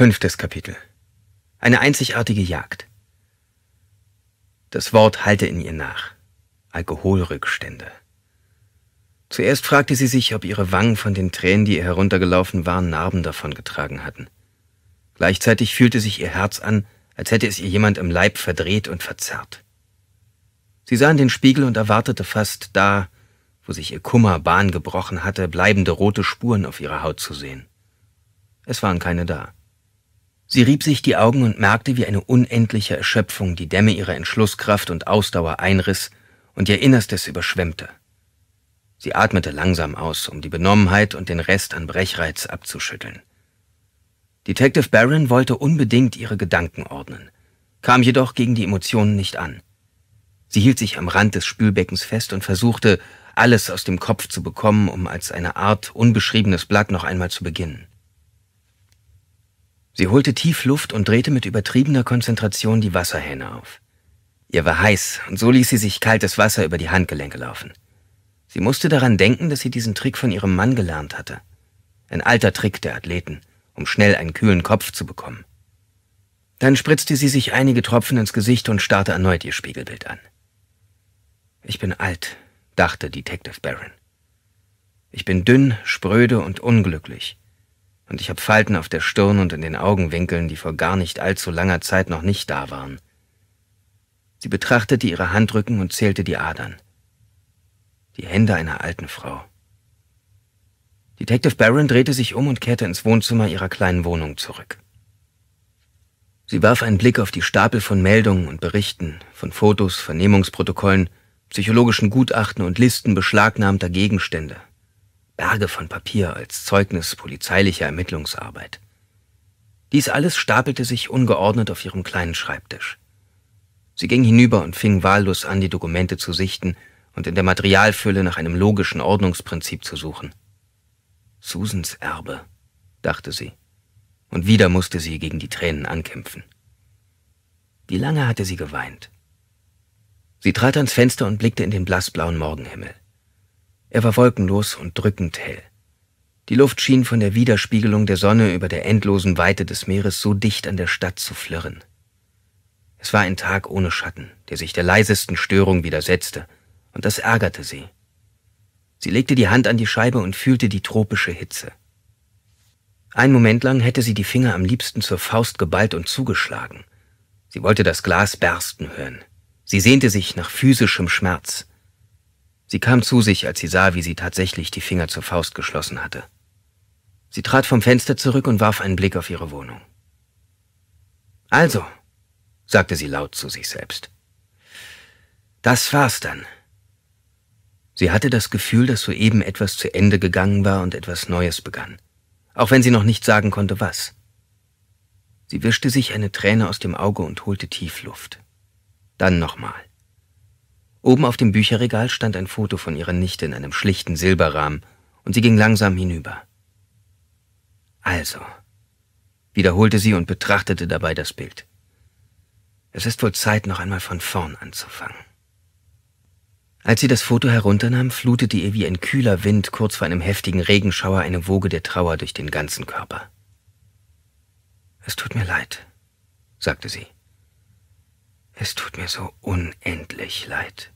Fünftes Kapitel. Eine einzigartige Jagd. Das Wort hallte in ihr nach. Alkoholrückstände. Zuerst fragte sie sich, ob ihre Wangen von den Tränen, die ihr heruntergelaufen waren, Narben davongetragen hatten. Gleichzeitig fühlte sich ihr Herz an, als hätte es ihr jemand im Leib verdreht und verzerrt. Sie sah in den Spiegel und erwartete fast da, wo sich ihr Kummer Bahn gebrochen hatte, bleibende rote Spuren auf ihrer Haut zu sehen. Es waren keine da. Sie rieb sich die Augen und merkte, wie eine unendliche Erschöpfung die Dämme ihrer Entschlusskraft und Ausdauer einriss und ihr Innerstes überschwemmte. Sie atmete langsam aus, um die Benommenheit und den Rest an Brechreiz abzuschütteln. Detective Barron wollte unbedingt ihre Gedanken ordnen, kam jedoch gegen die Emotionen nicht an. Sie hielt sich am Rand des Spülbeckens fest und versuchte, alles aus dem Kopf zu bekommen, um als eine Art unbeschriebenes Blatt noch einmal zu beginnen. Sie holte tief Luft und drehte mit übertriebener Konzentration die Wasserhähne auf. Ihr war heiß, und so ließ sie sich kaltes Wasser über die Handgelenke laufen. Sie musste daran denken, dass sie diesen Trick von ihrem Mann gelernt hatte. Ein alter Trick der Athleten, um schnell einen kühlen Kopf zu bekommen. Dann spritzte sie sich einige Tropfen ins Gesicht und starrte erneut ihr Spiegelbild an. Ich bin alt, dachte Detective Barron. Ich bin dünn, spröde und unglücklich und ich habe Falten auf der Stirn und in den Augenwinkeln, die vor gar nicht allzu langer Zeit noch nicht da waren. Sie betrachtete ihre Handrücken und zählte die Adern. Die Hände einer alten Frau. Detective Barron drehte sich um und kehrte ins Wohnzimmer ihrer kleinen Wohnung zurück. Sie warf einen Blick auf die Stapel von Meldungen und Berichten, von Fotos, Vernehmungsprotokollen, psychologischen Gutachten und Listen beschlagnahmter Gegenstände, Berge von Papier als Zeugnis polizeilicher Ermittlungsarbeit. Dies alles stapelte sich ungeordnet auf ihrem kleinen Schreibtisch. Sie ging hinüber und fing wahllos an, die Dokumente zu sichten und in der Materialfülle nach einem logischen Ordnungsprinzip zu suchen. Susans Erbe, dachte sie, und wieder musste sie gegen die Tränen ankämpfen. Wie lange hatte sie geweint? Sie trat ans Fenster und blickte in den blassblauen Morgenhimmel. Er war wolkenlos und drückend hell. Die Luft schien von der Widerspiegelung der Sonne über der endlosen Weite des Meeres so dicht an der Stadt zu flirren. Es war ein Tag ohne Schatten, der sich der leisesten Störung widersetzte, und das ärgerte sie. Sie legte die Hand an die Scheibe und fühlte die tropische Hitze. Ein Moment lang hätte sie die Finger am liebsten zur Faust geballt und zugeschlagen. Sie wollte das Glas bersten hören. Sie sehnte sich nach physischem Schmerz. Sie kam zu sich, als sie sah, wie sie tatsächlich die Finger zur Faust geschlossen hatte. Sie trat vom Fenster zurück und warf einen Blick auf ihre Wohnung. Also, sagte sie laut zu sich selbst. Das war's dann. Sie hatte das Gefühl, dass soeben etwas zu Ende gegangen war und etwas Neues begann, auch wenn sie noch nicht sagen konnte, was. Sie wischte sich eine Träne aus dem Auge und holte Tiefluft. Dann nochmal. Oben auf dem Bücherregal stand ein Foto von ihrer Nichte in einem schlichten Silberrahmen, und sie ging langsam hinüber. Also, wiederholte sie und betrachtete dabei das Bild. Es ist wohl Zeit, noch einmal von vorn anzufangen. Als sie das Foto herunternahm, flutete ihr wie ein kühler Wind kurz vor einem heftigen Regenschauer eine Woge der Trauer durch den ganzen Körper. Es tut mir leid, sagte sie. Es tut mir so unendlich leid.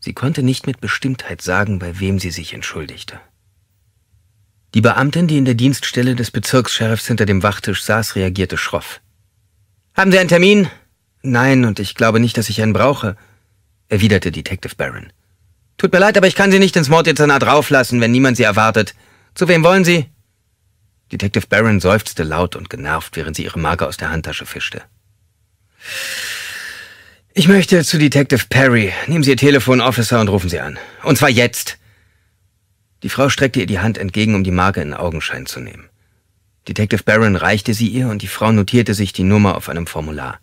Sie konnte nicht mit Bestimmtheit sagen, bei wem sie sich entschuldigte. Die Beamtin, die in der Dienststelle des Bezirkssheriffs hinter dem Wachtisch saß, reagierte schroff. Haben Sie einen Termin? Nein, und ich glaube nicht, dass ich einen brauche, erwiderte Detective Barron. Tut mir leid, aber ich kann Sie nicht ins Morddezernat rauflassen, wenn niemand Sie erwartet. Zu wem wollen Sie? Detective Barron seufzte laut und genervt, während sie ihre Marke aus der Handtasche fischte. Ich möchte zu Detective Perry. Nehmen Sie Ihr Telefon, Officer, und rufen Sie an. Und zwar jetzt. Die Frau streckte ihr die Hand entgegen, um die Marke in Augenschein zu nehmen. Detective Barron reichte sie ihr und die Frau notierte sich die Nummer auf einem Formular.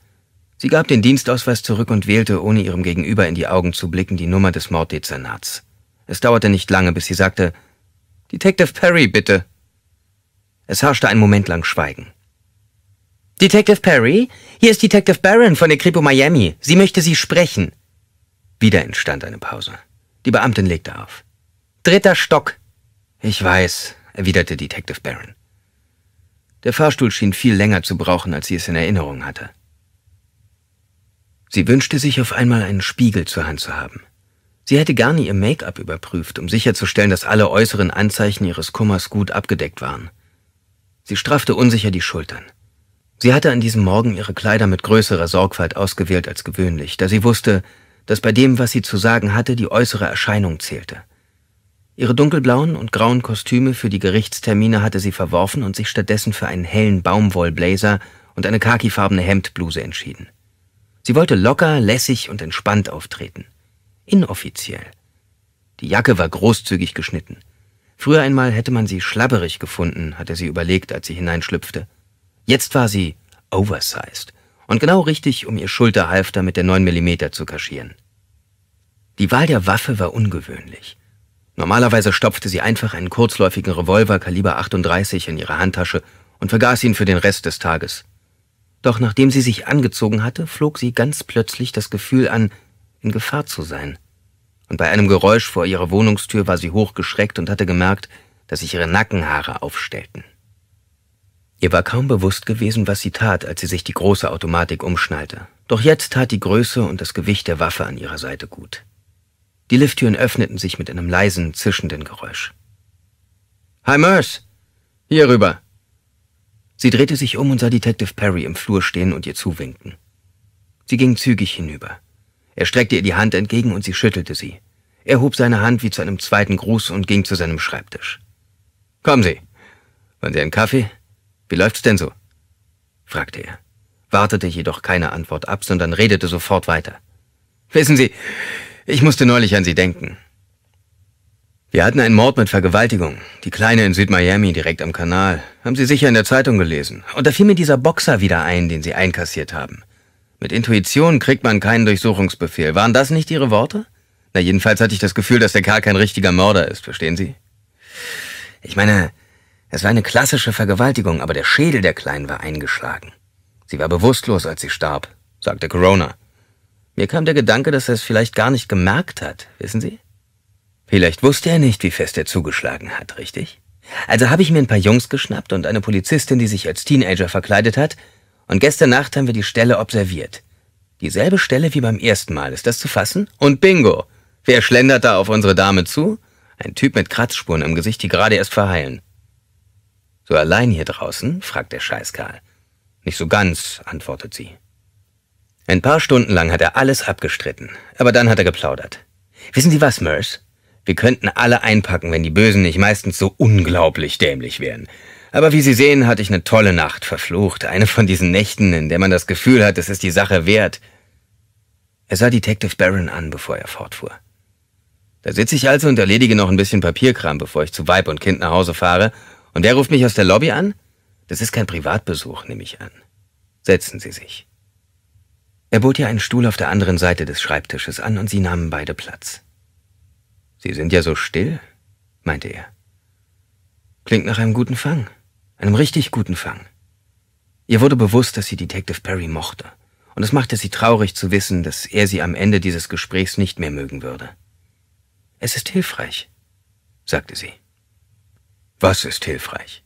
Sie gab den Dienstausweis zurück und wählte, ohne ihrem Gegenüber in die Augen zu blicken, die Nummer des Morddezernats. Es dauerte nicht lange, bis sie sagte, Detective Perry, bitte. Es herrschte einen Moment lang Schweigen. Detective Perry, hier ist Detective Barron von der Kripo Miami. Sie möchte Sie sprechen. Wieder entstand eine Pause. Die Beamtin legte auf. Dritter Stock. Ich weiß, erwiderte Detective Barron. Der Fahrstuhl schien viel länger zu brauchen, als sie es in Erinnerung hatte. Sie wünschte sich auf einmal einen Spiegel zur Hand zu haben. Sie hätte gar nie ihr Make-up überprüft, um sicherzustellen, dass alle äußeren Anzeichen ihres Kummers gut abgedeckt waren. Sie straffte unsicher die Schultern. Sie hatte an diesem Morgen ihre Kleider mit größerer Sorgfalt ausgewählt als gewöhnlich, da sie wusste, dass bei dem, was sie zu sagen hatte, die äußere Erscheinung zählte. Ihre dunkelblauen und grauen Kostüme für die Gerichtstermine hatte sie verworfen und sich stattdessen für einen hellen Baumwollblazer und eine khakifarbene Hemdbluse entschieden. Sie wollte locker, lässig und entspannt auftreten. Inoffiziell. Die Jacke war großzügig geschnitten. Früher einmal hätte man sie schlabberig gefunden, hatte sie überlegt, als sie hineinschlüpfte. Jetzt war sie oversized und genau richtig, um ihr Schulterhalfter mit der 9 mm zu kaschieren. Die Wahl der Waffe war ungewöhnlich. Normalerweise stopfte sie einfach einen kurzläufigen Revolver Kaliber 38 in ihre Handtasche und vergaß ihn für den Rest des Tages. Doch nachdem sie sich angezogen hatte, flog sie ganz plötzlich das Gefühl an, in Gefahr zu sein. Und bei einem Geräusch vor ihrer Wohnungstür war sie hochgeschreckt und hatte gemerkt, dass sich ihre Nackenhaare aufstellten. Ihr war kaum bewusst gewesen, was sie tat, als sie sich die große Automatik umschnallte. Doch jetzt tat die Größe und das Gewicht der Waffe an ihrer Seite gut. Die Lifttüren öffneten sich mit einem leisen, zischenden Geräusch. Hi, Merce! Hier rüber! Sie drehte sich um und sah Detective Perry im Flur stehen und ihr zuwinken. Sie ging zügig hinüber. Er streckte ihr die Hand entgegen und sie schüttelte sie. Er hob seine Hand wie zu einem zweiten Gruß und ging zu seinem Schreibtisch. Kommen Sie. Wollen Sie einen Kaffee? Wie läuft's denn so? fragte er, wartete jedoch keine Antwort ab, sondern redete sofort weiter. Wissen Sie, ich musste neulich an Sie denken. Wir hatten einen Mord mit Vergewaltigung. Die Kleine in Südmiami, direkt am Kanal. Haben Sie sicher in der Zeitung gelesen. Und da fiel mir dieser Boxer wieder ein, den Sie einkassiert haben. Mit Intuition kriegt man keinen Durchsuchungsbefehl. Waren das nicht Ihre Worte? Na, jedenfalls hatte ich das Gefühl, dass der Kerl kein richtiger Mörder ist, verstehen Sie? Ich meine, es war eine klassische Vergewaltigung, aber der Schädel der Kleinen war eingeschlagen. Sie war bewusstlos, als sie starb, sagte Corona. Mir kam der Gedanke, dass er es vielleicht gar nicht gemerkt hat, wissen Sie? Vielleicht wusste er nicht, wie fest er zugeschlagen hat, richtig? Also habe ich mir ein paar Jungs geschnappt und eine Polizistin, die sich als Teenager verkleidet hat, und gestern Nacht haben wir die Stelle observiert. Dieselbe Stelle wie beim ersten Mal, ist das zu fassen? Und bingo! Wer schlendert da auf unsere Dame zu? Ein Typ mit Kratzspuren im Gesicht, die gerade erst verheilen. So allein hier draußen? fragt der Scheißkerl. Nicht so ganz, antwortet sie. Ein paar Stunden lang hat er alles abgestritten, aber dann hat er geplaudert. Wissen Sie was, Merce? Wir könnten alle einpacken, wenn die Bösen nicht meistens so unglaublich dämlich wären. Aber wie Sie sehen, hatte ich eine tolle Nacht, verflucht. Eine von diesen Nächten, in der man das Gefühl hat, es ist die Sache wert. Er sah Detective Barron an, bevor er fortfuhr. Da sitze ich also und erledige noch ein bisschen Papierkram, bevor ich zu Weib und Kind nach Hause fahre und wer ruft mich aus der Lobby an? Das ist kein Privatbesuch, nehme ich an. Setzen Sie sich. Er bot ihr einen Stuhl auf der anderen Seite des Schreibtisches an und sie nahmen beide Platz. Sie sind ja so still, meinte er. Klingt nach einem guten Fang, einem richtig guten Fang. Ihr wurde bewusst, dass sie Detective Perry mochte, und es machte sie traurig zu wissen, dass er sie am Ende dieses Gesprächs nicht mehr mögen würde. Es ist hilfreich, sagte sie. Was ist hilfreich?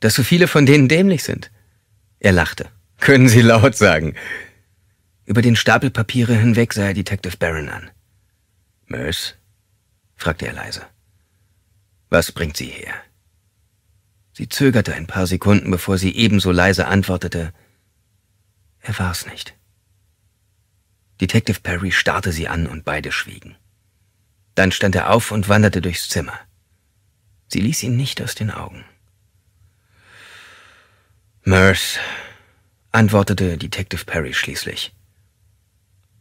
Dass so viele von denen dämlich sind. Er lachte. Können Sie laut sagen. Über den Stapel Papiere hinweg sah er Detective Barron an. Merce? fragte er leise. Was bringt sie her? Sie zögerte ein paar Sekunden, bevor sie ebenso leise antwortete. Er war's nicht. Detective Perry starrte sie an und beide schwiegen. Dann stand er auf und wanderte durchs Zimmer. Sie ließ ihn nicht aus den Augen. Merce, antwortete Detective Perry schließlich.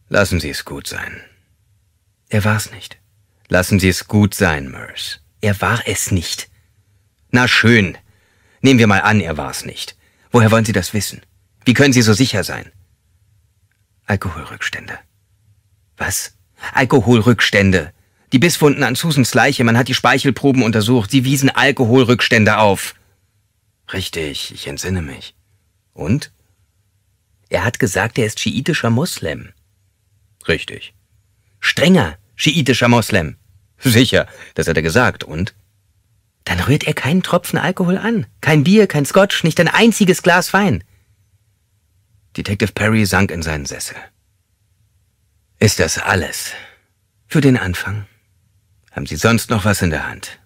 Lassen Sie es gut sein. Er war's nicht. Lassen Sie es gut sein, Merce. Er war es nicht. Na schön. Nehmen wir mal an, er war's nicht. Woher wollen Sie das wissen? Wie können Sie so sicher sein? Alkoholrückstände. Was? Alkoholrückstände. Die Bissfunden an Susans Leiche, man hat die Speichelproben untersucht, sie wiesen Alkoholrückstände auf. Richtig, ich entsinne mich. Und? Er hat gesagt, er ist schiitischer Moslem. Richtig. Strenger schiitischer Moslem. Sicher, das hat er gesagt. Und? Dann rührt er keinen Tropfen Alkohol an. Kein Bier, kein Scotch, nicht ein einziges Glas Wein. Detective Perry sank in seinen Sessel. Ist das alles für den Anfang? Haben Sie sonst noch was in der Hand?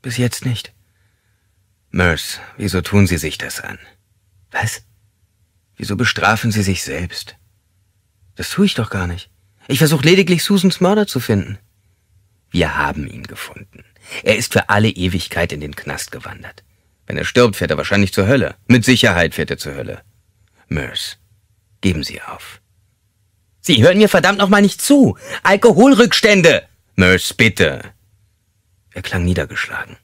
Bis jetzt nicht. Merce, wieso tun Sie sich das an? Was? Wieso bestrafen Sie sich selbst? Das tue ich doch gar nicht. Ich versuche lediglich Susans Mörder zu finden. Wir haben ihn gefunden. Er ist für alle Ewigkeit in den Knast gewandert. Wenn er stirbt, fährt er wahrscheinlich zur Hölle. Mit Sicherheit fährt er zur Hölle. Merce, geben Sie auf. Sie hören mir verdammt nochmal nicht zu. Alkoholrückstände! Nurse, bitte! Er klang niedergeschlagen.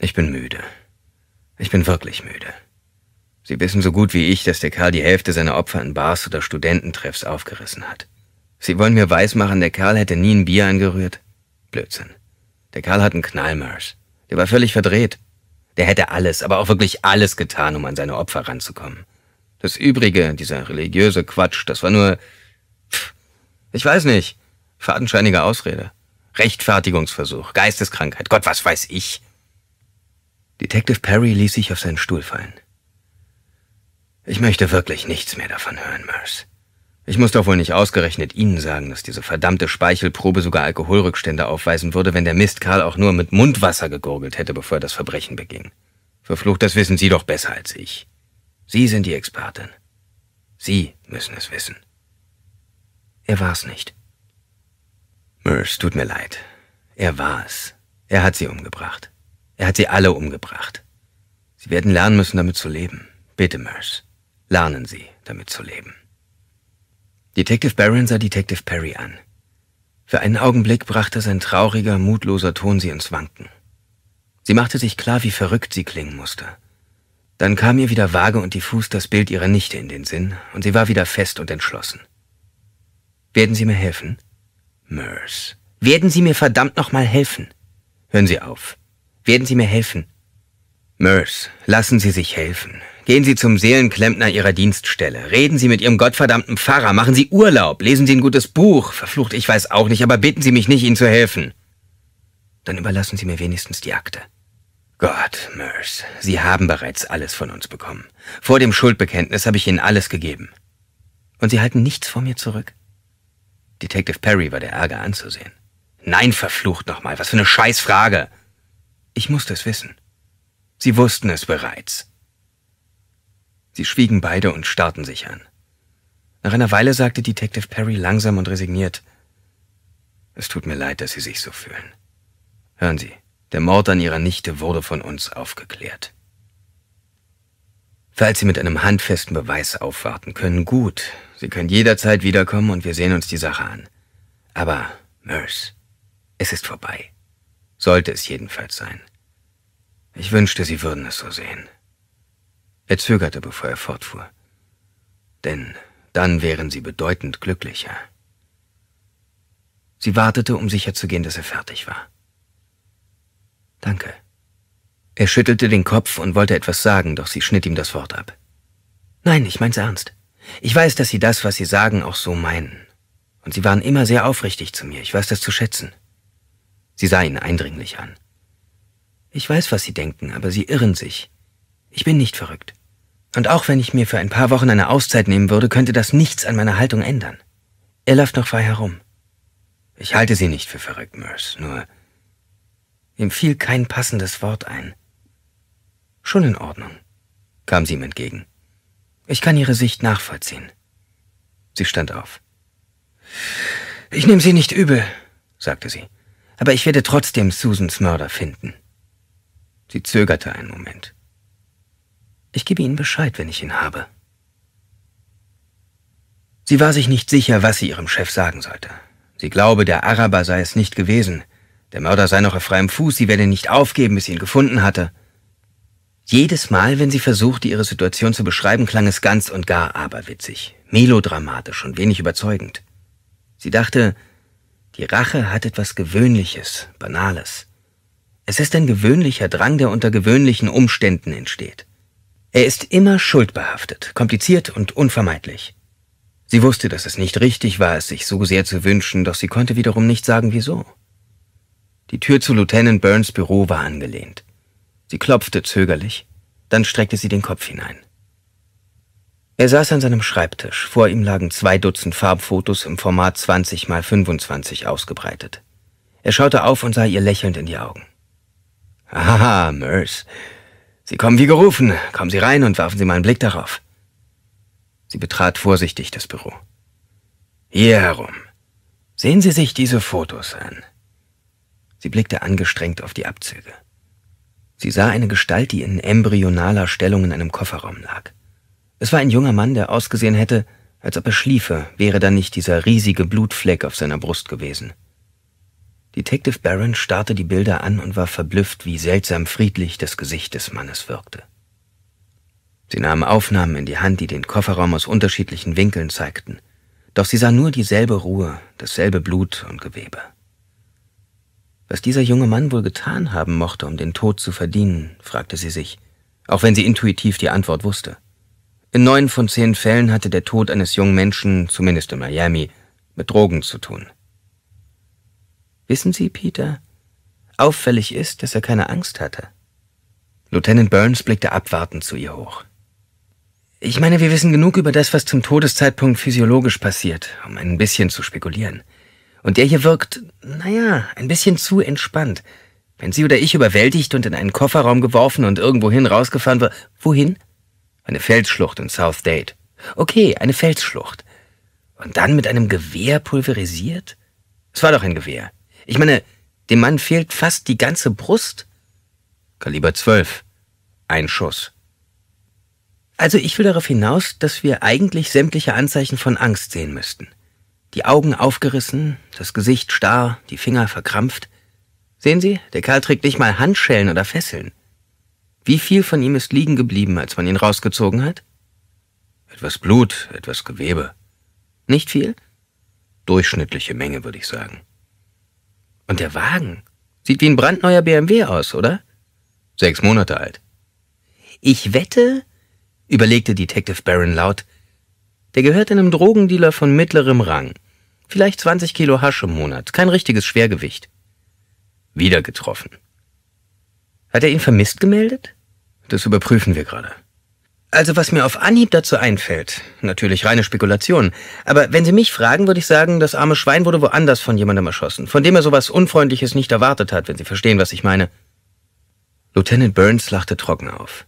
Ich bin müde. Ich bin wirklich müde. Sie wissen so gut wie ich, dass der Kerl die Hälfte seiner Opfer in Bars oder Studententreffs aufgerissen hat. Sie wollen mir weismachen, der Kerl hätte nie ein Bier angerührt? Blödsinn. Der Kerl hat einen Knall, Knallmers. Der war völlig verdreht. Der hätte alles, aber auch wirklich alles getan, um an seine Opfer ranzukommen. Das Übrige, dieser religiöse Quatsch, das war nur... Pff, ich weiß nicht. Fadenscheinige Ausrede. Rechtfertigungsversuch, Geisteskrankheit, Gott, was weiß ich. Detective Perry ließ sich auf seinen Stuhl fallen. Ich möchte wirklich nichts mehr davon hören, Merce. Ich muss doch wohl nicht ausgerechnet Ihnen sagen, dass diese verdammte Speichelprobe sogar Alkoholrückstände aufweisen würde, wenn der Mist Karl auch nur mit Mundwasser gegurgelt hätte, bevor er das Verbrechen beging. Verflucht, das wissen Sie doch besser als ich. Sie sind die Expertin. Sie müssen es wissen. Er war's nicht. Merce, tut mir leid. Er war es. Er hat sie umgebracht. Er hat sie alle umgebracht. Sie werden lernen müssen, damit zu leben. Bitte, Merce. Lernen Sie, damit zu leben. Detective Barron sah Detective Perry an. Für einen Augenblick brachte sein trauriger, mutloser Ton sie ins Wanken. Sie machte sich klar, wie verrückt sie klingen musste. Dann kam ihr wieder vage und diffus das Bild ihrer Nichte in den Sinn, und sie war wieder fest und entschlossen. Werden Sie mir helfen? Merce, werden Sie mir verdammt nochmal helfen. Hören Sie auf. Werden Sie mir helfen. Merce, lassen Sie sich helfen. Gehen Sie zum Seelenklempner Ihrer Dienststelle. Reden Sie mit Ihrem gottverdammten Pfarrer. Machen Sie Urlaub. Lesen Sie ein gutes Buch. Verflucht, ich weiß auch nicht, aber bitten Sie mich nicht, Ihnen zu helfen. Dann überlassen Sie mir wenigstens die Akte. Gott, Merce, Sie haben bereits alles von uns bekommen. Vor dem Schuldbekenntnis habe ich Ihnen alles gegeben. Und Sie halten nichts von mir zurück? Detective Perry war der Ärger anzusehen. Nein, verflucht nochmal, was für eine Scheißfrage! Ich musste es wissen. Sie wussten es bereits. Sie schwiegen beide und starrten sich an. Nach einer Weile sagte Detective Perry langsam und resigniert, es tut mir leid, dass Sie sich so fühlen. Hören Sie, der Mord an Ihrer Nichte wurde von uns aufgeklärt. Falls Sie mit einem handfesten Beweis aufwarten können, gut. Sie können jederzeit wiederkommen und wir sehen uns die Sache an. Aber, Merce, es ist vorbei. Sollte es jedenfalls sein. Ich wünschte, Sie würden es so sehen. Er zögerte, bevor er fortfuhr. Denn dann wären Sie bedeutend glücklicher. Sie wartete, um sicherzugehen, dass er fertig war. Danke. Er schüttelte den Kopf und wollte etwas sagen, doch sie schnitt ihm das Wort ab. Nein, ich mein's ernst. Ich weiß, dass Sie das, was Sie sagen, auch so meinen. Und Sie waren immer sehr aufrichtig zu mir, ich weiß das zu schätzen. Sie sah ihn eindringlich an. Ich weiß, was Sie denken, aber Sie irren sich. Ich bin nicht verrückt. Und auch wenn ich mir für ein paar Wochen eine Auszeit nehmen würde, könnte das nichts an meiner Haltung ändern. Er läuft noch frei herum. Ich halte Sie nicht für verrückt, Merce, nur ihm fiel kein passendes Wort ein. Schon in Ordnung, kam sie ihm entgegen. Ich kann Ihre Sicht nachvollziehen. Sie stand auf. Ich nehme Sie nicht übel, sagte sie, aber ich werde trotzdem Susans Mörder finden. Sie zögerte einen Moment. Ich gebe Ihnen Bescheid, wenn ich ihn habe. Sie war sich nicht sicher, was sie ihrem Chef sagen sollte. Sie glaube, der Araber sei es nicht gewesen. Der Mörder sei noch auf freiem Fuß, sie werde nicht aufgeben, bis sie ihn gefunden hatte. Jedes Mal, wenn sie versuchte, ihre Situation zu beschreiben, klang es ganz und gar aberwitzig, melodramatisch und wenig überzeugend. Sie dachte, die Rache hat etwas Gewöhnliches, Banales. Es ist ein gewöhnlicher Drang, der unter gewöhnlichen Umständen entsteht. Er ist immer schuldbehaftet, kompliziert und unvermeidlich. Sie wusste, dass es nicht richtig war, es sich so sehr zu wünschen, doch sie konnte wiederum nicht sagen, wieso. Die Tür zu Lieutenant Burns Büro war angelehnt. Sie klopfte zögerlich, dann streckte sie den Kopf hinein. Er saß an seinem Schreibtisch, vor ihm lagen zwei Dutzend Farbfotos im Format 20 mal 25 ausgebreitet. Er schaute auf und sah ihr lächelnd in die Augen. Haha, Merce. Sie kommen wie gerufen. Kommen Sie rein und werfen Sie mal einen Blick darauf. Sie betrat vorsichtig das Büro. Hier herum. Sehen Sie sich diese Fotos an. Sie blickte angestrengt auf die Abzüge. Sie sah eine Gestalt, die in embryonaler Stellung in einem Kofferraum lag. Es war ein junger Mann, der ausgesehen hätte, als ob er schliefe, wäre da nicht dieser riesige Blutfleck auf seiner Brust gewesen. Detective Barron starrte die Bilder an und war verblüfft, wie seltsam friedlich das Gesicht des Mannes wirkte. Sie nahm Aufnahmen in die Hand, die den Kofferraum aus unterschiedlichen Winkeln zeigten, doch sie sah nur dieselbe Ruhe, dasselbe Blut und Gewebe. Was dieser junge Mann wohl getan haben mochte, um den Tod zu verdienen, fragte sie sich, auch wenn sie intuitiv die Antwort wusste. In neun von zehn Fällen hatte der Tod eines jungen Menschen, zumindest in Miami, mit Drogen zu tun. Wissen Sie, Peter, auffällig ist, dass er keine Angst hatte. Lieutenant Burns blickte abwartend zu ihr hoch. Ich meine, wir wissen genug über das, was zum Todeszeitpunkt physiologisch passiert, um ein bisschen zu spekulieren. Und der hier wirkt, naja, ein bisschen zu entspannt. Wenn sie oder ich überwältigt und in einen Kofferraum geworfen und irgendwohin rausgefahren wird. Wohin? Eine Felsschlucht in South Date. Okay, eine Felsschlucht. Und dann mit einem Gewehr pulverisiert? Es war doch ein Gewehr. Ich meine, dem Mann fehlt fast die ganze Brust. Kaliber 12. Ein Schuss. Also ich will darauf hinaus, dass wir eigentlich sämtliche Anzeichen von Angst sehen müssten die Augen aufgerissen, das Gesicht starr, die Finger verkrampft. Sehen Sie, der Kerl trägt nicht mal Handschellen oder Fesseln. Wie viel von ihm ist liegen geblieben, als man ihn rausgezogen hat? Etwas Blut, etwas Gewebe. Nicht viel? Durchschnittliche Menge, würde ich sagen. Und der Wagen? Sieht wie ein brandneuer BMW aus, oder? Sechs Monate alt. Ich wette, überlegte Detective Barron laut, der gehört einem Drogendealer von mittlerem Rang. Vielleicht 20 Kilo Hasch im Monat, kein richtiges Schwergewicht. Wieder getroffen. Hat er ihn vermisst gemeldet? Das überprüfen wir gerade. Also was mir auf Anhieb dazu einfällt, natürlich reine Spekulation, aber wenn Sie mich fragen, würde ich sagen, das arme Schwein wurde woanders von jemandem erschossen, von dem er sowas Unfreundliches nicht erwartet hat, wenn Sie verstehen, was ich meine. Lieutenant Burns lachte trocken auf.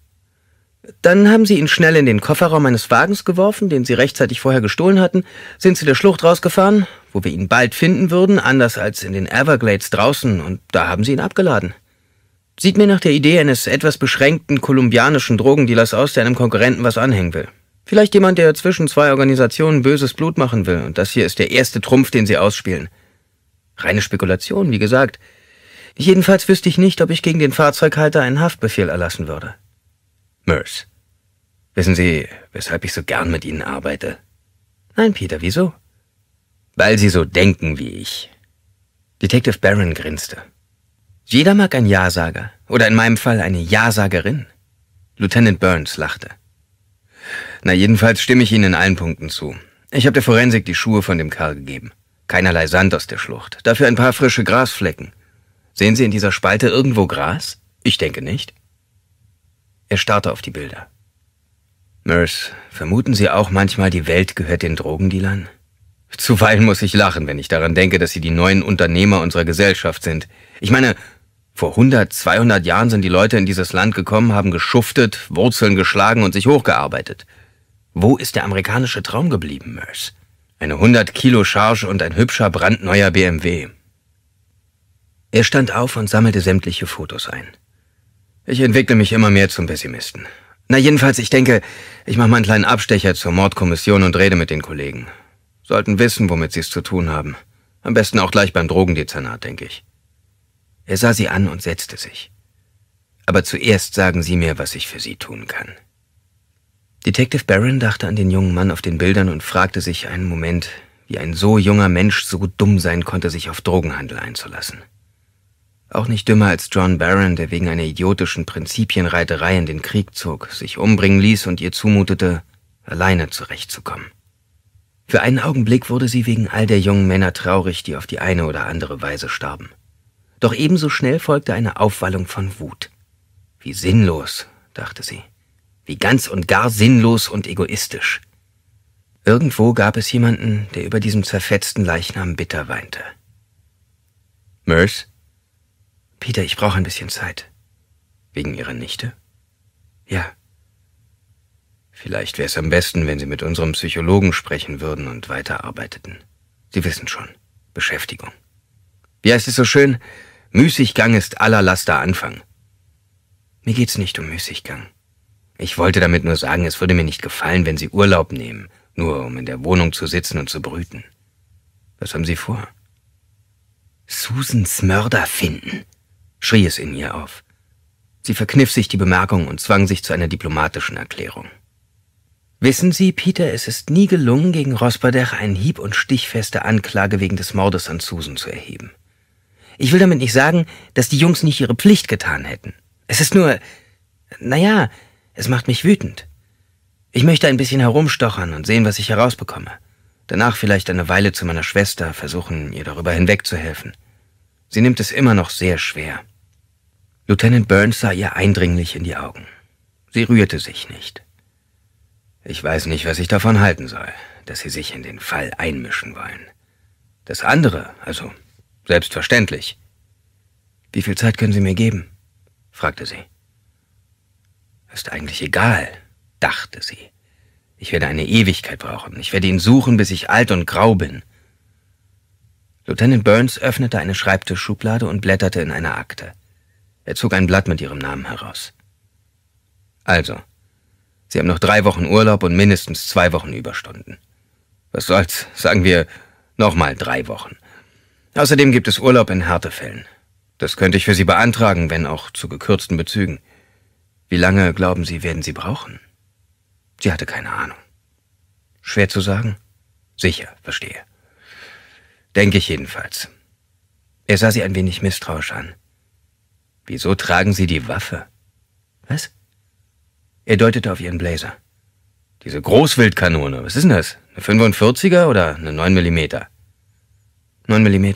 Dann haben sie ihn schnell in den Kofferraum eines Wagens geworfen, den sie rechtzeitig vorher gestohlen hatten, sind zu der Schlucht rausgefahren, wo wir ihn bald finden würden, anders als in den Everglades draußen, und da haben sie ihn abgeladen. Sieht mir nach der Idee eines etwas beschränkten kolumbianischen Drogendealers aus, der einem Konkurrenten was anhängen will. Vielleicht jemand, der zwischen zwei Organisationen böses Blut machen will, und das hier ist der erste Trumpf, den sie ausspielen. Reine Spekulation, wie gesagt. Jedenfalls wüsste ich nicht, ob ich gegen den Fahrzeughalter einen Haftbefehl erlassen würde. Merce. Wissen Sie, weshalb ich so gern mit Ihnen arbeite? Nein, Peter, wieso? Weil Sie so denken wie ich. Detective Barron grinste. Jeder mag ein Ja-Sager, oder in meinem Fall eine Ja-Sagerin. Lieutenant Burns lachte. Na, jedenfalls stimme ich Ihnen in allen Punkten zu. Ich habe der Forensik die Schuhe von dem Karl gegeben. Keinerlei Sand aus der Schlucht, dafür ein paar frische Grasflecken. Sehen Sie in dieser Spalte irgendwo Gras? Ich denke nicht. Er starrte auf die Bilder. Merce, vermuten Sie auch manchmal, die Welt gehört den Drogendealern? Zuweilen muss ich lachen, wenn ich daran denke, dass Sie die neuen Unternehmer unserer Gesellschaft sind. Ich meine, vor 100, 200 Jahren sind die Leute in dieses Land gekommen, haben geschuftet, Wurzeln geschlagen und sich hochgearbeitet. Wo ist der amerikanische Traum geblieben, Merce? Eine 100 Kilo Charge und ein hübscher brandneuer BMW. Er stand auf und sammelte sämtliche Fotos ein. Ich entwickle mich immer mehr zum Pessimisten. Na jedenfalls, ich denke, ich mache mal einen kleinen Abstecher zur Mordkommission und rede mit den Kollegen. Sollten wissen, womit sie es zu tun haben. Am besten auch gleich beim Drogendezernat, denke ich. Er sah sie an und setzte sich. Aber zuerst sagen Sie mir, was ich für Sie tun kann. Detective Barron dachte an den jungen Mann auf den Bildern und fragte sich einen Moment, wie ein so junger Mensch so dumm sein konnte, sich auf Drogenhandel einzulassen. Auch nicht dümmer als John Barron, der wegen einer idiotischen Prinzipienreiterei in den Krieg zog, sich umbringen ließ und ihr zumutete, alleine zurechtzukommen. Für einen Augenblick wurde sie wegen all der jungen Männer traurig, die auf die eine oder andere Weise starben. Doch ebenso schnell folgte eine Aufwallung von Wut. Wie sinnlos, dachte sie. Wie ganz und gar sinnlos und egoistisch. Irgendwo gab es jemanden, der über diesem zerfetzten Leichnam bitter weinte. Merce? Peter, ich brauche ein bisschen Zeit. Wegen Ihrer Nichte? Ja. Vielleicht wäre es am besten, wenn Sie mit unserem Psychologen sprechen würden und weiterarbeiteten. Sie wissen schon, Beschäftigung. Wie heißt es so schön? Müßiggang ist aller Laster Anfang. Mir geht's nicht um Müßiggang. Ich wollte damit nur sagen, es würde mir nicht gefallen, wenn Sie Urlaub nehmen, nur um in der Wohnung zu sitzen und zu brüten. Was haben Sie vor? Susans Mörder finden schrie es in ihr auf. Sie verkniff sich die Bemerkung und zwang sich zu einer diplomatischen Erklärung. Wissen Sie, Peter, es ist nie gelungen, gegen Rosberdech eine hieb- und stichfeste Anklage wegen des Mordes an Susan zu erheben. Ich will damit nicht sagen, dass die Jungs nicht ihre Pflicht getan hätten. Es ist nur, naja, es macht mich wütend. Ich möchte ein bisschen herumstochern und sehen, was ich herausbekomme. Danach vielleicht eine Weile zu meiner Schwester, versuchen, ihr darüber hinwegzuhelfen. Sie nimmt es immer noch sehr schwer. Lieutenant Burns sah ihr eindringlich in die Augen. Sie rührte sich nicht. Ich weiß nicht, was ich davon halten soll, dass Sie sich in den Fall einmischen wollen. Das andere, also selbstverständlich. Wie viel Zeit können Sie mir geben? fragte sie. Ist eigentlich egal, dachte sie. Ich werde eine Ewigkeit brauchen. Ich werde ihn suchen, bis ich alt und grau bin. Lieutenant Burns öffnete eine Schreibtischschublade und blätterte in einer Akte. Er zog ein Blatt mit ihrem Namen heraus. Also, Sie haben noch drei Wochen Urlaub und mindestens zwei Wochen Überstunden. Was soll's, sagen wir nochmal drei Wochen. Außerdem gibt es Urlaub in Härtefällen. Das könnte ich für Sie beantragen, wenn auch zu gekürzten Bezügen. Wie lange, glauben Sie, werden Sie brauchen? Sie hatte keine Ahnung. Schwer zu sagen? Sicher, verstehe. Denke ich jedenfalls. Er sah sie ein wenig misstrauisch an. Wieso tragen Sie die Waffe? Was? Er deutete auf Ihren Blazer. Diese Großwildkanone, was ist denn das? Eine 45er oder eine 9 mm? 9 mm.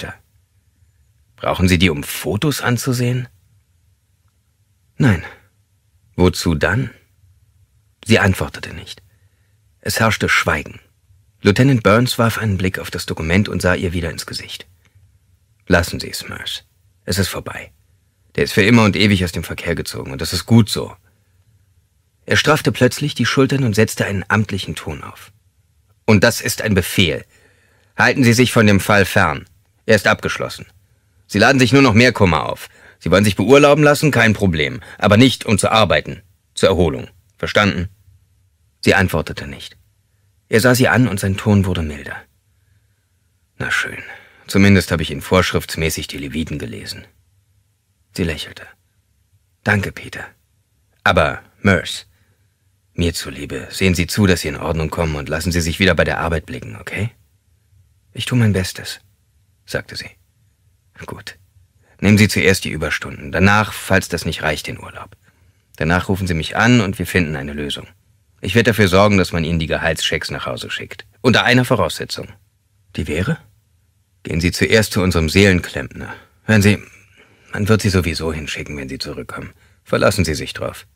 Brauchen Sie die, um Fotos anzusehen? Nein. Wozu dann? Sie antwortete nicht. Es herrschte Schweigen. Lieutenant Burns warf einen Blick auf das Dokument und sah ihr wieder ins Gesicht. Lassen Sie es, Merce. Es ist vorbei. Der ist für immer und ewig aus dem Verkehr gezogen, und das ist gut so. Er straffte plötzlich die Schultern und setzte einen amtlichen Ton auf. Und das ist ein Befehl. Halten Sie sich von dem Fall fern. Er ist abgeschlossen. Sie laden sich nur noch mehr Kummer auf. Sie wollen sich beurlauben lassen, kein Problem, aber nicht um zu arbeiten, zur Erholung. Verstanden? Sie antwortete nicht. Er sah sie an und sein Ton wurde milder. Na schön. Zumindest habe ich ihn vorschriftsmäßig die Leviten gelesen. Sie lächelte. Danke, Peter. Aber, Merce, mir zuliebe, sehen Sie zu, dass Sie in Ordnung kommen und lassen Sie sich wieder bei der Arbeit blicken, okay? Ich tue mein Bestes, sagte sie. Gut. Nehmen Sie zuerst die Überstunden, danach, falls das nicht reicht, den Urlaub. Danach rufen Sie mich an und wir finden eine Lösung. Ich werde dafür sorgen, dass man Ihnen die Gehaltschecks nach Hause schickt. Unter einer Voraussetzung. Die wäre? Gehen Sie zuerst zu unserem Seelenklempner. Hören Sie, man wird Sie sowieso hinschicken, wenn Sie zurückkommen. Verlassen Sie sich drauf.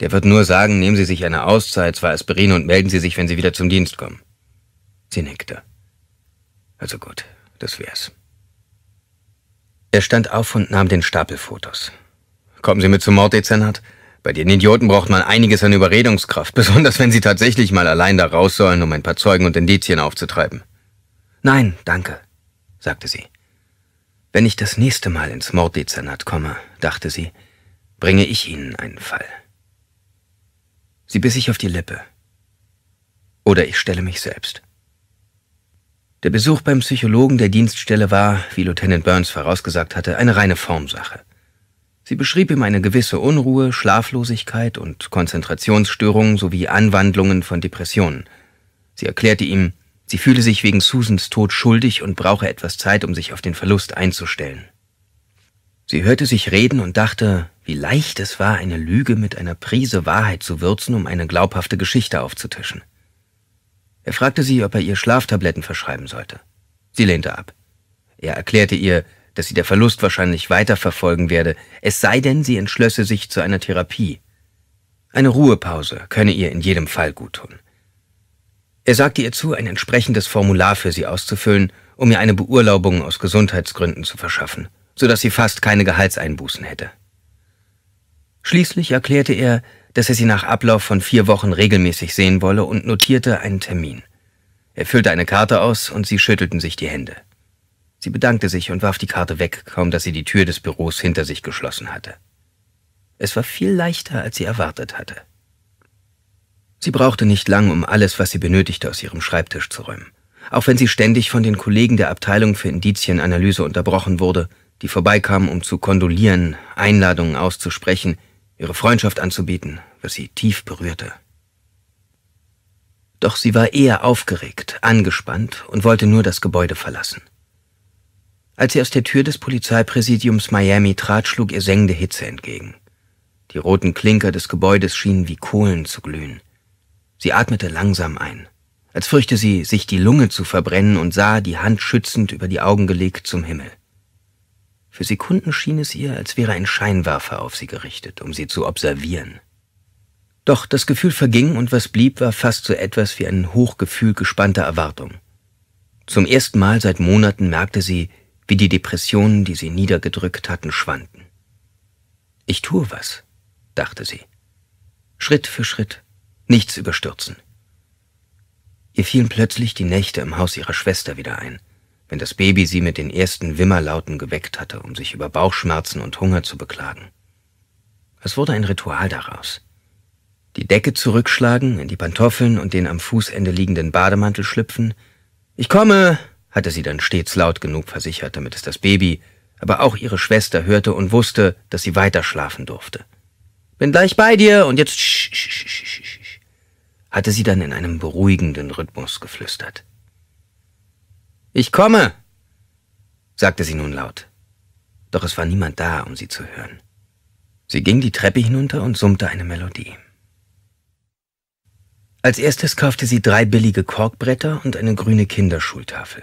Der wird nur sagen, nehmen Sie sich eine Auszeit, zwar Aspirin, und melden Sie sich, wenn Sie wieder zum Dienst kommen. Sie nickte. Also gut, das wär's. Er stand auf und nahm den Stapel Fotos. Kommen Sie mit zum Morddezernat? Bei den Idioten braucht man einiges an Überredungskraft, besonders wenn sie tatsächlich mal allein da raus sollen, um ein paar Zeugen und Indizien aufzutreiben. Nein, danke, sagte sie. Wenn ich das nächste Mal ins Morddezernat komme, dachte sie, bringe ich Ihnen einen Fall. Sie biss sich auf die Lippe. Oder ich stelle mich selbst. Der Besuch beim Psychologen der Dienststelle war, wie Lieutenant Burns vorausgesagt hatte, eine reine Formsache. Sie beschrieb ihm eine gewisse Unruhe, Schlaflosigkeit und Konzentrationsstörungen sowie Anwandlungen von Depressionen. Sie erklärte ihm, Sie fühle sich wegen Susans Tod schuldig und brauche etwas Zeit, um sich auf den Verlust einzustellen. Sie hörte sich reden und dachte, wie leicht es war, eine Lüge mit einer Prise Wahrheit zu würzen, um eine glaubhafte Geschichte aufzutischen. Er fragte sie, ob er ihr Schlaftabletten verschreiben sollte. Sie lehnte ab. Er erklärte ihr, dass sie der Verlust wahrscheinlich weiterverfolgen werde, es sei denn, sie entschlösse sich zu einer Therapie. Eine Ruhepause könne ihr in jedem Fall guttun. Er sagte ihr zu, ein entsprechendes Formular für sie auszufüllen, um ihr eine Beurlaubung aus Gesundheitsgründen zu verschaffen, so dass sie fast keine Gehaltseinbußen hätte. Schließlich erklärte er, dass er sie nach Ablauf von vier Wochen regelmäßig sehen wolle und notierte einen Termin. Er füllte eine Karte aus und sie schüttelten sich die Hände. Sie bedankte sich und warf die Karte weg, kaum dass sie die Tür des Büros hinter sich geschlossen hatte. Es war viel leichter, als sie erwartet hatte. Sie brauchte nicht lang, um alles, was sie benötigte, aus ihrem Schreibtisch zu räumen. Auch wenn sie ständig von den Kollegen der Abteilung für Indizienanalyse unterbrochen wurde, die vorbeikamen, um zu kondolieren, Einladungen auszusprechen, ihre Freundschaft anzubieten, was sie tief berührte. Doch sie war eher aufgeregt, angespannt und wollte nur das Gebäude verlassen. Als sie aus der Tür des Polizeipräsidiums Miami trat, schlug ihr sengende Hitze entgegen. Die roten Klinker des Gebäudes schienen wie Kohlen zu glühen. Sie atmete langsam ein, als fürchte sie, sich die Lunge zu verbrennen und sah, die Hand schützend über die Augen gelegt, zum Himmel. Für Sekunden schien es ihr, als wäre ein Scheinwerfer auf sie gerichtet, um sie zu observieren. Doch das Gefühl verging und was blieb, war fast so etwas wie ein Hochgefühl gespannter Erwartung. Zum ersten Mal seit Monaten merkte sie, wie die Depressionen, die sie niedergedrückt hatten, schwanden. Ich tue was, dachte sie. Schritt für Schritt nichts überstürzen. Ihr fielen plötzlich die Nächte im Haus ihrer Schwester wieder ein, wenn das Baby sie mit den ersten Wimmerlauten geweckt hatte, um sich über Bauchschmerzen und Hunger zu beklagen. Es wurde ein Ritual daraus. Die Decke zurückschlagen, in die Pantoffeln und den am Fußende liegenden Bademantel schlüpfen. Ich komme, hatte sie dann stets laut genug versichert, damit es das Baby, aber auch ihre Schwester hörte und wusste, dass sie weiter schlafen durfte. Bin gleich bei dir und jetzt sch, sch, sch, sch hatte sie dann in einem beruhigenden Rhythmus geflüstert. Ich komme, sagte sie nun laut. Doch es war niemand da, um sie zu hören. Sie ging die Treppe hinunter und summte eine Melodie. Als erstes kaufte sie drei billige Korkbretter und eine grüne Kinderschultafel.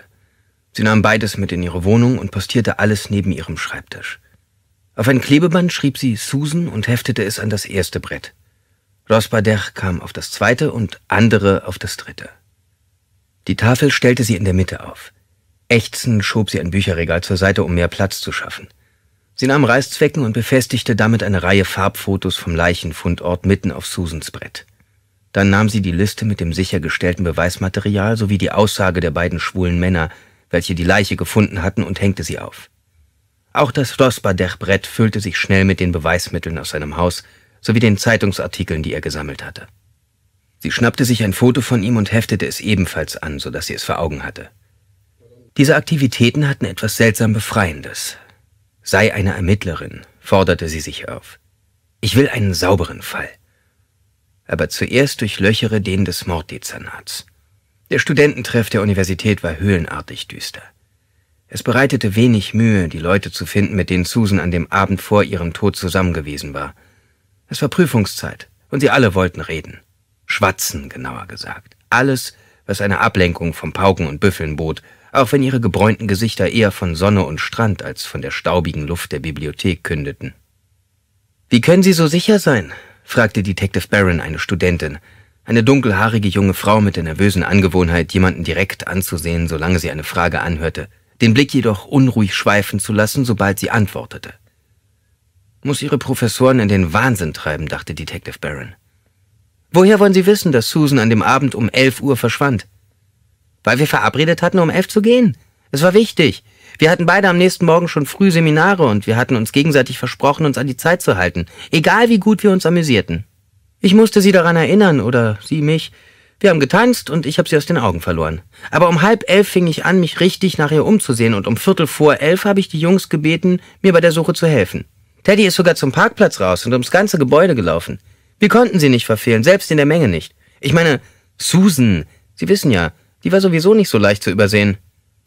Sie nahm beides mit in ihre Wohnung und postierte alles neben ihrem Schreibtisch. Auf ein Klebeband schrieb sie Susan und heftete es an das erste Brett. Rosbadech kam auf das zweite und andere auf das dritte. Die Tafel stellte sie in der Mitte auf. Ächzend schob sie ein Bücherregal zur Seite, um mehr Platz zu schaffen. Sie nahm Reißzwecken und befestigte damit eine Reihe Farbfotos vom Leichenfundort mitten auf Susans Brett. Dann nahm sie die Liste mit dem sichergestellten Beweismaterial sowie die Aussage der beiden schwulen Männer, welche die Leiche gefunden hatten, und hängte sie auf. Auch das Rosbadech-Brett füllte sich schnell mit den Beweismitteln aus seinem Haus, sowie den Zeitungsartikeln, die er gesammelt hatte. Sie schnappte sich ein Foto von ihm und heftete es ebenfalls an, so dass sie es vor Augen hatte. Diese Aktivitäten hatten etwas seltsam Befreiendes. Sei eine Ermittlerin, forderte sie sich auf. Ich will einen sauberen Fall. Aber zuerst durchlöchere den des Morddezernats. Der Studententreff der Universität war höhlenartig düster. Es bereitete wenig Mühe, die Leute zu finden, mit denen Susan an dem Abend vor ihrem Tod zusammengewesen war – es war Prüfungszeit und sie alle wollten reden. Schwatzen, genauer gesagt. Alles, was eine Ablenkung vom Pauken und Büffeln bot, auch wenn ihre gebräunten Gesichter eher von Sonne und Strand als von der staubigen Luft der Bibliothek kündeten. »Wie können Sie so sicher sein?« fragte Detective Barron eine Studentin, eine dunkelhaarige junge Frau mit der nervösen Angewohnheit, jemanden direkt anzusehen, solange sie eine Frage anhörte, den Blick jedoch unruhig schweifen zu lassen, sobald sie antwortete. Muss ihre Professoren in den Wahnsinn treiben, dachte Detective Barron. Woher wollen Sie wissen, dass Susan an dem Abend um elf Uhr verschwand? Weil wir verabredet hatten, um elf zu gehen. Es war wichtig. Wir hatten beide am nächsten Morgen schon früh Seminare und wir hatten uns gegenseitig versprochen, uns an die Zeit zu halten, egal wie gut wir uns amüsierten. Ich musste sie daran erinnern oder sie mich. Wir haben getanzt und ich habe sie aus den Augen verloren. Aber um halb elf fing ich an, mich richtig nach ihr umzusehen und um viertel vor elf habe ich die Jungs gebeten, mir bei der Suche zu helfen. Teddy ist sogar zum Parkplatz raus und ums ganze Gebäude gelaufen. Wir konnten sie nicht verfehlen, selbst in der Menge nicht. Ich meine, Susan, Sie wissen ja, die war sowieso nicht so leicht zu übersehen.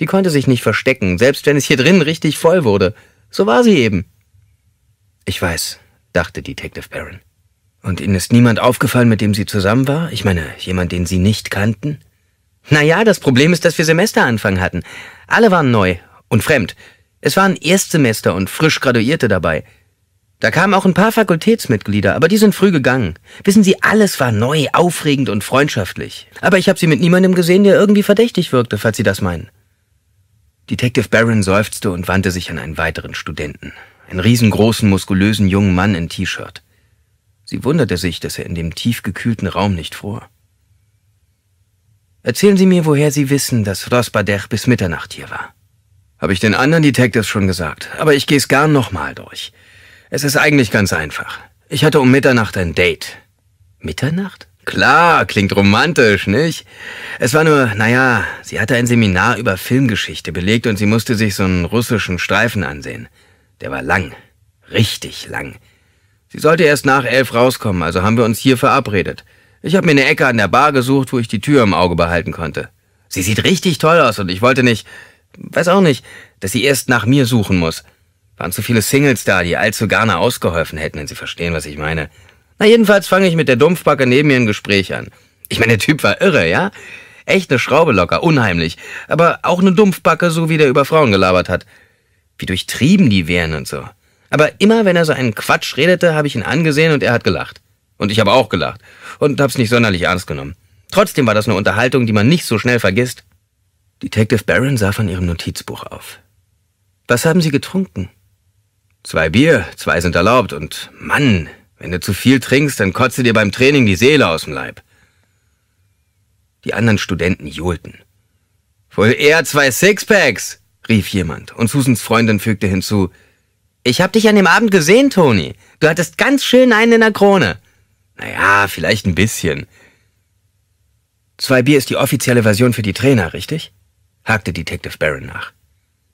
Die konnte sich nicht verstecken, selbst wenn es hier drin richtig voll wurde. So war sie eben. Ich weiß, dachte Detective Barron. Und Ihnen ist niemand aufgefallen, mit dem Sie zusammen war? Ich meine, jemand, den Sie nicht kannten? Naja, das Problem ist, dass wir Semesteranfang hatten. Alle waren neu und fremd. Es waren Erstsemester und frisch Graduierte dabei. Da kamen auch ein paar Fakultätsmitglieder, aber die sind früh gegangen. Wissen Sie, alles war neu, aufregend und freundschaftlich. Aber ich habe sie mit niemandem gesehen, der irgendwie verdächtig wirkte, falls Sie das meinen. Detective Barron seufzte und wandte sich an einen weiteren Studenten, einen riesengroßen, muskulösen jungen Mann in T-Shirt. Sie wunderte sich, dass er in dem tiefgekühlten Raum nicht fror. Erzählen Sie mir, woher Sie wissen, dass Rosbadech bis Mitternacht hier war. Habe ich den anderen Detectives schon gesagt, aber ich gehe es gern nochmal durch. Es ist eigentlich ganz einfach. Ich hatte um Mitternacht ein Date. Mitternacht? Klar, klingt romantisch, nicht? Es war nur, naja, sie hatte ein Seminar über Filmgeschichte belegt und sie musste sich so einen russischen Streifen ansehen. Der war lang. Richtig lang. Sie sollte erst nach elf rauskommen, also haben wir uns hier verabredet. Ich habe mir eine Ecke an der Bar gesucht, wo ich die Tür im Auge behalten konnte. Sie sieht richtig toll aus und ich wollte nicht, weiß auch nicht, dass sie erst nach mir suchen muss. Waren zu viele Singles da, die allzu gerne ausgeholfen hätten, wenn Sie verstehen, was ich meine. Na, jedenfalls fange ich mit der Dumpfbacke neben mir ein Gespräch an. Ich meine, der Typ war irre, ja? Echt eine Schraube locker, unheimlich. Aber auch eine Dumpfbacke, so wie der über Frauen gelabert hat. Wie durchtrieben die wären und so. Aber immer, wenn er so einen Quatsch redete, habe ich ihn angesehen und er hat gelacht. Und ich habe auch gelacht. Und hab's nicht sonderlich ernst genommen. Trotzdem war das eine Unterhaltung, die man nicht so schnell vergisst. Detective Barron sah von ihrem Notizbuch auf. Was haben Sie getrunken? Zwei Bier, zwei sind erlaubt und Mann, wenn du zu viel trinkst, dann kotze dir beim Training die Seele aus dem Leib. Die anderen Studenten johlten. Wohl eher zwei Sixpacks, rief jemand, und Susans Freundin fügte hinzu, ich hab dich an dem Abend gesehen, Toni. Du hattest ganz schön einen in der Krone. Naja, vielleicht ein bisschen. Zwei Bier ist die offizielle Version für die Trainer, richtig? hakte Detective Barron nach.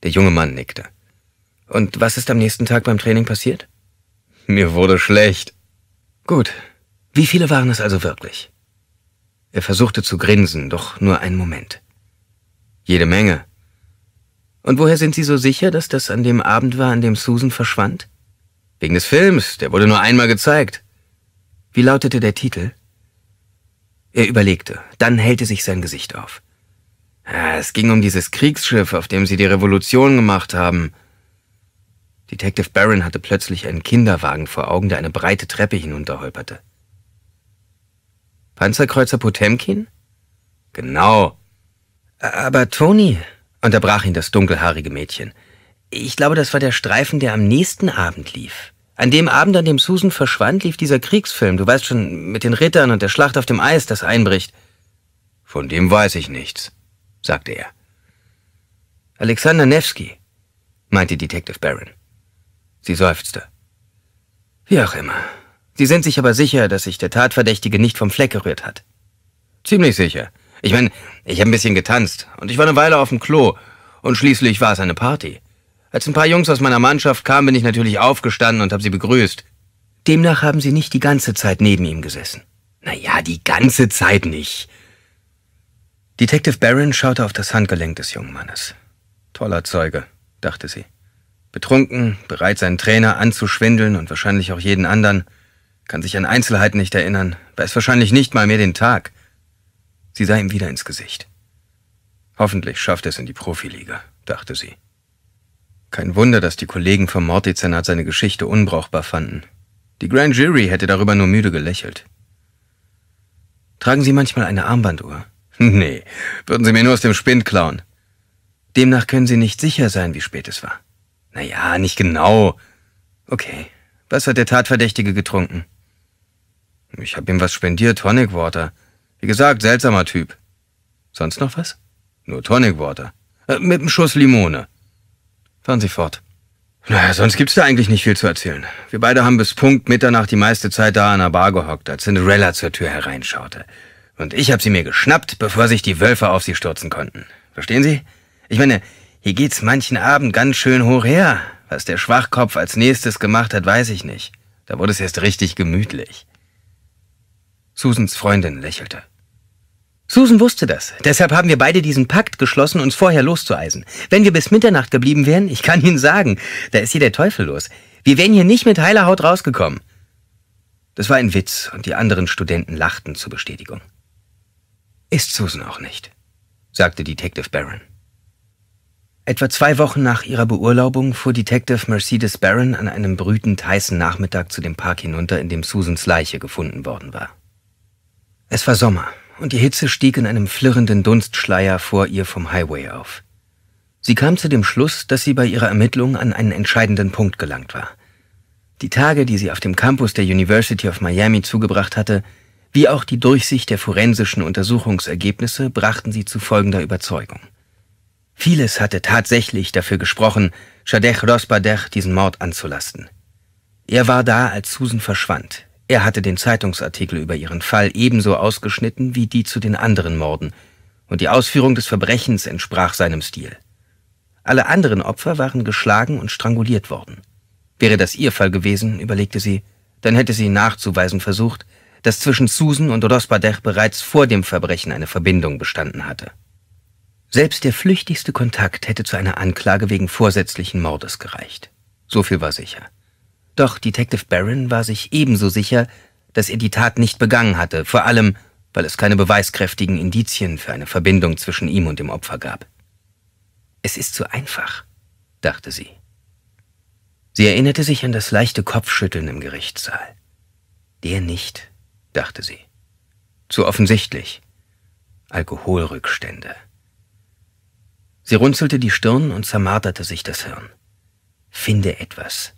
Der junge Mann nickte. Und was ist am nächsten Tag beim Training passiert? Mir wurde schlecht. Gut. Wie viele waren es also wirklich? Er versuchte zu grinsen, doch nur einen Moment. Jede Menge. Und woher sind Sie so sicher, dass das an dem Abend war, an dem Susan verschwand? Wegen des Films, der wurde nur einmal gezeigt. Wie lautete der Titel? Er überlegte, dann hellte sich sein Gesicht auf. Ah, es ging um dieses Kriegsschiff, auf dem sie die Revolution gemacht haben. Detective Barron hatte plötzlich einen Kinderwagen vor Augen, der eine breite Treppe hinunterholperte. Panzerkreuzer Potemkin? Genau. Aber Tony, unterbrach ihn das dunkelhaarige Mädchen, ich glaube, das war der Streifen, der am nächsten Abend lief. An dem Abend, an dem Susan verschwand, lief dieser Kriegsfilm, du weißt schon, mit den Rittern und der Schlacht auf dem Eis, das einbricht. Von dem weiß ich nichts, sagte er. Alexander Nevsky, meinte Detective Barron. Sie seufzte. Wie auch immer. Sie sind sich aber sicher, dass sich der Tatverdächtige nicht vom Fleck gerührt hat. Ziemlich sicher. Ich meine, ich habe ein bisschen getanzt und ich war eine Weile auf dem Klo und schließlich war es eine Party. Als ein paar Jungs aus meiner Mannschaft kamen, bin ich natürlich aufgestanden und habe sie begrüßt. Demnach haben sie nicht die ganze Zeit neben ihm gesessen. Naja, die ganze Zeit nicht. Detective Barron schaute auf das Handgelenk des jungen Mannes. Toller Zeuge, dachte sie. Betrunken, bereit, seinen Trainer anzuschwindeln und wahrscheinlich auch jeden anderen, kann sich an Einzelheiten nicht erinnern, weiß wahrscheinlich nicht mal mehr den Tag. Sie sah ihm wieder ins Gesicht. Hoffentlich schafft er es in die Profiliga, dachte sie. Kein Wunder, dass die Kollegen vom morty seine Geschichte unbrauchbar fanden. Die Grand Jury hätte darüber nur müde gelächelt. Tragen Sie manchmal eine Armbanduhr? nee, würden Sie mir nur aus dem Spind klauen. Demnach können Sie nicht sicher sein, wie spät es war. Naja, nicht genau. Okay. Was hat der Tatverdächtige getrunken? Ich hab ihm was spendiert, Tonic Water. Wie gesagt, seltsamer Typ. Sonst noch was? Nur Tonic Water. Äh, mit einem Schuss Limone. Fahren Sie fort. Naja, sonst gibt's da eigentlich nicht viel zu erzählen. Wir beide haben bis Punkt Mitternacht die meiste Zeit da an der Bar gehockt, als Cinderella zur Tür hereinschaute. Und ich hab sie mir geschnappt, bevor sich die Wölfe auf sie stürzen konnten. Verstehen Sie? Ich meine, hier geht's manchen Abend ganz schön hoch her. Was der Schwachkopf als nächstes gemacht hat, weiß ich nicht. Da wurde es erst richtig gemütlich. Susans Freundin lächelte. Susan wusste das. Deshalb haben wir beide diesen Pakt geschlossen, uns vorher loszueisen. Wenn wir bis Mitternacht geblieben wären, ich kann Ihnen sagen, da ist hier der Teufel los. Wir wären hier nicht mit heiler Haut rausgekommen. Das war ein Witz und die anderen Studenten lachten zur Bestätigung. Ist Susan auch nicht, sagte Detective Barron. Etwa zwei Wochen nach ihrer Beurlaubung fuhr Detective Mercedes Barron an einem brütend heißen Nachmittag zu dem Park hinunter, in dem Susans Leiche gefunden worden war. Es war Sommer und die Hitze stieg in einem flirrenden Dunstschleier vor ihr vom Highway auf. Sie kam zu dem Schluss, dass sie bei ihrer Ermittlung an einen entscheidenden Punkt gelangt war. Die Tage, die sie auf dem Campus der University of Miami zugebracht hatte, wie auch die Durchsicht der forensischen Untersuchungsergebnisse brachten sie zu folgender Überzeugung. Vieles hatte tatsächlich dafür gesprochen, Shadech Rosbadech diesen Mord anzulasten. Er war da, als Susan verschwand. Er hatte den Zeitungsartikel über ihren Fall ebenso ausgeschnitten wie die zu den anderen Morden, und die Ausführung des Verbrechens entsprach seinem Stil. Alle anderen Opfer waren geschlagen und stranguliert worden. Wäre das ihr Fall gewesen, überlegte sie, dann hätte sie nachzuweisen versucht, dass zwischen Susan und Rosbadech bereits vor dem Verbrechen eine Verbindung bestanden hatte. Selbst der flüchtigste Kontakt hätte zu einer Anklage wegen vorsätzlichen Mordes gereicht. So viel war sicher. Doch Detective Barron war sich ebenso sicher, dass er die Tat nicht begangen hatte, vor allem, weil es keine beweiskräftigen Indizien für eine Verbindung zwischen ihm und dem Opfer gab. Es ist zu einfach, dachte sie. Sie erinnerte sich an das leichte Kopfschütteln im Gerichtssaal. Der nicht, dachte sie. Zu offensichtlich. Alkoholrückstände. Sie runzelte die Stirn und zermarterte sich das Hirn. Finde etwas.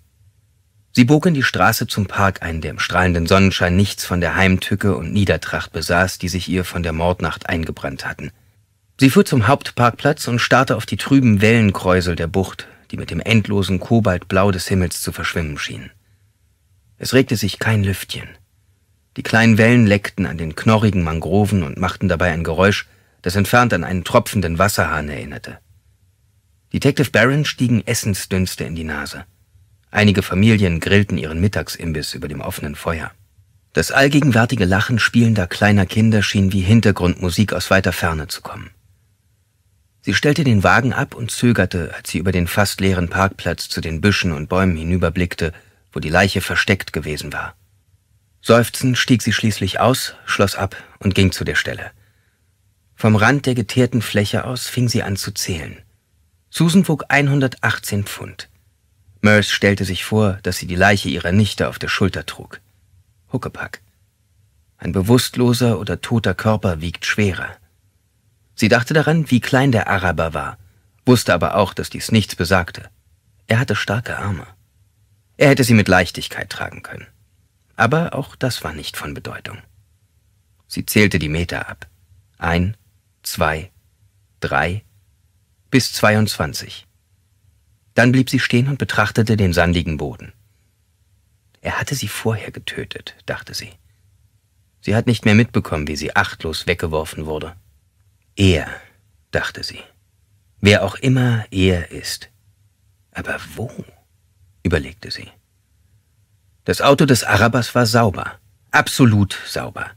Sie bog in die Straße zum Park ein, der im strahlenden Sonnenschein nichts von der Heimtücke und Niedertracht besaß, die sich ihr von der Mordnacht eingebrannt hatten. Sie fuhr zum Hauptparkplatz und starrte auf die trüben Wellenkräusel der Bucht, die mit dem endlosen Kobaltblau des Himmels zu verschwimmen schienen. Es regte sich kein Lüftchen. Die kleinen Wellen leckten an den knorrigen Mangroven und machten dabei ein Geräusch, das entfernt an einen tropfenden Wasserhahn erinnerte. Detective Barron stiegen Essensdünste in die Nase. Einige Familien grillten ihren Mittagsimbiss über dem offenen Feuer. Das allgegenwärtige Lachen spielender kleiner Kinder schien wie Hintergrundmusik aus weiter Ferne zu kommen. Sie stellte den Wagen ab und zögerte, als sie über den fast leeren Parkplatz zu den Büschen und Bäumen hinüberblickte, wo die Leiche versteckt gewesen war. Seufzend stieg sie schließlich aus, schloss ab und ging zu der Stelle. Vom Rand der geteerten Fläche aus fing sie an zu zählen. Susan wog 118 Pfund. Merce stellte sich vor, dass sie die Leiche ihrer Nichte auf der Schulter trug. Huckepack. Ein bewusstloser oder toter Körper wiegt schwerer. Sie dachte daran, wie klein der Araber war, wusste aber auch, dass dies nichts besagte. Er hatte starke Arme. Er hätte sie mit Leichtigkeit tragen können. Aber auch das war nicht von Bedeutung. Sie zählte die Meter ab. Ein, zwei, drei bis 22. Dann blieb sie stehen und betrachtete den sandigen Boden. Er hatte sie vorher getötet, dachte sie. Sie hat nicht mehr mitbekommen, wie sie achtlos weggeworfen wurde. Er, dachte sie. Wer auch immer er ist. Aber wo? überlegte sie. Das Auto des Arabers war sauber, absolut sauber.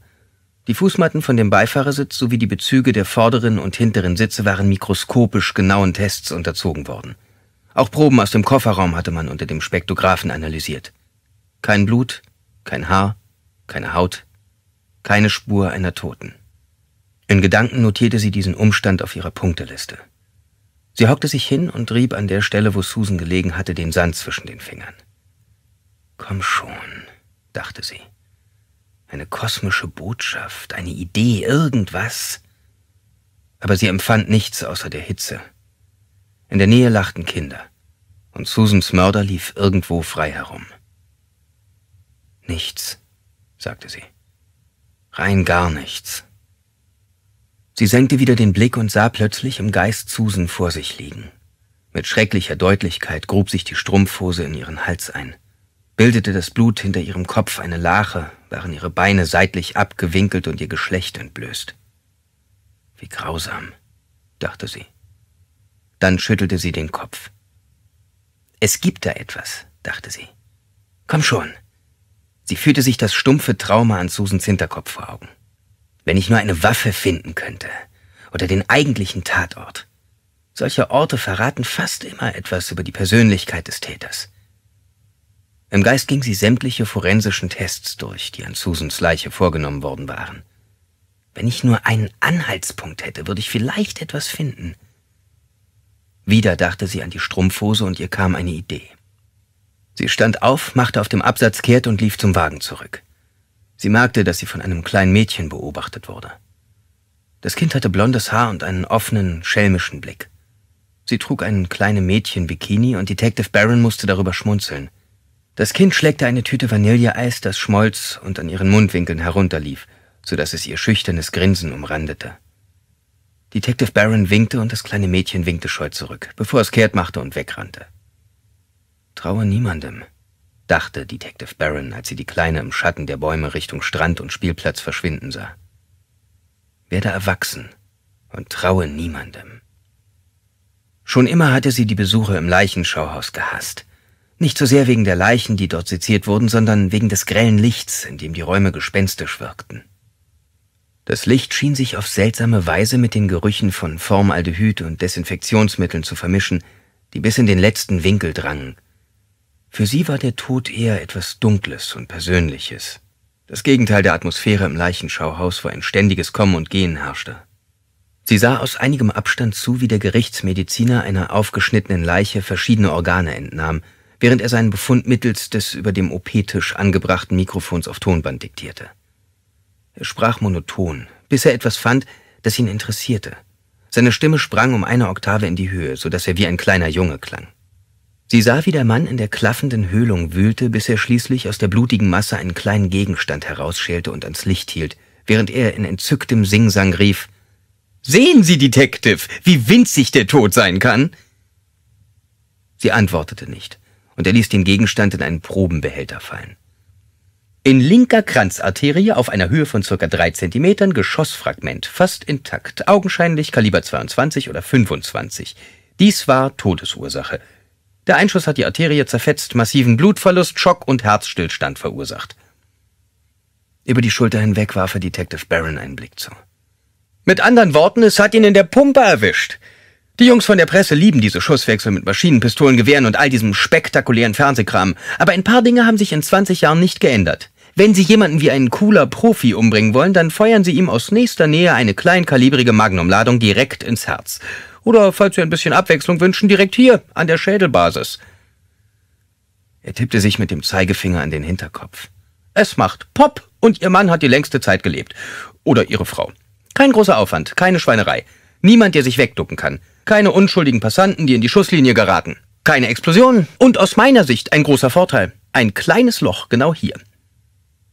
Die Fußmatten von dem Beifahrersitz sowie die Bezüge der vorderen und hinteren Sitze waren mikroskopisch genauen Tests unterzogen worden. Auch Proben aus dem Kofferraum hatte man unter dem Spektographen analysiert. Kein Blut, kein Haar, keine Haut, keine Spur einer Toten. In Gedanken notierte sie diesen Umstand auf ihrer Punkteliste. Sie hockte sich hin und rieb an der Stelle, wo Susan gelegen hatte, den Sand zwischen den Fingern. Komm schon, dachte sie eine kosmische Botschaft, eine Idee, irgendwas. Aber sie empfand nichts außer der Hitze. In der Nähe lachten Kinder, und Susans Mörder lief irgendwo frei herum. Nichts, sagte sie. Rein gar nichts. Sie senkte wieder den Blick und sah plötzlich im Geist Susan vor sich liegen. Mit schrecklicher Deutlichkeit grub sich die Strumpfhose in ihren Hals ein, bildete das Blut hinter ihrem Kopf eine Lache waren ihre Beine seitlich abgewinkelt und ihr Geschlecht entblößt. Wie grausam, dachte sie. Dann schüttelte sie den Kopf. Es gibt da etwas, dachte sie. Komm schon. Sie fühlte sich das stumpfe Trauma an Susans Hinterkopf vor Augen. Wenn ich nur eine Waffe finden könnte. Oder den eigentlichen Tatort. Solche Orte verraten fast immer etwas über die Persönlichkeit des Täters. Im Geist ging sie sämtliche forensischen Tests durch, die an Susans Leiche vorgenommen worden waren. Wenn ich nur einen Anhaltspunkt hätte, würde ich vielleicht etwas finden. Wieder dachte sie an die Strumpfhose und ihr kam eine Idee. Sie stand auf, machte auf dem Absatz kehrt und lief zum Wagen zurück. Sie merkte, dass sie von einem kleinen Mädchen beobachtet wurde. Das Kind hatte blondes Haar und einen offenen, schelmischen Blick. Sie trug einen kleinen Mädchen-Bikini und Detective Barron musste darüber schmunzeln – das Kind schleckte eine Tüte Vanilleeis, das schmolz und an ihren Mundwinkeln herunterlief, so dass es ihr schüchternes Grinsen umrandete. Detective Barron winkte und das kleine Mädchen winkte scheu zurück, bevor es kehrt machte und wegrannte. Traue niemandem, dachte Detective Barron, als sie die Kleine im Schatten der Bäume Richtung Strand und Spielplatz verschwinden sah. Werde erwachsen und traue niemandem. Schon immer hatte sie die Besuche im Leichenschauhaus gehasst – nicht so sehr wegen der Leichen, die dort seziert wurden, sondern wegen des grellen Lichts, in dem die Räume gespenstisch wirkten. Das Licht schien sich auf seltsame Weise mit den Gerüchen von Formaldehyd und Desinfektionsmitteln zu vermischen, die bis in den letzten Winkel drangen. Für sie war der Tod eher etwas Dunkles und Persönliches. Das Gegenteil der Atmosphäre im Leichenschauhaus, wo ein ständiges Kommen und Gehen herrschte. Sie sah aus einigem Abstand zu, wie der Gerichtsmediziner einer aufgeschnittenen Leiche verschiedene Organe entnahm, während er seinen Befund mittels des über dem OP-Tisch angebrachten Mikrofons auf Tonband diktierte. Er sprach monoton, bis er etwas fand, das ihn interessierte. Seine Stimme sprang um eine Oktave in die Höhe, so dass er wie ein kleiner Junge klang. Sie sah, wie der Mann in der klaffenden Höhlung wühlte, bis er schließlich aus der blutigen Masse einen kleinen Gegenstand herausschälte und ans Licht hielt, während er in entzücktem Singsang rief Sehen Sie, Detective, wie winzig der Tod sein kann. Sie antwortete nicht und er ließ den Gegenstand in einen Probenbehälter fallen. In linker Kranzarterie auf einer Höhe von circa drei Zentimetern Geschossfragment, fast intakt, augenscheinlich Kaliber 22 oder 25. Dies war Todesursache. Der Einschuss hat die Arterie zerfetzt, massiven Blutverlust, Schock und Herzstillstand verursacht. Über die Schulter hinweg warf er Detective Barron einen Blick zu. Mit anderen Worten, es hat ihn in der Pumpe erwischt. Die Jungs von der Presse lieben diese Schusswechsel mit Maschinenpistolen, Gewehren und all diesem spektakulären Fernsehkram. Aber ein paar Dinge haben sich in 20 Jahren nicht geändert. Wenn sie jemanden wie einen cooler Profi umbringen wollen, dann feuern sie ihm aus nächster Nähe eine kleinkalibrige Magnumladung direkt ins Herz. Oder, falls sie ein bisschen Abwechslung wünschen, direkt hier, an der Schädelbasis. Er tippte sich mit dem Zeigefinger an den Hinterkopf. Es macht Pop und ihr Mann hat die längste Zeit gelebt. Oder ihre Frau. Kein großer Aufwand, keine Schweinerei. Niemand, der sich wegducken kann keine unschuldigen Passanten, die in die Schusslinie geraten, keine Explosionen und aus meiner Sicht ein großer Vorteil, ein kleines Loch genau hier.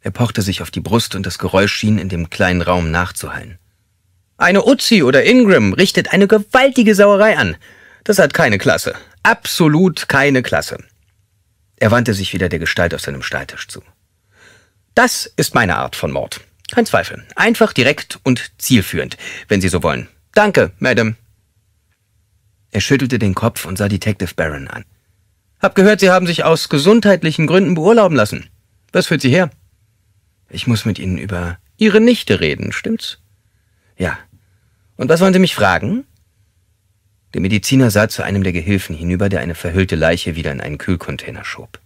Er pochte sich auf die Brust und das Geräusch schien in dem kleinen Raum nachzuhallen. Eine Uzi oder Ingram richtet eine gewaltige Sauerei an. Das hat keine Klasse. Absolut keine Klasse. Er wandte sich wieder der Gestalt auf seinem Schreibtisch zu. Das ist meine Art von Mord. Kein Zweifel. Einfach, direkt und zielführend, wenn Sie so wollen. Danke, Madame. Er schüttelte den Kopf und sah Detective Barron an. Hab gehört, Sie haben sich aus gesundheitlichen Gründen beurlauben lassen. Was führt Sie her? Ich muss mit Ihnen über Ihre Nichte reden, stimmt's? Ja. Und was wollen Sie mich fragen? Der Mediziner sah zu einem der Gehilfen hinüber, der eine verhüllte Leiche wieder in einen Kühlcontainer schob.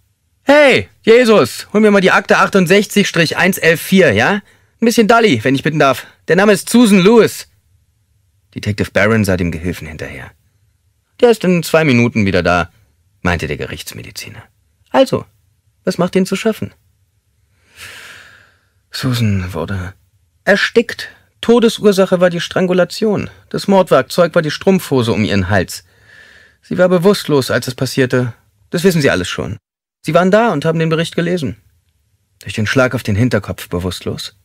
Hey, Jesus, hol mir mal die Akte 68-114, ja? Ein bisschen Dalli, wenn ich bitten darf. Der Name ist Susan Lewis. Detective Barron sah dem Gehilfen hinterher. Der ist in zwei Minuten wieder da, meinte der Gerichtsmediziner. Also, was macht ihn zu schaffen? Susan wurde erstickt. Todesursache war die Strangulation. Das Mordwerkzeug war die Strumpfhose um ihren Hals. Sie war bewusstlos, als es passierte. Das wissen Sie alles schon. Sie waren da und haben den Bericht gelesen. Durch den Schlag auf den Hinterkopf bewusstlos.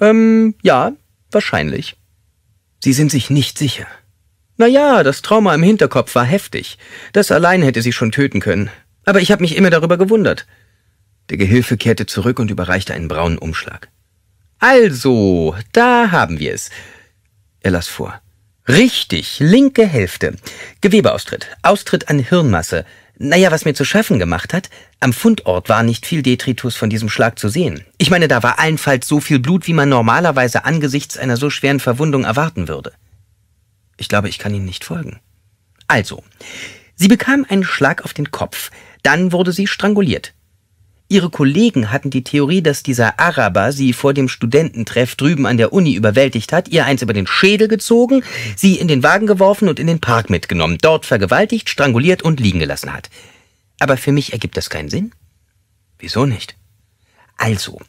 Ähm, ja, wahrscheinlich. Sie sind sich nicht sicher. Na ja, das Trauma im Hinterkopf war heftig. Das allein hätte sie schon töten können. Aber ich habe mich immer darüber gewundert. Der Gehilfe kehrte zurück und überreichte einen braunen Umschlag. Also, da haben wir es. Er las vor. Richtig, linke Hälfte. Gewebeaustritt, Austritt an Hirnmasse. Naja, was mir zu schaffen gemacht hat, am Fundort war nicht viel Detritus von diesem Schlag zu sehen. Ich meine, da war allenfalls so viel Blut, wie man normalerweise angesichts einer so schweren Verwundung erwarten würde. Ich glaube, ich kann Ihnen nicht folgen. Also, sie bekam einen Schlag auf den Kopf, dann wurde sie stranguliert. Ihre Kollegen hatten die Theorie, dass dieser Araber sie vor dem Studententreff drüben an der Uni überwältigt hat, ihr eins über den Schädel gezogen, sie in den Wagen geworfen und in den Park mitgenommen, dort vergewaltigt, stranguliert und liegen gelassen hat. Aber für mich ergibt das keinen Sinn. Wieso nicht? Also,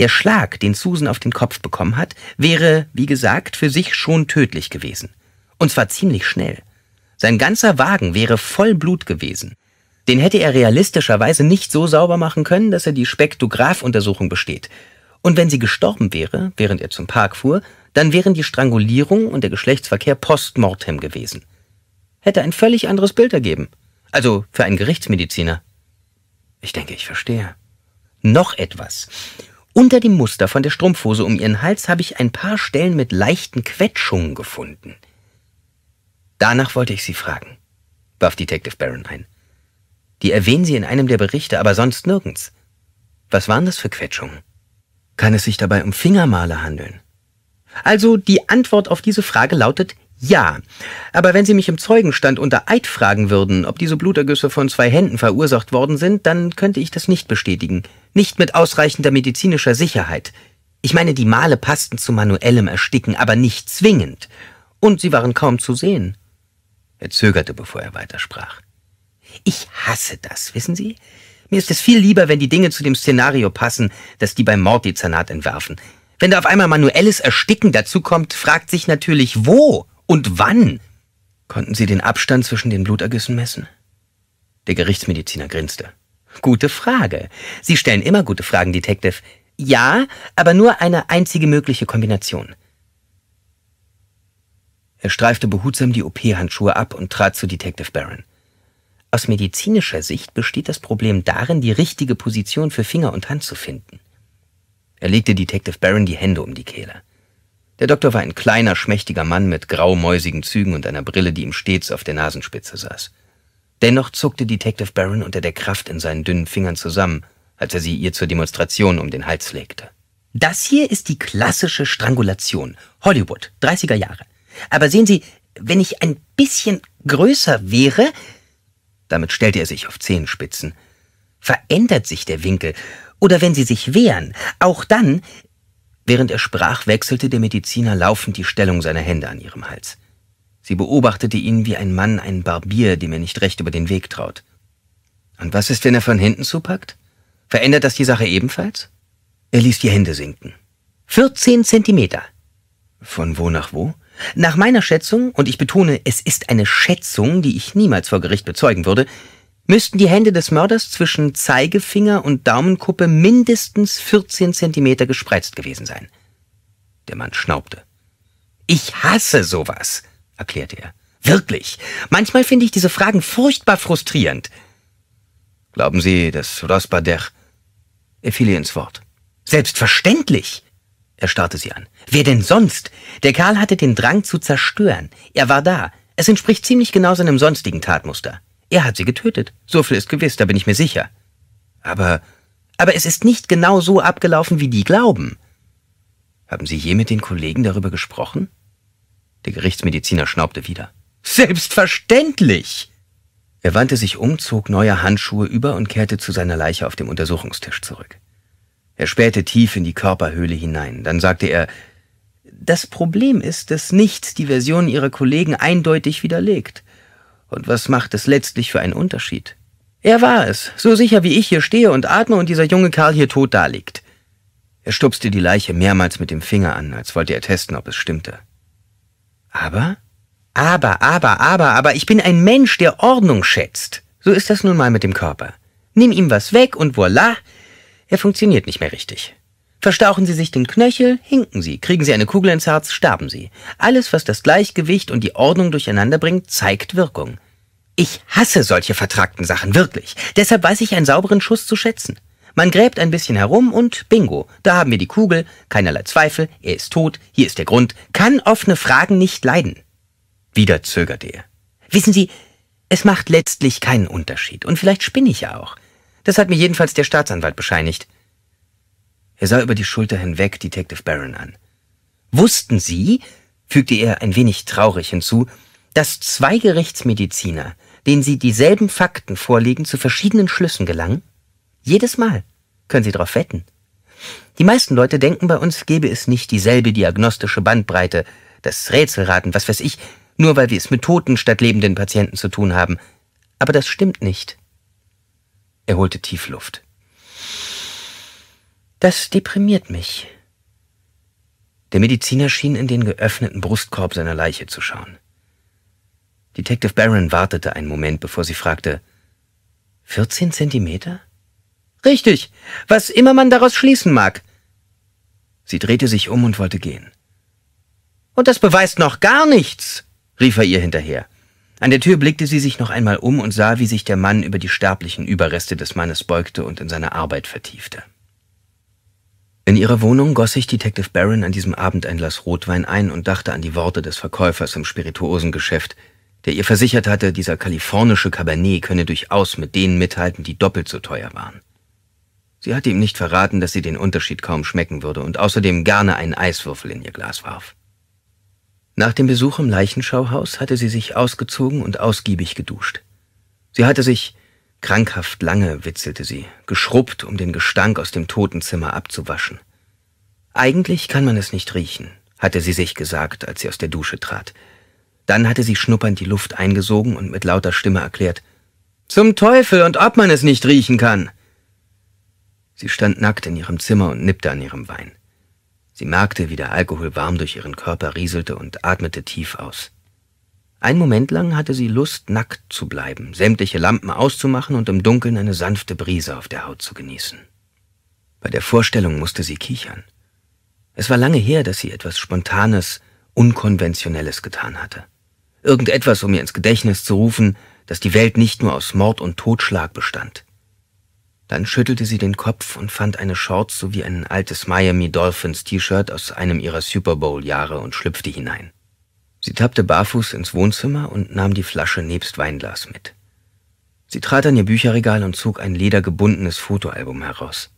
der Schlag, den Susan auf den Kopf bekommen hat, wäre, wie gesagt, für sich schon tödlich gewesen. Und zwar ziemlich schnell. Sein ganzer Wagen wäre voll Blut gewesen. Den hätte er realistischerweise nicht so sauber machen können, dass er die Spektographuntersuchung besteht. Und wenn sie gestorben wäre, während er zum Park fuhr, dann wären die Strangulierung und der Geschlechtsverkehr postmortem gewesen. Hätte ein völlig anderes Bild ergeben. Also für einen Gerichtsmediziner. Ich denke, ich verstehe. Noch etwas. Unter dem Muster von der Strumpfhose um ihren Hals habe ich ein paar Stellen mit leichten Quetschungen gefunden. Danach wollte ich Sie fragen, warf Detective Barron ein. Die erwähnen Sie in einem der Berichte, aber sonst nirgends. Was waren das für Quetschungen? Kann es sich dabei um Fingermale handeln? Also die Antwort auf diese Frage lautet ja, aber wenn Sie mich im Zeugenstand unter Eid fragen würden, ob diese Blutergüsse von zwei Händen verursacht worden sind, dann könnte ich das nicht bestätigen. Nicht mit ausreichender medizinischer Sicherheit. Ich meine, die Male passten zu manuellem Ersticken, aber nicht zwingend. Und sie waren kaum zu sehen. Er zögerte, bevor er weitersprach. Ich hasse das, wissen Sie? Mir ist es viel lieber, wenn die Dinge zu dem Szenario passen, das die beim Morddezernat entwerfen. Wenn da auf einmal manuelles Ersticken dazukommt, fragt sich natürlich, wo und wann konnten Sie den Abstand zwischen den Blutergüssen messen? Der Gerichtsmediziner grinste. Gute Frage. Sie stellen immer gute Fragen, Detective. Ja, aber nur eine einzige mögliche Kombination. Er streifte behutsam die OP-Handschuhe ab und trat zu Detective Barron. Aus medizinischer Sicht besteht das Problem darin, die richtige Position für Finger und Hand zu finden. Er legte Detective Barron die Hände um die Kehle. Der Doktor war ein kleiner, schmächtiger Mann mit graumäusigen Zügen und einer Brille, die ihm stets auf der Nasenspitze saß. Dennoch zuckte Detective Barron unter der Kraft in seinen dünnen Fingern zusammen, als er sie ihr zur Demonstration um den Hals legte. Das hier ist die klassische Strangulation. Hollywood, 30er Jahre. Aber sehen Sie, wenn ich ein bisschen größer wäre, damit stellte er sich auf Zehenspitzen, verändert sich der Winkel. Oder wenn Sie sich wehren, auch dann, Während er sprach, wechselte der Mediziner laufend die Stellung seiner Hände an ihrem Hals. Sie beobachtete ihn wie ein Mann einen Barbier, dem er nicht recht über den Weg traut. Und was ist, wenn er von hinten zupackt? Verändert das die Sache ebenfalls? Er ließ die Hände sinken. Vierzehn Zentimeter. Von wo nach wo? Nach meiner Schätzung, und ich betone, es ist eine Schätzung, die ich niemals vor Gericht bezeugen würde, müssten die Hände des Mörders zwischen Zeigefinger und Daumenkuppe mindestens 14 Zentimeter gespreizt gewesen sein. Der Mann schnaubte. Ich hasse sowas, erklärte er. Wirklich. Manchmal finde ich diese Fragen furchtbar frustrierend. Glauben Sie, dass Rosbadech... Er fiel ihr ins Wort. Selbstverständlich! Er starrte sie an. Wer denn sonst? Der Kerl hatte den Drang zu zerstören. Er war da. Es entspricht ziemlich genau seinem sonstigen Tatmuster. Er hat sie getötet. So viel ist gewiss, da bin ich mir sicher. Aber, aber es ist nicht genau so abgelaufen, wie die glauben. Haben Sie je mit den Kollegen darüber gesprochen? Der Gerichtsmediziner schnaubte wieder. Selbstverständlich! Er wandte sich um, zog neue Handschuhe über und kehrte zu seiner Leiche auf dem Untersuchungstisch zurück. Er spähte tief in die Körperhöhle hinein. Dann sagte er, das Problem ist, dass nichts die Version ihrer Kollegen eindeutig widerlegt. Und was macht es letztlich für einen Unterschied? Er war es, so sicher wie ich hier stehe und atme und dieser junge Kerl hier tot daliegt. Er stupste die Leiche mehrmals mit dem Finger an, als wollte er testen, ob es stimmte. Aber? Aber, aber, aber, aber, ich bin ein Mensch, der Ordnung schätzt. So ist das nun mal mit dem Körper. Nimm ihm was weg und voilà, er funktioniert nicht mehr richtig. Verstauchen Sie sich den Knöchel, hinken Sie, kriegen Sie eine Kugel ins Herz, sterben Sie. Alles, was das Gleichgewicht und die Ordnung durcheinander bringt, zeigt Wirkung. Ich hasse solche vertragten Sachen, wirklich. Deshalb weiß ich einen sauberen Schuss zu schätzen. Man gräbt ein bisschen herum und bingo, da haben wir die Kugel, keinerlei Zweifel, er ist tot, hier ist der Grund, kann offene Fragen nicht leiden. Wieder zögerte er. Wissen Sie, es macht letztlich keinen Unterschied und vielleicht spinne ich ja auch. Das hat mir jedenfalls der Staatsanwalt bescheinigt. Er sah über die Schulter hinweg Detective Barron an. Wussten Sie, fügte er ein wenig traurig hinzu, dass zwei Gerichtsmediziner, denen Sie dieselben Fakten vorlegen, zu verschiedenen Schlüssen gelangen? Jedes Mal. Können Sie darauf wetten? Die meisten Leute denken, bei uns gäbe es nicht dieselbe diagnostische Bandbreite, das Rätselraten, was weiß ich, nur weil wir es mit toten statt lebenden Patienten zu tun haben. Aber das stimmt nicht. Er holte Tiefluft. Luft. Das deprimiert mich. Der Mediziner schien in den geöffneten Brustkorb seiner Leiche zu schauen. Detective Barron wartete einen Moment, bevor sie fragte, 14 Zentimeter? Richtig, was immer man daraus schließen mag. Sie drehte sich um und wollte gehen. Und das beweist noch gar nichts, rief er ihr hinterher. An der Tür blickte sie sich noch einmal um und sah, wie sich der Mann über die sterblichen Überreste des Mannes beugte und in seine Arbeit vertiefte. In ihrer Wohnung goss sich Detective Barron an diesem Abend ein Glas Rotwein ein und dachte an die Worte des Verkäufers im Spirituosengeschäft, der ihr versichert hatte, dieser kalifornische Cabernet könne durchaus mit denen mithalten, die doppelt so teuer waren. Sie hatte ihm nicht verraten, dass sie den Unterschied kaum schmecken würde und außerdem gerne einen Eiswürfel in ihr Glas warf. Nach dem Besuch im Leichenschauhaus hatte sie sich ausgezogen und ausgiebig geduscht. Sie hatte sich Krankhaft lange witzelte sie, geschrubbt, um den Gestank aus dem Totenzimmer abzuwaschen. Eigentlich kann man es nicht riechen, hatte sie sich gesagt, als sie aus der Dusche trat. Dann hatte sie schnuppernd die Luft eingesogen und mit lauter Stimme erklärt, Zum Teufel und ob man es nicht riechen kann! Sie stand nackt in ihrem Zimmer und nippte an ihrem Wein. Sie merkte, wie der Alkohol warm durch ihren Körper rieselte und atmete tief aus. Ein Moment lang hatte sie Lust, nackt zu bleiben, sämtliche Lampen auszumachen und im Dunkeln eine sanfte Brise auf der Haut zu genießen. Bei der Vorstellung musste sie kichern. Es war lange her, dass sie etwas Spontanes, Unkonventionelles getan hatte. Irgendetwas, um ihr ins Gedächtnis zu rufen, dass die Welt nicht nur aus Mord und Totschlag bestand. Dann schüttelte sie den Kopf und fand eine Shorts sowie ein altes Miami Dolphins T-Shirt aus einem ihrer Super Bowl-Jahre und schlüpfte hinein. Sie tappte barfuß ins Wohnzimmer und nahm die Flasche nebst Weinglas mit. Sie trat an ihr Bücherregal und zog ein ledergebundenes Fotoalbum heraus.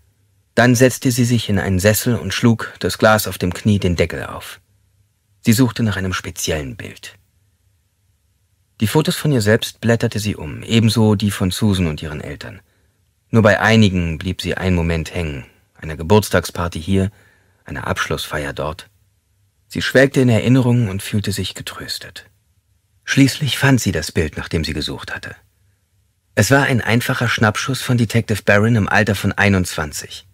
Dann setzte sie sich in einen Sessel und schlug, das Glas auf dem Knie, den Deckel auf. Sie suchte nach einem speziellen Bild. Die Fotos von ihr selbst blätterte sie um, ebenso die von Susan und ihren Eltern. Nur bei einigen blieb sie einen Moment hängen, einer Geburtstagsparty hier, einer Abschlussfeier dort. Sie schwelgte in Erinnerungen und fühlte sich getröstet. Schließlich fand sie das Bild, nach dem sie gesucht hatte. Es war ein einfacher Schnappschuss von Detective Barron im Alter von 21,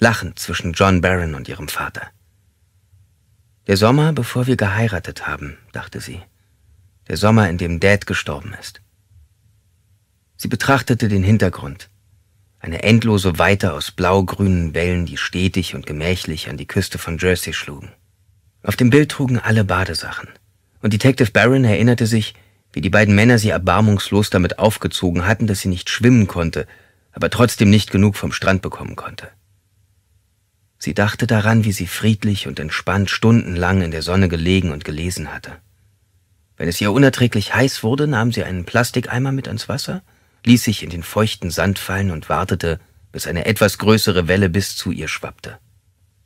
lachend zwischen John Barron und ihrem Vater. Der Sommer, bevor wir geheiratet haben, dachte sie. Der Sommer, in dem Dad gestorben ist. Sie betrachtete den Hintergrund. Eine endlose Weite aus blaugrünen Wellen, die stetig und gemächlich an die Küste von Jersey schlugen. Auf dem Bild trugen alle Badesachen. Und Detective Barron erinnerte sich, wie die beiden Männer sie erbarmungslos damit aufgezogen hatten, dass sie nicht schwimmen konnte, aber trotzdem nicht genug vom Strand bekommen konnte. Sie dachte daran, wie sie friedlich und entspannt stundenlang in der Sonne gelegen und gelesen hatte. Wenn es ihr unerträglich heiß wurde, nahm sie einen Plastikeimer mit ans Wasser, ließ sich in den feuchten Sand fallen und wartete, bis eine etwas größere Welle bis zu ihr schwappte.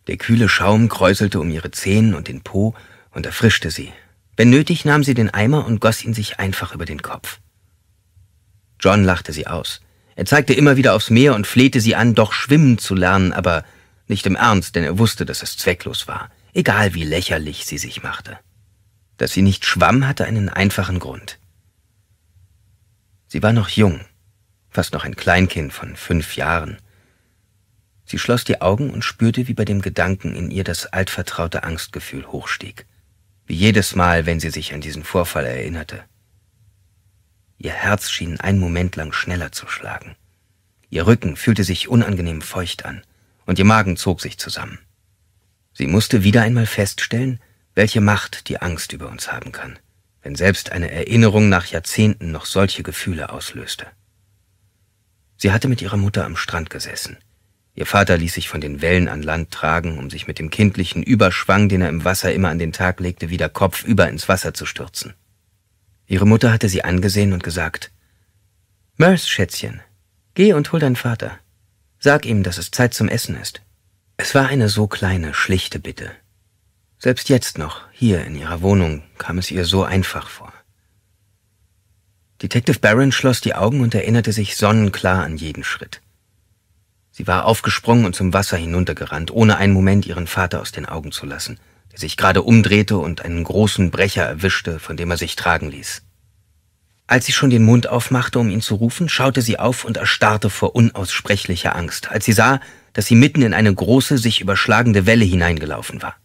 Der kühle Schaum kräuselte um ihre Zähne und den Po und erfrischte sie. Wenn nötig, nahm sie den Eimer und goss ihn sich einfach über den Kopf. John lachte sie aus. Er zeigte immer wieder aufs Meer und flehte sie an, doch schwimmen zu lernen, aber nicht im Ernst, denn er wusste, dass es zwecklos war, egal wie lächerlich sie sich machte. Dass sie nicht schwamm, hatte einen einfachen Grund. Sie war noch jung, fast noch ein Kleinkind von fünf Jahren. Sie schloss die Augen und spürte, wie bei dem Gedanken in ihr das altvertraute Angstgefühl hochstieg, wie jedes Mal, wenn sie sich an diesen Vorfall erinnerte. Ihr Herz schien einen Moment lang schneller zu schlagen. Ihr Rücken fühlte sich unangenehm feucht an, und ihr Magen zog sich zusammen. Sie musste wieder einmal feststellen, welche Macht die Angst über uns haben kann, wenn selbst eine Erinnerung nach Jahrzehnten noch solche Gefühle auslöste. Sie hatte mit ihrer Mutter am Strand gesessen, Ihr Vater ließ sich von den Wellen an Land tragen, um sich mit dem kindlichen Überschwang, den er im Wasser immer an den Tag legte, wieder kopfüber ins Wasser zu stürzen. Ihre Mutter hatte sie angesehen und gesagt, Merce, Schätzchen, geh und hol deinen Vater. Sag ihm, dass es Zeit zum Essen ist. Es war eine so kleine, schlichte Bitte. Selbst jetzt noch, hier in ihrer Wohnung, kam es ihr so einfach vor. Detective Barron schloss die Augen und erinnerte sich sonnenklar an jeden Schritt. Sie war aufgesprungen und zum Wasser hinuntergerannt, ohne einen Moment ihren Vater aus den Augen zu lassen, der sich gerade umdrehte und einen großen Brecher erwischte, von dem er sich tragen ließ. Als sie schon den Mund aufmachte, um ihn zu rufen, schaute sie auf und erstarrte vor unaussprechlicher Angst, als sie sah, dass sie mitten in eine große, sich überschlagende Welle hineingelaufen war.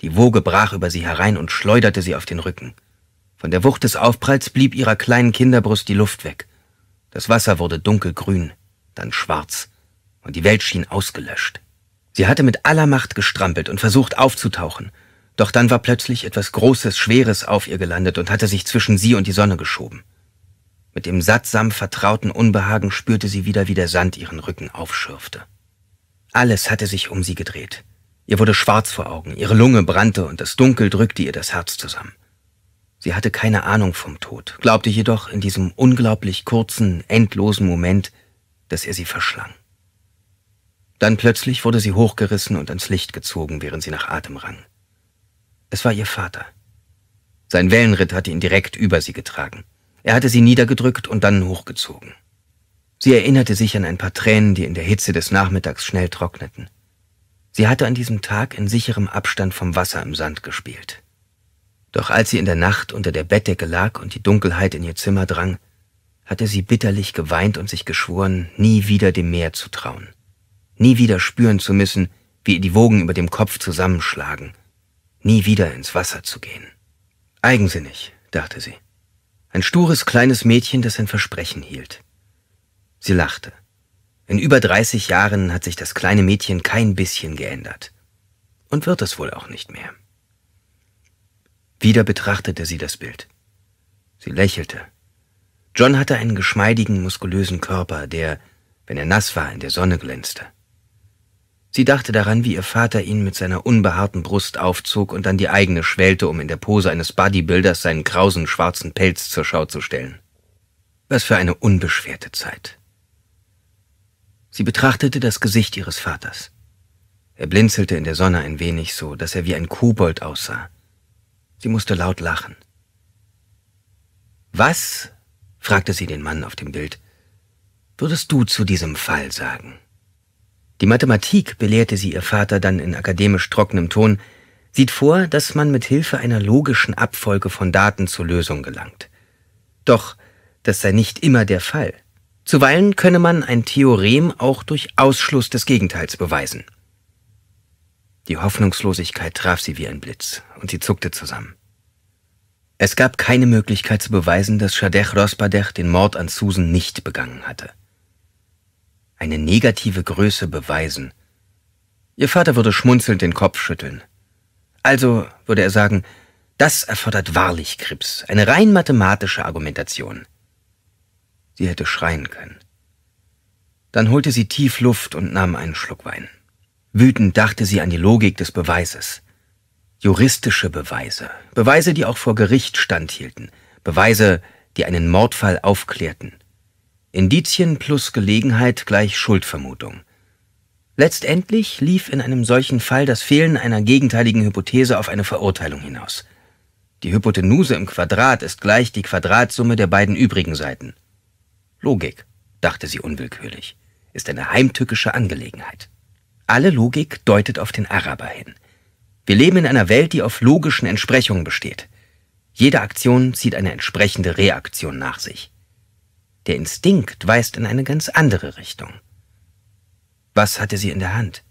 Die Woge brach über sie herein und schleuderte sie auf den Rücken. Von der Wucht des Aufpralls blieb ihrer kleinen Kinderbrust die Luft weg. Das Wasser wurde dunkelgrün, dann schwarz und die Welt schien ausgelöscht. Sie hatte mit aller Macht gestrampelt und versucht aufzutauchen, doch dann war plötzlich etwas Großes, Schweres auf ihr gelandet und hatte sich zwischen sie und die Sonne geschoben. Mit dem sattsam vertrauten Unbehagen spürte sie wieder, wie der Sand ihren Rücken aufschürfte. Alles hatte sich um sie gedreht. Ihr wurde schwarz vor Augen, ihre Lunge brannte und das Dunkel drückte ihr das Herz zusammen. Sie hatte keine Ahnung vom Tod, glaubte jedoch in diesem unglaublich kurzen, endlosen Moment, dass er sie verschlang. Dann plötzlich wurde sie hochgerissen und ans Licht gezogen, während sie nach Atem rang. Es war ihr Vater. Sein Wellenritt hatte ihn direkt über sie getragen. Er hatte sie niedergedrückt und dann hochgezogen. Sie erinnerte sich an ein paar Tränen, die in der Hitze des Nachmittags schnell trockneten. Sie hatte an diesem Tag in sicherem Abstand vom Wasser im Sand gespielt. Doch als sie in der Nacht unter der Bettdecke lag und die Dunkelheit in ihr Zimmer drang, hatte sie bitterlich geweint und sich geschworen, nie wieder dem Meer zu trauen nie wieder spüren zu müssen, wie ihr die Wogen über dem Kopf zusammenschlagen, nie wieder ins Wasser zu gehen. Eigensinnig, dachte sie. Ein stures kleines Mädchen, das ein Versprechen hielt. Sie lachte. In über 30 Jahren hat sich das kleine Mädchen kein bisschen geändert. Und wird es wohl auch nicht mehr. Wieder betrachtete sie das Bild. Sie lächelte. John hatte einen geschmeidigen, muskulösen Körper, der, wenn er nass war, in der Sonne glänzte. Sie dachte daran, wie ihr Vater ihn mit seiner unbehaarten Brust aufzog und dann die eigene schwelte, um in der Pose eines Bodybuilders seinen krausen schwarzen Pelz zur Schau zu stellen. Was für eine unbeschwerte Zeit. Sie betrachtete das Gesicht ihres Vaters. Er blinzelte in der Sonne ein wenig so, dass er wie ein Kobold aussah. Sie musste laut lachen. Was, fragte sie den Mann auf dem Bild, würdest du zu diesem Fall sagen? Die Mathematik, belehrte sie ihr Vater dann in akademisch trockenem Ton, sieht vor, dass man mit Hilfe einer logischen Abfolge von Daten zur Lösung gelangt. Doch das sei nicht immer der Fall. Zuweilen könne man ein Theorem auch durch Ausschluss des Gegenteils beweisen. Die Hoffnungslosigkeit traf sie wie ein Blitz, und sie zuckte zusammen. Es gab keine Möglichkeit zu beweisen, dass Shadech Rospadech den Mord an Susan nicht begangen hatte eine negative Größe beweisen. Ihr Vater würde schmunzelnd den Kopf schütteln. Also würde er sagen, das erfordert wahrlich Krebs, eine rein mathematische Argumentation. Sie hätte schreien können. Dann holte sie tief Luft und nahm einen Schluck Wein. Wütend dachte sie an die Logik des Beweises. Juristische Beweise, Beweise, die auch vor Gericht standhielten, Beweise, die einen Mordfall aufklärten. Indizien plus Gelegenheit gleich Schuldvermutung. Letztendlich lief in einem solchen Fall das Fehlen einer gegenteiligen Hypothese auf eine Verurteilung hinaus. Die Hypotenuse im Quadrat ist gleich die Quadratsumme der beiden übrigen Seiten. Logik, dachte sie unwillkürlich, ist eine heimtückische Angelegenheit. Alle Logik deutet auf den Araber hin. Wir leben in einer Welt, die auf logischen Entsprechungen besteht. Jede Aktion zieht eine entsprechende Reaktion nach sich. Der Instinkt weist in eine ganz andere Richtung. Was hatte sie in der Hand?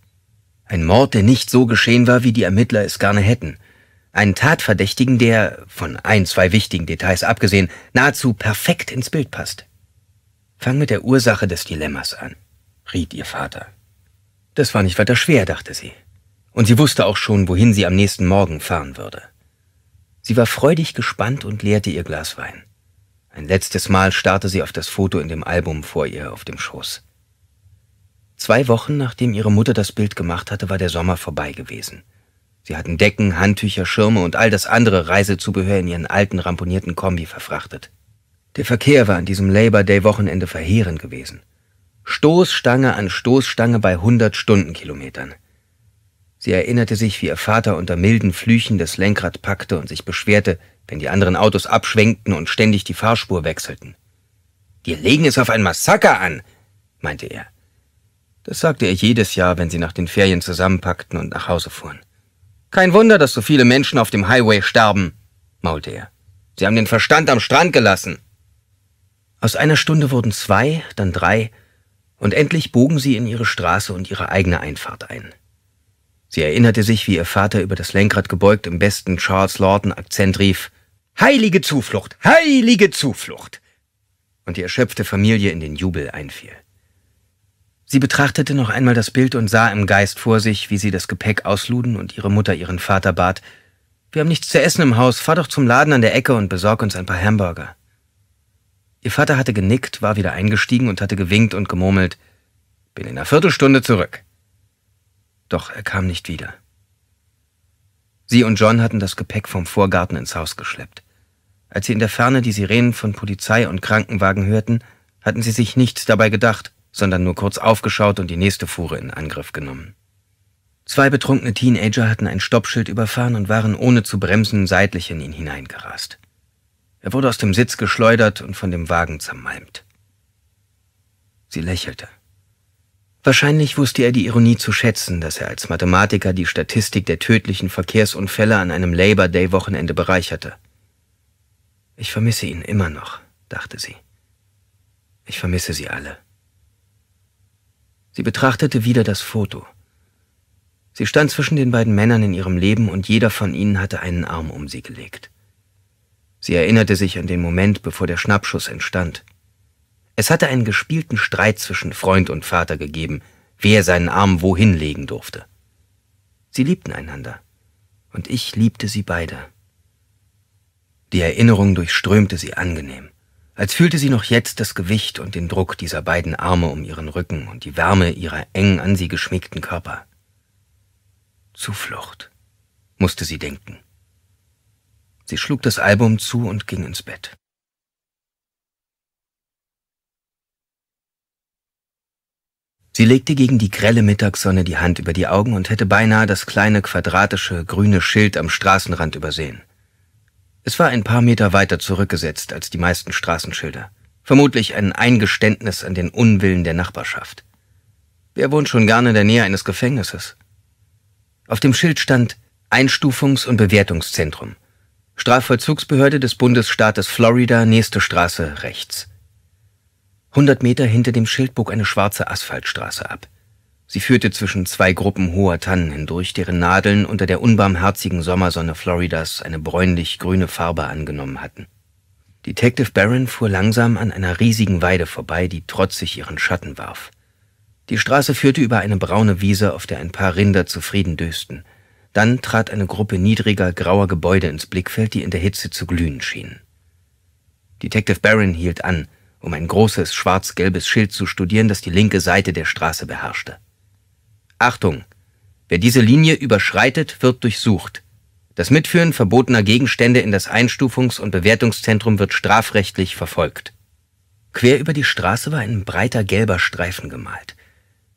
Ein Mord, der nicht so geschehen war, wie die Ermittler es gerne hätten. Einen Tatverdächtigen, der, von ein, zwei wichtigen Details abgesehen, nahezu perfekt ins Bild passt. Fang mit der Ursache des Dilemmas an, riet ihr Vater. Das war nicht weiter schwer, dachte sie. Und sie wusste auch schon, wohin sie am nächsten Morgen fahren würde. Sie war freudig gespannt und leerte ihr Glas Wein. Ein letztes Mal starrte sie auf das Foto in dem Album vor ihr auf dem Schoß. Zwei Wochen nachdem ihre Mutter das Bild gemacht hatte, war der Sommer vorbei gewesen. Sie hatten Decken, Handtücher, Schirme und all das andere Reisezubehör in ihren alten, ramponierten Kombi verfrachtet. Der Verkehr war an diesem Labor Day Wochenende verheerend gewesen. Stoßstange an Stoßstange bei 100 Stundenkilometern. Sie erinnerte sich, wie ihr Vater unter milden Flüchen das Lenkrad packte und sich beschwerte, wenn die anderen Autos abschwenkten und ständig die Fahrspur wechselten. Wir legen es auf ein Massaker an, meinte er. Das sagte er jedes Jahr, wenn sie nach den Ferien zusammenpackten und nach Hause fuhren. Kein Wunder, dass so viele Menschen auf dem Highway starben, maulte er. Sie haben den Verstand am Strand gelassen. Aus einer Stunde wurden zwei, dann drei, und endlich bogen sie in ihre Straße und ihre eigene Einfahrt ein. Sie erinnerte sich, wie ihr Vater über das Lenkrad gebeugt im besten Charles Lawton Akzent rief Heilige Zuflucht, heilige Zuflucht! Und die erschöpfte Familie in den Jubel einfiel. Sie betrachtete noch einmal das Bild und sah im Geist vor sich, wie sie das Gepäck ausluden und ihre Mutter ihren Vater bat, wir haben nichts zu essen im Haus, fahr doch zum Laden an der Ecke und besorg uns ein paar Hamburger. Ihr Vater hatte genickt, war wieder eingestiegen und hatte gewinkt und gemurmelt, bin in einer Viertelstunde zurück. Doch er kam nicht wieder. Sie und John hatten das Gepäck vom Vorgarten ins Haus geschleppt. Als sie in der Ferne die Sirenen von Polizei und Krankenwagen hörten, hatten sie sich nichts dabei gedacht, sondern nur kurz aufgeschaut und die nächste Fuhre in Angriff genommen. Zwei betrunkene Teenager hatten ein Stoppschild überfahren und waren ohne zu bremsen seitlich in ihn hineingerast. Er wurde aus dem Sitz geschleudert und von dem Wagen zermalmt. Sie lächelte. Wahrscheinlich wusste er die Ironie zu schätzen, dass er als Mathematiker die Statistik der tödlichen Verkehrsunfälle an einem Labor Day Wochenende bereicherte. Ich vermisse ihn immer noch, dachte sie. Ich vermisse sie alle. Sie betrachtete wieder das Foto. Sie stand zwischen den beiden Männern in ihrem Leben und jeder von ihnen hatte einen Arm um sie gelegt. Sie erinnerte sich an den Moment, bevor der Schnappschuss entstand. Es hatte einen gespielten Streit zwischen Freund und Vater gegeben, wer seinen Arm wohin legen durfte. Sie liebten einander, und ich liebte sie beide. Die Erinnerung durchströmte sie angenehm, als fühlte sie noch jetzt das Gewicht und den Druck dieser beiden Arme um ihren Rücken und die Wärme ihrer eng an sie geschmiegten Körper. Zuflucht, musste sie denken. Sie schlug das Album zu und ging ins Bett. Sie legte gegen die grelle Mittagssonne die Hand über die Augen und hätte beinahe das kleine quadratische grüne Schild am Straßenrand übersehen. Es war ein paar Meter weiter zurückgesetzt als die meisten Straßenschilder. Vermutlich ein Eingeständnis an den Unwillen der Nachbarschaft. Wer wohnt schon gerne in der Nähe eines Gefängnisses? Auf dem Schild stand Einstufungs- und Bewertungszentrum. Strafvollzugsbehörde des Bundesstaates Florida, nächste Straße rechts. Hundert Meter hinter dem Schild bog eine schwarze Asphaltstraße ab. Sie führte zwischen zwei Gruppen hoher Tannen hindurch, deren Nadeln unter der unbarmherzigen Sommersonne Floridas eine bräunlich-grüne Farbe angenommen hatten. Detective Barron fuhr langsam an einer riesigen Weide vorbei, die trotzig ihren Schatten warf. Die Straße führte über eine braune Wiese, auf der ein paar Rinder zufrieden dösten. Dann trat eine Gruppe niedriger, grauer Gebäude ins Blickfeld, die in der Hitze zu glühen schienen. Detective Barron hielt an, um ein großes schwarz-gelbes Schild zu studieren, das die linke Seite der Straße beherrschte. Achtung! Wer diese Linie überschreitet, wird durchsucht. Das Mitführen verbotener Gegenstände in das Einstufungs- und Bewertungszentrum wird strafrechtlich verfolgt. Quer über die Straße war ein breiter gelber Streifen gemalt.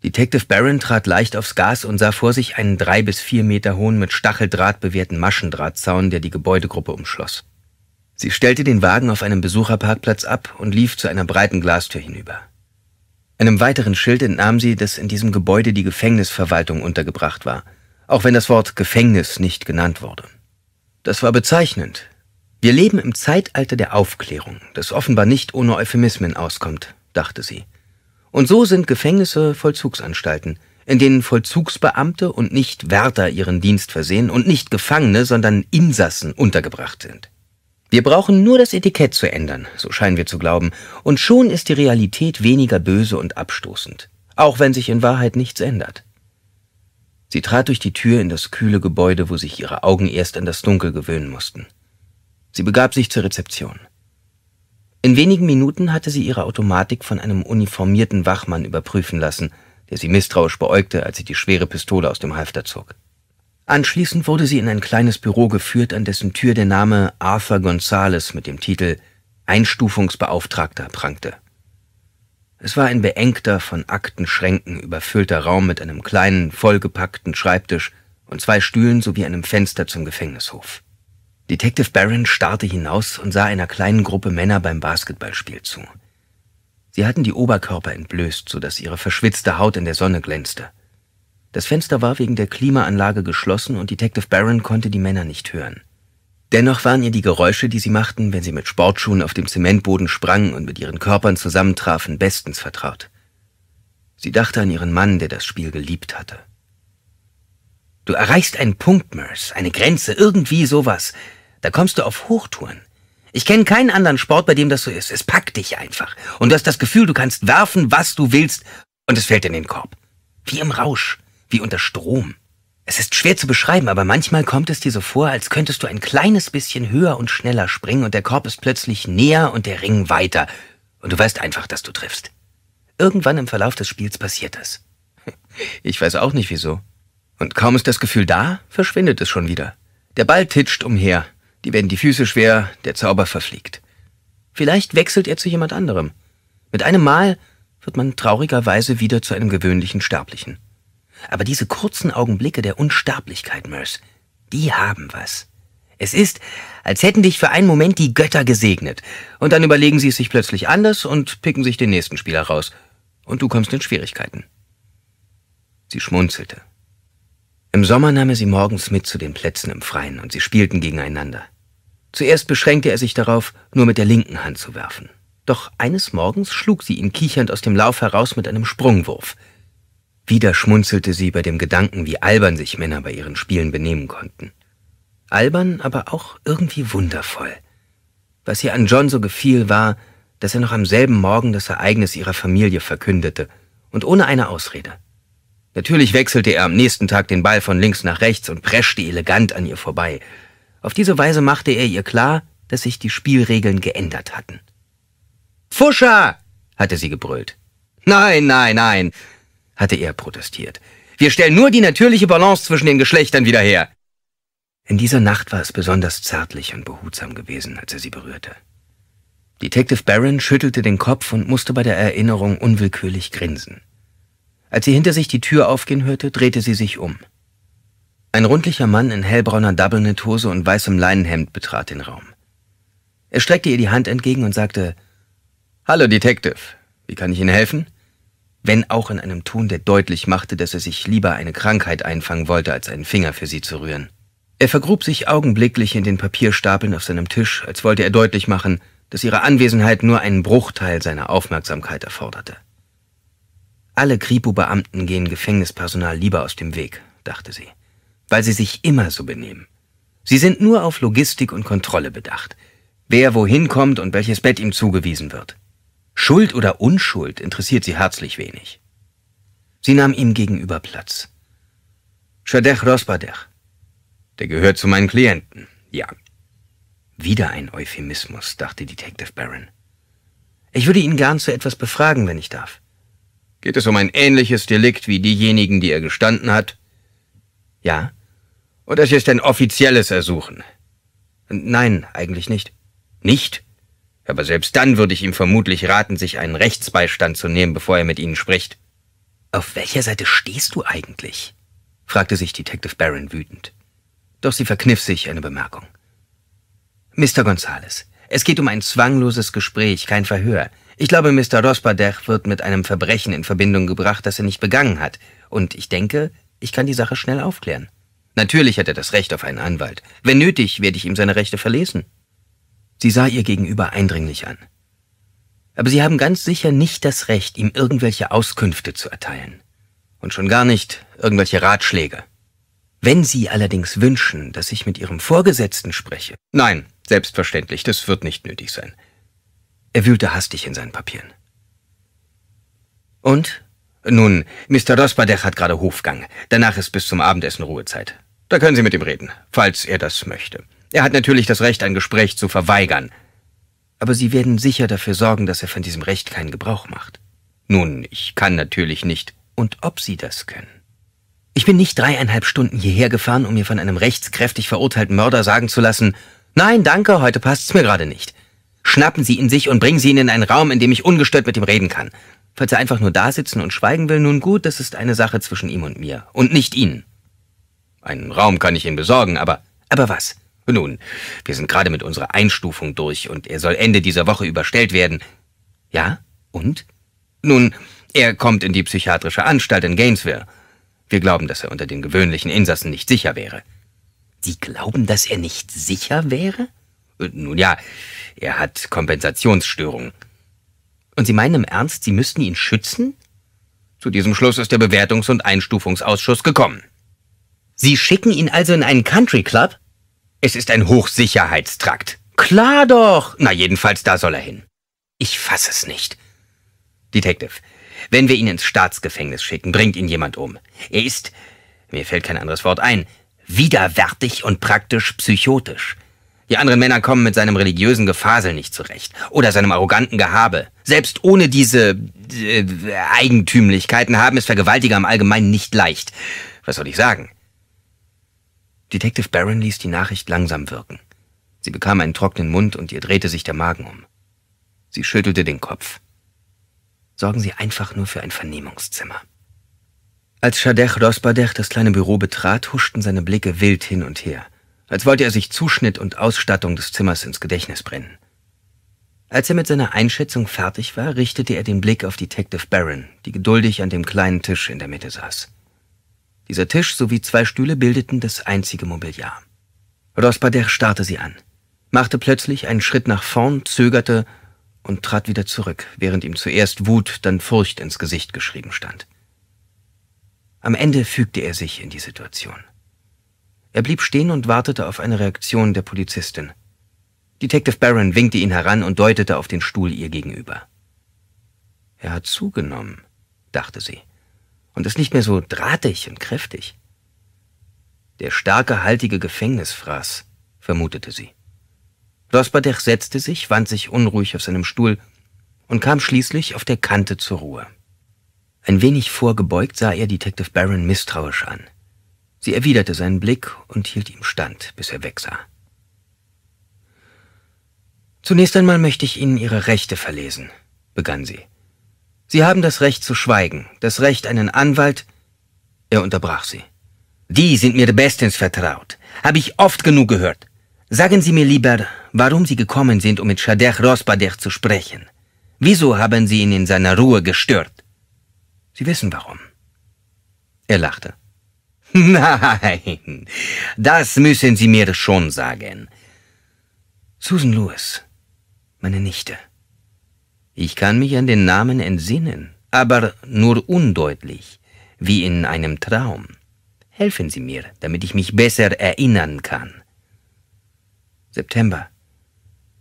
Detective Barron trat leicht aufs Gas und sah vor sich einen drei bis vier Meter hohen, mit Stacheldraht bewehrten Maschendrahtzaun, der die Gebäudegruppe umschloss. Sie stellte den Wagen auf einem Besucherparkplatz ab und lief zu einer breiten Glastür hinüber. Einem weiteren Schild entnahm sie, dass in diesem Gebäude die Gefängnisverwaltung untergebracht war, auch wenn das Wort Gefängnis nicht genannt wurde. Das war bezeichnend. Wir leben im Zeitalter der Aufklärung, das offenbar nicht ohne Euphemismen auskommt, dachte sie. Und so sind Gefängnisse Vollzugsanstalten, in denen Vollzugsbeamte und nicht Wärter ihren Dienst versehen und nicht Gefangene, sondern Insassen untergebracht sind. Wir brauchen nur das Etikett zu ändern, so scheinen wir zu glauben, und schon ist die Realität weniger böse und abstoßend, auch wenn sich in Wahrheit nichts ändert. Sie trat durch die Tür in das kühle Gebäude, wo sich ihre Augen erst an das Dunkel gewöhnen mussten. Sie begab sich zur Rezeption. In wenigen Minuten hatte sie ihre Automatik von einem uniformierten Wachmann überprüfen lassen, der sie misstrauisch beäugte, als sie die schwere Pistole aus dem Halfter zog. Anschließend wurde sie in ein kleines Büro geführt, an dessen Tür der Name Arthur Gonzales mit dem Titel Einstufungsbeauftragter prangte. Es war ein beengter, von Aktenschränken überfüllter Raum mit einem kleinen, vollgepackten Schreibtisch und zwei Stühlen sowie einem Fenster zum Gefängnishof. Detective Barron starrte hinaus und sah einer kleinen Gruppe Männer beim Basketballspiel zu. Sie hatten die Oberkörper entblößt, so dass ihre verschwitzte Haut in der Sonne glänzte. Das Fenster war wegen der Klimaanlage geschlossen und Detective Barron konnte die Männer nicht hören. Dennoch waren ihr die Geräusche, die sie machten, wenn sie mit Sportschuhen auf dem Zementboden sprangen und mit ihren Körpern zusammentrafen, bestens vertraut. Sie dachte an ihren Mann, der das Spiel geliebt hatte. Du erreichst einen Punkt, Merce, eine Grenze, irgendwie sowas. Da kommst du auf Hochtouren. Ich kenne keinen anderen Sport, bei dem das so ist. Es packt dich einfach. Und du hast das Gefühl, du kannst werfen, was du willst, und es fällt in den Korb. Wie im Rausch wie unter Strom. Es ist schwer zu beschreiben, aber manchmal kommt es dir so vor, als könntest du ein kleines bisschen höher und schneller springen und der Korb ist plötzlich näher und der Ring weiter. Und du weißt einfach, dass du triffst. Irgendwann im Verlauf des Spiels passiert das. Ich weiß auch nicht wieso. Und kaum ist das Gefühl da, verschwindet es schon wieder. Der Ball titscht umher, die werden die Füße schwer, der Zauber verfliegt. Vielleicht wechselt er zu jemand anderem. Mit einem Mal wird man traurigerweise wieder zu einem gewöhnlichen Sterblichen. Aber diese kurzen Augenblicke der Unsterblichkeit, Merce, die haben was. Es ist, als hätten dich für einen Moment die Götter gesegnet. Und dann überlegen sie es sich plötzlich anders und picken sich den nächsten Spieler raus. Und du kommst in Schwierigkeiten. Sie schmunzelte. Im Sommer nahm er sie morgens mit zu den Plätzen im Freien und sie spielten gegeneinander. Zuerst beschränkte er sich darauf, nur mit der linken Hand zu werfen. Doch eines Morgens schlug sie ihn kichernd aus dem Lauf heraus mit einem Sprungwurf – wieder schmunzelte sie bei dem Gedanken, wie albern sich Männer bei ihren Spielen benehmen konnten. Albern, aber auch irgendwie wundervoll. Was ihr an John so gefiel, war, dass er noch am selben Morgen das Ereignis ihrer Familie verkündete und ohne eine Ausrede. Natürlich wechselte er am nächsten Tag den Ball von links nach rechts und preschte elegant an ihr vorbei. Auf diese Weise machte er ihr klar, dass sich die Spielregeln geändert hatten. Fuscher! hatte sie gebrüllt. Nein, nein, nein, hatte er protestiert. Wir stellen nur die natürliche Balance zwischen den Geschlechtern wieder her. In dieser Nacht war es besonders zärtlich und behutsam gewesen, als er sie berührte. Detective Barron schüttelte den Kopf und musste bei der Erinnerung unwillkürlich grinsen. Als sie hinter sich die Tür aufgehen hörte, drehte sie sich um. Ein rundlicher Mann in hellbrauner Doublenet-Hose und weißem Leinenhemd betrat den Raum. Er streckte ihr die Hand entgegen und sagte, Hallo, Detective. Wie kann ich Ihnen helfen? wenn auch in einem Ton, der deutlich machte, dass er sich lieber eine Krankheit einfangen wollte, als einen Finger für sie zu rühren. Er vergrub sich augenblicklich in den Papierstapeln auf seinem Tisch, als wollte er deutlich machen, dass ihre Anwesenheit nur einen Bruchteil seiner Aufmerksamkeit erforderte. Alle Kripo-Beamten gehen Gefängnispersonal lieber aus dem Weg, dachte sie, weil sie sich immer so benehmen. Sie sind nur auf Logistik und Kontrolle bedacht, wer wohin kommt und welches Bett ihm zugewiesen wird. Schuld oder Unschuld interessiert sie herzlich wenig. Sie nahm ihm gegenüber Platz. Schadech Rosbadech. Der gehört zu meinen Klienten, ja. Wieder ein Euphemismus, dachte Detective Barron. Ich würde ihn gern zu etwas befragen, wenn ich darf. Geht es um ein ähnliches Delikt wie diejenigen, die er gestanden hat? Ja. Und es ist ein offizielles Ersuchen? Nein, eigentlich nicht. Nicht? aber selbst dann würde ich ihm vermutlich raten, sich einen Rechtsbeistand zu nehmen, bevor er mit Ihnen spricht. Auf welcher Seite stehst du eigentlich? fragte sich Detective Barron wütend. Doch sie verkniff sich eine Bemerkung. Mr. Gonzales, es geht um ein zwangloses Gespräch, kein Verhör. Ich glaube, Mr. Rospadech wird mit einem Verbrechen in Verbindung gebracht, das er nicht begangen hat, und ich denke, ich kann die Sache schnell aufklären. Natürlich hat er das Recht auf einen Anwalt. Wenn nötig, werde ich ihm seine Rechte verlesen. Sie sah ihr gegenüber eindringlich an. Aber Sie haben ganz sicher nicht das Recht, ihm irgendwelche Auskünfte zu erteilen. Und schon gar nicht irgendwelche Ratschläge. Wenn Sie allerdings wünschen, dass ich mit Ihrem Vorgesetzten spreche. Nein, selbstverständlich, das wird nicht nötig sein. Er wühlte hastig in seinen Papieren. Und? Nun, Mr. Rosbadech hat gerade Hofgang. Danach ist bis zum Abendessen Ruhezeit. Da können Sie mit ihm reden, falls er das möchte. Er hat natürlich das Recht, ein Gespräch zu verweigern. Aber Sie werden sicher dafür sorgen, dass er von diesem Recht keinen Gebrauch macht. Nun, ich kann natürlich nicht. Und ob Sie das können? Ich bin nicht dreieinhalb Stunden hierher gefahren, um mir von einem rechtskräftig verurteilten Mörder sagen zu lassen, nein, danke, heute passt's mir gerade nicht. Schnappen Sie ihn sich und bringen Sie ihn in einen Raum, in dem ich ungestört mit ihm reden kann. Falls er einfach nur da sitzen und schweigen will, nun gut, das ist eine Sache zwischen ihm und mir und nicht Ihnen. Einen Raum kann ich Ihnen besorgen, aber... Aber was? Nun, wir sind gerade mit unserer Einstufung durch und er soll Ende dieser Woche überstellt werden. Ja? Und? Nun, er kommt in die psychiatrische Anstalt in Gainesville. Wir glauben, dass er unter den gewöhnlichen Insassen nicht sicher wäre. Sie glauben, dass er nicht sicher wäre? Äh, nun ja, er hat Kompensationsstörungen. Und Sie meinen im Ernst, Sie müssten ihn schützen? Zu diesem Schluss ist der Bewertungs- und Einstufungsausschuss gekommen. Sie schicken ihn also in einen Country Club? Es ist ein Hochsicherheitstrakt. Klar doch. Na jedenfalls, da soll er hin. Ich fass es nicht. Detective, wenn wir ihn ins Staatsgefängnis schicken, bringt ihn jemand um. Er ist, mir fällt kein anderes Wort ein, widerwärtig und praktisch psychotisch. Die anderen Männer kommen mit seinem religiösen Gefasel nicht zurecht. Oder seinem arroganten Gehabe. Selbst ohne diese äh, Eigentümlichkeiten haben es Vergewaltiger im Allgemeinen nicht leicht. Was soll ich sagen? Detective Barron ließ die Nachricht langsam wirken. Sie bekam einen trockenen Mund und ihr drehte sich der Magen um. Sie schüttelte den Kopf. Sorgen Sie einfach nur für ein Vernehmungszimmer. Als Shadech Rosbadech das kleine Büro betrat, huschten seine Blicke wild hin und her, als wollte er sich Zuschnitt und Ausstattung des Zimmers ins Gedächtnis brennen. Als er mit seiner Einschätzung fertig war, richtete er den Blick auf Detective Barron, die geduldig an dem kleinen Tisch in der Mitte saß. Dieser Tisch sowie zwei Stühle bildeten das einzige Mobiliar. Rospader starrte sie an, machte plötzlich einen Schritt nach vorn, zögerte und trat wieder zurück, während ihm zuerst Wut, dann Furcht ins Gesicht geschrieben stand. Am Ende fügte er sich in die Situation. Er blieb stehen und wartete auf eine Reaktion der Polizistin. Detective Barron winkte ihn heran und deutete auf den Stuhl ihr gegenüber. Er hat zugenommen, dachte sie und ist nicht mehr so drahtig und kräftig. Der starke, haltige Gefängnisfraß, vermutete sie. Blossbadech setzte sich, wand sich unruhig auf seinem Stuhl und kam schließlich auf der Kante zur Ruhe. Ein wenig vorgebeugt sah er Detective Barron misstrauisch an. Sie erwiderte seinen Blick und hielt ihm stand, bis er wegsah. Zunächst einmal möchte ich Ihnen Ihre Rechte verlesen, begann sie. Sie haben das Recht zu schweigen, das Recht, einen Anwalt. Er unterbrach sie. Die sind mir bestens vertraut. Habe ich oft genug gehört. Sagen Sie mir lieber, warum Sie gekommen sind, um mit Shadech Rosbadech zu sprechen. Wieso haben Sie ihn in seiner Ruhe gestört? Sie wissen warum. Er lachte. Nein, das müssen Sie mir schon sagen. Susan Lewis, meine Nichte. Ich kann mich an den Namen entsinnen, aber nur undeutlich, wie in einem Traum. Helfen Sie mir, damit ich mich besser erinnern kann. September.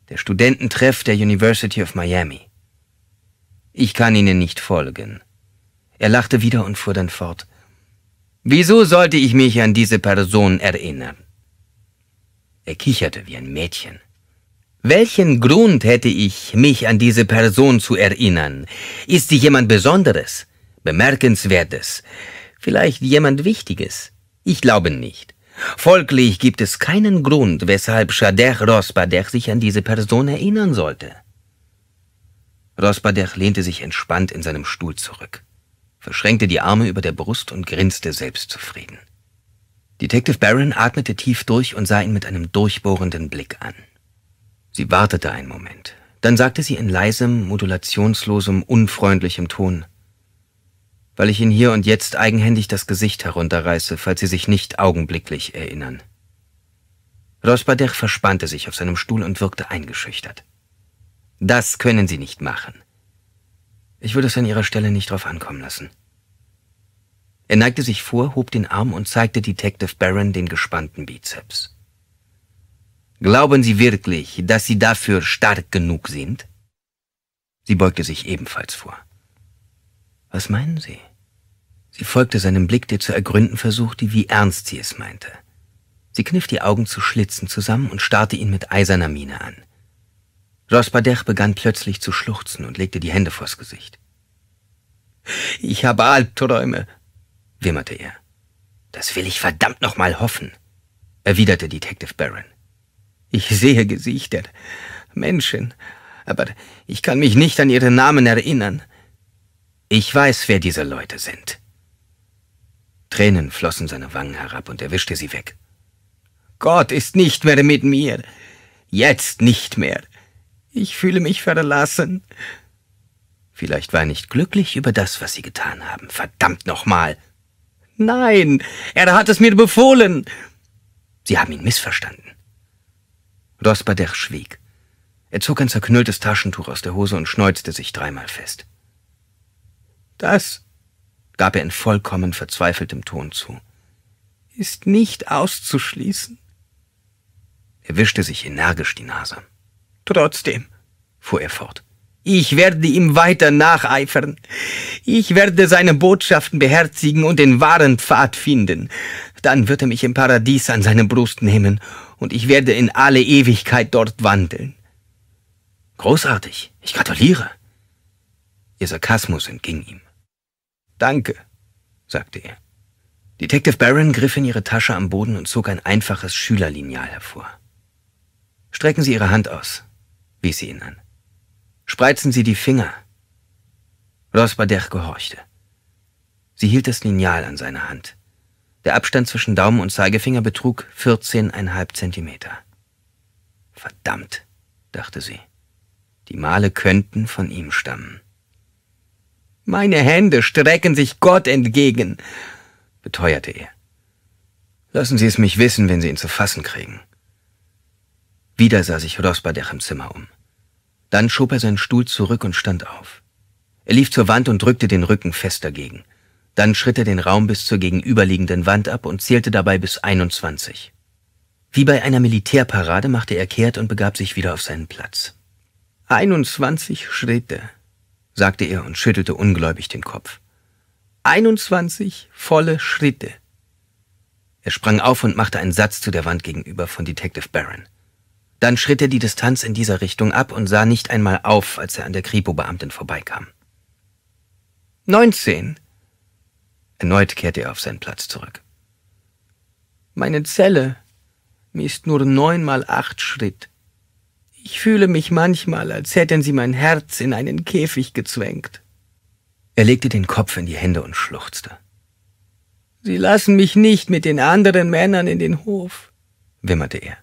Der Studententreff der University of Miami. Ich kann Ihnen nicht folgen. Er lachte wieder und fuhr dann fort. Wieso sollte ich mich an diese Person erinnern? Er kicherte wie ein Mädchen. Welchen Grund hätte ich, mich an diese Person zu erinnern? Ist sie jemand Besonderes, Bemerkenswertes, vielleicht jemand Wichtiges? Ich glaube nicht. Folglich gibt es keinen Grund, weshalb Shadech Rosbadech sich an diese Person erinnern sollte. Rosbadech lehnte sich entspannt in seinem Stuhl zurück, verschränkte die Arme über der Brust und grinste selbstzufrieden. Detective Barron atmete tief durch und sah ihn mit einem durchbohrenden Blick an. Sie wartete einen Moment. Dann sagte sie in leisem, modulationslosem, unfreundlichem Ton, weil ich Ihnen hier und jetzt eigenhändig das Gesicht herunterreiße, falls Sie sich nicht augenblicklich erinnern. Rosbadech verspannte sich auf seinem Stuhl und wirkte eingeschüchtert. Das können Sie nicht machen. Ich würde es an Ihrer Stelle nicht drauf ankommen lassen. Er neigte sich vor, hob den Arm und zeigte Detective Barron den gespannten Bizeps. Glauben Sie wirklich, dass Sie dafür stark genug sind? Sie beugte sich ebenfalls vor. Was meinen Sie? Sie folgte seinem Blick, der zu ergründen versuchte, wie ernst sie es meinte. Sie kniff die Augen zu Schlitzen zusammen und starrte ihn mit eiserner Miene an. Rospadech begann plötzlich zu schluchzen und legte die Hände vors Gesicht. Ich habe Albträume, wimmerte er. Das will ich verdammt nochmal hoffen, erwiderte Detective Barron. Ich sehe Gesichter, Menschen, aber ich kann mich nicht an ihre Namen erinnern. Ich weiß, wer diese Leute sind. Tränen flossen seine Wangen herab und er wischte sie weg. Gott ist nicht mehr mit mir. Jetzt nicht mehr. Ich fühle mich verlassen. Vielleicht war er nicht glücklich über das, was sie getan haben. Verdammt nochmal! Nein, er hat es mir befohlen! Sie haben ihn missverstanden. Rosbadech schwieg. Er zog ein zerknülltes Taschentuch aus der Hose und schneuzte sich dreimal fest. Das, gab er in vollkommen verzweifeltem Ton zu, ist nicht auszuschließen. Er wischte sich energisch die Nase. Trotzdem, fuhr er fort, ich werde ihm weiter nacheifern. Ich werde seine Botschaften beherzigen und den wahren Pfad finden. Dann wird er mich im Paradies an seine Brust nehmen und ich werde in alle Ewigkeit dort wandeln. Großartig, ich gratuliere. Ihr Sarkasmus entging ihm. Danke, sagte er. Detective Barron griff in ihre Tasche am Boden und zog ein einfaches Schülerlineal hervor. Strecken Sie Ihre Hand aus, wies sie ihn an. Spreizen Sie die Finger. Rosbader gehorchte. Sie hielt das Lineal an seiner Hand. Der Abstand zwischen Daumen und Zeigefinger betrug 14,5 Zentimeter. Verdammt, dachte sie. Die Male könnten von ihm stammen. Meine Hände strecken sich Gott entgegen, beteuerte er. Lassen Sie es mich wissen, wenn Sie ihn zu fassen kriegen. Wieder sah sich Rosbadech im Zimmer um. Dann schob er seinen Stuhl zurück und stand auf. Er lief zur Wand und drückte den Rücken fest dagegen. Dann schritt er den Raum bis zur gegenüberliegenden Wand ab und zählte dabei bis 21. Wie bei einer Militärparade machte er kehrt und begab sich wieder auf seinen Platz. 21 Schritte, sagte er und schüttelte ungläubig den Kopf. 21 volle Schritte. Er sprang auf und machte einen Satz zu der Wand gegenüber von Detective Barron. Dann schritt er die Distanz in dieser Richtung ab und sah nicht einmal auf, als er an der Kripo-Beamtin vorbeikam. 19, Erneut kehrte er auf seinen Platz zurück. Meine Zelle misst nur neun mal acht Schritt. Ich fühle mich manchmal, als hätten sie mein Herz in einen Käfig gezwängt. Er legte den Kopf in die Hände und schluchzte. Sie lassen mich nicht mit den anderen Männern in den Hof, wimmerte er.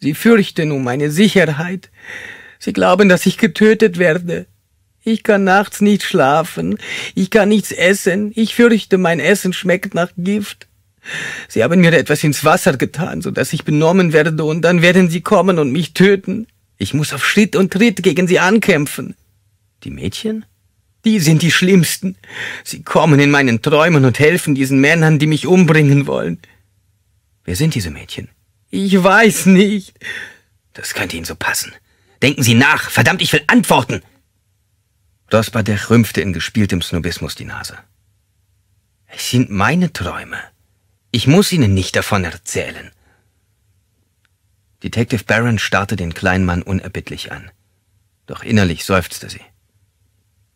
Sie fürchten um meine Sicherheit. Sie glauben, dass ich getötet werde. Ich kann nachts nicht schlafen. Ich kann nichts essen. Ich fürchte, mein Essen schmeckt nach Gift. Sie haben mir etwas ins Wasser getan, so dass ich benommen werde, und dann werden sie kommen und mich töten. Ich muss auf Schritt und Tritt gegen sie ankämpfen. Die Mädchen? Die sind die schlimmsten. Sie kommen in meinen Träumen und helfen diesen Männern, die mich umbringen wollen. Wer sind diese Mädchen? Ich weiß nicht. Das könnte Ihnen so passen. Denken Sie nach. Verdammt, ich will antworten. Dosbartech rümpfte in gespieltem Snobismus die Nase. Es sind meine Träume. Ich muss Ihnen nicht davon erzählen. Detective Barron starrte den kleinen Mann unerbittlich an. Doch innerlich seufzte sie.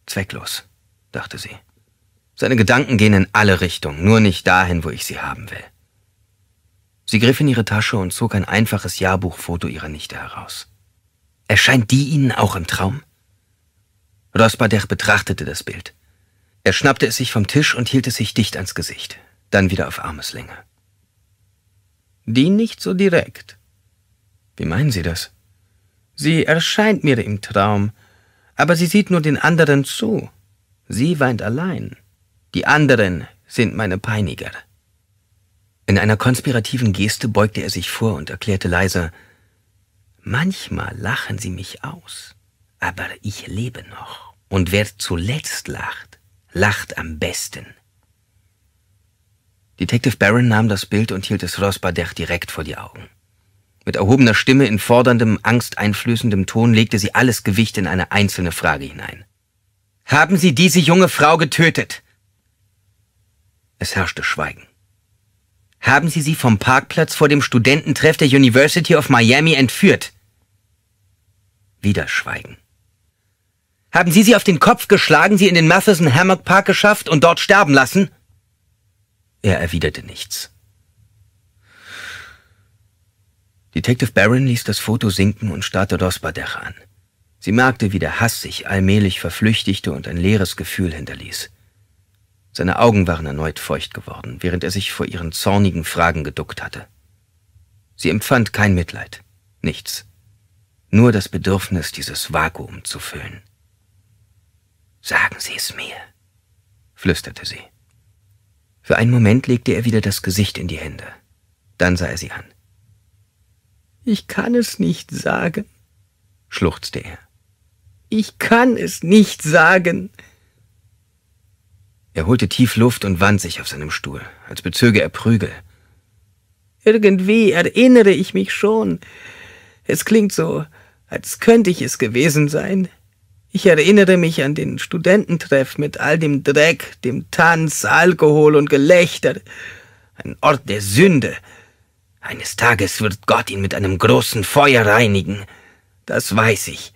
Zwecklos, dachte sie. Seine Gedanken gehen in alle Richtungen, nur nicht dahin, wo ich sie haben will. Sie griff in ihre Tasche und zog ein einfaches Jahrbuchfoto ihrer Nichte heraus. Erscheint die Ihnen auch im Traum? Rosbadech betrachtete das Bild. Er schnappte es sich vom Tisch und hielt es sich dicht ans Gesicht, dann wieder auf Armeslänge. Die nicht so direkt. Wie meinen Sie das? Sie erscheint mir im Traum, aber sie sieht nur den anderen zu. Sie weint allein. Die anderen sind meine Peiniger. In einer konspirativen Geste beugte er sich vor und erklärte leise, Manchmal lachen sie mich aus, aber ich lebe noch. Und wer zuletzt lacht, lacht am besten. Detective Barron nahm das Bild und hielt es Rosbadech direkt vor die Augen. Mit erhobener Stimme in forderndem, angsteinflößendem Ton legte sie alles Gewicht in eine einzelne Frage hinein. Haben Sie diese junge Frau getötet? Es herrschte Schweigen. Haben Sie sie vom Parkplatz vor dem Studententreff der University of Miami entführt? Wieder Schweigen. Haben Sie sie auf den Kopf geschlagen, sie in den Matheson Hammock Park geschafft und dort sterben lassen? Er erwiderte nichts. Detective Barron ließ das Foto sinken und starrte Dosbadech an. Sie merkte, wie der Hass sich allmählich verflüchtigte und ein leeres Gefühl hinterließ. Seine Augen waren erneut feucht geworden, während er sich vor ihren zornigen Fragen geduckt hatte. Sie empfand kein Mitleid, nichts, nur das Bedürfnis, dieses Vakuum zu füllen. Sagen Sie es mir, flüsterte sie. Für einen Moment legte er wieder das Gesicht in die Hände. Dann sah er sie an. Ich kann es nicht sagen, schluchzte er. Ich kann es nicht sagen. Er holte tief Luft und wand sich auf seinem Stuhl, als bezöge er Prügel. Irgendwie erinnere ich mich schon. Es klingt so, als könnte ich es gewesen sein. Ich erinnere mich an den Studententreff mit all dem Dreck, dem Tanz, Alkohol und Gelächter. Ein Ort der Sünde. Eines Tages wird Gott ihn mit einem großen Feuer reinigen. Das weiß ich.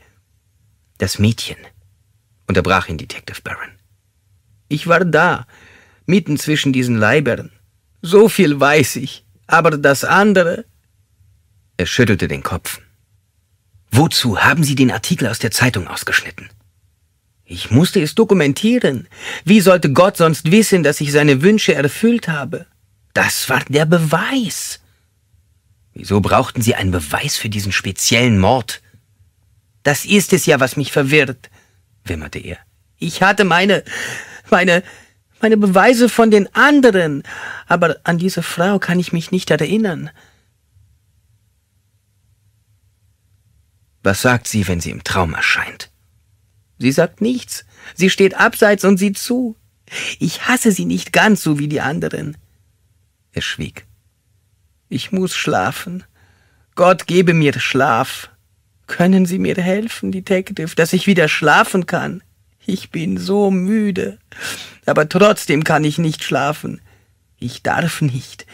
Das Mädchen, unterbrach ihn Detective Barron. Ich war da, mitten zwischen diesen Leibern. So viel weiß ich. Aber das andere. Er schüttelte den Kopf. Wozu haben Sie den Artikel aus der Zeitung ausgeschnitten? Ich musste es dokumentieren. Wie sollte Gott sonst wissen, dass ich seine Wünsche erfüllt habe? Das war der Beweis. Wieso brauchten Sie einen Beweis für diesen speziellen Mord? Das ist es ja, was mich verwirrt, wimmerte er. Ich hatte meine, meine, meine Beweise von den anderen, aber an diese Frau kann ich mich nicht erinnern. Was sagt sie, wenn sie im Traum erscheint? Sie sagt nichts. Sie steht abseits und sieht zu. Ich hasse sie nicht ganz so wie die anderen. Er schwieg. Ich muss schlafen. Gott gebe mir Schlaf. Können Sie mir helfen, Detective, dass ich wieder schlafen kann? Ich bin so müde. Aber trotzdem kann ich nicht schlafen. Ich darf nicht.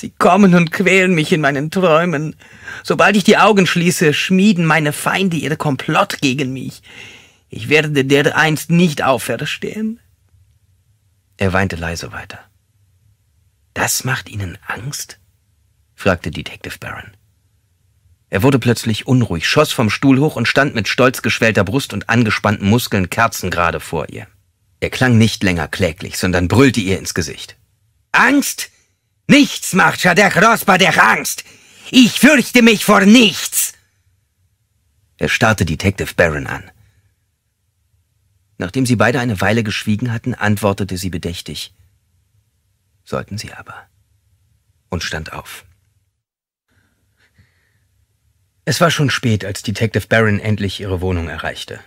Sie kommen und quälen mich in meinen Träumen. Sobald ich die Augen schließe, schmieden meine Feinde ihr Komplott gegen mich. Ich werde der einst nicht auferstehen. Er weinte leise weiter. Das macht Ihnen Angst? fragte Detective Barron. Er wurde plötzlich unruhig, schoss vom Stuhl hoch und stand mit stolz geschwellter Brust und angespannten Muskeln kerzengerade vor ihr. Er klang nicht länger kläglich, sondern brüllte ihr ins Gesicht. Angst? Nichts macht Schadech Rospadech Angst. Ich fürchte mich vor nichts. Er starrte Detective Baron an. Nachdem sie beide eine Weile geschwiegen hatten, antwortete sie bedächtig. Sollten sie aber. Und stand auf. Es war schon spät, als Detective Baron endlich ihre Wohnung erreichte.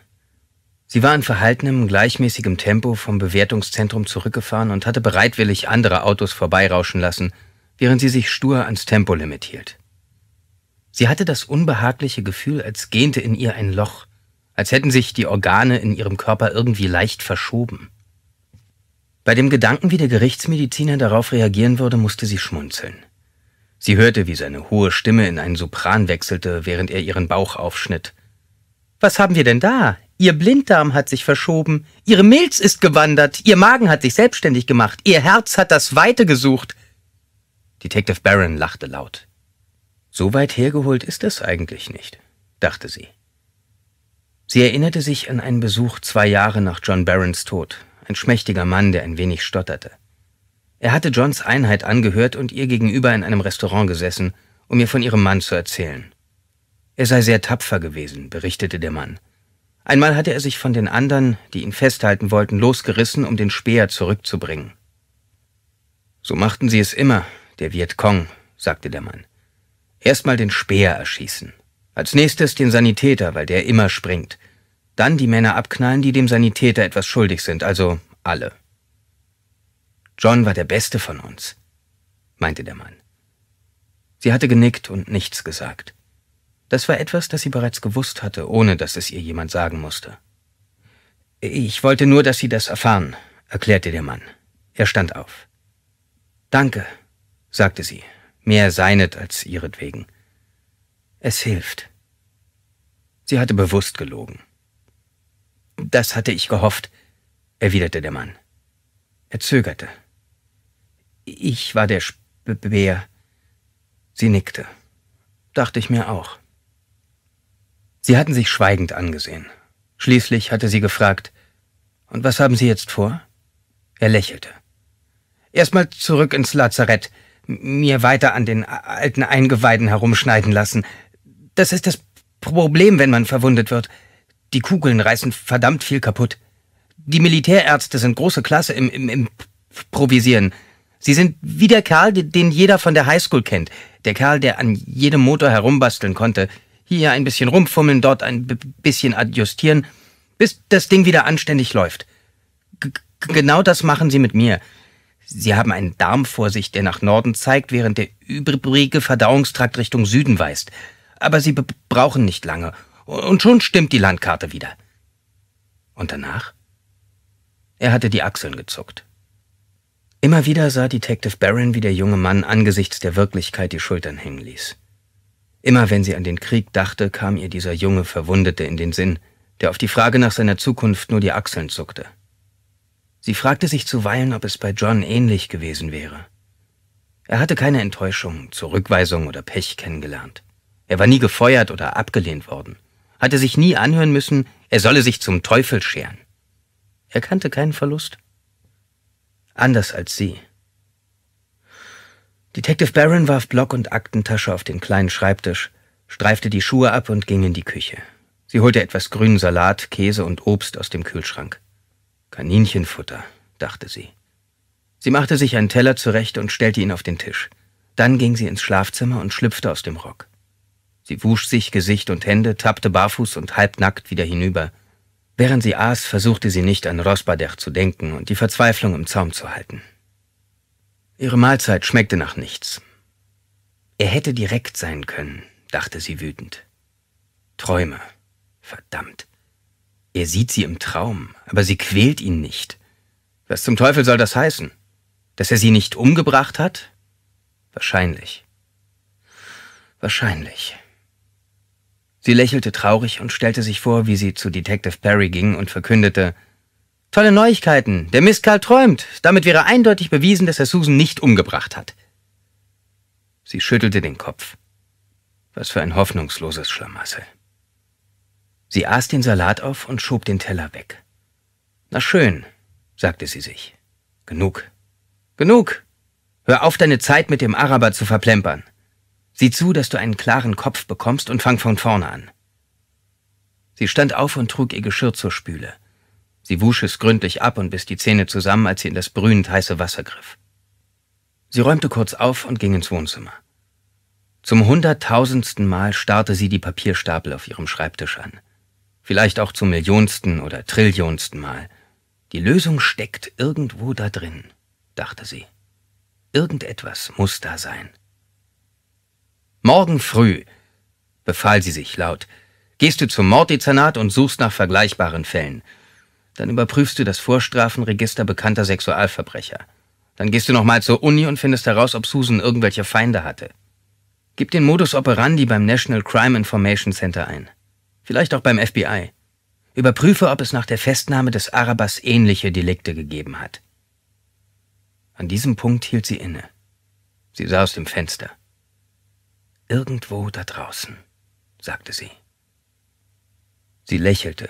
Sie war in verhaltenem, gleichmäßigem Tempo vom Bewertungszentrum zurückgefahren und hatte bereitwillig andere Autos vorbeirauschen lassen, während sie sich stur ans Tempolimit hielt. Sie hatte das unbehagliche Gefühl, als gähnte in ihr ein Loch, als hätten sich die Organe in ihrem Körper irgendwie leicht verschoben. Bei dem Gedanken, wie der Gerichtsmediziner darauf reagieren würde, musste sie schmunzeln. Sie hörte, wie seine hohe Stimme in einen Sopran wechselte, während er ihren Bauch aufschnitt. Was haben wir denn da? Ihr Blinddarm hat sich verschoben, Ihre Milz ist gewandert, Ihr Magen hat sich selbstständig gemacht, Ihr Herz hat das Weite gesucht. Detective Barron lachte laut. So weit hergeholt ist es eigentlich nicht, dachte sie. Sie erinnerte sich an einen Besuch zwei Jahre nach John Barrons Tod, ein schmächtiger Mann, der ein wenig stotterte. Er hatte Johns Einheit angehört und ihr gegenüber in einem Restaurant gesessen, um ihr von ihrem Mann zu erzählen. Er sei sehr tapfer gewesen, berichtete der Mann. Einmal hatte er sich von den anderen, die ihn festhalten wollten, losgerissen, um den Speer zurückzubringen. So machten sie es immer, der Viet Vietcong, sagte der Mann. Erstmal den Speer erschießen. Als nächstes den Sanitäter, weil der immer springt. Dann die Männer abknallen, die dem Sanitäter etwas schuldig sind, also alle. John war der Beste von uns, meinte der Mann. Sie hatte genickt und nichts gesagt. Das war etwas, das sie bereits gewusst hatte, ohne dass es ihr jemand sagen musste. Ich wollte nur, dass Sie das erfahren, erklärte der Mann. Er stand auf. Danke, sagte sie, mehr seinet als ihretwegen. Es hilft. Sie hatte bewusst gelogen. Das hatte ich gehofft, erwiderte der Mann. Er zögerte. Ich war der Späher. Sie nickte. Dachte ich mir auch. Sie hatten sich schweigend angesehen. Schließlich hatte sie gefragt, und was haben Sie jetzt vor? Er lächelte. Erstmal zurück ins Lazarett, mir weiter an den alten Eingeweiden herumschneiden lassen. Das ist das Problem, wenn man verwundet wird. Die Kugeln reißen verdammt viel kaputt. Die Militärärzte sind große Klasse im, im, im Provisieren. Sie sind wie der Kerl, den jeder von der Highschool kennt. Der Kerl, der an jedem Motor herumbasteln konnte, hier ein bisschen rumfummeln, dort ein bisschen adjustieren, bis das Ding wieder anständig läuft. G genau das machen Sie mit mir. Sie haben einen Darm vor sich, der nach Norden zeigt, während der übrige Verdauungstrakt Richtung Süden weist. Aber Sie brauchen nicht lange. Und schon stimmt die Landkarte wieder. Und danach? Er hatte die Achseln gezuckt. Immer wieder sah Detective Barron, wie der junge Mann angesichts der Wirklichkeit die Schultern hängen ließ. Immer wenn sie an den Krieg dachte, kam ihr dieser junge Verwundete in den Sinn, der auf die Frage nach seiner Zukunft nur die Achseln zuckte. Sie fragte sich zuweilen, ob es bei John ähnlich gewesen wäre. Er hatte keine Enttäuschung, Zurückweisung oder Pech kennengelernt. Er war nie gefeuert oder abgelehnt worden, hatte sich nie anhören müssen, er solle sich zum Teufel scheren. Er kannte keinen Verlust. Anders als sie Detective Barron warf Block und Aktentasche auf den kleinen Schreibtisch, streifte die Schuhe ab und ging in die Küche. Sie holte etwas grünen Salat, Käse und Obst aus dem Kühlschrank. Kaninchenfutter, dachte sie. Sie machte sich einen Teller zurecht und stellte ihn auf den Tisch. Dann ging sie ins Schlafzimmer und schlüpfte aus dem Rock. Sie wusch sich Gesicht und Hände, tappte barfuß und halbnackt wieder hinüber. Während sie aß, versuchte sie nicht an Rosbadech zu denken und die Verzweiflung im Zaum zu halten. Ihre Mahlzeit schmeckte nach nichts. Er hätte direkt sein können, dachte sie wütend. Träume. Verdammt. Er sieht sie im Traum, aber sie quält ihn nicht. Was zum Teufel soll das heißen? Dass er sie nicht umgebracht hat? Wahrscheinlich. Wahrscheinlich. Sie lächelte traurig und stellte sich vor, wie sie zu Detective Perry ging und verkündete, Tolle Neuigkeiten. Der Mistkerl träumt. Damit wäre eindeutig bewiesen, dass er Susan nicht umgebracht hat. Sie schüttelte den Kopf. Was für ein hoffnungsloses Schlamassel. Sie aß den Salat auf und schob den Teller weg. Na schön, sagte sie sich. Genug. Genug. Hör auf, deine Zeit mit dem Araber zu verplempern. Sieh zu, dass du einen klaren Kopf bekommst und fang von vorne an. Sie stand auf und trug ihr Geschirr zur Spüle. Sie wusch es gründlich ab und biss die Zähne zusammen, als sie in das brühend heiße Wasser griff. Sie räumte kurz auf und ging ins Wohnzimmer. Zum hunderttausendsten Mal starrte sie die Papierstapel auf ihrem Schreibtisch an. Vielleicht auch zum millionsten oder trillionsten Mal. Die Lösung steckt irgendwo da drin, dachte sie. Irgendetwas muss da sein. Morgen früh, befahl sie sich laut, gehst du zum Morddezernat und suchst nach vergleichbaren Fällen – dann überprüfst du das Vorstrafenregister bekannter Sexualverbrecher. Dann gehst du nochmal zur Uni und findest heraus, ob Susan irgendwelche Feinde hatte. Gib den Modus operandi beim National Crime Information Center ein. Vielleicht auch beim FBI. Überprüfe, ob es nach der Festnahme des Arabers ähnliche Delikte gegeben hat. An diesem Punkt hielt sie inne. Sie sah aus dem Fenster. Irgendwo da draußen, sagte sie. Sie lächelte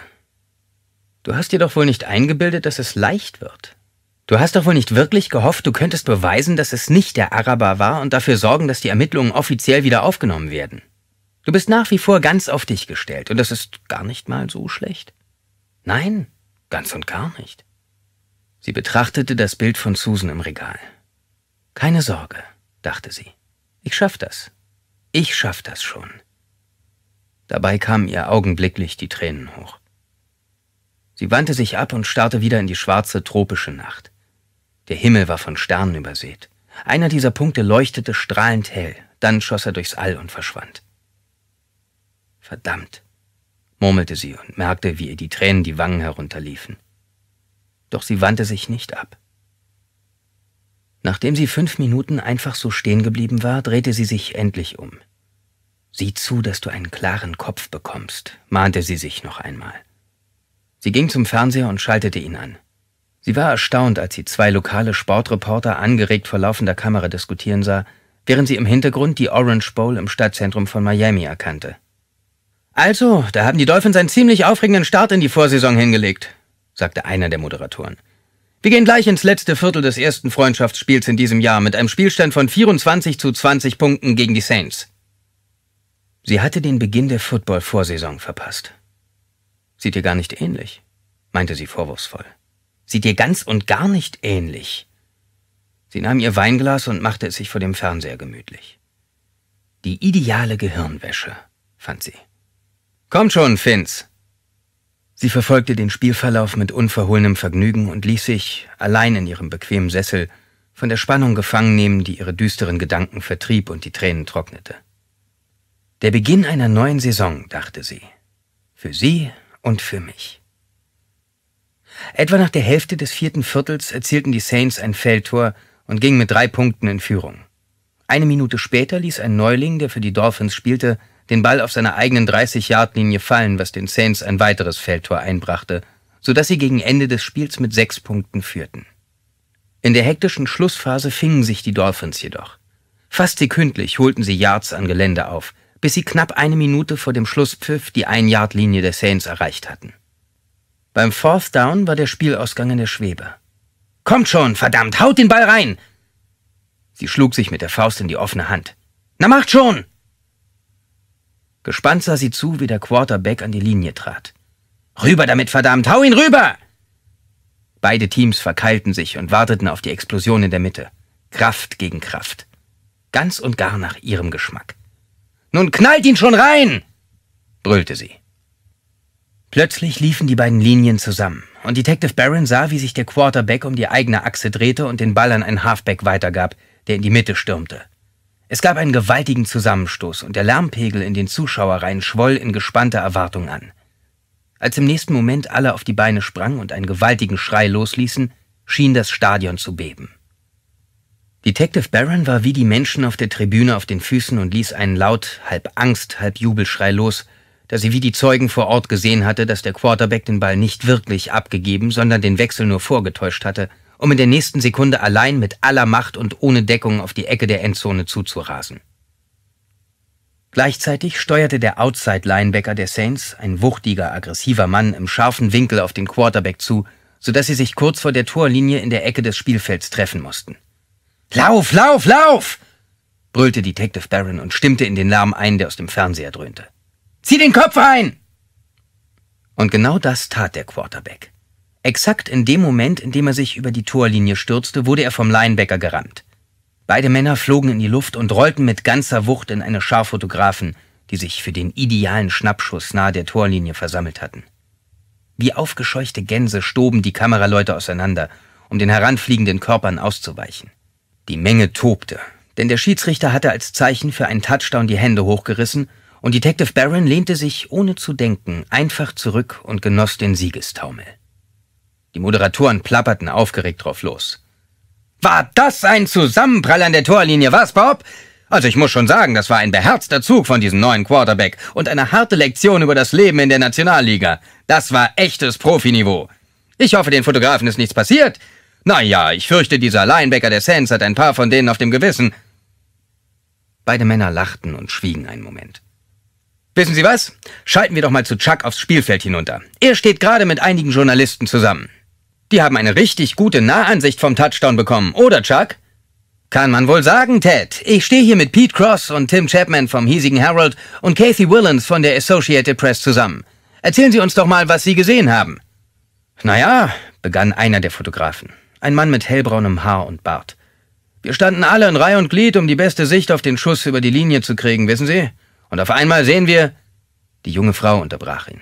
Du hast dir doch wohl nicht eingebildet, dass es leicht wird. Du hast doch wohl nicht wirklich gehofft, du könntest beweisen, dass es nicht der Araber war und dafür sorgen, dass die Ermittlungen offiziell wieder aufgenommen werden. Du bist nach wie vor ganz auf dich gestellt, und das ist gar nicht mal so schlecht. Nein, ganz und gar nicht. Sie betrachtete das Bild von Susan im Regal. Keine Sorge, dachte sie. Ich schaff das. Ich schaff das schon. Dabei kamen ihr augenblicklich die Tränen hoch. Sie wandte sich ab und starrte wieder in die schwarze, tropische Nacht. Der Himmel war von Sternen übersät. Einer dieser Punkte leuchtete strahlend hell, dann schoss er durchs All und verschwand. Verdammt, murmelte sie und merkte, wie ihr die Tränen die Wangen herunterliefen. Doch sie wandte sich nicht ab. Nachdem sie fünf Minuten einfach so stehen geblieben war, drehte sie sich endlich um. Sieh zu, dass du einen klaren Kopf bekommst, mahnte sie sich noch einmal. Sie ging zum Fernseher und schaltete ihn an. Sie war erstaunt, als sie zwei lokale Sportreporter angeregt vor laufender Kamera diskutieren sah, während sie im Hintergrund die Orange Bowl im Stadtzentrum von Miami erkannte. Also, da haben die Dolphins einen ziemlich aufregenden Start in die Vorsaison hingelegt, sagte einer der Moderatoren. Wir gehen gleich ins letzte Viertel des ersten Freundschaftsspiels in diesem Jahr mit einem Spielstand von 24 zu 20 Punkten gegen die Saints. Sie hatte den Beginn der Football-Vorsaison verpasst. Sieht ihr gar nicht ähnlich, meinte sie vorwurfsvoll. Sieht ihr ganz und gar nicht ähnlich. Sie nahm ihr Weinglas und machte es sich vor dem Fernseher gemütlich. Die ideale Gehirnwäsche, fand sie. Komm schon, Finz! Sie verfolgte den Spielverlauf mit unverhohlenem Vergnügen und ließ sich, allein in ihrem bequemen Sessel, von der Spannung gefangen nehmen, die ihre düsteren Gedanken vertrieb und die Tränen trocknete. Der Beginn einer neuen Saison, dachte sie. Für sie und für mich. Etwa nach der Hälfte des vierten Viertels erzielten die Saints ein Feldtor und gingen mit drei Punkten in Führung. Eine Minute später ließ ein Neuling, der für die Dolphins spielte, den Ball auf seiner eigenen 30-Yard-Linie fallen, was den Saints ein weiteres Feldtor einbrachte, sodass sie gegen Ende des Spiels mit sechs Punkten führten. In der hektischen Schlussphase fingen sich die Dolphins jedoch. Fast sekündlich holten sie Yards an Gelände auf – bis sie knapp eine Minute vor dem Schlusspfiff die Ein-Yard-Linie der Saints erreicht hatten. Beim Fourth Down war der Spielausgang in der Schwebe. Kommt schon, verdammt, haut den Ball rein! Sie schlug sich mit der Faust in die offene Hand. Na macht schon! Gespannt sah sie zu, wie der Quarterback an die Linie trat. Rüber damit, verdammt, hau ihn rüber! Beide Teams verkeilten sich und warteten auf die Explosion in der Mitte. Kraft gegen Kraft. Ganz und gar nach ihrem Geschmack. Nun knallt ihn schon rein! brüllte sie. Plötzlich liefen die beiden Linien zusammen, und Detective Barron sah, wie sich der Quarterback um die eigene Achse drehte und den Ball an einen Halfback weitergab, der in die Mitte stürmte. Es gab einen gewaltigen Zusammenstoß, und der Lärmpegel in den Zuschauerreihen schwoll in gespannter Erwartung an. Als im nächsten Moment alle auf die Beine sprangen und einen gewaltigen Schrei losließen, schien das Stadion zu beben. Detective Barron war wie die Menschen auf der Tribüne auf den Füßen und ließ einen laut, halb Angst, halb Jubelschrei los, da sie wie die Zeugen vor Ort gesehen hatte, dass der Quarterback den Ball nicht wirklich abgegeben, sondern den Wechsel nur vorgetäuscht hatte, um in der nächsten Sekunde allein mit aller Macht und ohne Deckung auf die Ecke der Endzone zuzurasen. Gleichzeitig steuerte der Outside-Linebacker der Saints, ein wuchtiger, aggressiver Mann, im scharfen Winkel auf den Quarterback zu, sodass sie sich kurz vor der Torlinie in der Ecke des Spielfelds treffen mussten. Lauf, lauf, lauf! brüllte Detective Barron und stimmte in den Lärm ein, der aus dem Fernseher dröhnte. Zieh den Kopf ein! Und genau das tat der Quarterback. Exakt in dem Moment, in dem er sich über die Torlinie stürzte, wurde er vom Linebacker gerammt. Beide Männer flogen in die Luft und rollten mit ganzer Wucht in eine Schar Fotografen, die sich für den idealen Schnappschuss nahe der Torlinie versammelt hatten. Wie aufgescheuchte Gänse stoben die Kameraleute auseinander, um den heranfliegenden Körpern auszuweichen. Die Menge tobte, denn der Schiedsrichter hatte als Zeichen für einen Touchdown die Hände hochgerissen und Detective Barron lehnte sich, ohne zu denken, einfach zurück und genoss den Siegestaumel. Die Moderatoren plapperten aufgeregt drauf los. War das ein Zusammenprall an der Torlinie, was, Bob? Also ich muss schon sagen, das war ein beherzter Zug von diesem neuen Quarterback und eine harte Lektion über das Leben in der Nationalliga. Das war echtes Profiniveau. Ich hoffe, den Fotografen ist nichts passiert, na ja, ich fürchte, dieser Linebacker der Sands hat ein paar von denen auf dem Gewissen. Beide Männer lachten und schwiegen einen Moment. Wissen Sie was? Schalten wir doch mal zu Chuck aufs Spielfeld hinunter. Er steht gerade mit einigen Journalisten zusammen. Die haben eine richtig gute Nahansicht vom Touchdown bekommen, oder Chuck? Kann man wohl sagen, Ted. Ich stehe hier mit Pete Cross und Tim Chapman vom hiesigen Herald und Kathy Willens von der Associated Press zusammen. Erzählen Sie uns doch mal, was Sie gesehen haben. Naja, begann einer der Fotografen ein Mann mit hellbraunem Haar und Bart. Wir standen alle in Reihe und Glied, um die beste Sicht auf den Schuss über die Linie zu kriegen, wissen Sie? Und auf einmal sehen wir. Die junge Frau unterbrach ihn.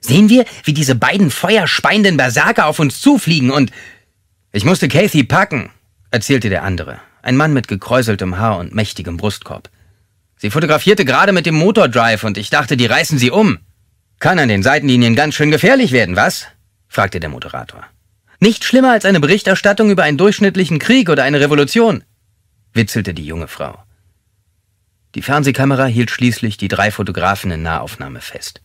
Sehen wir, wie diese beiden feuerspeienden Berserker auf uns zufliegen und. Ich musste Kathy packen, erzählte der andere, ein Mann mit gekräuseltem Haar und mächtigem Brustkorb. Sie fotografierte gerade mit dem Motordrive und ich dachte, die reißen sie um. Kann an den Seitenlinien ganz schön gefährlich werden, was? fragte der Moderator. Nicht schlimmer als eine Berichterstattung über einen durchschnittlichen Krieg oder eine Revolution, witzelte die junge Frau. Die Fernsehkamera hielt schließlich die drei Fotografen in Nahaufnahme fest.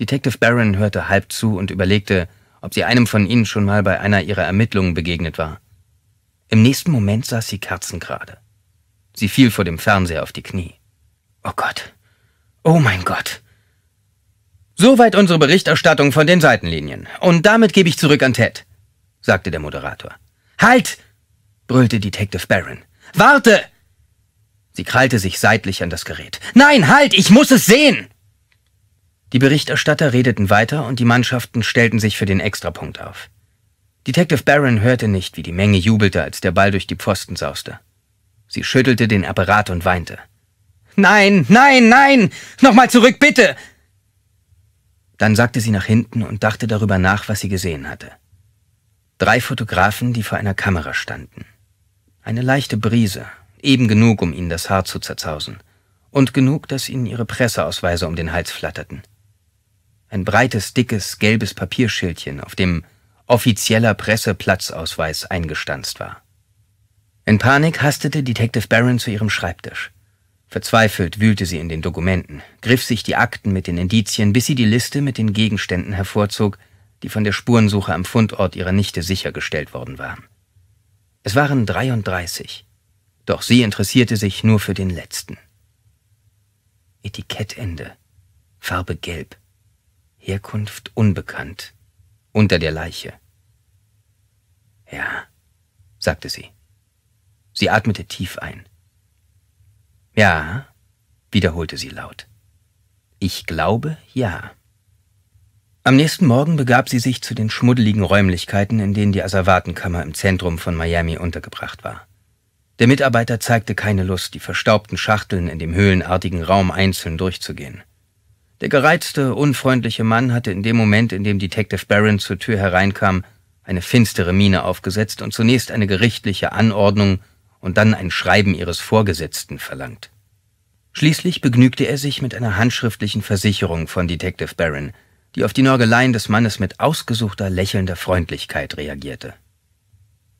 Detective Barron hörte halb zu und überlegte, ob sie einem von ihnen schon mal bei einer ihrer Ermittlungen begegnet war. Im nächsten Moment saß sie kerzengerade. Sie fiel vor dem Fernseher auf die Knie. Oh Gott. Oh mein Gott. Soweit unsere Berichterstattung von den Seitenlinien. Und damit gebe ich zurück an Ted sagte der Moderator. Halt! brüllte Detective Barron. Warte! Sie krallte sich seitlich an das Gerät. Nein, halt! Ich muss es sehen! Die Berichterstatter redeten weiter und die Mannschaften stellten sich für den Extrapunkt auf. Detective Barron hörte nicht, wie die Menge jubelte, als der Ball durch die Pfosten sauste. Sie schüttelte den Apparat und weinte. Nein, nein, nein! Nochmal zurück, bitte! Dann sagte sie nach hinten und dachte darüber nach, was sie gesehen hatte. Drei Fotografen, die vor einer Kamera standen. Eine leichte Brise, eben genug, um ihnen das Haar zu zerzausen, und genug, dass ihnen ihre Presseausweise um den Hals flatterten. Ein breites, dickes, gelbes Papierschildchen, auf dem offizieller Presseplatzausweis eingestanzt war. In Panik hastete Detective Barron zu ihrem Schreibtisch. Verzweifelt wühlte sie in den Dokumenten, griff sich die Akten mit den Indizien, bis sie die Liste mit den Gegenständen hervorzog, die von der Spurensuche am Fundort ihrer Nichte sichergestellt worden waren. Es waren 33, doch sie interessierte sich nur für den letzten. Etikettende, Farbe gelb, Herkunft unbekannt, unter der Leiche. Ja, sagte sie. Sie atmete tief ein. Ja, wiederholte sie laut. Ich glaube, ja. Am nächsten Morgen begab sie sich zu den schmuddeligen Räumlichkeiten, in denen die Asservatenkammer im Zentrum von Miami untergebracht war. Der Mitarbeiter zeigte keine Lust, die verstaubten Schachteln in dem höhlenartigen Raum einzeln durchzugehen. Der gereizte, unfreundliche Mann hatte in dem Moment, in dem Detective Barron zur Tür hereinkam, eine finstere Miene aufgesetzt und zunächst eine gerichtliche Anordnung und dann ein Schreiben ihres Vorgesetzten verlangt. Schließlich begnügte er sich mit einer handschriftlichen Versicherung von Detective Barron – die auf die Nörgeleien des Mannes mit ausgesuchter lächelnder Freundlichkeit reagierte.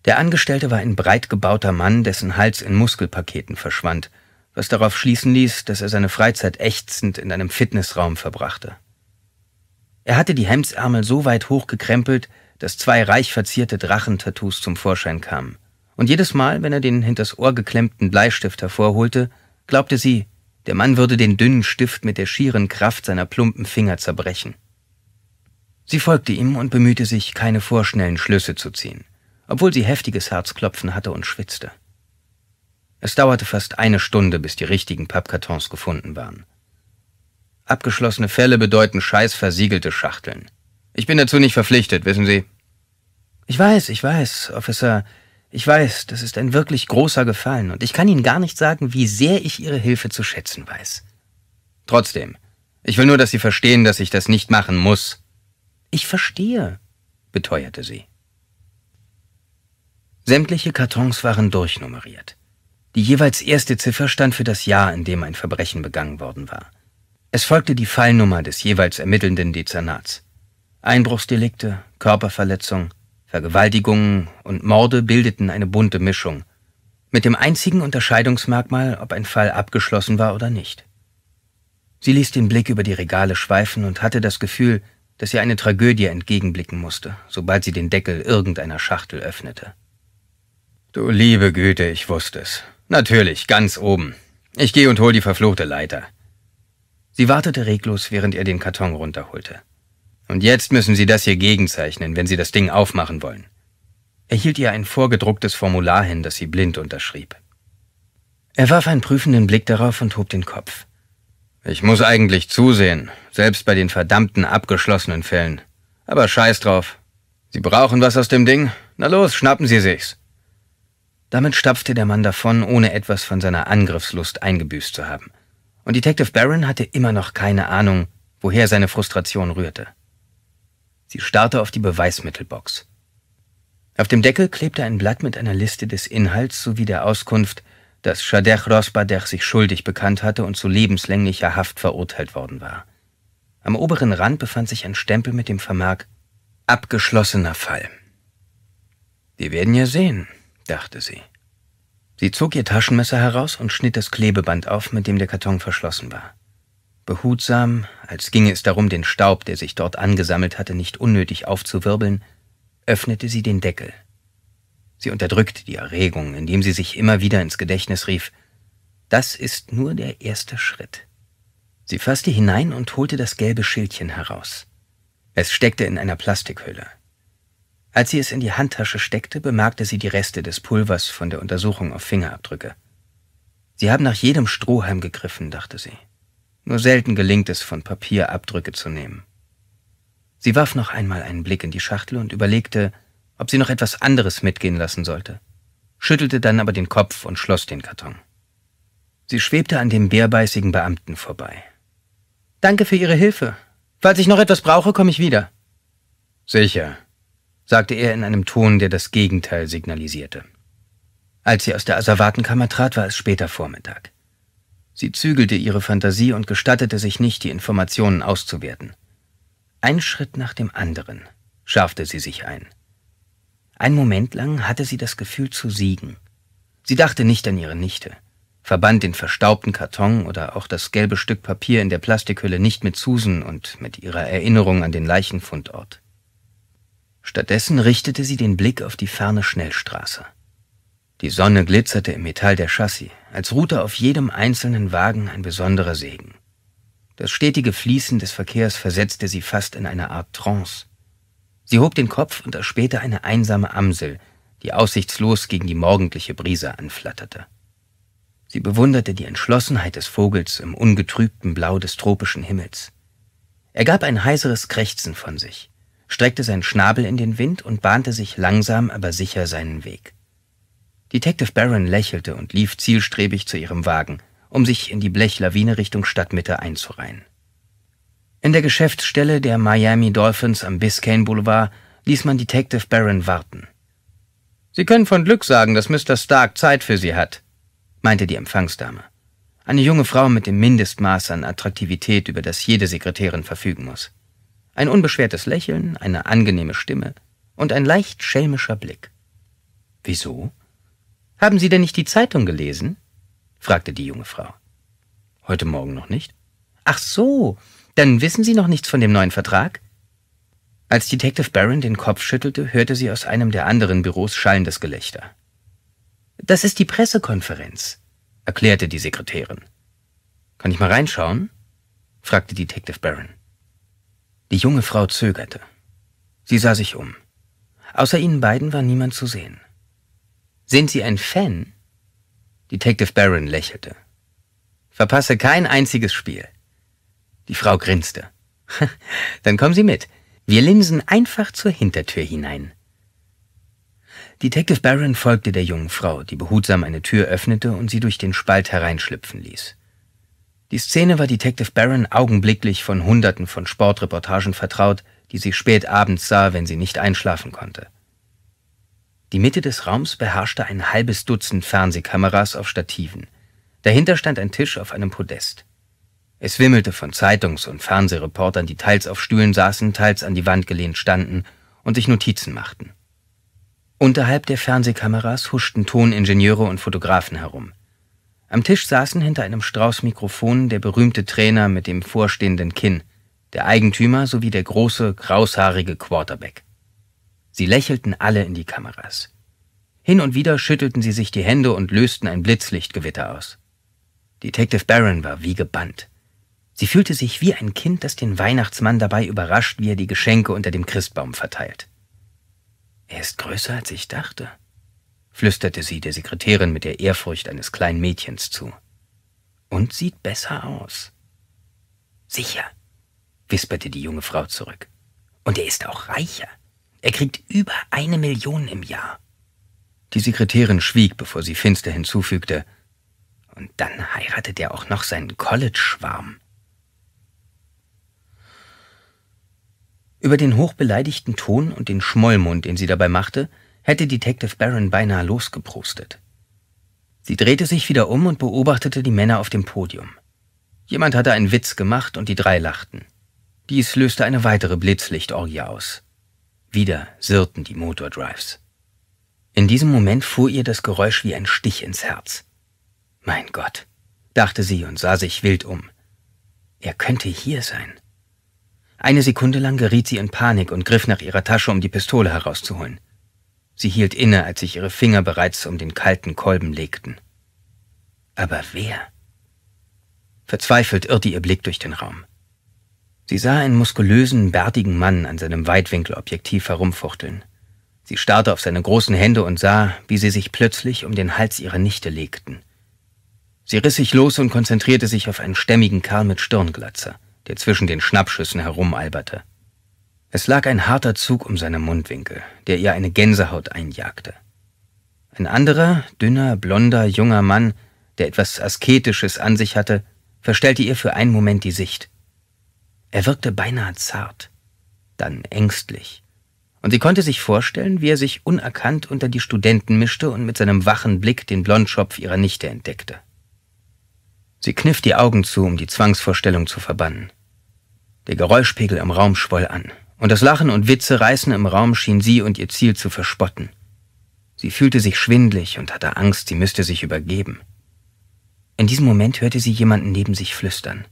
Der Angestellte war ein breit gebauter Mann, dessen Hals in Muskelpaketen verschwand, was darauf schließen ließ, dass er seine Freizeit ächzend in einem Fitnessraum verbrachte. Er hatte die Hemdsärmel so weit hochgekrempelt, dass zwei reich verzierte Drachentattoos zum Vorschein kamen. Und jedes Mal, wenn er den hinters Ohr geklemmten Bleistift hervorholte, glaubte sie, der Mann würde den dünnen Stift mit der schieren Kraft seiner plumpen Finger zerbrechen. Sie folgte ihm und bemühte sich, keine vorschnellen Schlüsse zu ziehen, obwohl sie heftiges Herzklopfen hatte und schwitzte. Es dauerte fast eine Stunde, bis die richtigen Pappkartons gefunden waren. Abgeschlossene Fälle bedeuten scheiß versiegelte Schachteln. Ich bin dazu nicht verpflichtet, wissen Sie. Ich weiß, ich weiß, Officer. Ich weiß, das ist ein wirklich großer Gefallen und ich kann Ihnen gar nicht sagen, wie sehr ich Ihre Hilfe zu schätzen weiß. Trotzdem, ich will nur, dass Sie verstehen, dass ich das nicht machen muss. Ich verstehe, beteuerte sie. Sämtliche Kartons waren durchnummeriert. Die jeweils erste Ziffer stand für das Jahr, in dem ein Verbrechen begangen worden war. Es folgte die Fallnummer des jeweils ermittelnden Dezernats. Einbruchsdelikte, Körperverletzung, Vergewaltigungen und Morde bildeten eine bunte Mischung, mit dem einzigen Unterscheidungsmerkmal, ob ein Fall abgeschlossen war oder nicht. Sie ließ den Blick über die Regale schweifen und hatte das Gefühl, dass ihr eine Tragödie entgegenblicken musste, sobald sie den Deckel irgendeiner Schachtel öffnete. Du liebe Güte, ich wusste es. Natürlich, ganz oben. Ich gehe und hol die verfluchte Leiter. Sie wartete reglos, während er den Karton runterholte. Und jetzt müssen Sie das hier gegenzeichnen, wenn Sie das Ding aufmachen wollen. Er hielt ihr ein vorgedrucktes Formular hin, das sie blind unterschrieb. Er warf einen prüfenden Blick darauf und hob den Kopf. Ich muss eigentlich zusehen, selbst bei den verdammten abgeschlossenen Fällen. Aber scheiß drauf. Sie brauchen was aus dem Ding? Na los, schnappen Sie sich's. Damit stapfte der Mann davon, ohne etwas von seiner Angriffslust eingebüßt zu haben. Und Detective Barron hatte immer noch keine Ahnung, woher seine Frustration rührte. Sie starrte auf die Beweismittelbox. Auf dem Deckel klebte ein Blatt mit einer Liste des Inhalts sowie der Auskunft, dass Shadech Rosbadech sich schuldig bekannt hatte und zu lebenslänglicher Haft verurteilt worden war. Am oberen Rand befand sich ein Stempel mit dem Vermerk Abgeschlossener Fall. Wir werden ja sehen, dachte sie. Sie zog ihr Taschenmesser heraus und schnitt das Klebeband auf, mit dem der Karton verschlossen war. Behutsam, als ginge es darum, den Staub, der sich dort angesammelt hatte, nicht unnötig aufzuwirbeln, öffnete sie den Deckel. Sie unterdrückte die Erregung, indem sie sich immer wieder ins Gedächtnis rief, das ist nur der erste Schritt. Sie fasste hinein und holte das gelbe Schildchen heraus. Es steckte in einer Plastikhülle. Als sie es in die Handtasche steckte, bemerkte sie die Reste des Pulvers von der Untersuchung auf Fingerabdrücke. Sie haben nach jedem Strohhalm gegriffen, dachte sie. Nur selten gelingt es, von Papier Abdrücke zu nehmen. Sie warf noch einmal einen Blick in die Schachtel und überlegte, ob sie noch etwas anderes mitgehen lassen sollte, schüttelte dann aber den Kopf und schloss den Karton. Sie schwebte an dem bärbeißigen Beamten vorbei. Danke für Ihre Hilfe. Falls ich noch etwas brauche, komme ich wieder. Sicher, sagte er in einem Ton, der das Gegenteil signalisierte. Als sie aus der Asservatenkammer trat, war es später Vormittag. Sie zügelte ihre Fantasie und gestattete sich nicht, die Informationen auszuwerten. Ein Schritt nach dem anderen schärfte sie sich ein. Ein Moment lang hatte sie das Gefühl zu siegen. Sie dachte nicht an ihre Nichte verband den verstaubten Karton oder auch das gelbe Stück Papier in der Plastikhülle nicht mit Susan und mit ihrer Erinnerung an den Leichenfundort. Stattdessen richtete sie den Blick auf die ferne Schnellstraße. Die Sonne glitzerte im Metall der Chassis, als ruhte auf jedem einzelnen Wagen ein besonderer Segen. Das stetige Fließen des Verkehrs versetzte sie fast in eine Art Trance. Sie hob den Kopf und erspähte eine einsame Amsel, die aussichtslos gegen die morgendliche Brise anflatterte. Sie bewunderte die Entschlossenheit des Vogels im ungetrübten Blau des tropischen Himmels. Er gab ein heiseres Krächzen von sich, streckte seinen Schnabel in den Wind und bahnte sich langsam aber sicher seinen Weg. Detective Barron lächelte und lief zielstrebig zu ihrem Wagen, um sich in die Blechlawine Richtung Stadtmitte einzureihen. In der Geschäftsstelle der Miami Dolphins am Biscayne Boulevard ließ man Detective Barron warten. Sie können von Glück sagen, dass Mr. Stark Zeit für Sie hat, meinte die Empfangsdame. Eine junge Frau mit dem Mindestmaß an Attraktivität, über das jede Sekretärin verfügen muss. Ein unbeschwertes Lächeln, eine angenehme Stimme und ein leicht schelmischer Blick. Wieso? Haben Sie denn nicht die Zeitung gelesen? fragte die junge Frau. Heute Morgen noch nicht. Ach so, dann wissen Sie noch nichts von dem neuen Vertrag? Als Detective Barron den Kopf schüttelte, hörte sie aus einem der anderen Büros schallendes Gelächter. Das ist die Pressekonferenz, erklärte die Sekretärin. Kann ich mal reinschauen? fragte Detective Barron. Die junge Frau zögerte. Sie sah sich um. Außer ihnen beiden war niemand zu sehen. Sind Sie ein Fan? Detective Barron lächelte. Verpasse kein einziges Spiel. Die Frau grinste. Dann kommen Sie mit. Wir linsen einfach zur Hintertür hinein. Detective Barron folgte der jungen Frau, die behutsam eine Tür öffnete und sie durch den Spalt hereinschlüpfen ließ. Die Szene war Detective Barron augenblicklich von Hunderten von Sportreportagen vertraut, die sie spät abends sah, wenn sie nicht einschlafen konnte. Die Mitte des Raums beherrschte ein halbes Dutzend Fernsehkameras auf Stativen. Dahinter stand ein Tisch auf einem Podest. Es wimmelte von Zeitungs- und Fernsehreportern, die teils auf Stühlen saßen, teils an die Wand gelehnt standen und sich Notizen machten. Unterhalb der Fernsehkameras huschten Toningenieure und Fotografen herum. Am Tisch saßen hinter einem Strauß Mikrofonen der berühmte Trainer mit dem vorstehenden Kinn, der Eigentümer sowie der große, kraushaarige Quarterback. Sie lächelten alle in die Kameras. Hin und wieder schüttelten sie sich die Hände und lösten ein Blitzlichtgewitter aus. Detective Barron war wie gebannt. Sie fühlte sich wie ein Kind, das den Weihnachtsmann dabei überrascht, wie er die Geschenke unter dem Christbaum verteilt. Er ist größer, als ich dachte, flüsterte sie der Sekretärin mit der Ehrfurcht eines kleinen Mädchens zu. Und sieht besser aus. Sicher, wisperte die junge Frau zurück. Und er ist auch reicher. Er kriegt über eine Million im Jahr. Die Sekretärin schwieg, bevor sie finster hinzufügte. Und dann heiratet er auch noch seinen College-Schwarm. Über den hochbeleidigten Ton und den Schmollmund, den sie dabei machte, hätte Detective Barron beinahe losgeprostet. Sie drehte sich wieder um und beobachtete die Männer auf dem Podium. Jemand hatte einen Witz gemacht und die drei lachten. Dies löste eine weitere Blitzlichtorgie aus. Wieder sirrten die Motordrives. In diesem Moment fuhr ihr das Geräusch wie ein Stich ins Herz. Mein Gott, dachte sie und sah sich wild um. Er könnte hier sein. Eine Sekunde lang geriet sie in Panik und griff nach ihrer Tasche, um die Pistole herauszuholen. Sie hielt inne, als sich ihre Finger bereits um den kalten Kolben legten. Aber wer? Verzweifelt irrte ihr Blick durch den Raum. Sie sah einen muskulösen, bärtigen Mann an seinem Weitwinkelobjektiv herumfuchteln. Sie starrte auf seine großen Hände und sah, wie sie sich plötzlich um den Hals ihrer Nichte legten. Sie riss sich los und konzentrierte sich auf einen stämmigen Kerl mit Stirnglatze der zwischen den Schnappschüssen herumalberte. Es lag ein harter Zug um seine Mundwinkel, der ihr eine Gänsehaut einjagte. Ein anderer, dünner, blonder, junger Mann, der etwas Asketisches an sich hatte, verstellte ihr für einen Moment die Sicht. Er wirkte beinahe zart, dann ängstlich, und sie konnte sich vorstellen, wie er sich unerkannt unter die Studenten mischte und mit seinem wachen Blick den Blondschopf ihrer Nichte entdeckte. Sie kniff die Augen zu, um die Zwangsvorstellung zu verbannen. Der Geräuschpegel im Raum schwoll an, und das Lachen und Witze reißen im Raum schien sie und ihr Ziel zu verspotten. Sie fühlte sich schwindlig und hatte Angst, sie müsste sich übergeben. In diesem Moment hörte sie jemanden neben sich flüstern.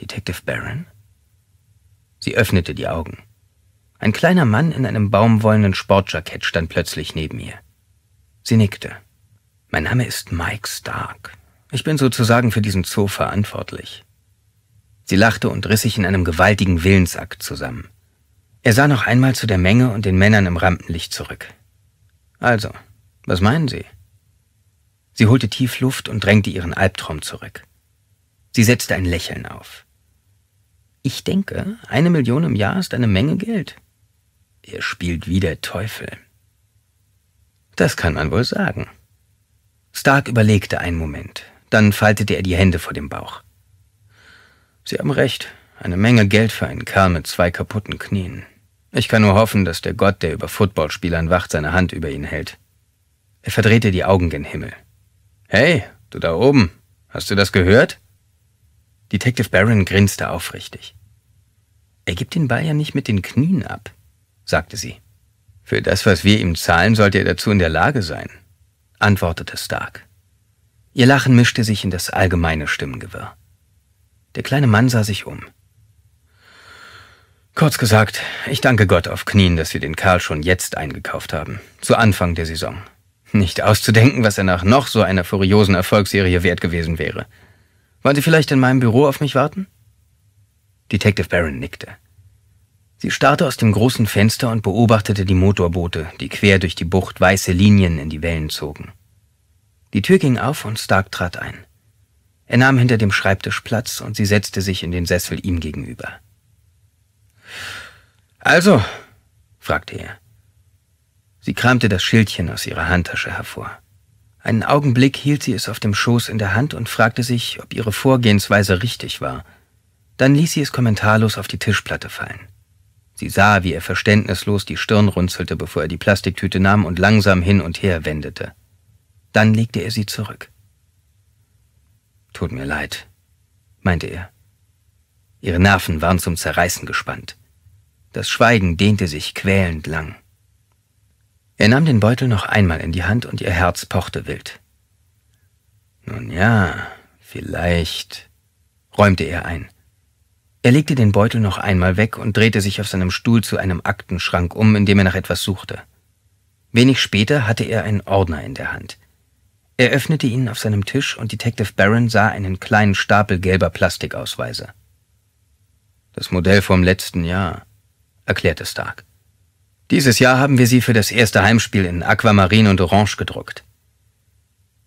Detective Barron? Sie öffnete die Augen. Ein kleiner Mann in einem baumwollenen Sportjackett stand plötzlich neben ihr. Sie nickte. Mein Name ist Mike Stark. Ich bin sozusagen für diesen Zoo verantwortlich. Sie lachte und riss sich in einem gewaltigen Willensakt zusammen. Er sah noch einmal zu der Menge und den Männern im Rampenlicht zurück. Also, was meinen Sie? Sie holte tief Luft und drängte ihren Albtraum zurück. Sie setzte ein Lächeln auf. Ich denke, eine Million im Jahr ist eine Menge Geld. Er spielt wie der Teufel. Das kann man wohl sagen. Stark überlegte einen Moment, dann faltete er die Hände vor dem Bauch. Sie haben recht, eine Menge Geld für einen Kerl mit zwei kaputten Knien. Ich kann nur hoffen, dass der Gott, der über Footballspielern wacht, seine Hand über ihn hält. Er verdrehte die Augen gen Himmel. Hey, du da oben, hast du das gehört? Detective Barron grinste aufrichtig. Er gibt den Ball ja nicht mit den Knien ab, sagte sie. Für das, was wir ihm zahlen, sollte er dazu in der Lage sein, antwortete Stark. Ihr Lachen mischte sich in das allgemeine Stimmengewirr. Der kleine Mann sah sich um. Kurz gesagt, ich danke Gott auf Knien, dass Sie den Karl schon jetzt eingekauft haben, zu Anfang der Saison. Nicht auszudenken, was er nach noch so einer furiosen Erfolgsserie wert gewesen wäre. Wollen Sie vielleicht in meinem Büro auf mich warten? Detective Barron nickte. Sie starrte aus dem großen Fenster und beobachtete die Motorboote, die quer durch die Bucht weiße Linien in die Wellen zogen. Die Tür ging auf und Stark trat ein. Er nahm hinter dem Schreibtisch Platz und sie setzte sich in den Sessel ihm gegenüber. Also, fragte er. Sie kramte das Schildchen aus ihrer Handtasche hervor. Einen Augenblick hielt sie es auf dem Schoß in der Hand und fragte sich, ob ihre Vorgehensweise richtig war. Dann ließ sie es kommentarlos auf die Tischplatte fallen. Sie sah, wie er verständnislos die Stirn runzelte, bevor er die Plastiktüte nahm und langsam hin und her wendete. Dann legte er sie zurück. Tut mir leid, meinte er. Ihre Nerven waren zum Zerreißen gespannt. Das Schweigen dehnte sich quälend lang. Er nahm den Beutel noch einmal in die Hand und ihr Herz pochte wild. Nun ja, vielleicht, räumte er ein. Er legte den Beutel noch einmal weg und drehte sich auf seinem Stuhl zu einem Aktenschrank um, in dem er nach etwas suchte. Wenig später hatte er einen Ordner in der Hand. Er öffnete ihn auf seinem Tisch und Detective Barron sah einen kleinen Stapel gelber Plastikausweise. Das Modell vom letzten Jahr, erklärte Stark. Dieses Jahr haben wir sie für das erste Heimspiel in Aquamarin und Orange gedruckt.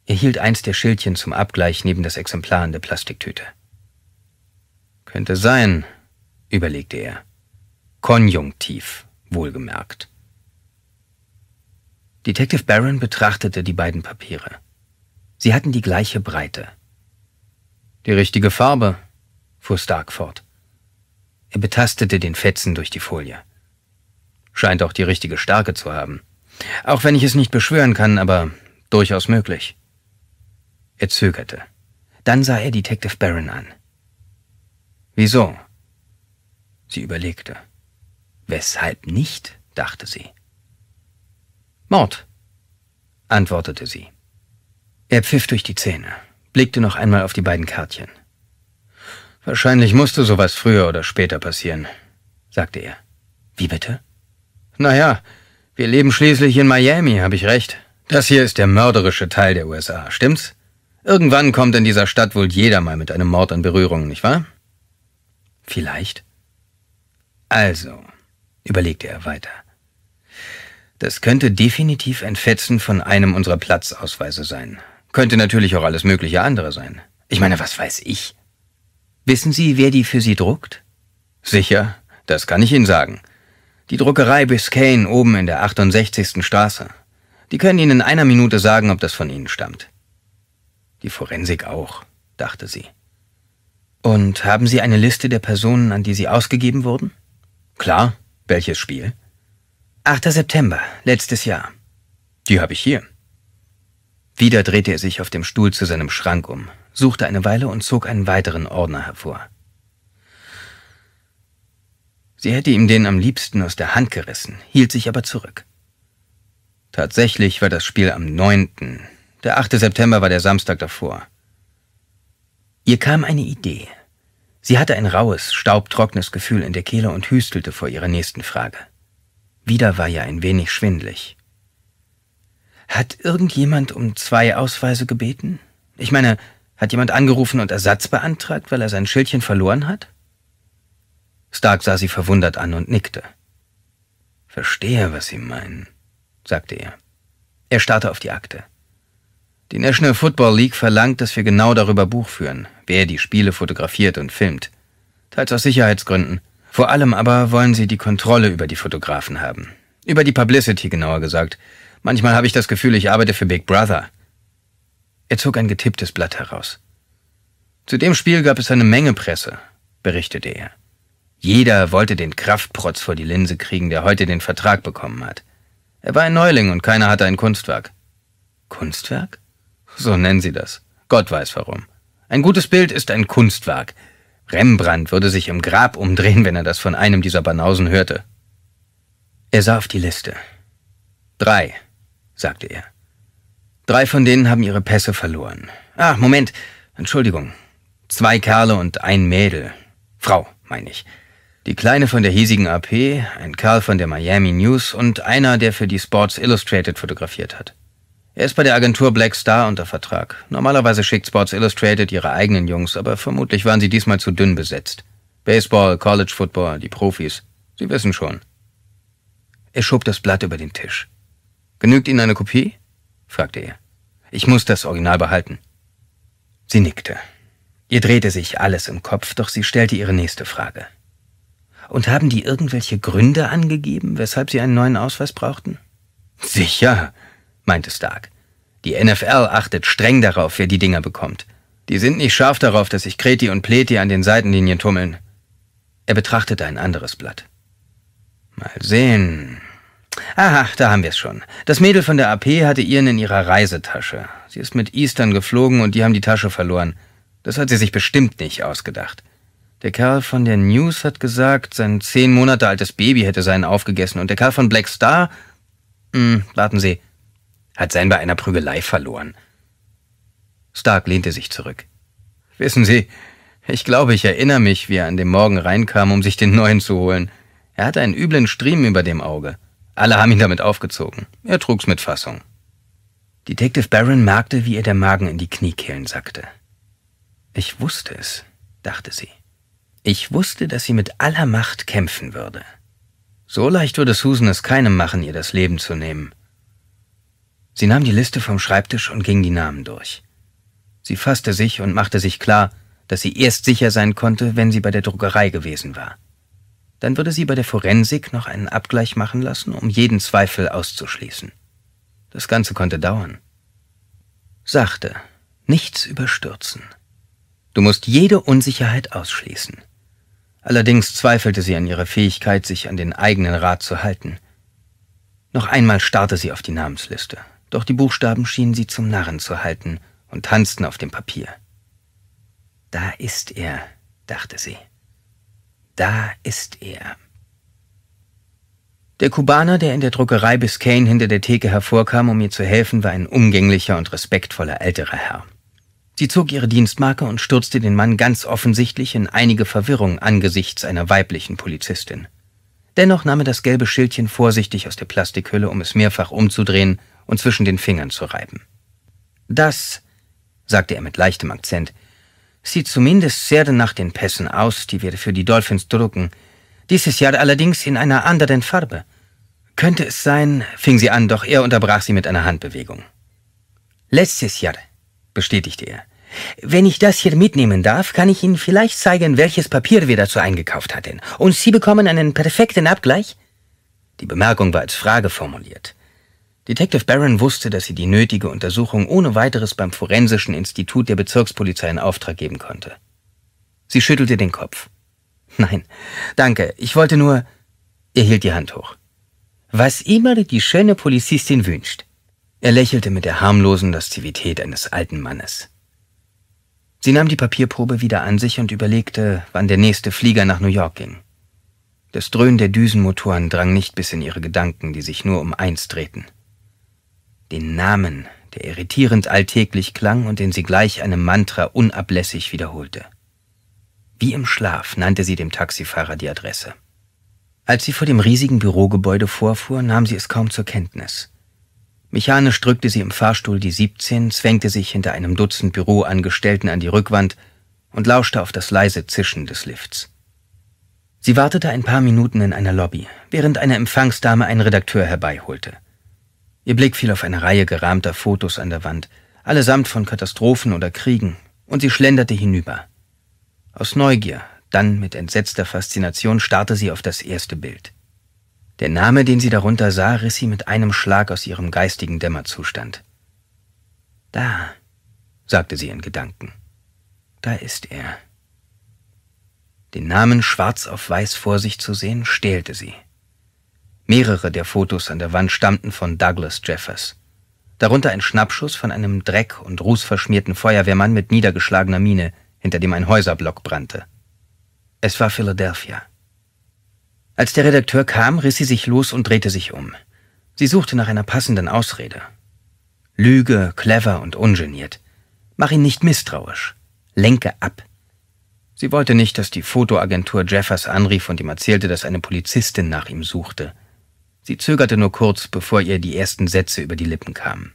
Er hielt eins der Schildchen zum Abgleich neben das Exemplar in der Plastiktüte. Könnte sein, überlegte er. Konjunktiv, wohlgemerkt. Detective Barron betrachtete die beiden Papiere. Sie hatten die gleiche Breite. Die richtige Farbe, fuhr Stark fort. Er betastete den Fetzen durch die Folie. Scheint auch die richtige Stärke zu haben. Auch wenn ich es nicht beschwören kann, aber durchaus möglich. Er zögerte. Dann sah er Detective Barron an. Wieso? Sie überlegte. Weshalb nicht, dachte sie. Mord, antwortete sie. Er pfiff durch die Zähne, blickte noch einmal auf die beiden Kärtchen. Wahrscheinlich musste sowas früher oder später passieren, sagte er. Wie bitte? Naja, wir leben schließlich in Miami, habe ich recht. Das hier ist der mörderische Teil der USA, stimmt's? Irgendwann kommt in dieser Stadt wohl jeder mal mit einem Mord in Berührung, nicht wahr? Vielleicht. Also, überlegte er weiter. Das könnte definitiv ein Fetzen von einem unserer Platzausweise sein. Könnte natürlich auch alles mögliche andere sein. Ich meine, was weiß ich? Wissen Sie, wer die für Sie druckt? Sicher, das kann ich Ihnen sagen. Die Druckerei Biscayne oben in der 68. Straße. Die können Ihnen in einer Minute sagen, ob das von Ihnen stammt. Die Forensik auch, dachte sie. Und haben Sie eine Liste der Personen, an die Sie ausgegeben wurden? Klar. Welches Spiel? 8. September, letztes Jahr. Die habe ich hier. Wieder drehte er sich auf dem Stuhl zu seinem Schrank um, suchte eine Weile und zog einen weiteren Ordner hervor. Sie hätte ihm den am liebsten aus der Hand gerissen, hielt sich aber zurück. Tatsächlich war das Spiel am 9. Der 8. September war der Samstag davor. Ihr kam eine Idee. Sie hatte ein raues, staubtrockenes Gefühl in der Kehle und hüstelte vor ihrer nächsten Frage. Wieder war ihr ein wenig schwindlig. Hat irgendjemand um zwei Ausweise gebeten? Ich meine, hat jemand angerufen und Ersatz beantragt, weil er sein Schildchen verloren hat? Stark sah sie verwundert an und nickte. Verstehe, was Sie meinen, sagte er. Er starrte auf die Akte. Die National Football League verlangt, dass wir genau darüber Buch führen, wer die Spiele fotografiert und filmt. Teils aus Sicherheitsgründen. Vor allem aber wollen sie die Kontrolle über die Fotografen haben. Über die Publicity genauer gesagt. Manchmal habe ich das Gefühl, ich arbeite für Big Brother. Er zog ein getipptes Blatt heraus. Zu dem Spiel gab es eine Menge Presse, berichtete er. Jeder wollte den Kraftprotz vor die Linse kriegen, der heute den Vertrag bekommen hat. Er war ein Neuling und keiner hatte ein Kunstwerk. Kunstwerk? So nennen sie das. Gott weiß warum. Ein gutes Bild ist ein Kunstwerk. Rembrandt würde sich im Grab umdrehen, wenn er das von einem dieser Banausen hörte. Er sah auf die Liste. Drei sagte er. Drei von denen haben ihre Pässe verloren. Ah, Moment, Entschuldigung. Zwei Kerle und ein Mädel. Frau, meine ich. Die Kleine von der hiesigen AP, ein Kerl von der Miami News und einer, der für die Sports Illustrated fotografiert hat. Er ist bei der Agentur Black Star unter Vertrag. Normalerweise schickt Sports Illustrated ihre eigenen Jungs, aber vermutlich waren sie diesmal zu dünn besetzt. Baseball, College Football, die Profis. Sie wissen schon. Er schob das Blatt über den Tisch. Genügt Ihnen eine Kopie? fragte er. Ich muss das Original behalten. Sie nickte. Ihr drehte sich alles im Kopf, doch sie stellte ihre nächste Frage. Und haben die irgendwelche Gründe angegeben, weshalb sie einen neuen Ausweis brauchten? Sicher, meinte Stark. Die NFL achtet streng darauf, wer die Dinger bekommt. Die sind nicht scharf darauf, dass sich Kreti und Pleti an den Seitenlinien tummeln. Er betrachtete ein anderes Blatt. Mal sehen, Aha, da haben wir es schon. Das Mädel von der AP hatte ihren in ihrer Reisetasche. Sie ist mit Eastern geflogen und die haben die Tasche verloren. Das hat sie sich bestimmt nicht ausgedacht. Der Kerl von der News hat gesagt, sein zehn Monate altes Baby hätte seinen aufgegessen. Und der Kerl von Black Star, Hm, warten Sie, hat seinen bei einer Prügelei verloren. Stark lehnte sich zurück. Wissen Sie, ich glaube, ich erinnere mich, wie er an dem Morgen reinkam, um sich den neuen zu holen. Er hatte einen üblen Striemen über dem Auge. Alle haben ihn damit aufgezogen. Er trug's mit Fassung. Detective Barron merkte, wie ihr der Magen in die Kniekehlen sackte. Ich wusste es, dachte sie. Ich wusste, dass sie mit aller Macht kämpfen würde. So leicht würde Susan es keinem machen, ihr das Leben zu nehmen. Sie nahm die Liste vom Schreibtisch und ging die Namen durch. Sie fasste sich und machte sich klar, dass sie erst sicher sein konnte, wenn sie bei der Druckerei gewesen war. Dann würde sie bei der Forensik noch einen Abgleich machen lassen, um jeden Zweifel auszuschließen. Das Ganze konnte dauern. Sachte, nichts überstürzen. Du musst jede Unsicherheit ausschließen. Allerdings zweifelte sie an ihrer Fähigkeit, sich an den eigenen Rat zu halten. Noch einmal starrte sie auf die Namensliste, doch die Buchstaben schienen sie zum Narren zu halten und tanzten auf dem Papier. Da ist er, dachte sie. Da ist er. Der Kubaner, der in der Druckerei Biscayne hinter der Theke hervorkam, um ihr zu helfen, war ein umgänglicher und respektvoller älterer Herr. Sie zog ihre Dienstmarke und stürzte den Mann ganz offensichtlich in einige Verwirrung angesichts einer weiblichen Polizistin. Dennoch nahm er das gelbe Schildchen vorsichtig aus der Plastikhülle, um es mehrfach umzudrehen und zwischen den Fingern zu reiben. Das, sagte er mit leichtem Akzent, sieht zumindest sehr nach den Pässen aus, die wir für die Dolphins drucken. Dieses Jahr allerdings in einer anderen Farbe. Könnte es sein, fing sie an, doch er unterbrach sie mit einer Handbewegung. Letztes Jahr, bestätigte er. Wenn ich das hier mitnehmen darf, kann ich Ihnen vielleicht zeigen, welches Papier wir dazu eingekauft hatten. Und Sie bekommen einen perfekten Abgleich? Die Bemerkung war als Frage formuliert. Detective Barron wusste, dass sie die nötige Untersuchung ohne weiteres beim Forensischen Institut der Bezirkspolizei in Auftrag geben konnte. Sie schüttelte den Kopf. Nein, danke, ich wollte nur. Er hielt die Hand hoch. Was immer die schöne Polizistin wünscht. Er lächelte mit der harmlosen Lastivität eines alten Mannes. Sie nahm die Papierprobe wieder an sich und überlegte, wann der nächste Flieger nach New York ging. Das Dröhnen der Düsenmotoren drang nicht bis in ihre Gedanken, die sich nur um eins drehten den Namen, der irritierend alltäglich klang und den sie gleich einem Mantra unablässig wiederholte. Wie im Schlaf nannte sie dem Taxifahrer die Adresse. Als sie vor dem riesigen Bürogebäude vorfuhr, nahm sie es kaum zur Kenntnis. Mechanisch drückte sie im Fahrstuhl die 17, zwängte sich hinter einem Dutzend Büroangestellten an die Rückwand und lauschte auf das leise Zischen des Lifts. Sie wartete ein paar Minuten in einer Lobby, während eine Empfangsdame einen Redakteur herbeiholte. Ihr Blick fiel auf eine Reihe gerahmter Fotos an der Wand, allesamt von Katastrophen oder Kriegen, und sie schlenderte hinüber. Aus Neugier, dann mit entsetzter Faszination starrte sie auf das erste Bild. Der Name, den sie darunter sah, riss sie mit einem Schlag aus ihrem geistigen Dämmerzustand. Da, sagte sie in Gedanken, da ist er. Den Namen schwarz auf weiß vor sich zu sehen, stählte sie. Mehrere der Fotos an der Wand stammten von Douglas Jeffers. Darunter ein Schnappschuss von einem dreck- und rußverschmierten Feuerwehrmann mit niedergeschlagener Miene, hinter dem ein Häuserblock brannte. Es war Philadelphia. Als der Redakteur kam, riss sie sich los und drehte sich um. Sie suchte nach einer passenden Ausrede. Lüge, clever und ungeniert. Mach ihn nicht misstrauisch. Lenke ab. Sie wollte nicht, dass die Fotoagentur Jeffers anrief und ihm erzählte, dass eine Polizistin nach ihm suchte. Sie zögerte nur kurz, bevor ihr die ersten Sätze über die Lippen kamen.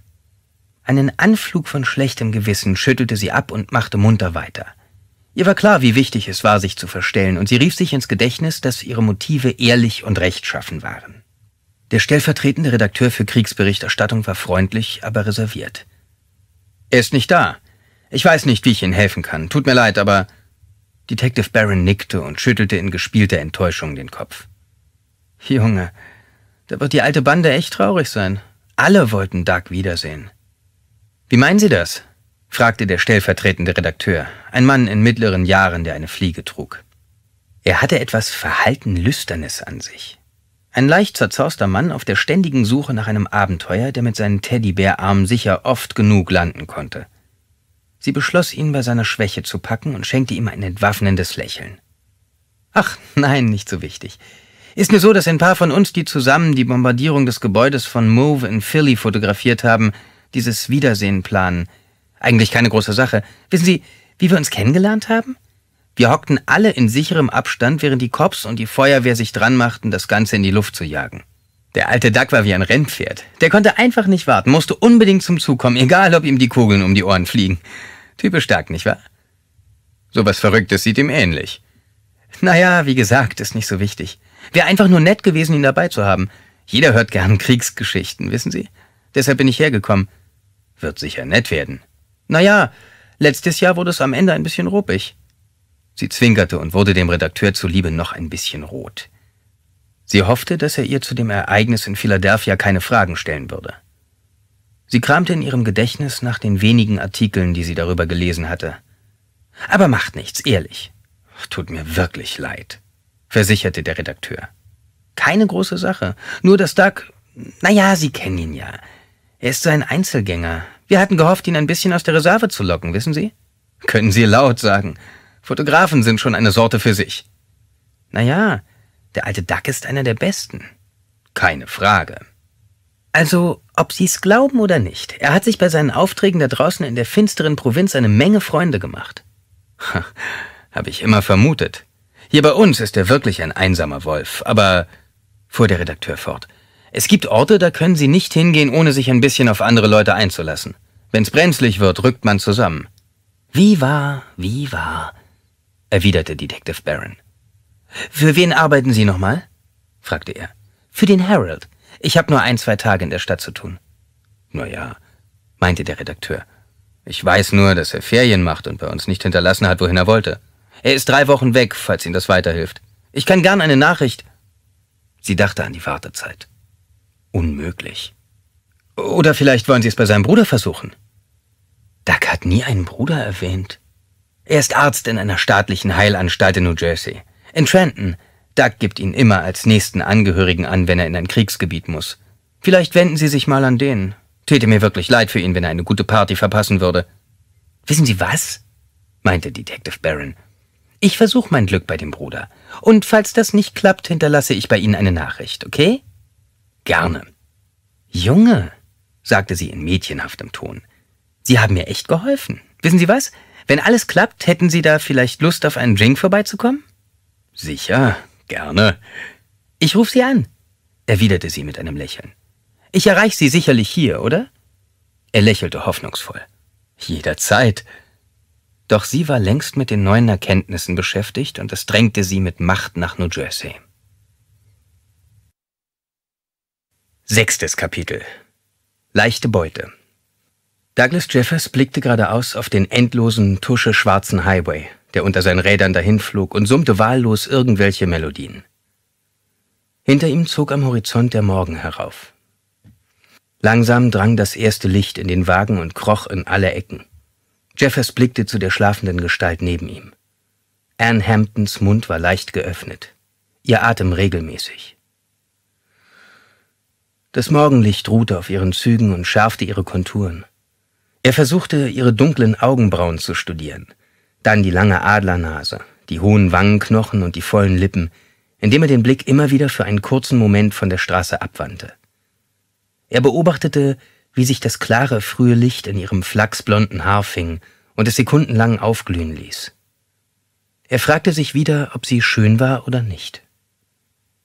Einen Anflug von schlechtem Gewissen schüttelte sie ab und machte munter weiter. Ihr war klar, wie wichtig es war, sich zu verstellen, und sie rief sich ins Gedächtnis, dass ihre Motive ehrlich und rechtschaffen waren. Der stellvertretende Redakteur für Kriegsberichterstattung war freundlich, aber reserviert. Er ist nicht da. Ich weiß nicht, wie ich Ihnen helfen kann. Tut mir leid, aber. Detective Barron nickte und schüttelte in gespielter Enttäuschung den Kopf. Junge, da wird die alte Bande echt traurig sein. Alle wollten Doug wiedersehen. Wie meinen Sie das? fragte der stellvertretende Redakteur, ein Mann in mittleren Jahren, der eine Fliege trug. Er hatte etwas verhalten Lüsternes an sich. Ein leicht zerzauster Mann auf der ständigen Suche nach einem Abenteuer, der mit seinen Teddybärarmen sicher oft genug landen konnte. Sie beschloss, ihn bei seiner Schwäche zu packen und schenkte ihm ein entwaffnendes Lächeln. Ach, nein, nicht so wichtig. Ist nur so, dass ein paar von uns, die zusammen die Bombardierung des Gebäudes von Move in Philly fotografiert haben, dieses Wiedersehen planen. Eigentlich keine große Sache. Wissen Sie, wie wir uns kennengelernt haben? Wir hockten alle in sicherem Abstand, während die Cops und die Feuerwehr sich dran machten, das Ganze in die Luft zu jagen. Der alte Duck war wie ein Rennpferd. Der konnte einfach nicht warten, musste unbedingt zum Zug kommen, egal ob ihm die Kugeln um die Ohren fliegen. Typisch stark, nicht wahr? Sowas Verrücktes sieht ihm ähnlich. Naja, wie gesagt, ist nicht so wichtig. Wäre einfach nur nett gewesen, ihn dabei zu haben. Jeder hört gern Kriegsgeschichten, wissen Sie? Deshalb bin ich hergekommen. Wird sicher nett werden. Naja, letztes Jahr wurde es am Ende ein bisschen ruppig. Sie zwinkerte und wurde dem Redakteur zuliebe noch ein bisschen rot. Sie hoffte, dass er ihr zu dem Ereignis in Philadelphia keine Fragen stellen würde. Sie kramte in ihrem Gedächtnis nach den wenigen Artikeln, die sie darüber gelesen hatte. Aber macht nichts, ehrlich. Tut mir wirklich leid versicherte der Redakteur. Keine große Sache, nur dass Doug, na ja, Sie kennen ihn ja. Er ist so ein Einzelgänger. Wir hatten gehofft, ihn ein bisschen aus der Reserve zu locken, wissen Sie? Können Sie laut sagen. Fotografen sind schon eine Sorte für sich. Na ja, der alte Duck ist einer der besten. Keine Frage. Also, ob Sie's glauben oder nicht, er hat sich bei seinen Aufträgen da draußen in der finsteren Provinz eine Menge Freunde gemacht. Habe ich immer vermutet. Hier bei uns ist er wirklich ein einsamer Wolf, aber, fuhr der Redakteur fort, es gibt Orte, da können Sie nicht hingehen, ohne sich ein bisschen auf andere Leute einzulassen. Wenn's brenzlig wird, rückt man zusammen. Wie wahr, wie wahr, erwiderte Detective Barron. Für wen arbeiten Sie nochmal? fragte er. Für den Herald. Ich habe nur ein, zwei Tage in der Stadt zu tun. Na ja, meinte der Redakteur. Ich weiß nur, dass er Ferien macht und bei uns nicht hinterlassen hat, wohin er wollte. Er ist drei Wochen weg, falls Ihnen das weiterhilft. Ich kann gern eine Nachricht. Sie dachte an die Wartezeit. Unmöglich. Oder vielleicht wollen Sie es bei seinem Bruder versuchen. Duck hat nie einen Bruder erwähnt. Er ist Arzt in einer staatlichen Heilanstalt in New Jersey. In Trenton. Duck gibt ihn immer als nächsten Angehörigen an, wenn er in ein Kriegsgebiet muss. Vielleicht wenden Sie sich mal an den. Täte mir wirklich leid für ihn, wenn er eine gute Party verpassen würde. Wissen Sie was? meinte Detective Barron. Ich versuche mein Glück bei dem Bruder. Und falls das nicht klappt, hinterlasse ich bei Ihnen eine Nachricht, okay? Gerne. Junge, sagte sie in mädchenhaftem Ton. Sie haben mir echt geholfen. Wissen Sie was? Wenn alles klappt, hätten Sie da vielleicht Lust, auf einen Drink vorbeizukommen? Sicher, gerne. Ich rufe Sie an, erwiderte sie mit einem Lächeln. Ich erreiche Sie sicherlich hier, oder? Er lächelte hoffnungsvoll. Jederzeit, doch sie war längst mit den neuen Erkenntnissen beschäftigt und es drängte sie mit Macht nach New Jersey. Sechstes Kapitel Leichte Beute Douglas Jeffers blickte geradeaus auf den endlosen, tusche-schwarzen Highway, der unter seinen Rädern dahinflog und summte wahllos irgendwelche Melodien. Hinter ihm zog am Horizont der Morgen herauf. Langsam drang das erste Licht in den Wagen und kroch in alle Ecken. Jeffers blickte zu der schlafenden Gestalt neben ihm. Anne Hamptons Mund war leicht geöffnet, ihr Atem regelmäßig. Das Morgenlicht ruhte auf ihren Zügen und schärfte ihre Konturen. Er versuchte, ihre dunklen Augenbrauen zu studieren, dann die lange Adlernase, die hohen Wangenknochen und die vollen Lippen, indem er den Blick immer wieder für einen kurzen Moment von der Straße abwandte. Er beobachtete, wie sich das klare, frühe Licht in ihrem flachsblonden Haar fing und es sekundenlang aufglühen ließ. Er fragte sich wieder, ob sie schön war oder nicht.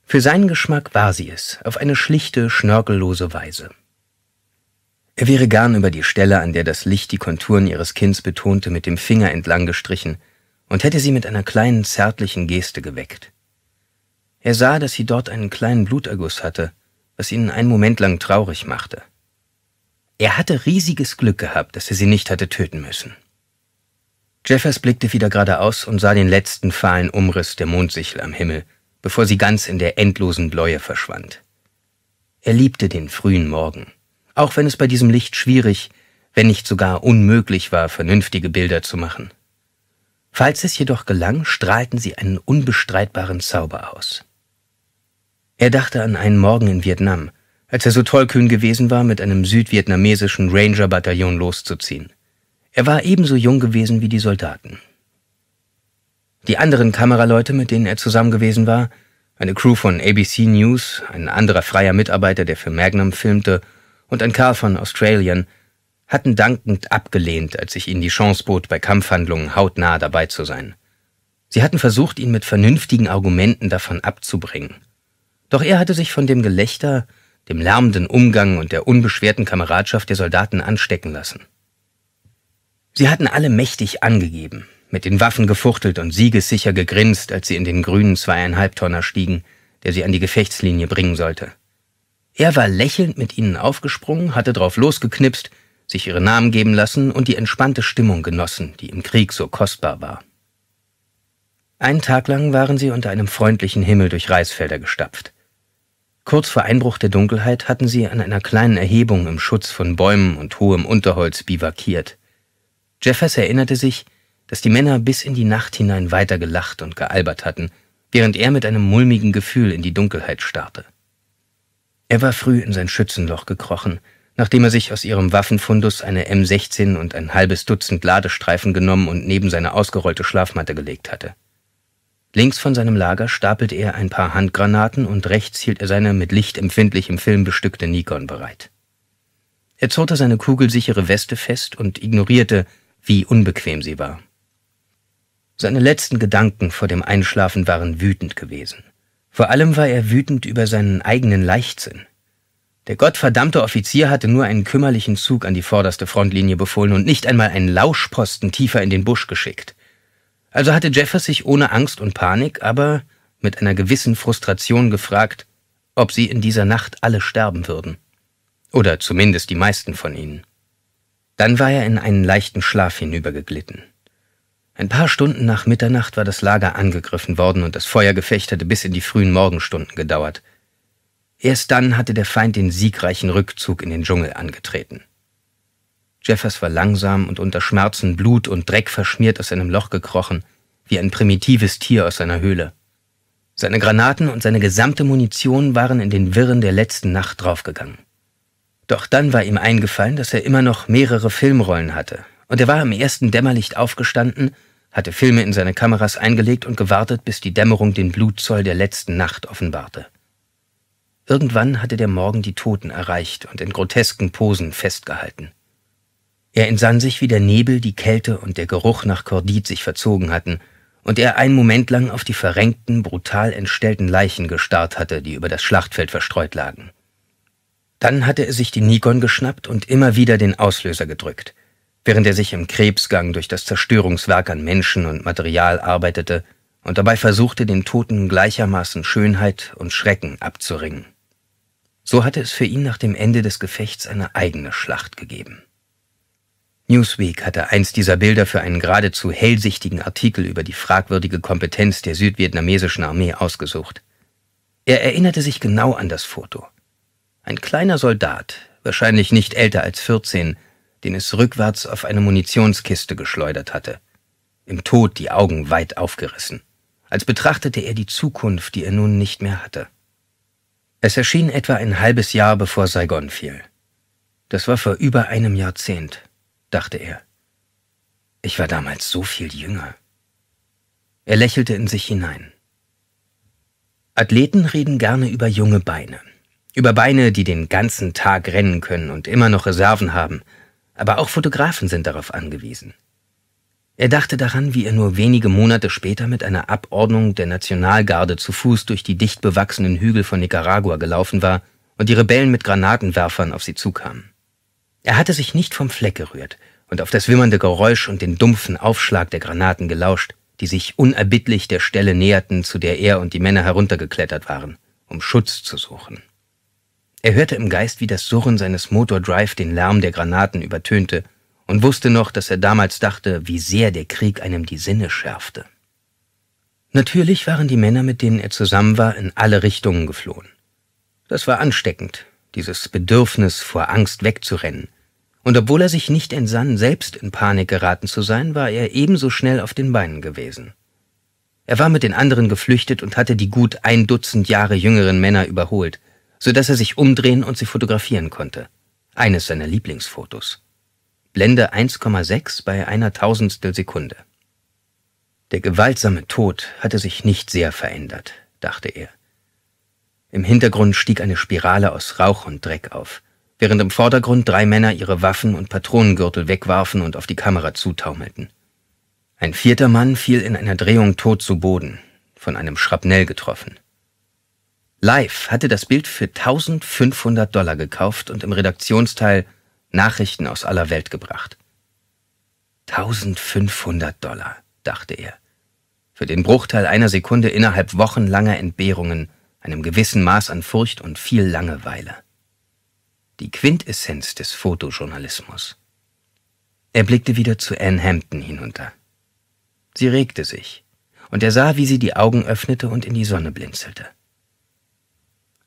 Für seinen Geschmack war sie es, auf eine schlichte, schnörkellose Weise. Er wäre gern über die Stelle, an der das Licht die Konturen ihres Kinns betonte, mit dem Finger entlang gestrichen und hätte sie mit einer kleinen, zärtlichen Geste geweckt. Er sah, dass sie dort einen kleinen Bluterguss hatte, was ihn einen Moment lang traurig machte. Er hatte riesiges Glück gehabt, dass er sie nicht hatte töten müssen. Jeffers blickte wieder geradeaus und sah den letzten fahlen Umriss der Mondsichel am Himmel, bevor sie ganz in der endlosen Bläue verschwand. Er liebte den frühen Morgen, auch wenn es bei diesem Licht schwierig, wenn nicht sogar unmöglich war, vernünftige Bilder zu machen. Falls es jedoch gelang, strahlten sie einen unbestreitbaren Zauber aus. Er dachte an einen Morgen in Vietnam, als er so tollkühn gewesen war, mit einem südvietnamesischen Ranger-Bataillon loszuziehen. Er war ebenso jung gewesen wie die Soldaten. Die anderen Kameraleute, mit denen er zusammen gewesen war, eine Crew von ABC News, ein anderer freier Mitarbeiter, der für Magnum filmte, und ein Karl von Australian, hatten dankend abgelehnt, als ich ihnen die Chance bot, bei Kampfhandlungen hautnah dabei zu sein. Sie hatten versucht, ihn mit vernünftigen Argumenten davon abzubringen. Doch er hatte sich von dem Gelächter dem lärmenden Umgang und der unbeschwerten Kameradschaft der Soldaten anstecken lassen. Sie hatten alle mächtig angegeben, mit den Waffen gefuchtelt und siegessicher gegrinst, als sie in den grünen Zweieinhalbtonner stiegen, der sie an die Gefechtslinie bringen sollte. Er war lächelnd mit ihnen aufgesprungen, hatte drauf losgeknipst, sich ihre Namen geben lassen und die entspannte Stimmung genossen, die im Krieg so kostbar war. Einen Tag lang waren sie unter einem freundlichen Himmel durch Reisfelder gestapft. Kurz vor Einbruch der Dunkelheit hatten sie an einer kleinen Erhebung im Schutz von Bäumen und hohem Unterholz bivakiert. Jeffers erinnerte sich, dass die Männer bis in die Nacht hinein weiter gelacht und gealbert hatten, während er mit einem mulmigen Gefühl in die Dunkelheit starrte. Er war früh in sein Schützenloch gekrochen, nachdem er sich aus ihrem Waffenfundus eine M16 und ein halbes Dutzend Ladestreifen genommen und neben seine ausgerollte Schlafmatte gelegt hatte. Links von seinem Lager stapelte er ein paar Handgranaten und rechts hielt er seine mit lichtempfindlichem Film bestückte Nikon bereit. Er zurrte seine kugelsichere Weste fest und ignorierte, wie unbequem sie war. Seine letzten Gedanken vor dem Einschlafen waren wütend gewesen. Vor allem war er wütend über seinen eigenen Leichtsinn. Der gottverdammte Offizier hatte nur einen kümmerlichen Zug an die vorderste Frontlinie befohlen und nicht einmal einen Lauschposten tiefer in den Busch geschickt. Also hatte Jeffers sich ohne Angst und Panik, aber mit einer gewissen Frustration gefragt, ob sie in dieser Nacht alle sterben würden. Oder zumindest die meisten von ihnen. Dann war er in einen leichten Schlaf hinübergeglitten. Ein paar Stunden nach Mitternacht war das Lager angegriffen worden und das Feuergefecht hatte bis in die frühen Morgenstunden gedauert. Erst dann hatte der Feind den siegreichen Rückzug in den Dschungel angetreten. Jeffers war langsam und unter Schmerzen Blut und Dreck verschmiert aus seinem Loch gekrochen, wie ein primitives Tier aus seiner Höhle. Seine Granaten und seine gesamte Munition waren in den Wirren der letzten Nacht draufgegangen. Doch dann war ihm eingefallen, dass er immer noch mehrere Filmrollen hatte, und er war im ersten Dämmerlicht aufgestanden, hatte Filme in seine Kameras eingelegt und gewartet, bis die Dämmerung den Blutzoll der letzten Nacht offenbarte. Irgendwann hatte der Morgen die Toten erreicht und in grotesken Posen festgehalten. Er entsann sich, wie der Nebel, die Kälte und der Geruch nach Kordit sich verzogen hatten und er einen Moment lang auf die verrenkten, brutal entstellten Leichen gestarrt hatte, die über das Schlachtfeld verstreut lagen. Dann hatte er sich die Nikon geschnappt und immer wieder den Auslöser gedrückt. Während er sich im Krebsgang durch das Zerstörungswerk an Menschen und Material arbeitete und dabei versuchte, den Toten gleichermaßen Schönheit und Schrecken abzuringen. So hatte es für ihn nach dem Ende des Gefechts eine eigene Schlacht gegeben. Newsweek hatte eins dieser Bilder für einen geradezu hellsichtigen Artikel über die fragwürdige Kompetenz der südvietnamesischen Armee ausgesucht. Er erinnerte sich genau an das Foto. Ein kleiner Soldat, wahrscheinlich nicht älter als 14, den es rückwärts auf eine Munitionskiste geschleudert hatte. Im Tod die Augen weit aufgerissen, als betrachtete er die Zukunft, die er nun nicht mehr hatte. Es erschien etwa ein halbes Jahr, bevor Saigon fiel. Das war vor über einem Jahrzehnt dachte er. Ich war damals so viel jünger. Er lächelte in sich hinein. Athleten reden gerne über junge Beine. Über Beine, die den ganzen Tag rennen können und immer noch Reserven haben. Aber auch Fotografen sind darauf angewiesen. Er dachte daran, wie er nur wenige Monate später mit einer Abordnung der Nationalgarde zu Fuß durch die dicht bewachsenen Hügel von Nicaragua gelaufen war und die Rebellen mit Granatenwerfern auf sie zukamen. Er hatte sich nicht vom Fleck gerührt und auf das wimmernde Geräusch und den dumpfen Aufschlag der Granaten gelauscht, die sich unerbittlich der Stelle näherten, zu der er und die Männer heruntergeklettert waren, um Schutz zu suchen. Er hörte im Geist, wie das Surren seines Motordrive den Lärm der Granaten übertönte und wusste noch, dass er damals dachte, wie sehr der Krieg einem die Sinne schärfte. Natürlich waren die Männer, mit denen er zusammen war, in alle Richtungen geflohen. Das war ansteckend, dieses Bedürfnis, vor Angst wegzurennen, und obwohl er sich nicht entsann, selbst in Panik geraten zu sein, war er ebenso schnell auf den Beinen gewesen. Er war mit den anderen geflüchtet und hatte die gut ein Dutzend Jahre jüngeren Männer überholt, so dass er sich umdrehen und sie fotografieren konnte. Eines seiner Lieblingsfotos. Blende 1,6 bei einer Tausendstel Sekunde. Der gewaltsame Tod hatte sich nicht sehr verändert, dachte er. Im Hintergrund stieg eine Spirale aus Rauch und Dreck auf während im Vordergrund drei Männer ihre Waffen und Patronengürtel wegwarfen und auf die Kamera zutaumelten. Ein vierter Mann fiel in einer Drehung tot zu Boden, von einem Schrapnell getroffen. Live hatte das Bild für 1500 Dollar gekauft und im Redaktionsteil Nachrichten aus aller Welt gebracht. 1500 Dollar, dachte er. Für den Bruchteil einer Sekunde innerhalb wochenlanger Entbehrungen, einem gewissen Maß an Furcht und viel Langeweile die Quintessenz des Fotojournalismus. Er blickte wieder zu Anne Hampton hinunter. Sie regte sich, und er sah, wie sie die Augen öffnete und in die Sonne blinzelte.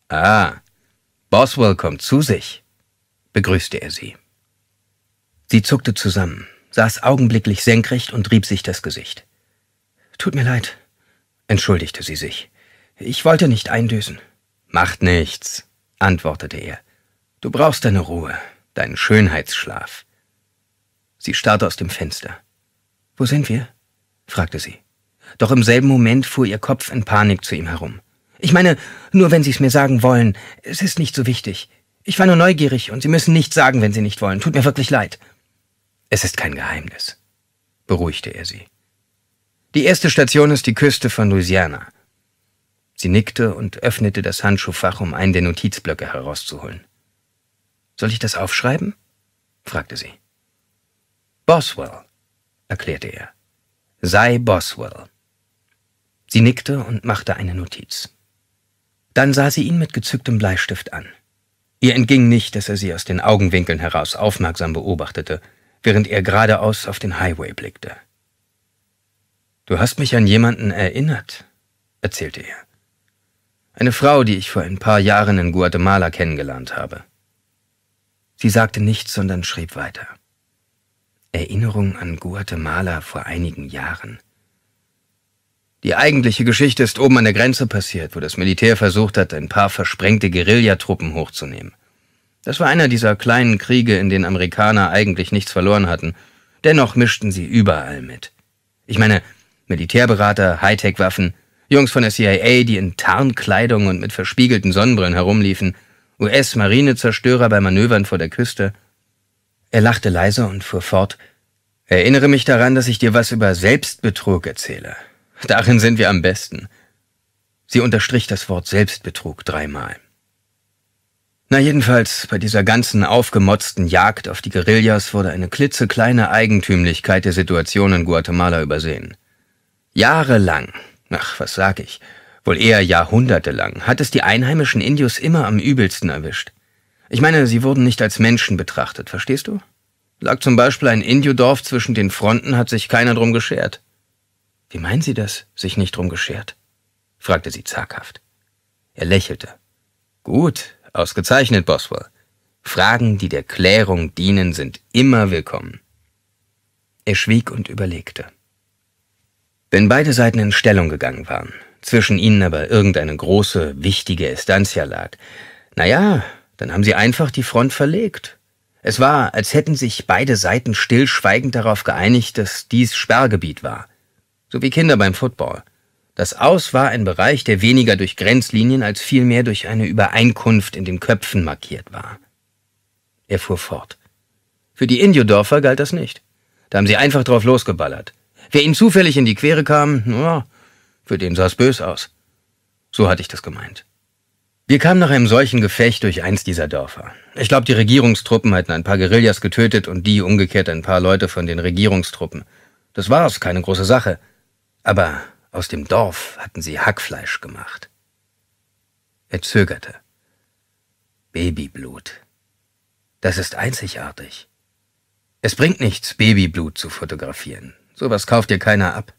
Ah, Boswell kommt zu sich, begrüßte er sie. Sie zuckte zusammen, saß augenblicklich senkrecht und rieb sich das Gesicht. Tut mir leid, entschuldigte sie sich. Ich wollte nicht eindösen. Macht nichts, antwortete er. Du brauchst deine Ruhe, deinen Schönheitsschlaf. Sie starrte aus dem Fenster. Wo sind wir? fragte sie. Doch im selben Moment fuhr ihr Kopf in Panik zu ihm herum. Ich meine, nur wenn Sie es mir sagen wollen, es ist nicht so wichtig. Ich war nur neugierig und Sie müssen nichts sagen, wenn Sie nicht wollen. Tut mir wirklich leid. Es ist kein Geheimnis, beruhigte er sie. Die erste Station ist die Küste von Louisiana. Sie nickte und öffnete das Handschuhfach, um einen der Notizblöcke herauszuholen. Soll ich das aufschreiben? fragte sie. Boswell, erklärte er. Sei Boswell. Sie nickte und machte eine Notiz. Dann sah sie ihn mit gezücktem Bleistift an. Ihr entging nicht, dass er sie aus den Augenwinkeln heraus aufmerksam beobachtete, während er geradeaus auf den Highway blickte. Du hast mich an jemanden erinnert, erzählte er. Eine Frau, die ich vor ein paar Jahren in Guatemala kennengelernt habe. Sie sagte nichts, sondern schrieb weiter. Erinnerung an Guatemala vor einigen Jahren. Die eigentliche Geschichte ist oben an der Grenze passiert, wo das Militär versucht hat, ein paar versprengte Guerillatruppen hochzunehmen. Das war einer dieser kleinen Kriege, in denen Amerikaner eigentlich nichts verloren hatten. Dennoch mischten sie überall mit. Ich meine, Militärberater, Hightech-Waffen, Jungs von der CIA, die in Tarnkleidung und mit verspiegelten Sonnenbrillen herumliefen – US-Marinezerstörer bei Manövern vor der Küste. Er lachte leise und fuhr fort. Erinnere mich daran, dass ich dir was über Selbstbetrug erzähle. Darin sind wir am besten. Sie unterstrich das Wort Selbstbetrug dreimal. Na jedenfalls, bei dieser ganzen aufgemotzten Jagd auf die Guerillas wurde eine klitzekleine Eigentümlichkeit der Situation in Guatemala übersehen. Jahrelang, ach was sag ich, wohl eher jahrhundertelang, hat es die einheimischen Indios immer am übelsten erwischt. Ich meine, sie wurden nicht als Menschen betrachtet, verstehst du? Lag zum Beispiel ein Indiodorf zwischen den Fronten, hat sich keiner drum geschert. Wie meinen Sie das, sich nicht drum geschert? fragte sie zaghaft. Er lächelte. Gut, ausgezeichnet, Boswell. Fragen, die der Klärung dienen, sind immer willkommen. Er schwieg und überlegte. Wenn beide Seiten in Stellung gegangen waren, zwischen ihnen aber irgendeine große, wichtige Estancia lag. Na ja, dann haben sie einfach die Front verlegt. Es war, als hätten sich beide Seiten stillschweigend darauf geeinigt, dass dies Sperrgebiet war. So wie Kinder beim Football. Das Aus war ein Bereich, der weniger durch Grenzlinien als vielmehr durch eine Übereinkunft in den Köpfen markiert war. Er fuhr fort. Für die Indiodorfer galt das nicht. Da haben sie einfach drauf losgeballert. Wer ihnen zufällig in die Quere kam, ja, für den sah es bös aus. So hatte ich das gemeint. Wir kamen nach einem solchen Gefecht durch eins dieser Dörfer. Ich glaube, die Regierungstruppen hatten ein paar Guerillas getötet und die umgekehrt ein paar Leute von den Regierungstruppen. Das war's, keine große Sache. Aber aus dem Dorf hatten sie Hackfleisch gemacht. Er zögerte. Babyblut. Das ist einzigartig. Es bringt nichts, Babyblut zu fotografieren. Sowas kauft dir keiner ab.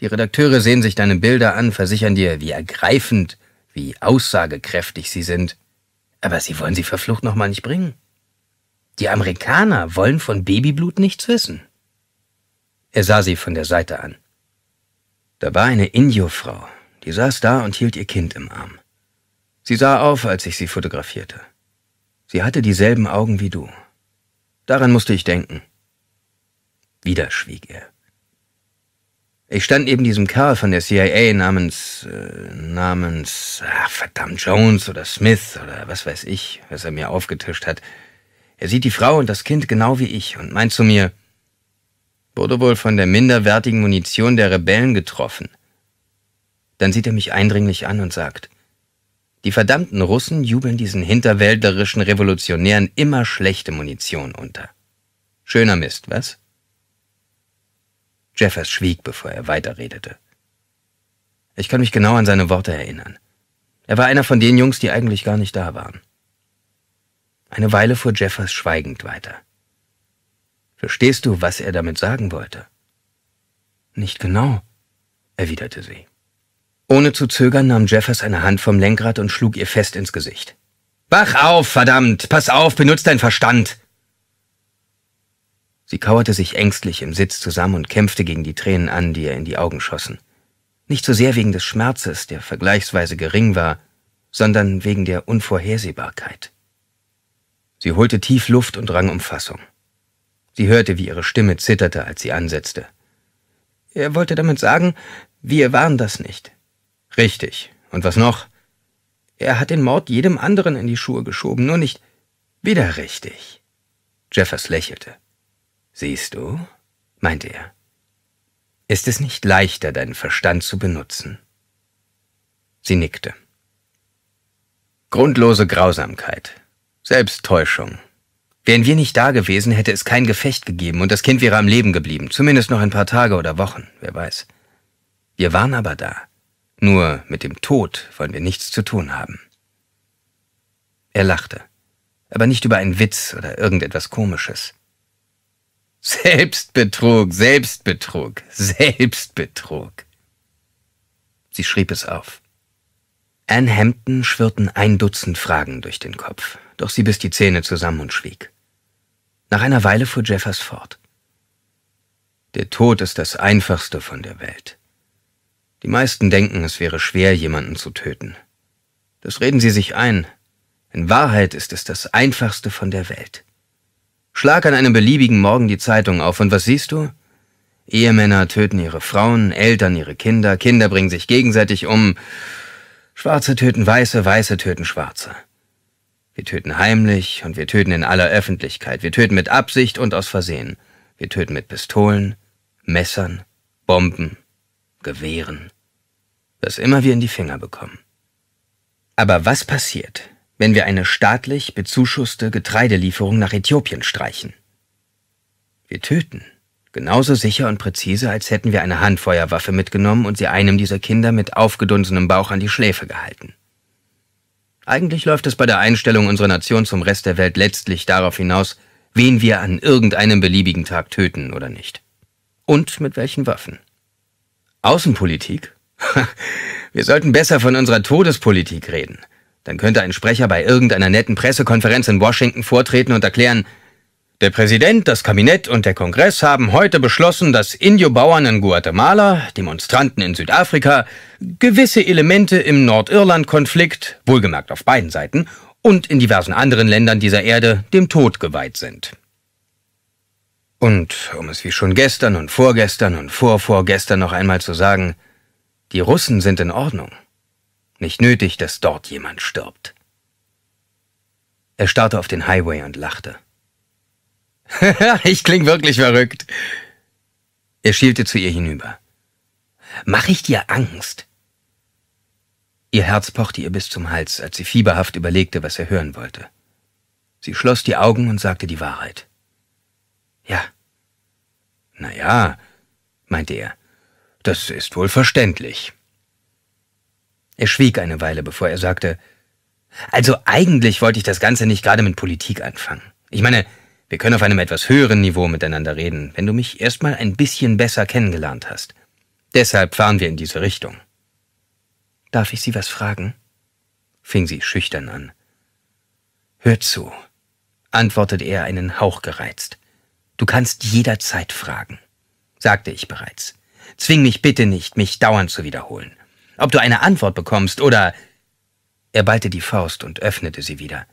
Die Redakteure sehen sich deine Bilder an, versichern dir, wie ergreifend, wie aussagekräftig sie sind. Aber sie wollen sie verflucht nochmal nicht bringen. Die Amerikaner wollen von Babyblut nichts wissen. Er sah sie von der Seite an. Da war eine Indio-Frau, die saß da und hielt ihr Kind im Arm. Sie sah auf, als ich sie fotografierte. Sie hatte dieselben Augen wie du. Daran musste ich denken. Wieder schwieg er. Ich stand neben diesem Kerl von der CIA namens, äh, namens, ach, verdammt, Jones oder Smith oder was weiß ich, was er mir aufgetischt hat. Er sieht die Frau und das Kind genau wie ich und meint zu mir, wurde wohl von der minderwertigen Munition der Rebellen getroffen. Dann sieht er mich eindringlich an und sagt, die verdammten Russen jubeln diesen hinterwäldlerischen Revolutionären immer schlechte Munition unter. Schöner Mist, was? Jeffers schwieg, bevor er weiterredete. Ich kann mich genau an seine Worte erinnern. Er war einer von den Jungs, die eigentlich gar nicht da waren. Eine Weile fuhr Jeffers schweigend weiter. Verstehst du, was er damit sagen wollte? Nicht genau, erwiderte sie. Ohne zu zögern nahm Jeffers eine Hand vom Lenkrad und schlug ihr fest ins Gesicht. Wach auf, verdammt! Pass auf, benutzt deinen Verstand! Sie kauerte sich ängstlich im Sitz zusammen und kämpfte gegen die Tränen an, die ihr in die Augen schossen. Nicht so sehr wegen des Schmerzes, der vergleichsweise gering war, sondern wegen der Unvorhersehbarkeit. Sie holte tief Luft und rang um Fassung. Sie hörte, wie ihre Stimme zitterte, als sie ansetzte. Er wollte damit sagen, wir waren das nicht. Richtig. Und was noch? Er hat den Mord jedem anderen in die Schuhe geschoben, nur nicht wieder richtig. Jeffers lächelte. Siehst du, meinte er, ist es nicht leichter, deinen Verstand zu benutzen? Sie nickte. Grundlose Grausamkeit, Selbsttäuschung. Wären wir nicht da gewesen, hätte es kein Gefecht gegeben und das Kind wäre am Leben geblieben, zumindest noch ein paar Tage oder Wochen, wer weiß. Wir waren aber da. Nur mit dem Tod wollen wir nichts zu tun haben. Er lachte, aber nicht über einen Witz oder irgendetwas Komisches. Selbstbetrug, Selbstbetrug, Selbstbetrug. Sie schrieb es auf. Anne Hampton schwirrten ein Dutzend Fragen durch den Kopf, doch sie biss die Zähne zusammen und schwieg. Nach einer Weile fuhr Jeffers fort. Der Tod ist das einfachste von der Welt. Die meisten denken, es wäre schwer, jemanden zu töten. Das reden sie sich ein. In Wahrheit ist es das einfachste von der Welt. Schlag an einem beliebigen Morgen die Zeitung auf und was siehst du? Ehemänner töten ihre Frauen, Eltern ihre Kinder, Kinder bringen sich gegenseitig um. Schwarze töten Weiße, Weiße töten Schwarze. Wir töten heimlich und wir töten in aller Öffentlichkeit. Wir töten mit Absicht und aus Versehen. Wir töten mit Pistolen, Messern, Bomben, Gewehren. Was immer wir in die Finger bekommen. Aber was passiert, wenn wir eine staatlich bezuschusste Getreidelieferung nach Äthiopien streichen. Wir töten, genauso sicher und präzise, als hätten wir eine Handfeuerwaffe mitgenommen und sie einem dieser Kinder mit aufgedunsenem Bauch an die Schläfe gehalten. Eigentlich läuft es bei der Einstellung unserer Nation zum Rest der Welt letztlich darauf hinaus, wen wir an irgendeinem beliebigen Tag töten oder nicht. Und mit welchen Waffen. Außenpolitik? wir sollten besser von unserer Todespolitik reden – dann könnte ein Sprecher bei irgendeiner netten Pressekonferenz in Washington vortreten und erklären, der Präsident, das Kabinett und der Kongress haben heute beschlossen, dass Indio-Bauern in Guatemala, Demonstranten in Südafrika, gewisse Elemente im Nordirland-Konflikt, wohlgemerkt auf beiden Seiten, und in diversen anderen Ländern dieser Erde dem Tod geweiht sind. Und um es wie schon gestern und vorgestern und vorvorgestern noch einmal zu sagen, die Russen sind in Ordnung. Nicht nötig, dass dort jemand stirbt. Er starrte auf den Highway und lachte. ich kling wirklich verrückt. Er schielte zu ihr hinüber. Mach ich dir Angst? Ihr Herz pochte ihr bis zum Hals, als sie fieberhaft überlegte, was er hören wollte. Sie schloss die Augen und sagte die Wahrheit. Ja. Na ja, meinte er, das ist wohl verständlich. Er schwieg eine Weile, bevor er sagte, also eigentlich wollte ich das Ganze nicht gerade mit Politik anfangen. Ich meine, wir können auf einem etwas höheren Niveau miteinander reden, wenn du mich erstmal ein bisschen besser kennengelernt hast. Deshalb fahren wir in diese Richtung. Darf ich Sie was fragen? fing sie schüchtern an. Hör zu, antwortete er einen Hauch gereizt. Du kannst jederzeit fragen, sagte ich bereits. Zwing mich bitte nicht, mich dauernd zu wiederholen ob du eine Antwort bekommst oder... Er ballte die Faust und öffnete sie wieder.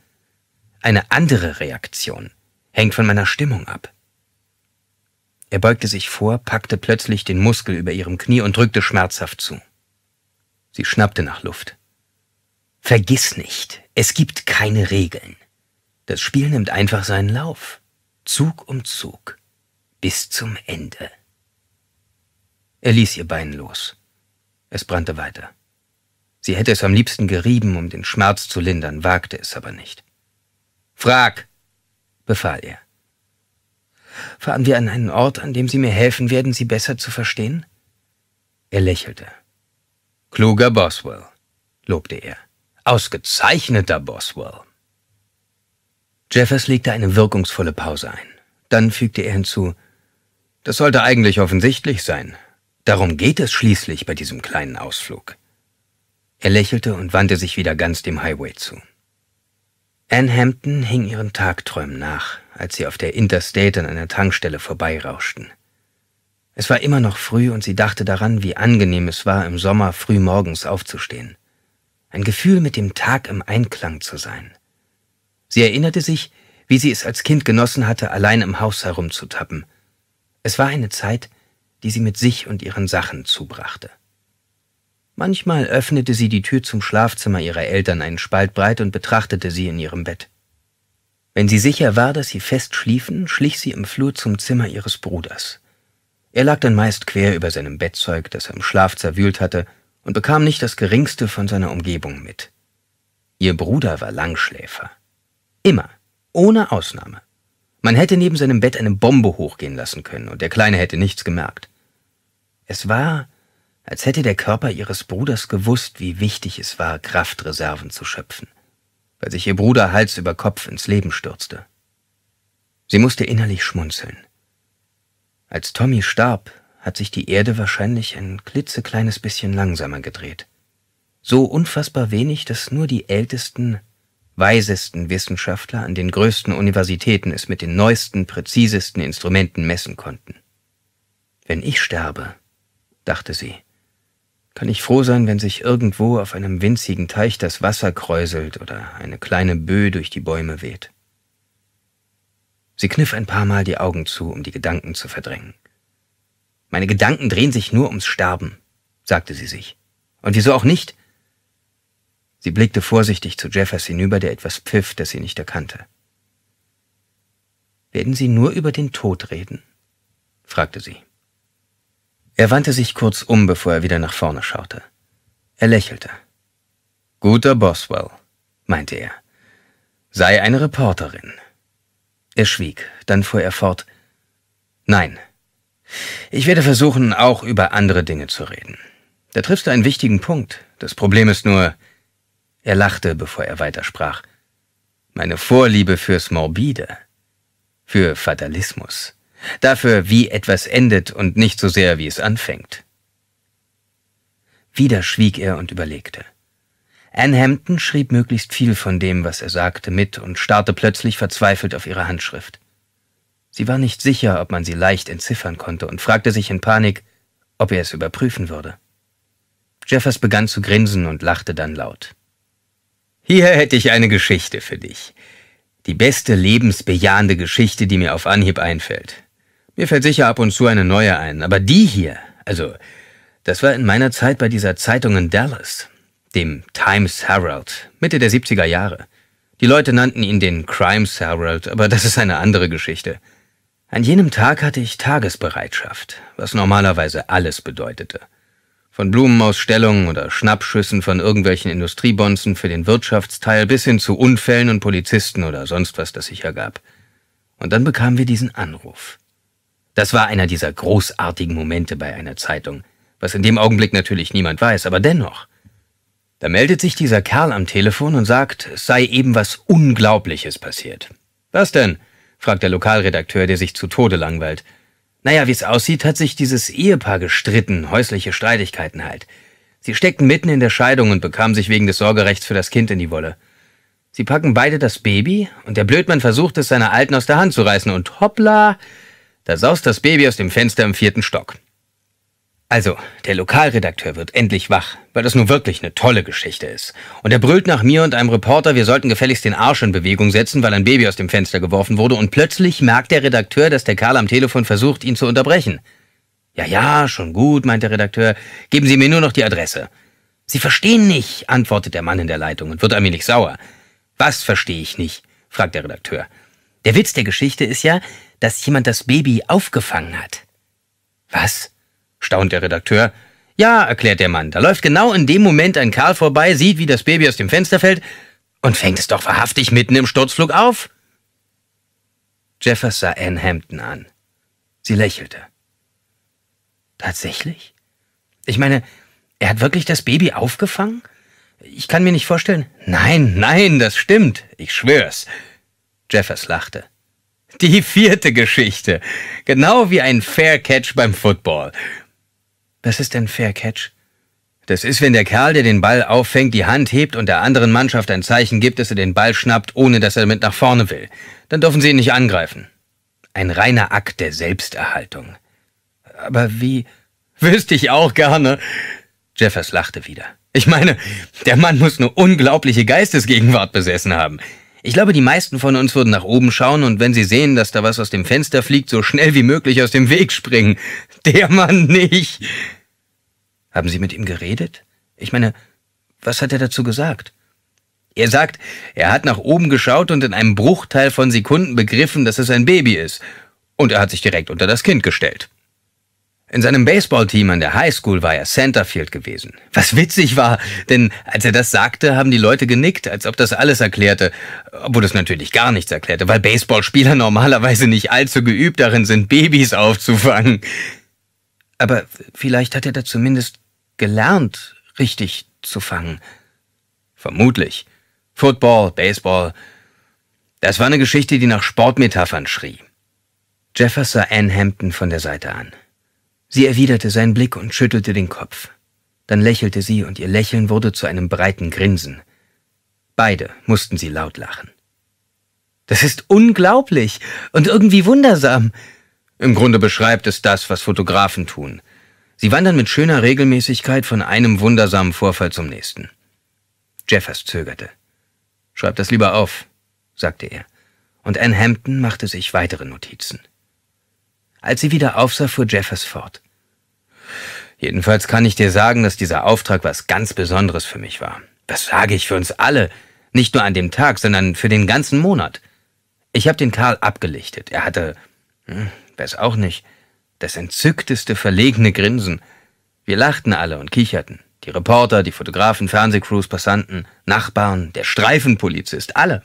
Eine andere Reaktion hängt von meiner Stimmung ab. Er beugte sich vor, packte plötzlich den Muskel über ihrem Knie und drückte schmerzhaft zu. Sie schnappte nach Luft. Vergiss nicht, es gibt keine Regeln. Das Spiel nimmt einfach seinen Lauf, Zug um Zug, bis zum Ende. Er ließ ihr Bein los. Es brannte weiter. Sie hätte es am liebsten gerieben, um den Schmerz zu lindern, wagte es aber nicht. Frag, befahl er. Fahren wir an einen Ort, an dem Sie mir helfen werden, Sie besser zu verstehen? Er lächelte. Kluger Boswell, lobte er. Ausgezeichneter Boswell. Jeffers legte eine wirkungsvolle Pause ein. Dann fügte er hinzu, das sollte eigentlich offensichtlich sein. Darum geht es schließlich bei diesem kleinen Ausflug. Er lächelte und wandte sich wieder ganz dem Highway zu. Anne Hampton hing ihren Tagträumen nach, als sie auf der Interstate an einer Tankstelle vorbeirauschten. Es war immer noch früh und sie dachte daran, wie angenehm es war, im Sommer früh morgens aufzustehen. Ein Gefühl, mit dem Tag im Einklang zu sein. Sie erinnerte sich, wie sie es als Kind genossen hatte, allein im Haus herumzutappen. Es war eine Zeit, die sie mit sich und ihren Sachen zubrachte. Manchmal öffnete sie die Tür zum Schlafzimmer ihrer Eltern einen Spalt breit und betrachtete sie in ihrem Bett. Wenn sie sicher war, dass sie fest schliefen, schlich sie im Flur zum Zimmer ihres Bruders. Er lag dann meist quer über seinem Bettzeug, das er im Schlaf zerwühlt hatte, und bekam nicht das geringste von seiner Umgebung mit. Ihr Bruder war Langschläfer. Immer, ohne Ausnahme. Man hätte neben seinem Bett eine Bombe hochgehen lassen können, und der Kleine hätte nichts gemerkt. Es war, als hätte der Körper ihres Bruders gewusst, wie wichtig es war, Kraftreserven zu schöpfen, weil sich ihr Bruder Hals über Kopf ins Leben stürzte. Sie musste innerlich schmunzeln. Als Tommy starb, hat sich die Erde wahrscheinlich ein klitzekleines bisschen langsamer gedreht. So unfassbar wenig, dass nur die ältesten, weisesten Wissenschaftler an den größten Universitäten es mit den neuesten, präzisesten Instrumenten messen konnten. Wenn ich sterbe, dachte sie. Kann ich froh sein, wenn sich irgendwo auf einem winzigen Teich das Wasser kräuselt oder eine kleine Böe durch die Bäume weht. Sie kniff ein paar Mal die Augen zu, um die Gedanken zu verdrängen. Meine Gedanken drehen sich nur ums Sterben, sagte sie sich. Und wieso auch nicht? Sie blickte vorsichtig zu Jeffers hinüber, der etwas pfiff, das sie nicht erkannte. Werden Sie nur über den Tod reden? fragte sie. Er wandte sich kurz um, bevor er wieder nach vorne schaute. Er lächelte. Guter Boswell, meinte er. Sei eine Reporterin. Er schwieg, dann fuhr er fort. Nein. Ich werde versuchen, auch über andere Dinge zu reden. Da triffst du einen wichtigen Punkt. Das Problem ist nur. Er lachte, bevor er weitersprach. Meine Vorliebe fürs Morbide. Für Fatalismus dafür, wie etwas endet und nicht so sehr, wie es anfängt. Wieder schwieg er und überlegte. Anne Hampton schrieb möglichst viel von dem, was er sagte, mit und starrte plötzlich verzweifelt auf ihre Handschrift. Sie war nicht sicher, ob man sie leicht entziffern konnte und fragte sich in Panik, ob er es überprüfen würde. Jeffers begann zu grinsen und lachte dann laut. Hier hätte ich eine Geschichte für dich. Die beste lebensbejahende Geschichte, die mir auf Anhieb einfällt. Mir fällt sicher ab und zu eine neue ein, aber die hier, also, das war in meiner Zeit bei dieser Zeitung in Dallas, dem Times Herald, Mitte der 70er Jahre. Die Leute nannten ihn den Crime Herald, aber das ist eine andere Geschichte. An jenem Tag hatte ich Tagesbereitschaft, was normalerweise alles bedeutete. Von Blumenausstellungen oder Schnappschüssen von irgendwelchen Industriebonzen für den Wirtschaftsteil bis hin zu Unfällen und Polizisten oder sonst was, das sich ergab. Und dann bekamen wir diesen Anruf. Das war einer dieser großartigen Momente bei einer Zeitung, was in dem Augenblick natürlich niemand weiß, aber dennoch. Da meldet sich dieser Kerl am Telefon und sagt, es sei eben was Unglaubliches passiert. Was denn? fragt der Lokalredakteur, der sich zu Tode langweilt. Naja, wie es aussieht, hat sich dieses Ehepaar gestritten, häusliche Streitigkeiten halt. Sie steckten mitten in der Scheidung und bekamen sich wegen des Sorgerechts für das Kind in die Wolle. Sie packen beide das Baby und der Blödmann versucht es seiner Alten aus der Hand zu reißen und hoppla, da saust das Baby aus dem Fenster im vierten Stock. Also, der Lokalredakteur wird endlich wach, weil das nun wirklich eine tolle Geschichte ist. Und er brüllt nach mir und einem Reporter, wir sollten gefälligst den Arsch in Bewegung setzen, weil ein Baby aus dem Fenster geworfen wurde. Und plötzlich merkt der Redakteur, dass der Karl am Telefon versucht, ihn zu unterbrechen. Ja, ja, schon gut, meint der Redakteur. Geben Sie mir nur noch die Adresse. Sie verstehen nicht, antwortet der Mann in der Leitung und wird ein wenig sauer. Was verstehe ich nicht? fragt der Redakteur. Der Witz der Geschichte ist ja, dass jemand das Baby aufgefangen hat. Was? staunt der Redakteur. Ja, erklärt der Mann, da läuft genau in dem Moment ein Karl vorbei, sieht, wie das Baby aus dem Fenster fällt und fängt es doch wahrhaftig mitten im Sturzflug auf. Jeffers sah Anne Hampton an. Sie lächelte. Tatsächlich? Ich meine, er hat wirklich das Baby aufgefangen? Ich kann mir nicht vorstellen. Nein, nein, das stimmt. Ich schwör's. Jeffers lachte. Die vierte Geschichte. Genau wie ein Fair Catch beim Football. Was ist denn Fair Catch? Das ist, wenn der Kerl, der den Ball auffängt, die Hand hebt und der anderen Mannschaft ein Zeichen gibt, dass er den Ball schnappt, ohne dass er damit nach vorne will. Dann dürfen sie ihn nicht angreifen. Ein reiner Akt der Selbsterhaltung. Aber wie? Wüsste ich auch gerne. Jeffers lachte wieder. Ich meine, der Mann muss eine unglaubliche Geistesgegenwart besessen haben. Ich glaube, die meisten von uns würden nach oben schauen und wenn sie sehen, dass da was aus dem Fenster fliegt, so schnell wie möglich aus dem Weg springen. Der Mann nicht. Haben Sie mit ihm geredet? Ich meine, was hat er dazu gesagt? Er sagt, er hat nach oben geschaut und in einem Bruchteil von Sekunden begriffen, dass es ein Baby ist. Und er hat sich direkt unter das Kind gestellt. In seinem Baseballteam an der Highschool war er Centerfield gewesen. Was witzig war, denn als er das sagte, haben die Leute genickt, als ob das alles erklärte, obwohl das natürlich gar nichts erklärte, weil Baseballspieler normalerweise nicht allzu geübt darin sind, Babys aufzufangen. Aber vielleicht hat er da zumindest gelernt, richtig zu fangen. Vermutlich. Football, Baseball. Das war eine Geschichte, die nach Sportmetaphern schrie. Jefferson Ann Hampton von der Seite an. Sie erwiderte seinen Blick und schüttelte den Kopf. Dann lächelte sie und ihr Lächeln wurde zu einem breiten Grinsen. Beide mussten sie laut lachen. Das ist unglaublich und irgendwie wundersam. Im Grunde beschreibt es das, was Fotografen tun. Sie wandern mit schöner Regelmäßigkeit von einem wundersamen Vorfall zum nächsten. Jeffers zögerte. Schreib das lieber auf, sagte er, und Anne Hampton machte sich weitere Notizen. Als sie wieder aufsah, fuhr Jeffers fort. Jedenfalls kann ich dir sagen, dass dieser Auftrag was ganz Besonderes für mich war. Das sage ich für uns alle, nicht nur an dem Tag, sondern für den ganzen Monat. Ich habe den Karl abgelichtet. Er hatte, hm, weiß auch nicht, das entzückteste verlegene Grinsen. Wir lachten alle und kicherten. Die Reporter, die Fotografen, Fernsehcrews, Passanten, Nachbarn, der Streifenpolizist, alle.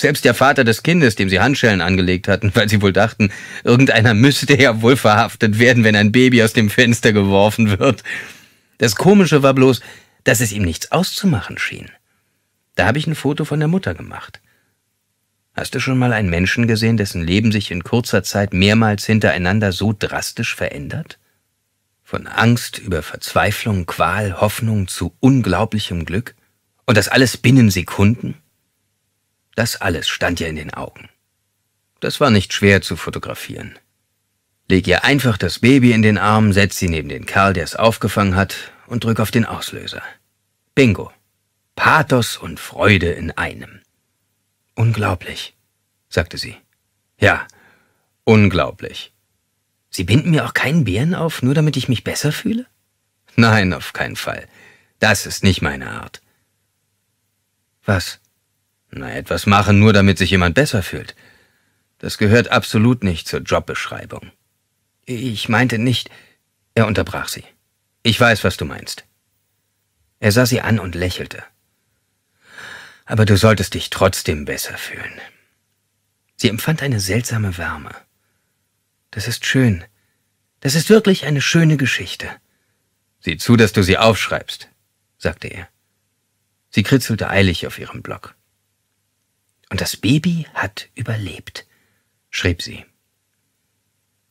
Selbst der Vater des Kindes, dem sie Handschellen angelegt hatten, weil sie wohl dachten, irgendeiner müsste ja wohl verhaftet werden, wenn ein Baby aus dem Fenster geworfen wird. Das Komische war bloß, dass es ihm nichts auszumachen schien. Da habe ich ein Foto von der Mutter gemacht. Hast du schon mal einen Menschen gesehen, dessen Leben sich in kurzer Zeit mehrmals hintereinander so drastisch verändert? Von Angst über Verzweiflung, Qual, Hoffnung zu unglaublichem Glück? Und das alles binnen Sekunden? Das alles stand ihr in den Augen. Das war nicht schwer zu fotografieren. Leg ihr einfach das Baby in den Arm, setz sie neben den Kerl, der es aufgefangen hat, und drück auf den Auslöser. Bingo. Pathos und Freude in einem. Unglaublich, sagte sie. Ja, unglaublich. Sie binden mir auch keinen Bären auf, nur damit ich mich besser fühle? Nein, auf keinen Fall. Das ist nicht meine Art. Was? Na, etwas machen, nur damit sich jemand besser fühlt. Das gehört absolut nicht zur Jobbeschreibung. Ich meinte nicht. Er unterbrach sie. Ich weiß, was du meinst. Er sah sie an und lächelte. Aber du solltest dich trotzdem besser fühlen. Sie empfand eine seltsame Wärme. Das ist schön. Das ist wirklich eine schöne Geschichte. Sieh zu, dass du sie aufschreibst, sagte er. Sie kritzelte eilig auf ihrem Block. Und das Baby hat überlebt, schrieb sie.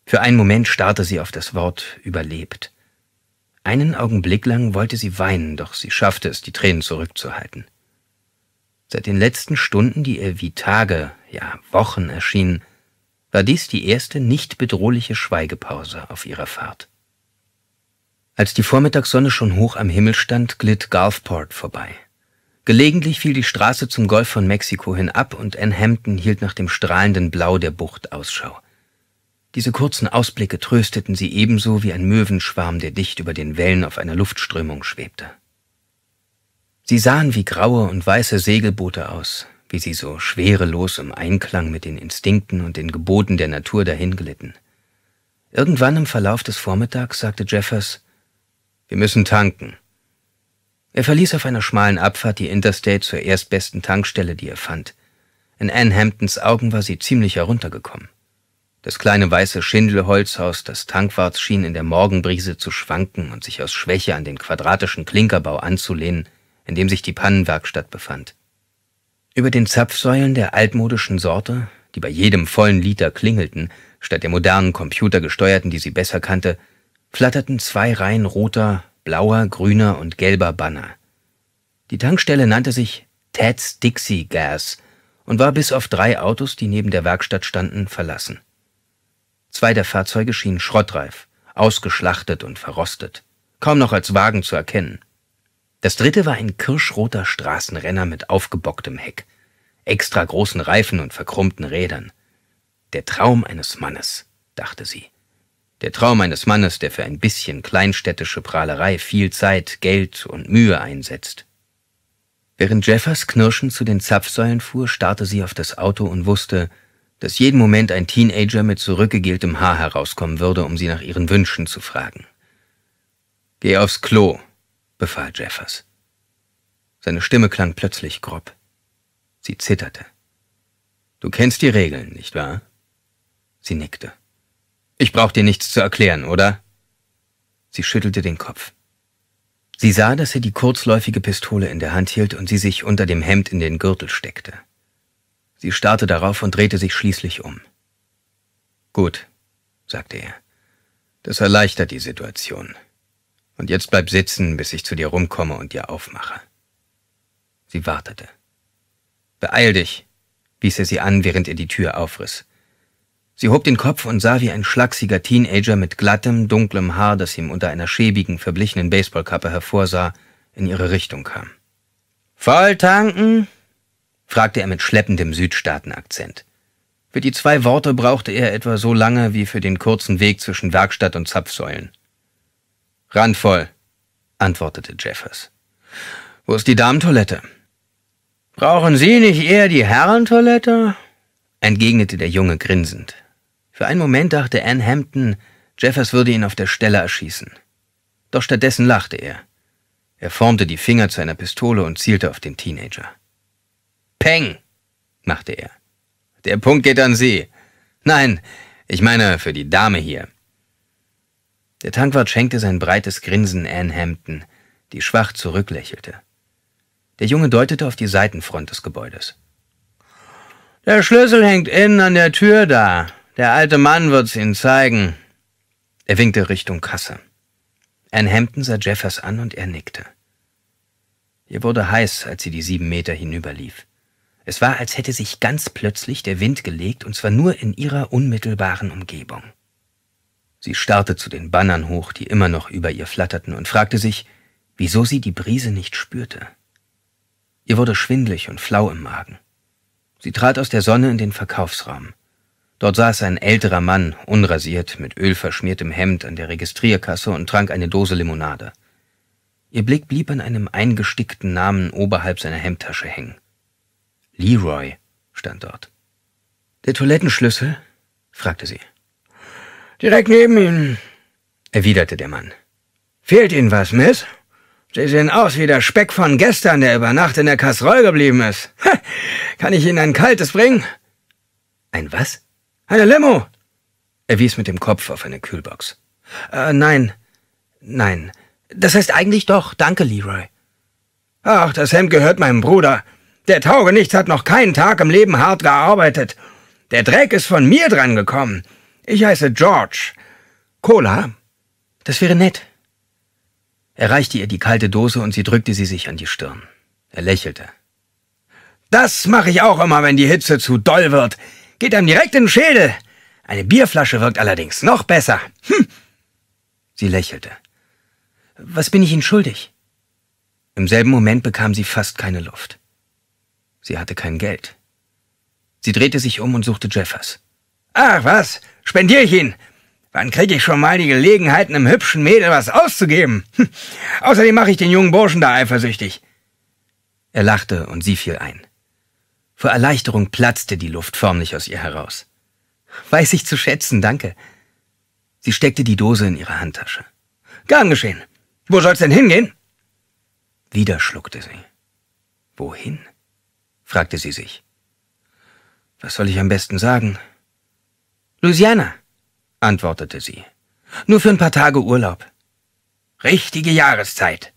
Für einen Moment starrte sie auf das Wort überlebt. Einen Augenblick lang wollte sie weinen, doch sie schaffte es, die Tränen zurückzuhalten. Seit den letzten Stunden, die ihr wie Tage, ja Wochen erschienen, war dies die erste nicht bedrohliche Schweigepause auf ihrer Fahrt. Als die Vormittagssonne schon hoch am Himmel stand, glitt Gulfport vorbei. Gelegentlich fiel die Straße zum Golf von Mexiko hinab und Ann Hampton hielt nach dem strahlenden Blau der Bucht Ausschau. Diese kurzen Ausblicke trösteten sie ebenso wie ein Möwenschwarm, der dicht über den Wellen auf einer Luftströmung schwebte. Sie sahen wie graue und weiße Segelboote aus, wie sie so schwerelos im Einklang mit den Instinkten und den Geboten der Natur dahinglitten. Irgendwann im Verlauf des Vormittags sagte Jeffers, wir müssen tanken. Er verließ auf einer schmalen Abfahrt die Interstate zur erstbesten Tankstelle, die er fand. In Ann Hamptons Augen war sie ziemlich heruntergekommen. Das kleine weiße Schindelholzhaus des Tankwarts schien in der Morgenbrise zu schwanken und sich aus Schwäche an den quadratischen Klinkerbau anzulehnen, in dem sich die Pannenwerkstatt befand. Über den Zapfsäulen der altmodischen Sorte, die bei jedem vollen Liter klingelten, statt der modernen computergesteuerten, die sie besser kannte, flatterten zwei Reihen roter, blauer, grüner und gelber Banner. Die Tankstelle nannte sich Ted's Dixie Gas und war bis auf drei Autos, die neben der Werkstatt standen, verlassen. Zwei der Fahrzeuge schienen schrottreif, ausgeschlachtet und verrostet, kaum noch als Wagen zu erkennen. Das dritte war ein kirschroter Straßenrenner mit aufgebocktem Heck, extra großen Reifen und verkrummten Rädern. Der Traum eines Mannes, dachte sie. Der Traum eines Mannes, der für ein bisschen kleinstädtische Prahlerei viel Zeit, Geld und Mühe einsetzt. Während Jeffers knirschend zu den Zapfsäulen fuhr, starrte sie auf das Auto und wusste, dass jeden Moment ein Teenager mit zurückgegeltem Haar herauskommen würde, um sie nach ihren Wünschen zu fragen. Geh aufs Klo, befahl Jeffers. Seine Stimme klang plötzlich grob. Sie zitterte. Du kennst die Regeln, nicht wahr? Sie nickte. Ich brauch dir nichts zu erklären, oder? Sie schüttelte den Kopf. Sie sah, dass er die kurzläufige Pistole in der Hand hielt und sie sich unter dem Hemd in den Gürtel steckte. Sie starrte darauf und drehte sich schließlich um. Gut, sagte er. Das erleichtert die Situation. Und jetzt bleib sitzen, bis ich zu dir rumkomme und dir aufmache. Sie wartete. Beeil dich, wies er sie an, während er die Tür aufriss. Sie hob den Kopf und sah wie ein schlachsiger Teenager mit glattem, dunklem Haar, das ihm unter einer schäbigen, verblichenen Baseballkappe hervorsah, in ihre Richtung kam. Voll tanken? fragte er mit schleppendem Südstaatenakzent. Für die zwei Worte brauchte er etwa so lange wie für den kurzen Weg zwischen Werkstatt und Zapfsäulen. Randvoll, antwortete Jeffers. Wo ist die Damentoilette? Brauchen Sie nicht eher die Herrentoilette? entgegnete der Junge grinsend. Für einen Moment dachte Anne Hampton, Jeffers würde ihn auf der Stelle erschießen. Doch stattdessen lachte er. Er formte die Finger zu einer Pistole und zielte auf den Teenager. Peng, machte er. Der Punkt geht an Sie. Nein, ich meine für die Dame hier. Der Tankwart schenkte sein breites Grinsen Anne Hampton, die schwach zurücklächelte. Der Junge deutete auf die Seitenfront des Gebäudes. Der Schlüssel hängt innen an der Tür da, der alte Mann wird's Ihnen zeigen. Er winkte Richtung Kasse. Ann Hampton sah Jeffers an und er nickte. Ihr wurde heiß, als sie die sieben Meter hinüberlief. Es war, als hätte sich ganz plötzlich der Wind gelegt, und zwar nur in ihrer unmittelbaren Umgebung. Sie starrte zu den Bannern hoch, die immer noch über ihr flatterten, und fragte sich, wieso sie die Brise nicht spürte. Ihr wurde schwindlig und flau im Magen. Sie trat aus der Sonne in den Verkaufsraum. Dort saß ein älterer Mann, unrasiert, mit ölverschmiertem Hemd an der Registrierkasse und trank eine Dose Limonade. Ihr Blick blieb an einem eingestickten Namen oberhalb seiner Hemdtasche hängen. Leroy stand dort. Der Toilettenschlüssel? fragte sie. Direkt neben Ihnen, erwiderte der Mann. Fehlt Ihnen was, Miss? Sie sehen aus wie der Speck von gestern, der über Nacht in der Kasserole geblieben ist. Ha, kann ich Ihnen ein kaltes bringen? Ein was? Eine Limo! Er wies mit dem Kopf auf eine Kühlbox. Äh, nein, nein. Das heißt eigentlich doch, danke, Leroy. Ach, das Hemd gehört meinem Bruder. Der Taugenichts hat noch keinen Tag im Leben hart gearbeitet. Der Dreck ist von mir dran gekommen. Ich heiße George. Cola? Das wäre nett. Er reichte ihr die kalte Dose und sie drückte sie sich an die Stirn. Er lächelte. Das mache ich auch immer, wenn die Hitze zu doll wird. Geht einem direkt in den Schädel. Eine Bierflasche wirkt allerdings noch besser. Hm. Sie lächelte. Was bin ich Ihnen schuldig? Im selben Moment bekam sie fast keine Luft. Sie hatte kein Geld. Sie drehte sich um und suchte Jeffers. Ach was, spendiere ich ihn. Wann kriege ich schon mal die Gelegenheit, einem hübschen Mädel was auszugeben? Hm. Außerdem mache ich den jungen Burschen da eifersüchtig. Er lachte und sie fiel ein. Vor Erleichterung platzte die Luft förmlich aus ihr heraus. Weiß ich zu schätzen, danke. Sie steckte die Dose in ihre Handtasche. Gern geschehen. Wo soll's denn hingehen? Wieder schluckte sie. Wohin? fragte sie sich. Was soll ich am besten sagen? Louisiana, antwortete sie. Nur für ein paar Tage Urlaub. Richtige Jahreszeit,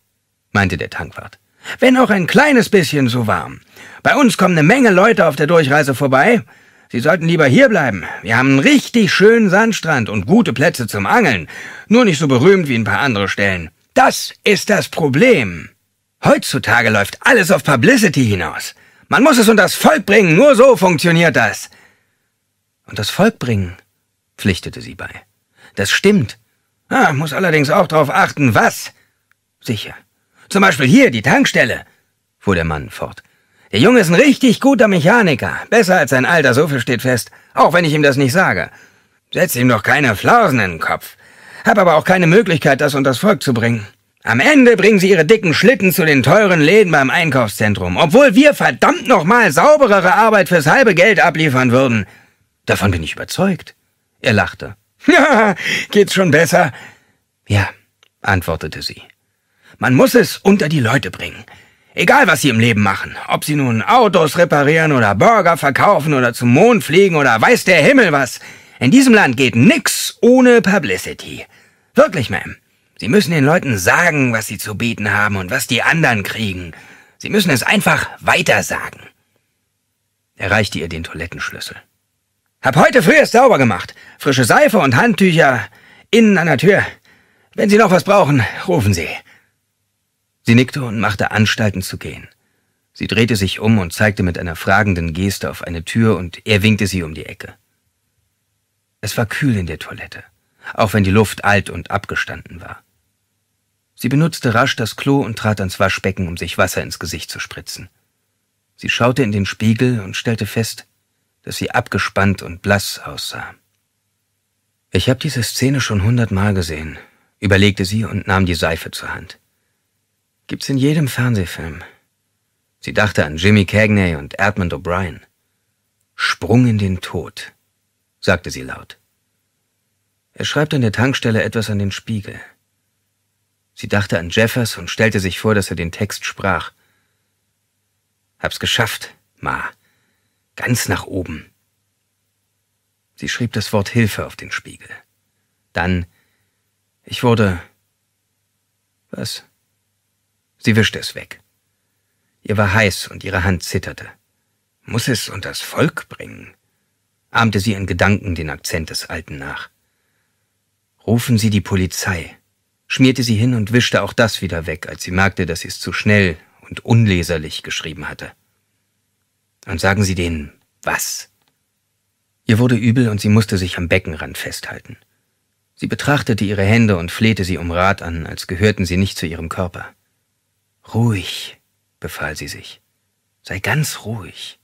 meinte der Tankwart. Wenn auch ein kleines bisschen so warm. Bei uns kommen eine Menge Leute auf der Durchreise vorbei. Sie sollten lieber hierbleiben. Wir haben einen richtig schönen Sandstrand und gute Plätze zum Angeln. Nur nicht so berühmt wie ein paar andere Stellen. Das ist das Problem. Heutzutage läuft alles auf Publicity hinaus. Man muss es unter das Volk bringen, nur so funktioniert das. Und das Volk bringen, pflichtete sie bei. Das stimmt. Ah, muss allerdings auch darauf achten, was. Sicher. Zum Beispiel hier, die Tankstelle, fuhr der Mann fort. Der Junge ist ein richtig guter Mechaniker, besser als sein Alter, so viel steht fest, auch wenn ich ihm das nicht sage. Setz ihm doch keine Flausen in den Kopf. Hab aber auch keine Möglichkeit, das unters Volk zu bringen. Am Ende bringen sie ihre dicken Schlitten zu den teuren Läden beim Einkaufszentrum, obwohl wir verdammt nochmal sauberere Arbeit fürs halbe Geld abliefern würden. Davon bin ich überzeugt. Er lachte. Ja, geht's schon besser? Ja, antwortete sie. Man muss es unter die Leute bringen. Egal, was sie im Leben machen, ob sie nun Autos reparieren oder Burger verkaufen oder zum Mond fliegen oder weiß der Himmel was. In diesem Land geht nix ohne Publicity. Wirklich, Ma'am. Sie müssen den Leuten sagen, was sie zu bieten haben und was die anderen kriegen. Sie müssen es einfach weiter sagen. Er reichte ihr den Toilettenschlüssel. Hab heute früh es sauber gemacht. Frische Seife und Handtücher innen an der Tür. Wenn Sie noch was brauchen, rufen Sie. Sie nickte und machte Anstalten zu gehen. Sie drehte sich um und zeigte mit einer fragenden Geste auf eine Tür und er winkte sie um die Ecke. Es war kühl in der Toilette, auch wenn die Luft alt und abgestanden war. Sie benutzte rasch das Klo und trat ans Waschbecken, um sich Wasser ins Gesicht zu spritzen. Sie schaute in den Spiegel und stellte fest, dass sie abgespannt und blass aussah. Ich habe diese Szene schon hundertmal gesehen, überlegte sie und nahm die Seife zur Hand. Gibt's in jedem Fernsehfilm. Sie dachte an Jimmy Cagney und Edmund O'Brien. Sprung in den Tod, sagte sie laut. Er schreibt an der Tankstelle etwas an den Spiegel. Sie dachte an Jeffers und stellte sich vor, dass er den Text sprach. Hab's geschafft, Ma. Ganz nach oben. Sie schrieb das Wort Hilfe auf den Spiegel. Dann, ich wurde... Was? Sie wischte es weg. Ihr war heiß und ihre Hand zitterte. Muss es und das Volk bringen? ahmte sie in Gedanken den Akzent des Alten nach. Rufen Sie die Polizei, schmierte sie hin und wischte auch das wieder weg, als sie merkte, dass sie es zu schnell und unleserlich geschrieben hatte. Und sagen Sie denen was? Ihr wurde übel und sie musste sich am Beckenrand festhalten. Sie betrachtete ihre Hände und flehte sie um Rat an, als gehörten sie nicht zu ihrem Körper. Ruhig, befahl sie sich. Sei ganz ruhig.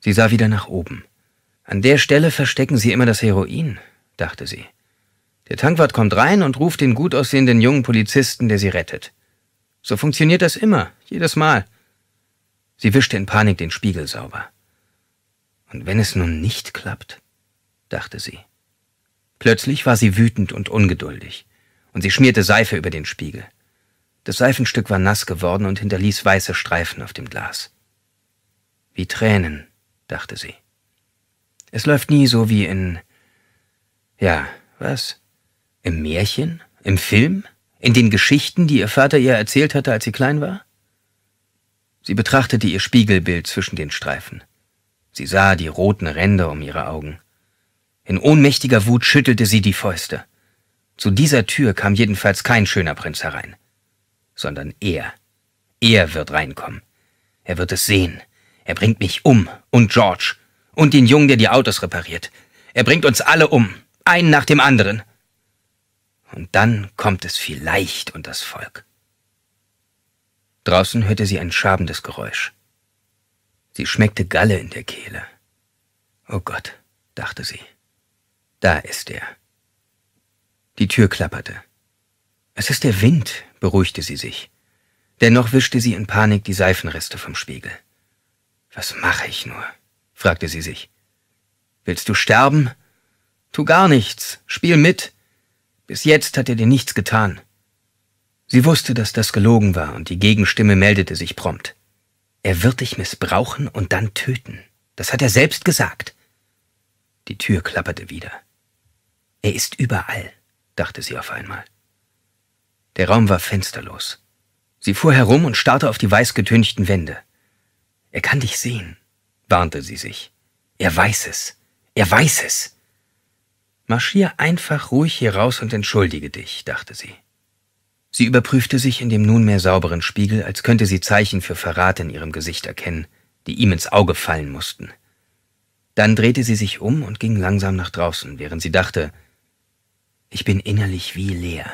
Sie sah wieder nach oben. An der Stelle verstecken sie immer das Heroin, dachte sie. Der Tankwart kommt rein und ruft den gut aussehenden jungen Polizisten, der sie rettet. So funktioniert das immer, jedes Mal. Sie wischte in Panik den Spiegel sauber. Und wenn es nun nicht klappt, dachte sie. Plötzlich war sie wütend und ungeduldig, und sie schmierte Seife über den Spiegel. Das Seifenstück war nass geworden und hinterließ weiße Streifen auf dem Glas. Wie Tränen, dachte sie. Es läuft nie so wie in. Ja, was? Im Märchen? Im Film? In den Geschichten, die ihr Vater ihr erzählt hatte, als sie klein war? Sie betrachtete ihr Spiegelbild zwischen den Streifen. Sie sah die roten Ränder um ihre Augen. In ohnmächtiger Wut schüttelte sie die Fäuste. Zu dieser Tür kam jedenfalls kein schöner Prinz herein sondern er. Er wird reinkommen. Er wird es sehen. Er bringt mich um und George und den Jungen, der die Autos repariert. Er bringt uns alle um, einen nach dem anderen. Und dann kommt es vielleicht und das Volk. Draußen hörte sie ein schabendes Geräusch. Sie schmeckte Galle in der Kehle. Oh Gott, dachte sie. Da ist er. Die Tür klapperte. Es ist der Wind, beruhigte sie sich. Dennoch wischte sie in Panik die Seifenreste vom Spiegel. Was mache ich nur? fragte sie sich. Willst du sterben? Tu gar nichts, spiel mit. Bis jetzt hat er dir nichts getan. Sie wusste, dass das gelogen war, und die Gegenstimme meldete sich prompt. Er wird dich missbrauchen und dann töten. Das hat er selbst gesagt. Die Tür klapperte wieder. Er ist überall, dachte sie auf einmal. Der Raum war fensterlos. Sie fuhr herum und starrte auf die weiß getünchten Wände. Er kann dich sehen, warnte sie sich. Er weiß es. Er weiß es. Marschier einfach ruhig hier raus und entschuldige dich, dachte sie. Sie überprüfte sich in dem nunmehr sauberen Spiegel, als könnte sie Zeichen für Verrat in ihrem Gesicht erkennen, die ihm ins Auge fallen mussten. Dann drehte sie sich um und ging langsam nach draußen, während sie dachte, ich bin innerlich wie leer.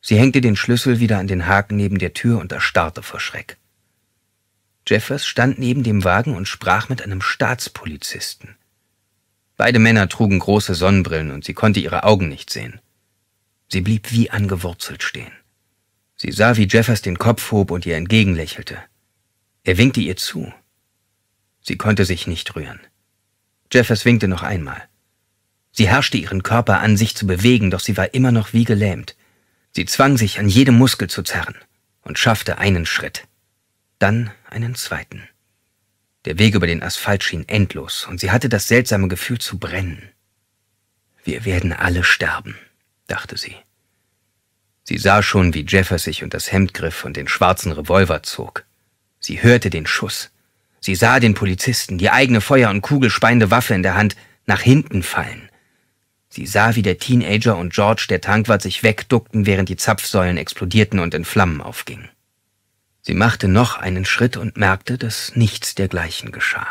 Sie hängte den Schlüssel wieder an den Haken neben der Tür und erstarrte vor Schreck. Jeffers stand neben dem Wagen und sprach mit einem Staatspolizisten. Beide Männer trugen große Sonnenbrillen und sie konnte ihre Augen nicht sehen. Sie blieb wie angewurzelt stehen. Sie sah, wie Jeffers den Kopf hob und ihr entgegenlächelte. Er winkte ihr zu. Sie konnte sich nicht rühren. Jeffers winkte noch einmal. Sie herrschte ihren Körper an, sich zu bewegen, doch sie war immer noch wie gelähmt. Sie zwang sich, an jedem Muskel zu zerren und schaffte einen Schritt, dann einen zweiten. Der Weg über den Asphalt schien endlos und sie hatte das seltsame Gefühl zu brennen. Wir werden alle sterben, dachte sie. Sie sah schon, wie Jeffers sich und das Hemd griff und den schwarzen Revolver zog. Sie hörte den Schuss. Sie sah den Polizisten, die eigene Feuer- und Kugelspeiende Waffe in der Hand, nach hinten fallen. Sie sah, wie der Teenager und George der Tankwart sich wegduckten, während die Zapfsäulen explodierten und in Flammen aufgingen. Sie machte noch einen Schritt und merkte, dass nichts dergleichen geschah.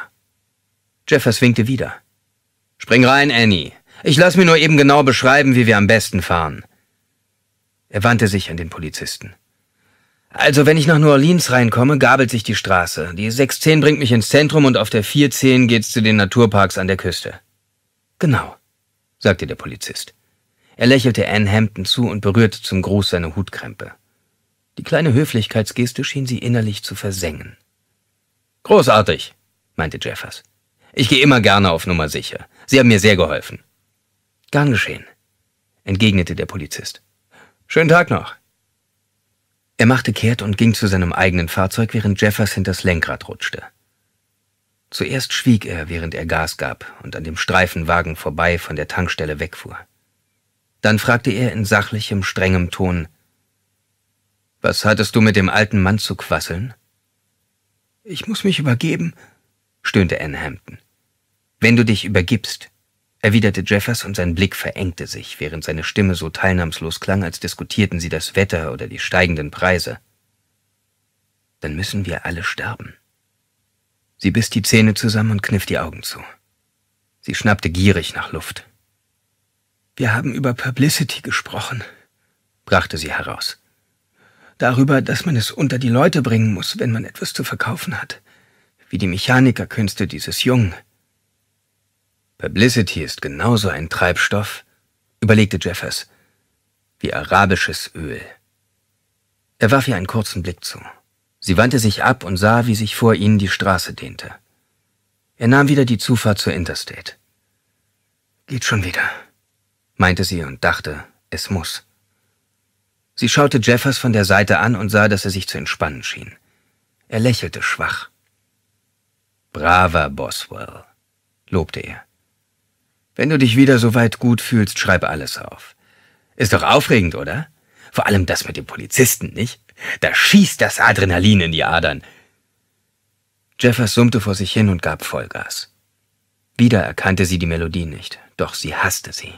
Jeffers winkte wieder. Spring rein, Annie. Ich lass mir nur eben genau beschreiben, wie wir am besten fahren. Er wandte sich an den Polizisten. Also, wenn ich nach New Orleans reinkomme, gabelt sich die Straße. Die 610 bringt mich ins Zentrum und auf der 410 geht's zu den Naturparks an der Küste. Genau sagte der Polizist. Er lächelte Ann Hampton zu und berührte zum Gruß seine Hutkrempe. Die kleine Höflichkeitsgeste schien sie innerlich zu versengen. Großartig, meinte Jeffers. Ich gehe immer gerne auf Nummer sicher. Sie haben mir sehr geholfen. Gern geschehen, entgegnete der Polizist. Schönen Tag noch. Er machte kehrt und ging zu seinem eigenen Fahrzeug, während Jeffers hinters Lenkrad rutschte. Zuerst schwieg er, während er Gas gab und an dem Streifenwagen vorbei von der Tankstelle wegfuhr. Dann fragte er in sachlichem, strengem Ton, Was hattest du mit dem alten Mann zu quasseln? Ich muss mich übergeben, stöhnte Ann Hampton. Wenn du dich übergibst, erwiderte Jeffers und sein Blick verengte sich, während seine Stimme so teilnahmslos klang, als diskutierten sie das Wetter oder die steigenden Preise. Dann müssen wir alle sterben. Sie biss die Zähne zusammen und kniff die Augen zu. Sie schnappte gierig nach Luft. Wir haben über Publicity gesprochen, brachte sie heraus. Darüber, dass man es unter die Leute bringen muss, wenn man etwas zu verkaufen hat. Wie die Mechanikerkünste dieses Jungen. Publicity ist genauso ein Treibstoff, überlegte Jeffers, wie arabisches Öl. Er warf ihr einen kurzen Blick zu. Sie wandte sich ab und sah, wie sich vor ihnen die Straße dehnte. Er nahm wieder die Zufahrt zur Interstate. Geht schon wieder, meinte sie und dachte, es muss. Sie schaute Jeffers von der Seite an und sah, dass er sich zu entspannen schien. Er lächelte schwach. Braver Boswell, lobte er. Wenn du dich wieder so weit gut fühlst, schreib alles auf. Ist doch aufregend, oder? Vor allem das mit dem Polizisten, nicht? Da schießt das Adrenalin in die Adern. Jeffers summte vor sich hin und gab Vollgas. Wieder erkannte sie die Melodie nicht, doch sie hasste sie.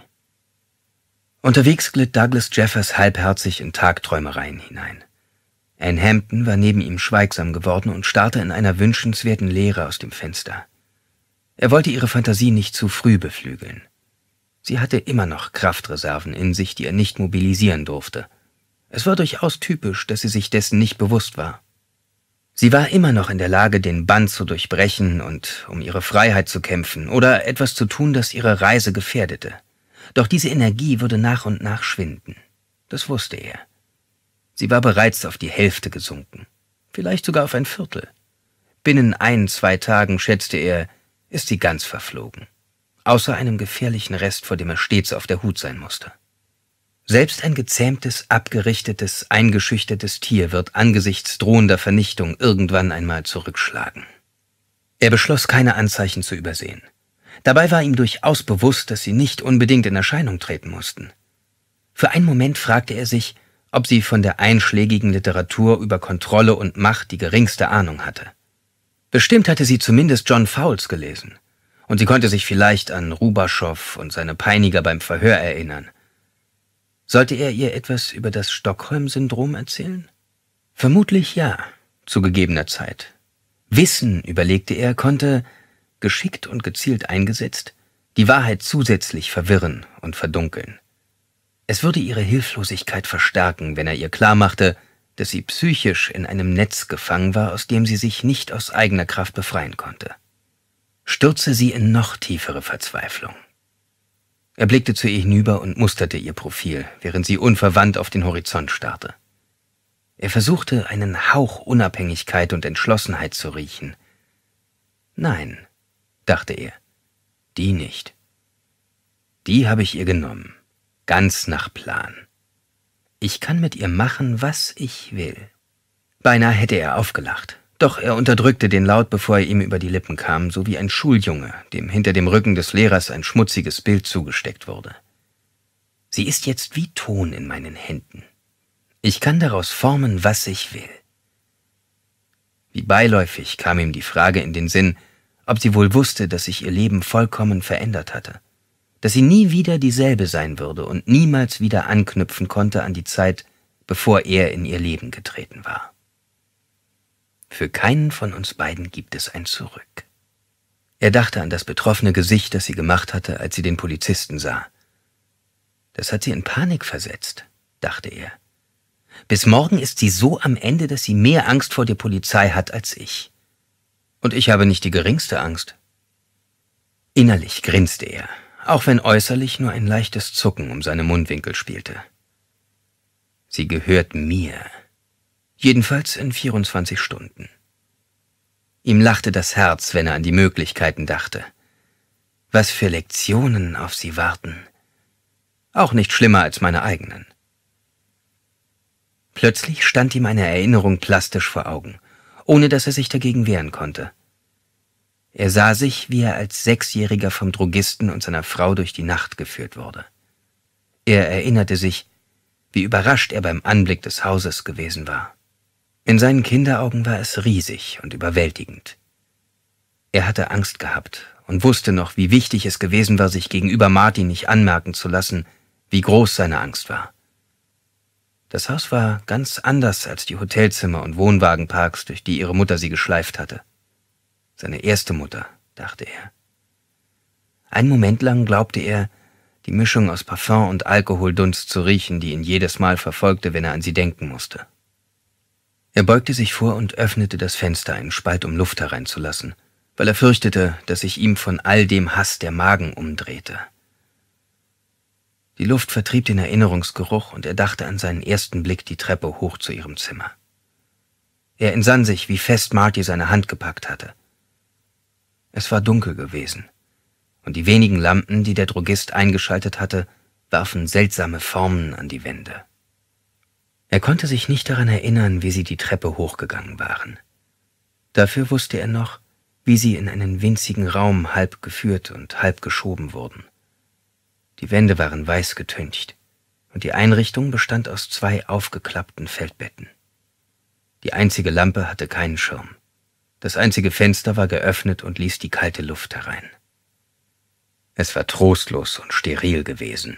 Unterwegs glitt Douglas Jeffers halbherzig in Tagträumereien hinein. Anne Hampton war neben ihm schweigsam geworden und starrte in einer wünschenswerten Leere aus dem Fenster. Er wollte ihre Fantasie nicht zu früh beflügeln. Sie hatte immer noch Kraftreserven in sich, die er nicht mobilisieren durfte – es war durchaus typisch, dass sie sich dessen nicht bewusst war. Sie war immer noch in der Lage, den Bann zu durchbrechen und um ihre Freiheit zu kämpfen oder etwas zu tun, das ihre Reise gefährdete. Doch diese Energie würde nach und nach schwinden. Das wusste er. Sie war bereits auf die Hälfte gesunken, vielleicht sogar auf ein Viertel. Binnen ein, zwei Tagen, schätzte er, ist sie ganz verflogen, außer einem gefährlichen Rest, vor dem er stets auf der Hut sein musste. Selbst ein gezähmtes, abgerichtetes, eingeschüchtertes Tier wird angesichts drohender Vernichtung irgendwann einmal zurückschlagen. Er beschloss, keine Anzeichen zu übersehen. Dabei war ihm durchaus bewusst, dass sie nicht unbedingt in Erscheinung treten mussten. Für einen Moment fragte er sich, ob sie von der einschlägigen Literatur über Kontrolle und Macht die geringste Ahnung hatte. Bestimmt hatte sie zumindest John Fowles gelesen, und sie konnte sich vielleicht an Rubaschow und seine Peiniger beim Verhör erinnern. Sollte er ihr etwas über das Stockholm-Syndrom erzählen? Vermutlich ja, zu gegebener Zeit. Wissen, überlegte er, konnte, geschickt und gezielt eingesetzt, die Wahrheit zusätzlich verwirren und verdunkeln. Es würde ihre Hilflosigkeit verstärken, wenn er ihr klarmachte, dass sie psychisch in einem Netz gefangen war, aus dem sie sich nicht aus eigener Kraft befreien konnte. Stürze sie in noch tiefere Verzweiflung. Er blickte zu ihr hinüber und musterte ihr Profil, während sie unverwandt auf den Horizont starrte. Er versuchte, einen Hauch Unabhängigkeit und Entschlossenheit zu riechen. Nein, dachte er, die nicht. Die habe ich ihr genommen, ganz nach Plan. Ich kann mit ihr machen, was ich will. Beinahe hätte er aufgelacht. Doch er unterdrückte den Laut, bevor er ihm über die Lippen kam, so wie ein Schuljunge, dem hinter dem Rücken des Lehrers ein schmutziges Bild zugesteckt wurde. Sie ist jetzt wie Ton in meinen Händen. Ich kann daraus formen, was ich will. Wie beiläufig kam ihm die Frage in den Sinn, ob sie wohl wusste, dass sich ihr Leben vollkommen verändert hatte, dass sie nie wieder dieselbe sein würde und niemals wieder anknüpfen konnte an die Zeit, bevor er in ihr Leben getreten war. Für keinen von uns beiden gibt es ein Zurück. Er dachte an das betroffene Gesicht, das sie gemacht hatte, als sie den Polizisten sah. Das hat sie in Panik versetzt, dachte er. Bis morgen ist sie so am Ende, dass sie mehr Angst vor der Polizei hat als ich. Und ich habe nicht die geringste Angst. Innerlich grinste er, auch wenn äußerlich nur ein leichtes Zucken um seine Mundwinkel spielte. Sie gehört mir, Jedenfalls in 24 Stunden. Ihm lachte das Herz, wenn er an die Möglichkeiten dachte. Was für Lektionen auf sie warten. Auch nicht schlimmer als meine eigenen. Plötzlich stand ihm eine Erinnerung plastisch vor Augen, ohne dass er sich dagegen wehren konnte. Er sah sich, wie er als Sechsjähriger vom Drogisten und seiner Frau durch die Nacht geführt wurde. Er erinnerte sich, wie überrascht er beim Anblick des Hauses gewesen war. In seinen Kinderaugen war es riesig und überwältigend. Er hatte Angst gehabt und wusste noch, wie wichtig es gewesen war, sich gegenüber Martin nicht anmerken zu lassen, wie groß seine Angst war. Das Haus war ganz anders als die Hotelzimmer und Wohnwagenparks, durch die ihre Mutter sie geschleift hatte. Seine erste Mutter, dachte er. Einen Moment lang glaubte er, die Mischung aus Parfum und Alkoholdunst zu riechen, die ihn jedes Mal verfolgte, wenn er an sie denken musste. Er beugte sich vor und öffnete das Fenster einen Spalt, um Luft hereinzulassen, weil er fürchtete, dass sich ihm von all dem Hass der Magen umdrehte. Die Luft vertrieb den Erinnerungsgeruch und er dachte an seinen ersten Blick die Treppe hoch zu ihrem Zimmer. Er entsann sich, wie fest Marty seine Hand gepackt hatte. Es war dunkel gewesen, und die wenigen Lampen, die der Drogist eingeschaltet hatte, warfen seltsame Formen an die Wände. Er konnte sich nicht daran erinnern, wie sie die Treppe hochgegangen waren. Dafür wusste er noch, wie sie in einen winzigen Raum halb geführt und halb geschoben wurden. Die Wände waren weiß getüncht, und die Einrichtung bestand aus zwei aufgeklappten Feldbetten. Die einzige Lampe hatte keinen Schirm. Das einzige Fenster war geöffnet und ließ die kalte Luft herein. Es war trostlos und steril gewesen.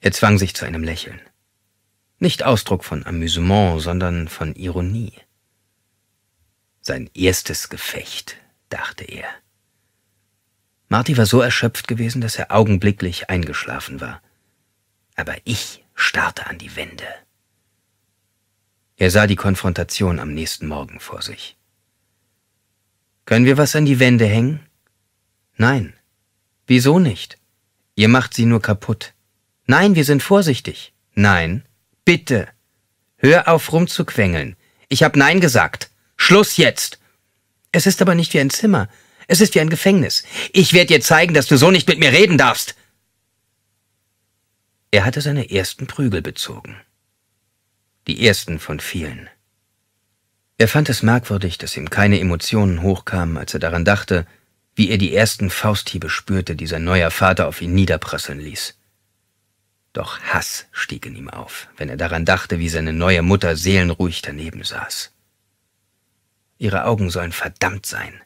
Er zwang sich zu einem Lächeln nicht Ausdruck von Amüsement, sondern von Ironie. Sein erstes Gefecht, dachte er. Marty war so erschöpft gewesen, dass er augenblicklich eingeschlafen war. Aber ich starrte an die Wände. Er sah die Konfrontation am nächsten Morgen vor sich. Können wir was an die Wände hängen? Nein. Wieso nicht? Ihr macht sie nur kaputt. Nein, wir sind vorsichtig. Nein, Bitte, hör auf rumzuquengeln. Ich hab Nein gesagt. Schluss jetzt! Es ist aber nicht wie ein Zimmer. Es ist wie ein Gefängnis. Ich werde dir zeigen, dass du so nicht mit mir reden darfst. Er hatte seine ersten Prügel bezogen. Die ersten von vielen. Er fand es merkwürdig, dass ihm keine Emotionen hochkamen, als er daran dachte, wie er die ersten Fausthiebe spürte, die sein neuer Vater auf ihn niederprasseln ließ. Doch Hass stieg in ihm auf, wenn er daran dachte, wie seine neue Mutter seelenruhig daneben saß. Ihre Augen sollen verdammt sein,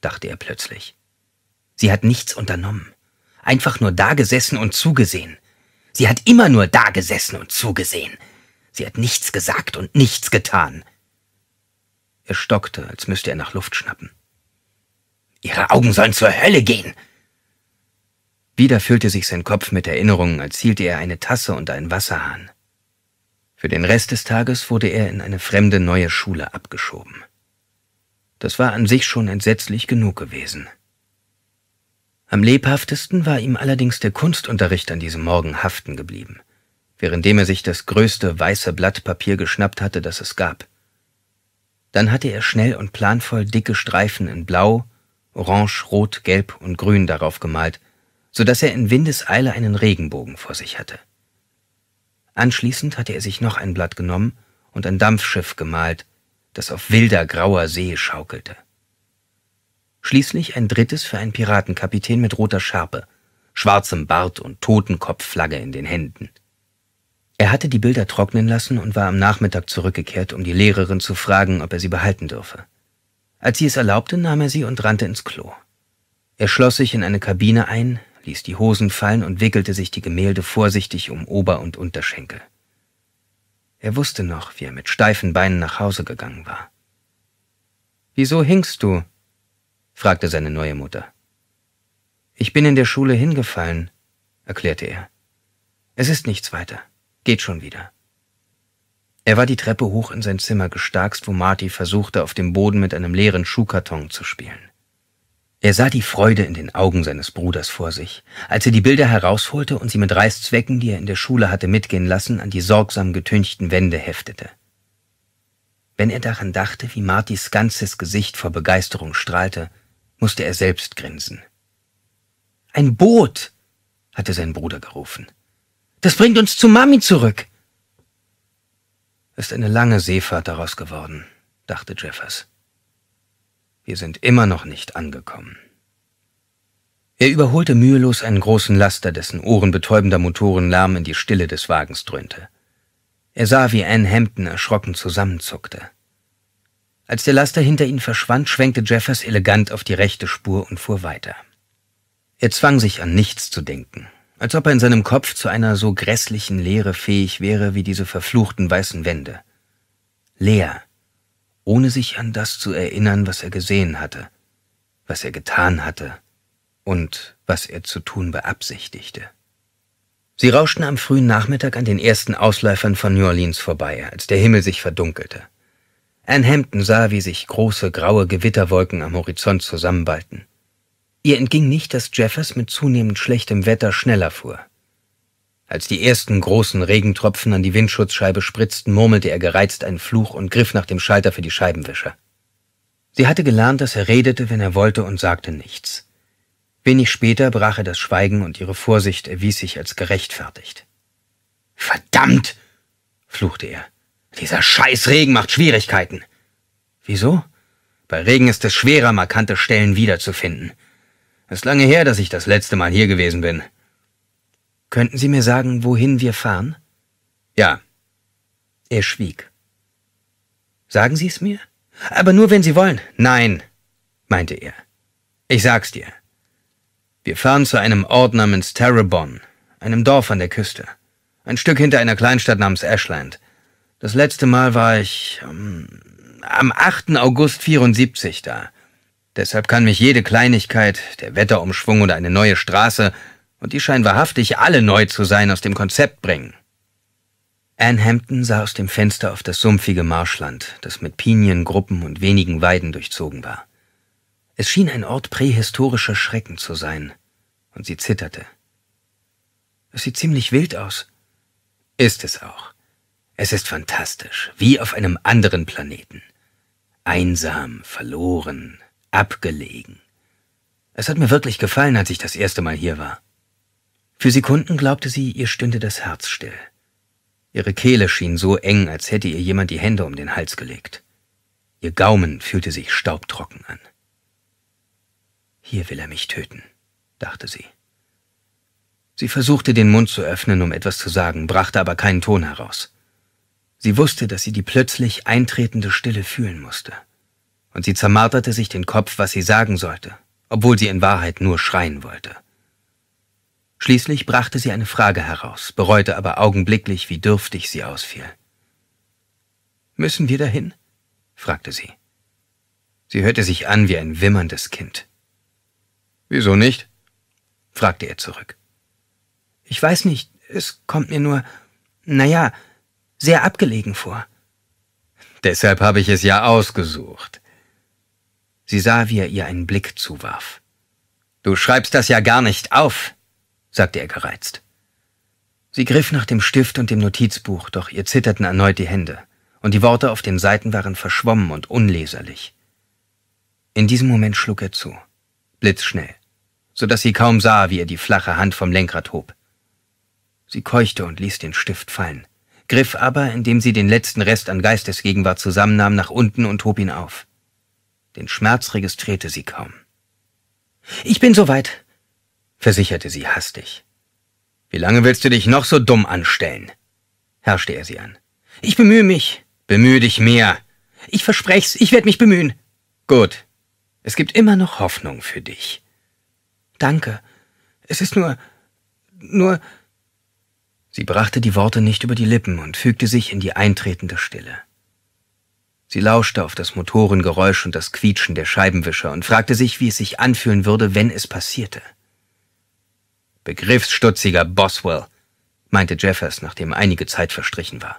dachte er plötzlich. Sie hat nichts unternommen, einfach nur dagesessen und zugesehen. Sie hat immer nur dagesessen und zugesehen. Sie hat nichts gesagt und nichts getan. Er stockte, als müsste er nach Luft schnappen. Ihre Augen sollen zur Hölle gehen, wieder füllte sich sein Kopf mit Erinnerungen, als hielte er eine Tasse und einen Wasserhahn. Für den Rest des Tages wurde er in eine fremde neue Schule abgeschoben. Das war an sich schon entsetzlich genug gewesen. Am lebhaftesten war ihm allerdings der Kunstunterricht an diesem Morgen haften geblieben, währenddem er sich das größte weiße Blatt Papier geschnappt hatte, das es gab. Dann hatte er schnell und planvoll dicke Streifen in Blau, Orange, Rot, Gelb und Grün darauf gemalt so dass er in Windeseile einen Regenbogen vor sich hatte. Anschließend hatte er sich noch ein Blatt genommen und ein Dampfschiff gemalt, das auf wilder grauer See schaukelte. Schließlich ein drittes für einen Piratenkapitän mit roter Schärpe, schwarzem Bart und Totenkopfflagge in den Händen. Er hatte die Bilder trocknen lassen und war am Nachmittag zurückgekehrt, um die Lehrerin zu fragen, ob er sie behalten dürfe. Als sie es erlaubte, nahm er sie und rannte ins Klo. Er schloss sich in eine Kabine ein, ließ die Hosen fallen und wickelte sich die Gemälde vorsichtig um Ober- und Unterschenkel. Er wusste noch, wie er mit steifen Beinen nach Hause gegangen war. Wieso hingst du? fragte seine neue Mutter. Ich bin in der Schule hingefallen, erklärte er. Es ist nichts weiter. Geht schon wieder. Er war die Treppe hoch in sein Zimmer gestarkst, wo Marty versuchte, auf dem Boden mit einem leeren Schuhkarton zu spielen. Er sah die Freude in den Augen seines Bruders vor sich, als er die Bilder herausholte und sie mit Reißzwecken, die er in der Schule hatte mitgehen lassen, an die sorgsam getünchten Wände heftete. Wenn er daran dachte, wie Martys ganzes Gesicht vor Begeisterung strahlte, musste er selbst grinsen. Ein Boot, hatte sein Bruder gerufen. Das bringt uns zu Mami zurück. Ist eine lange Seefahrt daraus geworden, dachte Jeffers. Wir sind immer noch nicht angekommen. Er überholte mühelos einen großen Laster, dessen ohrenbetäubender Motorenlärm in die Stille des Wagens dröhnte. Er sah, wie Anne Hampton erschrocken zusammenzuckte. Als der Laster hinter ihnen verschwand, schwenkte Jeffers elegant auf die rechte Spur und fuhr weiter. Er zwang sich an nichts zu denken, als ob er in seinem Kopf zu einer so grässlichen Leere fähig wäre wie diese verfluchten weißen Wände. Leer, ohne sich an das zu erinnern, was er gesehen hatte, was er getan hatte und was er zu tun beabsichtigte. Sie rauschten am frühen Nachmittag an den ersten Ausläufern von New Orleans vorbei, als der Himmel sich verdunkelte. Anne Hampton sah, wie sich große graue Gewitterwolken am Horizont zusammenballten. Ihr entging nicht, dass Jeffers mit zunehmend schlechtem Wetter schneller fuhr. Als die ersten großen Regentropfen an die Windschutzscheibe spritzten, murmelte er gereizt einen Fluch und griff nach dem Schalter für die Scheibenwischer. Sie hatte gelernt, dass er redete, wenn er wollte, und sagte nichts. Wenig später brach er das Schweigen und ihre Vorsicht erwies sich als gerechtfertigt. Verdammt! fluchte er. Dieser scheiß Regen macht Schwierigkeiten! Wieso? Bei Regen ist es schwerer, markante Stellen wiederzufinden. Es ist lange her, dass ich das letzte Mal hier gewesen bin. Könnten Sie mir sagen, wohin wir fahren? Ja. Er schwieg. Sagen Sie es mir? Aber nur, wenn Sie wollen. Nein, meinte er. Ich sag's dir. Wir fahren zu einem Ort namens Terrebonne, einem Dorf an der Küste. Ein Stück hinter einer Kleinstadt namens Ashland. Das letzte Mal war ich ähm, am 8. August 74 da. Deshalb kann mich jede Kleinigkeit, der Wetterumschwung oder eine neue Straße und die scheinen wahrhaftig alle neu zu sein, aus dem Konzept bringen. Anne Hampton sah aus dem Fenster auf das sumpfige Marschland, das mit Piniengruppen und wenigen Weiden durchzogen war. Es schien ein Ort prähistorischer Schrecken zu sein, und sie zitterte. Es sieht ziemlich wild aus. Ist es auch. Es ist fantastisch, wie auf einem anderen Planeten. Einsam, verloren, abgelegen. Es hat mir wirklich gefallen, als ich das erste Mal hier war. Für Sekunden glaubte sie, ihr stünde das Herz still. Ihre Kehle schien so eng, als hätte ihr jemand die Hände um den Hals gelegt. Ihr Gaumen fühlte sich staubtrocken an. Hier will er mich töten, dachte sie. Sie versuchte den Mund zu öffnen, um etwas zu sagen, brachte aber keinen Ton heraus. Sie wusste, dass sie die plötzlich eintretende Stille fühlen musste. Und sie zermarterte sich den Kopf, was sie sagen sollte, obwohl sie in Wahrheit nur schreien wollte. Schließlich brachte sie eine Frage heraus, bereute aber augenblicklich, wie dürftig sie ausfiel. Müssen wir dahin? fragte sie. Sie hörte sich an wie ein wimmerndes Kind. Wieso nicht? fragte er zurück. Ich weiß nicht, es kommt mir nur, naja, sehr abgelegen vor. Deshalb habe ich es ja ausgesucht. Sie sah, wie er ihr einen Blick zuwarf. Du schreibst das ja gar nicht auf, sagte er gereizt. Sie griff nach dem Stift und dem Notizbuch, doch ihr zitterten erneut die Hände, und die Worte auf den Seiten waren verschwommen und unleserlich. In diesem Moment schlug er zu, blitzschnell, so dass sie kaum sah, wie er die flache Hand vom Lenkrad hob. Sie keuchte und ließ den Stift fallen, griff aber, indem sie den letzten Rest an Geistesgegenwart zusammennahm, nach unten und hob ihn auf. Den Schmerz registrierte sie kaum. Ich bin soweit, versicherte sie hastig. Wie lange willst du dich noch so dumm anstellen? herrschte er sie an. Ich bemühe mich. Bemühe dich mehr. Ich versprech's, ich werde mich bemühen. Gut. Es gibt immer noch Hoffnung für dich. Danke. Es ist nur. nur. Sie brachte die Worte nicht über die Lippen und fügte sich in die eintretende Stille. Sie lauschte auf das Motorengeräusch und das Quietschen der Scheibenwischer und fragte sich, wie es sich anfühlen würde, wenn es passierte begriffsstutziger Boswell, meinte Jeffers, nachdem einige Zeit verstrichen war.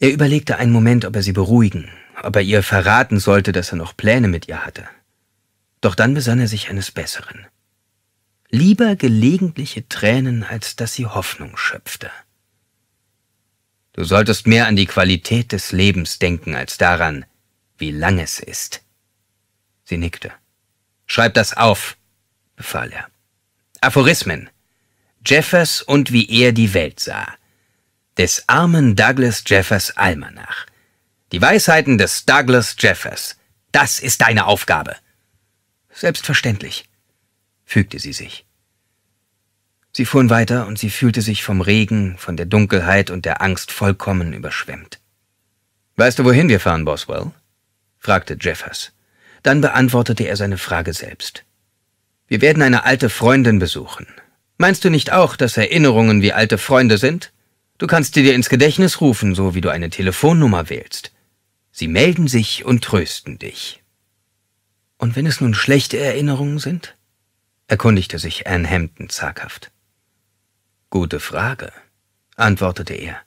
Er überlegte einen Moment, ob er sie beruhigen, ob er ihr verraten sollte, dass er noch Pläne mit ihr hatte. Doch dann besann er sich eines Besseren. Lieber gelegentliche Tränen, als dass sie Hoffnung schöpfte. Du solltest mehr an die Qualität des Lebens denken, als daran, wie lang es ist. Sie nickte. Schreib das auf, befahl er. Aphorismen. Jeffers und wie er die Welt sah. Des armen Douglas Jeffers Almanach. Die Weisheiten des Douglas Jeffers. Das ist deine Aufgabe. Selbstverständlich, fügte sie sich. Sie fuhren weiter und sie fühlte sich vom Regen, von der Dunkelheit und der Angst vollkommen überschwemmt. Weißt du, wohin wir fahren, Boswell? fragte Jeffers. Dann beantwortete er seine Frage selbst. Wir werden eine alte Freundin besuchen. Meinst du nicht auch, dass Erinnerungen wie alte Freunde sind? Du kannst sie dir ins Gedächtnis rufen, so wie du eine Telefonnummer wählst. Sie melden sich und trösten dich. Und wenn es nun schlechte Erinnerungen sind? erkundigte sich Anne Hampton zaghaft. Gute Frage, antwortete er.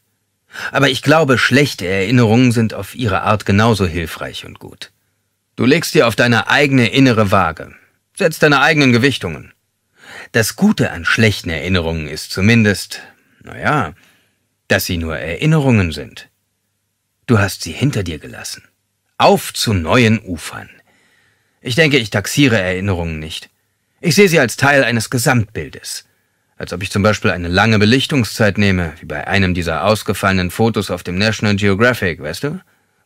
Aber ich glaube, schlechte Erinnerungen sind auf ihre Art genauso hilfreich und gut. Du legst dir auf deine eigene innere Waage, Setz deine eigenen Gewichtungen. Das Gute an schlechten Erinnerungen ist zumindest, naja, dass sie nur Erinnerungen sind. Du hast sie hinter dir gelassen. Auf zu neuen Ufern. Ich denke, ich taxiere Erinnerungen nicht. Ich sehe sie als Teil eines Gesamtbildes. Als ob ich zum Beispiel eine lange Belichtungszeit nehme, wie bei einem dieser ausgefallenen Fotos auf dem National Geographic, weißt du?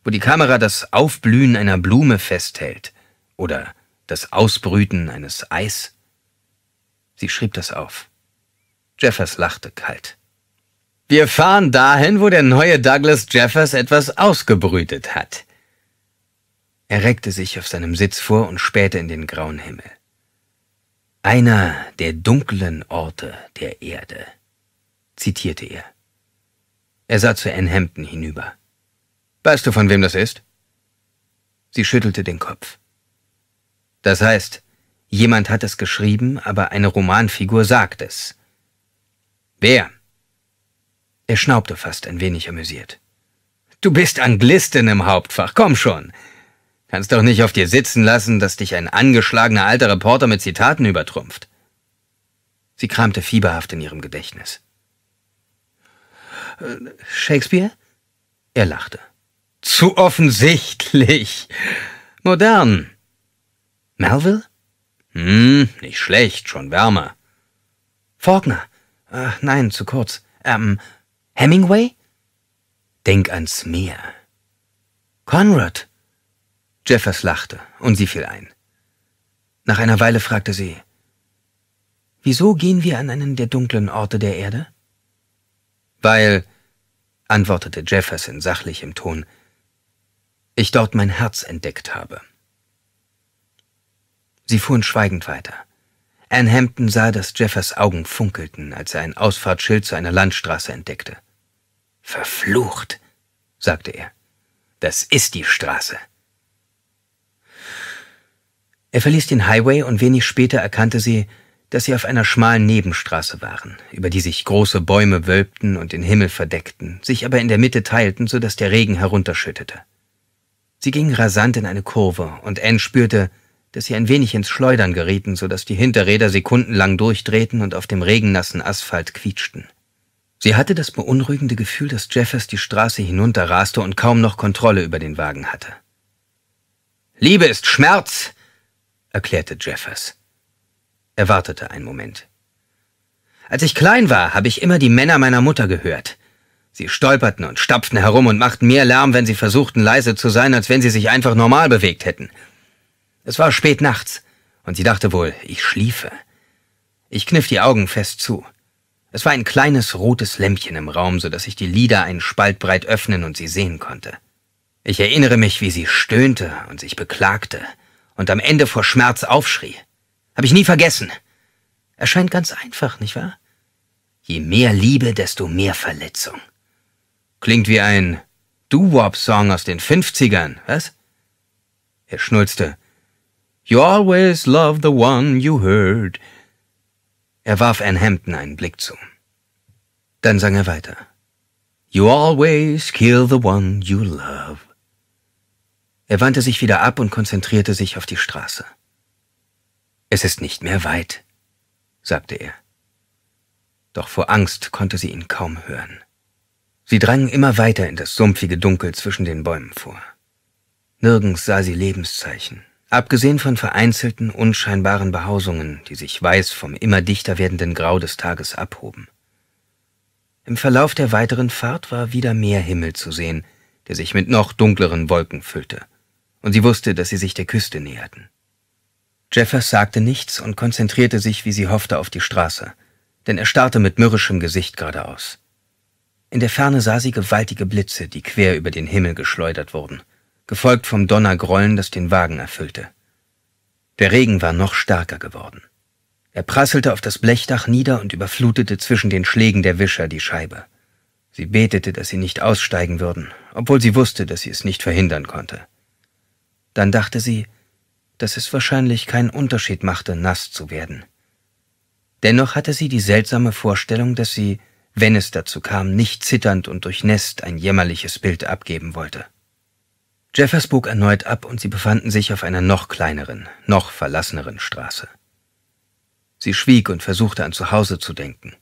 Wo die Kamera das Aufblühen einer Blume festhält. Oder das Ausbrüten eines Eis. Sie schrieb das auf. Jeffers lachte kalt. Wir fahren dahin, wo der neue Douglas Jeffers etwas ausgebrütet hat. Er reckte sich auf seinem Sitz vor und spähte in den grauen Himmel. Einer der dunklen Orte der Erde, zitierte er. Er sah zu Anne Hampton hinüber. Weißt du, von wem das ist? Sie schüttelte den Kopf. Das heißt, jemand hat es geschrieben, aber eine Romanfigur sagt es. Wer? Er schnaubte fast ein wenig amüsiert. Du bist Anglistin im Hauptfach, komm schon. Kannst doch nicht auf dir sitzen lassen, dass dich ein angeschlagener alter Reporter mit Zitaten übertrumpft. Sie kramte fieberhaft in ihrem Gedächtnis. Äh, Shakespeare? Er lachte. Zu offensichtlich. Modern. Melville? Hm, nicht schlecht, schon wärmer. Faulkner. Äh, nein, zu kurz. Ähm, Hemingway? Denk ans Meer. Conrad! Jeffers lachte, und sie fiel ein. Nach einer Weile fragte sie, Wieso gehen wir an einen der dunklen Orte der Erde? Weil, antwortete Jeffers in sachlichem Ton, ich dort mein Herz entdeckt habe. Sie fuhren schweigend weiter. Ann Hampton sah, dass Jeffers Augen funkelten, als er ein Ausfahrtsschild zu einer Landstraße entdeckte. Verflucht, sagte er. Das ist die Straße. Er verließ den Highway und wenig später erkannte sie, dass sie auf einer schmalen Nebenstraße waren, über die sich große Bäume wölbten und den Himmel verdeckten, sich aber in der Mitte teilten, so dass der Regen herunterschüttete. Sie gingen rasant in eine Kurve und Anne spürte, dass sie ein wenig ins Schleudern gerieten, so dass die Hinterräder sekundenlang durchdrehten und auf dem regennassen Asphalt quietschten. Sie hatte das beunruhigende Gefühl, dass Jeffers die Straße hinunterraste und kaum noch Kontrolle über den Wagen hatte. Liebe ist Schmerz, erklärte Jeffers. Er wartete einen Moment. Als ich klein war, habe ich immer die Männer meiner Mutter gehört. Sie stolperten und stapften herum und machten mehr Lärm, wenn sie versuchten leise zu sein, als wenn sie sich einfach normal bewegt hätten. Es war spät nachts, und sie dachte wohl, ich schliefe. Ich kniff die Augen fest zu. Es war ein kleines rotes Lämpchen im Raum, so dass ich die Lider einen Spalt breit öffnen und sie sehen konnte. Ich erinnere mich, wie sie stöhnte und sich beklagte und am Ende vor Schmerz aufschrie. Hab ich nie vergessen. Erscheint ganz einfach, nicht wahr? Je mehr Liebe, desto mehr Verletzung. Klingt wie ein Doo-Wop-Song aus den 50ern, was? Er schnulzte. You always love the one you heard. Er warf Ann Hampton einen Blick zu. Dann sang er weiter. You always kill the one you love. Er wandte sich wieder ab und konzentrierte sich auf die Straße. Es ist nicht mehr weit, sagte er. Doch vor Angst konnte sie ihn kaum hören. Sie drangen immer weiter in das sumpfige Dunkel zwischen den Bäumen vor. Nirgends sah sie Lebenszeichen. Abgesehen von vereinzelten, unscheinbaren Behausungen, die sich weiß vom immer dichter werdenden Grau des Tages abhoben. Im Verlauf der weiteren Fahrt war wieder mehr Himmel zu sehen, der sich mit noch dunkleren Wolken füllte, und sie wusste, dass sie sich der Küste näherten. Jeffers sagte nichts und konzentrierte sich, wie sie hoffte, auf die Straße, denn er starrte mit mürrischem Gesicht geradeaus. In der Ferne sah sie gewaltige Blitze, die quer über den Himmel geschleudert wurden gefolgt vom Donnergrollen, das den Wagen erfüllte. Der Regen war noch stärker geworden. Er prasselte auf das Blechdach nieder und überflutete zwischen den Schlägen der Wischer die Scheibe. Sie betete, dass sie nicht aussteigen würden, obwohl sie wusste, dass sie es nicht verhindern konnte. Dann dachte sie, dass es wahrscheinlich keinen Unterschied machte, nass zu werden. Dennoch hatte sie die seltsame Vorstellung, dass sie, wenn es dazu kam, nicht zitternd und durchnässt ein jämmerliches Bild abgeben wollte. Jeffers bog erneut ab und sie befanden sich auf einer noch kleineren, noch verlasseneren Straße. Sie schwieg und versuchte an zu Hause zu denken,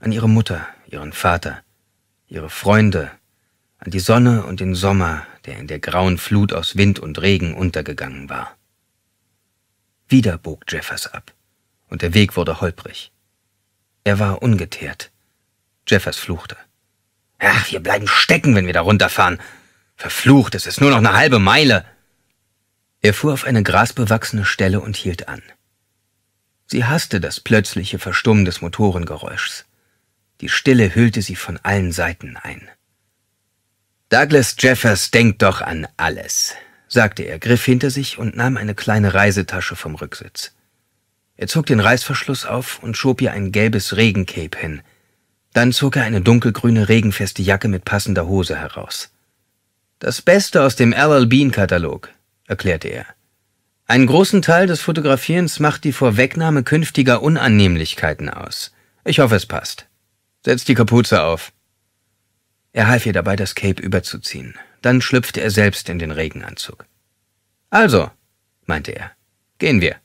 an ihre Mutter, ihren Vater, ihre Freunde, an die Sonne und den Sommer, der in der grauen Flut aus Wind und Regen untergegangen war. Wieder bog Jeffers ab, und der Weg wurde holprig. Er war ungeteert. Jeffers fluchte. Ach, wir bleiben stecken, wenn wir da runterfahren, Verflucht, es ist nur noch eine halbe Meile. Er fuhr auf eine grasbewachsene Stelle und hielt an. Sie hasste das plötzliche Verstummen des Motorengeräuschs. Die Stille hüllte sie von allen Seiten ein. Douglas Jeffers denkt doch an alles, sagte er, griff hinter sich und nahm eine kleine Reisetasche vom Rücksitz. Er zog den Reißverschluss auf und schob ihr ein gelbes Regencape hin. Dann zog er eine dunkelgrüne, regenfeste Jacke mit passender Hose heraus. Das Beste aus dem LL Bean-Katalog, erklärte er. Einen großen Teil des Fotografierens macht die Vorwegnahme künftiger Unannehmlichkeiten aus. Ich hoffe, es passt. Setz die Kapuze auf. Er half ihr dabei, das Cape überzuziehen. Dann schlüpfte er selbst in den Regenanzug. Also, meinte er, gehen wir.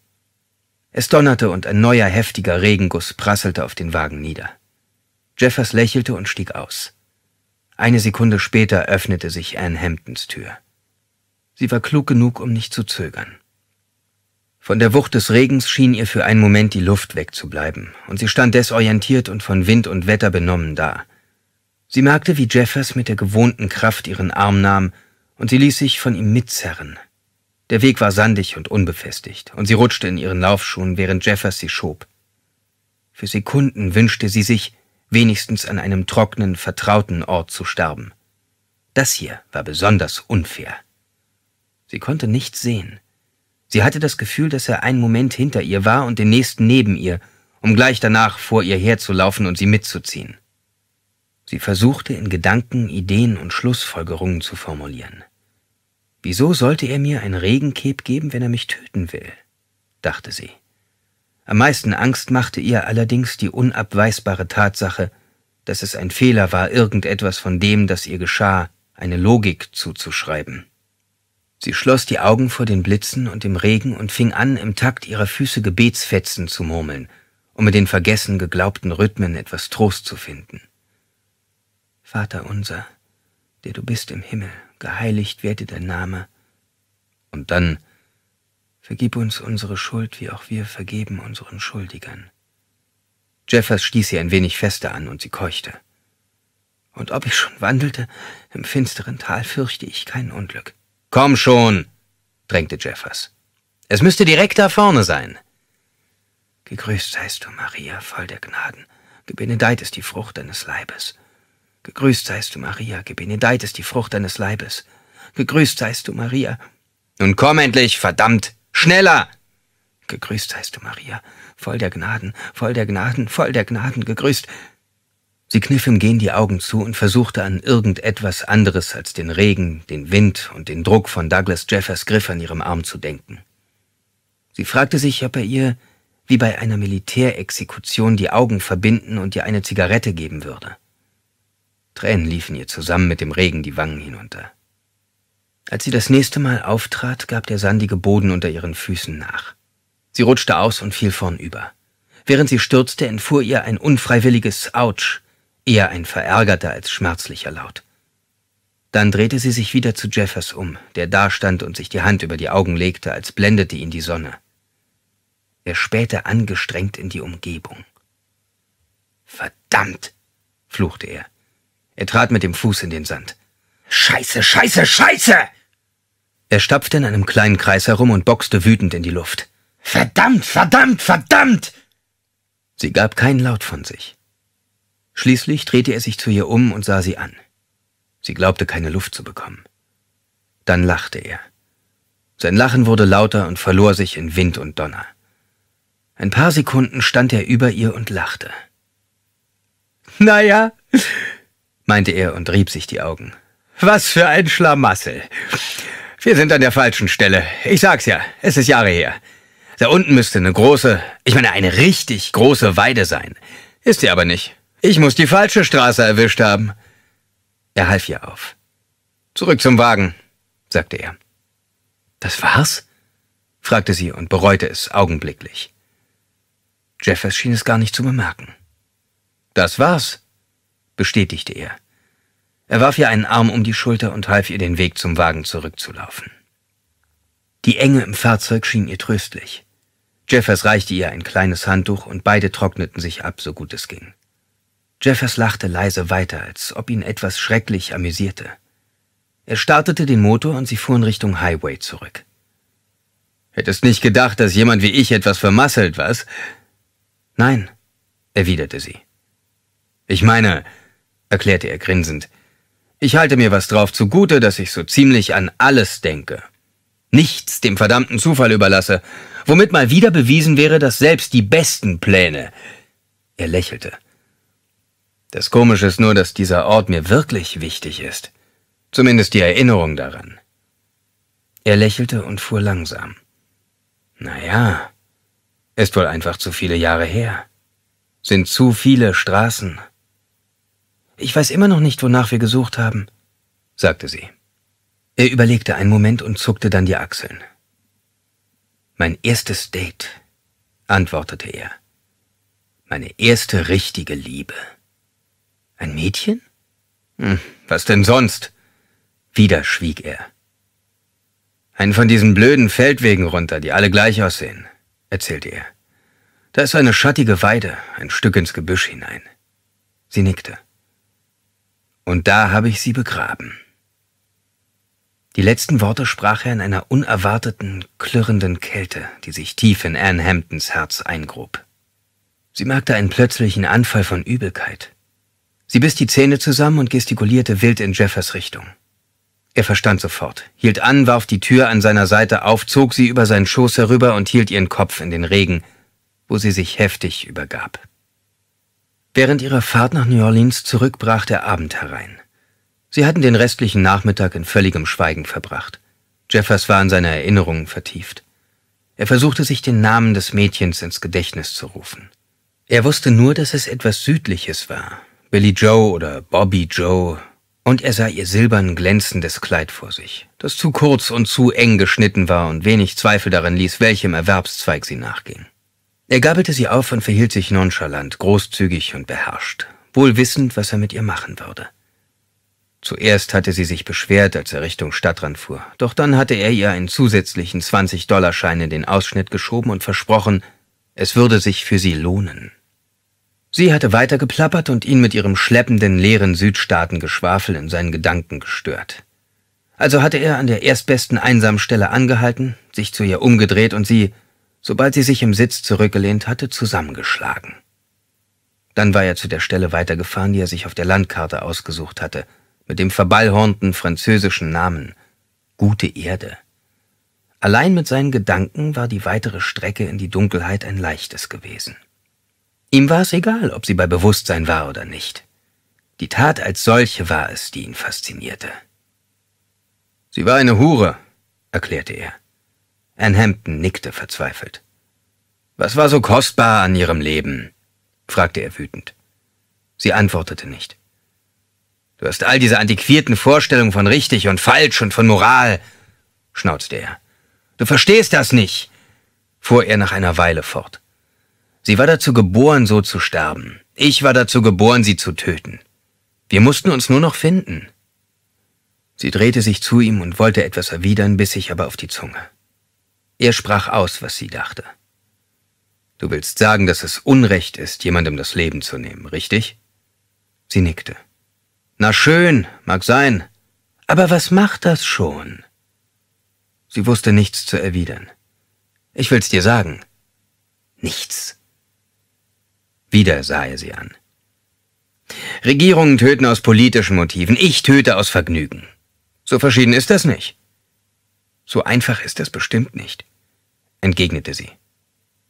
Es donnerte und ein neuer heftiger Regenguss prasselte auf den Wagen nieder. Jeffers lächelte und stieg aus. Eine Sekunde später öffnete sich Anne Hamptons Tür. Sie war klug genug, um nicht zu zögern. Von der Wucht des Regens schien ihr für einen Moment die Luft wegzubleiben, und sie stand desorientiert und von Wind und Wetter benommen da. Sie merkte, wie Jeffers mit der gewohnten Kraft ihren Arm nahm, und sie ließ sich von ihm mitzerren. Der Weg war sandig und unbefestigt, und sie rutschte in ihren Laufschuhen, während Jeffers sie schob. Für Sekunden wünschte sie sich, wenigstens an einem trockenen, vertrauten Ort zu sterben. Das hier war besonders unfair. Sie konnte nichts sehen. Sie hatte das Gefühl, dass er einen Moment hinter ihr war und den nächsten neben ihr, um gleich danach vor ihr herzulaufen und sie mitzuziehen. Sie versuchte in Gedanken Ideen und Schlussfolgerungen zu formulieren. Wieso sollte er mir ein Regenkeb geben, wenn er mich töten will? dachte sie. Am meisten Angst machte ihr allerdings die unabweisbare Tatsache, dass es ein Fehler war, irgendetwas von dem, das ihr geschah, eine Logik zuzuschreiben. Sie schloss die Augen vor den Blitzen und dem Regen und fing an, im Takt ihrer Füße Gebetsfetzen zu murmeln, um mit den vergessen geglaubten Rhythmen etwas Trost zu finden. Vater unser, der du bist im Himmel, geheiligt werde dein Name. Und dann Vergib uns unsere Schuld, wie auch wir vergeben unseren Schuldigern. Jeffers stieß sie ein wenig fester an und sie keuchte. Und ob ich schon wandelte, im finsteren Tal fürchte ich kein Unglück. Komm schon, drängte Jeffers. Es müsste direkt da vorne sein. Gegrüßt seist du, Maria, voll der Gnaden. Gebenedeit ist die Frucht deines Leibes. Gegrüßt seist du, Maria, gebenedeit ist die Frucht deines Leibes. Gegrüßt seist du, Maria. Nun komm endlich, verdammt! Schneller! Gegrüßt seist du, Maria, voll der Gnaden, voll der Gnaden, voll der Gnaden, gegrüßt. Sie kniff im Gehen die Augen zu und versuchte an irgendetwas anderes als den Regen, den Wind und den Druck von Douglas Jeffers Griff an ihrem Arm zu denken. Sie fragte sich, ob er ihr, wie bei einer Militärexekution, die Augen verbinden und ihr eine Zigarette geben würde. Tränen liefen ihr zusammen mit dem Regen die Wangen hinunter. Als sie das nächste Mal auftrat, gab der sandige Boden unter ihren Füßen nach. Sie rutschte aus und fiel vornüber. Während sie stürzte, entfuhr ihr ein unfreiwilliges Autsch, eher ein verärgerter als schmerzlicher Laut. Dann drehte sie sich wieder zu Jeffers um, der dastand und sich die Hand über die Augen legte, als blendete ihn die Sonne. Er spähte angestrengt in die Umgebung. Verdammt! fluchte er. Er trat mit dem Fuß in den Sand. Scheiße, scheiße, scheiße! Er stapfte in einem kleinen Kreis herum und boxte wütend in die Luft. Verdammt, verdammt, verdammt! Sie gab keinen Laut von sich. Schließlich drehte er sich zu ihr um und sah sie an. Sie glaubte keine Luft zu bekommen. Dann lachte er. Sein Lachen wurde lauter und verlor sich in Wind und Donner. Ein paar Sekunden stand er über ihr und lachte. Naja, meinte er und rieb sich die Augen. Was für ein Schlamassel. Wir sind an der falschen Stelle. Ich sag's ja, es ist Jahre her. Da unten müsste eine große, ich meine eine richtig große Weide sein. Ist sie aber nicht. Ich muss die falsche Straße erwischt haben. Er half ihr auf. Zurück zum Wagen, sagte er. Das war's? fragte sie und bereute es augenblicklich. Jeffers schien es gar nicht zu bemerken. Das war's, bestätigte er. Er warf ihr einen Arm um die Schulter und half ihr den Weg zum Wagen zurückzulaufen. Die Enge im Fahrzeug schien ihr tröstlich. Jeffers reichte ihr ein kleines Handtuch und beide trockneten sich ab, so gut es ging. Jeffers lachte leise weiter, als ob ihn etwas schrecklich amüsierte. Er startete den Motor und sie fuhren Richtung Highway zurück. Hättest nicht gedacht, dass jemand wie ich etwas vermasselt, was? Nein, erwiderte sie. Ich meine, erklärte er grinsend, ich halte mir was drauf zugute, dass ich so ziemlich an alles denke. Nichts dem verdammten Zufall überlasse, womit mal wieder bewiesen wäre, dass selbst die besten Pläne. Er lächelte. Das Komische ist nur, dass dieser Ort mir wirklich wichtig ist. Zumindest die Erinnerung daran. Er lächelte und fuhr langsam. Naja, ist wohl einfach zu viele Jahre her. Sind zu viele Straßen. Ich weiß immer noch nicht, wonach wir gesucht haben, sagte sie. Er überlegte einen Moment und zuckte dann die Achseln. Mein erstes Date, antwortete er. Meine erste richtige Liebe. Ein Mädchen? Hm, was denn sonst? Wieder schwieg er. Einen von diesen blöden Feldwegen runter, die alle gleich aussehen, erzählte er. Da ist eine schattige Weide, ein Stück ins Gebüsch hinein. Sie nickte und da habe ich sie begraben. Die letzten Worte sprach er in einer unerwarteten, klirrenden Kälte, die sich tief in Anne Hamptons Herz eingrub. Sie merkte einen plötzlichen Anfall von Übelkeit. Sie biss die Zähne zusammen und gestikulierte wild in Jeffers Richtung. Er verstand sofort, hielt an, warf die Tür an seiner Seite auf, zog sie über seinen Schoß herüber und hielt ihren Kopf in den Regen, wo sie sich heftig übergab. Während ihrer Fahrt nach New Orleans zurück brach der Abend herein. Sie hatten den restlichen Nachmittag in völligem Schweigen verbracht. Jeffers war in seine Erinnerungen vertieft. Er versuchte sich den Namen des Mädchens ins Gedächtnis zu rufen. Er wusste nur, dass es etwas Südliches war, Billy Joe oder Bobby Joe, und er sah ihr silbern glänzendes Kleid vor sich, das zu kurz und zu eng geschnitten war und wenig Zweifel daran ließ, welchem Erwerbszweig sie nachging. Er gabelte sie auf und verhielt sich nonchalant, großzügig und beherrscht, wohl wissend, was er mit ihr machen würde. Zuerst hatte sie sich beschwert, als er Richtung Stadtrand fuhr, doch dann hatte er ihr einen zusätzlichen 20 dollar schein in den Ausschnitt geschoben und versprochen, es würde sich für sie lohnen. Sie hatte weiter geplappert und ihn mit ihrem schleppenden, leeren Südstaatengeschwafel in seinen Gedanken gestört. Also hatte er an der erstbesten Einsamstelle angehalten, sich zu ihr umgedreht und sie sobald sie sich im Sitz zurückgelehnt hatte, zusammengeschlagen. Dann war er zu der Stelle weitergefahren, die er sich auf der Landkarte ausgesucht hatte, mit dem verballhornten französischen Namen Gute Erde. Allein mit seinen Gedanken war die weitere Strecke in die Dunkelheit ein leichtes gewesen. Ihm war es egal, ob sie bei Bewusstsein war oder nicht. Die Tat als solche war es, die ihn faszinierte. Sie war eine Hure, erklärte er. Anne Hampton nickte verzweifelt. Was war so kostbar an ihrem Leben? fragte er wütend. Sie antwortete nicht. Du hast all diese antiquierten Vorstellungen von richtig und falsch und von Moral, schnauzte er. Du verstehst das nicht, fuhr er nach einer Weile fort. Sie war dazu geboren, so zu sterben. Ich war dazu geboren, sie zu töten. Wir mussten uns nur noch finden. Sie drehte sich zu ihm und wollte etwas erwidern, biss sich aber auf die Zunge. Er sprach aus, was sie dachte. Du willst sagen, dass es Unrecht ist, jemandem das Leben zu nehmen, richtig? Sie nickte. Na schön, mag sein. Aber was macht das schon? Sie wusste nichts zu erwidern. Ich will's dir sagen. Nichts. Wieder sah er sie an. Regierungen töten aus politischen Motiven, ich töte aus Vergnügen. So verschieden ist das nicht. So einfach ist das bestimmt nicht entgegnete sie.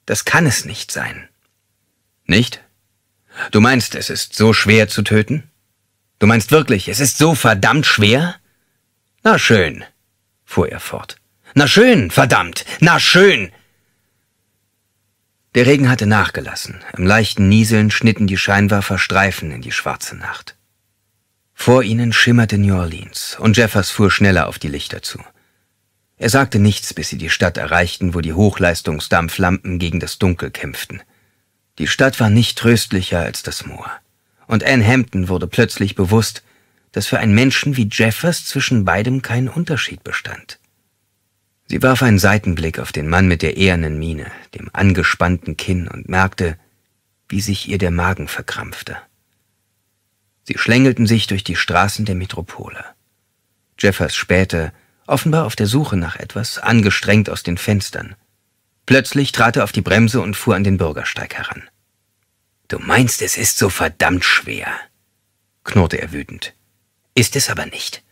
Das kann es nicht sein. Nicht? Du meinst, es ist so schwer zu töten? Du meinst wirklich, es ist so verdammt schwer? Na schön, fuhr er fort. Na schön, verdammt, na schön. Der Regen hatte nachgelassen. Im leichten Nieseln schnitten die Scheinwerfer Streifen in die schwarze Nacht. Vor ihnen schimmerte New Orleans, und Jeffers fuhr schneller auf die Lichter zu. Er sagte nichts, bis sie die Stadt erreichten, wo die Hochleistungsdampflampen gegen das Dunkel kämpften. Die Stadt war nicht tröstlicher als das Moor. Und Anne Hampton wurde plötzlich bewusst, dass für einen Menschen wie Jeffers zwischen beidem kein Unterschied bestand. Sie warf einen Seitenblick auf den Mann mit der ehernen Miene, dem angespannten Kinn und merkte, wie sich ihr der Magen verkrampfte. Sie schlängelten sich durch die Straßen der Metropole. Jeffers spähte, offenbar auf der Suche nach etwas, angestrengt aus den Fenstern. Plötzlich trat er auf die Bremse und fuhr an den Bürgersteig heran. Du meinst, es ist so verdammt schwer, knurrte er wütend. Ist es aber nicht.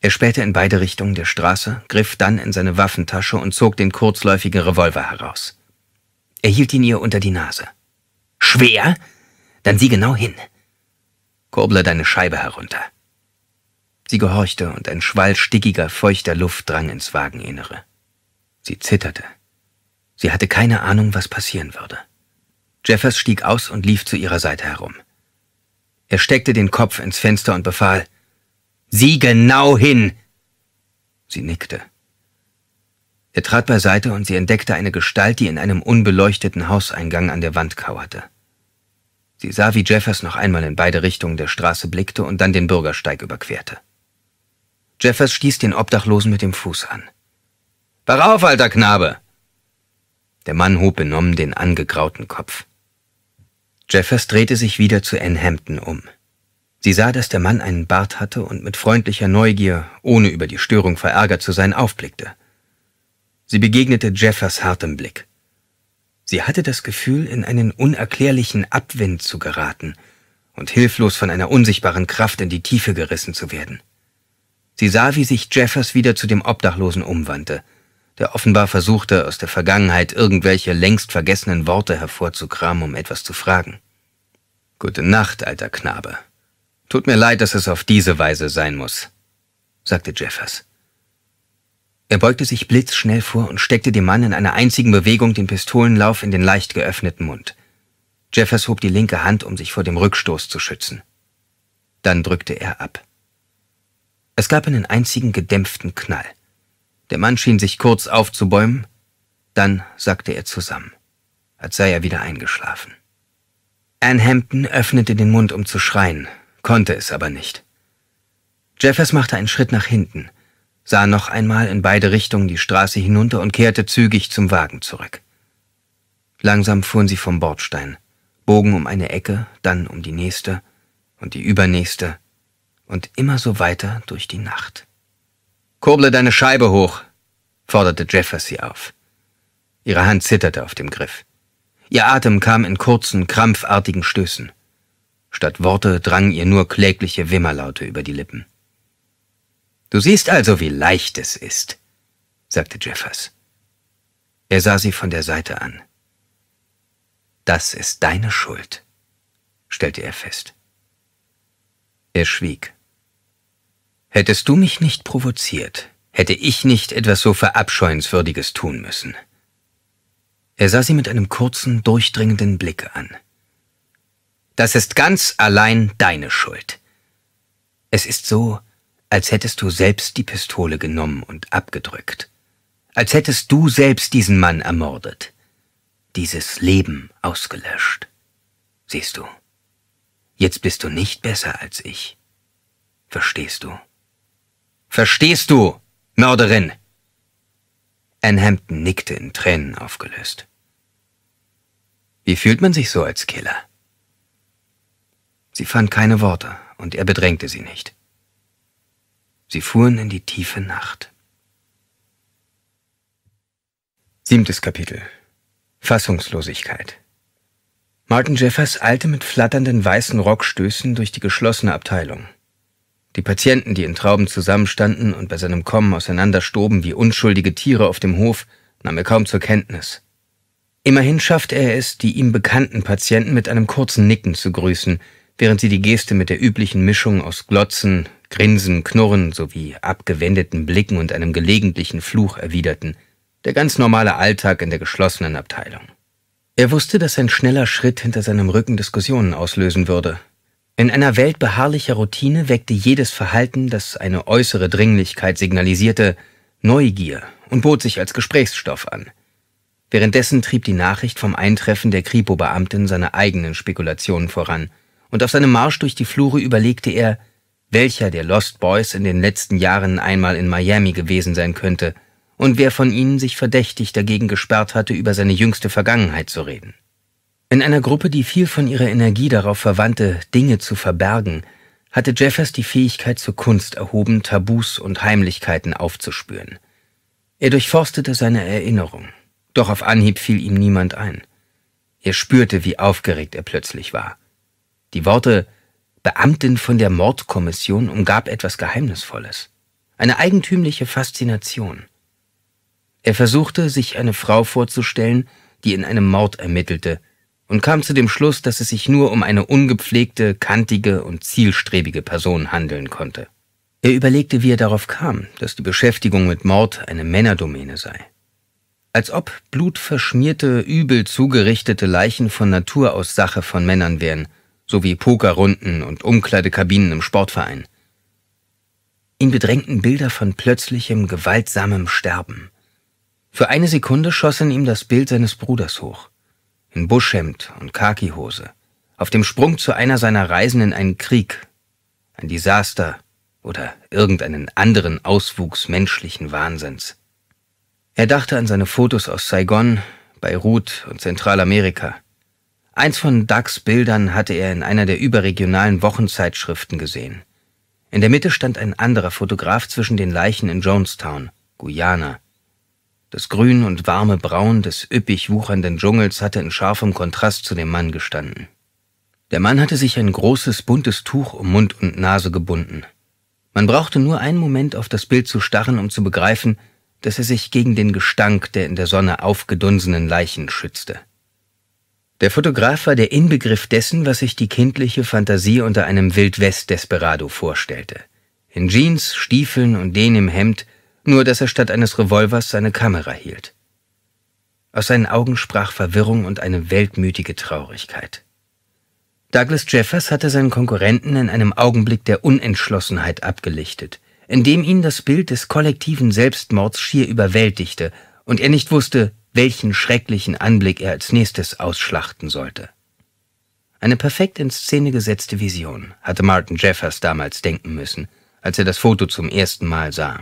Er spähte in beide Richtungen der Straße, griff dann in seine Waffentasche und zog den kurzläufigen Revolver heraus. Er hielt ihn ihr unter die Nase. Schwer? Dann sieh genau hin. Kurble deine Scheibe herunter. Sie gehorchte und ein Schwall stickiger, feuchter Luft drang ins Wageninnere. Sie zitterte. Sie hatte keine Ahnung, was passieren würde. Jeffers stieg aus und lief zu ihrer Seite herum. Er steckte den Kopf ins Fenster und befahl, Sieh genau hin! Sie nickte. Er trat beiseite und sie entdeckte eine Gestalt, die in einem unbeleuchteten Hauseingang an der Wand kauerte. Sie sah, wie Jeffers noch einmal in beide Richtungen der Straße blickte und dann den Bürgersteig überquerte. Jeffers stieß den Obdachlosen mit dem Fuß an. Wach auf, alter Knabe! Der Mann hob benommen den angegrauten Kopf. Jeffers drehte sich wieder zu Ann Hampton um. Sie sah, dass der Mann einen Bart hatte und mit freundlicher Neugier, ohne über die Störung verärgert zu sein, aufblickte. Sie begegnete Jeffers hartem Blick. Sie hatte das Gefühl, in einen unerklärlichen Abwind zu geraten und hilflos von einer unsichtbaren Kraft in die Tiefe gerissen zu werden. Sie sah, wie sich Jeffers wieder zu dem Obdachlosen umwandte, der offenbar versuchte, aus der Vergangenheit irgendwelche längst vergessenen Worte hervorzukramen, um etwas zu fragen. Gute Nacht, alter Knabe. Tut mir leid, dass es auf diese Weise sein muss, sagte Jeffers. Er beugte sich blitzschnell vor und steckte dem Mann in einer einzigen Bewegung den Pistolenlauf in den leicht geöffneten Mund. Jeffers hob die linke Hand, um sich vor dem Rückstoß zu schützen. Dann drückte er ab. Es gab einen einzigen gedämpften Knall. Der Mann schien sich kurz aufzubäumen, dann sackte er zusammen, als sei er wieder eingeschlafen. Ann Hampton öffnete den Mund, um zu schreien, konnte es aber nicht. Jeffers machte einen Schritt nach hinten, sah noch einmal in beide Richtungen die Straße hinunter und kehrte zügig zum Wagen zurück. Langsam fuhren sie vom Bordstein, bogen um eine Ecke, dann um die nächste und die übernächste und immer so weiter durch die Nacht. Kurble deine Scheibe hoch, forderte Jeffers sie auf. Ihre Hand zitterte auf dem Griff. Ihr Atem kam in kurzen, krampfartigen Stößen. Statt Worte drangen ihr nur klägliche Wimmerlaute über die Lippen. Du siehst also, wie leicht es ist, sagte Jeffers. Er sah sie von der Seite an. Das ist deine Schuld, stellte er fest. Er schwieg. Hättest du mich nicht provoziert, hätte ich nicht etwas so Verabscheuenswürdiges tun müssen. Er sah sie mit einem kurzen, durchdringenden Blick an. Das ist ganz allein deine Schuld. Es ist so, als hättest du selbst die Pistole genommen und abgedrückt. Als hättest du selbst diesen Mann ermordet. Dieses Leben ausgelöscht. Siehst du? Jetzt bist du nicht besser als ich. Verstehst du? Verstehst du, Mörderin? Anne Hampton nickte in Tränen aufgelöst. Wie fühlt man sich so als Killer? Sie fand keine Worte, und er bedrängte sie nicht. Sie fuhren in die tiefe Nacht. Siebtes Kapitel Fassungslosigkeit Martin Jeffers eilte mit flatternden weißen Rockstößen durch die geschlossene Abteilung. Die Patienten, die in Trauben zusammenstanden und bei seinem Kommen auseinanderstoben wie unschuldige Tiere auf dem Hof, nahm er kaum zur Kenntnis. Immerhin schaffte er es, die ihm bekannten Patienten mit einem kurzen Nicken zu grüßen, während sie die Geste mit der üblichen Mischung aus Glotzen, Grinsen, Knurren sowie abgewendeten Blicken und einem gelegentlichen Fluch erwiderten, der ganz normale Alltag in der geschlossenen Abteilung. Er wusste, dass ein schneller Schritt hinter seinem Rücken Diskussionen auslösen würde. In einer Welt beharrlicher Routine weckte jedes Verhalten, das eine äußere Dringlichkeit signalisierte, Neugier und bot sich als Gesprächsstoff an. Währenddessen trieb die Nachricht vom Eintreffen der Kripo-Beamtin seine eigenen Spekulationen voran, und auf seinem Marsch durch die Flure überlegte er, welcher der Lost Boys in den letzten Jahren einmal in Miami gewesen sein könnte und wer von ihnen sich verdächtig dagegen gesperrt hatte, über seine jüngste Vergangenheit zu reden. In einer Gruppe, die viel von ihrer Energie darauf verwandte, Dinge zu verbergen, hatte Jeffers die Fähigkeit zur Kunst erhoben, Tabus und Heimlichkeiten aufzuspüren. Er durchforstete seine Erinnerung, doch auf Anhieb fiel ihm niemand ein. Er spürte, wie aufgeregt er plötzlich war. Die Worte Beamtin von der Mordkommission umgab etwas Geheimnisvolles, eine eigentümliche Faszination. Er versuchte, sich eine Frau vorzustellen, die in einem Mord ermittelte, und kam zu dem Schluss, dass es sich nur um eine ungepflegte, kantige und zielstrebige Person handeln konnte. Er überlegte, wie er darauf kam, dass die Beschäftigung mit Mord eine Männerdomäne sei. Als ob blutverschmierte, übel zugerichtete Leichen von Natur aus Sache von Männern wären, sowie Pokerrunden und Umkleidekabinen im Sportverein. Ihn bedrängten Bilder von plötzlichem, gewaltsamem Sterben. Für eine Sekunde schoss in ihm das Bild seines Bruders hoch. In Buschhemd und Khakihose. Auf dem Sprung zu einer seiner Reisen in einen Krieg. Ein Desaster oder irgendeinen anderen Auswuchs menschlichen Wahnsinns. Er dachte an seine Fotos aus Saigon, Beirut und Zentralamerika. Eins von Ducks Bildern hatte er in einer der überregionalen Wochenzeitschriften gesehen. In der Mitte stand ein anderer Fotograf zwischen den Leichen in Jonestown, Guyana. Das grün und warme Braun des üppig wuchernden Dschungels hatte in scharfem Kontrast zu dem Mann gestanden. Der Mann hatte sich ein großes, buntes Tuch um Mund und Nase gebunden. Man brauchte nur einen Moment auf das Bild zu starren, um zu begreifen, dass er sich gegen den Gestank der in der Sonne aufgedunsenen Leichen schützte. Der Fotograf war der Inbegriff dessen, was sich die kindliche Fantasie unter einem Wildwest-Desperado vorstellte. In Jeans, Stiefeln und denen im Hemd nur dass er statt eines Revolvers seine Kamera hielt. Aus seinen Augen sprach Verwirrung und eine weltmütige Traurigkeit. Douglas Jeffers hatte seinen Konkurrenten in einem Augenblick der Unentschlossenheit abgelichtet, indem ihn das Bild des kollektiven Selbstmords schier überwältigte und er nicht wusste, welchen schrecklichen Anblick er als nächstes ausschlachten sollte. Eine perfekt in Szene gesetzte Vision hatte Martin Jeffers damals denken müssen, als er das Foto zum ersten Mal sah.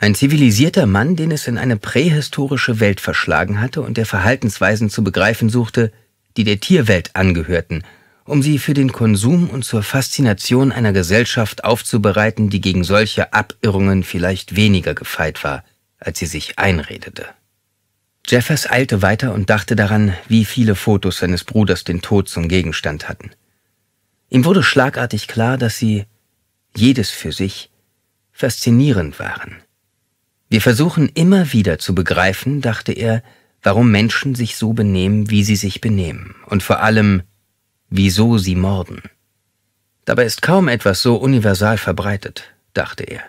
Ein zivilisierter Mann, den es in eine prähistorische Welt verschlagen hatte und der Verhaltensweisen zu begreifen suchte, die der Tierwelt angehörten, um sie für den Konsum und zur Faszination einer Gesellschaft aufzubereiten, die gegen solche Abirrungen vielleicht weniger gefeit war, als sie sich einredete. Jeffers eilte weiter und dachte daran, wie viele Fotos seines Bruders den Tod zum Gegenstand hatten. Ihm wurde schlagartig klar, dass sie, jedes für sich, faszinierend waren – wir versuchen immer wieder zu begreifen, dachte er, warum Menschen sich so benehmen, wie sie sich benehmen, und vor allem, wieso sie morden. Dabei ist kaum etwas so universal verbreitet, dachte er.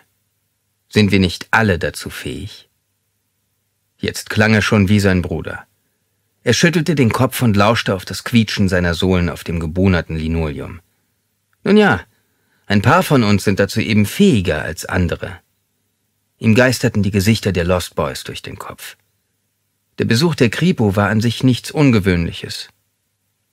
Sind wir nicht alle dazu fähig? Jetzt klang er schon wie sein Bruder. Er schüttelte den Kopf und lauschte auf das Quietschen seiner Sohlen auf dem gebohnerten Linoleum. Nun ja, ein paar von uns sind dazu eben fähiger als andere. Ihm geisterten die Gesichter der Lost Boys durch den Kopf. Der Besuch der Kripo war an sich nichts Ungewöhnliches.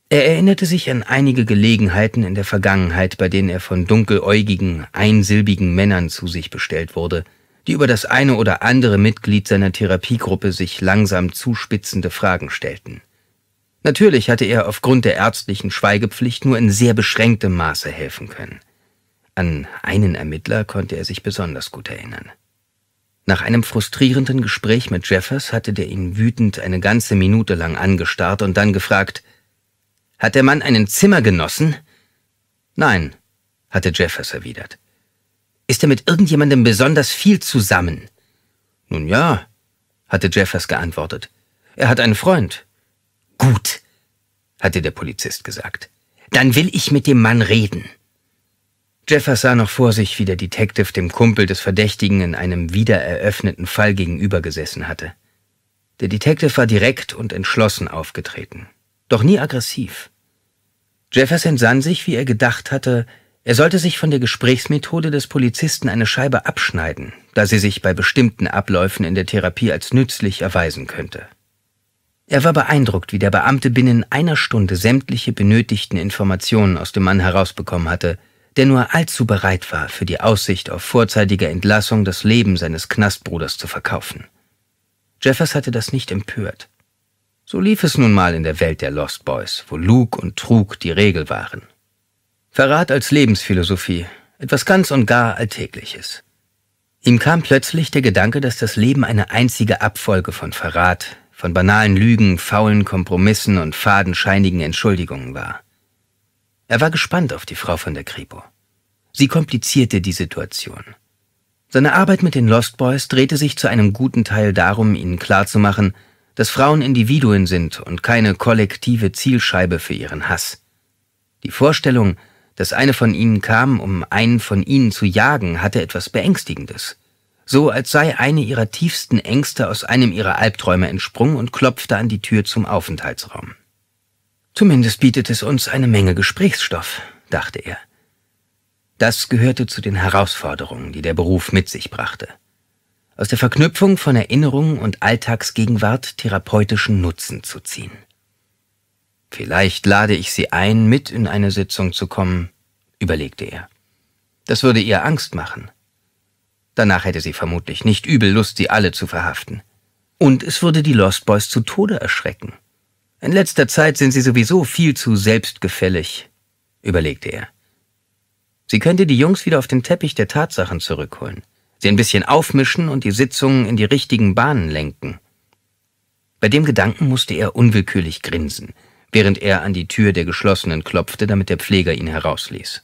Er erinnerte sich an einige Gelegenheiten in der Vergangenheit, bei denen er von dunkeläugigen, einsilbigen Männern zu sich bestellt wurde, die über das eine oder andere Mitglied seiner Therapiegruppe sich langsam zuspitzende Fragen stellten. Natürlich hatte er aufgrund der ärztlichen Schweigepflicht nur in sehr beschränktem Maße helfen können. An einen Ermittler konnte er sich besonders gut erinnern. Nach einem frustrierenden Gespräch mit Jeffers hatte der ihn wütend eine ganze Minute lang angestarrt und dann gefragt, hat der Mann einen Zimmergenossen? Nein, hatte Jeffers erwidert. Ist er mit irgendjemandem besonders viel zusammen? Nun ja, hatte Jeffers geantwortet. Er hat einen Freund. Gut, hatte der Polizist gesagt. Dann will ich mit dem Mann reden. Jeffers sah noch vor sich, wie der Detective dem Kumpel des Verdächtigen in einem wiedereröffneten Fall gegenübergesessen hatte. Der Detective war direkt und entschlossen aufgetreten, doch nie aggressiv. Jeffers entsann sich, wie er gedacht hatte, er sollte sich von der Gesprächsmethode des Polizisten eine Scheibe abschneiden, da sie sich bei bestimmten Abläufen in der Therapie als nützlich erweisen könnte. Er war beeindruckt, wie der Beamte binnen einer Stunde sämtliche benötigten Informationen aus dem Mann herausbekommen hatte, der nur allzu bereit war, für die Aussicht auf vorzeitige Entlassung das Leben seines Knastbruders zu verkaufen. Jeffers hatte das nicht empört. So lief es nun mal in der Welt der Lost Boys, wo Lug und Trug die Regel waren. Verrat als Lebensphilosophie, etwas ganz und gar Alltägliches. Ihm kam plötzlich der Gedanke, dass das Leben eine einzige Abfolge von Verrat, von banalen Lügen, faulen Kompromissen und fadenscheinigen Entschuldigungen war. Er war gespannt auf die Frau von der Kripo. Sie komplizierte die Situation. Seine Arbeit mit den Lost Boys drehte sich zu einem guten Teil darum, ihnen klarzumachen, dass Frauen Individuen sind und keine kollektive Zielscheibe für ihren Hass. Die Vorstellung, dass eine von ihnen kam, um einen von ihnen zu jagen, hatte etwas Beängstigendes. So als sei eine ihrer tiefsten Ängste aus einem ihrer Albträume entsprungen und klopfte an die Tür zum Aufenthaltsraum. Zumindest bietet es uns eine Menge Gesprächsstoff, dachte er. Das gehörte zu den Herausforderungen, die der Beruf mit sich brachte. Aus der Verknüpfung von Erinnerung und Alltagsgegenwart therapeutischen Nutzen zu ziehen. Vielleicht lade ich Sie ein, mit in eine Sitzung zu kommen, überlegte er. Das würde ihr Angst machen. Danach hätte sie vermutlich nicht übel Lust, sie alle zu verhaften. Und es würde die Lost Boys zu Tode erschrecken. In letzter Zeit sind Sie sowieso viel zu selbstgefällig, überlegte er. Sie könnte die Jungs wieder auf den Teppich der Tatsachen zurückholen, sie ein bisschen aufmischen und die Sitzungen in die richtigen Bahnen lenken. Bei dem Gedanken musste er unwillkürlich grinsen, während er an die Tür der geschlossenen klopfte, damit der Pfleger ihn herausließ.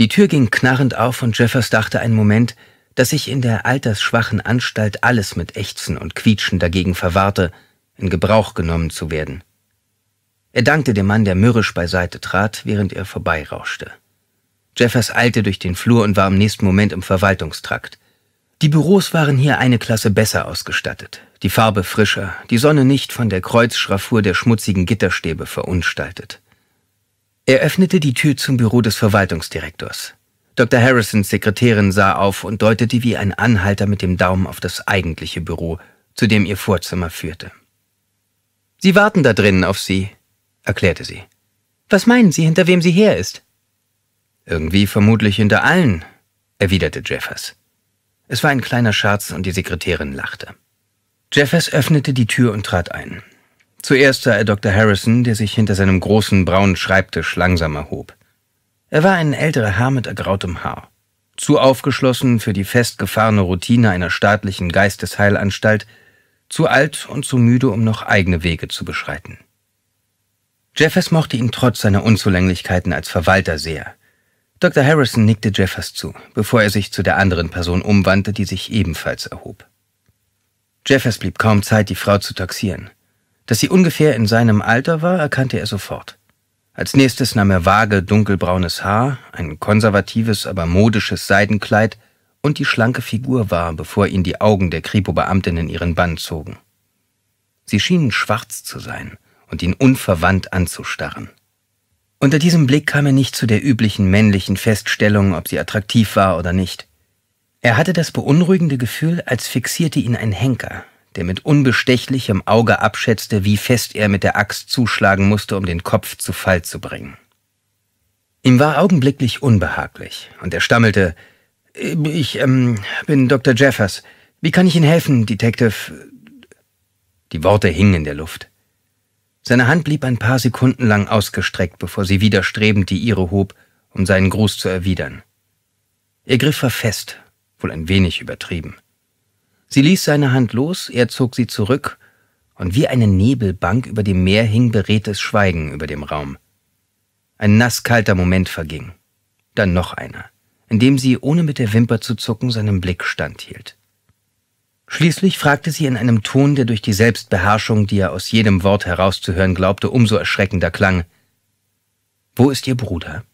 Die Tür ging knarrend auf und Jeffers dachte einen Moment, dass sich in der altersschwachen Anstalt alles mit Ächzen und Quietschen dagegen verwahrte, in Gebrauch genommen zu werden. Er dankte dem Mann, der mürrisch beiseite trat, während er vorbeirauschte. Jeffers eilte durch den Flur und war im nächsten Moment im Verwaltungstrakt. Die Büros waren hier eine Klasse besser ausgestattet, die Farbe frischer, die Sonne nicht von der Kreuzschraffur der schmutzigen Gitterstäbe verunstaltet. Er öffnete die Tür zum Büro des Verwaltungsdirektors. Dr. Harrisons Sekretärin sah auf und deutete wie ein Anhalter mit dem Daumen auf das eigentliche Büro, zu dem ihr Vorzimmer führte. Sie warten da drinnen auf Sie, erklärte sie. Was meinen Sie, hinter wem sie her ist? Irgendwie vermutlich hinter allen, erwiderte Jeffers. Es war ein kleiner Scherz und die Sekretärin lachte. Jeffers öffnete die Tür und trat ein. Zuerst sah er Dr. Harrison, der sich hinter seinem großen braunen Schreibtisch langsam erhob. Er war ein älterer Herr mit ergrautem Haar. Zu aufgeschlossen für die festgefahrene Routine einer staatlichen Geistesheilanstalt zu alt und zu müde, um noch eigene Wege zu beschreiten. Jeffers mochte ihn trotz seiner Unzulänglichkeiten als Verwalter sehr. Dr. Harrison nickte Jeffers zu, bevor er sich zu der anderen Person umwandte, die sich ebenfalls erhob. Jeffers blieb kaum Zeit, die Frau zu taxieren. Dass sie ungefähr in seinem Alter war, erkannte er sofort. Als nächstes nahm er vage, dunkelbraunes Haar, ein konservatives, aber modisches Seidenkleid und die schlanke Figur war, bevor ihn die Augen der Kripo-Beamtinnen ihren Bann zogen. Sie schienen schwarz zu sein und ihn unverwandt anzustarren. Unter diesem Blick kam er nicht zu der üblichen männlichen Feststellung, ob sie attraktiv war oder nicht. Er hatte das beunruhigende Gefühl, als fixierte ihn ein Henker, der mit unbestechlichem Auge abschätzte, wie fest er mit der Axt zuschlagen musste, um den Kopf zu Fall zu bringen. Ihm war augenblicklich unbehaglich, und er stammelte äh, ich ähm, bin Dr. Jeffers. Wie kann ich Ihnen helfen, Detective? Die Worte hingen in der Luft. Seine Hand blieb ein paar Sekunden lang ausgestreckt, bevor sie widerstrebend die ihre hob, um seinen Gruß zu erwidern. Ihr Griff war fest, wohl ein wenig übertrieben. Sie ließ seine Hand los, er zog sie zurück, und wie eine Nebelbank über dem Meer hing beredtes Schweigen über dem Raum. Ein nasskalter Moment verging. Dann noch einer indem sie, ohne mit der Wimper zu zucken, seinem Blick standhielt. Schließlich fragte sie in einem Ton, der durch die Selbstbeherrschung, die er aus jedem Wort herauszuhören glaubte, umso erschreckender klang Wo ist Ihr Bruder?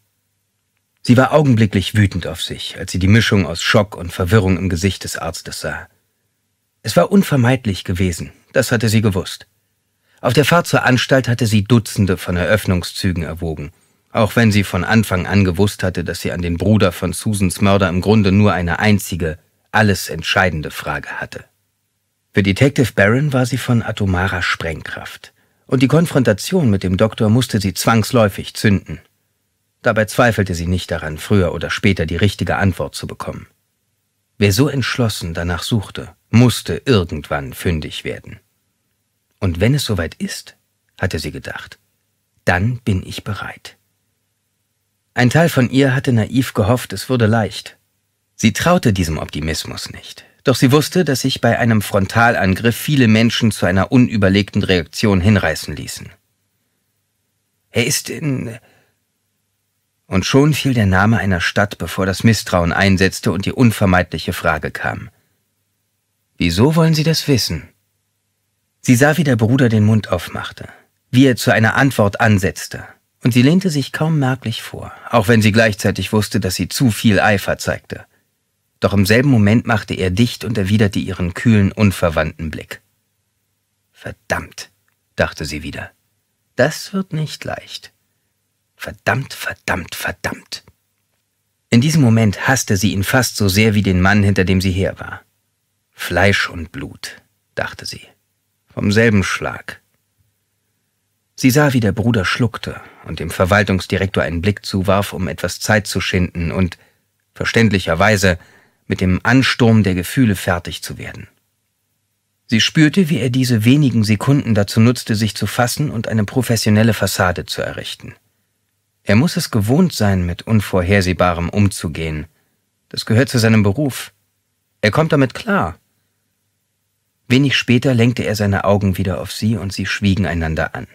Sie war augenblicklich wütend auf sich, als sie die Mischung aus Schock und Verwirrung im Gesicht des Arztes sah. Es war unvermeidlich gewesen, das hatte sie gewusst. Auf der Fahrt zur Anstalt hatte sie Dutzende von Eröffnungszügen erwogen, auch wenn sie von Anfang an gewusst hatte, dass sie an den Bruder von Susans Mörder im Grunde nur eine einzige, alles entscheidende Frage hatte. Für Detective Barron war sie von atomarer Sprengkraft. Und die Konfrontation mit dem Doktor musste sie zwangsläufig zünden. Dabei zweifelte sie nicht daran, früher oder später die richtige Antwort zu bekommen. Wer so entschlossen danach suchte, musste irgendwann fündig werden. Und wenn es soweit ist, hatte sie gedacht, dann bin ich bereit. Ein Teil von ihr hatte naiv gehofft, es würde leicht. Sie traute diesem Optimismus nicht. Doch sie wusste, dass sich bei einem Frontalangriff viele Menschen zu einer unüberlegten Reaktion hinreißen ließen. Er ist in... Und schon fiel der Name einer Stadt, bevor das Misstrauen einsetzte und die unvermeidliche Frage kam. Wieso wollen Sie das wissen? Sie sah, wie der Bruder den Mund aufmachte, wie er zu einer Antwort ansetzte, und sie lehnte sich kaum merklich vor, auch wenn sie gleichzeitig wusste, dass sie zu viel Eifer zeigte. Doch im selben Moment machte er dicht und erwiderte ihren kühlen, unverwandten Blick. Verdammt, dachte sie wieder. Das wird nicht leicht. Verdammt, verdammt, verdammt. In diesem Moment hasste sie ihn fast so sehr wie den Mann, hinter dem sie her war. Fleisch und Blut, dachte sie. Vom selben Schlag. Sie sah, wie der Bruder schluckte und dem Verwaltungsdirektor einen Blick zuwarf, um etwas Zeit zu schinden und, verständlicherweise, mit dem Ansturm der Gefühle fertig zu werden. Sie spürte, wie er diese wenigen Sekunden dazu nutzte, sich zu fassen und eine professionelle Fassade zu errichten. Er muss es gewohnt sein, mit Unvorhersehbarem umzugehen. Das gehört zu seinem Beruf. Er kommt damit klar. Wenig später lenkte er seine Augen wieder auf sie und sie schwiegen einander an.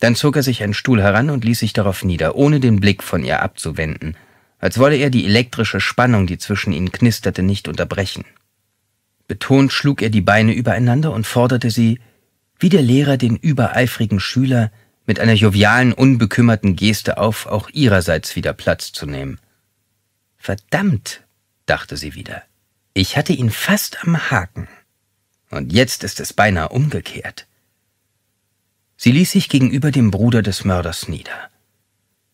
Dann zog er sich einen Stuhl heran und ließ sich darauf nieder, ohne den Blick von ihr abzuwenden, als wolle er die elektrische Spannung, die zwischen ihnen knisterte, nicht unterbrechen. Betont schlug er die Beine übereinander und forderte sie, wie der Lehrer den übereifrigen Schüler, mit einer jovialen, unbekümmerten Geste auf, auch ihrerseits wieder Platz zu nehmen. Verdammt, dachte sie wieder, ich hatte ihn fast am Haken. Und jetzt ist es beinahe umgekehrt. Sie ließ sich gegenüber dem Bruder des Mörders nieder.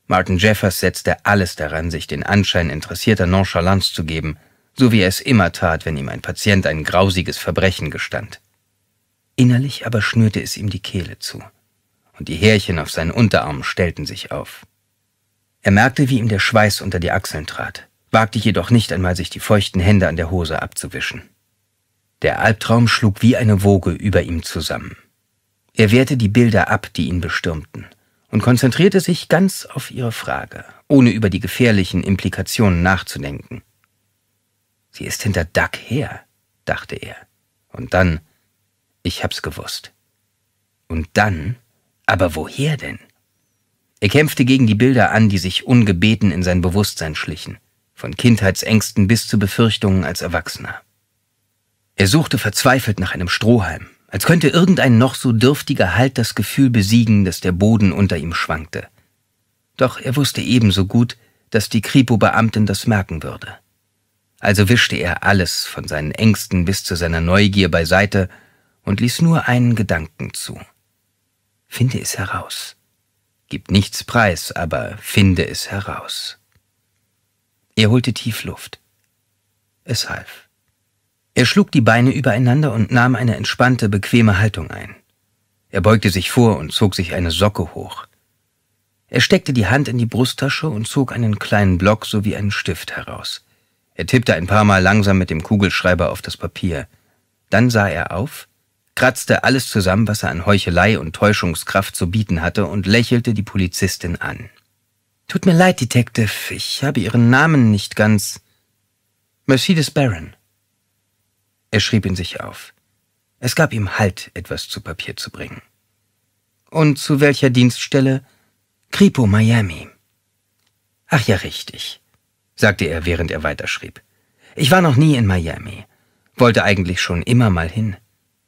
Martin Jeffers setzte alles daran, sich den Anschein interessierter Nonchalance zu geben, so wie er es immer tat, wenn ihm ein Patient ein grausiges Verbrechen gestand. Innerlich aber schnürte es ihm die Kehle zu, und die Härchen auf seinen Unterarmen stellten sich auf. Er merkte, wie ihm der Schweiß unter die Achseln trat, wagte jedoch nicht einmal, sich die feuchten Hände an der Hose abzuwischen. Der Albtraum schlug wie eine Woge über ihm zusammen. Er wehrte die Bilder ab, die ihn bestürmten, und konzentrierte sich ganz auf ihre Frage, ohne über die gefährlichen Implikationen nachzudenken. Sie ist hinter Duck her, dachte er. Und dann, ich hab's gewusst. Und dann, aber woher denn? Er kämpfte gegen die Bilder an, die sich ungebeten in sein Bewusstsein schlichen, von Kindheitsängsten bis zu Befürchtungen als Erwachsener. Er suchte verzweifelt nach einem Strohhalm, als könnte irgendein noch so dürftiger Halt das Gefühl besiegen, dass der Boden unter ihm schwankte. Doch er wusste ebenso gut, dass die Kripo-Beamtin das merken würde. Also wischte er alles von seinen Ängsten bis zu seiner Neugier beiseite und ließ nur einen Gedanken zu. Finde es heraus. Gib nichts preis, aber finde es heraus. Er holte tief Luft. Es half. Er schlug die Beine übereinander und nahm eine entspannte, bequeme Haltung ein. Er beugte sich vor und zog sich eine Socke hoch. Er steckte die Hand in die Brusttasche und zog einen kleinen Block sowie einen Stift heraus. Er tippte ein paar Mal langsam mit dem Kugelschreiber auf das Papier. Dann sah er auf, kratzte alles zusammen, was er an Heuchelei und Täuschungskraft zu bieten hatte, und lächelte die Polizistin an. Tut mir leid, Detective, ich habe Ihren Namen nicht ganz. Mercedes Baron. Er schrieb ihn sich auf. Es gab ihm Halt, etwas zu Papier zu bringen. Und zu welcher Dienststelle? Kripo Miami. Ach ja, richtig, sagte er, während er weiterschrieb. Ich war noch nie in Miami, wollte eigentlich schon immer mal hin.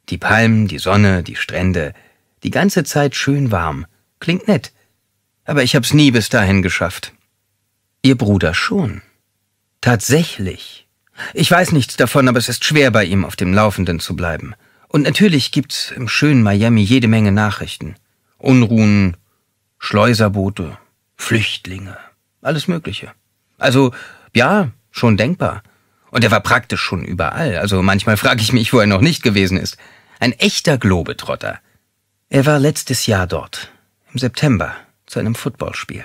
Die Palmen, die Sonne, die Strände, die ganze Zeit schön warm. Klingt nett. Aber ich hab's nie bis dahin geschafft. Ihr Bruder schon. Tatsächlich ich weiß nichts davon, aber es ist schwer bei ihm auf dem Laufenden zu bleiben. Und natürlich gibt's im schönen Miami jede Menge Nachrichten. Unruhen, Schleuserboote, Flüchtlinge, alles Mögliche. Also, ja, schon denkbar. Und er war praktisch schon überall, also manchmal frage ich mich, wo er noch nicht gewesen ist. Ein echter Globetrotter. Er war letztes Jahr dort, im September, zu einem Footballspiel.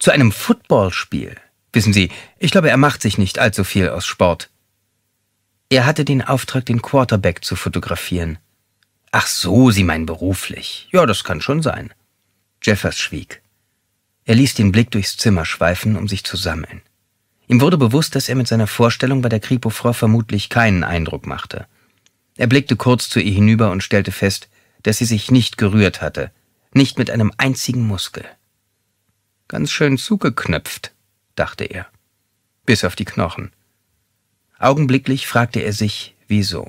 Zu einem Footballspiel? Wissen Sie, ich glaube, er macht sich nicht allzu viel aus Sport. Er hatte den Auftrag, den Quarterback zu fotografieren. Ach so, Sie meinen beruflich. Ja, das kann schon sein. Jeffers schwieg. Er ließ den Blick durchs Zimmer schweifen, um sich zu sammeln. Ihm wurde bewusst, dass er mit seiner Vorstellung bei der Kripo-Frau vermutlich keinen Eindruck machte. Er blickte kurz zu ihr hinüber und stellte fest, dass sie sich nicht gerührt hatte, nicht mit einem einzigen Muskel. Ganz schön zugeknöpft, dachte er, bis auf die Knochen. Augenblicklich fragte er sich, wieso.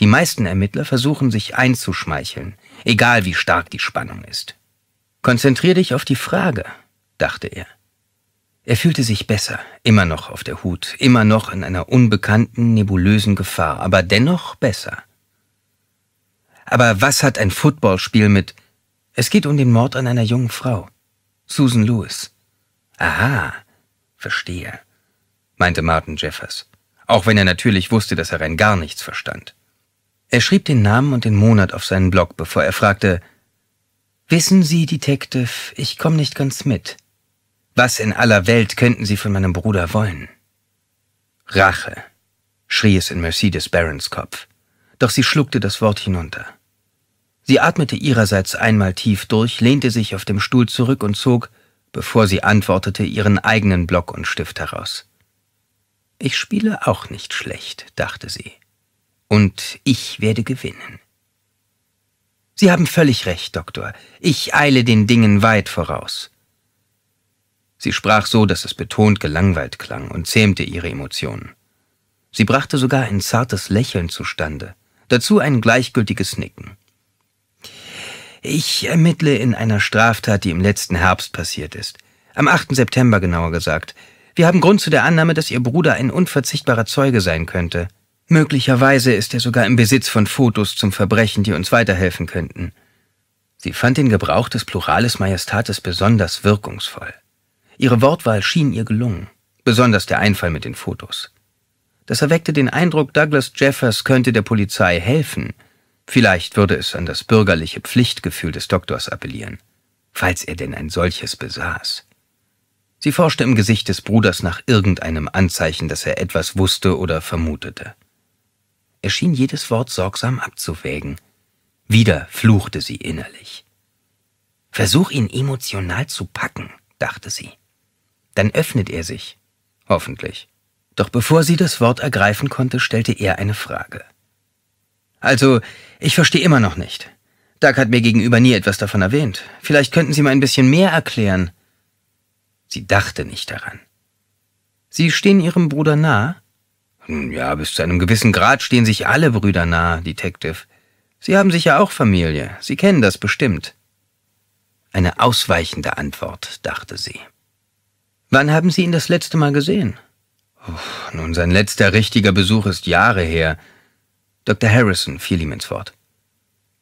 Die meisten Ermittler versuchen sich einzuschmeicheln, egal wie stark die Spannung ist. Konzentrier dich auf die Frage, dachte er. Er fühlte sich besser, immer noch auf der Hut, immer noch in einer unbekannten, nebulösen Gefahr, aber dennoch besser. Aber was hat ein Footballspiel mit... Es geht um den Mord an einer jungen Frau. Susan Lewis. Aha, verstehe, meinte Martin Jeffers, auch wenn er natürlich wusste, dass er rein gar nichts verstand. Er schrieb den Namen und den Monat auf seinen Blog, bevor er fragte, Wissen Sie, Detective, ich komme nicht ganz mit. Was in aller Welt könnten Sie von meinem Bruder wollen? Rache, schrie es in Mercedes Barons Kopf, doch sie schluckte das Wort hinunter. Sie atmete ihrerseits einmal tief durch, lehnte sich auf dem Stuhl zurück und zog, bevor sie antwortete, ihren eigenen Block und Stift heraus. Ich spiele auch nicht schlecht, dachte sie. Und ich werde gewinnen. Sie haben völlig recht, Doktor. Ich eile den Dingen weit voraus. Sie sprach so, dass es betont gelangweilt klang und zähmte ihre Emotionen. Sie brachte sogar ein zartes Lächeln zustande, dazu ein gleichgültiges Nicken. Ich ermittle in einer Straftat, die im letzten Herbst passiert ist. Am 8. September genauer gesagt. Wir haben Grund zu der Annahme, dass Ihr Bruder ein unverzichtbarer Zeuge sein könnte. Möglicherweise ist er sogar im Besitz von Fotos zum Verbrechen, die uns weiterhelfen könnten. Sie fand den Gebrauch des Plurales Majestates besonders wirkungsvoll. Ihre Wortwahl schien ihr gelungen, besonders der Einfall mit den Fotos. Das erweckte den Eindruck, Douglas Jeffers könnte der Polizei helfen, Vielleicht würde es an das bürgerliche Pflichtgefühl des Doktors appellieren, falls er denn ein solches besaß. Sie forschte im Gesicht des Bruders nach irgendeinem Anzeichen, dass er etwas wusste oder vermutete. Er schien jedes Wort sorgsam abzuwägen. Wieder fluchte sie innerlich. Versuch ihn emotional zu packen, dachte sie. Dann öffnet er sich. Hoffentlich. Doch bevor sie das Wort ergreifen konnte, stellte er eine Frage. Also, ich verstehe immer noch nicht. Doug hat mir gegenüber nie etwas davon erwähnt. Vielleicht könnten Sie mal ein bisschen mehr erklären. Sie dachte nicht daran. Sie stehen Ihrem Bruder nah? Hm, ja, bis zu einem gewissen Grad stehen sich alle Brüder nah, Detective. Sie haben sicher auch Familie. Sie kennen das bestimmt. Eine ausweichende Antwort, dachte sie. Wann haben Sie ihn das letzte Mal gesehen? Oh, nun, sein letzter richtiger Besuch ist Jahre her. Dr. Harrison fiel ihm ins Wort.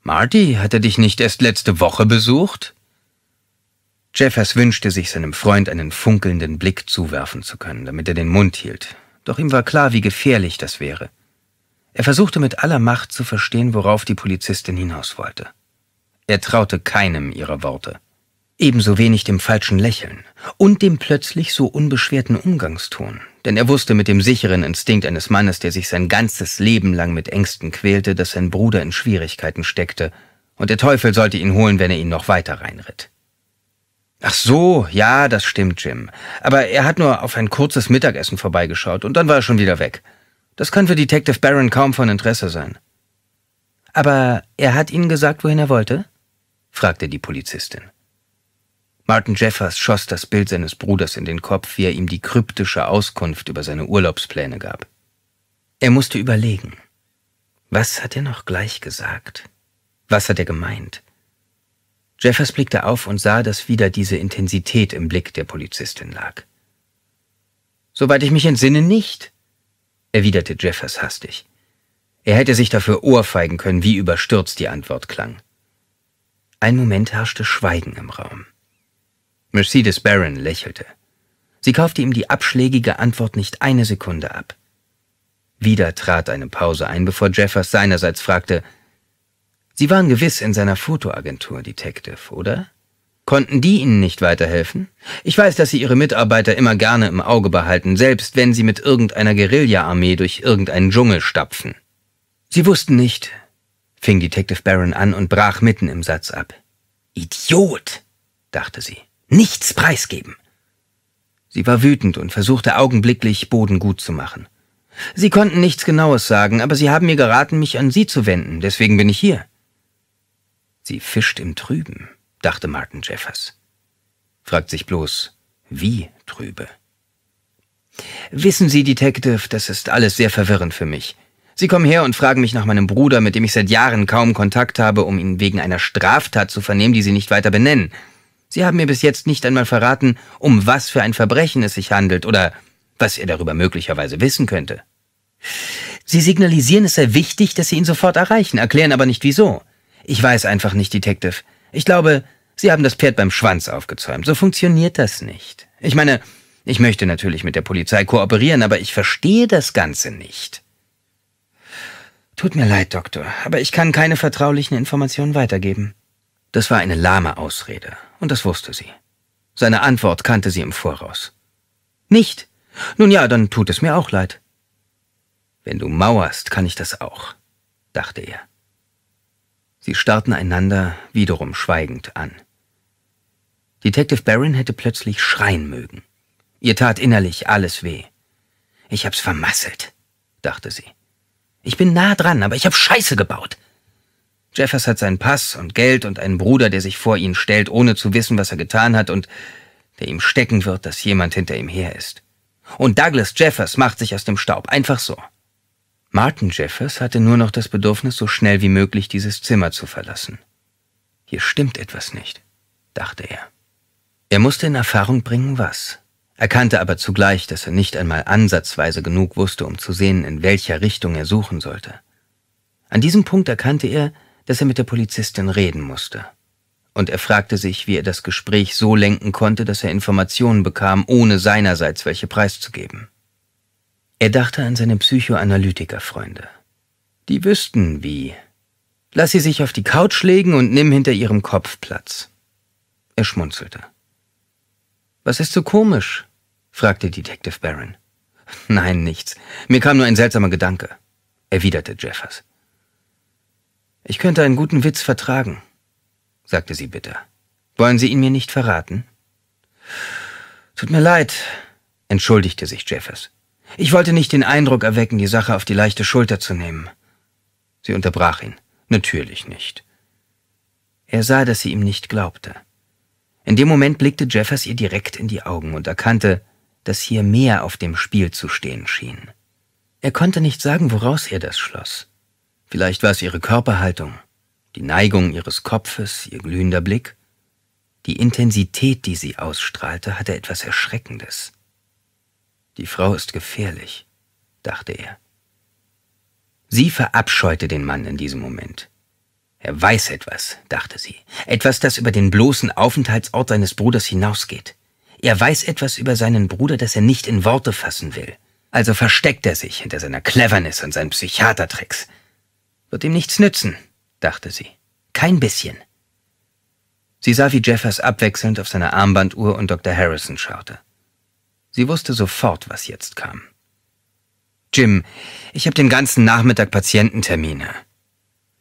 Marty, hat er dich nicht erst letzte Woche besucht? Jeffers wünschte sich, seinem Freund einen funkelnden Blick zuwerfen zu können, damit er den Mund hielt, doch ihm war klar, wie gefährlich das wäre. Er versuchte mit aller Macht zu verstehen, worauf die Polizistin hinaus wollte. Er traute keinem ihrer Worte. Ebenso wenig dem falschen Lächeln und dem plötzlich so unbeschwerten Umgangston, denn er wusste mit dem sicheren Instinkt eines Mannes, der sich sein ganzes Leben lang mit Ängsten quälte, dass sein Bruder in Schwierigkeiten steckte, und der Teufel sollte ihn holen, wenn er ihn noch weiter reinritt. Ach so, ja, das stimmt, Jim. Aber er hat nur auf ein kurzes Mittagessen vorbeigeschaut und dann war er schon wieder weg. Das kann für Detective Barron kaum von Interesse sein. Aber er hat Ihnen gesagt, wohin er wollte? fragte die Polizistin. Martin Jeffers schoss das Bild seines Bruders in den Kopf, wie er ihm die kryptische Auskunft über seine Urlaubspläne gab. Er musste überlegen. Was hat er noch gleich gesagt? Was hat er gemeint? Jeffers blickte auf und sah, dass wieder diese Intensität im Blick der Polizistin lag. Soweit ich mich entsinne, nicht, erwiderte Jeffers hastig. Er hätte sich dafür ohrfeigen können, wie überstürzt die Antwort klang. Ein Moment herrschte Schweigen im Raum. Mercedes Baron lächelte. Sie kaufte ihm die abschlägige Antwort nicht eine Sekunde ab. Wieder trat eine Pause ein, bevor Jeffers seinerseits fragte, Sie waren gewiss in seiner Fotoagentur, Detective, oder? Konnten die Ihnen nicht weiterhelfen? Ich weiß, dass Sie Ihre Mitarbeiter immer gerne im Auge behalten, selbst wenn Sie mit irgendeiner Guerilla-Armee durch irgendeinen Dschungel stapfen. Sie wussten nicht, fing Detective Barron an und brach mitten im Satz ab. Idiot, dachte sie. Nichts preisgeben. Sie war wütend und versuchte augenblicklich Boden gut zu machen. Sie konnten nichts Genaues sagen, aber Sie haben mir geraten, mich an Sie zu wenden, deswegen bin ich hier. Sie fischt im Trüben, dachte Martin Jeffers. Fragt sich bloß, wie trübe? Wissen Sie, Detective, das ist alles sehr verwirrend für mich. Sie kommen her und fragen mich nach meinem Bruder, mit dem ich seit Jahren kaum Kontakt habe, um ihn wegen einer Straftat zu vernehmen, die Sie nicht weiter benennen. Sie haben mir bis jetzt nicht einmal verraten, um was für ein Verbrechen es sich handelt oder was er darüber möglicherweise wissen könnte. Sie signalisieren, es sei wichtig, dass Sie ihn sofort erreichen, erklären aber nicht wieso. Ich weiß einfach nicht, Detective. Ich glaube, Sie haben das Pferd beim Schwanz aufgezäumt. So funktioniert das nicht. Ich meine, ich möchte natürlich mit der Polizei kooperieren, aber ich verstehe das Ganze nicht. Tut mir leid, Doktor, aber ich kann keine vertraulichen Informationen weitergeben. Das war eine lahme Ausrede und das wusste sie. Seine Antwort kannte sie im Voraus. Nicht? Nun ja, dann tut es mir auch leid. Wenn du mauerst, kann ich das auch, dachte er. Sie starrten einander wiederum schweigend an. Detective Barron hätte plötzlich schreien mögen. Ihr tat innerlich alles weh. Ich hab's vermasselt, dachte sie. Ich bin nah dran, aber ich hab Scheiße gebaut. Jeffers hat seinen Pass und Geld und einen Bruder, der sich vor ihn stellt, ohne zu wissen, was er getan hat und der ihm stecken wird, dass jemand hinter ihm her ist. Und Douglas Jeffers macht sich aus dem Staub, einfach so. Martin Jeffers hatte nur noch das Bedürfnis, so schnell wie möglich dieses Zimmer zu verlassen. Hier stimmt etwas nicht, dachte er. Er musste in Erfahrung bringen, was. Erkannte aber zugleich, dass er nicht einmal ansatzweise genug wusste, um zu sehen, in welcher Richtung er suchen sollte. An diesem Punkt erkannte er, dass er mit der Polizistin reden musste. Und er fragte sich, wie er das Gespräch so lenken konnte, dass er Informationen bekam, ohne seinerseits welche preiszugeben. Er dachte an seine Psychoanalytikerfreunde. Die wüssten wie. Lass sie sich auf die Couch legen und nimm hinter ihrem Kopf Platz. Er schmunzelte. Was ist so komisch? fragte Detective Barron. Nein, nichts. Mir kam nur ein seltsamer Gedanke, erwiderte Jeffers. Ich könnte einen guten Witz vertragen, sagte sie bitter. Wollen Sie ihn mir nicht verraten? Tut mir leid, entschuldigte sich Jeffers. Ich wollte nicht den Eindruck erwecken, die Sache auf die leichte Schulter zu nehmen. Sie unterbrach ihn. Natürlich nicht. Er sah, dass sie ihm nicht glaubte. In dem Moment blickte Jeffers ihr direkt in die Augen und erkannte, dass hier mehr auf dem Spiel zu stehen schien. Er konnte nicht sagen, woraus er das schloss. Vielleicht war es ihre Körperhaltung, die Neigung ihres Kopfes, ihr glühender Blick. Die Intensität, die sie ausstrahlte, hatte etwas Erschreckendes. Die Frau ist gefährlich, dachte er. Sie verabscheute den Mann in diesem Moment. Er weiß etwas, dachte sie, etwas, das über den bloßen Aufenthaltsort seines Bruders hinausgeht. Er weiß etwas über seinen Bruder, das er nicht in Worte fassen will. Also versteckt er sich hinter seiner Cleverness und seinen Psychiatertricks. Wird ihm nichts nützen, dachte sie. Kein bisschen. Sie sah, wie Jeffers abwechselnd auf seine Armbanduhr und Dr. Harrison schaute. Sie wusste sofort, was jetzt kam. Jim, ich habe den ganzen Nachmittag Patiententermine.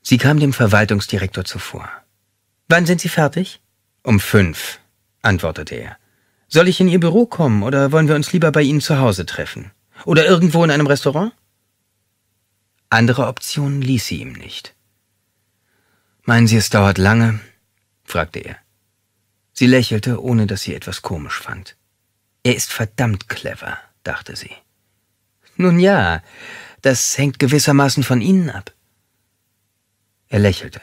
Sie kam dem Verwaltungsdirektor zuvor. Wann sind Sie fertig? Um fünf, antwortete er. Soll ich in Ihr Büro kommen oder wollen wir uns lieber bei Ihnen zu Hause treffen? Oder irgendwo in einem Restaurant? Andere Optionen ließ sie ihm nicht. Meinen Sie, es dauert lange? fragte er. Sie lächelte, ohne dass sie etwas komisch fand. Er ist verdammt clever, dachte sie. Nun ja, das hängt gewissermaßen von Ihnen ab. Er lächelte.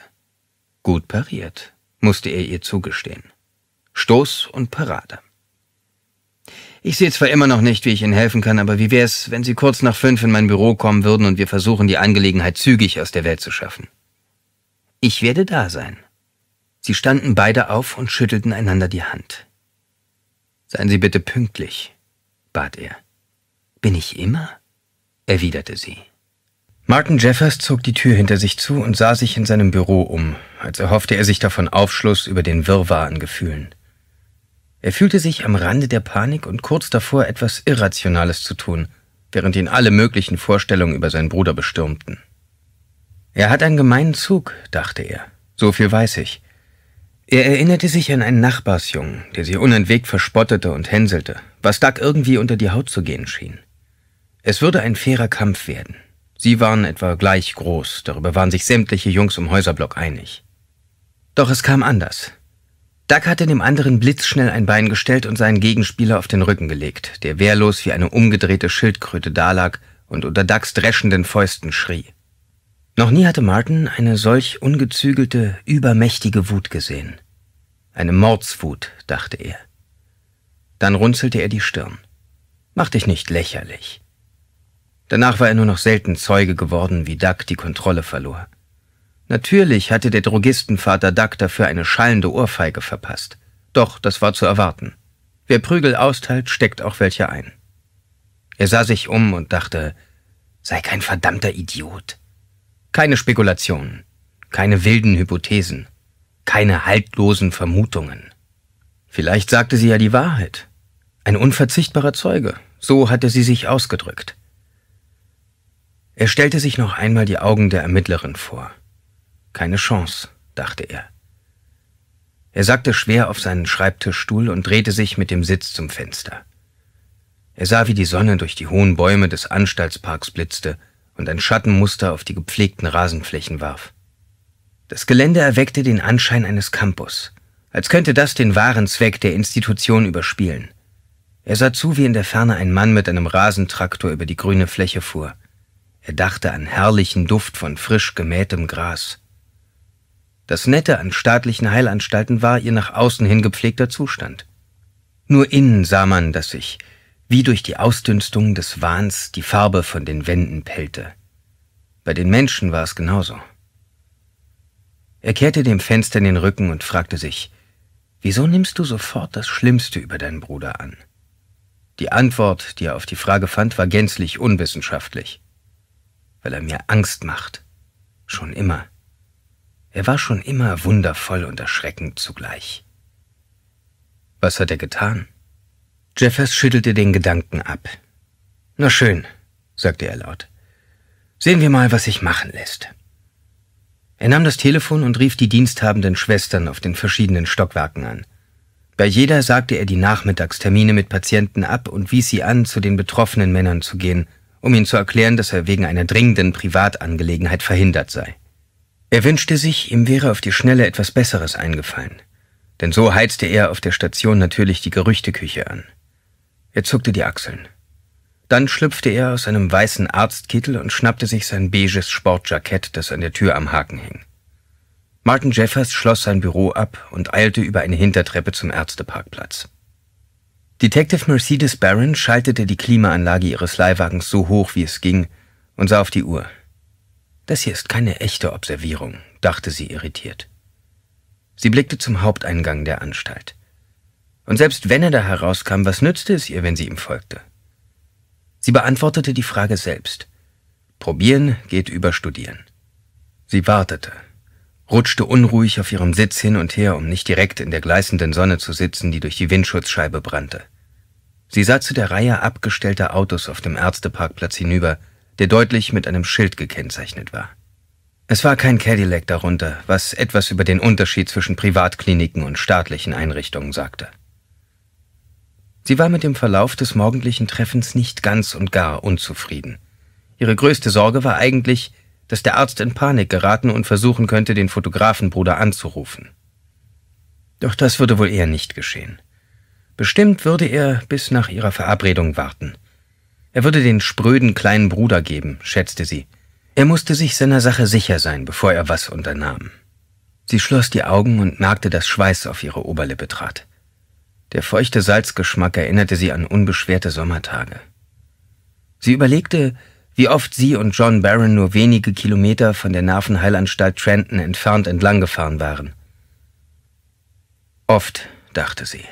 Gut pariert, musste er ihr zugestehen. Stoß und Parade. Ich sehe zwar immer noch nicht, wie ich Ihnen helfen kann, aber wie wär's, wenn Sie kurz nach fünf in mein Büro kommen würden und wir versuchen, die Angelegenheit zügig aus der Welt zu schaffen? Ich werde da sein. Sie standen beide auf und schüttelten einander die Hand. Seien Sie bitte pünktlich, bat er. Bin ich immer? erwiderte sie. Martin Jeffers zog die Tür hinter sich zu und sah sich in seinem Büro um, als erhoffte er sich davon Aufschluss über den Wirrwarr an Gefühlen. Er fühlte sich am Rande der Panik und kurz davor, etwas Irrationales zu tun, während ihn alle möglichen Vorstellungen über seinen Bruder bestürmten. Er hat einen gemeinen Zug, dachte er. So viel weiß ich. Er erinnerte sich an einen Nachbarsjungen, der sie unentwegt verspottete und hänselte, was Doug irgendwie unter die Haut zu gehen schien. Es würde ein fairer Kampf werden. Sie waren etwa gleich groß, darüber waren sich sämtliche Jungs im Häuserblock einig. Doch es kam anders. Duck hatte dem anderen blitzschnell ein Bein gestellt und seinen Gegenspieler auf den Rücken gelegt, der wehrlos wie eine umgedrehte Schildkröte dalag und unter Ducks dreschenden Fäusten schrie. Noch nie hatte Martin eine solch ungezügelte, übermächtige Wut gesehen. Eine Mordswut, dachte er. Dann runzelte er die Stirn. Mach dich nicht lächerlich. Danach war er nur noch selten Zeuge geworden, wie Duck die Kontrolle verlor. Natürlich hatte der Drogistenvater Duck dafür eine schallende Ohrfeige verpasst. Doch das war zu erwarten. Wer Prügel austeilt, steckt auch welche ein. Er sah sich um und dachte, sei kein verdammter Idiot. Keine Spekulationen, keine wilden Hypothesen, keine haltlosen Vermutungen. Vielleicht sagte sie ja die Wahrheit. Ein unverzichtbarer Zeuge, so hatte sie sich ausgedrückt. Er stellte sich noch einmal die Augen der Ermittlerin vor. Keine Chance, dachte er. Er sackte schwer auf seinen Schreibtischstuhl und drehte sich mit dem Sitz zum Fenster. Er sah, wie die Sonne durch die hohen Bäume des Anstaltsparks blitzte und ein Schattenmuster auf die gepflegten Rasenflächen warf. Das Gelände erweckte den Anschein eines Campus, als könnte das den wahren Zweck der Institution überspielen. Er sah zu, wie in der Ferne ein Mann mit einem Rasentraktor über die grüne Fläche fuhr. Er dachte an herrlichen Duft von frisch gemähtem Gras. Das Nette an staatlichen Heilanstalten war ihr nach außen hin gepflegter Zustand. Nur innen sah man, dass sich, wie durch die Ausdünstung des Wahns, die Farbe von den Wänden pellte. Bei den Menschen war es genauso. Er kehrte dem Fenster in den Rücken und fragte sich, wieso nimmst du sofort das Schlimmste über deinen Bruder an? Die Antwort, die er auf die Frage fand, war gänzlich unwissenschaftlich. Weil er mir Angst macht. Schon immer. Er war schon immer wundervoll und erschreckend zugleich. Was hat er getan? Jeffers schüttelte den Gedanken ab. Na schön, sagte er laut. Sehen wir mal, was sich machen lässt. Er nahm das Telefon und rief die diensthabenden Schwestern auf den verschiedenen Stockwerken an. Bei jeder sagte er die Nachmittagstermine mit Patienten ab und wies sie an, zu den betroffenen Männern zu gehen, um ihnen zu erklären, dass er wegen einer dringenden Privatangelegenheit verhindert sei. Er wünschte sich, ihm wäre auf die Schnelle etwas Besseres eingefallen, denn so heizte er auf der Station natürlich die Gerüchteküche an. Er zuckte die Achseln. Dann schlüpfte er aus einem weißen Arztkittel und schnappte sich sein beiges Sportjackett, das an der Tür am Haken hing. Martin Jeffers schloss sein Büro ab und eilte über eine Hintertreppe zum Ärzteparkplatz. Detective Mercedes Barron schaltete die Klimaanlage ihres Leihwagens so hoch, wie es ging, und sah auf die Uhr. Das hier ist keine echte Observierung, dachte sie irritiert. Sie blickte zum Haupteingang der Anstalt. Und selbst wenn er da herauskam, was nützte es ihr, wenn sie ihm folgte? Sie beantwortete die Frage selbst. Probieren geht über Studieren. Sie wartete, rutschte unruhig auf ihrem Sitz hin und her, um nicht direkt in der gleißenden Sonne zu sitzen, die durch die Windschutzscheibe brannte. Sie sah zu der Reihe abgestellter Autos auf dem Ärzteparkplatz hinüber, der deutlich mit einem Schild gekennzeichnet war. Es war kein Cadillac darunter, was etwas über den Unterschied zwischen Privatkliniken und staatlichen Einrichtungen sagte. Sie war mit dem Verlauf des morgendlichen Treffens nicht ganz und gar unzufrieden. Ihre größte Sorge war eigentlich, dass der Arzt in Panik geraten und versuchen könnte, den Fotografenbruder anzurufen. Doch das würde wohl eher nicht geschehen. Bestimmt würde er bis nach ihrer Verabredung warten – er würde den spröden kleinen Bruder geben, schätzte sie. Er musste sich seiner Sache sicher sein, bevor er was unternahm. Sie schloss die Augen und merkte, dass Schweiß auf ihre Oberlippe trat. Der feuchte Salzgeschmack erinnerte sie an unbeschwerte Sommertage. Sie überlegte, wie oft sie und John Barron nur wenige Kilometer von der Nervenheilanstalt Trenton entfernt entlanggefahren waren. Oft, dachte sie.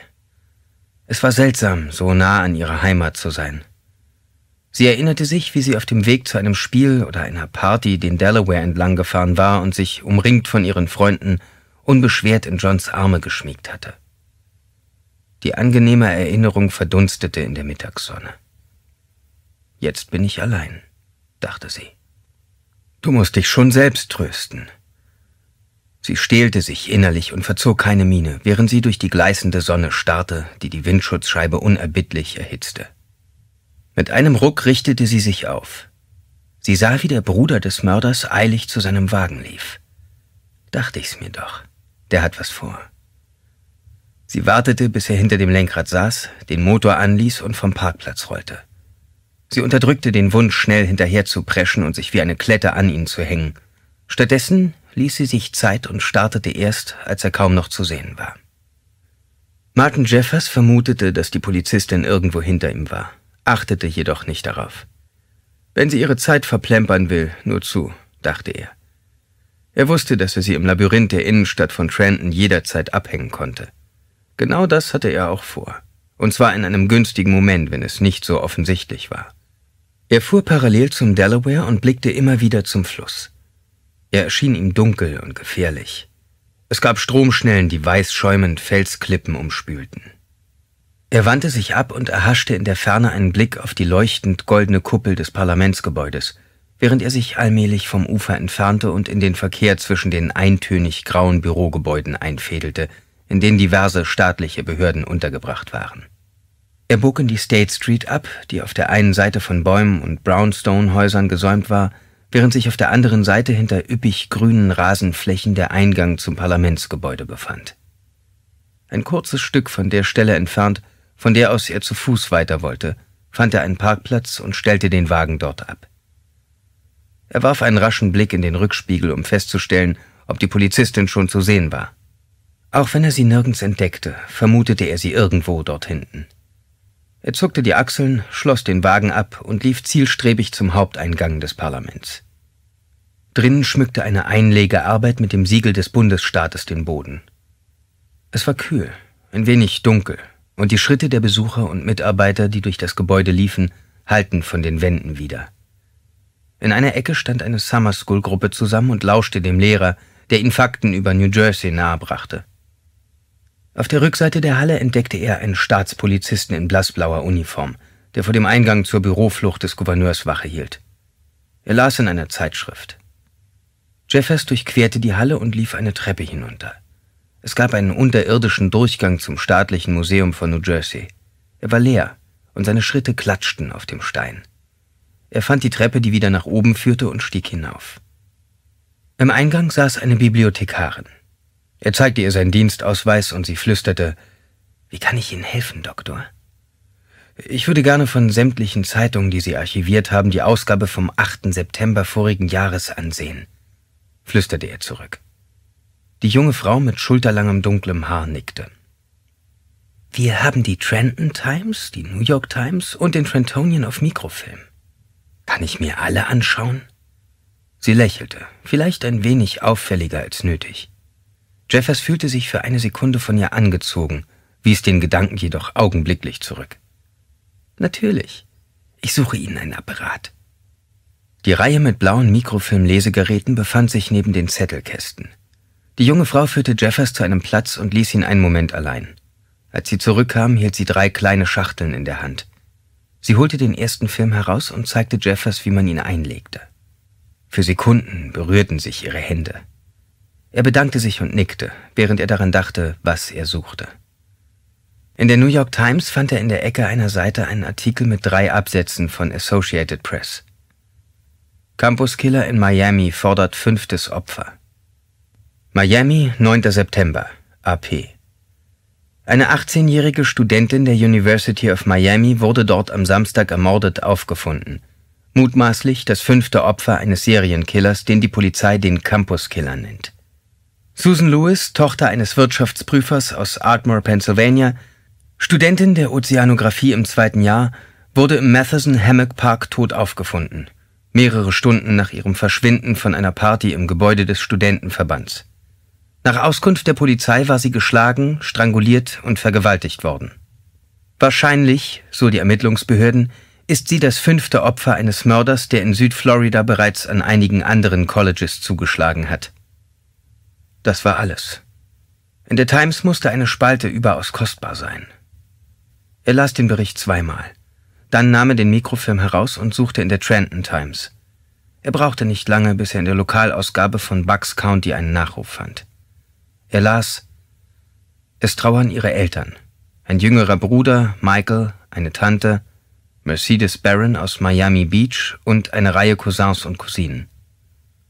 Es war seltsam, so nah an ihrer Heimat zu sein. Sie erinnerte sich, wie sie auf dem Weg zu einem Spiel oder einer Party den Delaware entlang gefahren war und sich, umringt von ihren Freunden, unbeschwert in Johns Arme geschmiegt hatte. Die angenehme Erinnerung verdunstete in der Mittagssonne. Jetzt bin ich allein, dachte sie. Du musst dich schon selbst trösten. Sie stehlte sich innerlich und verzog keine Miene, während sie durch die gleißende Sonne starrte, die die Windschutzscheibe unerbittlich erhitzte. Mit einem Ruck richtete sie sich auf. Sie sah, wie der Bruder des Mörders eilig zu seinem Wagen lief. Dachte ich's mir doch. Der hat was vor. Sie wartete, bis er hinter dem Lenkrad saß, den Motor anließ und vom Parkplatz rollte. Sie unterdrückte den Wunsch, schnell hinterher zu preschen und sich wie eine Klette an ihn zu hängen. Stattdessen ließ sie sich Zeit und startete erst, als er kaum noch zu sehen war. Martin Jeffers vermutete, dass die Polizistin irgendwo hinter ihm war achtete jedoch nicht darauf. Wenn sie ihre Zeit verplempern will, nur zu, dachte er. Er wusste, dass er sie im Labyrinth der Innenstadt von Trenton jederzeit abhängen konnte. Genau das hatte er auch vor. Und zwar in einem günstigen Moment, wenn es nicht so offensichtlich war. Er fuhr parallel zum Delaware und blickte immer wieder zum Fluss. Er erschien ihm dunkel und gefährlich. Es gab Stromschnellen, die weiß schäumend Felsklippen umspülten. Er wandte sich ab und erhaschte in der Ferne einen Blick auf die leuchtend goldene Kuppel des Parlamentsgebäudes, während er sich allmählich vom Ufer entfernte und in den Verkehr zwischen den eintönig grauen Bürogebäuden einfädelte, in denen diverse staatliche Behörden untergebracht waren. Er bog in die State Street ab, die auf der einen Seite von Bäumen und Brownstone-Häusern gesäumt war, während sich auf der anderen Seite hinter üppig grünen Rasenflächen der Eingang zum Parlamentsgebäude befand. Ein kurzes Stück von der Stelle entfernt, von der aus er zu Fuß weiter wollte, fand er einen Parkplatz und stellte den Wagen dort ab. Er warf einen raschen Blick in den Rückspiegel, um festzustellen, ob die Polizistin schon zu sehen war. Auch wenn er sie nirgends entdeckte, vermutete er sie irgendwo dort hinten. Er zuckte die Achseln, schloss den Wagen ab und lief zielstrebig zum Haupteingang des Parlaments. Drinnen schmückte eine Einlegearbeit mit dem Siegel des Bundesstaates den Boden. Es war kühl, ein wenig dunkel, und die Schritte der Besucher und Mitarbeiter, die durch das Gebäude liefen, hallten von den Wänden wieder. In einer Ecke stand eine Summer School Gruppe zusammen und lauschte dem Lehrer, der ihn Fakten über New Jersey nahebrachte. Auf der Rückseite der Halle entdeckte er einen Staatspolizisten in blassblauer Uniform, der vor dem Eingang zur Büroflucht des Gouverneurs Wache hielt. Er las in einer Zeitschrift. Jeffers durchquerte die Halle und lief eine Treppe hinunter. Es gab einen unterirdischen Durchgang zum Staatlichen Museum von New Jersey. Er war leer und seine Schritte klatschten auf dem Stein. Er fand die Treppe, die wieder nach oben führte, und stieg hinauf. Im Eingang saß eine Bibliothekarin. Er zeigte ihr seinen Dienstausweis und sie flüsterte, Wie kann ich Ihnen helfen, Doktor? Ich würde gerne von sämtlichen Zeitungen, die Sie archiviert haben, die Ausgabe vom 8. September vorigen Jahres ansehen, flüsterte er zurück. Die junge Frau mit schulterlangem dunklem Haar nickte. Wir haben die Trenton Times, die New York Times und den Trentonian auf Mikrofilm. Kann ich mir alle anschauen? Sie lächelte, vielleicht ein wenig auffälliger als nötig. Jeffers fühlte sich für eine Sekunde von ihr angezogen, wies den Gedanken jedoch augenblicklich zurück. Natürlich. Ich suche Ihnen ein Apparat. Die Reihe mit blauen Mikrofilm-Lesegeräten befand sich neben den Zettelkästen. Die junge Frau führte Jeffers zu einem Platz und ließ ihn einen Moment allein. Als sie zurückkam, hielt sie drei kleine Schachteln in der Hand. Sie holte den ersten Film heraus und zeigte Jeffers, wie man ihn einlegte. Für Sekunden berührten sich ihre Hände. Er bedankte sich und nickte, während er daran dachte, was er suchte. In der New York Times fand er in der Ecke einer Seite einen Artikel mit drei Absätzen von Associated Press. Campus Killer in Miami fordert fünftes Opfer. Miami, 9. September, AP. Eine 18-jährige Studentin der University of Miami wurde dort am Samstag ermordet aufgefunden. Mutmaßlich das fünfte Opfer eines Serienkillers, den die Polizei den Campuskiller nennt. Susan Lewis, Tochter eines Wirtschaftsprüfers aus Ardmore, Pennsylvania, Studentin der Ozeanographie im zweiten Jahr, wurde im Matheson Hammock Park tot aufgefunden, mehrere Stunden nach ihrem Verschwinden von einer Party im Gebäude des Studentenverbands. Nach Auskunft der Polizei war sie geschlagen, stranguliert und vergewaltigt worden. Wahrscheinlich, so die Ermittlungsbehörden, ist sie das fünfte Opfer eines Mörders, der in Südflorida bereits an einigen anderen Colleges zugeschlagen hat. Das war alles. In der Times musste eine Spalte überaus kostbar sein. Er las den Bericht zweimal. Dann nahm er den Mikrofilm heraus und suchte in der Trenton Times. Er brauchte nicht lange, bis er in der Lokalausgabe von Bucks County einen Nachruf fand. Er las Es trauern ihre Eltern. Ein jüngerer Bruder, Michael, eine Tante, Mercedes Barron aus Miami Beach und eine Reihe Cousins und Cousinen.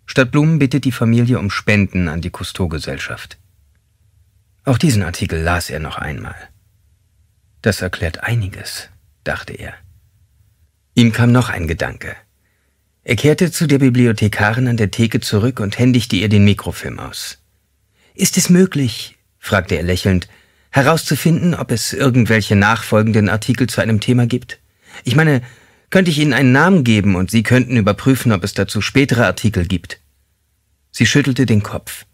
Statt Blumen bittet die Familie um Spenden an die Cousteau-Gesellschaft. Auch diesen Artikel las er noch einmal. Das erklärt einiges, dachte er. Ihm kam noch ein Gedanke. Er kehrte zu der Bibliothekarin an der Theke zurück und händigte ihr den Mikrofilm aus. Ist es möglich, fragte er lächelnd, herauszufinden, ob es irgendwelche nachfolgenden Artikel zu einem Thema gibt? Ich meine, könnte ich Ihnen einen Namen geben und Sie könnten überprüfen, ob es dazu spätere Artikel gibt. Sie schüttelte den Kopf.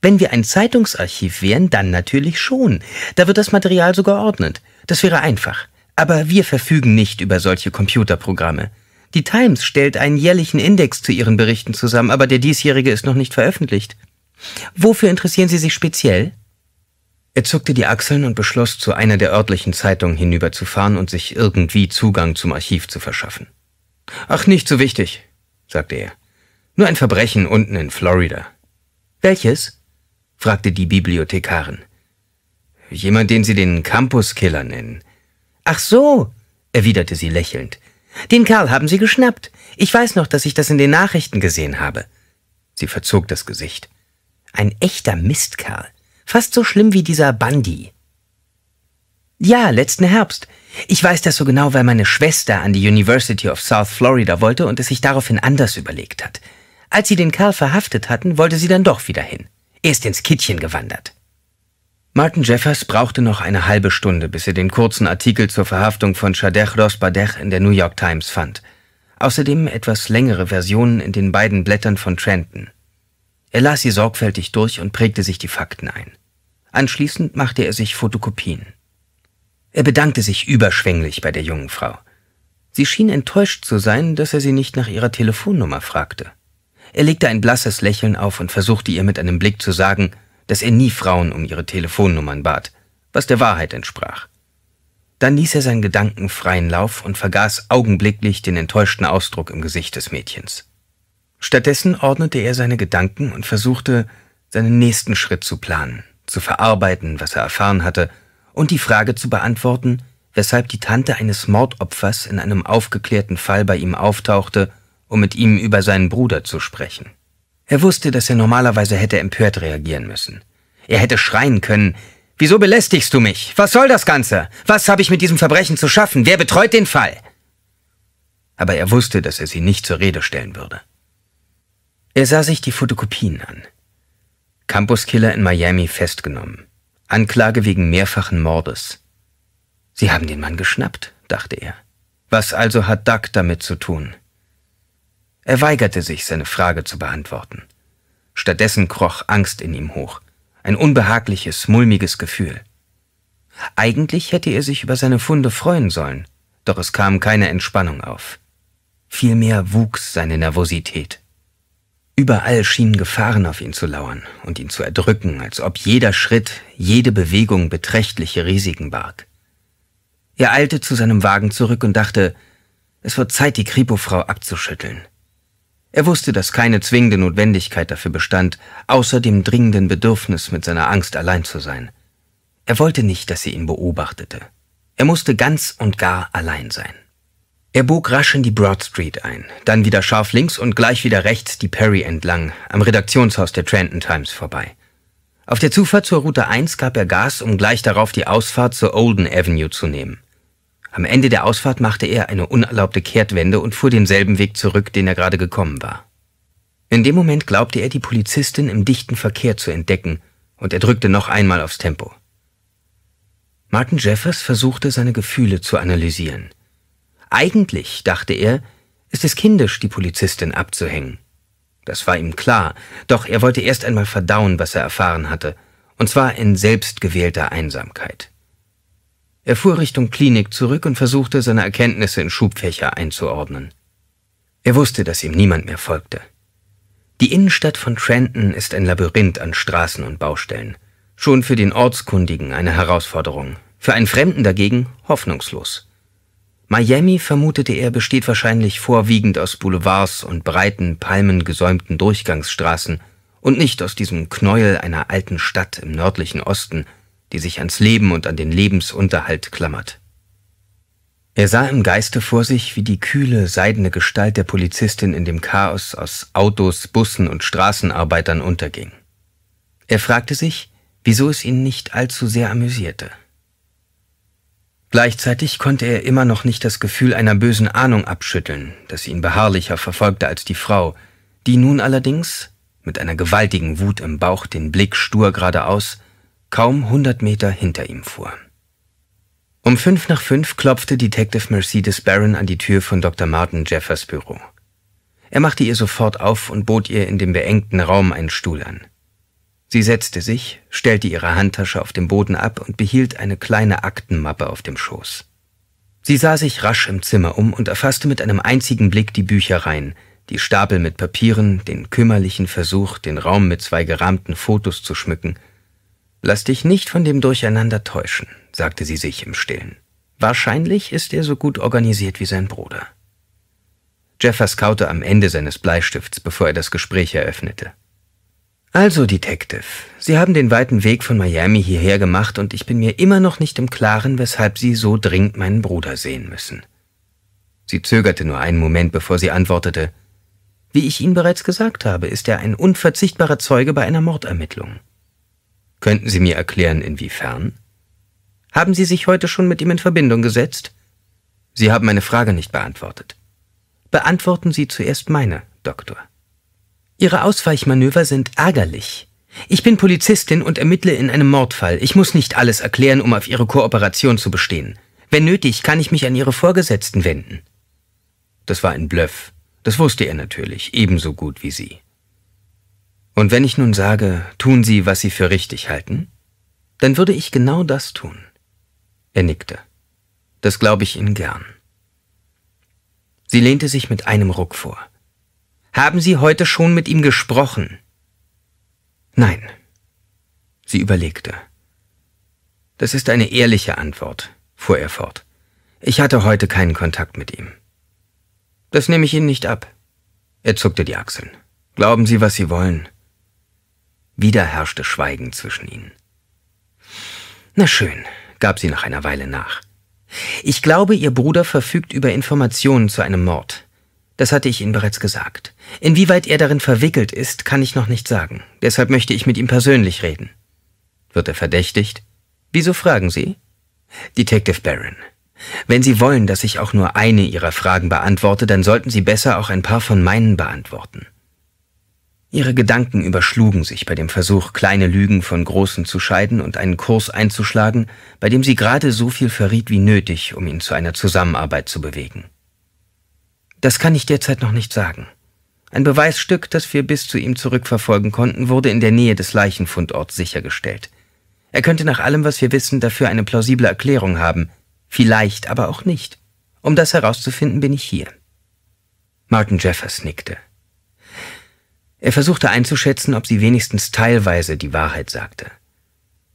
Wenn wir ein Zeitungsarchiv wären, dann natürlich schon. Da wird das Material so geordnet. Das wäre einfach. Aber wir verfügen nicht über solche Computerprogramme. Die Times stellt einen jährlichen Index zu ihren Berichten zusammen, aber der diesjährige ist noch nicht veröffentlicht. Wofür interessieren Sie sich speziell? Er zuckte die Achseln und beschloss, zu einer der örtlichen Zeitungen hinüberzufahren und sich irgendwie Zugang zum Archiv zu verschaffen. Ach, nicht so wichtig, sagte er. Nur ein Verbrechen unten in Florida. Welches? fragte die Bibliothekarin. Jemand, den Sie den Campuskiller nennen. Ach so, erwiderte sie lächelnd. Den Kerl haben Sie geschnappt. Ich weiß noch, dass ich das in den Nachrichten gesehen habe. Sie verzog das Gesicht. Ein echter Mistkerl. Fast so schlimm wie dieser Bandi. Ja, letzten Herbst. Ich weiß das so genau, weil meine Schwester an die University of South Florida wollte und es sich daraufhin anders überlegt hat. Als sie den Kerl verhaftet hatten, wollte sie dann doch wieder hin. Er ist ins Kittchen gewandert. Martin Jeffers brauchte noch eine halbe Stunde, bis er den kurzen Artikel zur Verhaftung von Shadech Rosbadech in der New York Times fand. Außerdem etwas längere Versionen in den beiden Blättern von Trenton. Er las sie sorgfältig durch und prägte sich die Fakten ein. Anschließend machte er sich Fotokopien. Er bedankte sich überschwänglich bei der jungen Frau. Sie schien enttäuscht zu sein, dass er sie nicht nach ihrer Telefonnummer fragte. Er legte ein blasses Lächeln auf und versuchte ihr mit einem Blick zu sagen, dass er nie Frauen um ihre Telefonnummern bat, was der Wahrheit entsprach. Dann ließ er seinen Gedanken freien Lauf und vergaß augenblicklich den enttäuschten Ausdruck im Gesicht des Mädchens. Stattdessen ordnete er seine Gedanken und versuchte, seinen nächsten Schritt zu planen, zu verarbeiten, was er erfahren hatte, und die Frage zu beantworten, weshalb die Tante eines Mordopfers in einem aufgeklärten Fall bei ihm auftauchte, um mit ihm über seinen Bruder zu sprechen. Er wusste, dass er normalerweise hätte empört reagieren müssen. Er hätte schreien können, Wieso belästigst du mich? Was soll das Ganze? Was habe ich mit diesem Verbrechen zu schaffen? Wer betreut den Fall? Aber er wusste, dass er sie nicht zur Rede stellen würde. Er sah sich die Fotokopien an. Campuskiller in Miami festgenommen. Anklage wegen mehrfachen Mordes. Sie haben den Mann geschnappt, dachte er. Was also hat Duck damit zu tun? Er weigerte sich, seine Frage zu beantworten. Stattdessen kroch Angst in ihm hoch, ein unbehagliches, mulmiges Gefühl. Eigentlich hätte er sich über seine Funde freuen sollen, doch es kam keine Entspannung auf. Vielmehr wuchs seine Nervosität. Überall schienen Gefahren auf ihn zu lauern und ihn zu erdrücken, als ob jeder Schritt, jede Bewegung beträchtliche Risiken barg. Er eilte zu seinem Wagen zurück und dachte, es wird Zeit, die Kripo-Frau abzuschütteln. Er wusste, dass keine zwingende Notwendigkeit dafür bestand, außer dem dringenden Bedürfnis, mit seiner Angst allein zu sein. Er wollte nicht, dass sie ihn beobachtete. Er musste ganz und gar allein sein. Er bog rasch in die Broad Street ein, dann wieder scharf links und gleich wieder rechts die Perry entlang, am Redaktionshaus der Trenton Times vorbei. Auf der Zufahrt zur Route 1 gab er Gas, um gleich darauf die Ausfahrt zur Olden Avenue zu nehmen. Am Ende der Ausfahrt machte er eine unerlaubte Kehrtwende und fuhr denselben Weg zurück, den er gerade gekommen war. In dem Moment glaubte er, die Polizistin im dichten Verkehr zu entdecken, und er drückte noch einmal aufs Tempo. Martin Jeffers versuchte seine Gefühle zu analysieren. Eigentlich, dachte er, ist es kindisch, die Polizistin abzuhängen. Das war ihm klar, doch er wollte erst einmal verdauen, was er erfahren hatte, und zwar in selbstgewählter Einsamkeit. Er fuhr Richtung Klinik zurück und versuchte, seine Erkenntnisse in Schubfächer einzuordnen. Er wusste, dass ihm niemand mehr folgte. Die Innenstadt von Trenton ist ein Labyrinth an Straßen und Baustellen. Schon für den Ortskundigen eine Herausforderung, für einen Fremden dagegen hoffnungslos. Miami, vermutete er, besteht wahrscheinlich vorwiegend aus Boulevards und breiten, palmengesäumten Durchgangsstraßen und nicht aus diesem Knäuel einer alten Stadt im nördlichen Osten, die sich ans Leben und an den Lebensunterhalt klammert. Er sah im Geiste vor sich, wie die kühle, seidene Gestalt der Polizistin in dem Chaos aus Autos, Bussen und Straßenarbeitern unterging. Er fragte sich, wieso es ihn nicht allzu sehr amüsierte. Gleichzeitig konnte er immer noch nicht das Gefühl einer bösen Ahnung abschütteln, das ihn beharrlicher verfolgte als die Frau, die nun allerdings, mit einer gewaltigen Wut im Bauch den Blick stur geradeaus, kaum hundert Meter hinter ihm fuhr. Um fünf nach fünf klopfte Detective Mercedes Barron an die Tür von Dr. Martin Jeffers Büro. Er machte ihr sofort auf und bot ihr in dem beengten Raum einen Stuhl an. Sie setzte sich, stellte ihre Handtasche auf dem Boden ab und behielt eine kleine Aktenmappe auf dem Schoß. Sie sah sich rasch im Zimmer um und erfasste mit einem einzigen Blick die Büchereien, die Stapel mit Papieren, den kümmerlichen Versuch, den Raum mit zwei gerahmten Fotos zu schmücken. Lass dich nicht von dem Durcheinander täuschen, sagte sie sich im stillen. Wahrscheinlich ist er so gut organisiert wie sein Bruder. Jeffers kaute am Ende seines Bleistifts, bevor er das Gespräch eröffnete. Also, Detective, Sie haben den weiten Weg von Miami hierher gemacht und ich bin mir immer noch nicht im Klaren, weshalb Sie so dringend meinen Bruder sehen müssen. Sie zögerte nur einen Moment, bevor sie antwortete. Wie ich Ihnen bereits gesagt habe, ist er ein unverzichtbarer Zeuge bei einer Mordermittlung. Könnten Sie mir erklären, inwiefern? Haben Sie sich heute schon mit ihm in Verbindung gesetzt? Sie haben meine Frage nicht beantwortet. Beantworten Sie zuerst meine, Doktor. Ihre Ausweichmanöver sind ärgerlich. Ich bin Polizistin und ermittle in einem Mordfall. Ich muss nicht alles erklären, um auf Ihre Kooperation zu bestehen. Wenn nötig, kann ich mich an Ihre Vorgesetzten wenden. Das war ein Bluff. Das wusste er natürlich, ebenso gut wie Sie. Und wenn ich nun sage, tun Sie, was Sie für richtig halten, dann würde ich genau das tun. Er nickte. Das glaube ich Ihnen gern. Sie lehnte sich mit einem Ruck vor. Haben Sie heute schon mit ihm gesprochen? Nein. Sie überlegte. Das ist eine ehrliche Antwort, fuhr er fort. Ich hatte heute keinen Kontakt mit ihm. Das nehme ich Ihnen nicht ab. Er zuckte die Achseln. Glauben Sie, was Sie wollen. Wieder herrschte Schweigen zwischen ihnen. Na schön, gab sie nach einer Weile nach. Ich glaube, Ihr Bruder verfügt über Informationen zu einem Mord. Das hatte ich Ihnen bereits gesagt. Inwieweit er darin verwickelt ist, kann ich noch nicht sagen. Deshalb möchte ich mit ihm persönlich reden. Wird er verdächtigt? Wieso fragen Sie? Detective Barron, wenn Sie wollen, dass ich auch nur eine Ihrer Fragen beantworte, dann sollten Sie besser auch ein paar von meinen beantworten. Ihre Gedanken überschlugen sich bei dem Versuch, kleine Lügen von großen zu scheiden und einen Kurs einzuschlagen, bei dem sie gerade so viel verriet wie nötig, um ihn zu einer Zusammenarbeit zu bewegen. Das kann ich derzeit noch nicht sagen. Ein Beweisstück, das wir bis zu ihm zurückverfolgen konnten, wurde in der Nähe des Leichenfundorts sichergestellt. Er könnte nach allem, was wir wissen, dafür eine plausible Erklärung haben, vielleicht aber auch nicht. Um das herauszufinden, bin ich hier. Martin Jeffers nickte. Er versuchte einzuschätzen, ob sie wenigstens teilweise die Wahrheit sagte.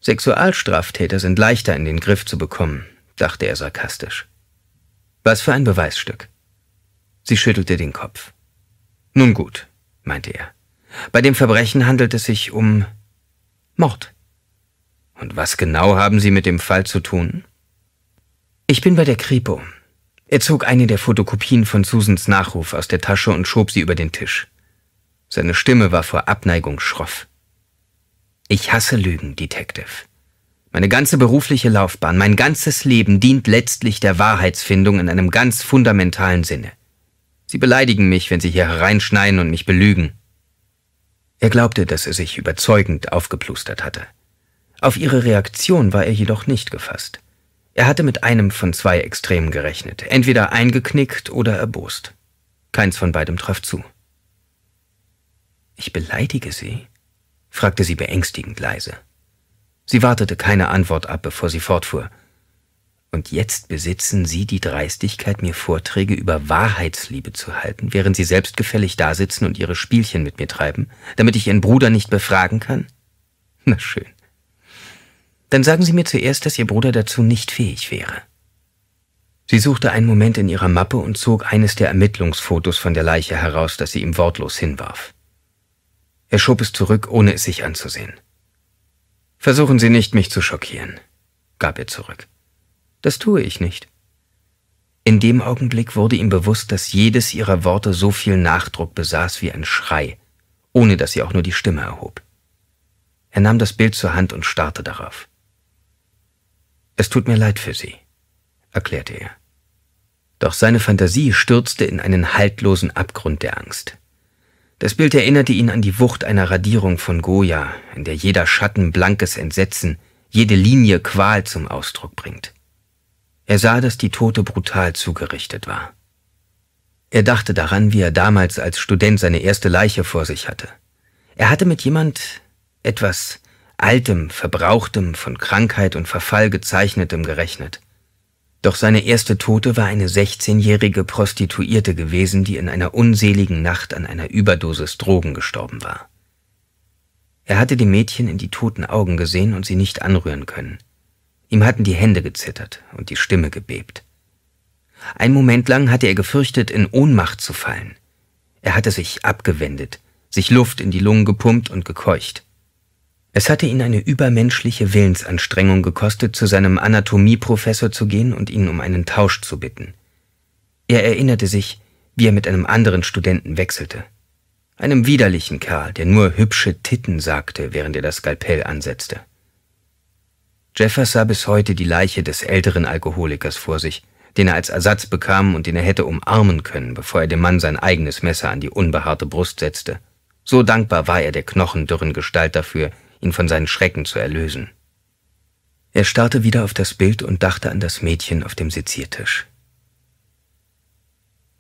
Sexualstraftäter sind leichter in den Griff zu bekommen, dachte er sarkastisch. Was für ein Beweisstück. Sie schüttelte den Kopf. Nun gut, meinte er. Bei dem Verbrechen handelt es sich um Mord. Und was genau haben Sie mit dem Fall zu tun? Ich bin bei der Kripo. Er zog eine der Fotokopien von Susans Nachruf aus der Tasche und schob sie über den Tisch. Seine Stimme war vor Abneigung schroff. Ich hasse Lügen, Detective. Meine ganze berufliche Laufbahn, mein ganzes Leben dient letztlich der Wahrheitsfindung in einem ganz fundamentalen Sinne. Sie beleidigen mich, wenn Sie hier hereinschneien und mich belügen. Er glaubte, dass er sich überzeugend aufgeplustert hatte. Auf ihre Reaktion war er jedoch nicht gefasst. Er hatte mit einem von zwei Extremen gerechnet, entweder eingeknickt oder erbost. Keins von beidem traf zu. Ich beleidige Sie? fragte sie beängstigend leise. Sie wartete keine Antwort ab, bevor sie fortfuhr. Und jetzt besitzen Sie die Dreistigkeit, mir Vorträge über Wahrheitsliebe zu halten, während Sie selbstgefällig dasitzen und Ihre Spielchen mit mir treiben, damit ich Ihren Bruder nicht befragen kann? Na schön. Dann sagen Sie mir zuerst, dass Ihr Bruder dazu nicht fähig wäre. Sie suchte einen Moment in ihrer Mappe und zog eines der Ermittlungsfotos von der Leiche heraus, das sie ihm wortlos hinwarf. Er schob es zurück, ohne es sich anzusehen. Versuchen Sie nicht, mich zu schockieren, gab er zurück. Das tue ich nicht. In dem Augenblick wurde ihm bewusst, dass jedes ihrer Worte so viel Nachdruck besaß wie ein Schrei, ohne dass sie auch nur die Stimme erhob. Er nahm das Bild zur Hand und starrte darauf. Es tut mir leid für Sie, erklärte er. Doch seine Fantasie stürzte in einen haltlosen Abgrund der Angst. Das Bild erinnerte ihn an die Wucht einer Radierung von Goya, in der jeder Schatten blankes Entsetzen, jede Linie Qual zum Ausdruck bringt. Er sah, dass die Tote brutal zugerichtet war. Er dachte daran, wie er damals als Student seine erste Leiche vor sich hatte. Er hatte mit jemand etwas Altem, Verbrauchtem, von Krankheit und Verfall gezeichnetem gerechnet. Doch seine erste Tote war eine 16-jährige Prostituierte gewesen, die in einer unseligen Nacht an einer Überdosis Drogen gestorben war. Er hatte dem Mädchen in die toten Augen gesehen und sie nicht anrühren können. Ihm hatten die Hände gezittert und die Stimme gebebt. Ein Moment lang hatte er gefürchtet, in Ohnmacht zu fallen. Er hatte sich abgewendet, sich Luft in die Lungen gepumpt und gekeucht. Es hatte ihn eine übermenschliche Willensanstrengung gekostet, zu seinem Anatomieprofessor zu gehen und ihn um einen Tausch zu bitten. Er erinnerte sich, wie er mit einem anderen Studenten wechselte. Einem widerlichen Kerl, der nur hübsche Titten sagte, während er das Skalpell ansetzte. Jeffers sah bis heute die Leiche des älteren Alkoholikers vor sich, den er als Ersatz bekam und den er hätte umarmen können, bevor er dem Mann sein eigenes Messer an die unbehaarte Brust setzte. So dankbar war er der knochendürren Gestalt dafür, ihn von seinen Schrecken zu erlösen. Er starrte wieder auf das Bild und dachte an das Mädchen auf dem Seziertisch.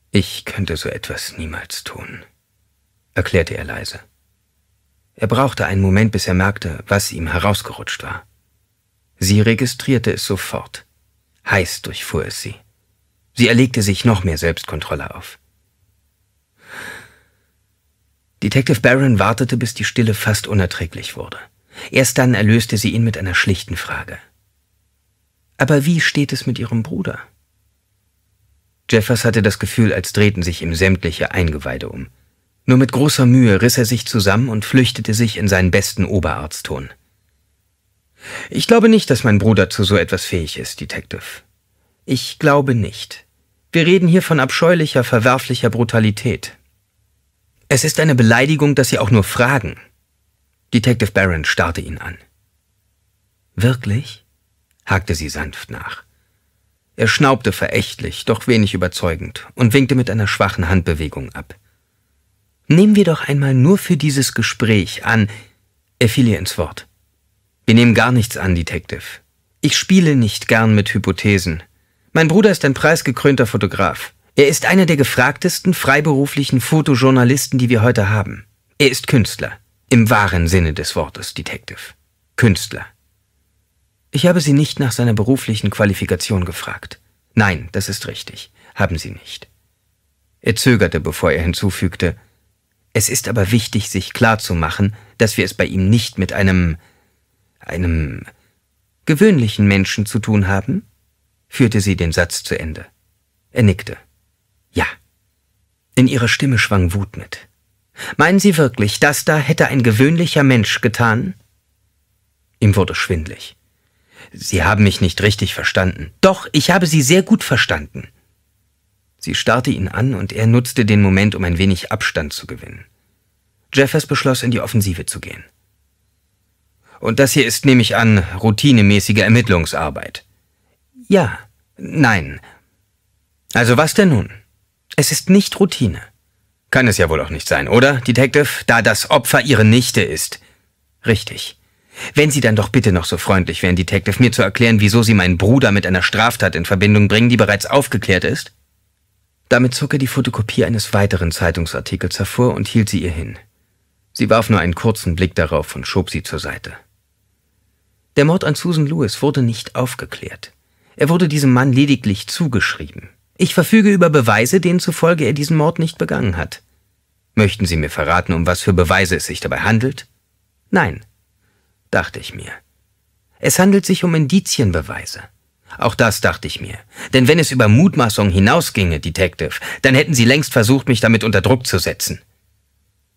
Ich könnte so etwas niemals tun, erklärte er leise. Er brauchte einen Moment, bis er merkte, was ihm herausgerutscht war. Sie registrierte es sofort. Heiß durchfuhr es sie. Sie erlegte sich noch mehr Selbstkontrolle auf. Detective Barron wartete, bis die Stille fast unerträglich wurde. Erst dann erlöste sie ihn mit einer schlichten Frage. Aber wie steht es mit ihrem Bruder? Jeffers hatte das Gefühl, als drehten sich ihm sämtliche Eingeweide um. Nur mit großer Mühe riss er sich zusammen und flüchtete sich in seinen besten Oberarztton. Ich glaube nicht, dass mein Bruder zu so etwas fähig ist, Detective. Ich glaube nicht. Wir reden hier von abscheulicher, verwerflicher Brutalität. Es ist eine Beleidigung, dass Sie auch nur fragen. Detective Barron starrte ihn an. Wirklich? hakte sie sanft nach. Er schnaubte verächtlich, doch wenig überzeugend, und winkte mit einer schwachen Handbewegung ab. Nehmen wir doch einmal nur für dieses Gespräch an. Er fiel ihr ins Wort. Wir nehmen gar nichts an, Detective. Ich spiele nicht gern mit Hypothesen. Mein Bruder ist ein preisgekrönter Fotograf. Er ist einer der gefragtesten freiberuflichen Fotojournalisten, die wir heute haben. Er ist Künstler. Im wahren Sinne des Wortes, Detective. Künstler. Ich habe Sie nicht nach seiner beruflichen Qualifikation gefragt. Nein, das ist richtig. Haben Sie nicht. Er zögerte, bevor er hinzufügte. Es ist aber wichtig, sich klarzumachen, dass wir es bei ihm nicht mit einem einem gewöhnlichen Menschen zu tun haben? führte sie den Satz zu Ende. Er nickte. Ja. In ihrer Stimme schwang Wut mit. Meinen Sie wirklich, das da hätte ein gewöhnlicher Mensch getan? Ihm wurde schwindlig. Sie haben mich nicht richtig verstanden. Doch, ich habe Sie sehr gut verstanden. Sie starrte ihn an und er nutzte den Moment, um ein wenig Abstand zu gewinnen. Jeffers beschloss, in die Offensive zu gehen. Und das hier ist, nehme ich an, routinemäßige Ermittlungsarbeit. Ja, nein. Also was denn nun? Es ist nicht Routine. Kann es ja wohl auch nicht sein, oder, Detective? Da das Opfer ihre Nichte ist. Richtig. Wenn Sie dann doch bitte noch so freundlich wären, Detective, mir zu erklären, wieso Sie meinen Bruder mit einer Straftat in Verbindung bringen, die bereits aufgeklärt ist? Damit zog er die Fotokopie eines weiteren Zeitungsartikels hervor und hielt sie ihr hin. Sie warf nur einen kurzen Blick darauf und schob sie zur Seite. Der Mord an Susan Lewis wurde nicht aufgeklärt. Er wurde diesem Mann lediglich zugeschrieben. Ich verfüge über Beweise, denen zufolge er diesen Mord nicht begangen hat. Möchten Sie mir verraten, um was für Beweise es sich dabei handelt? Nein, dachte ich mir. Es handelt sich um Indizienbeweise. Auch das dachte ich mir. Denn wenn es über Mutmaßungen hinausginge, Detective, dann hätten Sie längst versucht, mich damit unter Druck zu setzen.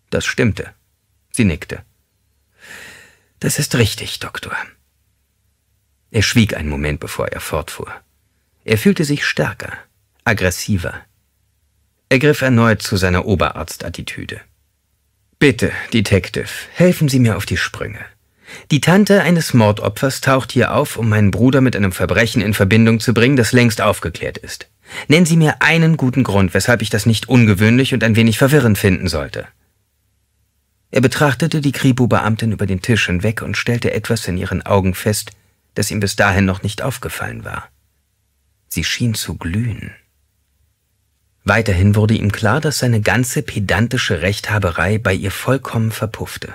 Das stimmte. Sie nickte. Das ist richtig, Doktor. Er schwieg einen Moment, bevor er fortfuhr. Er fühlte sich stärker, aggressiver. Er griff erneut zu seiner Oberarztattitüde. Bitte, Detective, helfen Sie mir auf die Sprünge. Die Tante eines Mordopfers taucht hier auf, um meinen Bruder mit einem Verbrechen in Verbindung zu bringen, das längst aufgeklärt ist. Nennen Sie mir einen guten Grund, weshalb ich das nicht ungewöhnlich und ein wenig verwirrend finden sollte. Er betrachtete die kribo beamtin über den Tisch hinweg und stellte etwas in ihren Augen fest, das ihm bis dahin noch nicht aufgefallen war. Sie schien zu glühen. Weiterhin wurde ihm klar, dass seine ganze pedantische Rechthaberei bei ihr vollkommen verpuffte.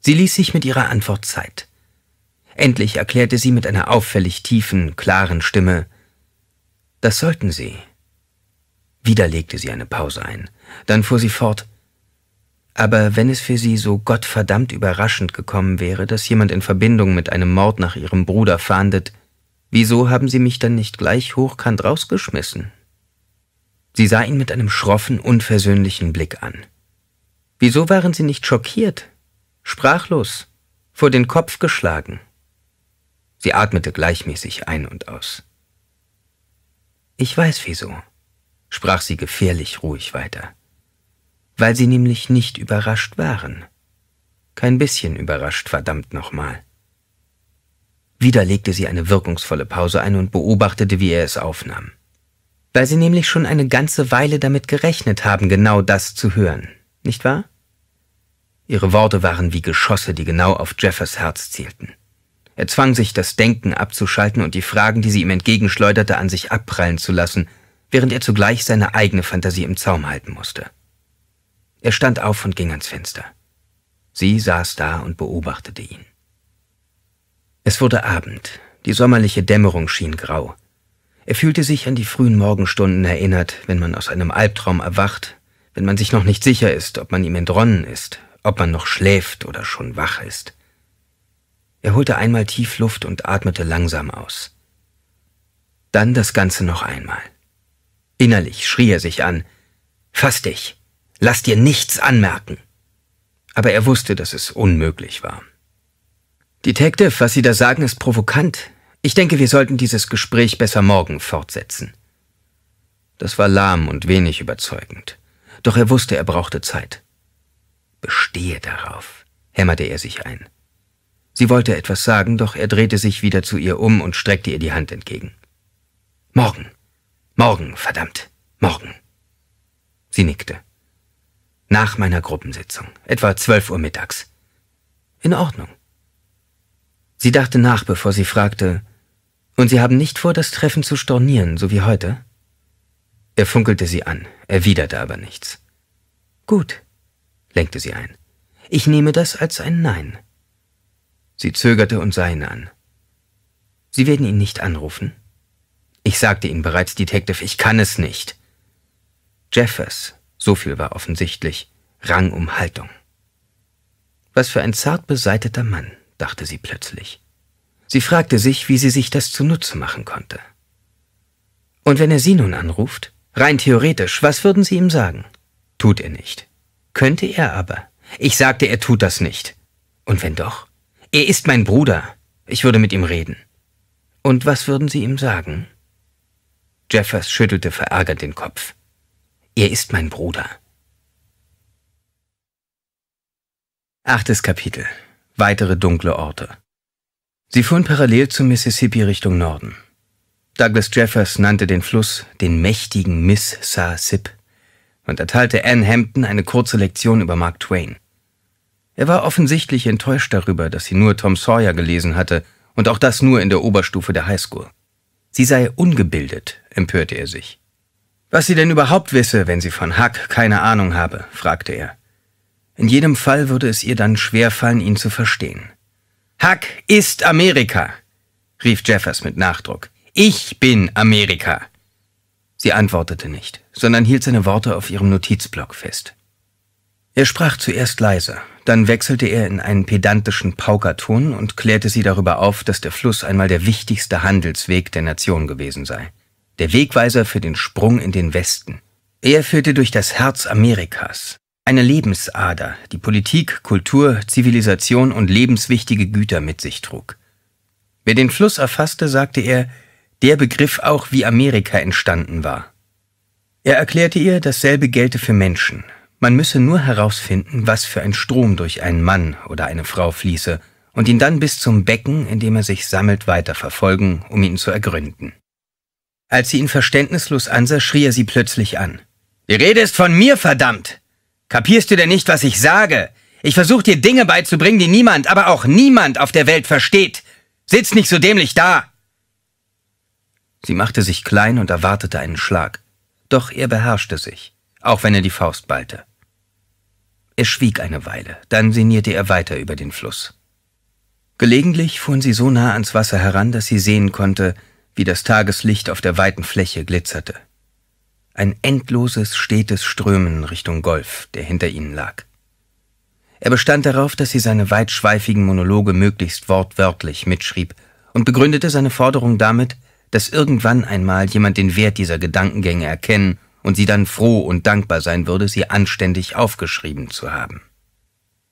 Sie ließ sich mit ihrer Antwort Zeit. Endlich erklärte sie mit einer auffällig tiefen, klaren Stimme, das sollten Sie. Wieder legte sie eine Pause ein. Dann fuhr sie fort, aber wenn es für sie so gottverdammt überraschend gekommen wäre, dass jemand in Verbindung mit einem Mord nach ihrem Bruder fahndet, wieso haben sie mich dann nicht gleich hochkant rausgeschmissen? Sie sah ihn mit einem schroffen, unversöhnlichen Blick an. Wieso waren sie nicht schockiert, sprachlos, vor den Kopf geschlagen? Sie atmete gleichmäßig ein und aus. Ich weiß wieso, sprach sie gefährlich ruhig weiter weil sie nämlich nicht überrascht waren. Kein bisschen überrascht, verdammt nochmal. Wieder legte sie eine wirkungsvolle Pause ein und beobachtete, wie er es aufnahm. Weil sie nämlich schon eine ganze Weile damit gerechnet haben, genau das zu hören, nicht wahr? Ihre Worte waren wie Geschosse, die genau auf Jeffers Herz zielten. Er zwang sich, das Denken abzuschalten und die Fragen, die sie ihm entgegenschleuderte, an sich abprallen zu lassen, während er zugleich seine eigene Fantasie im Zaum halten musste. Er stand auf und ging ans Fenster. Sie saß da und beobachtete ihn. Es wurde Abend, die sommerliche Dämmerung schien grau. Er fühlte sich an die frühen Morgenstunden erinnert, wenn man aus einem Albtraum erwacht, wenn man sich noch nicht sicher ist, ob man ihm entronnen ist, ob man noch schläft oder schon wach ist. Er holte einmal tief Luft und atmete langsam aus. Dann das Ganze noch einmal. Innerlich schrie er sich an Fass dich. Lass dir nichts anmerken. Aber er wusste, dass es unmöglich war. Detective, was Sie da sagen, ist provokant. Ich denke, wir sollten dieses Gespräch besser morgen fortsetzen. Das war lahm und wenig überzeugend. Doch er wusste, er brauchte Zeit. Bestehe darauf, hämmerte er sich ein. Sie wollte etwas sagen, doch er drehte sich wieder zu ihr um und streckte ihr die Hand entgegen. Morgen. Morgen, verdammt. Morgen. Sie nickte. Nach meiner Gruppensitzung, etwa zwölf Uhr mittags. In Ordnung. Sie dachte nach, bevor sie fragte, und Sie haben nicht vor, das Treffen zu stornieren, so wie heute? Er funkelte sie an, erwiderte aber nichts. Gut, lenkte sie ein. Ich nehme das als ein Nein. Sie zögerte und sah ihn an. Sie werden ihn nicht anrufen? Ich sagte Ihnen bereits, Detective, ich kann es nicht. Jeffers, so viel war offensichtlich. Rang um Haltung. Was für ein zart beseiteter Mann, dachte sie plötzlich. Sie fragte sich, wie sie sich das zunutze machen konnte. Und wenn er sie nun anruft, rein theoretisch, was würden sie ihm sagen? Tut er nicht. Könnte er aber. Ich sagte, er tut das nicht. Und wenn doch? Er ist mein Bruder. Ich würde mit ihm reden. Und was würden Sie ihm sagen? Jeffers schüttelte verärgert den Kopf. Er ist mein Bruder. Achtes Kapitel. Weitere dunkle Orte. Sie fuhren parallel zum Mississippi Richtung Norden. Douglas Jeffers nannte den Fluss den mächtigen Miss Sa Sip und erteilte Anne Hampton eine kurze Lektion über Mark Twain. Er war offensichtlich enttäuscht darüber, dass sie nur Tom Sawyer gelesen hatte und auch das nur in der Oberstufe der Highschool. Sie sei ungebildet, empörte er sich. Was sie denn überhaupt wisse, wenn sie von Huck keine Ahnung habe, fragte er. In jedem Fall würde es ihr dann schwerfallen, ihn zu verstehen. Huck ist Amerika, rief Jeffers mit Nachdruck. Ich bin Amerika. Sie antwortete nicht, sondern hielt seine Worte auf ihrem Notizblock fest. Er sprach zuerst leise, dann wechselte er in einen pedantischen Paukerton und klärte sie darüber auf, dass der Fluss einmal der wichtigste Handelsweg der Nation gewesen sei der Wegweiser für den Sprung in den Westen. Er führte durch das Herz Amerikas, eine Lebensader, die Politik, Kultur, Zivilisation und lebenswichtige Güter mit sich trug. Wer den Fluss erfasste, sagte er, der begriff auch, wie Amerika entstanden war. Er erklärte ihr, dasselbe gelte für Menschen. Man müsse nur herausfinden, was für ein Strom durch einen Mann oder eine Frau fließe, und ihn dann bis zum Becken, in dem er sich sammelt, weiter verfolgen, um ihn zu ergründen. Als sie ihn verständnislos ansah, schrie er sie plötzlich an. Die Rede ist von mir, verdammt! Kapierst du denn nicht, was ich sage? Ich versuche dir Dinge beizubringen, die niemand, aber auch niemand auf der Welt versteht. Sitz nicht so dämlich da! Sie machte sich klein und erwartete einen Schlag. Doch er beherrschte sich, auch wenn er die Faust ballte. Er schwieg eine Weile, dann sinnierte er weiter über den Fluss. Gelegentlich fuhren sie so nah ans Wasser heran, dass sie sehen konnte, wie das Tageslicht auf der weiten Fläche glitzerte. Ein endloses, stetes Strömen Richtung Golf, der hinter ihnen lag. Er bestand darauf, dass sie seine weitschweifigen Monologe möglichst wortwörtlich mitschrieb und begründete seine Forderung damit, dass irgendwann einmal jemand den Wert dieser Gedankengänge erkennen und sie dann froh und dankbar sein würde, sie anständig aufgeschrieben zu haben.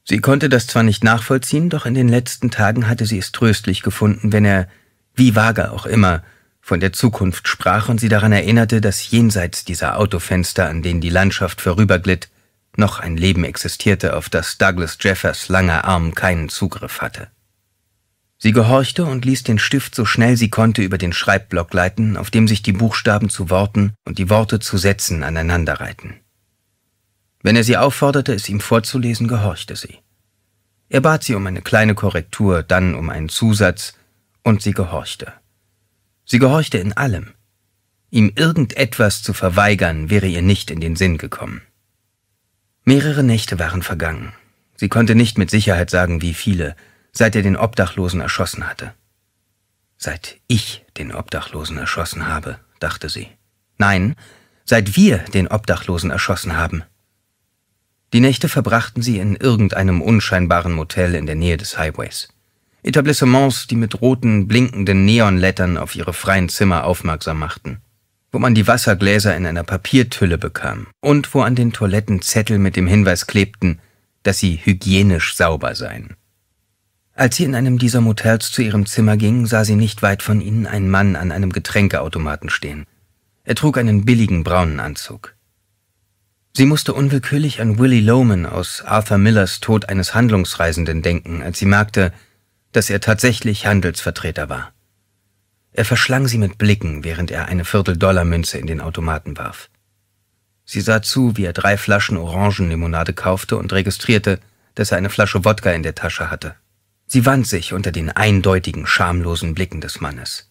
Sie konnte das zwar nicht nachvollziehen, doch in den letzten Tagen hatte sie es tröstlich gefunden, wenn er, wie vage auch immer, von der Zukunft sprach und sie daran erinnerte, dass jenseits dieser Autofenster, an denen die Landschaft vorüberglitt, noch ein Leben existierte, auf das Douglas Jeffers langer Arm keinen Zugriff hatte. Sie gehorchte und ließ den Stift so schnell sie konnte über den Schreibblock leiten, auf dem sich die Buchstaben zu Worten und die Worte zu Sätzen aneinanderreihten. Wenn er sie aufforderte, es ihm vorzulesen, gehorchte sie. Er bat sie um eine kleine Korrektur, dann um einen Zusatz, und sie gehorchte. Sie gehorchte in allem. Ihm irgendetwas zu verweigern wäre ihr nicht in den Sinn gekommen. Mehrere Nächte waren vergangen. Sie konnte nicht mit Sicherheit sagen, wie viele, seit er den Obdachlosen erschossen hatte. Seit ich den Obdachlosen erschossen habe, dachte sie. Nein, seit wir den Obdachlosen erschossen haben. Die Nächte verbrachten sie in irgendeinem unscheinbaren Motel in der Nähe des Highways. Etablissements, die mit roten, blinkenden Neonlettern auf ihre freien Zimmer aufmerksam machten, wo man die Wassergläser in einer Papiertülle bekam und wo an den Toiletten Zettel mit dem Hinweis klebten, dass sie hygienisch sauber seien. Als sie in einem dieser Motels zu ihrem Zimmer ging, sah sie nicht weit von ihnen einen Mann an einem Getränkeautomaten stehen. Er trug einen billigen braunen Anzug. Sie musste unwillkürlich an Willie Loman aus Arthur Millers Tod eines Handlungsreisenden denken, als sie merkte, dass er tatsächlich Handelsvertreter war. Er verschlang sie mit Blicken, während er eine Vierteldollarmünze in den Automaten warf. Sie sah zu, wie er drei Flaschen Orangenlimonade kaufte und registrierte, dass er eine Flasche Wodka in der Tasche hatte. Sie wand sich unter den eindeutigen, schamlosen Blicken des Mannes.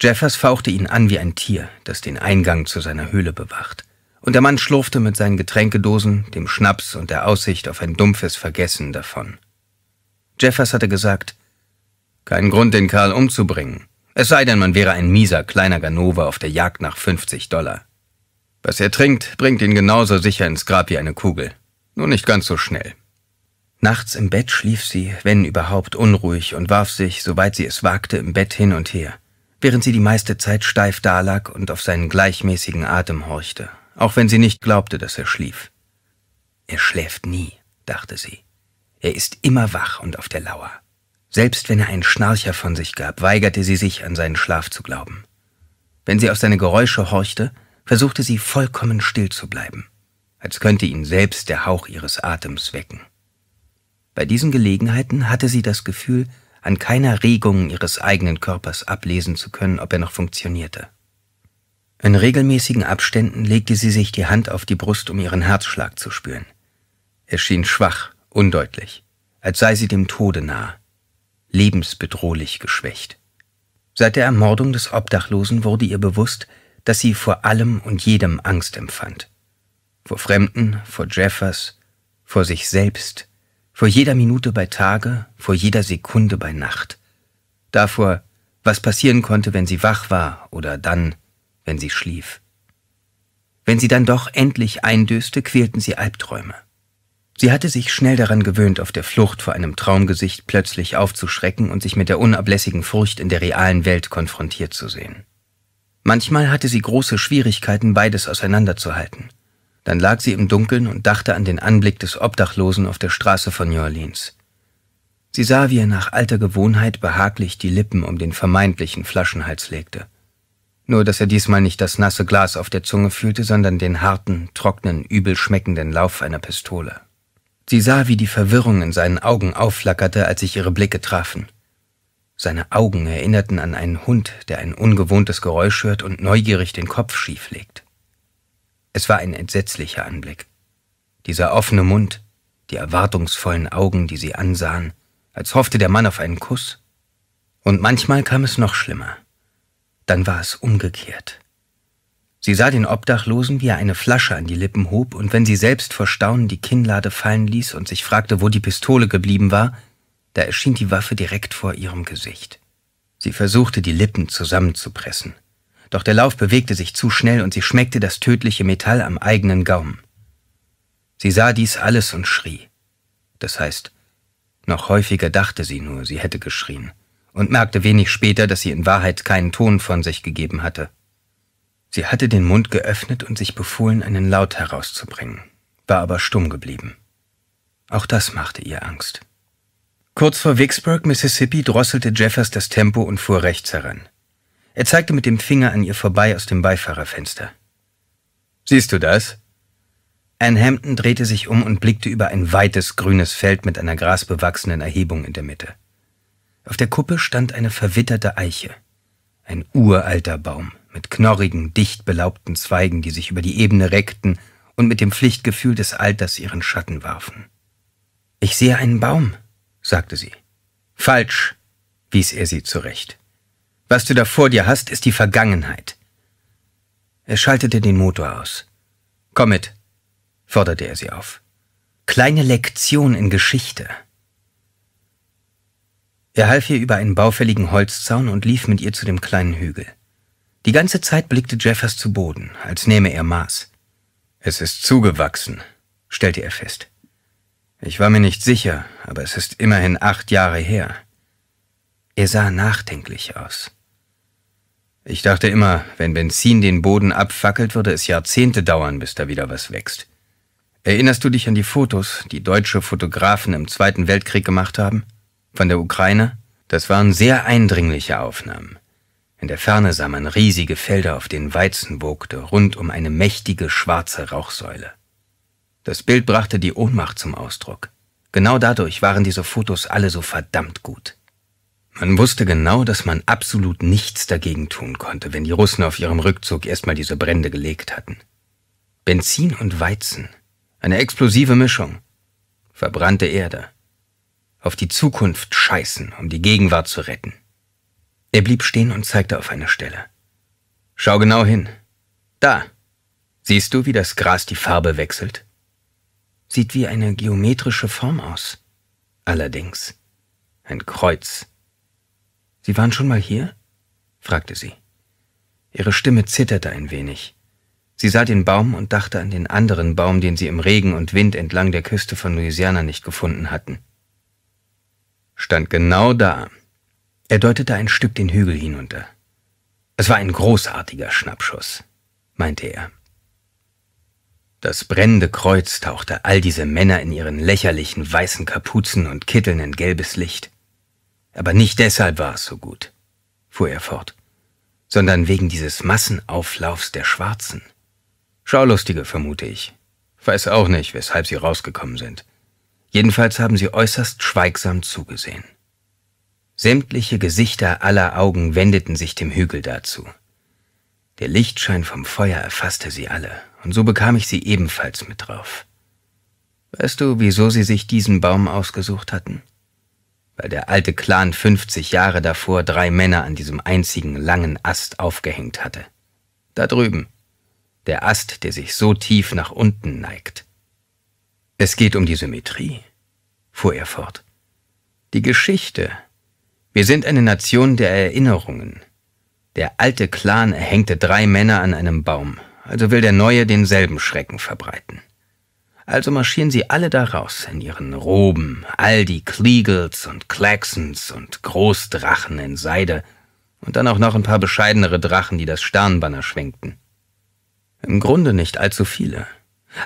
Jeffers fauchte ihn an wie ein Tier, das den Eingang zu seiner Höhle bewacht, und der Mann schlurfte mit seinen Getränkedosen, dem Schnaps und der Aussicht auf ein dumpfes Vergessen davon. Jeffers hatte gesagt, kein Grund, den Karl umzubringen. Es sei denn, man wäre ein mieser kleiner Ganova auf der Jagd nach 50 Dollar. Was er trinkt, bringt ihn genauso sicher ins Grab wie eine Kugel. Nur nicht ganz so schnell. Nachts im Bett schlief sie, wenn überhaupt, unruhig und warf sich, soweit sie es wagte, im Bett hin und her, während sie die meiste Zeit steif dalag und auf seinen gleichmäßigen Atem horchte, auch wenn sie nicht glaubte, dass er schlief. Er schläft nie, dachte sie. Er ist immer wach und auf der Lauer. Selbst wenn er einen Schnarcher von sich gab, weigerte sie sich, an seinen Schlaf zu glauben. Wenn sie auf seine Geräusche horchte, versuchte sie vollkommen still zu bleiben, als könnte ihn selbst der Hauch ihres Atems wecken. Bei diesen Gelegenheiten hatte sie das Gefühl, an keiner Regung ihres eigenen Körpers ablesen zu können, ob er noch funktionierte. In regelmäßigen Abständen legte sie sich die Hand auf die Brust, um ihren Herzschlag zu spüren. Er schien schwach, undeutlich, als sei sie dem Tode nahe, lebensbedrohlich geschwächt. Seit der Ermordung des Obdachlosen wurde ihr bewusst, dass sie vor allem und jedem Angst empfand. Vor Fremden, vor Jeffers, vor sich selbst, vor jeder Minute bei Tage, vor jeder Sekunde bei Nacht. Davor, was passieren konnte, wenn sie wach war oder dann, wenn sie schlief. Wenn sie dann doch endlich eindöste, quälten sie Albträume. Sie hatte sich schnell daran gewöhnt, auf der Flucht vor einem Traumgesicht plötzlich aufzuschrecken und sich mit der unablässigen Furcht in der realen Welt konfrontiert zu sehen. Manchmal hatte sie große Schwierigkeiten, beides auseinanderzuhalten. Dann lag sie im Dunkeln und dachte an den Anblick des Obdachlosen auf der Straße von New Orleans. Sie sah, wie er nach alter Gewohnheit behaglich die Lippen um den vermeintlichen Flaschenhals legte. Nur, dass er diesmal nicht das nasse Glas auf der Zunge fühlte, sondern den harten, trockenen, übel schmeckenden Lauf einer Pistole. Sie sah, wie die Verwirrung in seinen Augen aufflackerte, als sich ihre Blicke trafen. Seine Augen erinnerten an einen Hund, der ein ungewohntes Geräusch hört und neugierig den Kopf schief legt. Es war ein entsetzlicher Anblick. Dieser offene Mund, die erwartungsvollen Augen, die sie ansahen, als hoffte der Mann auf einen Kuss. Und manchmal kam es noch schlimmer. Dann war es umgekehrt. Sie sah den Obdachlosen, wie er eine Flasche an die Lippen hob und wenn sie selbst vor Staunen die Kinnlade fallen ließ und sich fragte, wo die Pistole geblieben war, da erschien die Waffe direkt vor ihrem Gesicht. Sie versuchte, die Lippen zusammenzupressen. Doch der Lauf bewegte sich zu schnell und sie schmeckte das tödliche Metall am eigenen Gaumen. Sie sah dies alles und schrie. Das heißt, noch häufiger dachte sie nur, sie hätte geschrien und merkte wenig später, dass sie in Wahrheit keinen Ton von sich gegeben hatte. Sie hatte den Mund geöffnet und sich befohlen, einen Laut herauszubringen, war aber stumm geblieben. Auch das machte ihr Angst. Kurz vor Vicksburg, Mississippi, drosselte Jeffers das Tempo und fuhr rechts heran. Er zeigte mit dem Finger an ihr vorbei aus dem Beifahrerfenster. Siehst du das? Anne Hampton drehte sich um und blickte über ein weites grünes Feld mit einer grasbewachsenen Erhebung in der Mitte. Auf der Kuppe stand eine verwitterte Eiche, ein uralter Baum mit knorrigen, dicht belaubten Zweigen, die sich über die Ebene reckten und mit dem Pflichtgefühl des Alters ihren Schatten warfen. Ich sehe einen Baum, sagte sie. Falsch, wies er sie zurecht. Was du da vor dir hast, ist die Vergangenheit. Er schaltete den Motor aus. Komm mit, forderte er sie auf. Kleine Lektion in Geschichte. Er half ihr über einen baufälligen Holzzaun und lief mit ihr zu dem kleinen Hügel. Die ganze Zeit blickte Jeffers zu Boden, als nehme er Maß. Es ist zugewachsen, stellte er fest. Ich war mir nicht sicher, aber es ist immerhin acht Jahre her. Er sah nachdenklich aus. Ich dachte immer, wenn Benzin den Boden abfackelt, würde es Jahrzehnte dauern, bis da wieder was wächst. Erinnerst du dich an die Fotos, die deutsche Fotografen im Zweiten Weltkrieg gemacht haben? Von der Ukraine? Das waren sehr eindringliche Aufnahmen. In der Ferne sah man riesige Felder, auf denen Weizen wogte, rund um eine mächtige schwarze Rauchsäule. Das Bild brachte die Ohnmacht zum Ausdruck. Genau dadurch waren diese Fotos alle so verdammt gut. Man wusste genau, dass man absolut nichts dagegen tun konnte, wenn die Russen auf ihrem Rückzug erstmal diese Brände gelegt hatten. Benzin und Weizen. Eine explosive Mischung. Verbrannte Erde. Auf die Zukunft scheißen, um die Gegenwart zu retten. Er blieb stehen und zeigte auf eine Stelle. Schau genau hin. Da. Siehst du, wie das Gras die Farbe wechselt? Sieht wie eine geometrische Form aus. Allerdings. Ein Kreuz. Sie waren schon mal hier? fragte sie. Ihre Stimme zitterte ein wenig. Sie sah den Baum und dachte an den anderen Baum, den sie im Regen und Wind entlang der Küste von Louisiana nicht gefunden hatten. Stand genau da, er deutete ein Stück den Hügel hinunter. Es war ein großartiger Schnappschuss, meinte er. Das brennende Kreuz tauchte all diese Männer in ihren lächerlichen weißen Kapuzen und Kitteln in gelbes Licht. Aber nicht deshalb war es so gut, fuhr er fort, sondern wegen dieses Massenauflaufs der Schwarzen. Schaulustige, vermute ich. Weiß auch nicht, weshalb sie rausgekommen sind. Jedenfalls haben sie äußerst schweigsam zugesehen. Sämtliche Gesichter aller Augen wendeten sich dem Hügel dazu. Der Lichtschein vom Feuer erfasste sie alle, und so bekam ich sie ebenfalls mit drauf. Weißt du, wieso sie sich diesen Baum ausgesucht hatten? Weil der alte Clan 50 Jahre davor drei Männer an diesem einzigen langen Ast aufgehängt hatte. Da drüben. Der Ast, der sich so tief nach unten neigt. Es geht um die Symmetrie, fuhr er fort. Die Geschichte, wir sind eine Nation der Erinnerungen. Der alte Clan erhängte drei Männer an einem Baum, also will der neue denselben Schrecken verbreiten. Also marschieren sie alle daraus in ihren Roben, all die Kliegels und Claxons und Großdrachen in Seide und dann auch noch ein paar bescheidenere Drachen, die das Sternbanner schwenkten. Im Grunde nicht allzu viele,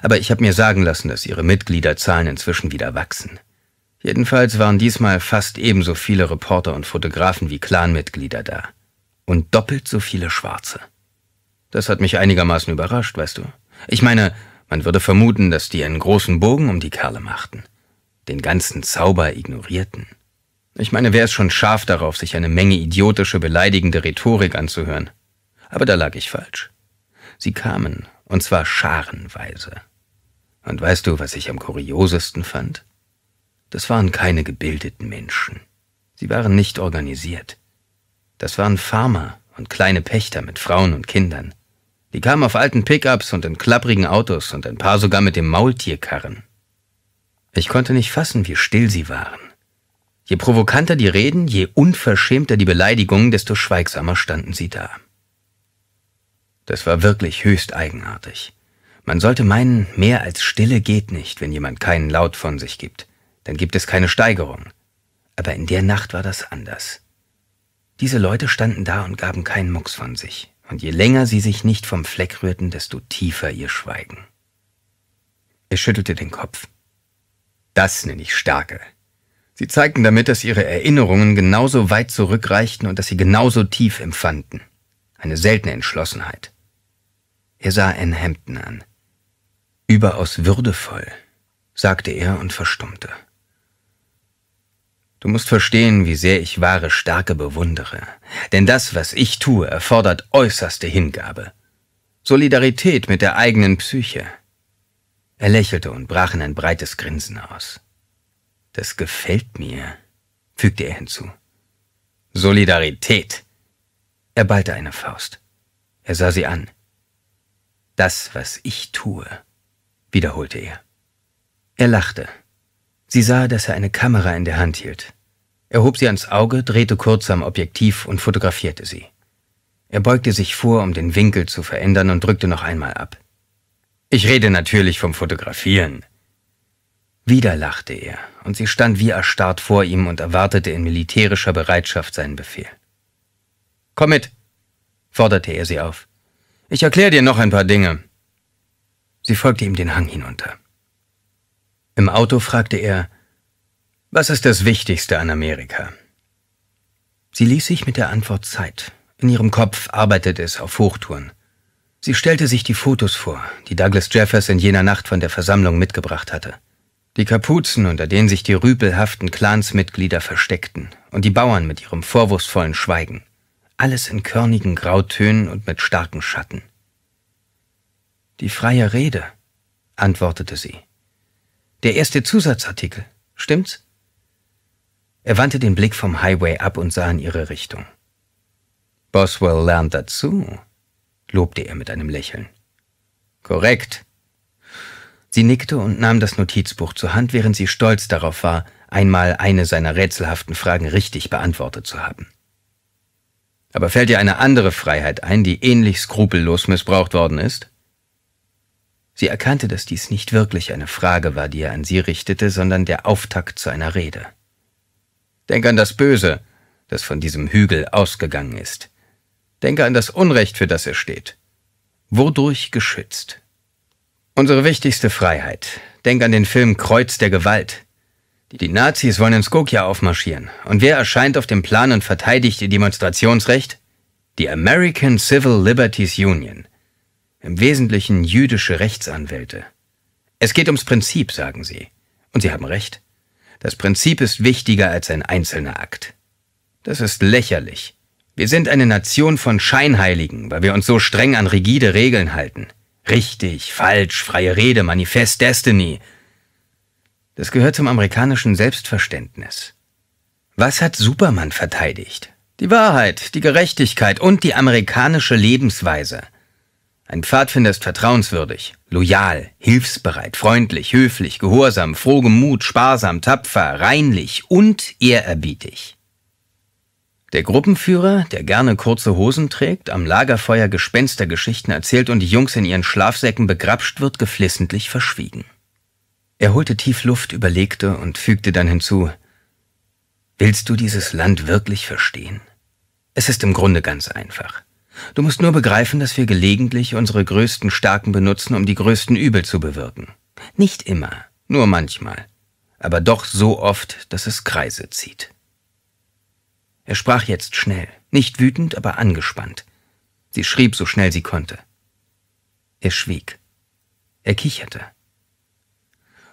aber ich habe mir sagen lassen, dass ihre Mitgliederzahlen inzwischen wieder wachsen. Jedenfalls waren diesmal fast ebenso viele Reporter und Fotografen wie Clanmitglieder da. Und doppelt so viele Schwarze. Das hat mich einigermaßen überrascht, weißt du. Ich meine, man würde vermuten, dass die einen großen Bogen um die Kerle machten, den ganzen Zauber ignorierten. Ich meine, wäre es schon scharf darauf, sich eine Menge idiotische, beleidigende Rhetorik anzuhören? Aber da lag ich falsch. Sie kamen, und zwar scharenweise. Und weißt du, was ich am kuriosesten fand? Das waren keine gebildeten Menschen. Sie waren nicht organisiert. Das waren Farmer und kleine Pächter mit Frauen und Kindern. Die kamen auf alten Pickups und in klapprigen Autos und ein paar sogar mit dem Maultierkarren. Ich konnte nicht fassen, wie still sie waren. Je provokanter die Reden, je unverschämter die Beleidigungen, desto schweigsamer standen sie da. Das war wirklich höchst eigenartig. Man sollte meinen, mehr als Stille geht nicht, wenn jemand keinen Laut von sich gibt dann gibt es keine Steigerung. Aber in der Nacht war das anders. Diese Leute standen da und gaben keinen Mucks von sich, und je länger sie sich nicht vom Fleck rührten, desto tiefer ihr Schweigen. Er schüttelte den Kopf. Das nenne ich Starke. Sie zeigten damit, dass ihre Erinnerungen genauso weit zurückreichten und dass sie genauso tief empfanden. Eine seltene Entschlossenheit. Er sah Anne Hampton an. Überaus würdevoll, sagte er und verstummte. Du musst verstehen, wie sehr ich wahre Stärke bewundere. Denn das, was ich tue, erfordert äußerste Hingabe. Solidarität mit der eigenen Psyche. Er lächelte und brach in ein breites Grinsen aus. Das gefällt mir, fügte er hinzu. Solidarität. Er ballte eine Faust. Er sah sie an. Das, was ich tue, wiederholte er. Er lachte. Sie sah, dass er eine Kamera in der Hand hielt. Er hob sie ans Auge, drehte kurz am Objektiv und fotografierte sie. Er beugte sich vor, um den Winkel zu verändern und drückte noch einmal ab. Ich rede natürlich vom Fotografieren. Wieder lachte er, und sie stand wie erstarrt vor ihm und erwartete in militärischer Bereitschaft seinen Befehl. Komm mit, forderte er sie auf. Ich erkläre dir noch ein paar Dinge. Sie folgte ihm den Hang hinunter. Im Auto fragte er, was ist das Wichtigste an Amerika? Sie ließ sich mit der Antwort Zeit. In ihrem Kopf arbeitete es auf Hochtouren. Sie stellte sich die Fotos vor, die Douglas Jeffers in jener Nacht von der Versammlung mitgebracht hatte. Die Kapuzen, unter denen sich die rüpelhaften Clansmitglieder versteckten, und die Bauern mit ihrem vorwurfsvollen Schweigen. Alles in körnigen Grautönen und mit starken Schatten. Die freie Rede, antwortete sie. Der erste Zusatzartikel, stimmt's? Er wandte den Blick vom Highway ab und sah in ihre Richtung. Boswell lernt dazu, lobte er mit einem Lächeln. Korrekt. Sie nickte und nahm das Notizbuch zur Hand, während sie stolz darauf war, einmal eine seiner rätselhaften Fragen richtig beantwortet zu haben. Aber fällt dir eine andere Freiheit ein, die ähnlich skrupellos missbraucht worden ist? Sie erkannte, dass dies nicht wirklich eine Frage war, die er an sie richtete, sondern der Auftakt zu einer Rede. Denk an das Böse, das von diesem Hügel ausgegangen ist. Denke an das Unrecht, für das er steht. Wodurch geschützt? Unsere wichtigste Freiheit. Denk an den Film Kreuz der Gewalt. Die Nazis wollen in Skokia aufmarschieren. Und wer erscheint auf dem Plan und verteidigt ihr Demonstrationsrecht? Die American Civil Liberties Union im Wesentlichen jüdische Rechtsanwälte. Es geht ums Prinzip, sagen sie. Und sie haben recht. Das Prinzip ist wichtiger als ein einzelner Akt. Das ist lächerlich. Wir sind eine Nation von Scheinheiligen, weil wir uns so streng an rigide Regeln halten. Richtig, falsch, freie Rede, Manifest Destiny. Das gehört zum amerikanischen Selbstverständnis. Was hat Superman verteidigt? Die Wahrheit, die Gerechtigkeit und die amerikanische Lebensweise – ein Pfadfinder ist vertrauenswürdig, loyal, hilfsbereit, freundlich, höflich, gehorsam, frohgemut, sparsam, tapfer, reinlich und ehrerbietig. Der Gruppenführer, der gerne kurze Hosen trägt, am Lagerfeuer Gespenstergeschichten erzählt und die Jungs in ihren Schlafsäcken begrapscht wird, geflissentlich verschwiegen. Er holte tief Luft, überlegte und fügte dann hinzu, Willst du dieses Land wirklich verstehen? Es ist im Grunde ganz einfach. Du musst nur begreifen, dass wir gelegentlich unsere größten Stärken benutzen, um die größten Übel zu bewirken. Nicht immer, nur manchmal, aber doch so oft, dass es Kreise zieht. Er sprach jetzt schnell, nicht wütend, aber angespannt. Sie schrieb so schnell sie konnte. Er schwieg. Er kicherte.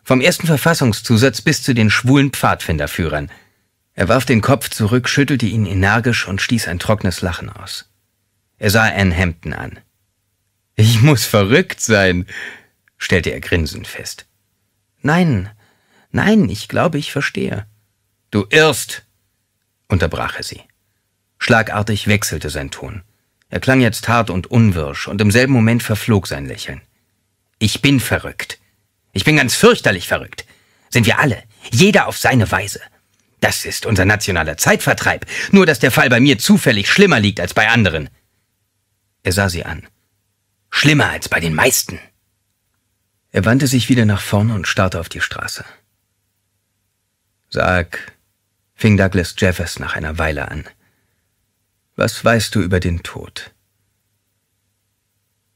Vom ersten Verfassungszusatz bis zu den schwulen Pfadfinderführern. Er warf den Kopf zurück, schüttelte ihn energisch und stieß ein trockenes Lachen aus. Er sah Ann Hampton an. Ich muss verrückt sein, stellte er grinsend fest. Nein, nein, ich glaube, ich verstehe. Du irrst, unterbrach er sie. Schlagartig wechselte sein Ton. Er klang jetzt hart und unwirsch, und im selben Moment verflog sein Lächeln. Ich bin verrückt. Ich bin ganz fürchterlich verrückt. Sind wir alle, jeder auf seine Weise. Das ist unser nationaler Zeitvertreib, nur dass der Fall bei mir zufällig schlimmer liegt als bei anderen. Er sah sie an. Schlimmer als bei den meisten. Er wandte sich wieder nach vorne und starrte auf die Straße. Sag, fing Douglas Jeffers nach einer Weile an, was weißt du über den Tod?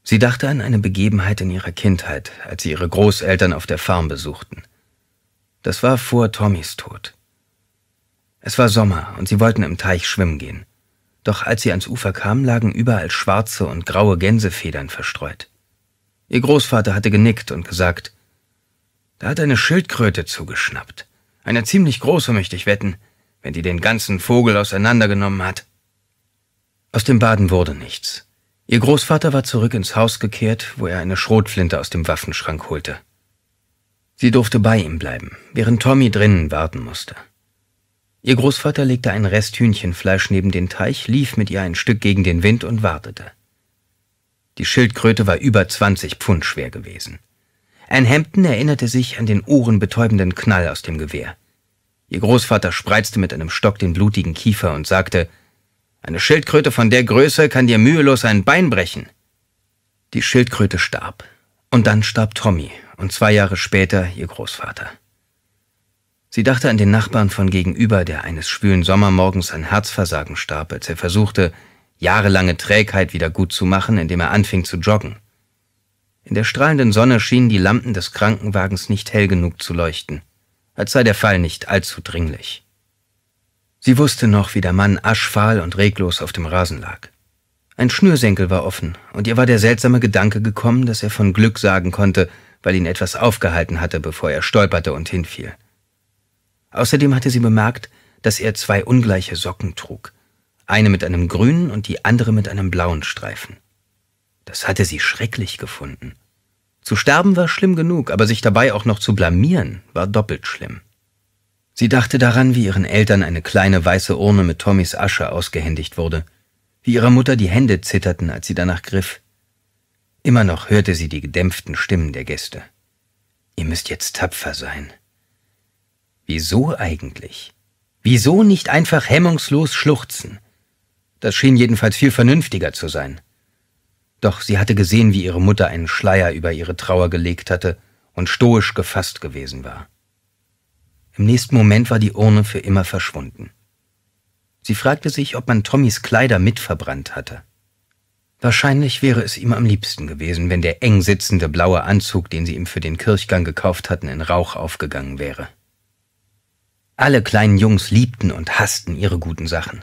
Sie dachte an eine Begebenheit in ihrer Kindheit, als sie ihre Großeltern auf der Farm besuchten. Das war vor Tommys Tod. Es war Sommer und sie wollten im Teich schwimmen gehen doch als sie ans Ufer kam, lagen überall schwarze und graue Gänsefedern verstreut. Ihr Großvater hatte genickt und gesagt, da hat eine Schildkröte zugeschnappt. Eine ziemlich große möchte ich wetten, wenn die den ganzen Vogel auseinandergenommen hat. Aus dem Baden wurde nichts. Ihr Großvater war zurück ins Haus gekehrt, wo er eine Schrotflinte aus dem Waffenschrank holte. Sie durfte bei ihm bleiben, während Tommy drinnen warten musste. Ihr Großvater legte ein Rest Hühnchenfleisch neben den Teich, lief mit ihr ein Stück gegen den Wind und wartete. Die Schildkröte war über 20 Pfund schwer gewesen. Ann Hampton erinnerte sich an den ohrenbetäubenden Knall aus dem Gewehr. Ihr Großvater spreizte mit einem Stock den blutigen Kiefer und sagte, eine Schildkröte von der Größe kann dir mühelos ein Bein brechen. Die Schildkröte starb. Und dann starb Tommy und zwei Jahre später ihr Großvater. Sie dachte an den Nachbarn von gegenüber, der eines schwülen Sommermorgens an Herzversagen starb, als er versuchte, jahrelange Trägheit wieder gut zu machen, indem er anfing zu joggen. In der strahlenden Sonne schienen die Lampen des Krankenwagens nicht hell genug zu leuchten, als sei der Fall nicht allzu dringlich. Sie wusste noch, wie der Mann aschfahl und reglos auf dem Rasen lag. Ein Schnürsenkel war offen, und ihr war der seltsame Gedanke gekommen, dass er von Glück sagen konnte, weil ihn etwas aufgehalten hatte, bevor er stolperte und hinfiel. Außerdem hatte sie bemerkt, dass er zwei ungleiche Socken trug, eine mit einem grünen und die andere mit einem blauen Streifen. Das hatte sie schrecklich gefunden. Zu sterben war schlimm genug, aber sich dabei auch noch zu blamieren, war doppelt schlimm. Sie dachte daran, wie ihren Eltern eine kleine weiße Urne mit Tommys Asche ausgehändigt wurde, wie ihrer Mutter die Hände zitterten, als sie danach griff. Immer noch hörte sie die gedämpften Stimmen der Gäste. Ihr müsst jetzt tapfer sein, Wieso eigentlich? Wieso nicht einfach hemmungslos schluchzen? Das schien jedenfalls viel vernünftiger zu sein. Doch sie hatte gesehen, wie ihre Mutter einen Schleier über ihre Trauer gelegt hatte und stoisch gefasst gewesen war. Im nächsten Moment war die Urne für immer verschwunden. Sie fragte sich, ob man Tommys Kleider mitverbrannt hatte. Wahrscheinlich wäre es ihm am liebsten gewesen, wenn der eng sitzende blaue Anzug, den sie ihm für den Kirchgang gekauft hatten, in Rauch aufgegangen wäre. Alle kleinen Jungs liebten und hassten ihre guten Sachen.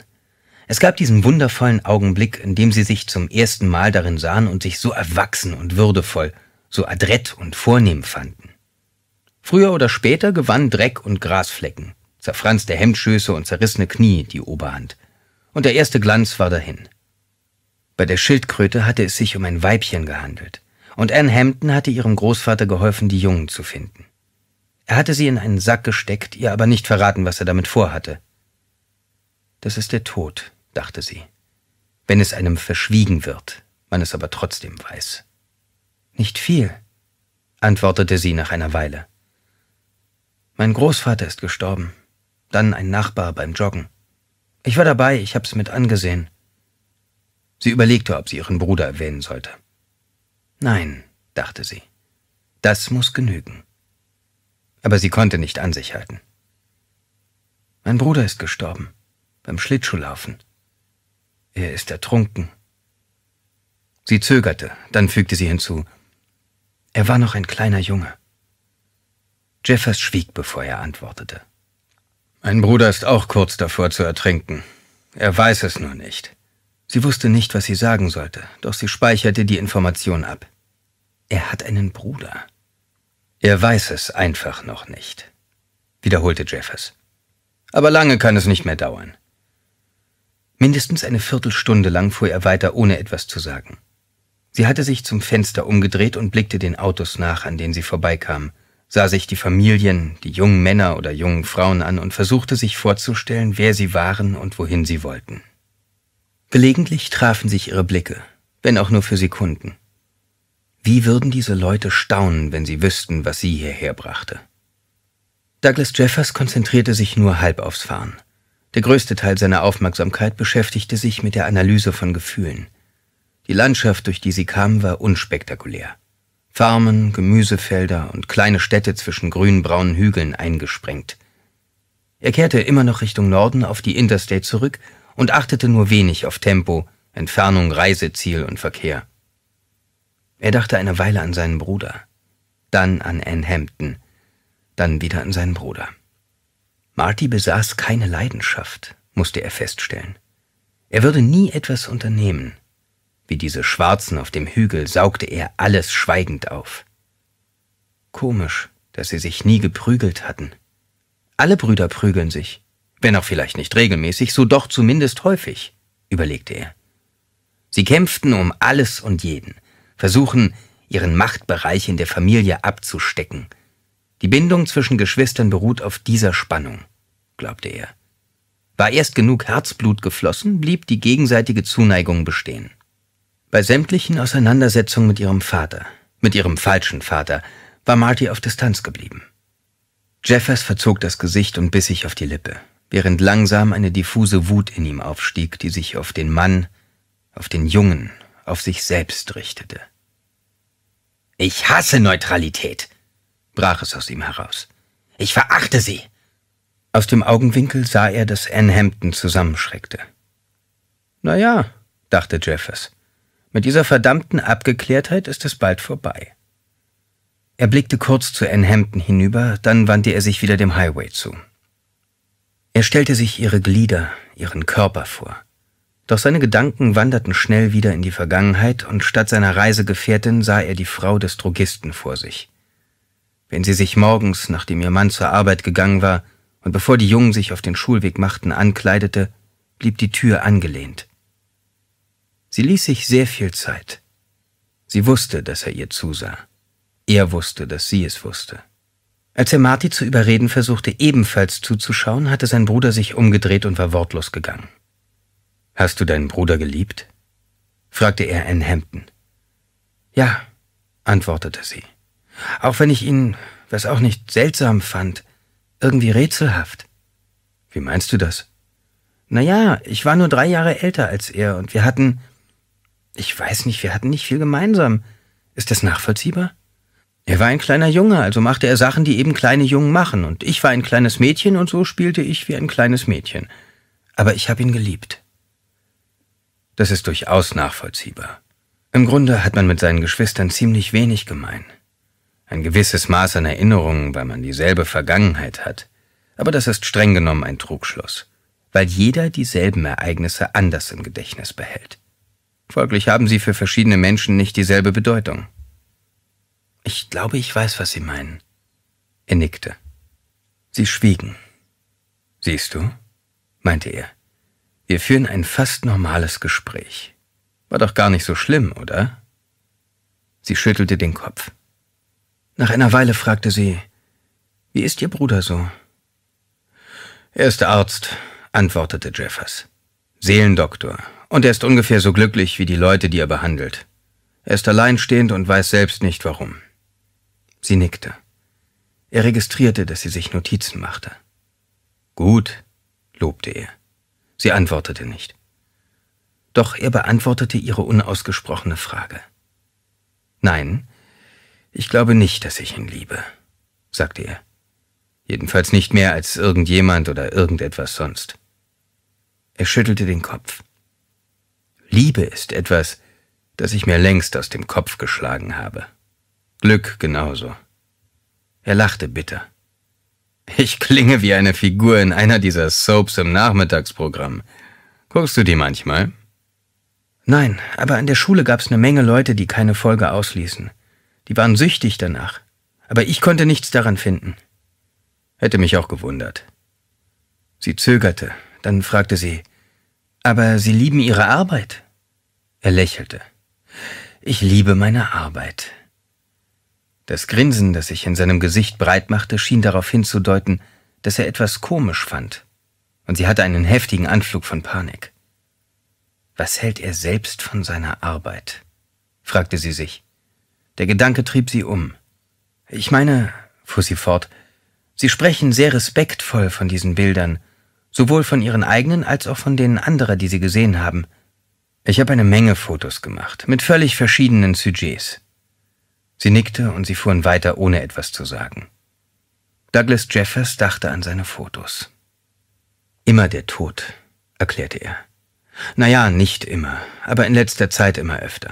Es gab diesen wundervollen Augenblick, in dem sie sich zum ersten Mal darin sahen und sich so erwachsen und würdevoll, so adrett und vornehm fanden. Früher oder später gewann Dreck und Grasflecken, zerfranste Hemdschöße und zerrissene Knie die Oberhand. Und der erste Glanz war dahin. Bei der Schildkröte hatte es sich um ein Weibchen gehandelt, und Anne Hampton hatte ihrem Großvater geholfen, die Jungen zu finden. Er hatte sie in einen Sack gesteckt, ihr aber nicht verraten, was er damit vorhatte. Das ist der Tod, dachte sie, wenn es einem verschwiegen wird, man es aber trotzdem weiß. Nicht viel, antwortete sie nach einer Weile. Mein Großvater ist gestorben, dann ein Nachbar beim Joggen. Ich war dabei, ich hab's mit angesehen. Sie überlegte, ob sie ihren Bruder erwähnen sollte. Nein, dachte sie, das muss genügen aber sie konnte nicht an sich halten. Mein Bruder ist gestorben, beim Schlittschuhlaufen. Er ist ertrunken. Sie zögerte, dann fügte sie hinzu. Er war noch ein kleiner Junge. Jeffers schwieg, bevor er antwortete. Mein Bruder ist auch kurz davor zu ertrinken. Er weiß es nur nicht. Sie wusste nicht, was sie sagen sollte, doch sie speicherte die Information ab. Er hat einen Bruder. Er weiß es einfach noch nicht, wiederholte Jeffers. Aber lange kann es nicht mehr dauern. Mindestens eine Viertelstunde lang fuhr er weiter, ohne etwas zu sagen. Sie hatte sich zum Fenster umgedreht und blickte den Autos nach, an denen sie vorbeikam, sah sich die Familien, die jungen Männer oder jungen Frauen an und versuchte sich vorzustellen, wer sie waren und wohin sie wollten. Gelegentlich trafen sich ihre Blicke, wenn auch nur für Sekunden. Wie würden diese Leute staunen, wenn sie wüssten, was sie hierher brachte? Douglas Jeffers konzentrierte sich nur halb aufs Fahren. Der größte Teil seiner Aufmerksamkeit beschäftigte sich mit der Analyse von Gefühlen. Die Landschaft, durch die sie kam, war unspektakulär. Farmen, Gemüsefelder und kleine Städte zwischen grünbraunen Hügeln eingesprengt. Er kehrte immer noch Richtung Norden auf die Interstate zurück und achtete nur wenig auf Tempo, Entfernung, Reiseziel und Verkehr. Er dachte eine Weile an seinen Bruder, dann an Anne Hampton, dann wieder an seinen Bruder. Marty besaß keine Leidenschaft, musste er feststellen. Er würde nie etwas unternehmen. Wie diese Schwarzen auf dem Hügel saugte er alles schweigend auf. Komisch, dass sie sich nie geprügelt hatten. Alle Brüder prügeln sich, wenn auch vielleicht nicht regelmäßig, so doch zumindest häufig, überlegte er. Sie kämpften um alles und jeden, versuchen, ihren Machtbereich in der Familie abzustecken. Die Bindung zwischen Geschwistern beruht auf dieser Spannung, glaubte er. War erst genug Herzblut geflossen, blieb die gegenseitige Zuneigung bestehen. Bei sämtlichen Auseinandersetzungen mit ihrem Vater, mit ihrem falschen Vater, war Marty auf Distanz geblieben. Jeffers verzog das Gesicht und biss sich auf die Lippe, während langsam eine diffuse Wut in ihm aufstieg, die sich auf den Mann, auf den Jungen, auf sich selbst richtete. Ich hasse Neutralität, brach es aus ihm heraus. Ich verachte sie. Aus dem Augenwinkel sah er, dass Anne Hampton zusammenschreckte. Na ja, dachte Jeffers, mit dieser verdammten Abgeklärtheit ist es bald vorbei. Er blickte kurz zu Anne Hampton hinüber, dann wandte er sich wieder dem Highway zu. Er stellte sich ihre Glieder, ihren Körper vor – doch seine Gedanken wanderten schnell wieder in die Vergangenheit und statt seiner Reisegefährtin sah er die Frau des Drogisten vor sich. Wenn sie sich morgens, nachdem ihr Mann zur Arbeit gegangen war und bevor die Jungen sich auf den Schulweg machten, ankleidete, blieb die Tür angelehnt. Sie ließ sich sehr viel Zeit. Sie wusste, dass er ihr zusah. Er wusste, dass sie es wusste. Als er Marty zu überreden versuchte, ebenfalls zuzuschauen, hatte sein Bruder sich umgedreht und war wortlos gegangen. Hast du deinen Bruder geliebt? fragte er Anne Hampton. Ja, antwortete sie. Auch wenn ich ihn, was auch nicht seltsam fand, irgendwie rätselhaft. Wie meinst du das? Na ja, ich war nur drei Jahre älter als er und wir hatten, ich weiß nicht, wir hatten nicht viel gemeinsam. Ist das nachvollziehbar? Er war ein kleiner Junge, also machte er Sachen, die eben kleine Jungen machen, und ich war ein kleines Mädchen und so spielte ich wie ein kleines Mädchen. Aber ich habe ihn geliebt. Das ist durchaus nachvollziehbar. Im Grunde hat man mit seinen Geschwistern ziemlich wenig gemein. Ein gewisses Maß an Erinnerungen, weil man dieselbe Vergangenheit hat. Aber das ist streng genommen ein Trugschluss, weil jeder dieselben Ereignisse anders im Gedächtnis behält. Folglich haben sie für verschiedene Menschen nicht dieselbe Bedeutung. Ich glaube, ich weiß, was Sie meinen. Er nickte. Sie schwiegen. Siehst du? meinte er. Wir führen ein fast normales Gespräch. War doch gar nicht so schlimm, oder? Sie schüttelte den Kopf. Nach einer Weile fragte sie, wie ist Ihr Bruder so? Er ist Arzt, antwortete Jeffers. Seelendoktor. Und er ist ungefähr so glücklich wie die Leute, die er behandelt. Er ist alleinstehend und weiß selbst nicht warum. Sie nickte. Er registrierte, dass sie sich Notizen machte. Gut, lobte er. Sie antwortete nicht. Doch er beantwortete ihre unausgesprochene Frage. Nein, ich glaube nicht, dass ich ihn liebe, sagte er. Jedenfalls nicht mehr als irgendjemand oder irgendetwas sonst. Er schüttelte den Kopf. Liebe ist etwas, das ich mir längst aus dem Kopf geschlagen habe. Glück genauso. Er lachte bitter. Ich klinge wie eine Figur in einer dieser Soaps im Nachmittagsprogramm. Guckst du die manchmal? Nein, aber an der Schule gab's eine Menge Leute, die keine Folge ausließen. Die waren süchtig danach. Aber ich konnte nichts daran finden. Hätte mich auch gewundert. Sie zögerte, dann fragte sie, aber Sie lieben Ihre Arbeit? Er lächelte. Ich liebe meine Arbeit. Das Grinsen, das sich in seinem Gesicht breitmachte, schien darauf hinzudeuten, dass er etwas komisch fand, und sie hatte einen heftigen Anflug von Panik. Was hält er selbst von seiner Arbeit? fragte sie sich. Der Gedanke trieb sie um. Ich meine, fuhr sie fort, Sie sprechen sehr respektvoll von diesen Bildern, sowohl von Ihren eigenen als auch von denen anderer, die Sie gesehen haben. Ich habe eine Menge Fotos gemacht, mit völlig verschiedenen Sujets. Sie nickte und sie fuhren weiter, ohne etwas zu sagen. Douglas Jeffers dachte an seine Fotos. Immer der Tod, erklärte er. Naja, nicht immer, aber in letzter Zeit immer öfter.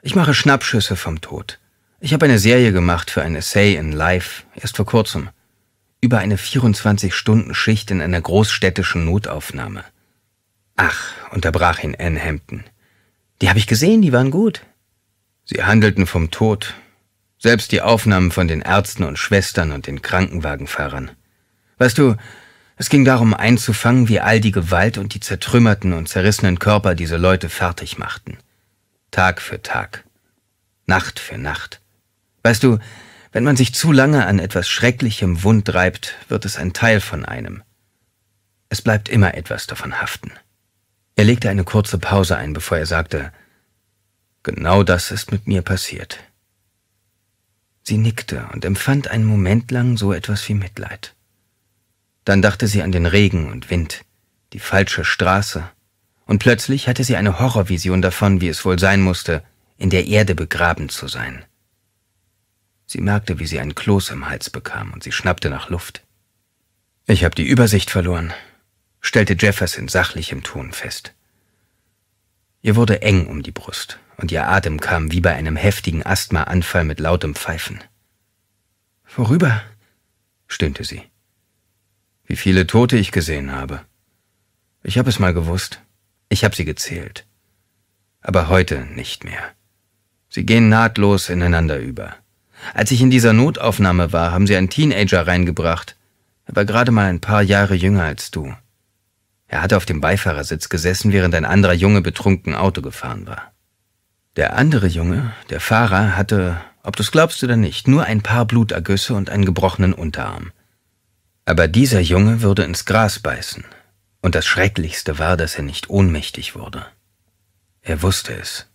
Ich mache Schnappschüsse vom Tod. Ich habe eine Serie gemacht für ein Essay in Life, erst vor kurzem. Über eine 24-Stunden-Schicht in einer großstädtischen Notaufnahme. Ach, unterbrach ihn Ann Hampton. Die habe ich gesehen, die waren gut. Sie handelten vom Tod, selbst die Aufnahmen von den Ärzten und Schwestern und den Krankenwagenfahrern. Weißt du, es ging darum einzufangen, wie all die Gewalt und die zertrümmerten und zerrissenen Körper diese Leute fertig machten. Tag für Tag. Nacht für Nacht. Weißt du, wenn man sich zu lange an etwas Schrecklichem wund reibt, wird es ein Teil von einem. Es bleibt immer etwas davon haften. Er legte eine kurze Pause ein, bevor er sagte, Genau das ist mit mir passiert. Sie nickte und empfand einen Moment lang so etwas wie Mitleid. Dann dachte sie an den Regen und Wind, die falsche Straße, und plötzlich hatte sie eine Horrorvision davon, wie es wohl sein musste, in der Erde begraben zu sein. Sie merkte, wie sie ein Kloß im Hals bekam, und sie schnappte nach Luft. Ich habe die Übersicht verloren, stellte Jefferson sachlich im Ton fest. Ihr wurde eng um die Brust und ihr Atem kam wie bei einem heftigen Asthmaanfall mit lautem Pfeifen. Worüber? stöhnte sie. Wie viele Tote ich gesehen habe. Ich habe es mal gewusst. Ich habe sie gezählt. Aber heute nicht mehr. Sie gehen nahtlos ineinander über. Als ich in dieser Notaufnahme war, haben sie einen Teenager reingebracht. Er war gerade mal ein paar Jahre jünger als du. Er hatte auf dem Beifahrersitz gesessen, während ein anderer Junge betrunken Auto gefahren war. Der andere Junge, der Fahrer, hatte, ob du es glaubst oder nicht, nur ein paar Blutergüsse und einen gebrochenen Unterarm. Aber dieser Junge würde ins Gras beißen, und das Schrecklichste war, dass er nicht ohnmächtig wurde. Er wusste es.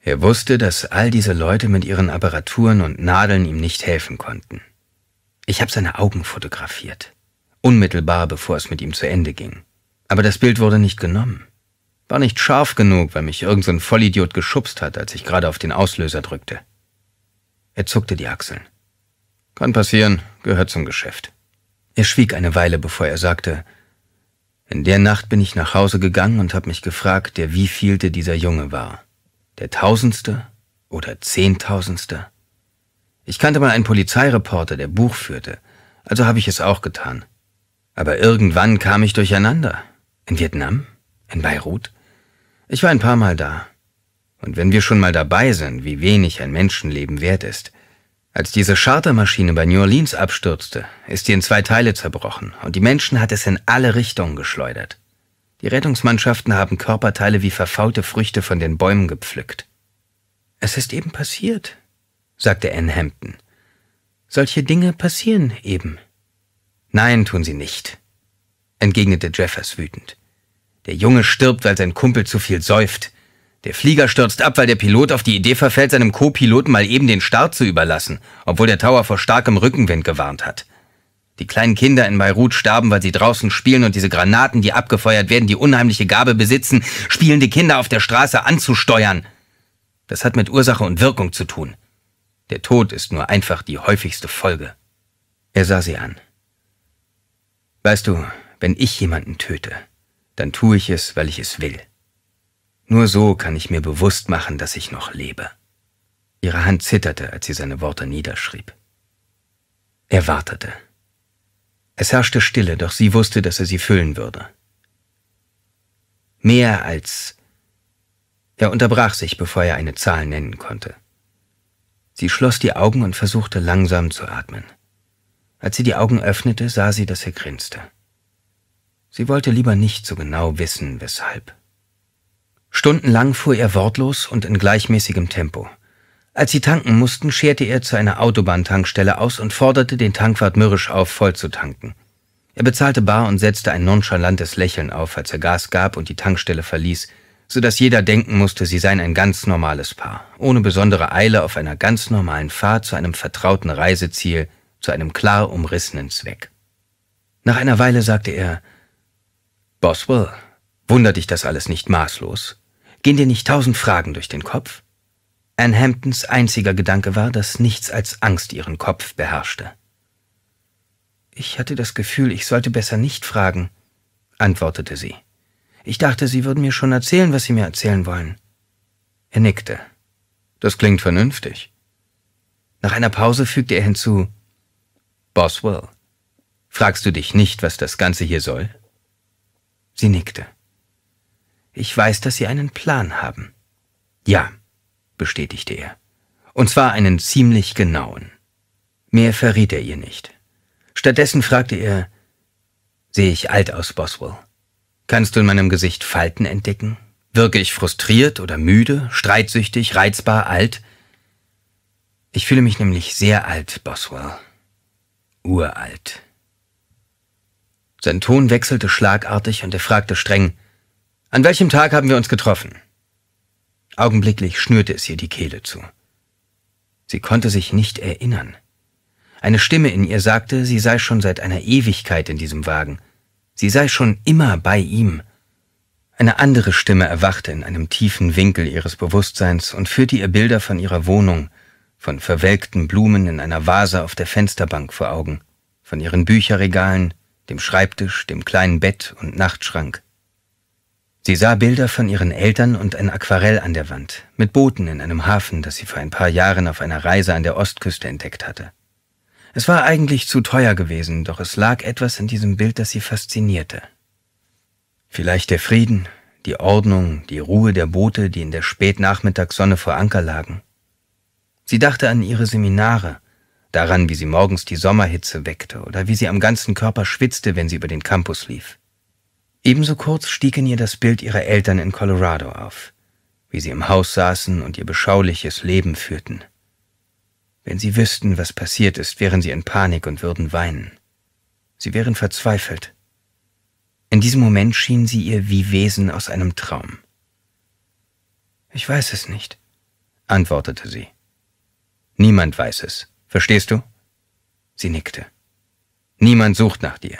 Er wusste, dass all diese Leute mit ihren Apparaturen und Nadeln ihm nicht helfen konnten. Ich habe seine Augen fotografiert, unmittelbar bevor es mit ihm zu Ende ging. Aber das Bild wurde nicht genommen. War nicht scharf genug, weil mich irgendein so Vollidiot geschubst hat, als ich gerade auf den Auslöser drückte. Er zuckte die Achseln. Kann passieren, gehört zum Geschäft. Er schwieg eine Weile, bevor er sagte, in der Nacht bin ich nach Hause gegangen und habe mich gefragt, der wievielte dieser Junge war. Der Tausendste oder Zehntausendste? Ich kannte mal einen Polizeireporter, der Buch führte, also habe ich es auch getan. Aber irgendwann kam ich durcheinander. In Vietnam? In Beirut? Ich war ein paar Mal da. Und wenn wir schon mal dabei sind, wie wenig ein Menschenleben wert ist. Als diese Chartermaschine bei New Orleans abstürzte, ist sie in zwei Teile zerbrochen und die Menschen hat es in alle Richtungen geschleudert. Die Rettungsmannschaften haben Körperteile wie verfaulte Früchte von den Bäumen gepflückt. Es ist eben passiert, sagte Anne Hampton. Solche Dinge passieren eben. Nein, tun sie nicht, entgegnete Jeffers wütend. Der Junge stirbt, weil sein Kumpel zu viel säuft. Der Flieger stürzt ab, weil der Pilot auf die Idee verfällt, seinem Co-Piloten mal eben den Start zu überlassen, obwohl der Tower vor starkem Rückenwind gewarnt hat. Die kleinen Kinder in Beirut starben, weil sie draußen spielen und diese Granaten, die abgefeuert werden, die unheimliche Gabe besitzen, spielende Kinder auf der Straße anzusteuern. Das hat mit Ursache und Wirkung zu tun. Der Tod ist nur einfach die häufigste Folge. Er sah sie an. Weißt du, wenn ich jemanden töte, dann tue ich es, weil ich es will. Nur so kann ich mir bewusst machen, dass ich noch lebe. Ihre Hand zitterte, als sie seine Worte niederschrieb. Er wartete. Es herrschte Stille, doch sie wusste, dass er sie füllen würde. Mehr als... Er unterbrach sich, bevor er eine Zahl nennen konnte. Sie schloss die Augen und versuchte langsam zu atmen. Als sie die Augen öffnete, sah sie, dass er grinste. Sie wollte lieber nicht so genau wissen, weshalb. Stundenlang fuhr er wortlos und in gleichmäßigem Tempo. Als sie tanken mussten, scherte er zu einer Autobahntankstelle aus und forderte den Tankwart mürrisch auf, voll zu tanken. Er bezahlte bar und setzte ein nonchalantes Lächeln auf, als er Gas gab und die Tankstelle verließ, so dass jeder denken musste, sie seien ein ganz normales Paar, ohne besondere Eile auf einer ganz normalen Fahrt zu einem vertrauten Reiseziel, zu einem klar umrissenen Zweck. Nach einer Weile sagte er, Boswell, wundert dich das alles nicht maßlos? Gehen dir nicht tausend Fragen durch den Kopf? Anne Hamptons einziger Gedanke war, dass nichts als Angst ihren Kopf beherrschte. Ich hatte das Gefühl, ich sollte besser nicht fragen, antwortete sie. Ich dachte, Sie würden mir schon erzählen, was Sie mir erzählen wollen. Er nickte. Das klingt vernünftig. Nach einer Pause fügte er hinzu Boswell, fragst du dich nicht, was das Ganze hier soll? Sie nickte. Ich weiß, dass Sie einen Plan haben. Ja, bestätigte er. Und zwar einen ziemlich genauen. Mehr verriet er ihr nicht. Stattdessen fragte er, Sehe ich alt aus, Boswell? Kannst du in meinem Gesicht Falten entdecken? Wirke ich frustriert oder müde, streitsüchtig, reizbar, alt? Ich fühle mich nämlich sehr alt, Boswell. Uralt. Sein Ton wechselte schlagartig und er fragte streng, an welchem Tag haben wir uns getroffen? Augenblicklich schnürte es ihr die Kehle zu. Sie konnte sich nicht erinnern. Eine Stimme in ihr sagte, sie sei schon seit einer Ewigkeit in diesem Wagen. Sie sei schon immer bei ihm. Eine andere Stimme erwachte in einem tiefen Winkel ihres Bewusstseins und führte ihr Bilder von ihrer Wohnung, von verwelkten Blumen in einer Vase auf der Fensterbank vor Augen, von ihren Bücherregalen, dem Schreibtisch, dem kleinen Bett und Nachtschrank. Sie sah Bilder von ihren Eltern und ein Aquarell an der Wand, mit Booten in einem Hafen, das sie vor ein paar Jahren auf einer Reise an der Ostküste entdeckt hatte. Es war eigentlich zu teuer gewesen, doch es lag etwas in diesem Bild, das sie faszinierte. Vielleicht der Frieden, die Ordnung, die Ruhe der Boote, die in der Spätnachmittagssonne vor Anker lagen. Sie dachte an ihre Seminare, daran, wie sie morgens die Sommerhitze weckte oder wie sie am ganzen Körper schwitzte, wenn sie über den Campus lief. Ebenso kurz stieg in ihr das Bild ihrer Eltern in Colorado auf, wie sie im Haus saßen und ihr beschauliches Leben führten. Wenn sie wüssten, was passiert ist, wären sie in Panik und würden weinen. Sie wären verzweifelt. In diesem Moment schienen sie ihr wie Wesen aus einem Traum. Ich weiß es nicht, antwortete sie. Niemand weiß es, Verstehst du? Sie nickte. Niemand sucht nach dir.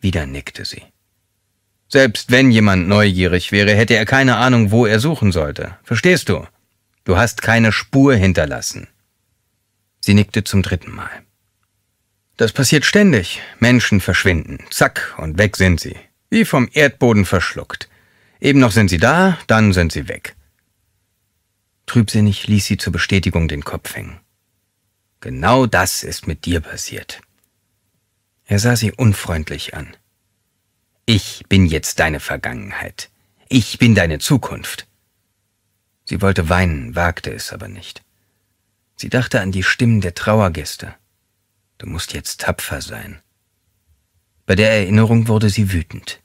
Wieder nickte sie. Selbst wenn jemand neugierig wäre, hätte er keine Ahnung, wo er suchen sollte. Verstehst du? Du hast keine Spur hinterlassen. Sie nickte zum dritten Mal. Das passiert ständig. Menschen verschwinden. Zack, und weg sind sie. Wie vom Erdboden verschluckt. Eben noch sind sie da, dann sind sie weg. Trübsinnig ließ sie zur Bestätigung den Kopf hängen. Genau das ist mit dir passiert. Er sah sie unfreundlich an. Ich bin jetzt deine Vergangenheit. Ich bin deine Zukunft. Sie wollte weinen, wagte es aber nicht. Sie dachte an die Stimmen der Trauergäste. Du musst jetzt tapfer sein. Bei der Erinnerung wurde sie wütend.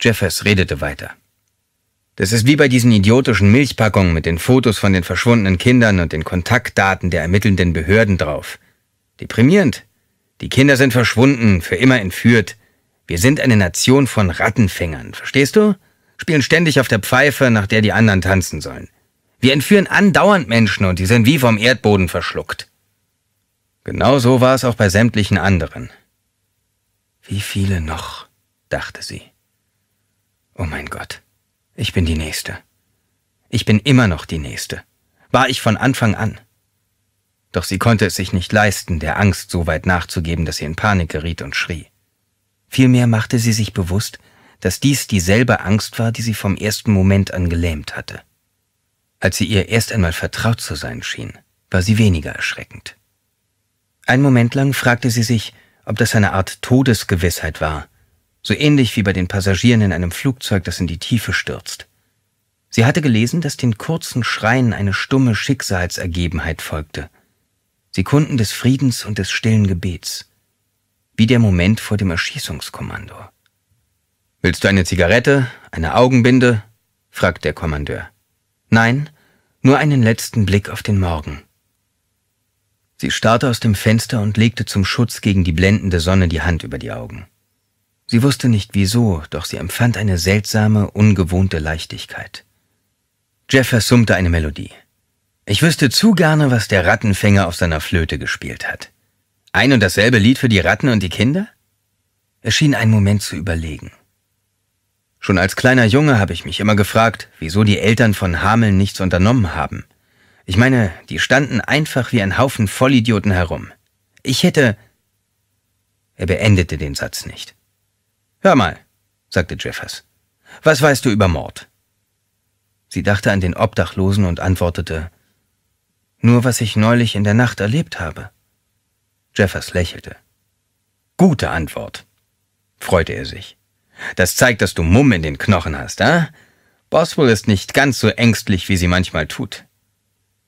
Jeffers redete weiter. Das ist wie bei diesen idiotischen Milchpackungen mit den Fotos von den verschwundenen Kindern und den Kontaktdaten der ermittelnden Behörden drauf. Deprimierend. Die Kinder sind verschwunden, für immer entführt. Wir sind eine Nation von Rattenfängern, verstehst du? Spielen ständig auf der Pfeife, nach der die anderen tanzen sollen. Wir entführen andauernd Menschen und die sind wie vom Erdboden verschluckt. Genau so war es auch bei sämtlichen anderen. Wie viele noch? dachte sie. Oh mein Gott. Ich bin die Nächste. Ich bin immer noch die Nächste. War ich von Anfang an. Doch sie konnte es sich nicht leisten, der Angst so weit nachzugeben, dass sie in Panik geriet und schrie. Vielmehr machte sie sich bewusst, dass dies dieselbe Angst war, die sie vom ersten Moment an gelähmt hatte. Als sie ihr erst einmal vertraut zu sein schien, war sie weniger erschreckend. Ein Moment lang fragte sie sich, ob das eine Art Todesgewissheit war, so ähnlich wie bei den Passagieren in einem Flugzeug, das in die Tiefe stürzt. Sie hatte gelesen, dass den kurzen Schreien eine stumme Schicksalsergebenheit folgte. Sekunden des Friedens und des stillen Gebets. Wie der Moment vor dem Erschießungskommando. Willst du eine Zigarette, eine Augenbinde? fragt der Kommandeur. Nein, nur einen letzten Blick auf den Morgen. Sie starrte aus dem Fenster und legte zum Schutz gegen die blendende Sonne die Hand über die Augen. Sie wusste nicht wieso, doch sie empfand eine seltsame, ungewohnte Leichtigkeit. Jeff versummte eine Melodie. Ich wüsste zu gerne, was der Rattenfänger auf seiner Flöte gespielt hat. Ein und dasselbe Lied für die Ratten und die Kinder? Er schien einen Moment zu überlegen. Schon als kleiner Junge habe ich mich immer gefragt, wieso die Eltern von Hameln nichts unternommen haben. Ich meine, die standen einfach wie ein Haufen Vollidioten herum. Ich hätte... Er beendete den Satz nicht. Hör mal, sagte Jeffers. Was weißt du über Mord? Sie dachte an den Obdachlosen und antwortete, nur was ich neulich in der Nacht erlebt habe. Jeffers lächelte. Gute Antwort, freute er sich. Das zeigt, dass du Mumm in den Knochen hast, ah? Eh? Boswell ist nicht ganz so ängstlich, wie sie manchmal tut.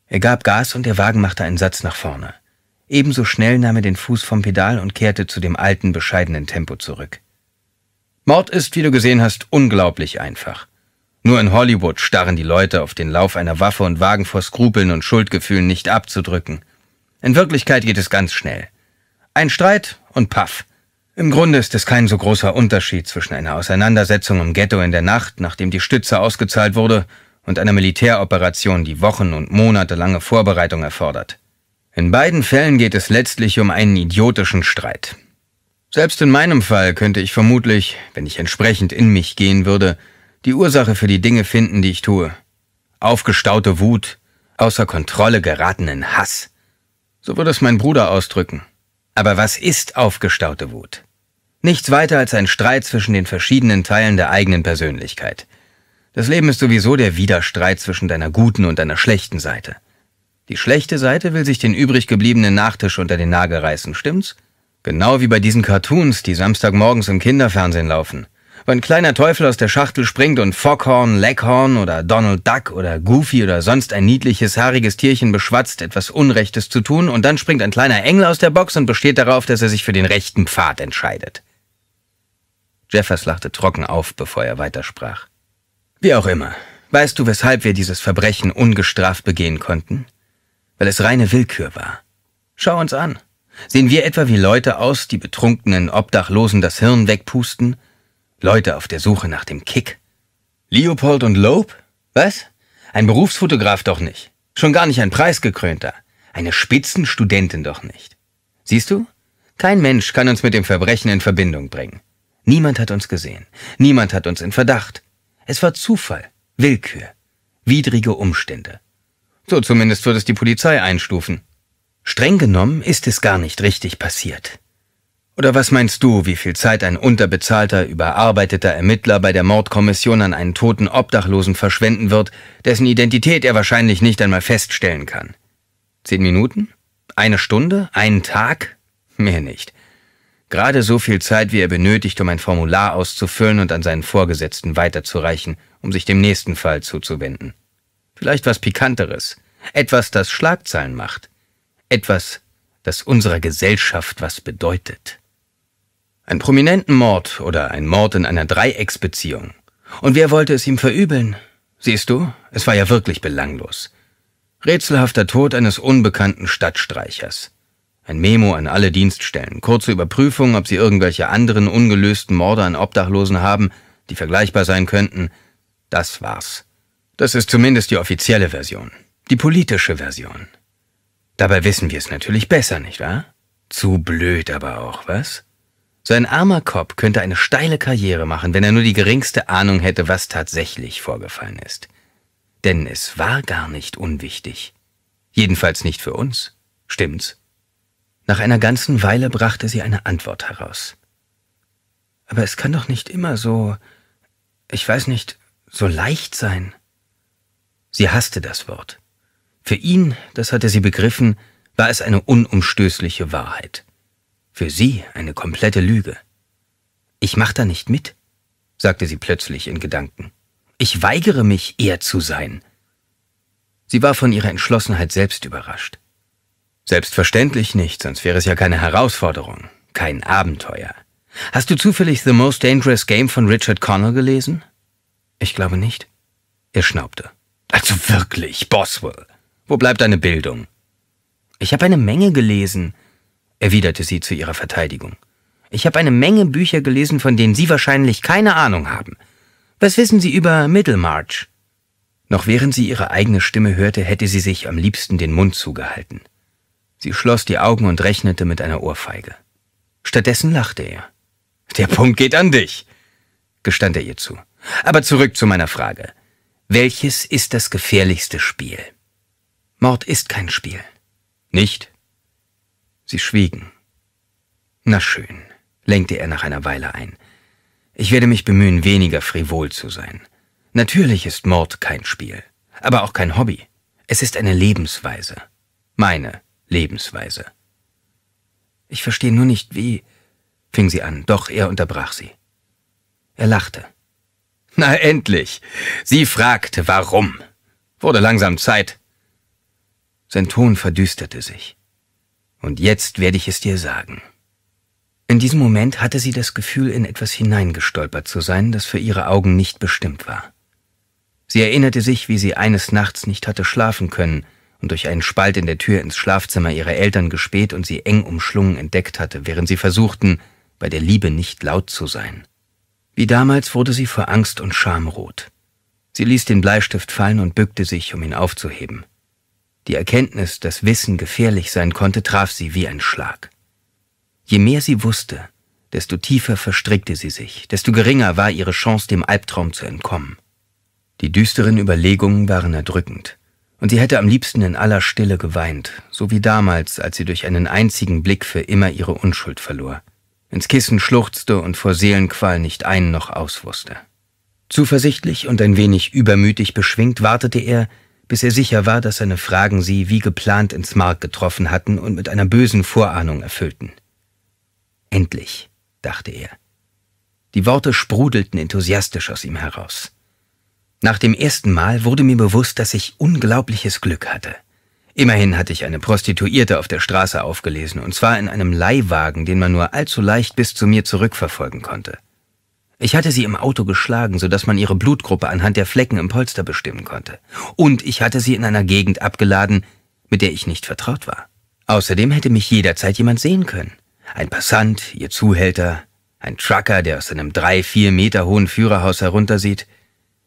Er gab Gas und der Wagen machte einen Satz nach vorne. Ebenso schnell nahm er den Fuß vom Pedal und kehrte zu dem alten, bescheidenen Tempo zurück. Mord ist, wie du gesehen hast, unglaublich einfach. Nur in Hollywood starren die Leute auf den Lauf einer Waffe und wagen vor Skrupeln und Schuldgefühlen nicht abzudrücken. In Wirklichkeit geht es ganz schnell. Ein Streit und paff. Im Grunde ist es kein so großer Unterschied zwischen einer Auseinandersetzung im Ghetto in der Nacht, nachdem die Stütze ausgezahlt wurde, und einer Militäroperation, die Wochen und Monate lange Vorbereitung erfordert. In beiden Fällen geht es letztlich um einen idiotischen Streit. Selbst in meinem Fall könnte ich vermutlich, wenn ich entsprechend in mich gehen würde, die Ursache für die Dinge finden, die ich tue. Aufgestaute Wut, außer Kontrolle geratenen Hass. So würde es mein Bruder ausdrücken. Aber was ist aufgestaute Wut? Nichts weiter als ein Streit zwischen den verschiedenen Teilen der eigenen Persönlichkeit. Das Leben ist sowieso der Widerstreit zwischen deiner guten und deiner schlechten Seite. Die schlechte Seite will sich den übrig gebliebenen Nachtisch unter den Nagel reißen, stimmt's? Genau wie bei diesen Cartoons, die samstagmorgens im Kinderfernsehen laufen. Wenn kleiner Teufel aus der Schachtel springt und Foghorn, Leghorn oder Donald Duck oder Goofy oder sonst ein niedliches, haariges Tierchen beschwatzt, etwas Unrechtes zu tun, und dann springt ein kleiner Engel aus der Box und besteht darauf, dass er sich für den rechten Pfad entscheidet. Jeffers lachte trocken auf, bevor er weitersprach. Wie auch immer, weißt du, weshalb wir dieses Verbrechen ungestraft begehen konnten? Weil es reine Willkür war. Schau uns an. Sehen wir etwa wie Leute aus, die betrunkenen Obdachlosen das Hirn wegpusten? Leute auf der Suche nach dem Kick? Leopold und Loeb? Was? Ein Berufsfotograf doch nicht. Schon gar nicht ein preisgekrönter. Eine Spitzenstudentin doch nicht. Siehst du? Kein Mensch kann uns mit dem Verbrechen in Verbindung bringen. Niemand hat uns gesehen. Niemand hat uns in Verdacht. Es war Zufall, Willkür, widrige Umstände. So zumindest wird es die Polizei einstufen. Streng genommen ist es gar nicht richtig passiert. Oder was meinst du, wie viel Zeit ein unterbezahlter, überarbeiteter Ermittler bei der Mordkommission an einen toten Obdachlosen verschwenden wird, dessen Identität er wahrscheinlich nicht einmal feststellen kann? Zehn Minuten? Eine Stunde? Einen Tag? Mehr nicht. Gerade so viel Zeit, wie er benötigt, um ein Formular auszufüllen und an seinen Vorgesetzten weiterzureichen, um sich dem nächsten Fall zuzuwenden. Vielleicht was Pikanteres. Etwas, das Schlagzeilen macht. Etwas, das unserer Gesellschaft was bedeutet. Ein prominenten Mord oder ein Mord in einer Dreiecksbeziehung. Und wer wollte es ihm verübeln? Siehst du, es war ja wirklich belanglos. Rätselhafter Tod eines unbekannten Stadtstreichers. Ein Memo an alle Dienststellen, kurze Überprüfung, ob sie irgendwelche anderen ungelösten Morde an Obdachlosen haben, die vergleichbar sein könnten. Das war's. Das ist zumindest die offizielle Version. Die politische Version. Dabei wissen wir es natürlich besser, nicht wahr? Zu blöd aber auch, was? So ein armer Cop könnte eine steile Karriere machen, wenn er nur die geringste Ahnung hätte, was tatsächlich vorgefallen ist. Denn es war gar nicht unwichtig. Jedenfalls nicht für uns. Stimmt's? Nach einer ganzen Weile brachte sie eine Antwort heraus. Aber es kann doch nicht immer so, ich weiß nicht, so leicht sein. Sie hasste das Wort. Für ihn, das hatte sie begriffen, war es eine unumstößliche Wahrheit. Für sie eine komplette Lüge. Ich mach da nicht mit, sagte sie plötzlich in Gedanken. Ich weigere mich, er zu sein. Sie war von ihrer Entschlossenheit selbst überrascht. Selbstverständlich nicht, sonst wäre es ja keine Herausforderung, kein Abenteuer. Hast du zufällig The Most Dangerous Game von Richard Connell gelesen? Ich glaube nicht. Er schnaubte. Also wirklich, Boswell. Wo bleibt deine Bildung? Ich habe eine Menge gelesen, erwiderte sie zu ihrer Verteidigung. Ich habe eine Menge Bücher gelesen, von denen Sie wahrscheinlich keine Ahnung haben. Was wissen Sie über Middlemarch? Noch während sie ihre eigene Stimme hörte, hätte sie sich am liebsten den Mund zugehalten. Sie schloss die Augen und rechnete mit einer Ohrfeige. Stattdessen lachte er. Der Punkt geht an dich, gestand er ihr zu. Aber zurück zu meiner Frage. Welches ist das gefährlichste Spiel? Mord ist kein Spiel. Nicht? Sie schwiegen. Na schön, lenkte er nach einer Weile ein. Ich werde mich bemühen, weniger frivol zu sein. Natürlich ist Mord kein Spiel, aber auch kein Hobby. Es ist eine Lebensweise. Meine Lebensweise. Ich verstehe nur nicht, wie, fing sie an, doch er unterbrach sie. Er lachte. Na endlich. Sie fragte, warum. Wurde langsam Zeit. Sein Ton verdüsterte sich. Und jetzt werde ich es dir sagen. In diesem Moment hatte sie das Gefühl, in etwas hineingestolpert zu sein, das für ihre Augen nicht bestimmt war. Sie erinnerte sich, wie sie eines Nachts nicht hatte schlafen können und durch einen Spalt in der Tür ins Schlafzimmer ihrer Eltern gespäht und sie eng umschlungen entdeckt hatte, während sie versuchten, bei der Liebe nicht laut zu sein. Wie damals wurde sie vor Angst und Scham rot. Sie ließ den Bleistift fallen und bückte sich, um ihn aufzuheben. Die Erkenntnis, dass Wissen gefährlich sein konnte, traf sie wie ein Schlag. Je mehr sie wusste, desto tiefer verstrickte sie sich, desto geringer war ihre Chance, dem Albtraum zu entkommen. Die düsteren Überlegungen waren erdrückend, und sie hätte am liebsten in aller Stille geweint, so wie damals, als sie durch einen einzigen Blick für immer ihre Unschuld verlor, ins Kissen schluchzte und vor Seelenqual nicht ein noch auswusste. Zuversichtlich und ein wenig übermütig beschwingt wartete er, bis er sicher war, dass seine Fragen sie wie geplant ins Mark getroffen hatten und mit einer bösen Vorahnung erfüllten. Endlich, dachte er. Die Worte sprudelten enthusiastisch aus ihm heraus. Nach dem ersten Mal wurde mir bewusst, dass ich unglaubliches Glück hatte. Immerhin hatte ich eine Prostituierte auf der Straße aufgelesen, und zwar in einem Leihwagen, den man nur allzu leicht bis zu mir zurückverfolgen konnte. Ich hatte sie im Auto geschlagen, sodass man ihre Blutgruppe anhand der Flecken im Polster bestimmen konnte. Und ich hatte sie in einer Gegend abgeladen, mit der ich nicht vertraut war. Außerdem hätte mich jederzeit jemand sehen können. Ein Passant, ihr Zuhälter, ein Trucker, der aus einem drei, vier Meter hohen Führerhaus heruntersieht.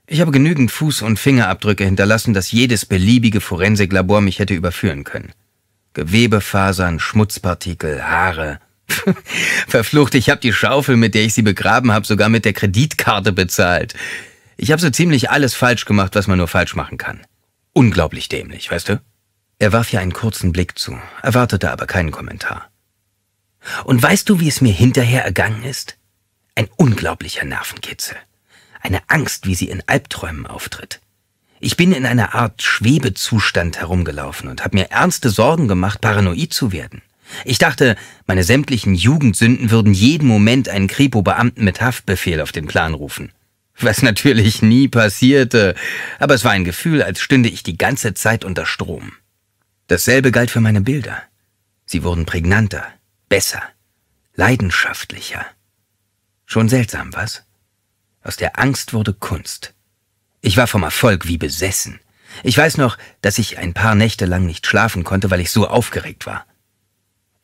Ich habe genügend Fuß- und Fingerabdrücke hinterlassen, dass jedes beliebige Forensiklabor mich hätte überführen können. Gewebefasern, Schmutzpartikel, Haare, Verflucht, ich habe die Schaufel, mit der ich sie begraben habe, sogar mit der Kreditkarte bezahlt. Ich habe so ziemlich alles falsch gemacht, was man nur falsch machen kann. Unglaublich dämlich, weißt du? Er warf ihr einen kurzen Blick zu, erwartete aber keinen Kommentar. Und weißt du, wie es mir hinterher ergangen ist? Ein unglaublicher Nervenkitzel. Eine Angst, wie sie in Albträumen auftritt. Ich bin in einer Art Schwebezustand herumgelaufen und habe mir ernste Sorgen gemacht, paranoid zu werden. Ich dachte, meine sämtlichen Jugendsünden würden jeden Moment einen Kripo-Beamten mit Haftbefehl auf den Plan rufen. Was natürlich nie passierte, aber es war ein Gefühl, als stünde ich die ganze Zeit unter Strom. Dasselbe galt für meine Bilder. Sie wurden prägnanter, besser, leidenschaftlicher. Schon seltsam, was? Aus der Angst wurde Kunst. Ich war vom Erfolg wie besessen. Ich weiß noch, dass ich ein paar Nächte lang nicht schlafen konnte, weil ich so aufgeregt war.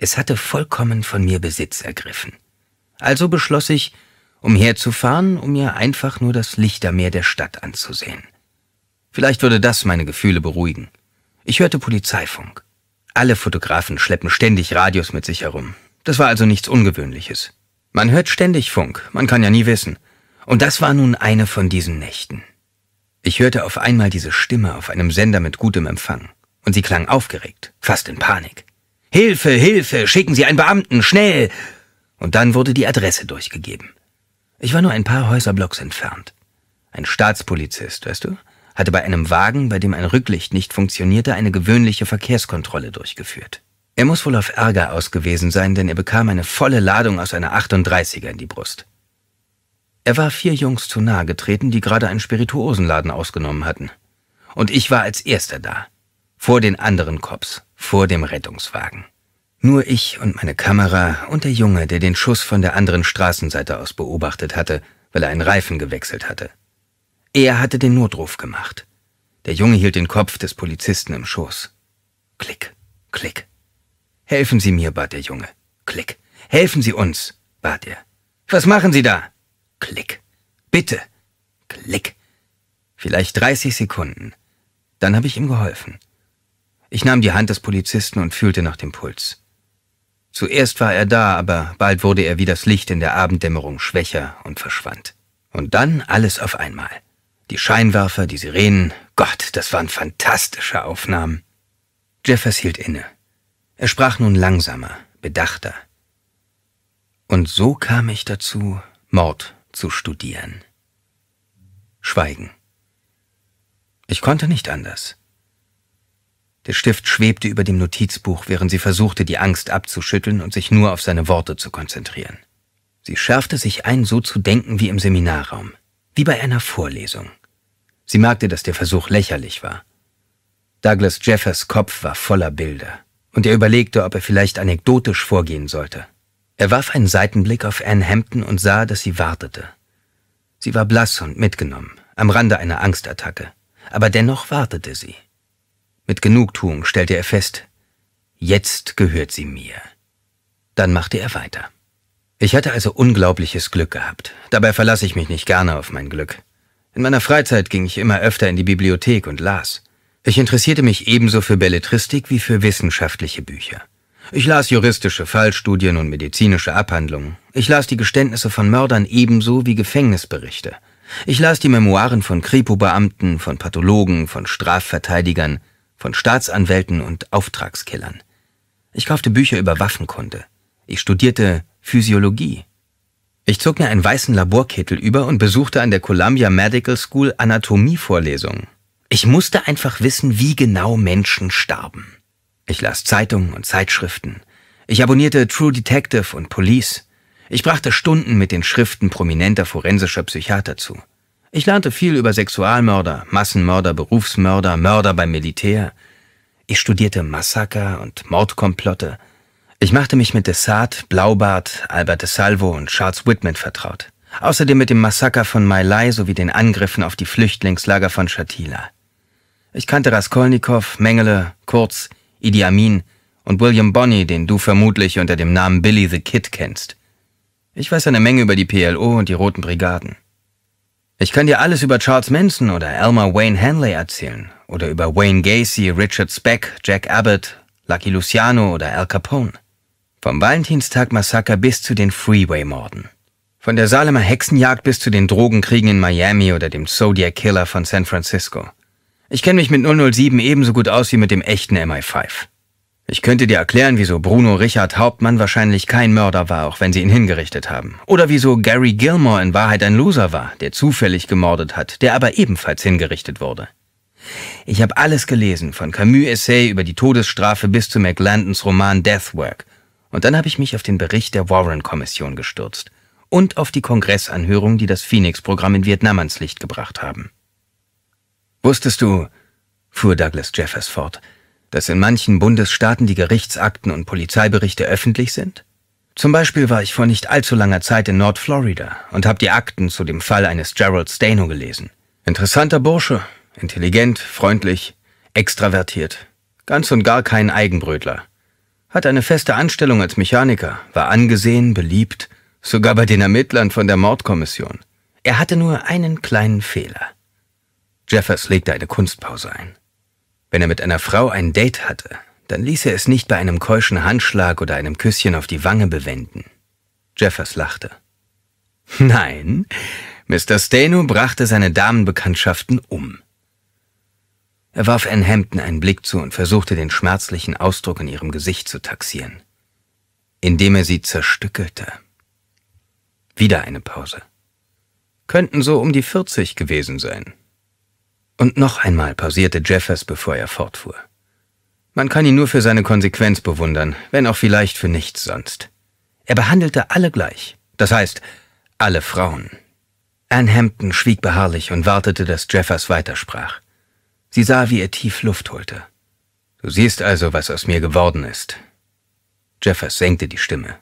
Es hatte vollkommen von mir Besitz ergriffen. Also beschloss ich, umherzufahren, um mir einfach nur das Lichtermeer der Stadt anzusehen. Vielleicht würde das meine Gefühle beruhigen. Ich hörte Polizeifunk. Alle Fotografen schleppen ständig Radios mit sich herum. Das war also nichts Ungewöhnliches. Man hört ständig Funk, man kann ja nie wissen. Und das war nun eine von diesen Nächten. Ich hörte auf einmal diese Stimme auf einem Sender mit gutem Empfang, und sie klang aufgeregt, fast in Panik. Hilfe, Hilfe, schicken Sie einen Beamten, schnell! Und dann wurde die Adresse durchgegeben. Ich war nur ein paar Häuserblocks entfernt. Ein Staatspolizist, weißt du, hatte bei einem Wagen, bei dem ein Rücklicht nicht funktionierte, eine gewöhnliche Verkehrskontrolle durchgeführt. Er muss wohl auf Ärger ausgewesen sein, denn er bekam eine volle Ladung aus einer 38er in die Brust. Er war vier Jungs zu nahe getreten, die gerade einen Spirituosenladen ausgenommen hatten. Und ich war als erster da, vor den anderen Cops vor dem Rettungswagen. Nur ich und meine Kamera und der Junge, der den Schuss von der anderen Straßenseite aus beobachtet hatte, weil er einen Reifen gewechselt hatte. Er hatte den Notruf gemacht. Der Junge hielt den Kopf des Polizisten im Schoß. Klick, klick. Helfen Sie mir, bat der Junge. Klick. Helfen Sie uns, bat er. Was machen Sie da? Klick. Bitte. Klick. Vielleicht 30 Sekunden. Dann habe ich ihm geholfen. Ich nahm die Hand des Polizisten und fühlte nach dem Puls. Zuerst war er da, aber bald wurde er wie das Licht in der Abenddämmerung schwächer und verschwand. Und dann alles auf einmal. Die Scheinwerfer, die Sirenen, Gott, das waren fantastische Aufnahmen. Jeffers hielt inne. Er sprach nun langsamer, bedachter. Und so kam ich dazu, Mord zu studieren. Schweigen. Ich konnte nicht anders. Der Stift schwebte über dem Notizbuch, während sie versuchte, die Angst abzuschütteln und sich nur auf seine Worte zu konzentrieren. Sie schärfte sich ein, so zu denken wie im Seminarraum, wie bei einer Vorlesung. Sie merkte, dass der Versuch lächerlich war. Douglas Jeffers Kopf war voller Bilder, und er überlegte, ob er vielleicht anekdotisch vorgehen sollte. Er warf einen Seitenblick auf Anne Hampton und sah, dass sie wartete. Sie war blass und mitgenommen, am Rande einer Angstattacke, aber dennoch wartete sie. Mit Genugtuung stellte er fest, jetzt gehört sie mir. Dann machte er weiter. Ich hatte also unglaubliches Glück gehabt. Dabei verlasse ich mich nicht gerne auf mein Glück. In meiner Freizeit ging ich immer öfter in die Bibliothek und las. Ich interessierte mich ebenso für Belletristik wie für wissenschaftliche Bücher. Ich las juristische Fallstudien und medizinische Abhandlungen. Ich las die Geständnisse von Mördern ebenso wie Gefängnisberichte. Ich las die Memoiren von Kripo-Beamten, von Pathologen, von Strafverteidigern, von Staatsanwälten und Auftragskillern. Ich kaufte Bücher über Waffenkunde. Ich studierte Physiologie. Ich zog mir einen weißen Laborkittel über und besuchte an der Columbia Medical School Anatomievorlesungen. Ich musste einfach wissen, wie genau Menschen starben. Ich las Zeitungen und Zeitschriften. Ich abonnierte True Detective und Police. Ich brachte Stunden mit den Schriften prominenter forensischer Psychiater zu. Ich lernte viel über Sexualmörder, Massenmörder, Berufsmörder, Mörder beim Militär. Ich studierte Massaker und Mordkomplotte. Ich machte mich mit Dessart, Blaubart, Albert de Salvo und Charles Whitman vertraut. Außerdem mit dem Massaker von Mai Lai sowie den Angriffen auf die Flüchtlingslager von Shatila. Ich kannte Raskolnikow, Mengele, Kurz, Idi Amin und William Bonney, den du vermutlich unter dem Namen Billy the Kid kennst. Ich weiß eine Menge über die PLO und die Roten Brigaden. Ich kann dir alles über Charles Manson oder Elmer Wayne Hanley erzählen oder über Wayne Gacy, Richard Speck, Jack Abbott, Lucky Luciano oder Al Capone. Vom Valentinstag-Massaker bis zu den Freeway-Morden. Von der Salemer Hexenjagd bis zu den Drogenkriegen in Miami oder dem Zodiac Killer von San Francisco. Ich kenne mich mit 007 ebenso gut aus wie mit dem echten MI5. Ich könnte dir erklären, wieso Bruno Richard Hauptmann wahrscheinlich kein Mörder war, auch wenn sie ihn hingerichtet haben. Oder wieso Gary Gilmore in Wahrheit ein Loser war, der zufällig gemordet hat, der aber ebenfalls hingerichtet wurde. Ich habe alles gelesen, von Camus' Essay über die Todesstrafe bis zu McLandons Roman Deathwork. Und dann habe ich mich auf den Bericht der Warren-Kommission gestürzt und auf die Kongressanhörung, die das Phoenix-Programm in Vietnam ans Licht gebracht haben. Wusstest du, fuhr Douglas Jeffers fort, dass in manchen Bundesstaaten die Gerichtsakten und Polizeiberichte öffentlich sind? Zum Beispiel war ich vor nicht allzu langer Zeit in Nordflorida und habe die Akten zu dem Fall eines Gerald Stano gelesen. Interessanter Bursche, intelligent, freundlich, extravertiert, ganz und gar kein Eigenbrötler. Hat eine feste Anstellung als Mechaniker, war angesehen, beliebt, sogar bei den Ermittlern von der Mordkommission. Er hatte nur einen kleinen Fehler. Jeffers legte eine Kunstpause ein. Wenn er mit einer Frau ein Date hatte, dann ließ er es nicht bei einem keuschen Handschlag oder einem Küsschen auf die Wange bewenden. Jeffers lachte. Nein, Mr. Steno brachte seine Damenbekanntschaften um. Er warf Ann Hampton einen Blick zu und versuchte den schmerzlichen Ausdruck in ihrem Gesicht zu taxieren, indem er sie zerstückelte. Wieder eine Pause. Könnten so um die 40 gewesen sein. Und noch einmal pausierte Jeffers, bevor er fortfuhr. Man kann ihn nur für seine Konsequenz bewundern, wenn auch vielleicht für nichts sonst. Er behandelte alle gleich, das heißt, alle Frauen. Anne Hampton schwieg beharrlich und wartete, dass Jeffers weitersprach. Sie sah, wie er tief Luft holte. Du siehst also, was aus mir geworden ist. Jeffers senkte die Stimme.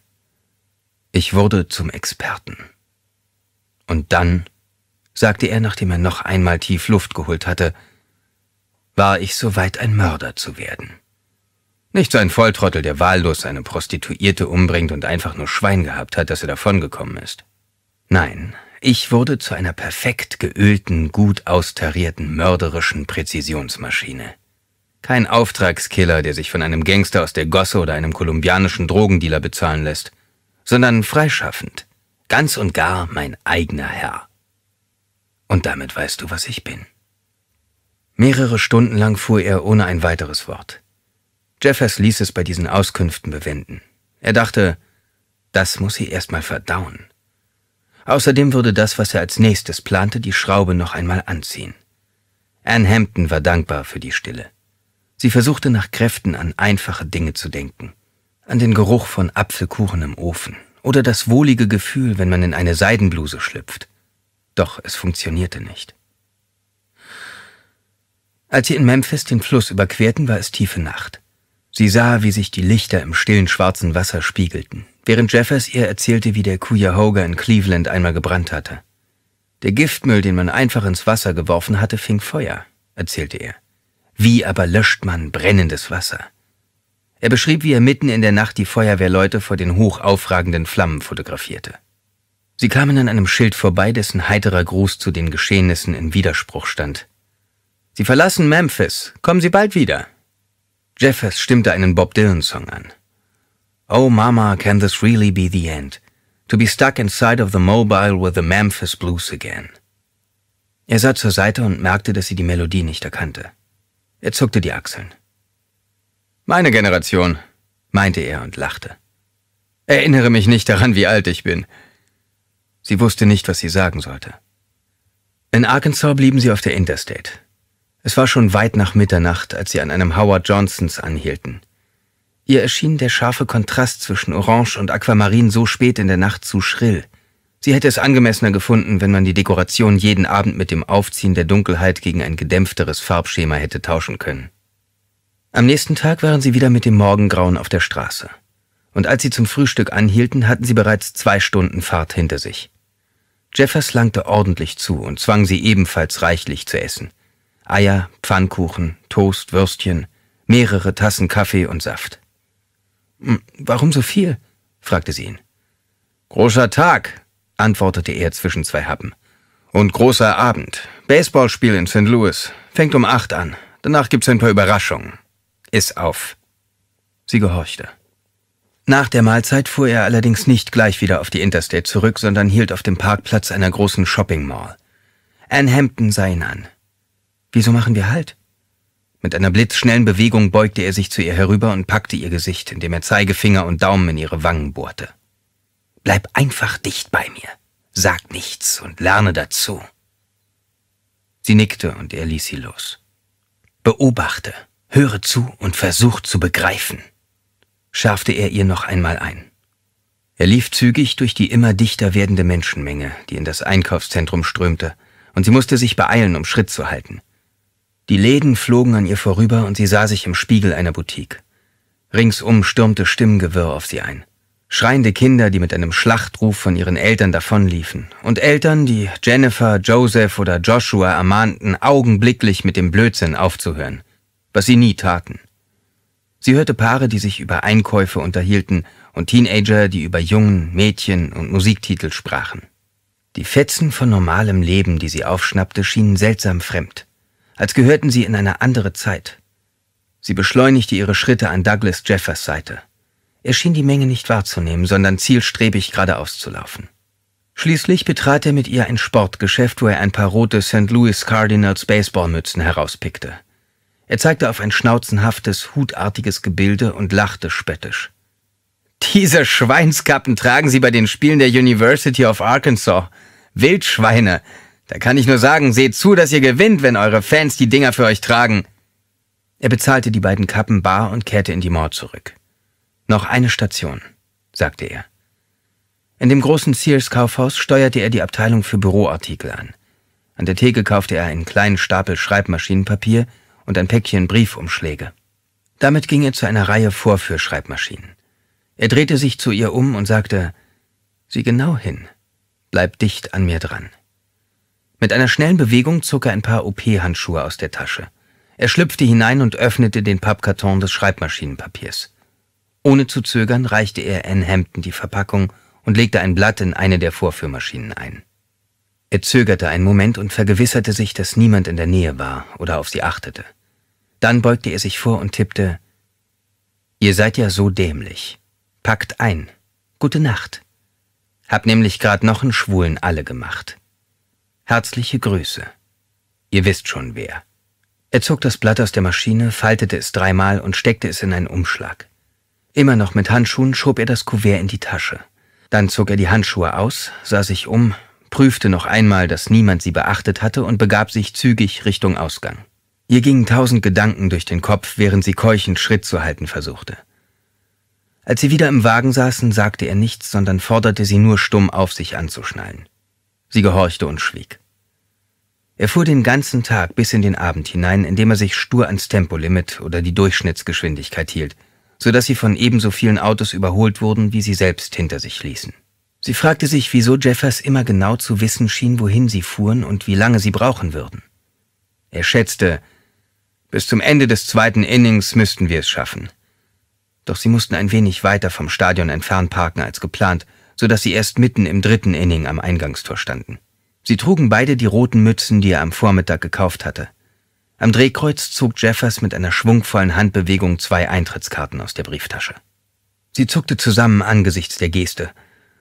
Ich wurde zum Experten. Und dann sagte er, nachdem er noch einmal tief Luft geholt hatte, war ich so weit, ein Mörder zu werden. Nicht so ein Volltrottel, der wahllos eine Prostituierte umbringt und einfach nur Schwein gehabt hat, dass er davongekommen ist. Nein, ich wurde zu einer perfekt geölten, gut austarierten, mörderischen Präzisionsmaschine. Kein Auftragskiller, der sich von einem Gangster aus der Gosse oder einem kolumbianischen Drogendealer bezahlen lässt, sondern freischaffend, ganz und gar mein eigener Herr. Und damit weißt du, was ich bin. Mehrere Stunden lang fuhr er ohne ein weiteres Wort. Jeffers ließ es bei diesen Auskünften bewenden. Er dachte, das muss sie erstmal verdauen. Außerdem würde das, was er als nächstes plante, die Schraube noch einmal anziehen. Anne Hampton war dankbar für die Stille. Sie versuchte nach Kräften an einfache Dinge zu denken. An den Geruch von Apfelkuchen im Ofen oder das wohlige Gefühl, wenn man in eine Seidenbluse schlüpft doch es funktionierte nicht. Als sie in Memphis den Fluss überquerten, war es tiefe Nacht. Sie sah, wie sich die Lichter im stillen schwarzen Wasser spiegelten, während Jeffers ihr erzählte, wie der Cuyahoga in Cleveland einmal gebrannt hatte. Der Giftmüll, den man einfach ins Wasser geworfen hatte, fing Feuer, erzählte er. Wie aber löscht man brennendes Wasser? Er beschrieb, wie er mitten in der Nacht die Feuerwehrleute vor den hoch aufragenden Flammen fotografierte. Sie kamen an einem Schild vorbei, dessen heiterer Gruß zu den Geschehnissen in Widerspruch stand. Sie verlassen Memphis. Kommen Sie bald wieder. Jeffers stimmte einen Bob Dylan-Song an. Oh Mama, can this really be the end? To be stuck inside of the mobile with the Memphis Blues again. Er sah zur Seite und merkte, dass sie die Melodie nicht erkannte. Er zuckte die Achseln. Meine Generation, meinte er und lachte. Erinnere mich nicht daran, wie alt ich bin. Sie wusste nicht, was sie sagen sollte. In Arkansas blieben sie auf der Interstate. Es war schon weit nach Mitternacht, als sie an einem Howard Johnsons anhielten. Ihr erschien der scharfe Kontrast zwischen Orange und Aquamarin so spät in der Nacht zu schrill. Sie hätte es angemessener gefunden, wenn man die Dekoration jeden Abend mit dem Aufziehen der Dunkelheit gegen ein gedämpfteres Farbschema hätte tauschen können. Am nächsten Tag waren sie wieder mit dem Morgengrauen auf der Straße und als sie zum Frühstück anhielten, hatten sie bereits zwei Stunden Fahrt hinter sich. Jeffers langte ordentlich zu und zwang sie ebenfalls reichlich zu essen. Eier, Pfannkuchen, Toast, Würstchen, mehrere Tassen Kaffee und Saft. Hm, warum so viel? fragte sie ihn. Großer Tag, antwortete er zwischen zwei Happen. Und großer Abend. Baseballspiel in St. Louis. Fängt um acht an. Danach gibt's ein paar Überraschungen. Iss auf. Sie gehorchte. Nach der Mahlzeit fuhr er allerdings nicht gleich wieder auf die Interstate zurück, sondern hielt auf dem Parkplatz einer großen Shopping Mall. Ann Hampton sah ihn an. Wieso machen wir Halt? Mit einer blitzschnellen Bewegung beugte er sich zu ihr herüber und packte ihr Gesicht, indem er Zeigefinger und Daumen in ihre Wangen bohrte. Bleib einfach dicht bei mir. Sag nichts und lerne dazu. Sie nickte und er ließ sie los. Beobachte, höre zu und versuch zu begreifen schärfte er ihr noch einmal ein. Er lief zügig durch die immer dichter werdende Menschenmenge, die in das Einkaufszentrum strömte, und sie musste sich beeilen, um Schritt zu halten. Die Läden flogen an ihr vorüber und sie sah sich im Spiegel einer Boutique. Ringsum stürmte Stimmengewirr auf sie ein. Schreiende Kinder, die mit einem Schlachtruf von ihren Eltern davonliefen. Und Eltern, die Jennifer, Joseph oder Joshua ermahnten, augenblicklich mit dem Blödsinn aufzuhören. Was sie nie taten. Sie hörte Paare, die sich über Einkäufe unterhielten und Teenager, die über Jungen, Mädchen und Musiktitel sprachen. Die Fetzen von normalem Leben, die sie aufschnappte, schienen seltsam fremd, als gehörten sie in eine andere Zeit. Sie beschleunigte ihre Schritte an Douglas Jeffers Seite. Er schien die Menge nicht wahrzunehmen, sondern zielstrebig geradeaus zu laufen. Schließlich betrat er mit ihr ein Sportgeschäft, wo er ein paar rote St. Louis Cardinals Baseballmützen herauspickte. Er zeigte auf ein schnauzenhaftes, hutartiges Gebilde und lachte spöttisch. Diese Schweinskappen tragen sie bei den Spielen der University of Arkansas. Wildschweine. Da kann ich nur sagen, seht zu, dass ihr gewinnt, wenn eure Fans die Dinger für euch tragen. Er bezahlte die beiden Kappen bar und kehrte in die Mauer zurück. Noch eine Station, sagte er. In dem großen Sears-Kaufhaus steuerte er die Abteilung für Büroartikel an. An der Theke kaufte er einen kleinen Stapel Schreibmaschinenpapier, und ein Päckchen Briefumschläge. Damit ging er zu einer Reihe Vorführschreibmaschinen. Er drehte sich zu ihr um und sagte, Sieh genau hin, bleib dicht an mir dran. Mit einer schnellen Bewegung zog er ein paar OP-Handschuhe aus der Tasche. Er schlüpfte hinein und öffnete den Pappkarton des Schreibmaschinenpapiers. Ohne zu zögern reichte er Ann Hampton die Verpackung und legte ein Blatt in eine der Vorführmaschinen ein. Er zögerte einen Moment und vergewisserte sich, dass niemand in der Nähe war oder auf sie achtete. Dann beugte er sich vor und tippte Ihr seid ja so dämlich. Packt ein. Gute Nacht. Hab nämlich grad noch einen Schwulen alle gemacht. Herzliche Grüße. Ihr wisst schon wer. Er zog das Blatt aus der Maschine, faltete es dreimal und steckte es in einen Umschlag. Immer noch mit Handschuhen schob er das Kuvert in die Tasche. Dann zog er die Handschuhe aus, sah sich um, prüfte noch einmal, dass niemand sie beachtet hatte und begab sich zügig Richtung Ausgang. Ihr gingen tausend Gedanken durch den Kopf, während sie keuchend Schritt zu halten versuchte. Als sie wieder im Wagen saßen, sagte er nichts, sondern forderte sie nur stumm auf, sich anzuschnallen. Sie gehorchte und schwieg. Er fuhr den ganzen Tag bis in den Abend hinein, indem er sich stur ans Tempolimit oder die Durchschnittsgeschwindigkeit hielt, so dass sie von ebenso vielen Autos überholt wurden, wie sie selbst hinter sich ließen. Sie fragte sich, wieso Jeffers immer genau zu wissen schien, wohin sie fuhren und wie lange sie brauchen würden. Er schätzte, bis zum Ende des zweiten Innings müssten wir es schaffen. Doch sie mussten ein wenig weiter vom Stadion entfernt parken als geplant, so dass sie erst mitten im dritten Inning am Eingangstor standen. Sie trugen beide die roten Mützen, die er am Vormittag gekauft hatte. Am Drehkreuz zog Jeffers mit einer schwungvollen Handbewegung zwei Eintrittskarten aus der Brieftasche. Sie zuckte zusammen angesichts der Geste,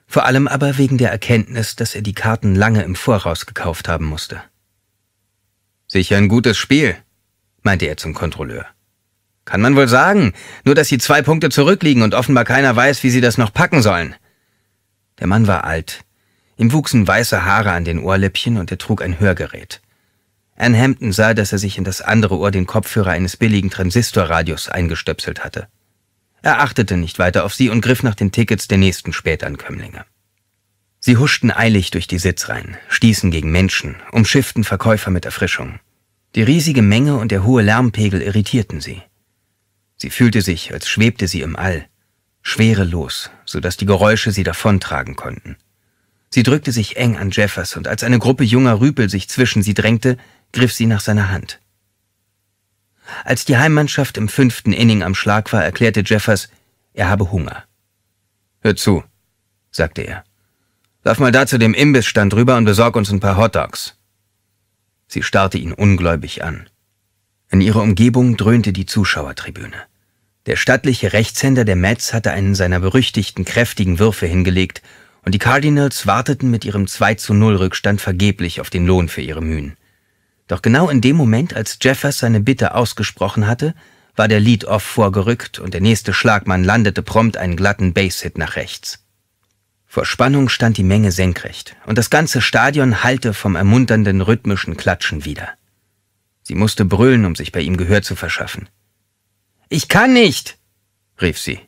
vor allem aber wegen der Erkenntnis, dass er die Karten lange im Voraus gekauft haben musste. Sicher ein gutes Spiel, meinte er zum Kontrolleur. Kann man wohl sagen, nur dass sie zwei Punkte zurückliegen und offenbar keiner weiß, wie sie das noch packen sollen. Der Mann war alt. Ihm wuchsen weiße Haare an den Ohrläppchen und er trug ein Hörgerät. Ann Hampton sah, dass er sich in das andere Ohr den Kopfhörer eines billigen Transistorradios eingestöpselt hatte. Er achtete nicht weiter auf sie und griff nach den Tickets der nächsten Spätankömmlinge. Sie huschten eilig durch die Sitzreihen, stießen gegen Menschen, umschifften Verkäufer mit Erfrischung. Die riesige Menge und der hohe Lärmpegel irritierten sie. Sie fühlte sich, als schwebte sie im All, schwerelos, so dass die Geräusche sie davontragen konnten. Sie drückte sich eng an Jeffers und als eine Gruppe junger Rüpel sich zwischen sie drängte, griff sie nach seiner Hand. Als die Heimmannschaft im fünften Inning am Schlag war, erklärte Jeffers, er habe Hunger. Hör zu, sagte er. Lauf mal da zu dem Imbissstand rüber und besorg uns ein paar Hotdogs. Sie starrte ihn ungläubig an. In ihrer Umgebung dröhnte die Zuschauertribüne. Der stattliche Rechtshänder der Mets hatte einen seiner berüchtigten kräftigen Würfe hingelegt und die Cardinals warteten mit ihrem 2 zu 0 Rückstand vergeblich auf den Lohn für ihre Mühen. Doch genau in dem Moment, als Jeffers seine Bitte ausgesprochen hatte, war der Lead-Off vorgerückt und der nächste Schlagmann landete prompt einen glatten Base-Hit nach rechts. Vor Spannung stand die Menge senkrecht und das ganze Stadion hallte vom ermunternden rhythmischen Klatschen wieder. Sie musste brüllen, um sich bei ihm Gehör zu verschaffen. Ich kann nicht, rief sie.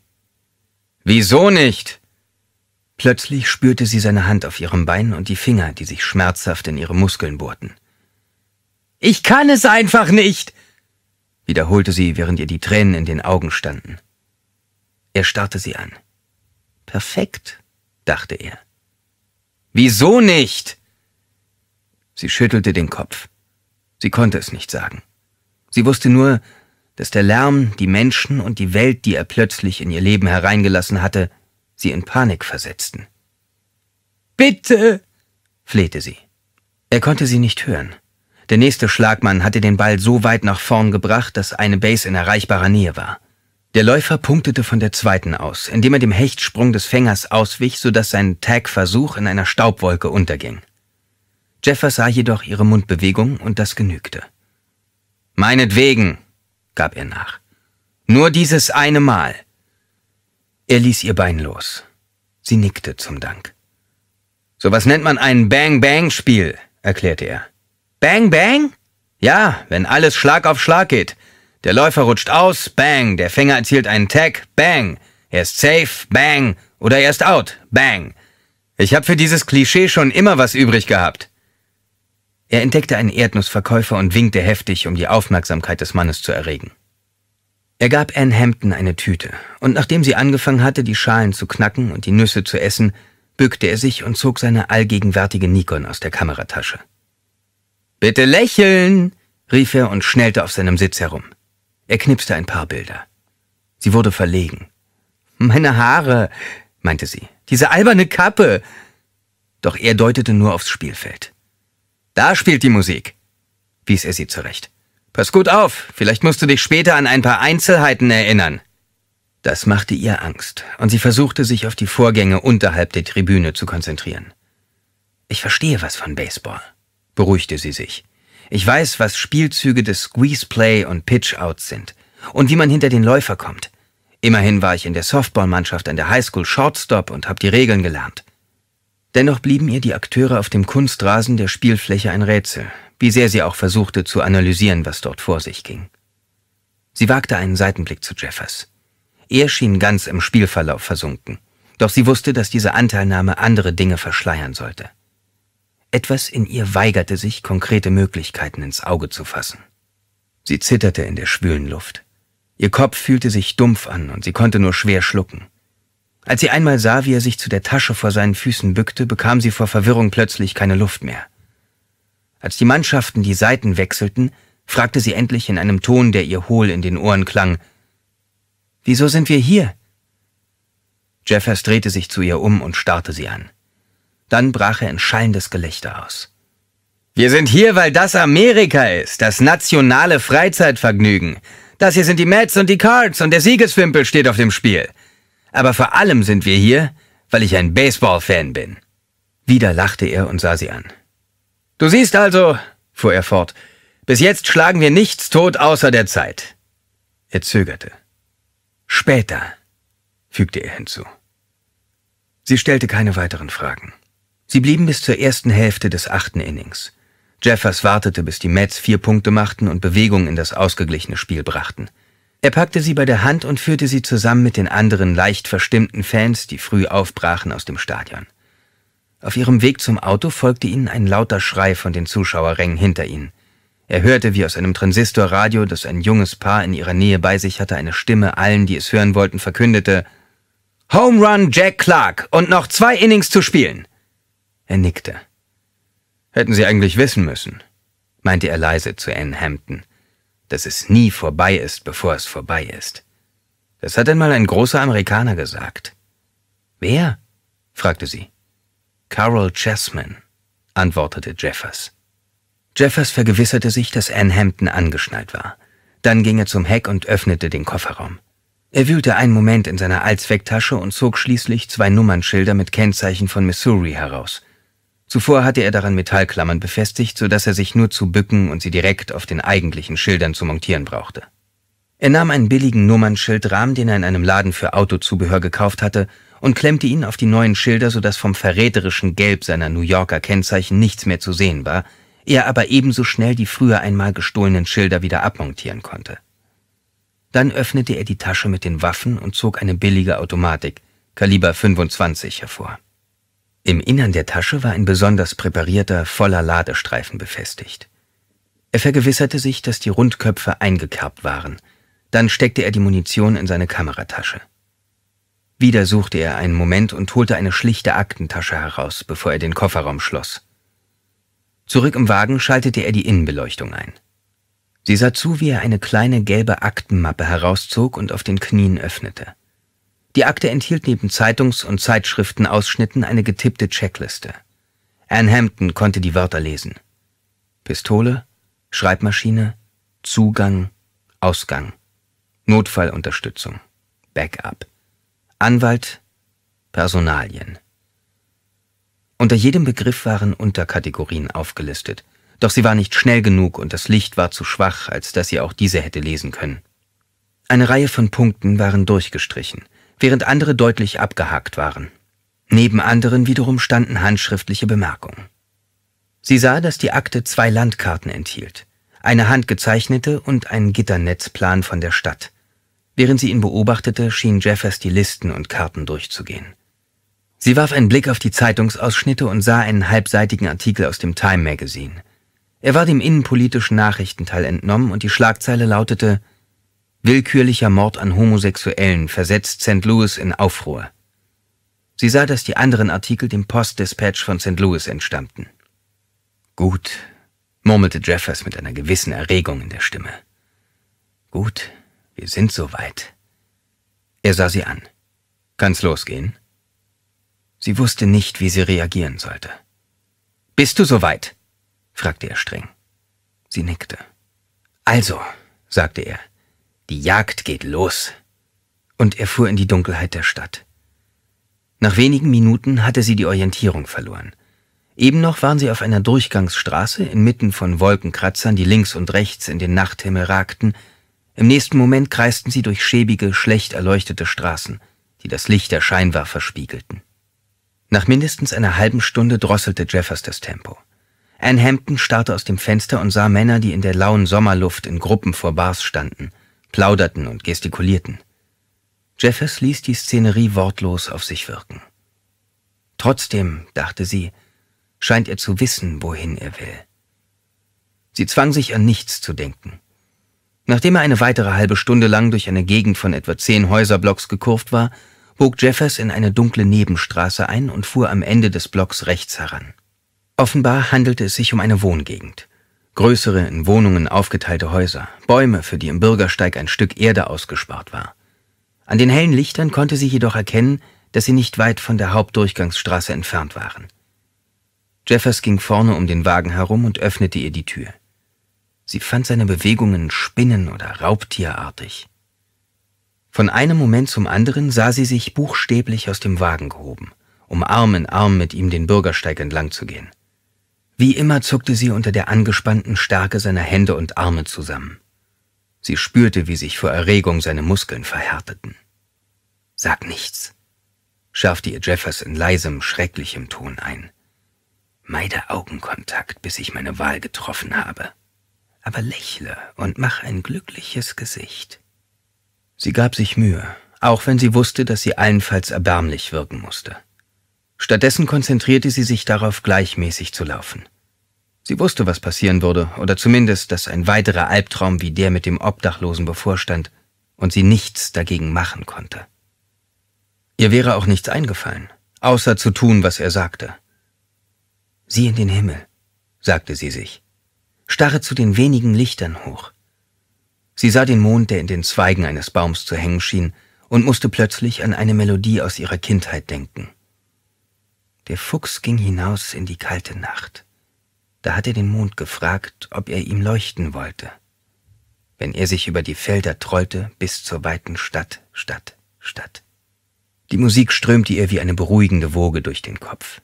Wieso nicht? Plötzlich spürte sie seine Hand auf ihrem Bein und die Finger, die sich schmerzhaft in ihre Muskeln bohrten. Ich kann es einfach nicht, wiederholte sie, während ihr die Tränen in den Augen standen. Er starrte sie an. Perfekt, dachte er. Wieso nicht? Sie schüttelte den Kopf. Sie konnte es nicht sagen. Sie wusste nur, dass der Lärm, die Menschen und die Welt, die er plötzlich in ihr Leben hereingelassen hatte, sie in Panik versetzten. Bitte! flehte sie. Er konnte sie nicht hören. Der nächste Schlagmann hatte den Ball so weit nach vorn gebracht, dass eine Base in erreichbarer Nähe war. Der Läufer punktete von der zweiten aus, indem er dem Hechtsprung des Fängers auswich, sodass sein Tag-Versuch in einer Staubwolke unterging. Jeffers sah jedoch ihre Mundbewegung und das genügte. Meinetwegen, gab er nach. Nur dieses eine Mal. Er ließ ihr Bein los. Sie nickte zum Dank. Sowas nennt man ein Bang-Bang-Spiel, erklärte er. Bang-Bang? Ja, wenn alles Schlag auf Schlag geht. Der Läufer rutscht aus, bang, der Fänger erzielt einen Tag, bang. Er ist safe, bang, oder er ist out, bang. Ich habe für dieses Klischee schon immer was übrig gehabt. Er entdeckte einen Erdnussverkäufer und winkte heftig, um die Aufmerksamkeit des Mannes zu erregen. Er gab Ann Hampton eine Tüte, und nachdem sie angefangen hatte, die Schalen zu knacken und die Nüsse zu essen, bückte er sich und zog seine allgegenwärtige Nikon aus der Kameratasche. Bitte lächeln, rief er und schnellte auf seinem Sitz herum. Er knipste ein paar Bilder. Sie wurde verlegen. Meine Haare, meinte sie. Diese alberne Kappe. Doch er deutete nur aufs Spielfeld. Da spielt die Musik, wies er sie zurecht. Pass gut auf, vielleicht musst du dich später an ein paar Einzelheiten erinnern. Das machte ihr Angst, und sie versuchte sich auf die Vorgänge unterhalb der Tribüne zu konzentrieren. Ich verstehe was von Baseball, beruhigte sie sich. Ich weiß, was Spielzüge des Squeeze Play und Pitch Outs sind und wie man hinter den Läufer kommt. Immerhin war ich in der Softballmannschaft an der Highschool Shortstop und habe die Regeln gelernt. Dennoch blieben ihr die Akteure auf dem Kunstrasen der Spielfläche ein Rätsel, wie sehr sie auch versuchte zu analysieren, was dort vor sich ging. Sie wagte einen Seitenblick zu Jeffers. Er schien ganz im Spielverlauf versunken, doch sie wusste, dass diese Anteilnahme andere Dinge verschleiern sollte. Etwas in ihr weigerte sich, konkrete Möglichkeiten ins Auge zu fassen. Sie zitterte in der schwülen Luft. Ihr Kopf fühlte sich dumpf an und sie konnte nur schwer schlucken. Als sie einmal sah, wie er sich zu der Tasche vor seinen Füßen bückte, bekam sie vor Verwirrung plötzlich keine Luft mehr. Als die Mannschaften die Seiten wechselten, fragte sie endlich in einem Ton, der ihr hohl in den Ohren klang, Wieso sind wir hier? Jeffers drehte sich zu ihr um und starrte sie an. Dann brach er in schallendes Gelächter aus. Wir sind hier, weil das Amerika ist, das nationale Freizeitvergnügen. Das hier sind die Mets und die Cards und der Siegeswimpel steht auf dem Spiel. Aber vor allem sind wir hier, weil ich ein Baseball-Fan bin. Wieder lachte er und sah sie an. Du siehst also, fuhr er fort, bis jetzt schlagen wir nichts tot außer der Zeit. Er zögerte. Später, fügte er hinzu. Sie stellte keine weiteren Fragen. Sie blieben bis zur ersten Hälfte des achten Innings. Jeffers wartete, bis die Mets vier Punkte machten und Bewegung in das ausgeglichene Spiel brachten. Er packte sie bei der Hand und führte sie zusammen mit den anderen leicht verstimmten Fans, die früh aufbrachen aus dem Stadion. Auf ihrem Weg zum Auto folgte ihnen ein lauter Schrei von den Zuschauerrängen hinter ihnen. Er hörte wie aus einem Transistorradio, das ein junges Paar in ihrer Nähe bei sich hatte, eine Stimme allen, die es hören wollten, verkündete Home Run Jack Clark und noch zwei Innings zu spielen. Er nickte. Hätten Sie eigentlich wissen müssen, meinte er leise zu Anne Hampton, dass es nie vorbei ist, bevor es vorbei ist. Das hat einmal ein großer Amerikaner gesagt. Wer? fragte sie. Carol Jasmine, antwortete Jeffers. Jeffers vergewisserte sich, dass Anne Hampton angeschnallt war. Dann ging er zum Heck und öffnete den Kofferraum. Er wühlte einen Moment in seiner Allzwecktasche und zog schließlich zwei Nummernschilder mit Kennzeichen von Missouri heraus – Zuvor hatte er daran Metallklammern befestigt, sodass er sich nur zu bücken und sie direkt auf den eigentlichen Schildern zu montieren brauchte. Er nahm einen billigen Nummernschildrahmen, den er in einem Laden für Autozubehör gekauft hatte, und klemmte ihn auf die neuen Schilder, sodass vom verräterischen Gelb seiner New Yorker Kennzeichen nichts mehr zu sehen war, er aber ebenso schnell die früher einmal gestohlenen Schilder wieder abmontieren konnte. Dann öffnete er die Tasche mit den Waffen und zog eine billige Automatik, Kaliber 25 hervor. Im Innern der Tasche war ein besonders präparierter, voller Ladestreifen befestigt. Er vergewisserte sich, dass die Rundköpfe eingekerbt waren. Dann steckte er die Munition in seine Kameratasche. Wieder suchte er einen Moment und holte eine schlichte Aktentasche heraus, bevor er den Kofferraum schloss. Zurück im Wagen schaltete er die Innenbeleuchtung ein. Sie sah zu, wie er eine kleine gelbe Aktenmappe herauszog und auf den Knien öffnete. Die Akte enthielt neben Zeitungs- und Zeitschriftenausschnitten eine getippte Checkliste. Anne Hampton konnte die Wörter lesen. Pistole, Schreibmaschine, Zugang, Ausgang, Notfallunterstützung, Backup, Anwalt, Personalien. Unter jedem Begriff waren Unterkategorien aufgelistet, doch sie war nicht schnell genug und das Licht war zu schwach, als dass sie auch diese hätte lesen können. Eine Reihe von Punkten waren durchgestrichen während andere deutlich abgehakt waren. Neben anderen wiederum standen handschriftliche Bemerkungen. Sie sah, dass die Akte zwei Landkarten enthielt, eine handgezeichnete und ein Gitternetzplan von der Stadt. Während sie ihn beobachtete, schien Jeffers die Listen und Karten durchzugehen. Sie warf einen Blick auf die Zeitungsausschnitte und sah einen halbseitigen Artikel aus dem Time Magazine. Er war dem innenpolitischen Nachrichtenteil entnommen und die Schlagzeile lautete Willkürlicher Mord an Homosexuellen versetzt St. Louis in Aufruhr. Sie sah, dass die anderen Artikel dem Postdispatch von St. Louis entstammten. Gut, murmelte Jeffers mit einer gewissen Erregung in der Stimme. Gut, wir sind soweit. Er sah sie an. Kann's losgehen? Sie wusste nicht, wie sie reagieren sollte. Bist du soweit? fragte er streng. Sie nickte. Also, sagte er, die Jagd geht los. Und er fuhr in die Dunkelheit der Stadt. Nach wenigen Minuten hatte sie die Orientierung verloren. Eben noch waren sie auf einer Durchgangsstraße inmitten von Wolkenkratzern, die links und rechts in den Nachthimmel ragten. Im nächsten Moment kreisten sie durch schäbige, schlecht erleuchtete Straßen, die das Licht der Scheinwerfer spiegelten. Nach mindestens einer halben Stunde drosselte Jeffers das Tempo. Anne Hampton starrte aus dem Fenster und sah Männer, die in der lauen Sommerluft in Gruppen vor Bars standen – plauderten und gestikulierten. Jeffers ließ die Szenerie wortlos auf sich wirken. Trotzdem, dachte sie, scheint er zu wissen, wohin er will. Sie zwang sich an nichts zu denken. Nachdem er eine weitere halbe Stunde lang durch eine Gegend von etwa zehn Häuserblocks gekurft war, bog Jeffers in eine dunkle Nebenstraße ein und fuhr am Ende des Blocks rechts heran. Offenbar handelte es sich um eine Wohngegend. Größere, in Wohnungen aufgeteilte Häuser, Bäume, für die im Bürgersteig ein Stück Erde ausgespart war. An den hellen Lichtern konnte sie jedoch erkennen, dass sie nicht weit von der Hauptdurchgangsstraße entfernt waren. Jeffers ging vorne um den Wagen herum und öffnete ihr die Tür. Sie fand seine Bewegungen spinnen- oder raubtierartig. Von einem Moment zum anderen sah sie sich buchstäblich aus dem Wagen gehoben, um Arm in Arm mit ihm den Bürgersteig entlang zu gehen. Wie immer zuckte sie unter der angespannten Stärke seiner Hände und Arme zusammen. Sie spürte, wie sich vor Erregung seine Muskeln verhärteten. Sag nichts, schärfte ihr Jeffers in leisem, schrecklichem Ton ein. Meide Augenkontakt, bis ich meine Wahl getroffen habe. Aber lächle und mach ein glückliches Gesicht. Sie gab sich Mühe, auch wenn sie wusste, dass sie allenfalls erbärmlich wirken musste. Stattdessen konzentrierte sie sich darauf, gleichmäßig zu laufen. Sie wusste, was passieren würde, oder zumindest, dass ein weiterer Albtraum wie der mit dem Obdachlosen bevorstand und sie nichts dagegen machen konnte. Ihr wäre auch nichts eingefallen, außer zu tun, was er sagte. Sieh in den Himmel, sagte sie sich. Starre zu den wenigen Lichtern hoch. Sie sah den Mond, der in den Zweigen eines Baums zu hängen schien, und musste plötzlich an eine Melodie aus ihrer Kindheit denken. Der Fuchs ging hinaus in die kalte Nacht. Da hat er den Mond gefragt, ob er ihm leuchten wollte. Wenn er sich über die Felder trollte, bis zur weiten Stadt, Stadt, Stadt. Die Musik strömte ihr wie eine beruhigende Woge durch den Kopf.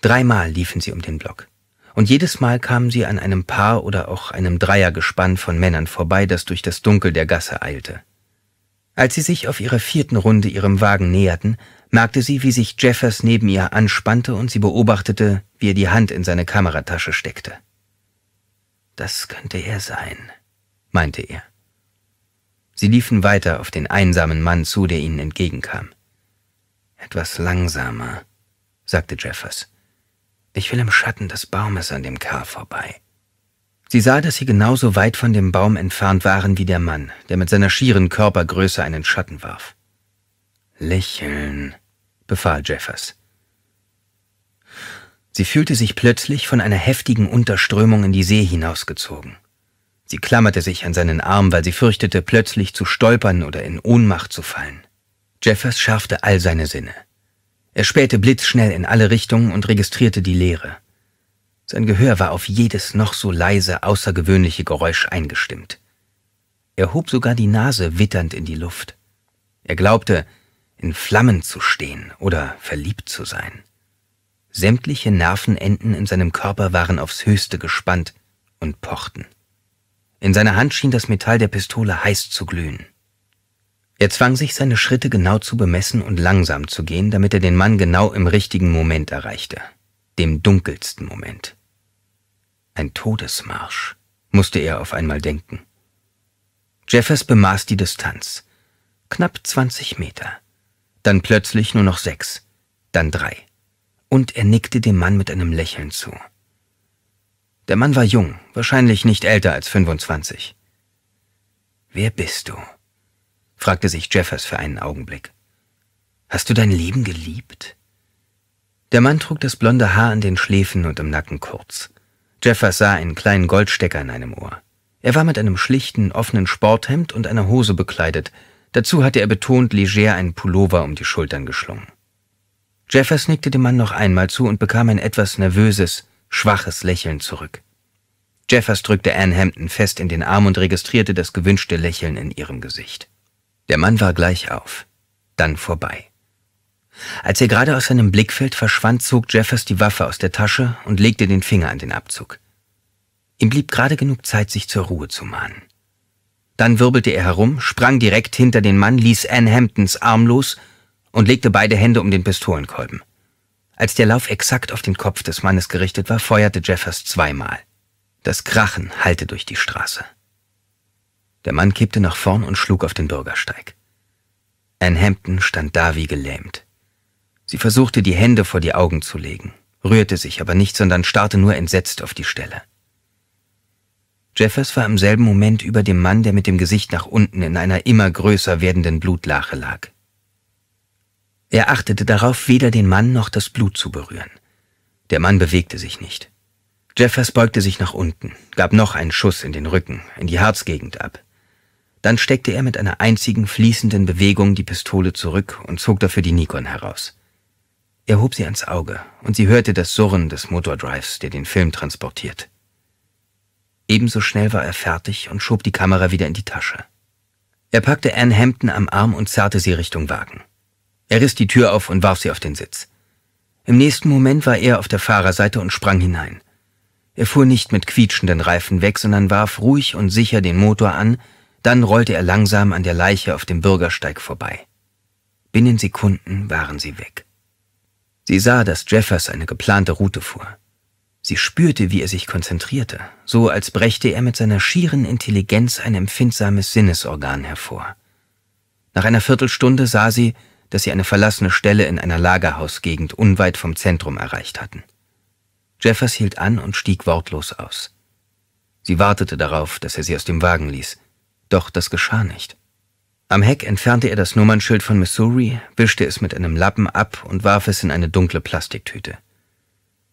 Dreimal liefen sie um den Block. Und jedes Mal kamen sie an einem Paar oder auch einem Dreiergespann von Männern vorbei, das durch das Dunkel der Gasse eilte. Als sie sich auf ihrer vierten Runde ihrem Wagen näherten, merkte sie, wie sich Jeffers neben ihr anspannte und sie beobachtete, wie er die Hand in seine Kameratasche steckte. Das könnte er sein, meinte er. Sie liefen weiter auf den einsamen Mann zu, der ihnen entgegenkam. Etwas langsamer, sagte Jeffers. Ich will im Schatten des Baumes an dem Kar vorbei. Sie sah, dass sie genauso weit von dem Baum entfernt waren wie der Mann, der mit seiner schieren Körpergröße einen Schatten warf. Lächeln, befahl Jeffers. Sie fühlte sich plötzlich von einer heftigen Unterströmung in die See hinausgezogen. Sie klammerte sich an seinen Arm, weil sie fürchtete, plötzlich zu stolpern oder in Ohnmacht zu fallen. Jeffers schärfte all seine Sinne. Er spähte blitzschnell in alle Richtungen und registrierte die Leere. Sein Gehör war auf jedes noch so leise außergewöhnliche Geräusch eingestimmt. Er hob sogar die Nase witternd in die Luft. Er glaubte, in Flammen zu stehen oder verliebt zu sein. Sämtliche Nervenenden in seinem Körper waren aufs höchste gespannt und pochten. In seiner Hand schien das Metall der Pistole heiß zu glühen. Er zwang sich, seine Schritte genau zu bemessen und langsam zu gehen, damit er den Mann genau im richtigen Moment erreichte, dem dunkelsten Moment. Ein Todesmarsch, musste er auf einmal denken. Jeffers bemaß die Distanz. Knapp 20 Meter dann plötzlich nur noch sechs, dann drei. Und er nickte dem Mann mit einem Lächeln zu. Der Mann war jung, wahrscheinlich nicht älter als 25. Wer bist du? fragte sich Jeffers für einen Augenblick. Hast du dein Leben geliebt? Der Mann trug das blonde Haar an den Schläfen und im Nacken kurz. Jeffers sah einen kleinen Goldstecker in einem Ohr. Er war mit einem schlichten, offenen Sporthemd und einer Hose bekleidet, Dazu hatte er betont leger einen Pullover um die Schultern geschlungen. Jeffers nickte dem Mann noch einmal zu und bekam ein etwas nervöses, schwaches Lächeln zurück. Jeffers drückte Anne Hampton fest in den Arm und registrierte das gewünschte Lächeln in ihrem Gesicht. Der Mann war gleich auf, dann vorbei. Als er gerade aus seinem Blickfeld verschwand, zog Jeffers die Waffe aus der Tasche und legte den Finger an den Abzug. Ihm blieb gerade genug Zeit, sich zur Ruhe zu mahnen. Dann wirbelte er herum, sprang direkt hinter den Mann, ließ Ann Hamptons Arm los und legte beide Hände um den Pistolenkolben. Als der Lauf exakt auf den Kopf des Mannes gerichtet war, feuerte Jeffers zweimal. Das Krachen hallte durch die Straße. Der Mann kippte nach vorn und schlug auf den Bürgersteig. Ann Hampton stand da wie gelähmt. Sie versuchte, die Hände vor die Augen zu legen, rührte sich aber nicht, sondern starrte nur entsetzt auf die Stelle. Jeffers war im selben Moment über dem Mann, der mit dem Gesicht nach unten in einer immer größer werdenden Blutlache lag. Er achtete darauf, weder den Mann noch das Blut zu berühren. Der Mann bewegte sich nicht. Jeffers beugte sich nach unten, gab noch einen Schuss in den Rücken, in die Harzgegend ab. Dann steckte er mit einer einzigen fließenden Bewegung die Pistole zurück und zog dafür die Nikon heraus. Er hob sie ans Auge und sie hörte das Surren des Motordrives, der den Film transportiert. Ebenso schnell war er fertig und schob die Kamera wieder in die Tasche. Er packte Anne Hampton am Arm und zerrte sie Richtung Wagen. Er riss die Tür auf und warf sie auf den Sitz. Im nächsten Moment war er auf der Fahrerseite und sprang hinein. Er fuhr nicht mit quietschenden Reifen weg, sondern warf ruhig und sicher den Motor an, dann rollte er langsam an der Leiche auf dem Bürgersteig vorbei. Binnen Sekunden waren sie weg. Sie sah, dass Jeffers eine geplante Route fuhr. Sie spürte, wie er sich konzentrierte, so als brächte er mit seiner schieren Intelligenz ein empfindsames Sinnesorgan hervor. Nach einer Viertelstunde sah sie, dass sie eine verlassene Stelle in einer Lagerhausgegend unweit vom Zentrum erreicht hatten. Jeffers hielt an und stieg wortlos aus. Sie wartete darauf, dass er sie aus dem Wagen ließ, doch das geschah nicht. Am Heck entfernte er das Nummernschild von Missouri, wischte es mit einem Lappen ab und warf es in eine dunkle Plastiktüte.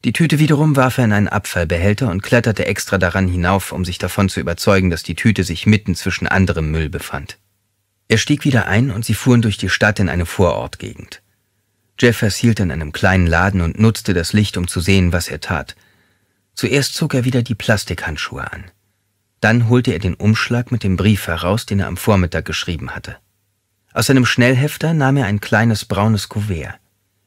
Die Tüte wiederum warf er in einen Abfallbehälter und kletterte extra daran hinauf, um sich davon zu überzeugen, dass die Tüte sich mitten zwischen anderem Müll befand. Er stieg wieder ein und sie fuhren durch die Stadt in eine Vorortgegend. Jeffers hielt in einem kleinen Laden und nutzte das Licht, um zu sehen, was er tat. Zuerst zog er wieder die Plastikhandschuhe an. Dann holte er den Umschlag mit dem Brief heraus, den er am Vormittag geschrieben hatte. Aus seinem Schnellhefter nahm er ein kleines braunes Kuvert.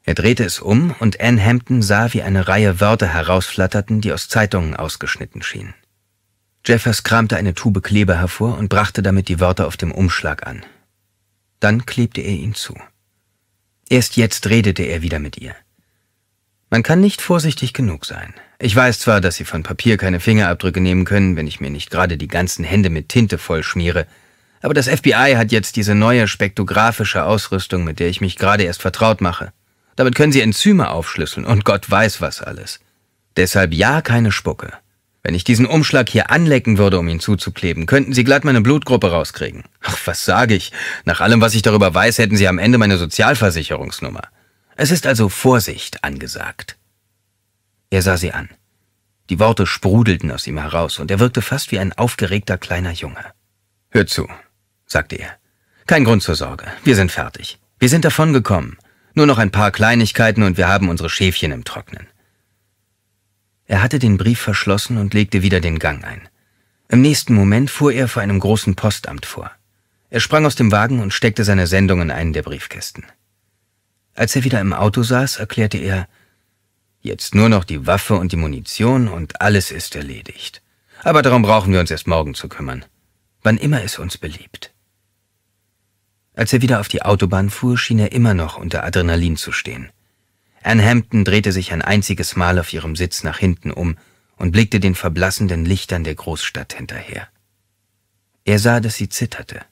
Er drehte es um und Anne Hampton sah, wie eine Reihe Wörter herausflatterten, die aus Zeitungen ausgeschnitten schienen. Jeffers kramte eine Tube Kleber hervor und brachte damit die Wörter auf dem Umschlag an. Dann klebte er ihn zu. Erst jetzt redete er wieder mit ihr. Man kann nicht vorsichtig genug sein. Ich weiß zwar, dass Sie von Papier keine Fingerabdrücke nehmen können, wenn ich mir nicht gerade die ganzen Hände mit Tinte vollschmiere, aber das FBI hat jetzt diese neue spektographische Ausrüstung, mit der ich mich gerade erst vertraut mache. Damit können sie Enzyme aufschlüsseln und Gott weiß was alles. Deshalb ja keine Spucke. Wenn ich diesen Umschlag hier anlecken würde, um ihn zuzukleben, könnten Sie glatt meine Blutgruppe rauskriegen. Ach, was sage ich? Nach allem, was ich darüber weiß, hätten Sie am Ende meine Sozialversicherungsnummer. Es ist also Vorsicht angesagt. Er sah sie an. Die Worte sprudelten aus ihm heraus und er wirkte fast wie ein aufgeregter kleiner Junge. Hör zu, sagte er. Kein Grund zur Sorge. Wir sind fertig. Wir sind davongekommen. Nur noch ein paar Kleinigkeiten und wir haben unsere Schäfchen im Trocknen. Er hatte den Brief verschlossen und legte wieder den Gang ein. Im nächsten Moment fuhr er vor einem großen Postamt vor. Er sprang aus dem Wagen und steckte seine Sendung in einen der Briefkästen. Als er wieder im Auto saß, erklärte er, jetzt nur noch die Waffe und die Munition und alles ist erledigt. Aber darum brauchen wir uns erst morgen zu kümmern. Wann immer es uns beliebt. Als er wieder auf die Autobahn fuhr, schien er immer noch unter Adrenalin zu stehen. Anne Hampton drehte sich ein einziges Mal auf ihrem Sitz nach hinten um und blickte den verblassenden Lichtern der Großstadt hinterher. Er sah, dass sie zitterte.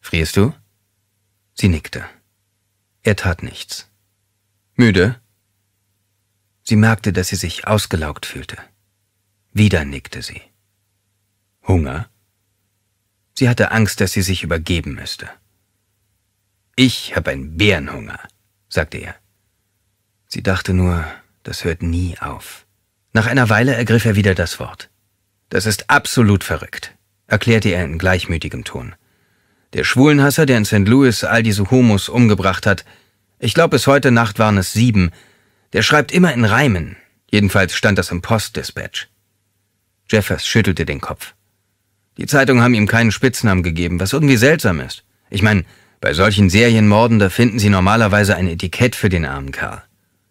Frierst du? Sie nickte. Er tat nichts. Müde? Sie merkte, dass sie sich ausgelaugt fühlte. Wieder nickte sie. Hunger? Sie hatte Angst, dass sie sich übergeben müsste. Ich habe einen Bärenhunger, sagte er. Sie dachte nur, das hört nie auf. Nach einer Weile ergriff er wieder das Wort. Das ist absolut verrückt, erklärte er in gleichmütigem Ton. Der Schwulenhasser, der in St. Louis all diese Homos umgebracht hat, ich glaube bis heute Nacht waren es sieben, der schreibt immer in Reimen. Jedenfalls stand das im Postdispatch. Jeffers schüttelte den Kopf. Die Zeitungen haben ihm keinen Spitznamen gegeben, was irgendwie seltsam ist. Ich meine, bei solchen Serienmorden, da finden sie normalerweise ein Etikett für den armen Kerl.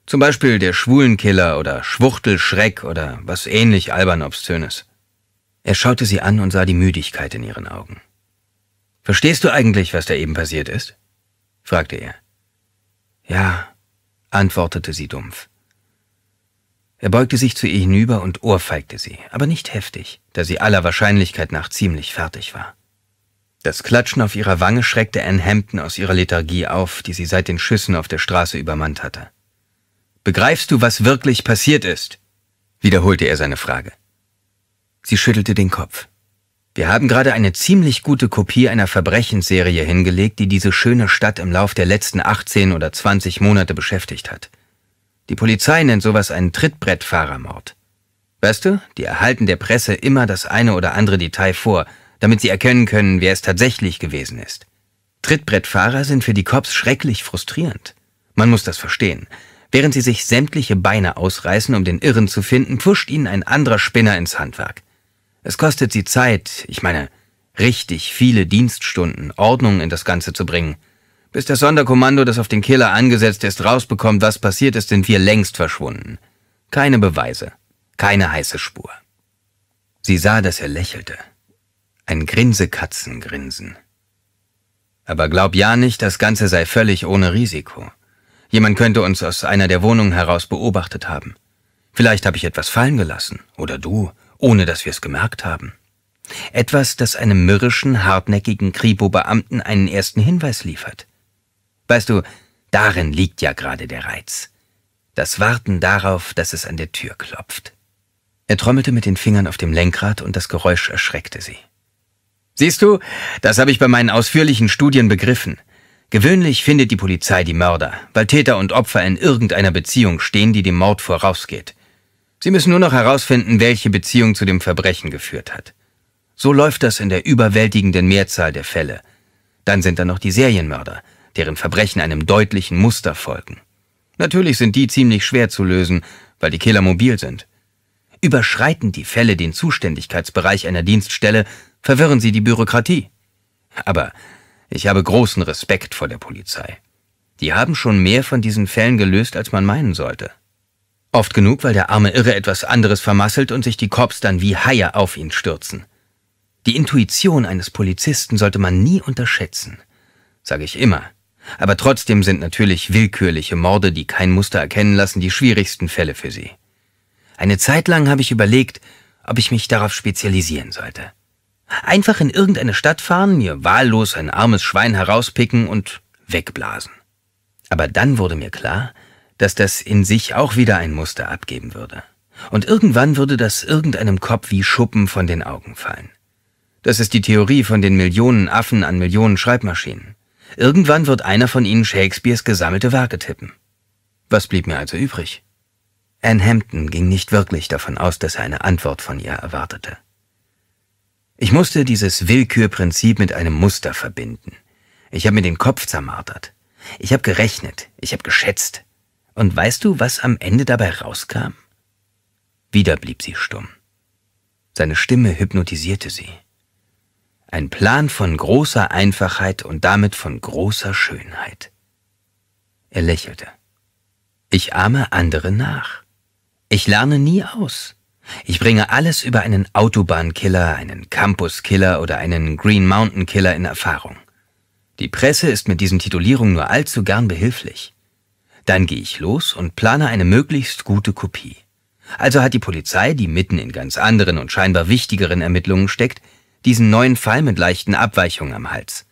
Zum Beispiel der Schwulenkiller oder Schwuchtelschreck oder was ähnlich albern obszönes. Er schaute sie an und sah die Müdigkeit in ihren Augen. Verstehst du eigentlich, was da eben passiert ist? fragte er. Ja, antwortete sie dumpf. Er beugte sich zu ihr hinüber und ohrfeigte sie, aber nicht heftig, da sie aller Wahrscheinlichkeit nach ziemlich fertig war. Das Klatschen auf ihrer Wange schreckte Anne Hampton aus ihrer Lethargie auf, die sie seit den Schüssen auf der Straße übermannt hatte. Begreifst du, was wirklich passiert ist? wiederholte er seine Frage. Sie schüttelte den Kopf. Wir haben gerade eine ziemlich gute Kopie einer Verbrechensserie hingelegt, die diese schöne Stadt im Lauf der letzten 18 oder 20 Monate beschäftigt hat. Die Polizei nennt sowas einen Trittbrettfahrermord. Weißt du, die erhalten der Presse immer das eine oder andere Detail vor, damit sie erkennen können, wer es tatsächlich gewesen ist. Trittbrettfahrer sind für die Cops schrecklich frustrierend. Man muss das verstehen. Während sie sich sämtliche Beine ausreißen, um den Irren zu finden, pfuscht ihnen ein anderer Spinner ins Handwerk. Es kostet sie Zeit, ich meine, richtig viele Dienststunden, Ordnung in das Ganze zu bringen – bis das Sonderkommando, das auf den Killer angesetzt ist, rausbekommt, was passiert ist, sind wir längst verschwunden. Keine Beweise, keine heiße Spur. Sie sah, dass er lächelte. Ein Grinsekatzengrinsen. Aber glaub ja nicht, das Ganze sei völlig ohne Risiko. Jemand könnte uns aus einer der Wohnungen heraus beobachtet haben. Vielleicht habe ich etwas fallen gelassen, oder du, ohne dass wir es gemerkt haben. Etwas, das einem mürrischen, hartnäckigen Kripo-Beamten einen ersten Hinweis liefert. Weißt du, darin liegt ja gerade der Reiz. Das Warten darauf, dass es an der Tür klopft. Er trommelte mit den Fingern auf dem Lenkrad und das Geräusch erschreckte sie. Siehst du, das habe ich bei meinen ausführlichen Studien begriffen. Gewöhnlich findet die Polizei die Mörder, weil Täter und Opfer in irgendeiner Beziehung stehen, die dem Mord vorausgeht. Sie müssen nur noch herausfinden, welche Beziehung zu dem Verbrechen geführt hat. So läuft das in der überwältigenden Mehrzahl der Fälle. Dann sind da noch die Serienmörder, deren Verbrechen einem deutlichen Muster folgen. Natürlich sind die ziemlich schwer zu lösen, weil die Killer mobil sind. Überschreiten die Fälle den Zuständigkeitsbereich einer Dienststelle, verwirren sie die Bürokratie. Aber ich habe großen Respekt vor der Polizei. Die haben schon mehr von diesen Fällen gelöst, als man meinen sollte. Oft genug, weil der arme Irre etwas anderes vermasselt und sich die Cops dann wie Haie auf ihn stürzen. Die Intuition eines Polizisten sollte man nie unterschätzen, sage ich immer, aber trotzdem sind natürlich willkürliche Morde, die kein Muster erkennen lassen, die schwierigsten Fälle für sie. Eine Zeit lang habe ich überlegt, ob ich mich darauf spezialisieren sollte. Einfach in irgendeine Stadt fahren, mir wahllos ein armes Schwein herauspicken und wegblasen. Aber dann wurde mir klar, dass das in sich auch wieder ein Muster abgeben würde. Und irgendwann würde das irgendeinem Kopf wie Schuppen von den Augen fallen. Das ist die Theorie von den Millionen Affen an Millionen Schreibmaschinen. Irgendwann wird einer von ihnen Shakespeares gesammelte Werke tippen. Was blieb mir also übrig? Anne Hampton ging nicht wirklich davon aus, dass er eine Antwort von ihr erwartete. Ich musste dieses Willkürprinzip mit einem Muster verbinden. Ich habe mir den Kopf zermartert. Ich habe gerechnet, ich habe geschätzt. Und weißt du, was am Ende dabei rauskam? Wieder blieb sie stumm. Seine Stimme hypnotisierte sie. Ein Plan von großer Einfachheit und damit von großer Schönheit. Er lächelte. Ich ahme andere nach. Ich lerne nie aus. Ich bringe alles über einen Autobahnkiller, einen Campuskiller oder einen Green Mountain Killer in Erfahrung. Die Presse ist mit diesen Titulierungen nur allzu gern behilflich. Dann gehe ich los und plane eine möglichst gute Kopie. Also hat die Polizei, die mitten in ganz anderen und scheinbar wichtigeren Ermittlungen steckt, diesen neuen Fall mit leichten Abweichungen am Hals.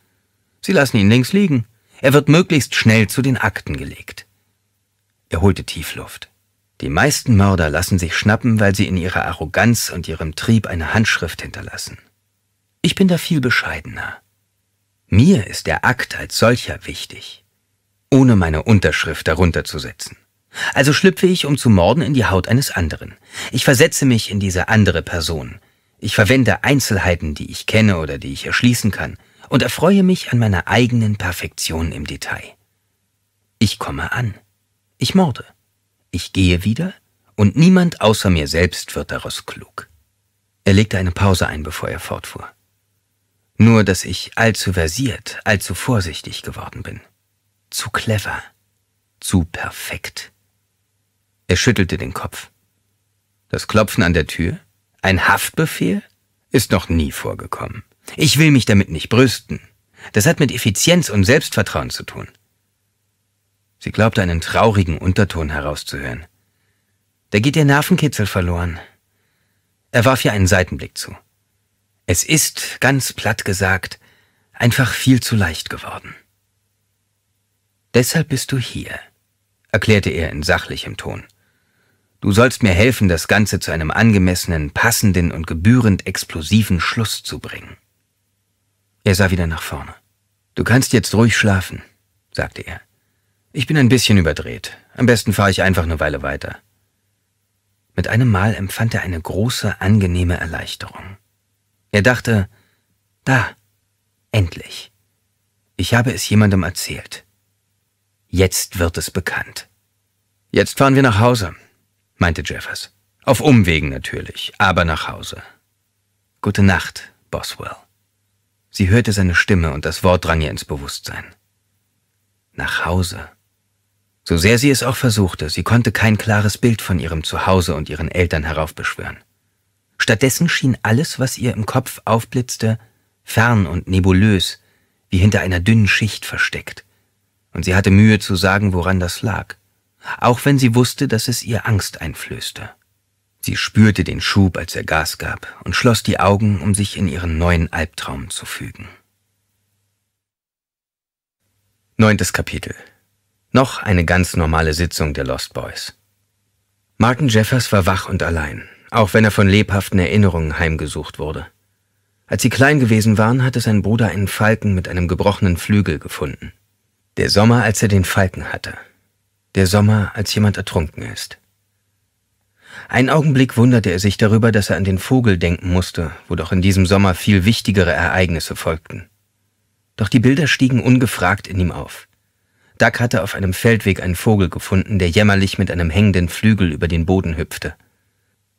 Sie lassen ihn links liegen. Er wird möglichst schnell zu den Akten gelegt. Er holte Tiefluft. Die meisten Mörder lassen sich schnappen, weil sie in ihrer Arroganz und ihrem Trieb eine Handschrift hinterlassen. Ich bin da viel bescheidener. Mir ist der Akt als solcher wichtig, ohne meine Unterschrift darunter zu setzen. Also schlüpfe ich, um zu morden, in die Haut eines anderen. Ich versetze mich in diese andere Person, ich verwende Einzelheiten, die ich kenne oder die ich erschließen kann, und erfreue mich an meiner eigenen Perfektion im Detail. Ich komme an. Ich morde. Ich gehe wieder, und niemand außer mir selbst wird daraus klug. Er legte eine Pause ein, bevor er fortfuhr. Nur, dass ich allzu versiert, allzu vorsichtig geworden bin. Zu clever. Zu perfekt. Er schüttelte den Kopf. Das Klopfen an der Tür? Ein Haftbefehl ist noch nie vorgekommen. Ich will mich damit nicht brüsten. Das hat mit Effizienz und Selbstvertrauen zu tun. Sie glaubte einen traurigen Unterton herauszuhören. Da geht ihr Nervenkitzel verloren. Er warf ihr einen Seitenblick zu. Es ist, ganz platt gesagt, einfach viel zu leicht geworden. Deshalb bist du hier, erklärte er in sachlichem Ton. Du sollst mir helfen, das Ganze zu einem angemessenen, passenden und gebührend explosiven Schluss zu bringen. Er sah wieder nach vorne. Du kannst jetzt ruhig schlafen, sagte er. Ich bin ein bisschen überdreht. Am besten fahre ich einfach eine Weile weiter. Mit einem Mal empfand er eine große, angenehme Erleichterung. Er dachte, da, endlich. Ich habe es jemandem erzählt. Jetzt wird es bekannt. Jetzt fahren wir nach Hause, meinte Jeffers. Auf Umwegen natürlich, aber nach Hause. Gute Nacht, Boswell. Sie hörte seine Stimme und das Wort drang ihr ins Bewusstsein. Nach Hause. So sehr sie es auch versuchte, sie konnte kein klares Bild von ihrem Zuhause und ihren Eltern heraufbeschwören. Stattdessen schien alles, was ihr im Kopf aufblitzte, fern und nebulös, wie hinter einer dünnen Schicht versteckt. Und sie hatte Mühe zu sagen, woran das lag auch wenn sie wusste, dass es ihr Angst einflößte. Sie spürte den Schub, als er Gas gab, und schloss die Augen, um sich in ihren neuen Albtraum zu fügen. Neuntes Kapitel. Noch eine ganz normale Sitzung der Lost Boys. Martin Jeffers war wach und allein, auch wenn er von lebhaften Erinnerungen heimgesucht wurde. Als sie klein gewesen waren, hatte sein Bruder einen Falken mit einem gebrochenen Flügel gefunden. Der Sommer, als er den Falken hatte, der Sommer, als jemand ertrunken ist. Ein Augenblick wunderte er sich darüber, dass er an den Vogel denken musste, wo doch in diesem Sommer viel wichtigere Ereignisse folgten. Doch die Bilder stiegen ungefragt in ihm auf. Duck hatte auf einem Feldweg einen Vogel gefunden, der jämmerlich mit einem hängenden Flügel über den Boden hüpfte.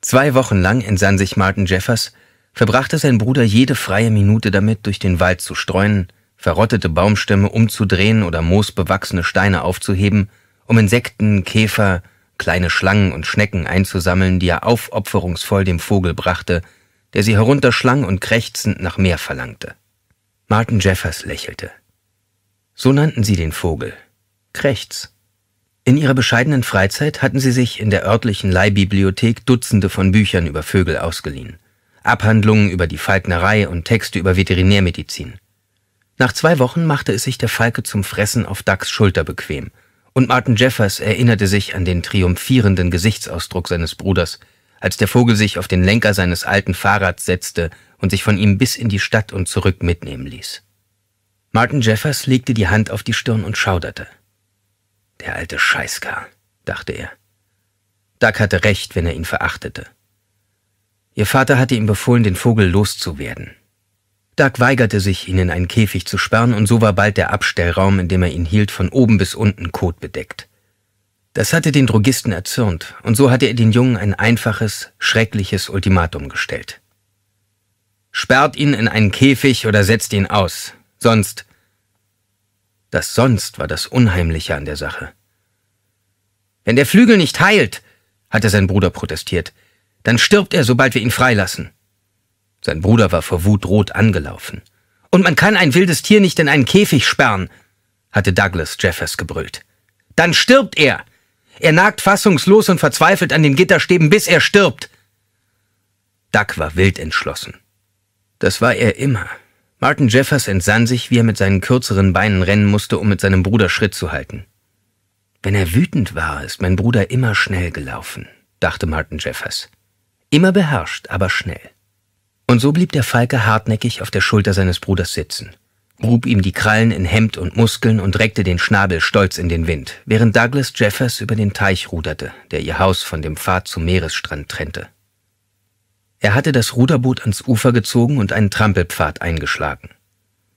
Zwei Wochen lang entsann sich Martin Jeffers, verbrachte sein Bruder jede freie Minute damit, durch den Wald zu streuen, verrottete Baumstämme umzudrehen oder moosbewachsene Steine aufzuheben um Insekten, Käfer, kleine Schlangen und Schnecken einzusammeln, die er aufopferungsvoll dem Vogel brachte, der sie herunterschlang und krächzend nach mehr verlangte. Martin Jeffers lächelte. So nannten sie den Vogel. Krächz. In ihrer bescheidenen Freizeit hatten sie sich in der örtlichen Leihbibliothek Dutzende von Büchern über Vögel ausgeliehen. Abhandlungen über die Falknerei und Texte über Veterinärmedizin. Nach zwei Wochen machte es sich der Falke zum Fressen auf Ducks Schulter bequem, und Martin Jeffers erinnerte sich an den triumphierenden Gesichtsausdruck seines Bruders, als der Vogel sich auf den Lenker seines alten Fahrrads setzte und sich von ihm bis in die Stadt und zurück mitnehmen ließ. Martin Jeffers legte die Hand auf die Stirn und schauderte. Der alte Scheißkerl, dachte er. Doug hatte recht, wenn er ihn verachtete. Ihr Vater hatte ihm befohlen, den Vogel loszuwerden. Dienstag weigerte sich, ihn in einen Käfig zu sperren, und so war bald der Abstellraum, in dem er ihn hielt, von oben bis unten kotbedeckt. Das hatte den Drogisten erzürnt, und so hatte er den Jungen ein einfaches, schreckliches Ultimatum gestellt. Sperrt ihn in einen Käfig oder setzt ihn aus, sonst. Das sonst war das Unheimliche an der Sache. Wenn der Flügel nicht heilt, hatte sein Bruder protestiert, dann stirbt er, sobald wir ihn freilassen. Sein Bruder war vor Wut rot angelaufen. Und man kann ein wildes Tier nicht in einen Käfig sperren, hatte Douglas Jeffers gebrüllt. Dann stirbt er. Er nagt fassungslos und verzweifelt an den Gitterstäben, bis er stirbt. Duck war wild entschlossen. Das war er immer. Martin Jeffers entsann sich, wie er mit seinen kürzeren Beinen rennen musste, um mit seinem Bruder Schritt zu halten. Wenn er wütend war, ist mein Bruder immer schnell gelaufen, dachte Martin Jeffers. Immer beherrscht, aber schnell. Und so blieb der Falke hartnäckig auf der Schulter seines Bruders sitzen, grub ihm die Krallen in Hemd und Muskeln und reckte den Schnabel stolz in den Wind, während Douglas Jeffers über den Teich ruderte, der ihr Haus von dem Pfad zum Meeresstrand trennte. Er hatte das Ruderboot ans Ufer gezogen und einen Trampelpfad eingeschlagen.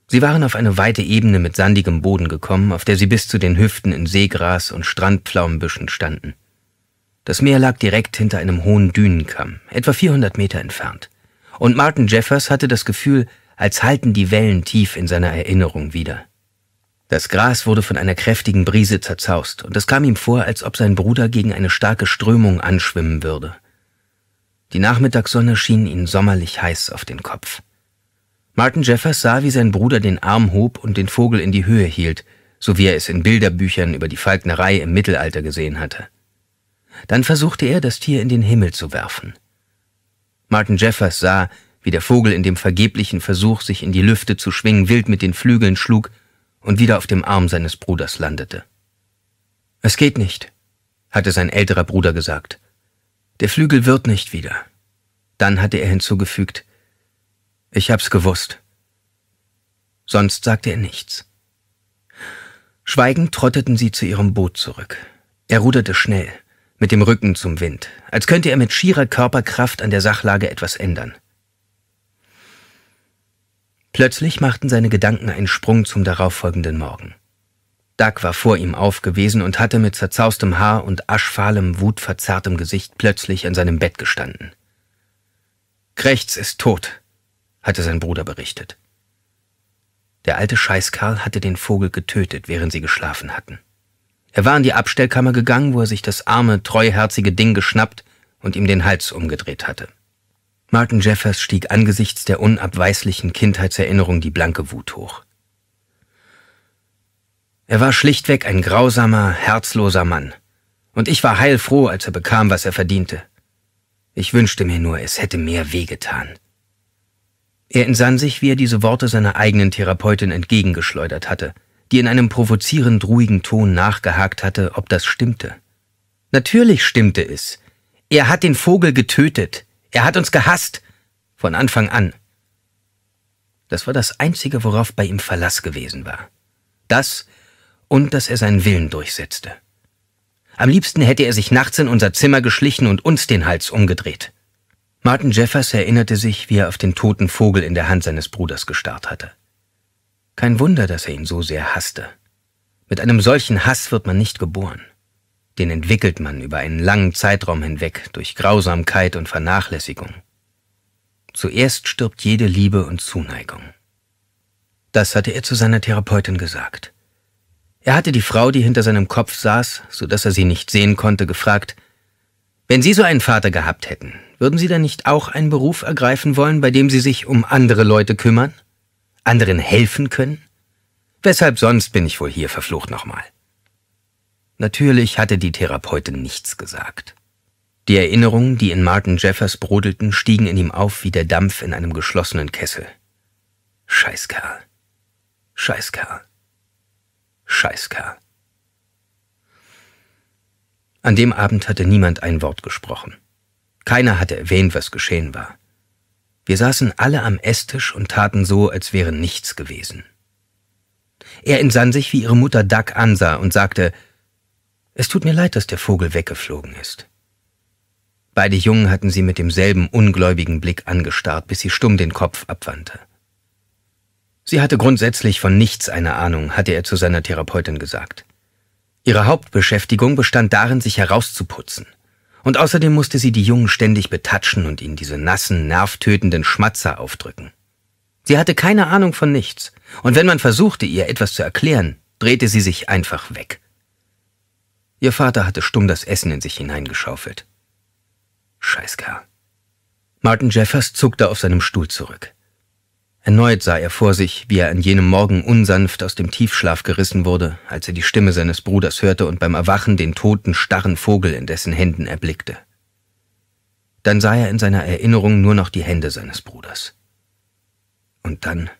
Sie waren auf eine weite Ebene mit sandigem Boden gekommen, auf der sie bis zu den Hüften in Seegras und Strandpflaumenbüschen standen. Das Meer lag direkt hinter einem hohen Dünenkamm, etwa 400 Meter entfernt und Martin Jeffers hatte das Gefühl, als halten die Wellen tief in seiner Erinnerung wieder. Das Gras wurde von einer kräftigen Brise zerzaust, und es kam ihm vor, als ob sein Bruder gegen eine starke Strömung anschwimmen würde. Die Nachmittagssonne schien ihn sommerlich heiß auf den Kopf. Martin Jeffers sah, wie sein Bruder den Arm hob und den Vogel in die Höhe hielt, so wie er es in Bilderbüchern über die Falknerei im Mittelalter gesehen hatte. Dann versuchte er, das Tier in den Himmel zu werfen. Martin Jeffers sah, wie der Vogel in dem vergeblichen Versuch, sich in die Lüfte zu schwingen, wild mit den Flügeln schlug und wieder auf dem Arm seines Bruders landete. Es geht nicht, hatte sein älterer Bruder gesagt. Der Flügel wird nicht wieder. Dann hatte er hinzugefügt, ich hab's gewusst. Sonst sagte er nichts. Schweigend trotteten sie zu ihrem Boot zurück. Er ruderte schnell mit dem Rücken zum Wind, als könnte er mit schierer Körperkraft an der Sachlage etwas ändern. Plötzlich machten seine Gedanken einen Sprung zum darauffolgenden Morgen. Doug war vor ihm aufgewesen und hatte mit zerzaustem Haar und aschfahlem, wutverzerrtem Gesicht plötzlich an seinem Bett gestanden. Krechts ist tot, hatte sein Bruder berichtet. Der alte Scheißkarl hatte den Vogel getötet, während sie geschlafen hatten. Er war in die Abstellkammer gegangen, wo er sich das arme, treuherzige Ding geschnappt und ihm den Hals umgedreht hatte. Martin Jeffers stieg angesichts der unabweislichen Kindheitserinnerung die blanke Wut hoch. Er war schlichtweg ein grausamer, herzloser Mann. Und ich war heilfroh, als er bekam, was er verdiente. Ich wünschte mir nur, es hätte mehr wehgetan. Er entsann sich, wie er diese Worte seiner eigenen Therapeutin entgegengeschleudert hatte – die in einem provozierend ruhigen Ton nachgehakt hatte, ob das stimmte. Natürlich stimmte es. Er hat den Vogel getötet. Er hat uns gehasst. Von Anfang an. Das war das Einzige, worauf bei ihm Verlass gewesen war. Das und dass er seinen Willen durchsetzte. Am liebsten hätte er sich nachts in unser Zimmer geschlichen und uns den Hals umgedreht. Martin Jeffers erinnerte sich, wie er auf den toten Vogel in der Hand seines Bruders gestarrt hatte. Kein Wunder, dass er ihn so sehr hasste. Mit einem solchen Hass wird man nicht geboren. Den entwickelt man über einen langen Zeitraum hinweg durch Grausamkeit und Vernachlässigung. Zuerst stirbt jede Liebe und Zuneigung. Das hatte er zu seiner Therapeutin gesagt. Er hatte die Frau, die hinter seinem Kopf saß, so dass er sie nicht sehen konnte, gefragt, wenn Sie so einen Vater gehabt hätten, würden Sie dann nicht auch einen Beruf ergreifen wollen, bei dem Sie sich um andere Leute kümmern? anderen helfen können? Weshalb sonst bin ich wohl hier, verflucht nochmal? Natürlich hatte die Therapeutin nichts gesagt. Die Erinnerungen, die in Martin Jeffers brodelten, stiegen in ihm auf wie der Dampf in einem geschlossenen Kessel. Scheißkerl. Scheißkerl. Scheißkerl. An dem Abend hatte niemand ein Wort gesprochen. Keiner hatte erwähnt, was geschehen war. Wir saßen alle am Esstisch und taten so, als wäre nichts gewesen. Er entsann sich, wie ihre Mutter Duck ansah und sagte, es tut mir leid, dass der Vogel weggeflogen ist. Beide Jungen hatten sie mit demselben ungläubigen Blick angestarrt, bis sie stumm den Kopf abwandte. Sie hatte grundsätzlich von nichts eine Ahnung, hatte er zu seiner Therapeutin gesagt. Ihre Hauptbeschäftigung bestand darin, sich herauszuputzen. Und außerdem musste sie die Jungen ständig betatschen und ihnen diese nassen, nervtötenden Schmatzer aufdrücken. Sie hatte keine Ahnung von nichts, und wenn man versuchte, ihr etwas zu erklären, drehte sie sich einfach weg. Ihr Vater hatte stumm das Essen in sich hineingeschaufelt. Scheißkerl. Martin Jeffers zuckte auf seinem Stuhl zurück. Erneut sah er vor sich, wie er an jenem Morgen unsanft aus dem Tiefschlaf gerissen wurde, als er die Stimme seines Bruders hörte und beim Erwachen den toten, starren Vogel in dessen Händen erblickte. Dann sah er in seiner Erinnerung nur noch die Hände seines Bruders. Und dann...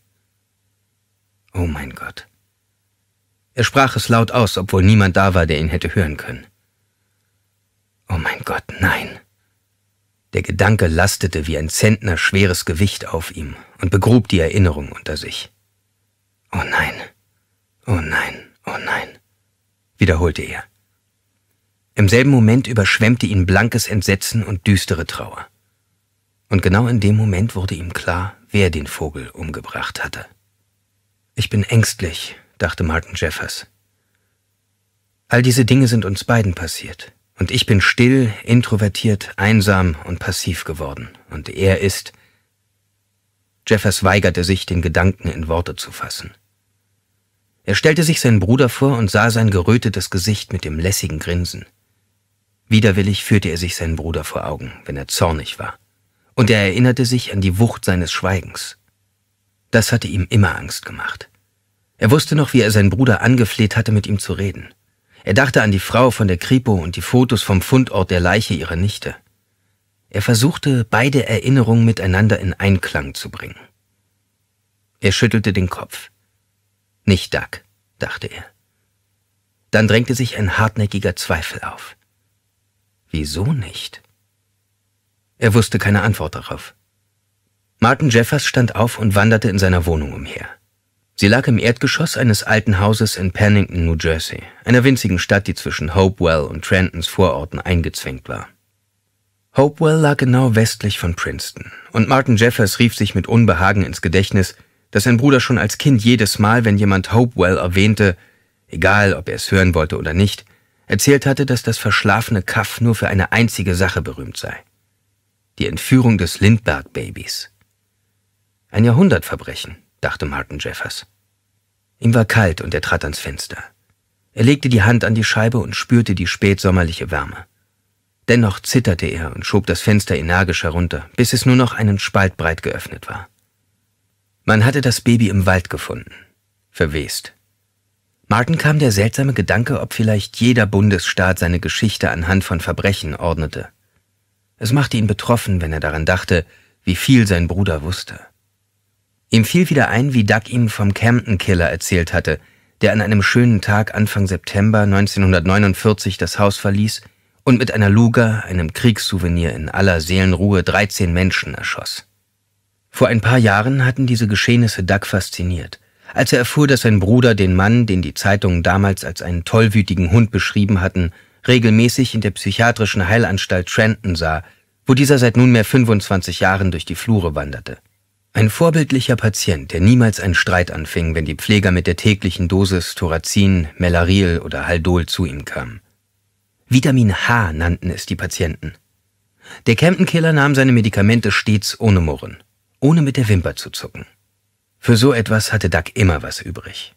Oh mein Gott. Er sprach es laut aus, obwohl niemand da war, der ihn hätte hören können. Oh mein Gott, nein. Der Gedanke lastete wie ein Zentner schweres Gewicht auf ihm und begrub die Erinnerung unter sich. Oh nein, oh nein, oh nein, wiederholte er. Im selben Moment überschwemmte ihn blankes Entsetzen und düstere Trauer. Und genau in dem Moment wurde ihm klar, wer den Vogel umgebracht hatte. Ich bin ängstlich, dachte Martin Jeffers. All diese Dinge sind uns beiden passiert. Und ich bin still, introvertiert, einsam und passiv geworden. Und er ist, Jeffers weigerte sich, den Gedanken in Worte zu fassen. Er stellte sich seinen Bruder vor und sah sein gerötetes Gesicht mit dem lässigen Grinsen. Widerwillig führte er sich seinen Bruder vor Augen, wenn er zornig war, und er erinnerte sich an die Wucht seines Schweigens. Das hatte ihm immer Angst gemacht. Er wusste noch, wie er seinen Bruder angefleht hatte, mit ihm zu reden. Er dachte an die Frau von der Kripo und die Fotos vom Fundort der Leiche ihrer Nichte. Er versuchte, beide Erinnerungen miteinander in Einklang zu bringen. Er schüttelte den Kopf. Nicht Duck, dachte er. Dann drängte sich ein hartnäckiger Zweifel auf. Wieso nicht? Er wusste keine Antwort darauf. Martin Jeffers stand auf und wanderte in seiner Wohnung umher. Sie lag im Erdgeschoss eines alten Hauses in Pennington, New Jersey, einer winzigen Stadt, die zwischen Hopewell und Trentons Vororten eingezwängt war. Hopewell lag genau westlich von Princeton, und Martin Jeffers rief sich mit Unbehagen ins Gedächtnis, dass sein Bruder schon als Kind jedes Mal, wenn jemand Hopewell erwähnte, egal ob er es hören wollte oder nicht, erzählt hatte, dass das verschlafene Kaff nur für eine einzige Sache berühmt sei. Die Entführung des Lindbergh-Babys. Ein Jahrhundertverbrechen, dachte Martin Jeffers. Ihm war kalt und er trat ans Fenster. Er legte die Hand an die Scheibe und spürte die spätsommerliche Wärme. Dennoch zitterte er und schob das Fenster energisch herunter, bis es nur noch einen Spalt breit geöffnet war. Man hatte das Baby im Wald gefunden, verwest. Martin kam der seltsame Gedanke, ob vielleicht jeder Bundesstaat seine Geschichte anhand von Verbrechen ordnete. Es machte ihn betroffen, wenn er daran dachte, wie viel sein Bruder wusste. Ihm fiel wieder ein, wie Doug ihm vom Camden Killer erzählt hatte, der an einem schönen Tag Anfang September 1949 das Haus verließ und mit einer Luga, einem Kriegssouvenir, in aller Seelenruhe 13 Menschen erschoss. Vor ein paar Jahren hatten diese Geschehnisse Duck fasziniert. Als er erfuhr, dass sein Bruder den Mann, den die Zeitungen damals als einen tollwütigen Hund beschrieben hatten, regelmäßig in der psychiatrischen Heilanstalt Trenton sah, wo dieser seit nunmehr 25 Jahren durch die Flure wanderte. Ein vorbildlicher Patient, der niemals einen Streit anfing, wenn die Pfleger mit der täglichen Dosis Thorazin, Melaril oder Haldol zu ihm kamen. Vitamin H nannten es die Patienten. Der Camden-Killer nahm seine Medikamente stets ohne Murren, ohne mit der Wimper zu zucken. Für so etwas hatte Duck immer was übrig.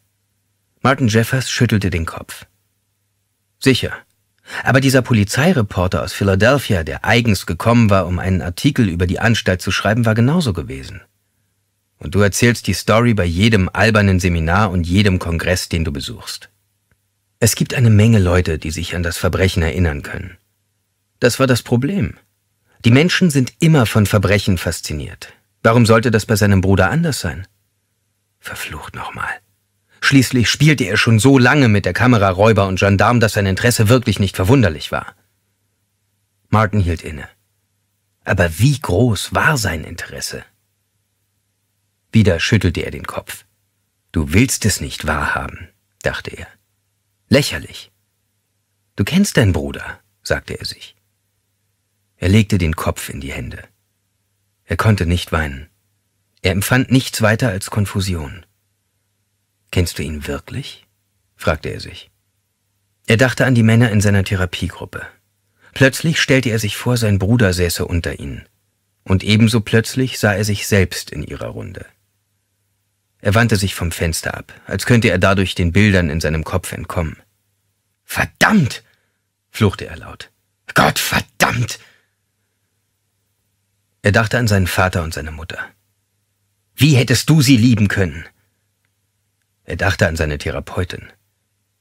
Martin Jeffers schüttelte den Kopf. Sicher. Aber dieser Polizeireporter aus Philadelphia, der eigens gekommen war, um einen Artikel über die Anstalt zu schreiben, war genauso gewesen. Und du erzählst die Story bei jedem albernen Seminar und jedem Kongress, den du besuchst. Es gibt eine Menge Leute, die sich an das Verbrechen erinnern können. Das war das Problem. Die Menschen sind immer von Verbrechen fasziniert. Warum sollte das bei seinem Bruder anders sein? Verflucht nochmal. Schließlich spielte er schon so lange mit der Kamera Räuber und Gendarm, dass sein Interesse wirklich nicht verwunderlich war. Martin hielt inne. Aber wie groß war sein Interesse? Wieder schüttelte er den Kopf. Du willst es nicht wahrhaben, dachte er. Lächerlich. Du kennst deinen Bruder, sagte er sich. Er legte den Kopf in die Hände. Er konnte nicht weinen. Er empfand nichts weiter als Konfusion. Kennst du ihn wirklich? fragte er sich. Er dachte an die Männer in seiner Therapiegruppe. Plötzlich stellte er sich vor, sein Bruder säße unter ihnen. Und ebenso plötzlich sah er sich selbst in ihrer Runde. Er wandte sich vom Fenster ab, als könnte er dadurch den Bildern in seinem Kopf entkommen. Verdammt! fluchte er laut. Gott verdammt! Er dachte an seinen Vater und seine Mutter. Wie hättest du sie lieben können? Er dachte an seine Therapeutin.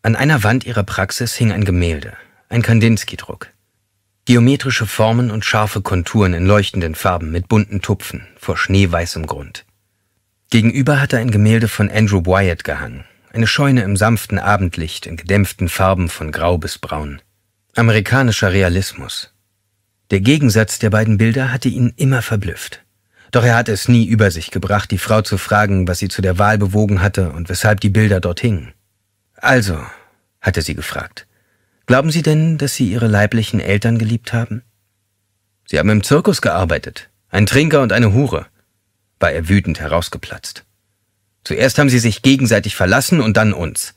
An einer Wand ihrer Praxis hing ein Gemälde, ein Kandinsky-Druck. Geometrische Formen und scharfe Konturen in leuchtenden Farben mit bunten Tupfen vor schneeweißem Grund. Gegenüber hatte ein Gemälde von Andrew Wyatt gehangen. Eine Scheune im sanften Abendlicht in gedämpften Farben von Grau bis Braun. Amerikanischer Realismus. Der Gegensatz der beiden Bilder hatte ihn immer verblüfft. Doch er hatte es nie über sich gebracht, die Frau zu fragen, was sie zu der Wahl bewogen hatte und weshalb die Bilder dort hingen. Also, hatte sie gefragt, glauben Sie denn, dass Sie Ihre leiblichen Eltern geliebt haben? Sie haben im Zirkus gearbeitet, ein Trinker und eine Hure war er wütend herausgeplatzt. Zuerst haben sie sich gegenseitig verlassen und dann uns.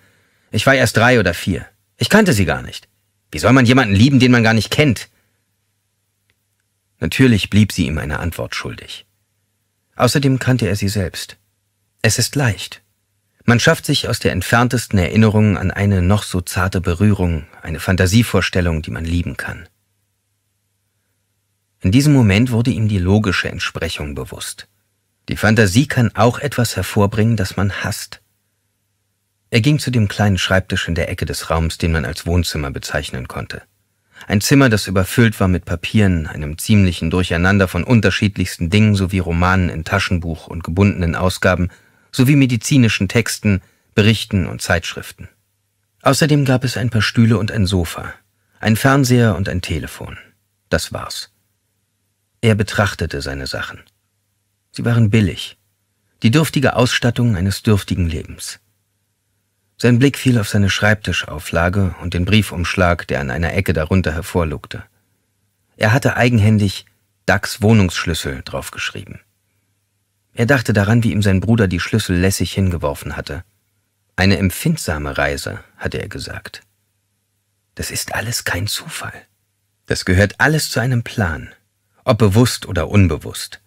Ich war erst drei oder vier. Ich kannte sie gar nicht. Wie soll man jemanden lieben, den man gar nicht kennt? Natürlich blieb sie ihm eine Antwort schuldig. Außerdem kannte er sie selbst. Es ist leicht. Man schafft sich aus der entferntesten Erinnerung an eine noch so zarte Berührung, eine Fantasievorstellung, die man lieben kann. In diesem Moment wurde ihm die logische Entsprechung bewusst. Die Fantasie kann auch etwas hervorbringen, das man hasst. Er ging zu dem kleinen Schreibtisch in der Ecke des Raums, den man als Wohnzimmer bezeichnen konnte. Ein Zimmer, das überfüllt war mit Papieren, einem ziemlichen Durcheinander von unterschiedlichsten Dingen sowie Romanen in Taschenbuch und gebundenen Ausgaben, sowie medizinischen Texten, Berichten und Zeitschriften. Außerdem gab es ein paar Stühle und ein Sofa, ein Fernseher und ein Telefon. Das war's. Er betrachtete seine Sachen. Sie waren billig, die dürftige Ausstattung eines dürftigen Lebens. Sein Blick fiel auf seine Schreibtischauflage und den Briefumschlag, der an einer Ecke darunter hervorlugte. Er hatte eigenhändig Ducks Wohnungsschlüssel draufgeschrieben. Er dachte daran, wie ihm sein Bruder die Schlüssel lässig hingeworfen hatte. Eine empfindsame Reise, hatte er gesagt. Das ist alles kein Zufall. Das gehört alles zu einem Plan, ob bewusst oder unbewusst.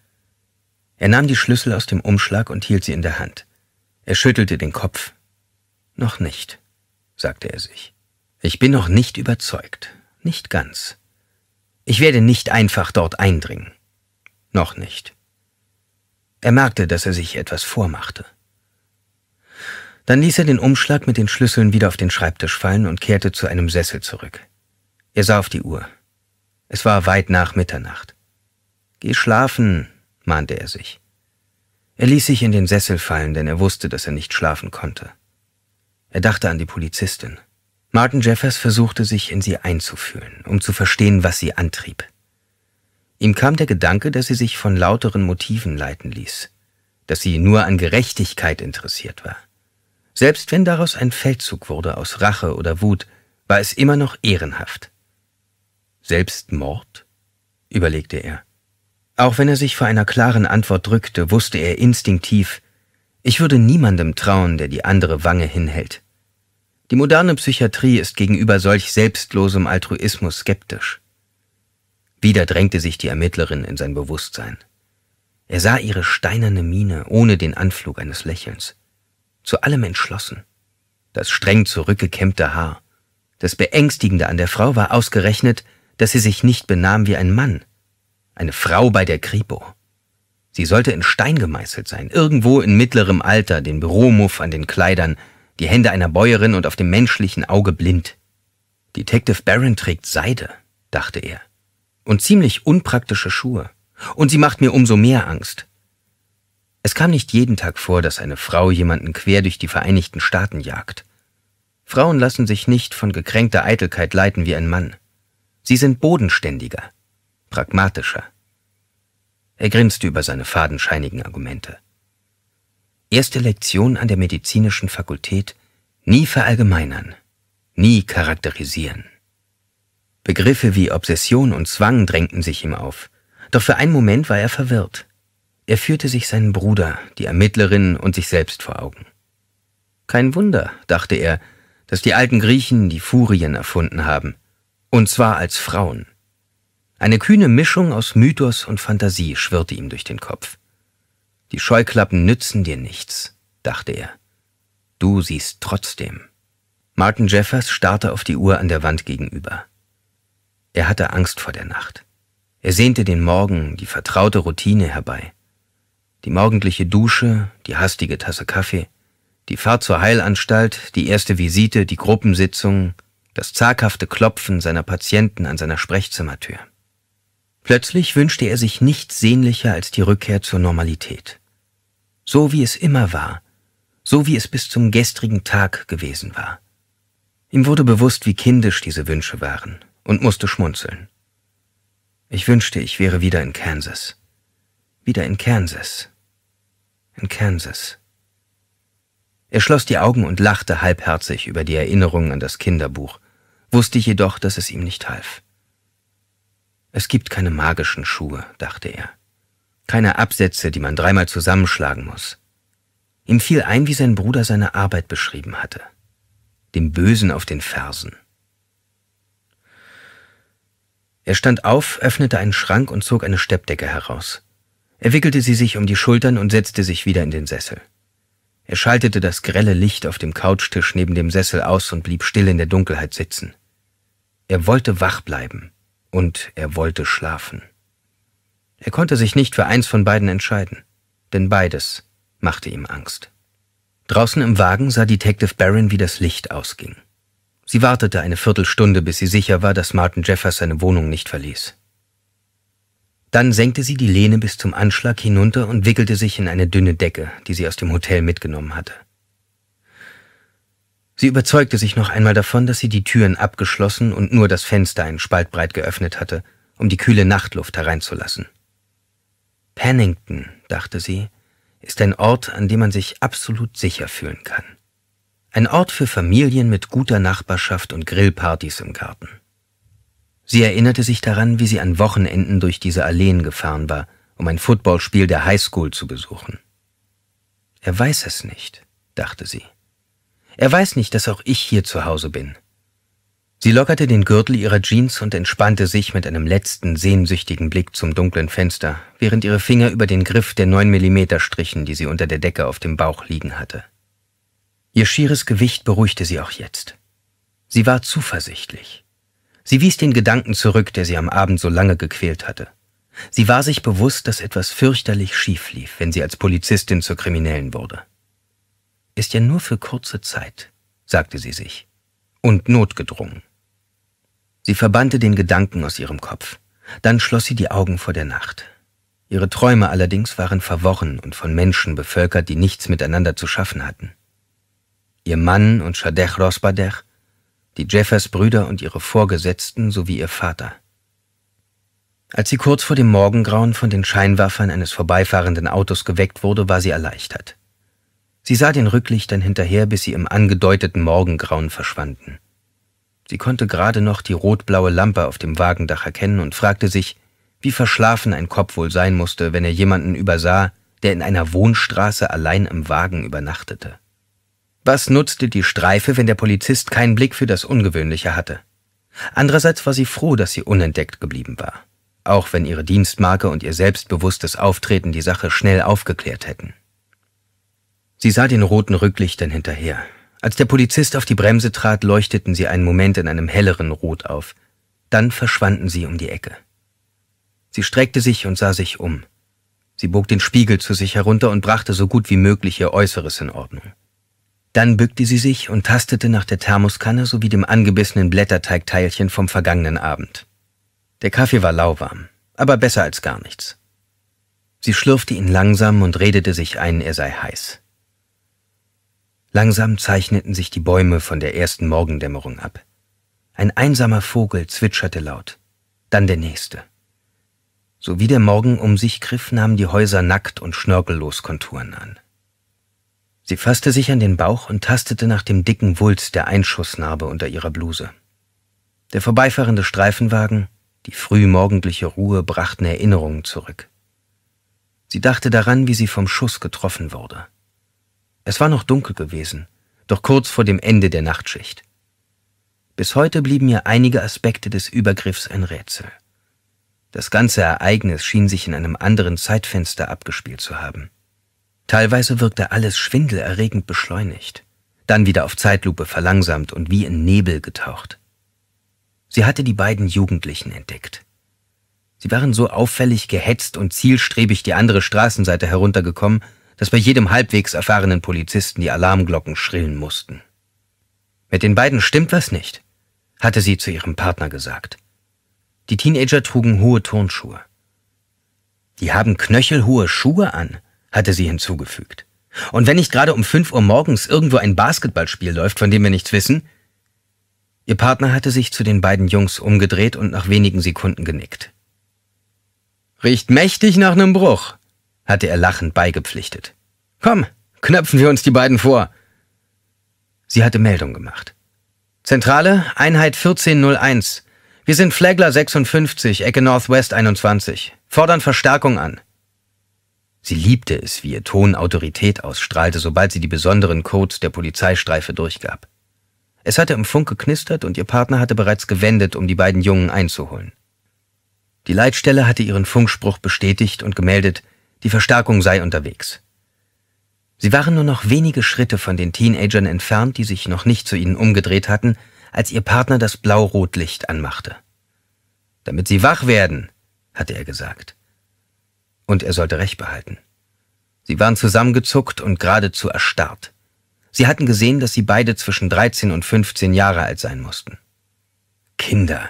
Er nahm die Schlüssel aus dem Umschlag und hielt sie in der Hand. Er schüttelte den Kopf. Noch nicht, sagte er sich. Ich bin noch nicht überzeugt, nicht ganz. Ich werde nicht einfach dort eindringen. Noch nicht. Er merkte, dass er sich etwas vormachte. Dann ließ er den Umschlag mit den Schlüsseln wieder auf den Schreibtisch fallen und kehrte zu einem Sessel zurück. Er sah auf die Uhr. Es war weit nach Mitternacht. Geh schlafen, mahnte er sich. Er ließ sich in den Sessel fallen, denn er wusste, dass er nicht schlafen konnte. Er dachte an die Polizistin. Martin Jeffers versuchte sich in sie einzufühlen, um zu verstehen, was sie antrieb. Ihm kam der Gedanke, dass sie sich von lauteren Motiven leiten ließ, dass sie nur an Gerechtigkeit interessiert war. Selbst wenn daraus ein Feldzug wurde aus Rache oder Wut, war es immer noch ehrenhaft. Selbst Mord? überlegte er. Auch wenn er sich vor einer klaren Antwort drückte, wusste er instinktiv, ich würde niemandem trauen, der die andere Wange hinhält. Die moderne Psychiatrie ist gegenüber solch selbstlosem Altruismus skeptisch. Wieder drängte sich die Ermittlerin in sein Bewusstsein. Er sah ihre steinerne Miene ohne den Anflug eines Lächelns. Zu allem entschlossen. Das streng zurückgekämmte Haar. Das Beängstigende an der Frau war ausgerechnet, dass sie sich nicht benahm wie ein Mann. Eine Frau bei der Kripo. Sie sollte in Stein gemeißelt sein, irgendwo in mittlerem Alter, den Büromuff an den Kleidern, die Hände einer Bäuerin und auf dem menschlichen Auge blind. Detective Barron trägt Seide, dachte er. Und ziemlich unpraktische Schuhe. Und sie macht mir umso mehr Angst. Es kam nicht jeden Tag vor, dass eine Frau jemanden quer durch die Vereinigten Staaten jagt. Frauen lassen sich nicht von gekränkter Eitelkeit leiten wie ein Mann. Sie sind bodenständiger, pragmatischer. Er grinste über seine fadenscheinigen Argumente. Erste Lektion an der medizinischen Fakultät, nie verallgemeinern, nie charakterisieren. Begriffe wie Obsession und Zwang drängten sich ihm auf, doch für einen Moment war er verwirrt. Er führte sich seinen Bruder, die Ermittlerin und sich selbst vor Augen. Kein Wunder, dachte er, dass die alten Griechen die Furien erfunden haben, und zwar als Frauen. Eine kühne Mischung aus Mythos und Fantasie schwirrte ihm durch den Kopf. Die Scheuklappen nützen dir nichts, dachte er. Du siehst trotzdem. Martin Jeffers starrte auf die Uhr an der Wand gegenüber. Er hatte Angst vor der Nacht. Er sehnte den Morgen, die vertraute Routine herbei. Die morgendliche Dusche, die hastige Tasse Kaffee, die Fahrt zur Heilanstalt, die erste Visite, die Gruppensitzung, das zaghafte Klopfen seiner Patienten an seiner Sprechzimmertür. Plötzlich wünschte er sich nichts sehnlicher als die Rückkehr zur Normalität. So wie es immer war, so wie es bis zum gestrigen Tag gewesen war. Ihm wurde bewusst, wie kindisch diese Wünsche waren und musste schmunzeln. Ich wünschte, ich wäre wieder in Kansas. Wieder in Kansas. In Kansas. Er schloss die Augen und lachte halbherzig über die Erinnerungen an das Kinderbuch, wusste jedoch, dass es ihm nicht half. Es gibt keine magischen Schuhe, dachte er. Keine Absätze, die man dreimal zusammenschlagen muss. Ihm fiel ein, wie sein Bruder seine Arbeit beschrieben hatte. Dem Bösen auf den Fersen. Er stand auf, öffnete einen Schrank und zog eine Steppdecke heraus. Er wickelte sie sich um die Schultern und setzte sich wieder in den Sessel. Er schaltete das grelle Licht auf dem Couchtisch neben dem Sessel aus und blieb still in der Dunkelheit sitzen. Er wollte wach bleiben und er wollte schlafen. Er konnte sich nicht für eins von beiden entscheiden, denn beides machte ihm Angst. Draußen im Wagen sah Detective Barron, wie das Licht ausging. Sie wartete eine Viertelstunde, bis sie sicher war, dass Martin Jeffers seine Wohnung nicht verließ. Dann senkte sie die Lehne bis zum Anschlag hinunter und wickelte sich in eine dünne Decke, die sie aus dem Hotel mitgenommen hatte. Sie überzeugte sich noch einmal davon, dass sie die Türen abgeschlossen und nur das Fenster einen Spalt breit geöffnet hatte, um die kühle Nachtluft hereinzulassen. Pennington, dachte sie, ist ein Ort, an dem man sich absolut sicher fühlen kann. Ein Ort für Familien mit guter Nachbarschaft und Grillpartys im Garten. Sie erinnerte sich daran, wie sie an Wochenenden durch diese Alleen gefahren war, um ein Footballspiel der Highschool zu besuchen. Er weiß es nicht, dachte sie. Er weiß nicht, dass auch ich hier zu Hause bin. Sie lockerte den Gürtel ihrer Jeans und entspannte sich mit einem letzten sehnsüchtigen Blick zum dunklen Fenster, während ihre Finger über den Griff der neun Millimeter strichen, die sie unter der Decke auf dem Bauch liegen hatte. Ihr schieres Gewicht beruhigte sie auch jetzt. Sie war zuversichtlich. Sie wies den Gedanken zurück, der sie am Abend so lange gequält hatte. Sie war sich bewusst, dass etwas fürchterlich schief lief, wenn sie als Polizistin zur Kriminellen wurde ist ja nur für kurze Zeit, sagte sie sich, und notgedrungen. Sie verbannte den Gedanken aus ihrem Kopf, dann schloss sie die Augen vor der Nacht. Ihre Träume allerdings waren verworren und von Menschen bevölkert, die nichts miteinander zu schaffen hatten. Ihr Mann und Shadech Rosbadech, die Jeffers-Brüder und ihre Vorgesetzten sowie ihr Vater. Als sie kurz vor dem Morgengrauen von den Scheinwerfern eines vorbeifahrenden Autos geweckt wurde, war sie erleichtert. Sie sah den Rücklichtern hinterher, bis sie im angedeuteten Morgengrauen verschwanden. Sie konnte gerade noch die rotblaue Lampe auf dem Wagendach erkennen und fragte sich, wie verschlafen ein Kopf wohl sein musste, wenn er jemanden übersah, der in einer Wohnstraße allein im Wagen übernachtete. Was nutzte die Streife, wenn der Polizist keinen Blick für das Ungewöhnliche hatte? Andererseits war sie froh, dass sie unentdeckt geblieben war, auch wenn ihre Dienstmarke und ihr selbstbewusstes Auftreten die Sache schnell aufgeklärt hätten. Sie sah den roten Rücklichtern hinterher. Als der Polizist auf die Bremse trat, leuchteten sie einen Moment in einem helleren Rot auf. Dann verschwanden sie um die Ecke. Sie streckte sich und sah sich um. Sie bog den Spiegel zu sich herunter und brachte so gut wie möglich ihr Äußeres in Ordnung. Dann bückte sie sich und tastete nach der Thermoskanne sowie dem angebissenen Blätterteigteilchen vom vergangenen Abend. Der Kaffee war lauwarm, aber besser als gar nichts. Sie schlürfte ihn langsam und redete sich ein, er sei heiß. Langsam zeichneten sich die Bäume von der ersten Morgendämmerung ab. Ein einsamer Vogel zwitscherte laut, dann der nächste. So wie der Morgen um sich griff, nahmen die Häuser nackt und schnörkellos Konturen an. Sie fasste sich an den Bauch und tastete nach dem dicken Wulst der Einschussnarbe unter ihrer Bluse. Der vorbeifahrende Streifenwagen, die frühmorgendliche Ruhe brachten Erinnerungen zurück. Sie dachte daran, wie sie vom Schuss getroffen wurde. Es war noch dunkel gewesen, doch kurz vor dem Ende der Nachtschicht. Bis heute blieben mir einige Aspekte des Übergriffs ein Rätsel. Das ganze Ereignis schien sich in einem anderen Zeitfenster abgespielt zu haben. Teilweise wirkte alles schwindelerregend beschleunigt, dann wieder auf Zeitlupe verlangsamt und wie in Nebel getaucht. Sie hatte die beiden Jugendlichen entdeckt. Sie waren so auffällig gehetzt und zielstrebig die andere Straßenseite heruntergekommen, dass bei jedem halbwegs erfahrenen Polizisten die Alarmglocken schrillen mussten. Mit den beiden stimmt was nicht, hatte sie zu ihrem Partner gesagt. Die Teenager trugen hohe Turnschuhe. Die haben knöchelhohe Schuhe an, hatte sie hinzugefügt. Und wenn nicht gerade um fünf Uhr morgens irgendwo ein Basketballspiel läuft, von dem wir nichts wissen, Ihr Partner hatte sich zu den beiden Jungs umgedreht und nach wenigen Sekunden genickt. Riecht mächtig nach nem Bruch, hatte er lachend beigepflichtet. Komm, knöpfen wir uns die beiden vor. Sie hatte Meldung gemacht. Zentrale, Einheit 1401. Wir sind Flagler 56, Ecke Northwest 21. Fordern Verstärkung an. Sie liebte es, wie ihr Ton Autorität ausstrahlte, sobald sie die besonderen Codes der Polizeistreife durchgab. Es hatte im Funk geknistert und ihr Partner hatte bereits gewendet, um die beiden Jungen einzuholen. Die Leitstelle hatte ihren Funkspruch bestätigt und gemeldet, die Verstärkung sei unterwegs. Sie waren nur noch wenige Schritte von den Teenagern entfernt, die sich noch nicht zu ihnen umgedreht hatten, als ihr Partner das Blau-Rot-Licht anmachte. Damit sie wach werden, hatte er gesagt. Und er sollte recht behalten. Sie waren zusammengezuckt und geradezu erstarrt. Sie hatten gesehen, dass sie beide zwischen 13 und 15 Jahre alt sein mussten. Kinder,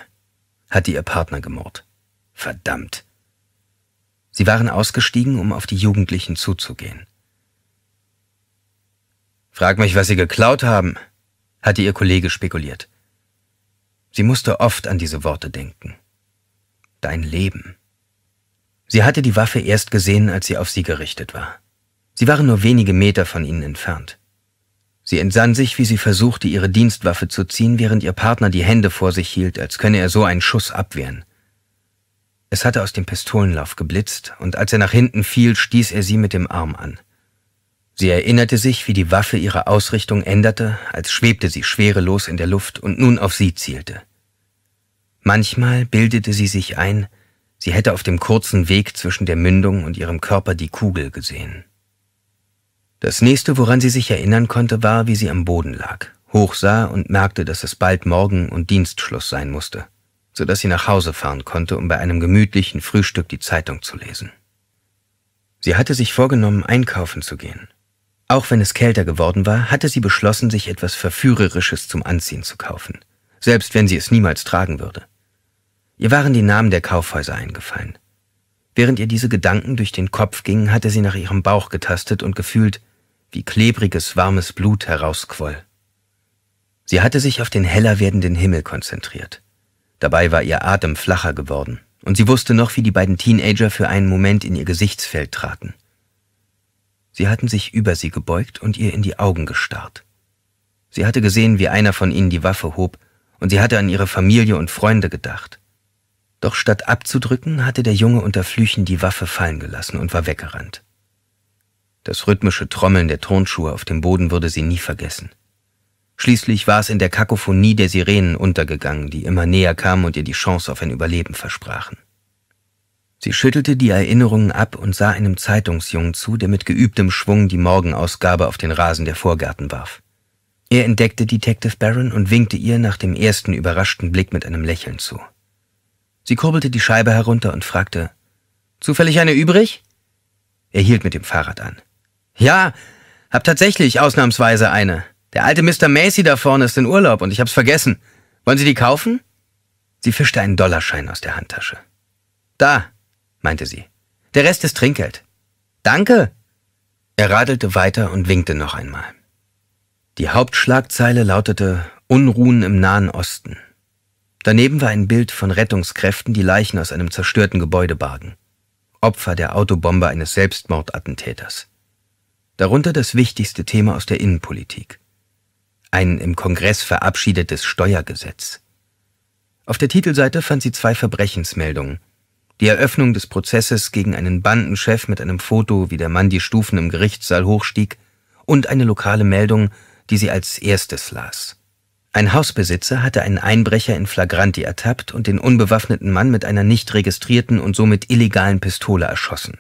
hatte ihr Partner gemurrt. Verdammt. Sie waren ausgestiegen, um auf die Jugendlichen zuzugehen. Frag mich, was Sie geklaut haben, hatte ihr Kollege spekuliert. Sie musste oft an diese Worte denken. Dein Leben. Sie hatte die Waffe erst gesehen, als sie auf sie gerichtet war. Sie waren nur wenige Meter von ihnen entfernt. Sie entsann sich, wie sie versuchte, ihre Dienstwaffe zu ziehen, während ihr Partner die Hände vor sich hielt, als könne er so einen Schuss abwehren. Es hatte aus dem Pistolenlauf geblitzt, und als er nach hinten fiel, stieß er sie mit dem Arm an. Sie erinnerte sich, wie die Waffe ihre Ausrichtung änderte, als schwebte sie schwerelos in der Luft und nun auf sie zielte. Manchmal bildete sie sich ein, sie hätte auf dem kurzen Weg zwischen der Mündung und ihrem Körper die Kugel gesehen. Das nächste, woran sie sich erinnern konnte, war, wie sie am Boden lag, hoch sah und merkte, dass es bald Morgen und Dienstschluss sein musste so dass sie nach Hause fahren konnte, um bei einem gemütlichen Frühstück die Zeitung zu lesen. Sie hatte sich vorgenommen, einkaufen zu gehen. Auch wenn es kälter geworden war, hatte sie beschlossen, sich etwas Verführerisches zum Anziehen zu kaufen, selbst wenn sie es niemals tragen würde. Ihr waren die Namen der Kaufhäuser eingefallen. Während ihr diese Gedanken durch den Kopf gingen, hatte sie nach ihrem Bauch getastet und gefühlt, wie klebriges, warmes Blut herausquoll. Sie hatte sich auf den heller werdenden Himmel konzentriert. Dabei war ihr Atem flacher geworden, und sie wusste noch, wie die beiden Teenager für einen Moment in ihr Gesichtsfeld traten. Sie hatten sich über sie gebeugt und ihr in die Augen gestarrt. Sie hatte gesehen, wie einer von ihnen die Waffe hob, und sie hatte an ihre Familie und Freunde gedacht. Doch statt abzudrücken, hatte der Junge unter Flüchen die Waffe fallen gelassen und war weggerannt. Das rhythmische Trommeln der Turnschuhe auf dem Boden würde sie nie vergessen. Schließlich war es in der Kakophonie der Sirenen untergegangen, die immer näher kamen und ihr die Chance auf ein Überleben versprachen. Sie schüttelte die Erinnerungen ab und sah einem Zeitungsjungen zu, der mit geübtem Schwung die Morgenausgabe auf den Rasen der Vorgärten warf. Er entdeckte Detective Barron und winkte ihr nach dem ersten überraschten Blick mit einem Lächeln zu. Sie kurbelte die Scheibe herunter und fragte, Zufällig eine übrig? Er hielt mit dem Fahrrad an. Ja, hab tatsächlich ausnahmsweise eine. Der alte Mr. Macy da vorne ist in Urlaub und ich hab's vergessen. Wollen Sie die kaufen? Sie fischte einen Dollarschein aus der Handtasche. Da, meinte sie. Der Rest ist Trinkgeld. Danke. Er radelte weiter und winkte noch einmal. Die Hauptschlagzeile lautete Unruhen im Nahen Osten. Daneben war ein Bild von Rettungskräften, die Leichen aus einem zerstörten Gebäude bargen. Opfer der Autobombe eines Selbstmordattentäters. Darunter das wichtigste Thema aus der Innenpolitik ein im Kongress verabschiedetes Steuergesetz. Auf der Titelseite fand sie zwei Verbrechensmeldungen. Die Eröffnung des Prozesses gegen einen Bandenchef mit einem Foto, wie der Mann die Stufen im Gerichtssaal hochstieg, und eine lokale Meldung, die sie als erstes las. Ein Hausbesitzer hatte einen Einbrecher in Flagranti ertappt und den unbewaffneten Mann mit einer nicht registrierten und somit illegalen Pistole erschossen.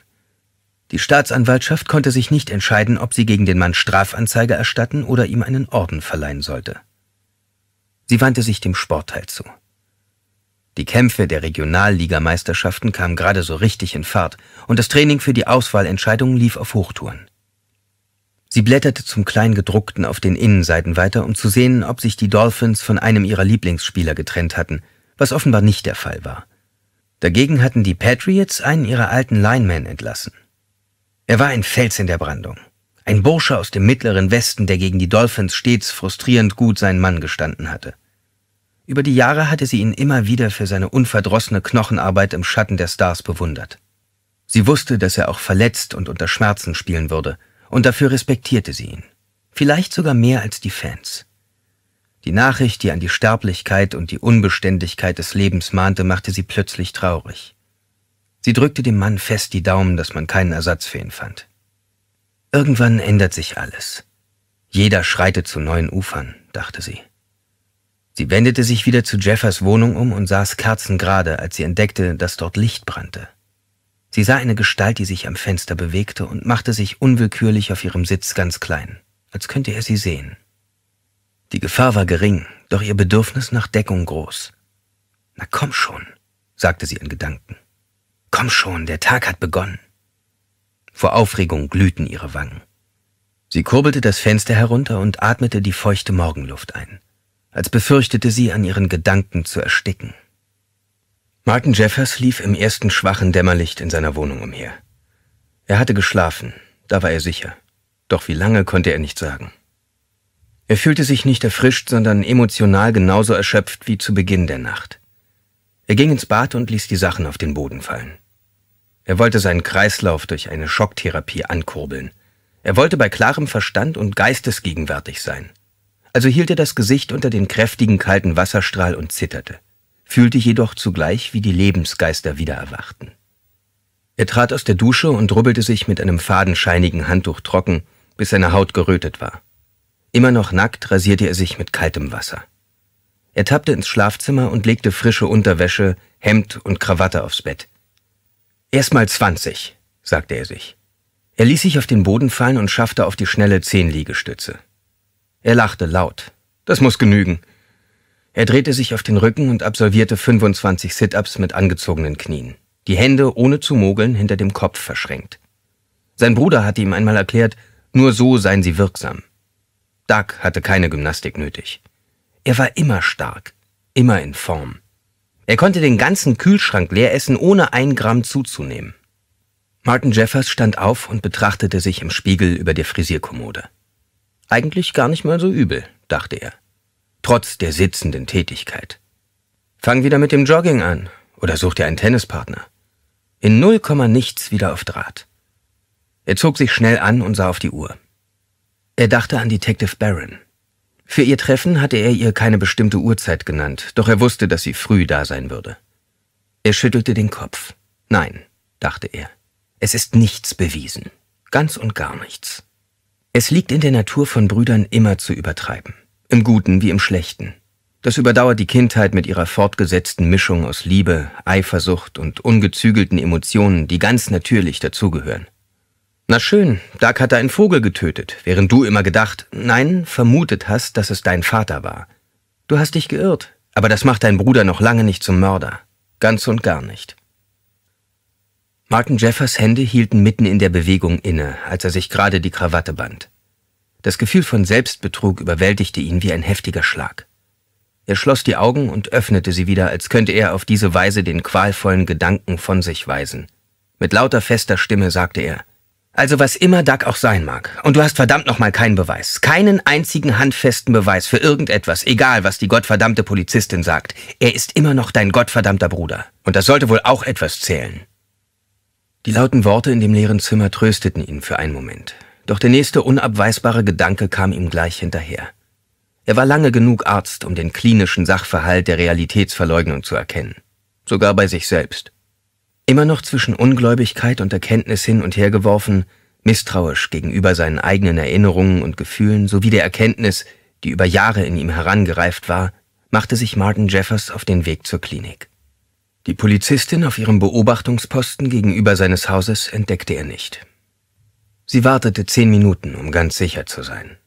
Die Staatsanwaltschaft konnte sich nicht entscheiden, ob sie gegen den Mann Strafanzeige erstatten oder ihm einen Orden verleihen sollte. Sie wandte sich dem Sportteil zu. Die Kämpfe der Regionalligameisterschaften kamen gerade so richtig in Fahrt und das Training für die Auswahlentscheidungen lief auf Hochtouren. Sie blätterte zum Kleingedruckten auf den Innenseiten weiter, um zu sehen, ob sich die Dolphins von einem ihrer Lieblingsspieler getrennt hatten, was offenbar nicht der Fall war. Dagegen hatten die Patriots einen ihrer alten Linemen entlassen. Er war ein Fels in der Brandung. Ein Bursche aus dem mittleren Westen, der gegen die Dolphins stets frustrierend gut seinen Mann gestanden hatte. Über die Jahre hatte sie ihn immer wieder für seine unverdrossene Knochenarbeit im Schatten der Stars bewundert. Sie wusste, dass er auch verletzt und unter Schmerzen spielen würde, und dafür respektierte sie ihn. Vielleicht sogar mehr als die Fans. Die Nachricht, die an die Sterblichkeit und die Unbeständigkeit des Lebens mahnte, machte sie plötzlich traurig. Sie drückte dem Mann fest die Daumen, dass man keinen Ersatz für ihn fand. Irgendwann ändert sich alles. Jeder schreitet zu neuen Ufern, dachte sie. Sie wendete sich wieder zu Jeffers Wohnung um und saß kerzengerade, als sie entdeckte, dass dort Licht brannte. Sie sah eine Gestalt, die sich am Fenster bewegte und machte sich unwillkürlich auf ihrem Sitz ganz klein, als könnte er sie sehen. Die Gefahr war gering, doch ihr Bedürfnis nach Deckung groß. Na komm schon, sagte sie in Gedanken. Komm schon, der Tag hat begonnen. Vor Aufregung glühten ihre Wangen. Sie kurbelte das Fenster herunter und atmete die feuchte Morgenluft ein, als befürchtete sie, an ihren Gedanken zu ersticken. Martin Jeffers lief im ersten schwachen Dämmerlicht in seiner Wohnung umher. Er hatte geschlafen, da war er sicher. Doch wie lange konnte er nicht sagen. Er fühlte sich nicht erfrischt, sondern emotional genauso erschöpft wie zu Beginn der Nacht. Er ging ins Bad und ließ die Sachen auf den Boden fallen. Er wollte seinen Kreislauf durch eine Schocktherapie ankurbeln. Er wollte bei klarem Verstand und geistesgegenwärtig sein. Also hielt er das Gesicht unter den kräftigen kalten Wasserstrahl und zitterte, fühlte jedoch zugleich, wie die Lebensgeister wieder erwachten. Er trat aus der Dusche und rubbelte sich mit einem fadenscheinigen Handtuch trocken, bis seine Haut gerötet war. Immer noch nackt rasierte er sich mit kaltem Wasser. Er tappte ins Schlafzimmer und legte frische Unterwäsche, Hemd und Krawatte aufs Bett. Erstmal zwanzig, sagte er sich. Er ließ sich auf den Boden fallen und schaffte auf die schnelle zehn Liegestütze. Er lachte laut. Das muss genügen. Er drehte sich auf den Rücken und absolvierte 25 Sit-ups mit angezogenen Knien, die Hände ohne zu mogeln hinter dem Kopf verschränkt. Sein Bruder hatte ihm einmal erklärt, nur so seien sie wirksam. Doug hatte keine Gymnastik nötig. Er war immer stark, immer in Form. Er konnte den ganzen Kühlschrank leer essen, ohne ein Gramm zuzunehmen. Martin Jeffers stand auf und betrachtete sich im Spiegel über der Frisierkommode. Eigentlich gar nicht mal so übel, dachte er, trotz der sitzenden Tätigkeit. Fang wieder mit dem Jogging an oder such dir einen Tennispartner. In null Komma nichts wieder auf Draht. Er zog sich schnell an und sah auf die Uhr. Er dachte an Detective Barron. Für ihr Treffen hatte er ihr keine bestimmte Uhrzeit genannt, doch er wusste, dass sie früh da sein würde. Er schüttelte den Kopf. Nein, dachte er, es ist nichts bewiesen. Ganz und gar nichts. Es liegt in der Natur von Brüdern immer zu übertreiben. Im Guten wie im Schlechten. Das überdauert die Kindheit mit ihrer fortgesetzten Mischung aus Liebe, Eifersucht und ungezügelten Emotionen, die ganz natürlich dazugehören. Na schön, Doug hat einen Vogel getötet, während du immer gedacht, nein, vermutet hast, dass es dein Vater war. Du hast dich geirrt, aber das macht dein Bruder noch lange nicht zum Mörder. Ganz und gar nicht. Martin Jeffers Hände hielten mitten in der Bewegung inne, als er sich gerade die Krawatte band. Das Gefühl von Selbstbetrug überwältigte ihn wie ein heftiger Schlag. Er schloss die Augen und öffnete sie wieder, als könnte er auf diese Weise den qualvollen Gedanken von sich weisen. Mit lauter, fester Stimme sagte er, also was immer Doug auch sein mag. Und du hast verdammt nochmal keinen Beweis. Keinen einzigen handfesten Beweis für irgendetwas, egal was die gottverdammte Polizistin sagt. Er ist immer noch dein gottverdammter Bruder. Und das sollte wohl auch etwas zählen. Die lauten Worte in dem leeren Zimmer trösteten ihn für einen Moment. Doch der nächste unabweisbare Gedanke kam ihm gleich hinterher. Er war lange genug Arzt, um den klinischen Sachverhalt der Realitätsverleugnung zu erkennen. Sogar bei sich selbst. Immer noch zwischen Ungläubigkeit und Erkenntnis hin und her geworfen, misstrauisch gegenüber seinen eigenen Erinnerungen und Gefühlen sowie der Erkenntnis, die über Jahre in ihm herangereift war, machte sich Martin Jeffers auf den Weg zur Klinik. Die Polizistin auf ihrem Beobachtungsposten gegenüber seines Hauses entdeckte er nicht. Sie wartete zehn Minuten, um ganz sicher zu sein.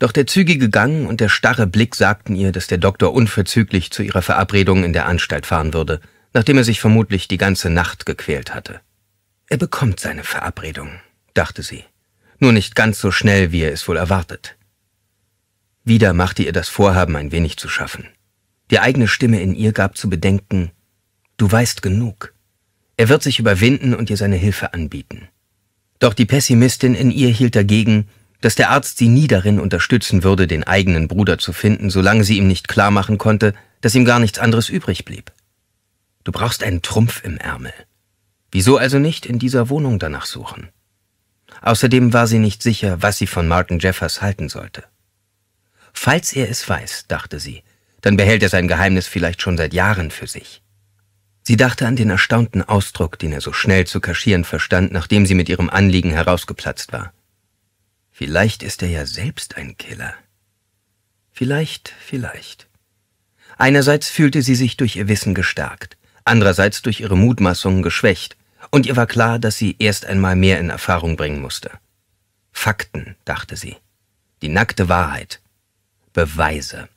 Doch der zügige Gang und der starre Blick sagten ihr, dass der Doktor unverzüglich zu ihrer Verabredung in der Anstalt fahren würde – nachdem er sich vermutlich die ganze Nacht gequält hatte. Er bekommt seine Verabredung, dachte sie, nur nicht ganz so schnell, wie er es wohl erwartet. Wieder machte ihr das Vorhaben ein wenig zu schaffen. Die eigene Stimme in ihr gab zu bedenken, du weißt genug. Er wird sich überwinden und ihr seine Hilfe anbieten. Doch die Pessimistin in ihr hielt dagegen, dass der Arzt sie nie darin unterstützen würde, den eigenen Bruder zu finden, solange sie ihm nicht klar machen konnte, dass ihm gar nichts anderes übrig blieb. Du brauchst einen Trumpf im Ärmel. Wieso also nicht in dieser Wohnung danach suchen? Außerdem war sie nicht sicher, was sie von Martin Jeffers halten sollte. Falls er es weiß, dachte sie, dann behält er sein Geheimnis vielleicht schon seit Jahren für sich. Sie dachte an den erstaunten Ausdruck, den er so schnell zu kaschieren verstand, nachdem sie mit ihrem Anliegen herausgeplatzt war. Vielleicht ist er ja selbst ein Killer. Vielleicht, vielleicht. Einerseits fühlte sie sich durch ihr Wissen gestärkt andererseits durch ihre Mutmaßungen geschwächt, und ihr war klar, dass sie erst einmal mehr in Erfahrung bringen musste. Fakten, dachte sie. Die nackte Wahrheit. Beweise.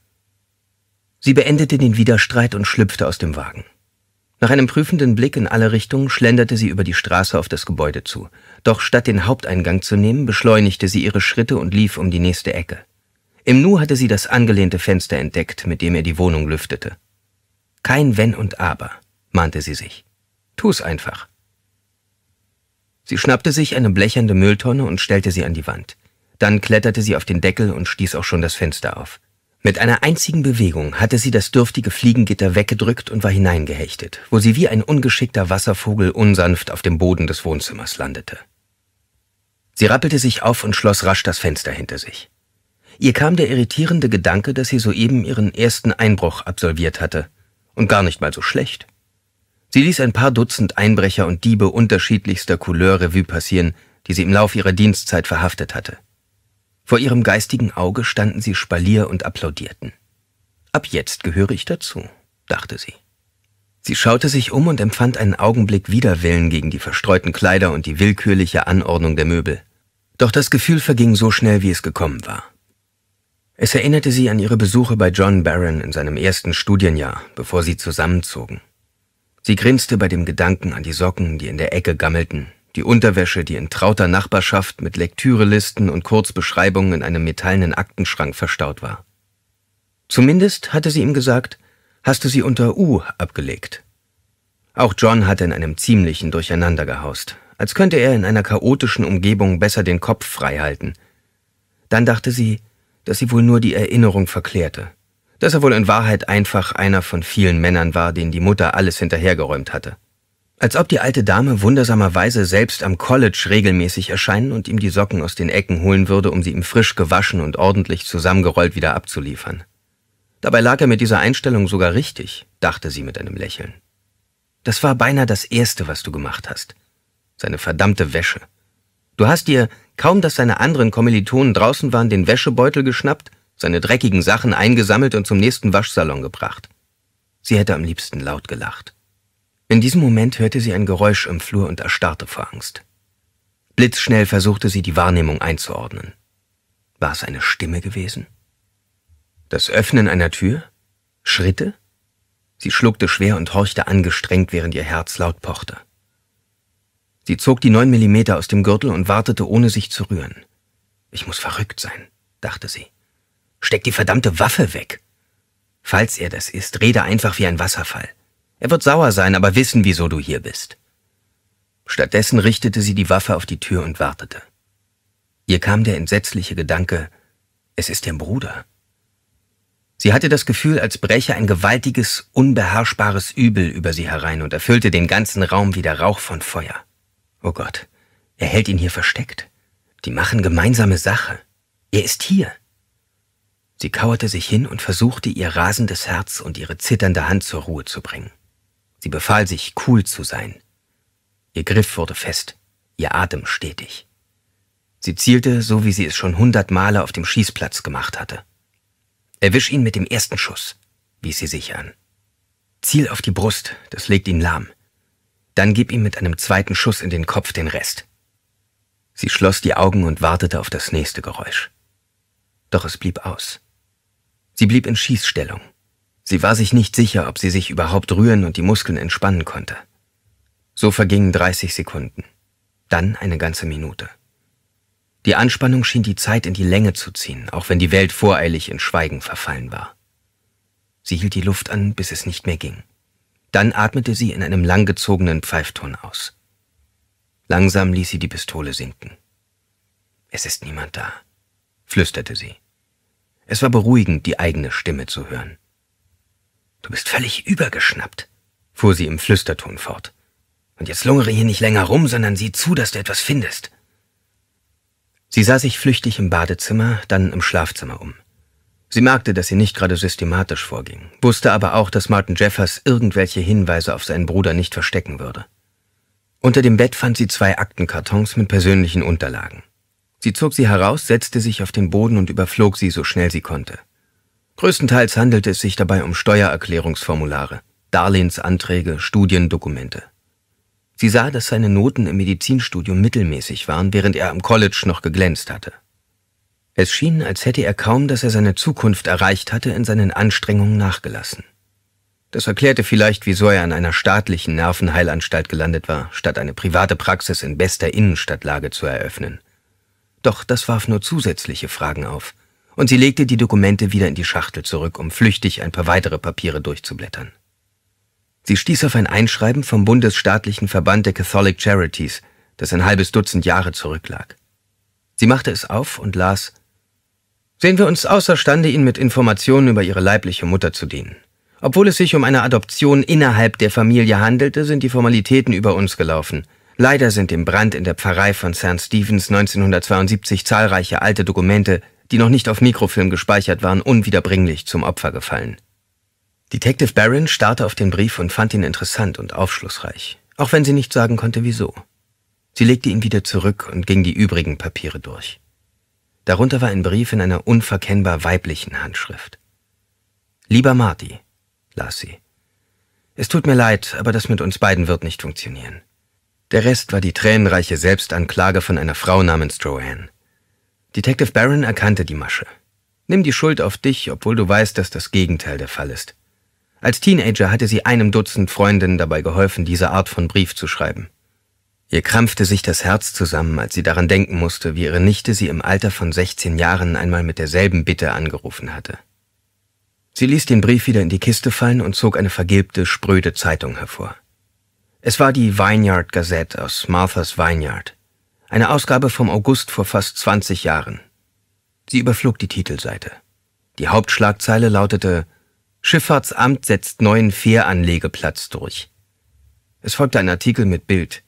Sie beendete den Widerstreit und schlüpfte aus dem Wagen. Nach einem prüfenden Blick in alle Richtungen schlenderte sie über die Straße auf das Gebäude zu. Doch statt den Haupteingang zu nehmen, beschleunigte sie ihre Schritte und lief um die nächste Ecke. Im Nu hatte sie das angelehnte Fenster entdeckt, mit dem er die Wohnung lüftete. Kein Wenn und Aber mahnte sie sich. Tu's einfach. Sie schnappte sich eine blechernde Mülltonne und stellte sie an die Wand. Dann kletterte sie auf den Deckel und stieß auch schon das Fenster auf. Mit einer einzigen Bewegung hatte sie das dürftige Fliegengitter weggedrückt und war hineingehechtet, wo sie wie ein ungeschickter Wasservogel unsanft auf dem Boden des Wohnzimmers landete. Sie rappelte sich auf und schloss rasch das Fenster hinter sich. Ihr kam der irritierende Gedanke, dass sie soeben ihren ersten Einbruch absolviert hatte. Und gar nicht mal so schlecht. Sie ließ ein paar Dutzend Einbrecher und Diebe unterschiedlichster Couleur Revue passieren, die sie im Lauf ihrer Dienstzeit verhaftet hatte. Vor ihrem geistigen Auge standen sie Spalier und applaudierten. Ab jetzt gehöre ich dazu, dachte sie. Sie schaute sich um und empfand einen Augenblick Widerwillen gegen die verstreuten Kleider und die willkürliche Anordnung der Möbel. Doch das Gefühl verging so schnell, wie es gekommen war. Es erinnerte sie an ihre Besuche bei John Barron in seinem ersten Studienjahr, bevor sie zusammenzogen. Sie grinste bei dem Gedanken an die Socken, die in der Ecke gammelten, die Unterwäsche, die in trauter Nachbarschaft mit Lektürelisten und Kurzbeschreibungen in einem metallenen Aktenschrank verstaut war. Zumindest, hatte sie ihm gesagt, hast du sie unter U abgelegt. Auch John hatte in einem ziemlichen Durcheinander gehaust, als könnte er in einer chaotischen Umgebung besser den Kopf frei halten. Dann dachte sie, dass sie wohl nur die Erinnerung verklärte dass er wohl in Wahrheit einfach einer von vielen Männern war, denen die Mutter alles hinterhergeräumt hatte. Als ob die alte Dame wundersamerweise selbst am College regelmäßig erscheinen und ihm die Socken aus den Ecken holen würde, um sie ihm frisch gewaschen und ordentlich zusammengerollt wieder abzuliefern. Dabei lag er mit dieser Einstellung sogar richtig, dachte sie mit einem Lächeln. Das war beinahe das Erste, was du gemacht hast. Seine verdammte Wäsche. Du hast dir, kaum dass seine anderen Kommilitonen draußen waren, den Wäschebeutel geschnappt seine dreckigen Sachen eingesammelt und zum nächsten Waschsalon gebracht. Sie hätte am liebsten laut gelacht. In diesem Moment hörte sie ein Geräusch im Flur und erstarrte vor Angst. Blitzschnell versuchte sie die Wahrnehmung einzuordnen. War es eine Stimme gewesen? Das Öffnen einer Tür? Schritte? Sie schluckte schwer und horchte angestrengt, während ihr Herz laut pochte. Sie zog die neun Millimeter aus dem Gürtel und wartete, ohne sich zu rühren. Ich muss verrückt sein, dachte sie. Steck die verdammte Waffe weg. Falls er das ist, rede einfach wie ein Wasserfall. Er wird sauer sein, aber wissen, wieso du hier bist. Stattdessen richtete sie die Waffe auf die Tür und wartete. Ihr kam der entsetzliche Gedanke, es ist ihr Bruder. Sie hatte das Gefühl, als breche ein gewaltiges, unbeherrschbares Übel über sie herein und erfüllte den ganzen Raum wie der Rauch von Feuer. Oh Gott, er hält ihn hier versteckt. Die machen gemeinsame Sache. Er ist hier. Sie kauerte sich hin und versuchte, ihr rasendes Herz und ihre zitternde Hand zur Ruhe zu bringen. Sie befahl sich, cool zu sein. Ihr Griff wurde fest, ihr Atem stetig. Sie zielte, so wie sie es schon hundert Male auf dem Schießplatz gemacht hatte. Erwisch ihn mit dem ersten Schuss, wies sie sich an. Ziel auf die Brust, das legt ihn lahm. Dann gib ihm mit einem zweiten Schuss in den Kopf den Rest. Sie schloss die Augen und wartete auf das nächste Geräusch. Doch es blieb aus. Sie blieb in Schießstellung. Sie war sich nicht sicher, ob sie sich überhaupt rühren und die Muskeln entspannen konnte. So vergingen 30 Sekunden, dann eine ganze Minute. Die Anspannung schien die Zeit in die Länge zu ziehen, auch wenn die Welt voreilig in Schweigen verfallen war. Sie hielt die Luft an, bis es nicht mehr ging. Dann atmete sie in einem langgezogenen Pfeifton aus. Langsam ließ sie die Pistole sinken. Es ist niemand da, flüsterte sie. Es war beruhigend, die eigene Stimme zu hören. Du bist völlig übergeschnappt, fuhr sie im Flüsterton fort. Und jetzt lungere hier nicht länger rum, sondern sieh zu, dass du etwas findest. Sie sah sich flüchtig im Badezimmer, dann im Schlafzimmer um. Sie merkte, dass sie nicht gerade systematisch vorging, wusste aber auch, dass Martin Jeffers irgendwelche Hinweise auf seinen Bruder nicht verstecken würde. Unter dem Bett fand sie zwei Aktenkartons mit persönlichen Unterlagen. Sie zog sie heraus, setzte sich auf den Boden und überflog sie so schnell sie konnte. Größtenteils handelte es sich dabei um Steuererklärungsformulare, Darlehensanträge, Studiendokumente. Sie sah, dass seine Noten im Medizinstudium mittelmäßig waren, während er am College noch geglänzt hatte. Es schien, als hätte er kaum, dass er seine Zukunft erreicht hatte, in seinen Anstrengungen nachgelassen. Das erklärte vielleicht, wieso er an einer staatlichen Nervenheilanstalt gelandet war, statt eine private Praxis in bester Innenstadtlage zu eröffnen. Doch das warf nur zusätzliche Fragen auf, und sie legte die Dokumente wieder in die Schachtel zurück, um flüchtig ein paar weitere Papiere durchzublättern. Sie stieß auf ein Einschreiben vom Bundesstaatlichen Verband der Catholic Charities, das ein halbes Dutzend Jahre zurücklag. Sie machte es auf und las Sehen wir uns außerstande, Ihnen mit Informationen über Ihre leibliche Mutter zu dienen. Obwohl es sich um eine Adoption innerhalb der Familie handelte, sind die Formalitäten über uns gelaufen. Leider sind dem Brand in der Pfarrei von St. Stephen's 1972 zahlreiche alte Dokumente, die noch nicht auf Mikrofilm gespeichert waren, unwiederbringlich zum Opfer gefallen. Detective Barron starrte auf den Brief und fand ihn interessant und aufschlussreich, auch wenn sie nicht sagen konnte, wieso. Sie legte ihn wieder zurück und ging die übrigen Papiere durch. Darunter war ein Brief in einer unverkennbar weiblichen Handschrift. Lieber Marty, las sie. Es tut mir leid, aber das mit uns beiden wird nicht funktionieren. Der Rest war die tränenreiche Selbstanklage von einer Frau namens Joanne. Detective Barron erkannte die Masche. Nimm die Schuld auf dich, obwohl du weißt, dass das Gegenteil der Fall ist. Als Teenager hatte sie einem Dutzend Freundinnen dabei geholfen, diese Art von Brief zu schreiben. Ihr krampfte sich das Herz zusammen, als sie daran denken musste, wie ihre Nichte sie im Alter von 16 Jahren einmal mit derselben Bitte angerufen hatte. Sie ließ den Brief wieder in die Kiste fallen und zog eine vergilbte, spröde Zeitung hervor. Es war die Vineyard Gazette aus Martha's Vineyard, eine Ausgabe vom August vor fast 20 Jahren. Sie überflog die Titelseite. Die Hauptschlagzeile lautete Schifffahrtsamt setzt neuen Fähranlegeplatz durch. Es folgte ein Artikel mit Bild.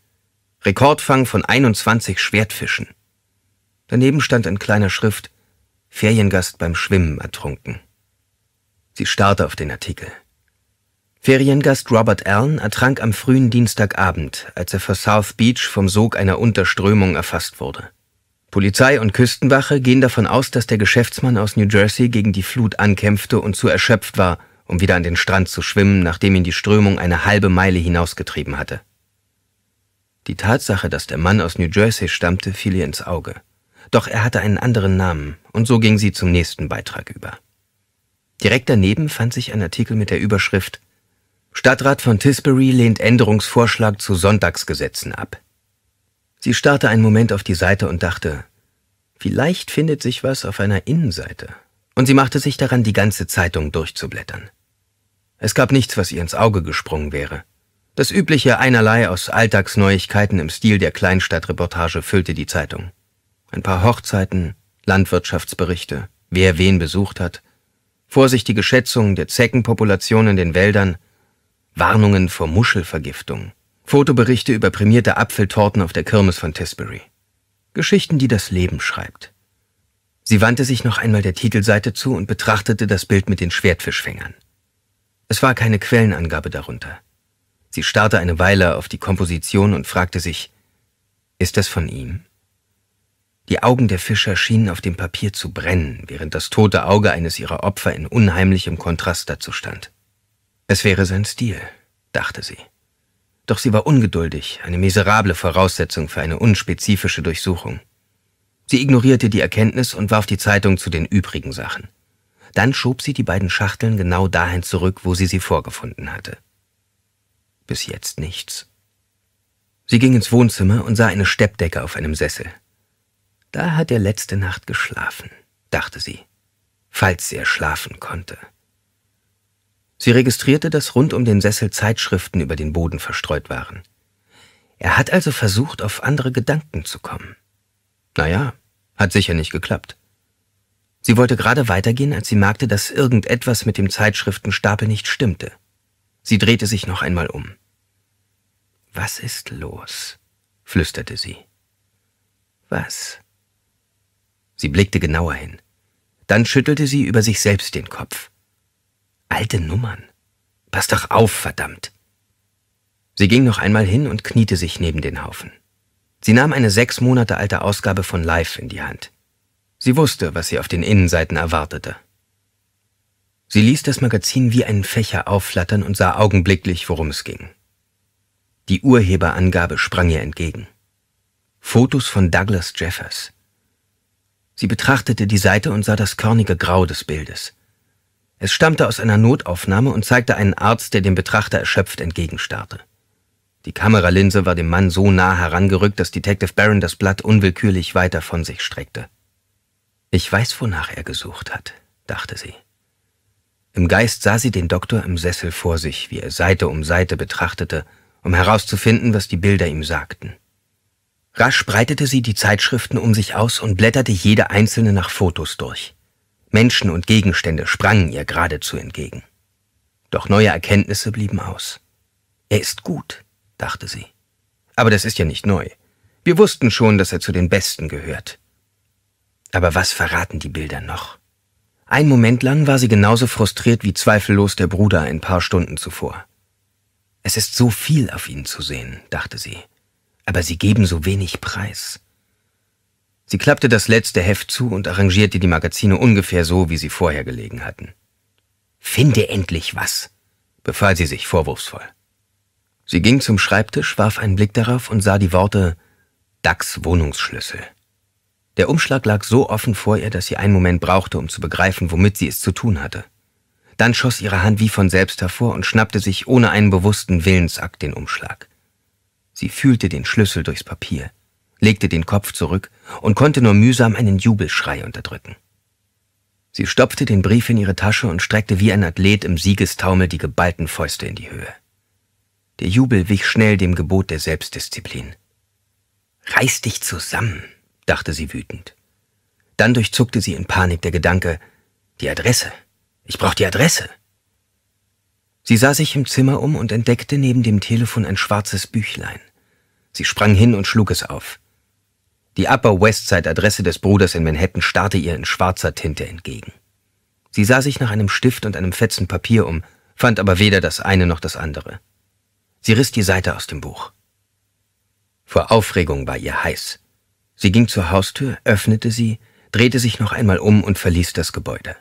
Rekordfang von 21 Schwertfischen. Daneben stand in kleiner Schrift Feriengast beim Schwimmen ertrunken. Sie starrte auf den Artikel. Feriengast Robert Allen ertrank am frühen Dienstagabend, als er vor South Beach vom Sog einer Unterströmung erfasst wurde. Polizei und Küstenwache gehen davon aus, dass der Geschäftsmann aus New Jersey gegen die Flut ankämpfte und zu erschöpft war, um wieder an den Strand zu schwimmen, nachdem ihn die Strömung eine halbe Meile hinausgetrieben hatte. Die Tatsache, dass der Mann aus New Jersey stammte, fiel ihr ins Auge. Doch er hatte einen anderen Namen, und so ging sie zum nächsten Beitrag über. Direkt daneben fand sich ein Artikel mit der Überschrift Stadtrat von Tisbury lehnt Änderungsvorschlag zu Sonntagsgesetzen ab. Sie starrte einen Moment auf die Seite und dachte, vielleicht findet sich was auf einer Innenseite. Und sie machte sich daran, die ganze Zeitung durchzublättern. Es gab nichts, was ihr ins Auge gesprungen wäre. Das übliche Einerlei aus Alltagsneuigkeiten im Stil der Kleinstadtreportage füllte die Zeitung. Ein paar Hochzeiten, Landwirtschaftsberichte, wer wen besucht hat, vorsichtige Schätzungen der Zeckenpopulation in den Wäldern, Warnungen vor Muschelvergiftung, Fotoberichte über prämierte Apfeltorten auf der Kirmes von Tisbury. Geschichten, die das Leben schreibt. Sie wandte sich noch einmal der Titelseite zu und betrachtete das Bild mit den Schwertfischfängern. Es war keine Quellenangabe darunter. Sie starrte eine Weile auf die Komposition und fragte sich, ist das von ihm? Die Augen der Fischer schienen auf dem Papier zu brennen, während das tote Auge eines ihrer Opfer in unheimlichem Kontrast dazu stand. Es wäre sein Stil, dachte sie. Doch sie war ungeduldig, eine miserable Voraussetzung für eine unspezifische Durchsuchung. Sie ignorierte die Erkenntnis und warf die Zeitung zu den übrigen Sachen. Dann schob sie die beiden Schachteln genau dahin zurück, wo sie sie vorgefunden hatte. Bis jetzt nichts. Sie ging ins Wohnzimmer und sah eine Steppdecke auf einem Sessel. Da hat er letzte Nacht geschlafen, dachte sie, falls er schlafen konnte. Sie registrierte, dass rund um den Sessel Zeitschriften über den Boden verstreut waren. Er hat also versucht, auf andere Gedanken zu kommen. Naja, hat sicher nicht geklappt. Sie wollte gerade weitergehen, als sie merkte, dass irgendetwas mit dem Zeitschriftenstapel nicht stimmte. Sie drehte sich noch einmal um. Was ist los? flüsterte sie. Was? Sie blickte genauer hin. Dann schüttelte sie über sich selbst den Kopf. Alte Nummern. Pass doch auf, verdammt. Sie ging noch einmal hin und kniete sich neben den Haufen. Sie nahm eine sechs Monate alte Ausgabe von Life in die Hand. Sie wusste, was sie auf den Innenseiten erwartete. Sie ließ das Magazin wie einen Fächer aufflattern und sah augenblicklich, worum es ging. Die Urheberangabe sprang ihr entgegen. Fotos von Douglas Jeffers. Sie betrachtete die Seite und sah das körnige Grau des Bildes. Es stammte aus einer Notaufnahme und zeigte einen Arzt, der dem Betrachter erschöpft entgegenstarrte. Die Kameralinse war dem Mann so nah herangerückt, dass Detective Barron das Blatt unwillkürlich weiter von sich streckte. Ich weiß, wonach er gesucht hat, dachte sie. Im Geist sah sie den Doktor im Sessel vor sich, wie er Seite um Seite betrachtete, um herauszufinden, was die Bilder ihm sagten. Rasch breitete sie die Zeitschriften um sich aus und blätterte jede einzelne nach Fotos durch. Menschen und Gegenstände sprangen ihr geradezu entgegen. Doch neue Erkenntnisse blieben aus. Er ist gut, dachte sie. Aber das ist ja nicht neu. Wir wussten schon, dass er zu den Besten gehört. Aber was verraten die Bilder noch? Ein Moment lang war sie genauso frustriert wie zweifellos der Bruder ein paar Stunden zuvor. Es ist so viel auf ihnen zu sehen, dachte sie, aber sie geben so wenig Preis. Sie klappte das letzte Heft zu und arrangierte die Magazine ungefähr so, wie sie vorher gelegen hatten. Finde endlich was, befahl sie sich vorwurfsvoll. Sie ging zum Schreibtisch, warf einen Blick darauf und sah die Worte Dax Wohnungsschlüssel. Der Umschlag lag so offen vor ihr, dass sie einen Moment brauchte, um zu begreifen, womit sie es zu tun hatte. Dann schoss ihre Hand wie von selbst hervor und schnappte sich ohne einen bewussten Willensakt den Umschlag. Sie fühlte den Schlüssel durchs Papier legte den Kopf zurück und konnte nur mühsam einen Jubelschrei unterdrücken. Sie stopfte den Brief in ihre Tasche und streckte wie ein Athlet im Siegestaumel die geballten Fäuste in die Höhe. Der Jubel wich schnell dem Gebot der Selbstdisziplin. Reiß dich zusammen, dachte sie wütend. Dann durchzuckte sie in Panik der Gedanke, die Adresse. Ich brauch die Adresse. Sie sah sich im Zimmer um und entdeckte neben dem Telefon ein schwarzes Büchlein. Sie sprang hin und schlug es auf. Die Upper West Side Adresse des Bruders in Manhattan starrte ihr in schwarzer Tinte entgegen. Sie sah sich nach einem Stift und einem Fetzen Papier um, fand aber weder das eine noch das andere. Sie riss die Seite aus dem Buch. Vor Aufregung war ihr heiß. Sie ging zur Haustür, öffnete sie, drehte sich noch einmal um und verließ das Gebäude.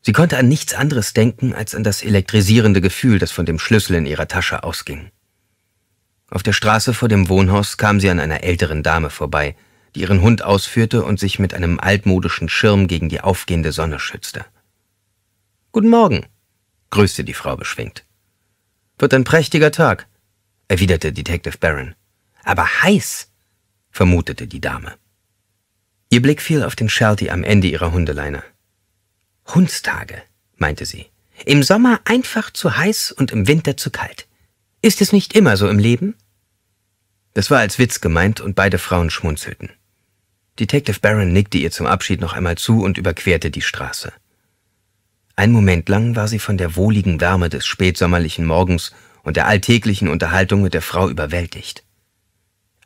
Sie konnte an nichts anderes denken als an das elektrisierende Gefühl, das von dem Schlüssel in ihrer Tasche ausging. Auf der Straße vor dem Wohnhaus kam sie an einer älteren Dame vorbei, die ihren Hund ausführte und sich mit einem altmodischen Schirm gegen die aufgehende Sonne schützte. Guten Morgen, grüßte die Frau beschwingt. Wird ein prächtiger Tag, erwiderte Detective Barron. Aber heiß, vermutete die Dame. Ihr Blick fiel auf den Shelty am Ende ihrer Hundeleine. Hundstage, meinte sie. Im Sommer einfach zu heiß und im Winter zu kalt. Ist es nicht immer so im Leben? Das war als Witz gemeint und beide Frauen schmunzelten. Detective Barron nickte ihr zum Abschied noch einmal zu und überquerte die Straße. Ein Moment lang war sie von der wohligen Wärme des spätsommerlichen Morgens und der alltäglichen Unterhaltung mit der Frau überwältigt.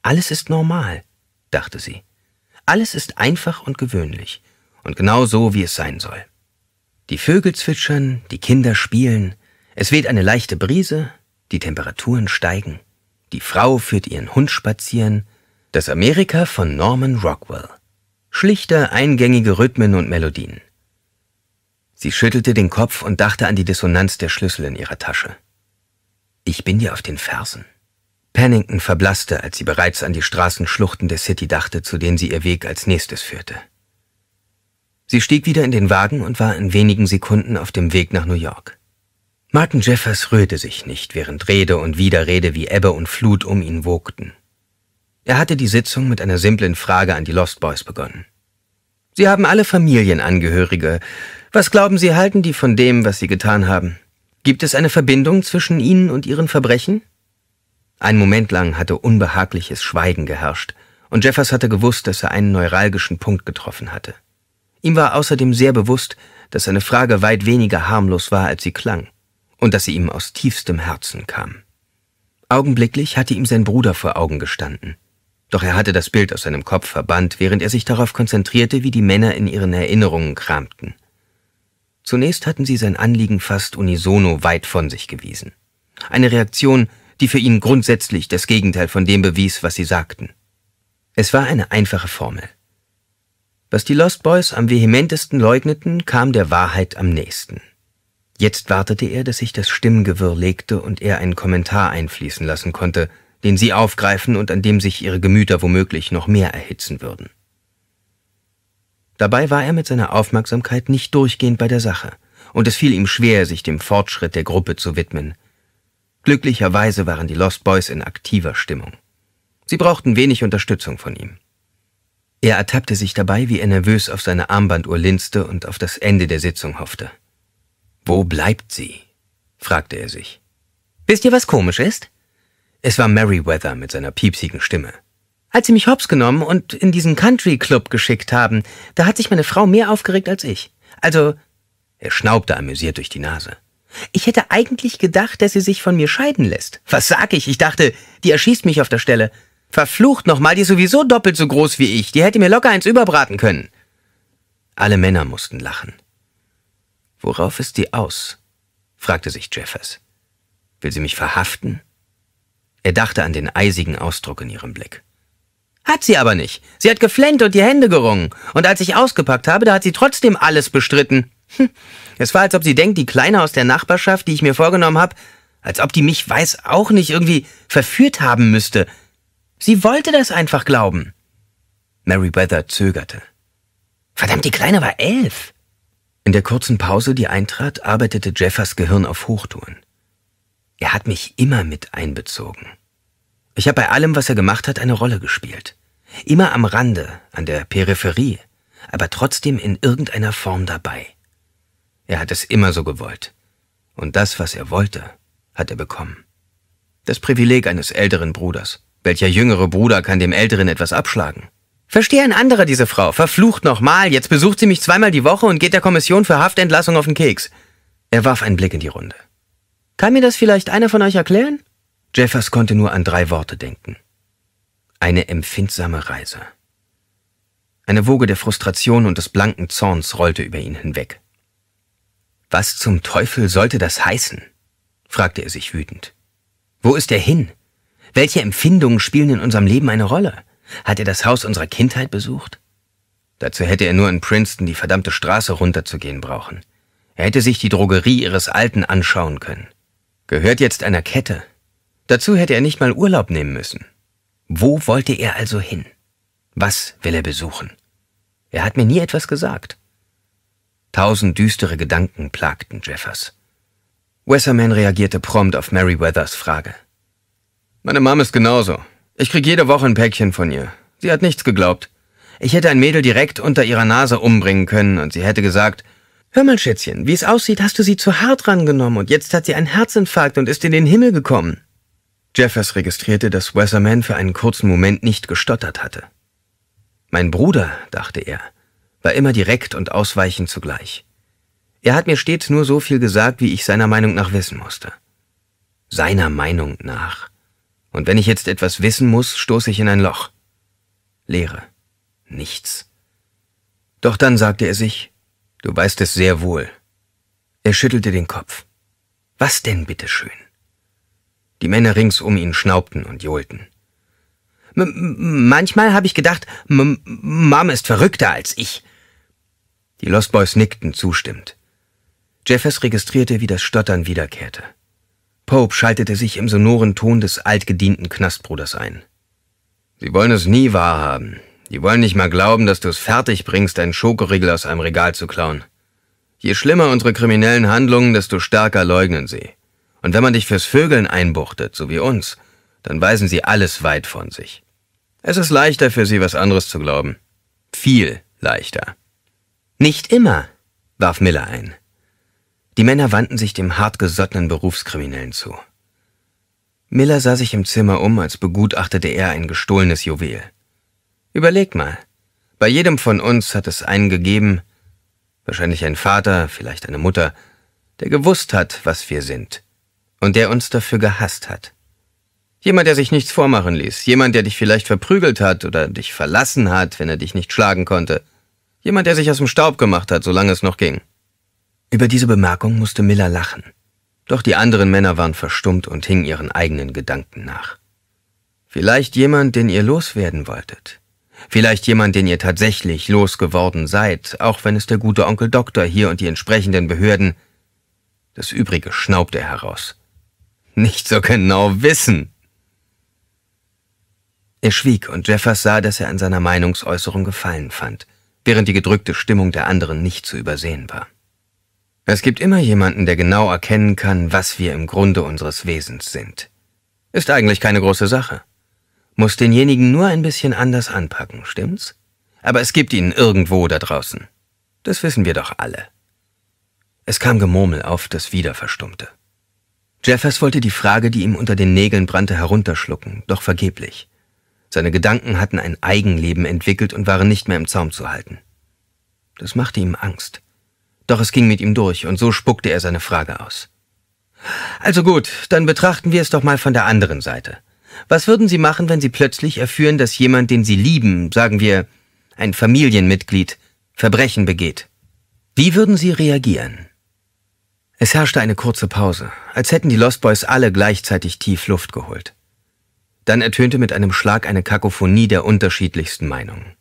Alles ist normal, dachte sie. Alles ist einfach und gewöhnlich und genau so, wie es sein soll. Die Vögel zwitschern, die Kinder spielen, es weht eine leichte Brise, die Temperaturen steigen. Die Frau führt ihren Hund spazieren. Das Amerika von Norman Rockwell. Schlichte, eingängige Rhythmen und Melodien. Sie schüttelte den Kopf und dachte an die Dissonanz der Schlüssel in ihrer Tasche. Ich bin dir auf den Fersen. Pennington verblasste, als sie bereits an die Straßenschluchten der City dachte, zu denen sie ihr Weg als nächstes führte. Sie stieg wieder in den Wagen und war in wenigen Sekunden auf dem Weg nach New York. Martin Jeffers rührte sich nicht, während Rede und Widerrede wie Ebbe und Flut um ihn wogten. Er hatte die Sitzung mit einer simplen Frage an die Lost Boys begonnen. Sie haben alle Familienangehörige. Was glauben Sie, halten die von dem, was Sie getan haben? Gibt es eine Verbindung zwischen Ihnen und Ihren Verbrechen? Ein Moment lang hatte unbehagliches Schweigen geherrscht, und Jeffers hatte gewusst, dass er einen neuralgischen Punkt getroffen hatte. Ihm war außerdem sehr bewusst, dass seine Frage weit weniger harmlos war, als sie klang und dass sie ihm aus tiefstem Herzen kam. Augenblicklich hatte ihm sein Bruder vor Augen gestanden. Doch er hatte das Bild aus seinem Kopf verbannt, während er sich darauf konzentrierte, wie die Männer in ihren Erinnerungen kramten. Zunächst hatten sie sein Anliegen fast unisono weit von sich gewiesen. Eine Reaktion, die für ihn grundsätzlich das Gegenteil von dem bewies, was sie sagten. Es war eine einfache Formel. Was die Lost Boys am vehementesten leugneten, kam der Wahrheit am nächsten. Jetzt wartete er, dass sich das Stimmengewirr legte und er einen Kommentar einfließen lassen konnte, den sie aufgreifen und an dem sich ihre Gemüter womöglich noch mehr erhitzen würden. Dabei war er mit seiner Aufmerksamkeit nicht durchgehend bei der Sache, und es fiel ihm schwer, sich dem Fortschritt der Gruppe zu widmen. Glücklicherweise waren die Lost Boys in aktiver Stimmung. Sie brauchten wenig Unterstützung von ihm. Er ertappte sich dabei, wie er nervös auf seine Armbanduhr linste und auf das Ende der Sitzung hoffte. Wo bleibt sie? fragte er sich. Wisst ihr, was komisch ist? Es war Merriweather mit seiner piepsigen Stimme. Als sie mich hops genommen und in diesen Country Club geschickt haben, da hat sich meine Frau mehr aufgeregt als ich. Also, er schnaubte amüsiert durch die Nase. Ich hätte eigentlich gedacht, dass sie sich von mir scheiden lässt. Was sag ich? Ich dachte, die erschießt mich auf der Stelle. Verflucht nochmal, die ist sowieso doppelt so groß wie ich. Die hätte mir locker eins überbraten können. Alle Männer mussten lachen. Worauf ist die aus? fragte sich Jeffers. Will sie mich verhaften? Er dachte an den eisigen Ausdruck in ihrem Blick. Hat sie aber nicht. Sie hat geflennt und die Hände gerungen. Und als ich ausgepackt habe, da hat sie trotzdem alles bestritten. Hm. Es war, als ob sie denkt, die Kleine aus der Nachbarschaft, die ich mir vorgenommen habe, als ob die mich weiß auch nicht irgendwie verführt haben müsste. Sie wollte das einfach glauben. Meriwether zögerte. Verdammt, die Kleine war elf. In der kurzen Pause, die eintrat, arbeitete Jeffers Gehirn auf Hochtouren. Er hat mich immer mit einbezogen. Ich habe bei allem, was er gemacht hat, eine Rolle gespielt. Immer am Rande, an der Peripherie, aber trotzdem in irgendeiner Form dabei. Er hat es immer so gewollt. Und das, was er wollte, hat er bekommen. Das Privileg eines älteren Bruders. Welcher jüngere Bruder kann dem Älteren etwas abschlagen? Verstehe ein anderer diese Frau. Verflucht nochmal. Jetzt besucht sie mich zweimal die Woche und geht der Kommission für Haftentlassung auf den Keks. Er warf einen Blick in die Runde. Kann mir das vielleicht einer von euch erklären? Jeffers konnte nur an drei Worte denken. Eine empfindsame Reise. Eine Woge der Frustration und des blanken Zorns rollte über ihn hinweg. Was zum Teufel sollte das heißen? fragte er sich wütend. Wo ist er hin? Welche Empfindungen spielen in unserem Leben eine Rolle? Hat er das Haus unserer Kindheit besucht? Dazu hätte er nur in Princeton die verdammte Straße runterzugehen brauchen. Er hätte sich die Drogerie ihres Alten anschauen können. Gehört jetzt einer Kette. Dazu hätte er nicht mal Urlaub nehmen müssen. Wo wollte er also hin? Was will er besuchen? Er hat mir nie etwas gesagt. Tausend düstere Gedanken plagten Jeffers. Wesserman reagierte prompt auf Meriwethers Frage. Meine Mom ist genauso. Ich krieg jede Woche ein Päckchen von ihr. Sie hat nichts geglaubt. Ich hätte ein Mädel direkt unter ihrer Nase umbringen können und sie hätte gesagt, Hör mal, Schätzchen, wie es aussieht, hast du sie zu hart rangenommen und jetzt hat sie einen Herzinfarkt und ist in den Himmel gekommen. Jeffers registrierte, dass Wesserman für einen kurzen Moment nicht gestottert hatte. Mein Bruder, dachte er, war immer direkt und ausweichend zugleich. Er hat mir stets nur so viel gesagt, wie ich seiner Meinung nach wissen musste. Seiner Meinung nach. Und wenn ich jetzt etwas wissen muss, stoße ich in ein Loch. Leere. Nichts. Doch dann sagte er sich, du weißt es sehr wohl. Er schüttelte den Kopf. Was denn, bitteschön? Die Männer rings um ihn schnaubten und johlten. M manchmal habe ich gedacht, M Mom ist verrückter als ich. Die Lost Boys nickten zustimmend. Jeffers registrierte, wie das Stottern wiederkehrte. Pope schaltete sich im sonoren Ton des altgedienten Knastbruders ein. Sie wollen es nie wahrhaben. Die wollen nicht mal glauben, dass du es fertig bringst, einen Schokoriegel aus einem Regal zu klauen. Je schlimmer unsere kriminellen Handlungen, desto stärker leugnen sie. Und wenn man dich fürs Vögeln einbuchtet, so wie uns, dann weisen sie alles weit von sich. Es ist leichter für sie, was anderes zu glauben. Viel leichter. Nicht immer, warf Miller ein. Die Männer wandten sich dem hartgesottenen Berufskriminellen zu. Miller sah sich im Zimmer um, als begutachtete er ein gestohlenes Juwel. Überleg mal, bei jedem von uns hat es einen gegeben, wahrscheinlich ein Vater, vielleicht eine Mutter, der gewusst hat, was wir sind und der uns dafür gehasst hat. Jemand, der sich nichts vormachen ließ, jemand, der dich vielleicht verprügelt hat oder dich verlassen hat, wenn er dich nicht schlagen konnte, jemand, der sich aus dem Staub gemacht hat, solange es noch ging. Über diese Bemerkung musste Miller lachen. Doch die anderen Männer waren verstummt und hingen ihren eigenen Gedanken nach. Vielleicht jemand, den ihr loswerden wolltet. Vielleicht jemand, den ihr tatsächlich losgeworden seid, auch wenn es der gute Onkel Doktor hier und die entsprechenden Behörden. Das Übrige schnaubte er heraus. Nicht so genau wissen. Er schwieg und Jeffers sah, dass er an seiner Meinungsäußerung Gefallen fand, während die gedrückte Stimmung der anderen nicht zu übersehen war. Es gibt immer jemanden, der genau erkennen kann, was wir im Grunde unseres Wesens sind. Ist eigentlich keine große Sache. Muss denjenigen nur ein bisschen anders anpacken, stimmt's? Aber es gibt ihn irgendwo da draußen. Das wissen wir doch alle. Es kam Gemurmel auf, das wieder verstummte. Jeffers wollte die Frage, die ihm unter den Nägeln brannte, herunterschlucken, doch vergeblich. Seine Gedanken hatten ein Eigenleben entwickelt und waren nicht mehr im Zaum zu halten. Das machte ihm Angst. Doch es ging mit ihm durch, und so spuckte er seine Frage aus. Also gut, dann betrachten wir es doch mal von der anderen Seite. Was würden Sie machen, wenn Sie plötzlich erführen, dass jemand, den Sie lieben, sagen wir ein Familienmitglied, Verbrechen begeht? Wie würden Sie reagieren? Es herrschte eine kurze Pause, als hätten die Lost Boys alle gleichzeitig tief Luft geholt. Dann ertönte mit einem Schlag eine Kakophonie der unterschiedlichsten Meinungen.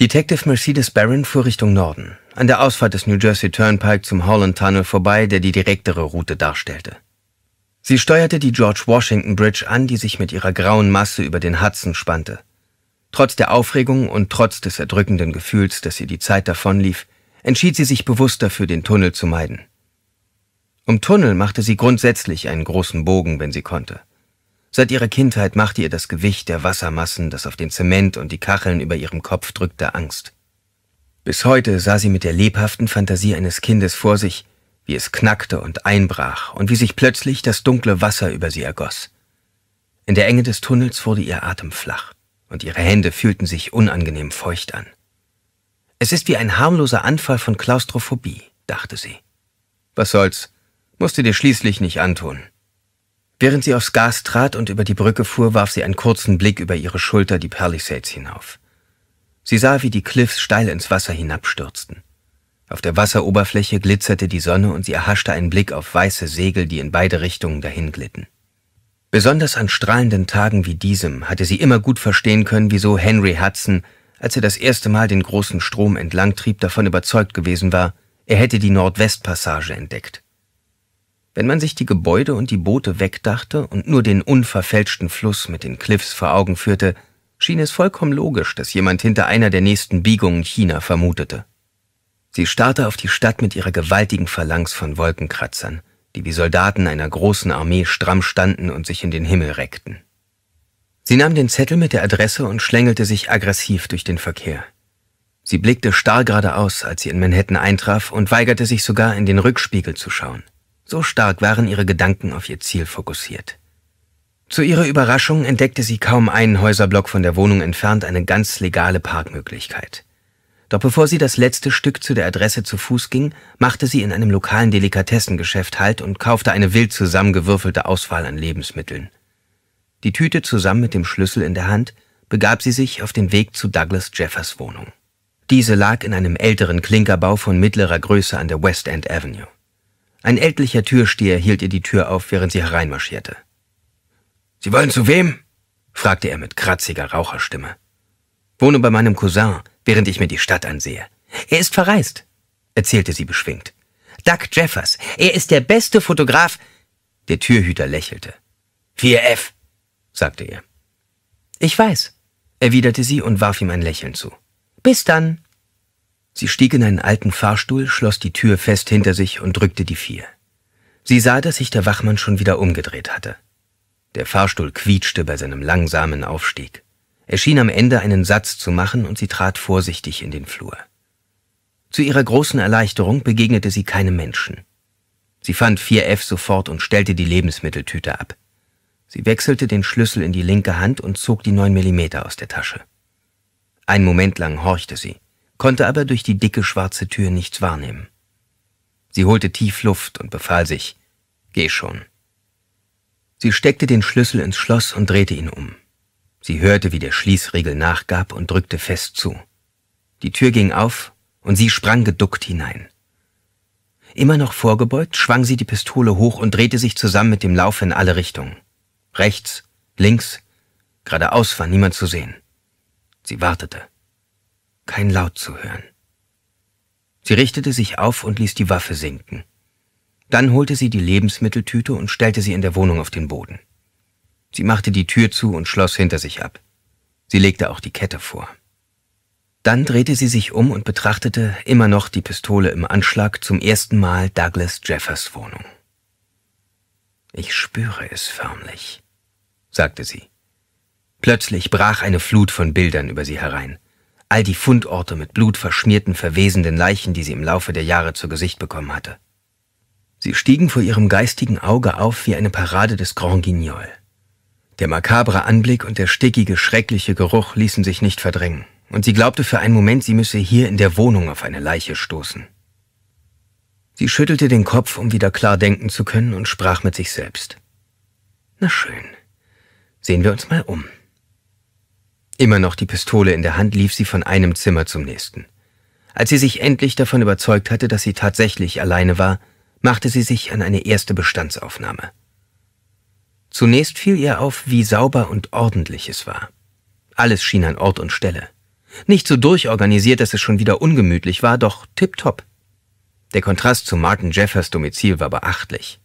Detective Mercedes Barron fuhr Richtung Norden, an der Ausfahrt des New Jersey Turnpike zum Holland Tunnel vorbei, der die direktere Route darstellte. Sie steuerte die George Washington Bridge an, die sich mit ihrer grauen Masse über den Hudson spannte. Trotz der Aufregung und trotz des erdrückenden Gefühls, dass ihr die Zeit davonlief, entschied sie sich bewusst dafür, den Tunnel zu meiden. Um Tunnel machte sie grundsätzlich einen großen Bogen, wenn sie konnte. Seit ihrer Kindheit machte ihr das Gewicht der Wassermassen, das auf den Zement und die Kacheln über ihrem Kopf drückte, Angst. Bis heute sah sie mit der lebhaften Fantasie eines Kindes vor sich, wie es knackte und einbrach und wie sich plötzlich das dunkle Wasser über sie ergoss. In der Enge des Tunnels wurde ihr Atem flach und ihre Hände fühlten sich unangenehm feucht an. Es ist wie ein harmloser Anfall von Klaustrophobie, dachte sie. Was soll's, musste dir schließlich nicht antun. Während sie aufs Gas trat und über die Brücke fuhr, warf sie einen kurzen Blick über ihre Schulter die Palisades hinauf. Sie sah, wie die Cliffs steil ins Wasser hinabstürzten. Auf der Wasseroberfläche glitzerte die Sonne und sie erhaschte einen Blick auf weiße Segel, die in beide Richtungen dahinglitten. Besonders an strahlenden Tagen wie diesem hatte sie immer gut verstehen können, wieso Henry Hudson, als er das erste Mal den großen Strom entlangtrieb, davon überzeugt gewesen war, er hätte die Nordwestpassage entdeckt. Wenn man sich die Gebäude und die Boote wegdachte und nur den unverfälschten Fluss mit den Cliffs vor Augen führte, schien es vollkommen logisch, dass jemand hinter einer der nächsten Biegungen China vermutete. Sie starrte auf die Stadt mit ihrer gewaltigen Phalanx von Wolkenkratzern, die wie Soldaten einer großen Armee stramm standen und sich in den Himmel reckten. Sie nahm den Zettel mit der Adresse und schlängelte sich aggressiv durch den Verkehr. Sie blickte starr geradeaus, als sie in Manhattan eintraf und weigerte sich sogar in den Rückspiegel zu schauen. So stark waren ihre Gedanken auf ihr Ziel fokussiert. Zu ihrer Überraschung entdeckte sie kaum einen Häuserblock von der Wohnung entfernt eine ganz legale Parkmöglichkeit. Doch bevor sie das letzte Stück zu der Adresse zu Fuß ging, machte sie in einem lokalen Delikatessengeschäft Halt und kaufte eine wild zusammengewürfelte Auswahl an Lebensmitteln. Die Tüte zusammen mit dem Schlüssel in der Hand begab sie sich auf den Weg zu Douglas Jeffers Wohnung. Diese lag in einem älteren Klinkerbau von mittlerer Größe an der West End Avenue. Ein ältlicher Türsteher hielt ihr die Tür auf, während sie hereinmarschierte. Sie wollen zu wem? fragte er mit kratziger Raucherstimme. Wohne bei meinem Cousin, während ich mir die Stadt ansehe. Er ist verreist, erzählte sie beschwingt. Doug Jeffers, er ist der beste Fotograf. Der Türhüter lächelte. 4F, sagte er. Ich weiß, erwiderte sie und warf ihm ein Lächeln zu. Bis dann. Sie stieg in einen alten Fahrstuhl, schloss die Tür fest hinter sich und drückte die Vier. Sie sah, dass sich der Wachmann schon wieder umgedreht hatte. Der Fahrstuhl quietschte bei seinem langsamen Aufstieg. Er schien am Ende einen Satz zu machen und sie trat vorsichtig in den Flur. Zu ihrer großen Erleichterung begegnete sie keinem Menschen. Sie fand 4F sofort und stellte die Lebensmitteltüte ab. Sie wechselte den Schlüssel in die linke Hand und zog die 9 mm aus der Tasche. Einen Moment lang horchte sie konnte aber durch die dicke schwarze Tür nichts wahrnehmen. Sie holte tief Luft und befahl sich, geh schon. Sie steckte den Schlüssel ins Schloss und drehte ihn um. Sie hörte, wie der Schließriegel nachgab und drückte fest zu. Die Tür ging auf und sie sprang geduckt hinein. Immer noch vorgebeugt, schwang sie die Pistole hoch und drehte sich zusammen mit dem Lauf in alle Richtungen. Rechts, links, geradeaus war niemand zu sehen. Sie wartete kein Laut zu hören. Sie richtete sich auf und ließ die Waffe sinken. Dann holte sie die Lebensmitteltüte und stellte sie in der Wohnung auf den Boden. Sie machte die Tür zu und schloss hinter sich ab. Sie legte auch die Kette vor. Dann drehte sie sich um und betrachtete immer noch die Pistole im Anschlag zum ersten Mal Douglas Jeffers Wohnung. Ich spüre es förmlich, sagte sie. Plötzlich brach eine Flut von Bildern über sie herein all die Fundorte mit blutverschmierten, verwesenden Leichen, die sie im Laufe der Jahre zu Gesicht bekommen hatte. Sie stiegen vor ihrem geistigen Auge auf wie eine Parade des Grand Guignol. Der makabre Anblick und der stickige, schreckliche Geruch ließen sich nicht verdrängen, und sie glaubte für einen Moment, sie müsse hier in der Wohnung auf eine Leiche stoßen. Sie schüttelte den Kopf, um wieder klar denken zu können, und sprach mit sich selbst. Na schön, sehen wir uns mal um. Immer noch die Pistole in der Hand lief sie von einem Zimmer zum nächsten. Als sie sich endlich davon überzeugt hatte, dass sie tatsächlich alleine war, machte sie sich an eine erste Bestandsaufnahme. Zunächst fiel ihr auf, wie sauber und ordentlich es war. Alles schien an Ort und Stelle. Nicht so durchorganisiert, dass es schon wieder ungemütlich war, doch tipptopp. Der Kontrast zu Martin Jeffers Domizil war beachtlich.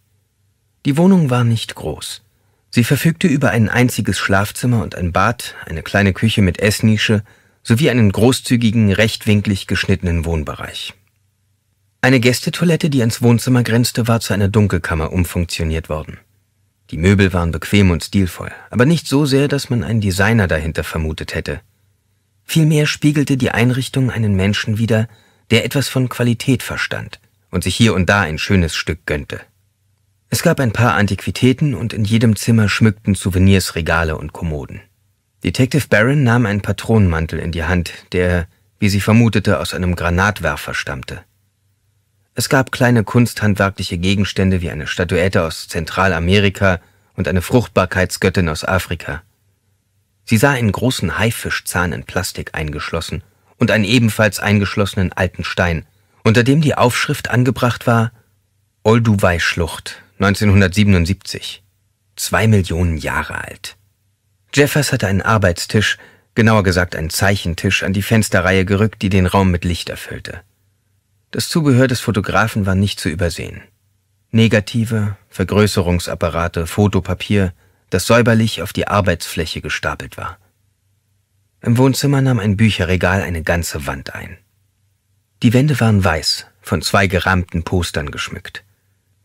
Die Wohnung war nicht groß. Sie verfügte über ein einziges Schlafzimmer und ein Bad, eine kleine Küche mit Essnische sowie einen großzügigen, rechtwinklig geschnittenen Wohnbereich. Eine Gästetoilette, die ans Wohnzimmer grenzte, war zu einer Dunkelkammer umfunktioniert worden. Die Möbel waren bequem und stilvoll, aber nicht so sehr, dass man einen Designer dahinter vermutet hätte. Vielmehr spiegelte die Einrichtung einen Menschen wider, der etwas von Qualität verstand und sich hier und da ein schönes Stück gönnte. Es gab ein paar Antiquitäten und in jedem Zimmer schmückten Souvenirs Regale und Kommoden. Detective Barron nahm einen Patronenmantel in die Hand, der, wie sie vermutete, aus einem Granatwerfer stammte. Es gab kleine kunsthandwerkliche Gegenstände wie eine Statuette aus Zentralamerika und eine Fruchtbarkeitsgöttin aus Afrika. Sie sah einen großen Haifischzahn in Plastik eingeschlossen und einen ebenfalls eingeschlossenen alten Stein, unter dem die Aufschrift angebracht war Olduwei-Schlucht 1977. Zwei Millionen Jahre alt. Jeffers hatte einen Arbeitstisch, genauer gesagt einen Zeichentisch, an die Fensterreihe gerückt, die den Raum mit Licht erfüllte. Das Zubehör des Fotografen war nicht zu übersehen. Negative, Vergrößerungsapparate, Fotopapier, das säuberlich auf die Arbeitsfläche gestapelt war. Im Wohnzimmer nahm ein Bücherregal eine ganze Wand ein. Die Wände waren weiß, von zwei gerahmten Postern geschmückt.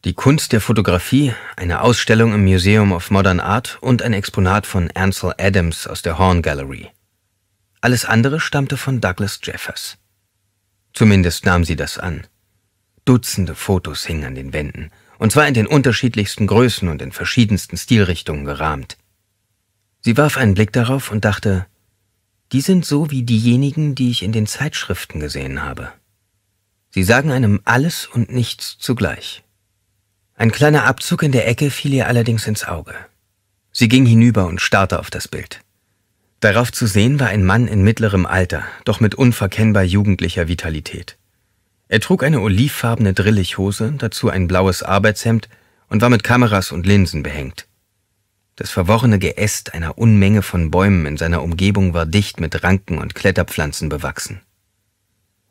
Die Kunst der Fotografie, eine Ausstellung im Museum of Modern Art und ein Exponat von Ansel Adams aus der Horn Gallery. Alles andere stammte von Douglas Jeffers. Zumindest nahm sie das an. Dutzende Fotos hingen an den Wänden, und zwar in den unterschiedlichsten Größen und in verschiedensten Stilrichtungen gerahmt. Sie warf einen Blick darauf und dachte, die sind so wie diejenigen, die ich in den Zeitschriften gesehen habe. Sie sagen einem alles und nichts zugleich. Ein kleiner Abzug in der Ecke fiel ihr allerdings ins Auge. Sie ging hinüber und starrte auf das Bild. Darauf zu sehen war ein Mann in mittlerem Alter, doch mit unverkennbar jugendlicher Vitalität. Er trug eine olivfarbene Drillichhose, dazu ein blaues Arbeitshemd und war mit Kameras und Linsen behängt. Das verworrene Geäst einer Unmenge von Bäumen in seiner Umgebung war dicht mit Ranken und Kletterpflanzen bewachsen.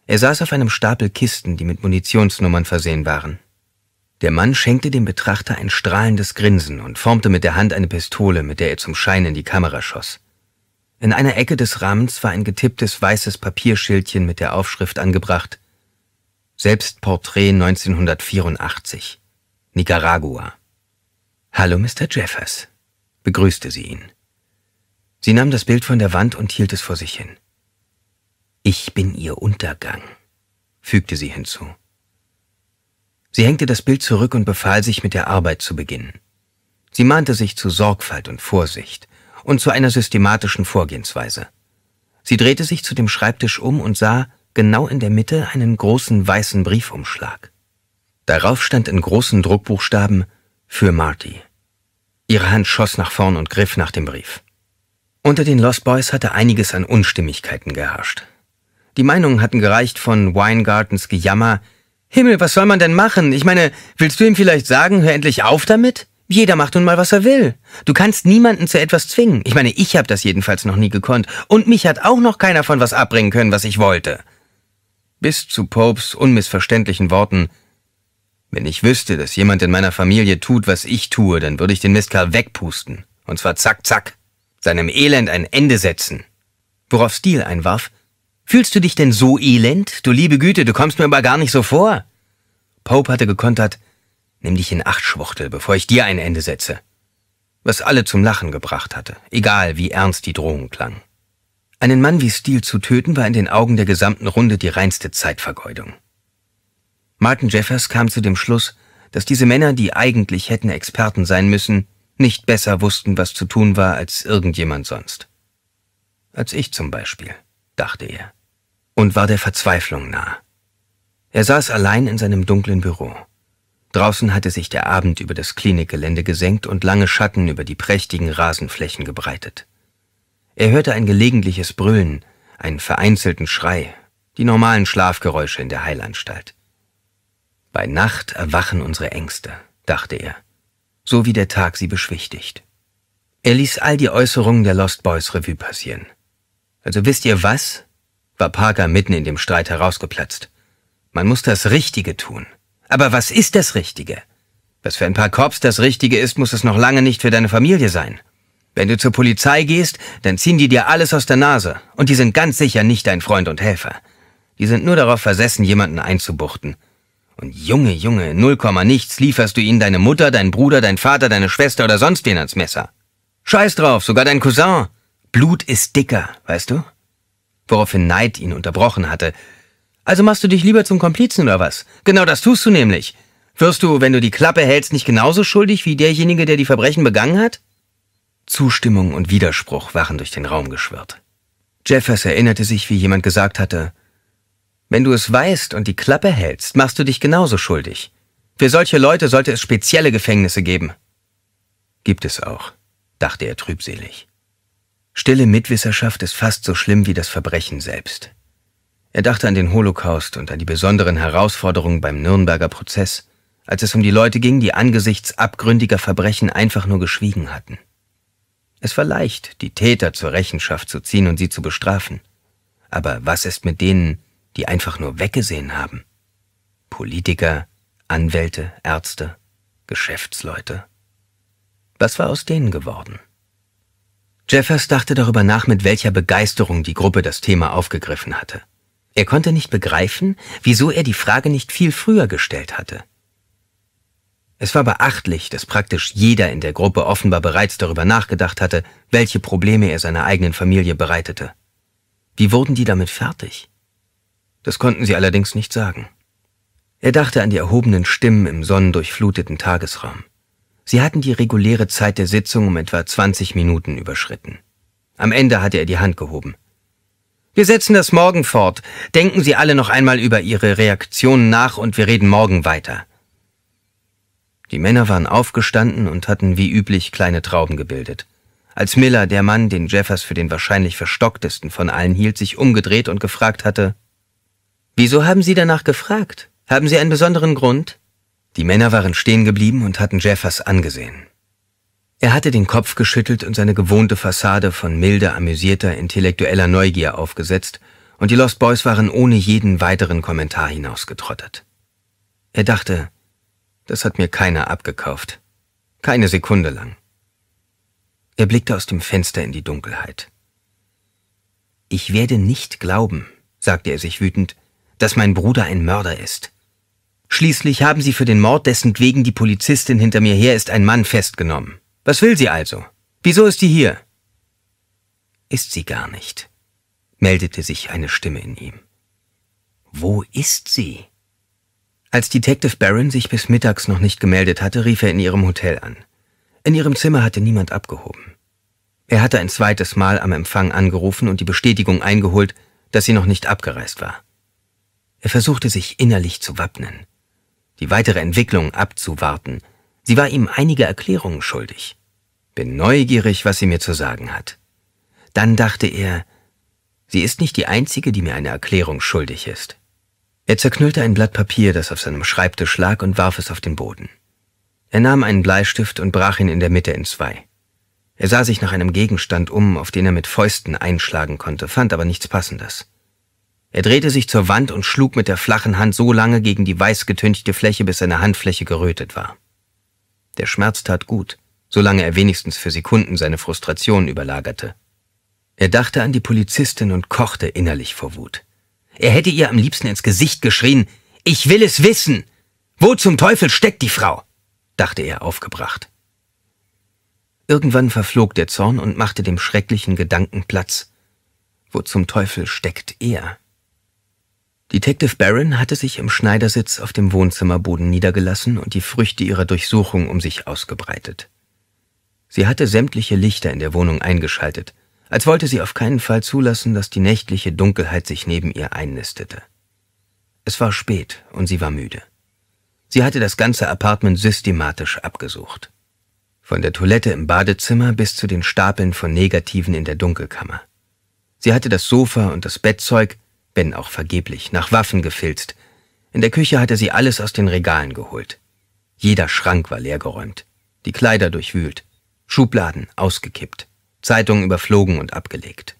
Er saß auf einem Stapel Kisten, die mit Munitionsnummern versehen waren. Der Mann schenkte dem Betrachter ein strahlendes Grinsen und formte mit der Hand eine Pistole, mit der er zum Schein in die Kamera schoss. In einer Ecke des Rahmens war ein getipptes weißes Papierschildchen mit der Aufschrift angebracht Selbstporträt 1984 Nicaragua Hallo, Mr. Jeffers, begrüßte sie ihn. Sie nahm das Bild von der Wand und hielt es vor sich hin. Ich bin Ihr Untergang, fügte sie hinzu. Sie hängte das Bild zurück und befahl sich, mit der Arbeit zu beginnen. Sie mahnte sich zu Sorgfalt und Vorsicht und zu einer systematischen Vorgehensweise. Sie drehte sich zu dem Schreibtisch um und sah genau in der Mitte einen großen weißen Briefumschlag. Darauf stand in großen Druckbuchstaben für Marty. Ihre Hand schoss nach vorn und griff nach dem Brief. Unter den Lost Boys hatte einiges an Unstimmigkeiten geherrscht. Die Meinungen hatten gereicht von Weingartens Gejammer Himmel, was soll man denn machen? Ich meine, willst du ihm vielleicht sagen, hör endlich auf damit? Jeder macht nun mal, was er will. Du kannst niemanden zu etwas zwingen. Ich meine, ich habe das jedenfalls noch nie gekonnt. Und mich hat auch noch keiner von was abbringen können, was ich wollte. Bis zu Popes unmissverständlichen Worten. Wenn ich wüsste, dass jemand in meiner Familie tut, was ich tue, dann würde ich den Mistkerl wegpusten. Und zwar zack, zack. Seinem Elend ein Ende setzen. Worauf Steele einwarf, Fühlst du dich denn so elend? Du liebe Güte, du kommst mir aber gar nicht so vor. Pope hatte gekontert, nimm dich in Acht, Schwuchtel, bevor ich dir ein Ende setze. Was alle zum Lachen gebracht hatte, egal wie ernst die Drohung klang. Einen Mann wie Steele zu töten, war in den Augen der gesamten Runde die reinste Zeitvergeudung. Martin Jeffers kam zu dem Schluss, dass diese Männer, die eigentlich hätten Experten sein müssen, nicht besser wussten, was zu tun war, als irgendjemand sonst. Als ich zum Beispiel, dachte er und war der Verzweiflung nah. Er saß allein in seinem dunklen Büro. Draußen hatte sich der Abend über das Klinikgelände gesenkt und lange Schatten über die prächtigen Rasenflächen gebreitet. Er hörte ein gelegentliches Brüllen, einen vereinzelten Schrei, die normalen Schlafgeräusche in der Heilanstalt. Bei Nacht erwachen unsere Ängste, dachte er, so wie der Tag sie beschwichtigt. Er ließ all die Äußerungen der Lost Boys Revue passieren. Also wisst ihr was? war Parker mitten in dem Streit herausgeplatzt. Man muss das Richtige tun. Aber was ist das Richtige? Was für ein paar Korps das Richtige ist, muss es noch lange nicht für deine Familie sein. Wenn du zur Polizei gehst, dann ziehen die dir alles aus der Nase. Und die sind ganz sicher nicht dein Freund und Helfer. Die sind nur darauf versessen, jemanden einzubuchten. Und Junge, Junge, null Komma nichts lieferst du ihnen deine Mutter, deinen Bruder, deinen Vater, deine Schwester oder sonst wen ans Messer. Scheiß drauf, sogar dein Cousin. Blut ist dicker, weißt du? woraufhin Neid ihn unterbrochen hatte. Also machst du dich lieber zum Komplizen oder was? Genau das tust du nämlich. Wirst du, wenn du die Klappe hältst, nicht genauso schuldig wie derjenige, der die Verbrechen begangen hat? Zustimmung und Widerspruch waren durch den Raum geschwirrt. Jeffers erinnerte sich, wie jemand gesagt hatte, wenn du es weißt und die Klappe hältst, machst du dich genauso schuldig. Für solche Leute sollte es spezielle Gefängnisse geben. Gibt es auch, dachte er trübselig. Stille Mitwisserschaft ist fast so schlimm wie das Verbrechen selbst. Er dachte an den Holocaust und an die besonderen Herausforderungen beim Nürnberger Prozess, als es um die Leute ging, die angesichts abgründiger Verbrechen einfach nur geschwiegen hatten. Es war leicht, die Täter zur Rechenschaft zu ziehen und sie zu bestrafen. Aber was ist mit denen, die einfach nur weggesehen haben? Politiker, Anwälte, Ärzte, Geschäftsleute. Was war aus denen geworden? Jeffers dachte darüber nach, mit welcher Begeisterung die Gruppe das Thema aufgegriffen hatte. Er konnte nicht begreifen, wieso er die Frage nicht viel früher gestellt hatte. Es war beachtlich, dass praktisch jeder in der Gruppe offenbar bereits darüber nachgedacht hatte, welche Probleme er seiner eigenen Familie bereitete. Wie wurden die damit fertig? Das konnten sie allerdings nicht sagen. Er dachte an die erhobenen Stimmen im sonnendurchfluteten Tagesraum. Sie hatten die reguläre Zeit der Sitzung um etwa 20 Minuten überschritten. Am Ende hatte er die Hand gehoben. Wir setzen das morgen fort. Denken Sie alle noch einmal über Ihre Reaktionen nach und wir reden morgen weiter. Die Männer waren aufgestanden und hatten wie üblich kleine Trauben gebildet. Als Miller, der Mann, den Jeffers für den wahrscheinlich verstocktesten von allen hielt, sich umgedreht und gefragt hatte, Wieso haben Sie danach gefragt? Haben Sie einen besonderen Grund? Die Männer waren stehen geblieben und hatten Jeffers angesehen. Er hatte den Kopf geschüttelt und seine gewohnte Fassade von milder, amüsierter, intellektueller Neugier aufgesetzt, und die Lost Boys waren ohne jeden weiteren Kommentar hinausgetrottet. Er dachte, das hat mir keiner abgekauft. Keine Sekunde lang. Er blickte aus dem Fenster in die Dunkelheit. Ich werde nicht glauben, sagte er sich wütend, dass mein Bruder ein Mörder ist. Schließlich haben sie für den Mord, dessen wegen die Polizistin hinter mir her ist, ein Mann festgenommen. Was will sie also? Wieso ist die hier? Ist sie gar nicht, meldete sich eine Stimme in ihm. Wo ist sie? Als Detective Barron sich bis mittags noch nicht gemeldet hatte, rief er in ihrem Hotel an. In ihrem Zimmer hatte niemand abgehoben. Er hatte ein zweites Mal am Empfang angerufen und die Bestätigung eingeholt, dass sie noch nicht abgereist war. Er versuchte sich innerlich zu wappnen die weitere Entwicklung abzuwarten. Sie war ihm einige Erklärungen schuldig. Bin neugierig, was sie mir zu sagen hat. Dann dachte er, sie ist nicht die Einzige, die mir eine Erklärung schuldig ist. Er zerknüllte ein Blatt Papier, das auf seinem Schreibtisch lag, und warf es auf den Boden. Er nahm einen Bleistift und brach ihn in der Mitte in zwei. Er sah sich nach einem Gegenstand um, auf den er mit Fäusten einschlagen konnte, fand aber nichts Passendes. Er drehte sich zur Wand und schlug mit der flachen Hand so lange gegen die weiß getünchte Fläche, bis seine Handfläche gerötet war. Der Schmerz tat gut, solange er wenigstens für Sekunden seine Frustration überlagerte. Er dachte an die Polizistin und kochte innerlich vor Wut. Er hätte ihr am liebsten ins Gesicht geschrien, ich will es wissen! Wo zum Teufel steckt die Frau? dachte er aufgebracht. Irgendwann verflog der Zorn und machte dem schrecklichen Gedanken Platz. Wo zum Teufel steckt er? Detective Barron hatte sich im Schneidersitz auf dem Wohnzimmerboden niedergelassen und die Früchte ihrer Durchsuchung um sich ausgebreitet. Sie hatte sämtliche Lichter in der Wohnung eingeschaltet, als wollte sie auf keinen Fall zulassen, dass die nächtliche Dunkelheit sich neben ihr einnistete. Es war spät und sie war müde. Sie hatte das ganze Apartment systematisch abgesucht. Von der Toilette im Badezimmer bis zu den Stapeln von Negativen in der Dunkelkammer. Sie hatte das Sofa und das Bettzeug, wenn auch vergeblich, nach Waffen gefilzt. In der Küche hatte sie alles aus den Regalen geholt. Jeder Schrank war leergeräumt, die Kleider durchwühlt, Schubladen ausgekippt, Zeitungen überflogen und abgelegt.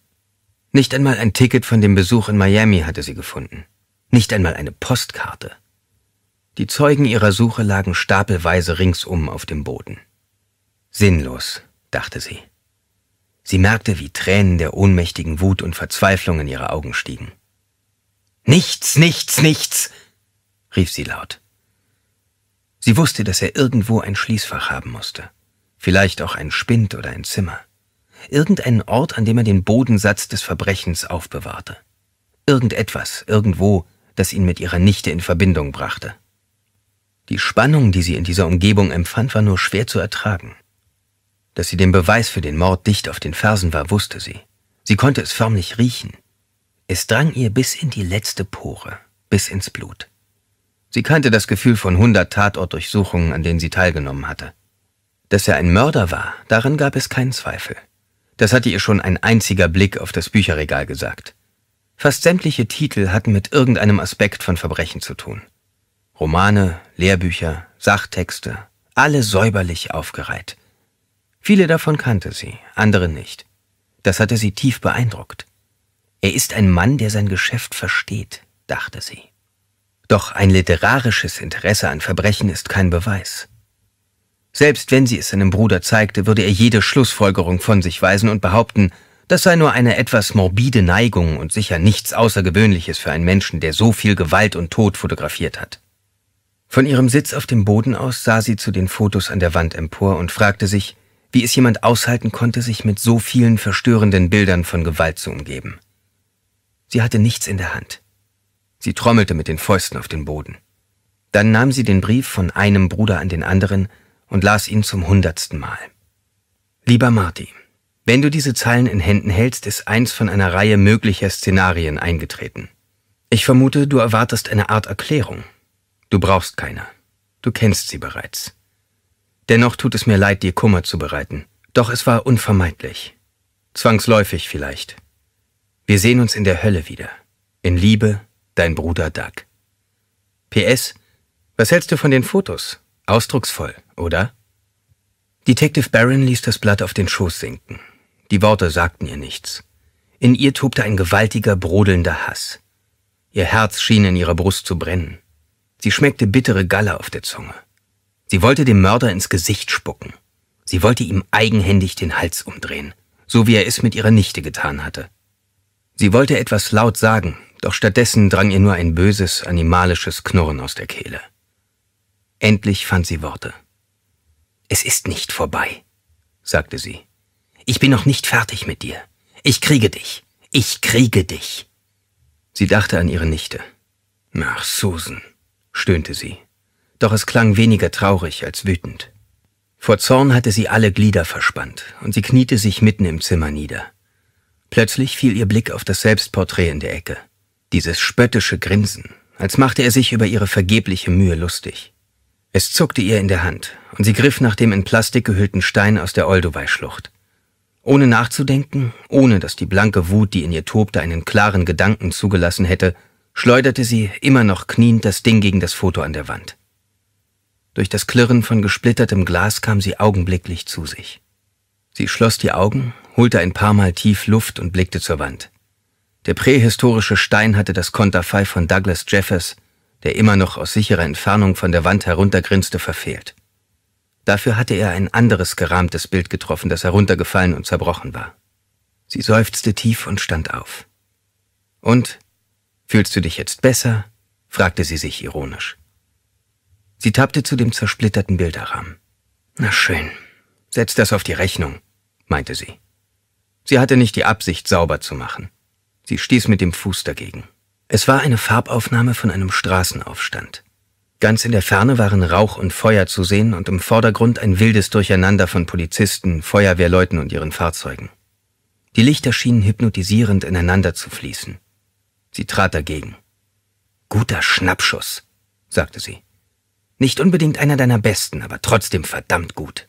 Nicht einmal ein Ticket von dem Besuch in Miami hatte sie gefunden, nicht einmal eine Postkarte. Die Zeugen ihrer Suche lagen stapelweise ringsum auf dem Boden. Sinnlos, dachte sie. Sie merkte, wie Tränen der ohnmächtigen Wut und Verzweiflung in ihre Augen stiegen. Nichts, nichts, nichts, rief sie laut. Sie wusste, dass er irgendwo ein Schließfach haben musste. Vielleicht auch ein Spind oder ein Zimmer. Irgendeinen Ort, an dem er den Bodensatz des Verbrechens aufbewahrte. Irgendetwas, irgendwo, das ihn mit ihrer Nichte in Verbindung brachte. Die Spannung, die sie in dieser Umgebung empfand, war nur schwer zu ertragen. Dass sie dem Beweis für den Mord dicht auf den Fersen war, wusste sie. Sie konnte es förmlich riechen. Es drang ihr bis in die letzte Pore, bis ins Blut. Sie kannte das Gefühl von hundert Tatortdurchsuchungen, an denen sie teilgenommen hatte. Dass er ein Mörder war, daran gab es keinen Zweifel. Das hatte ihr schon ein einziger Blick auf das Bücherregal gesagt. Fast sämtliche Titel hatten mit irgendeinem Aspekt von Verbrechen zu tun. Romane, Lehrbücher, Sachtexte, alle säuberlich aufgereiht. Viele davon kannte sie, andere nicht. Das hatte sie tief beeindruckt. Er ist ein Mann, der sein Geschäft versteht, dachte sie. Doch ein literarisches Interesse an Verbrechen ist kein Beweis. Selbst wenn sie es seinem Bruder zeigte, würde er jede Schlussfolgerung von sich weisen und behaupten, das sei nur eine etwas morbide Neigung und sicher nichts Außergewöhnliches für einen Menschen, der so viel Gewalt und Tod fotografiert hat. Von ihrem Sitz auf dem Boden aus sah sie zu den Fotos an der Wand empor und fragte sich, wie es jemand aushalten konnte, sich mit so vielen verstörenden Bildern von Gewalt zu umgeben. Sie hatte nichts in der Hand. Sie trommelte mit den Fäusten auf den Boden. Dann nahm sie den Brief von einem Bruder an den anderen und las ihn zum hundertsten Mal. Lieber Marty, wenn du diese Zeilen in Händen hältst, ist eins von einer Reihe möglicher Szenarien eingetreten. Ich vermute, du erwartest eine Art Erklärung. Du brauchst keine. Du kennst sie bereits. Dennoch tut es mir leid, dir Kummer zu bereiten. Doch es war unvermeidlich. Zwangsläufig vielleicht. Wir sehen uns in der Hölle wieder. In Liebe, dein Bruder Doug. PS, was hältst du von den Fotos? Ausdrucksvoll, oder? Detective Barron ließ das Blatt auf den Schoß sinken. Die Worte sagten ihr nichts. In ihr tobte ein gewaltiger, brodelnder Hass. Ihr Herz schien in ihrer Brust zu brennen. Sie schmeckte bittere Galle auf der Zunge. Sie wollte dem Mörder ins Gesicht spucken. Sie wollte ihm eigenhändig den Hals umdrehen, so wie er es mit ihrer Nichte getan hatte. Sie wollte etwas laut sagen, doch stattdessen drang ihr nur ein böses, animalisches Knurren aus der Kehle. Endlich fand sie Worte. Es ist nicht vorbei, sagte sie. Ich bin noch nicht fertig mit dir. Ich kriege dich. Ich kriege dich. Sie dachte an ihre Nichte. Ach, Susan, stöhnte sie. Doch es klang weniger traurig als wütend. Vor Zorn hatte sie alle Glieder verspannt und sie kniete sich mitten im Zimmer nieder. Plötzlich fiel ihr Blick auf das Selbstporträt in der Ecke. Dieses spöttische Grinsen, als machte er sich über ihre vergebliche Mühe lustig. Es zuckte ihr in der Hand und sie griff nach dem in Plastik gehüllten Stein aus der Olduvai-Schlucht. Ohne nachzudenken, ohne dass die blanke Wut, die in ihr tobte, einen klaren Gedanken zugelassen hätte, schleuderte sie, immer noch kniend, das Ding gegen das Foto an der Wand. Durch das Klirren von gesplittertem Glas kam sie augenblicklich zu sich. Sie schloss die Augen, holte ein paar Mal tief Luft und blickte zur Wand. Der prähistorische Stein hatte das Konterfei von Douglas Jeffers, der immer noch aus sicherer Entfernung von der Wand heruntergrinste, verfehlt. Dafür hatte er ein anderes gerahmtes Bild getroffen, das heruntergefallen und zerbrochen war. Sie seufzte tief und stand auf. Und? Fühlst du dich jetzt besser? fragte sie sich ironisch. Sie tappte zu dem zersplitterten Bilderrahmen. Na schön, setz das auf die Rechnung meinte sie. Sie hatte nicht die Absicht, sauber zu machen. Sie stieß mit dem Fuß dagegen. Es war eine Farbaufnahme von einem Straßenaufstand. Ganz in der Ferne waren Rauch und Feuer zu sehen und im Vordergrund ein wildes Durcheinander von Polizisten, Feuerwehrleuten und ihren Fahrzeugen. Die Lichter schienen hypnotisierend ineinander zu fließen. Sie trat dagegen. Guter Schnappschuss, sagte sie. Nicht unbedingt einer deiner besten, aber trotzdem verdammt gut.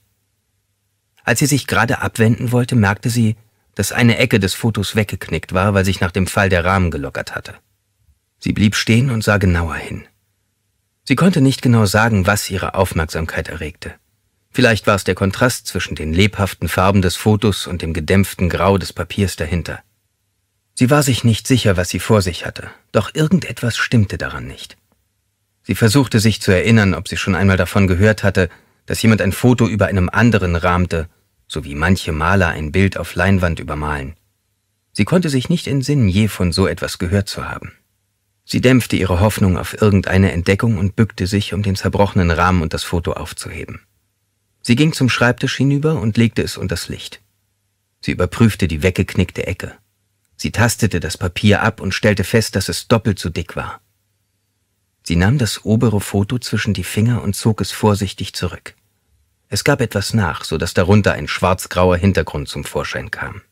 Als sie sich gerade abwenden wollte, merkte sie, dass eine Ecke des Fotos weggeknickt war, weil sich nach dem Fall der Rahmen gelockert hatte. Sie blieb stehen und sah genauer hin. Sie konnte nicht genau sagen, was ihre Aufmerksamkeit erregte. Vielleicht war es der Kontrast zwischen den lebhaften Farben des Fotos und dem gedämpften Grau des Papiers dahinter. Sie war sich nicht sicher, was sie vor sich hatte, doch irgendetwas stimmte daran nicht. Sie versuchte sich zu erinnern, ob sie schon einmal davon gehört hatte, dass jemand ein Foto über einem anderen rahmte, so wie manche Maler ein Bild auf Leinwand übermalen. Sie konnte sich nicht entsinnen, je von so etwas gehört zu haben. Sie dämpfte ihre Hoffnung auf irgendeine Entdeckung und bückte sich, um den zerbrochenen Rahmen und das Foto aufzuheben. Sie ging zum Schreibtisch hinüber und legte es unter das Licht. Sie überprüfte die weggeknickte Ecke. Sie tastete das Papier ab und stellte fest, dass es doppelt so dick war. Sie nahm das obere Foto zwischen die Finger und zog es vorsichtig zurück. Es gab etwas nach, so dass darunter ein schwarzgrauer Hintergrund zum Vorschein kam.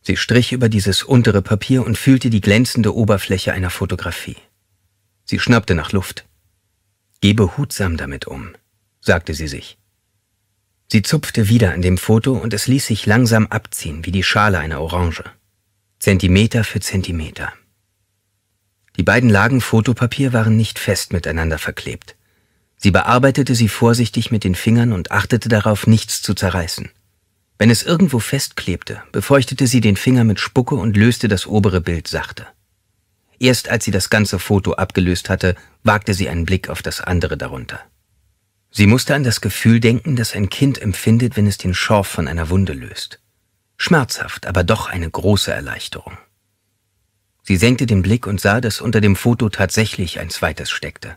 Sie strich über dieses untere Papier und fühlte die glänzende Oberfläche einer Fotografie. Sie schnappte nach Luft. Geh behutsam damit um, sagte sie sich. Sie zupfte wieder an dem Foto und es ließ sich langsam abziehen wie die Schale einer Orange. Zentimeter für Zentimeter. Die beiden Lagen Fotopapier waren nicht fest miteinander verklebt. Sie bearbeitete sie vorsichtig mit den Fingern und achtete darauf, nichts zu zerreißen. Wenn es irgendwo festklebte, befeuchtete sie den Finger mit Spucke und löste das obere Bild sachte. Erst als sie das ganze Foto abgelöst hatte, wagte sie einen Blick auf das andere darunter. Sie musste an das Gefühl denken, das ein Kind empfindet, wenn es den Schorf von einer Wunde löst. Schmerzhaft, aber doch eine große Erleichterung. Sie senkte den Blick und sah, dass unter dem Foto tatsächlich ein zweites steckte.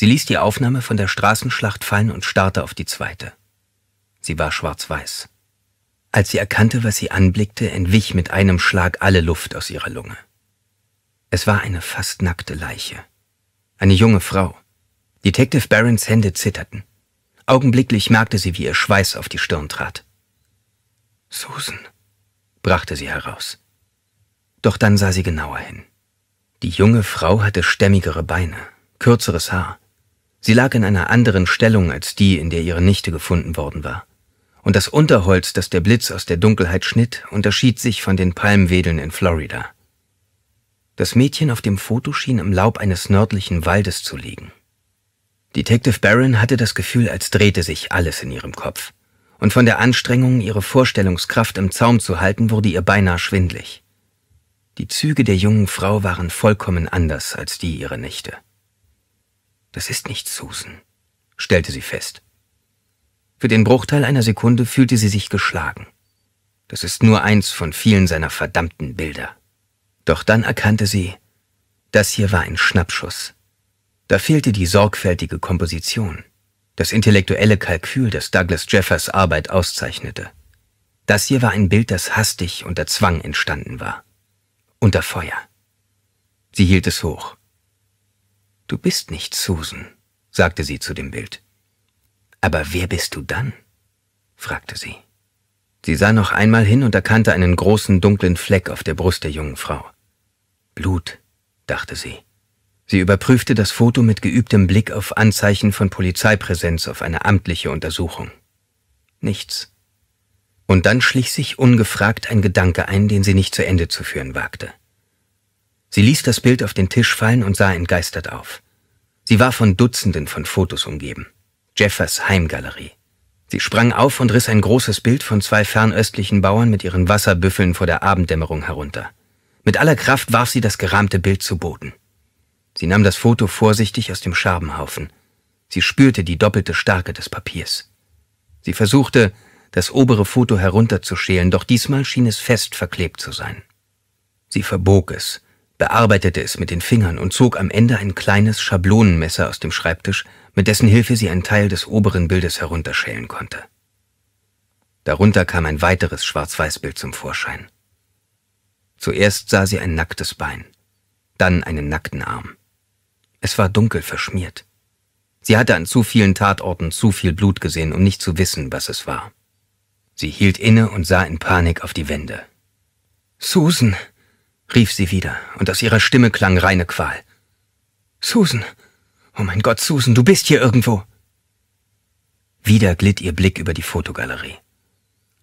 Sie ließ die Aufnahme von der Straßenschlacht fallen und starrte auf die zweite. Sie war schwarz-weiß. Als sie erkannte, was sie anblickte, entwich mit einem Schlag alle Luft aus ihrer Lunge. Es war eine fast nackte Leiche. Eine junge Frau. Detective Barons Hände zitterten. Augenblicklich merkte sie, wie ihr Schweiß auf die Stirn trat. Susan, brachte sie heraus. Doch dann sah sie genauer hin. Die junge Frau hatte stämmigere Beine, kürzeres Haar, Sie lag in einer anderen Stellung als die, in der ihre Nichte gefunden worden war. Und das Unterholz, das der Blitz aus der Dunkelheit schnitt, unterschied sich von den Palmwedeln in Florida. Das Mädchen auf dem Foto schien im Laub eines nördlichen Waldes zu liegen. Detective Barron hatte das Gefühl, als drehte sich alles in ihrem Kopf. Und von der Anstrengung, ihre Vorstellungskraft im Zaum zu halten, wurde ihr beinahe schwindlig. Die Züge der jungen Frau waren vollkommen anders als die ihrer Nichte. Das ist nicht Susan, stellte sie fest. Für den Bruchteil einer Sekunde fühlte sie sich geschlagen. Das ist nur eins von vielen seiner verdammten Bilder. Doch dann erkannte sie, das hier war ein Schnappschuss. Da fehlte die sorgfältige Komposition, das intellektuelle Kalkül, das Douglas Jeffers Arbeit auszeichnete. Das hier war ein Bild, das hastig unter Zwang entstanden war. Unter Feuer. Sie hielt es hoch. Du bist nicht Susan, sagte sie zu dem Bild. Aber wer bist du dann? fragte sie. Sie sah noch einmal hin und erkannte einen großen dunklen Fleck auf der Brust der jungen Frau. Blut, dachte sie. Sie überprüfte das Foto mit geübtem Blick auf Anzeichen von Polizeipräsenz auf eine amtliche Untersuchung. Nichts. Und dann schlich sich ungefragt ein Gedanke ein, den sie nicht zu Ende zu führen wagte. Sie ließ das Bild auf den Tisch fallen und sah entgeistert auf. Sie war von Dutzenden von Fotos umgeben. Jeffers Heimgalerie. Sie sprang auf und riss ein großes Bild von zwei fernöstlichen Bauern mit ihren Wasserbüffeln vor der Abenddämmerung herunter. Mit aller Kraft warf sie das gerahmte Bild zu Boden. Sie nahm das Foto vorsichtig aus dem Scherbenhaufen. Sie spürte die doppelte Stärke des Papiers. Sie versuchte, das obere Foto herunterzuschälen, doch diesmal schien es fest verklebt zu sein. Sie verbog es bearbeitete es mit den Fingern und zog am Ende ein kleines Schablonenmesser aus dem Schreibtisch, mit dessen Hilfe sie einen Teil des oberen Bildes herunterschälen konnte. Darunter kam ein weiteres Schwarz-Weiß-Bild zum Vorschein. Zuerst sah sie ein nacktes Bein, dann einen nackten Arm. Es war dunkel verschmiert. Sie hatte an zu vielen Tatorten zu viel Blut gesehen, um nicht zu wissen, was es war. Sie hielt inne und sah in Panik auf die Wände. Susan, rief sie wieder, und aus ihrer Stimme klang reine Qual. Susan! Oh mein Gott, Susan, du bist hier irgendwo! Wieder glitt ihr Blick über die Fotogalerie.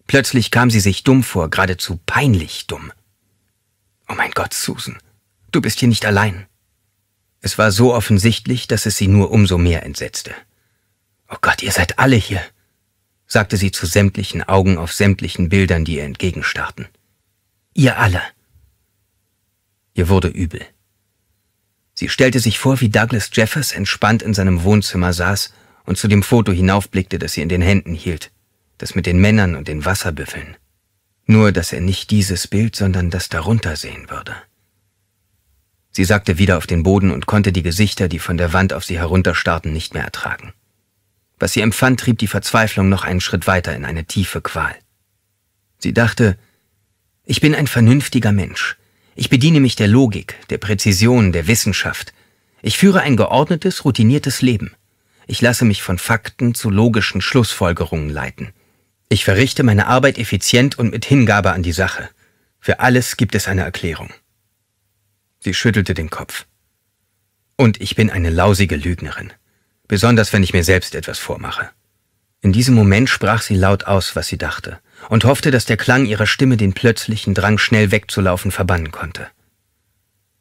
Plötzlich kam sie sich dumm vor, geradezu peinlich dumm. Oh mein Gott, Susan, du bist hier nicht allein. Es war so offensichtlich, dass es sie nur umso mehr entsetzte. Oh Gott, ihr seid alle hier, sagte sie zu sämtlichen Augen auf sämtlichen Bildern, die ihr entgegenstarrten. Ihr alle. Ihr wurde übel. Sie stellte sich vor, wie Douglas Jeffers entspannt in seinem Wohnzimmer saß und zu dem Foto hinaufblickte, das sie in den Händen hielt, das mit den Männern und den Wasserbüffeln. Nur, dass er nicht dieses Bild, sondern das darunter sehen würde. Sie sagte wieder auf den Boden und konnte die Gesichter, die von der Wand auf sie herunterstarrten, nicht mehr ertragen. Was sie empfand, trieb die Verzweiflung noch einen Schritt weiter in eine tiefe Qual. Sie dachte, ich bin ein vernünftiger Mensch. Ich bediene mich der Logik, der Präzision, der Wissenschaft. Ich führe ein geordnetes, routiniertes Leben. Ich lasse mich von Fakten zu logischen Schlussfolgerungen leiten. Ich verrichte meine Arbeit effizient und mit Hingabe an die Sache. Für alles gibt es eine Erklärung. Sie schüttelte den Kopf. Und ich bin eine lausige Lügnerin. Besonders wenn ich mir selbst etwas vormache. In diesem Moment sprach sie laut aus, was sie dachte und hoffte, dass der Klang ihrer Stimme den plötzlichen Drang, schnell wegzulaufen, verbannen konnte.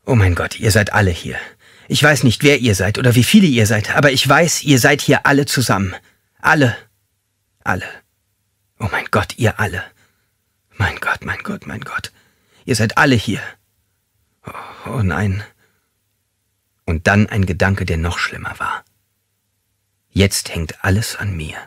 Oh mein Gott, ihr seid alle hier. Ich weiß nicht, wer ihr seid oder wie viele ihr seid, aber ich weiß, ihr seid hier alle zusammen. Alle. Alle. Oh mein Gott, ihr alle. Mein Gott, mein Gott, mein Gott. Ihr seid alle hier. Oh, oh nein. Und dann ein Gedanke, der noch schlimmer war. Jetzt hängt alles an mir.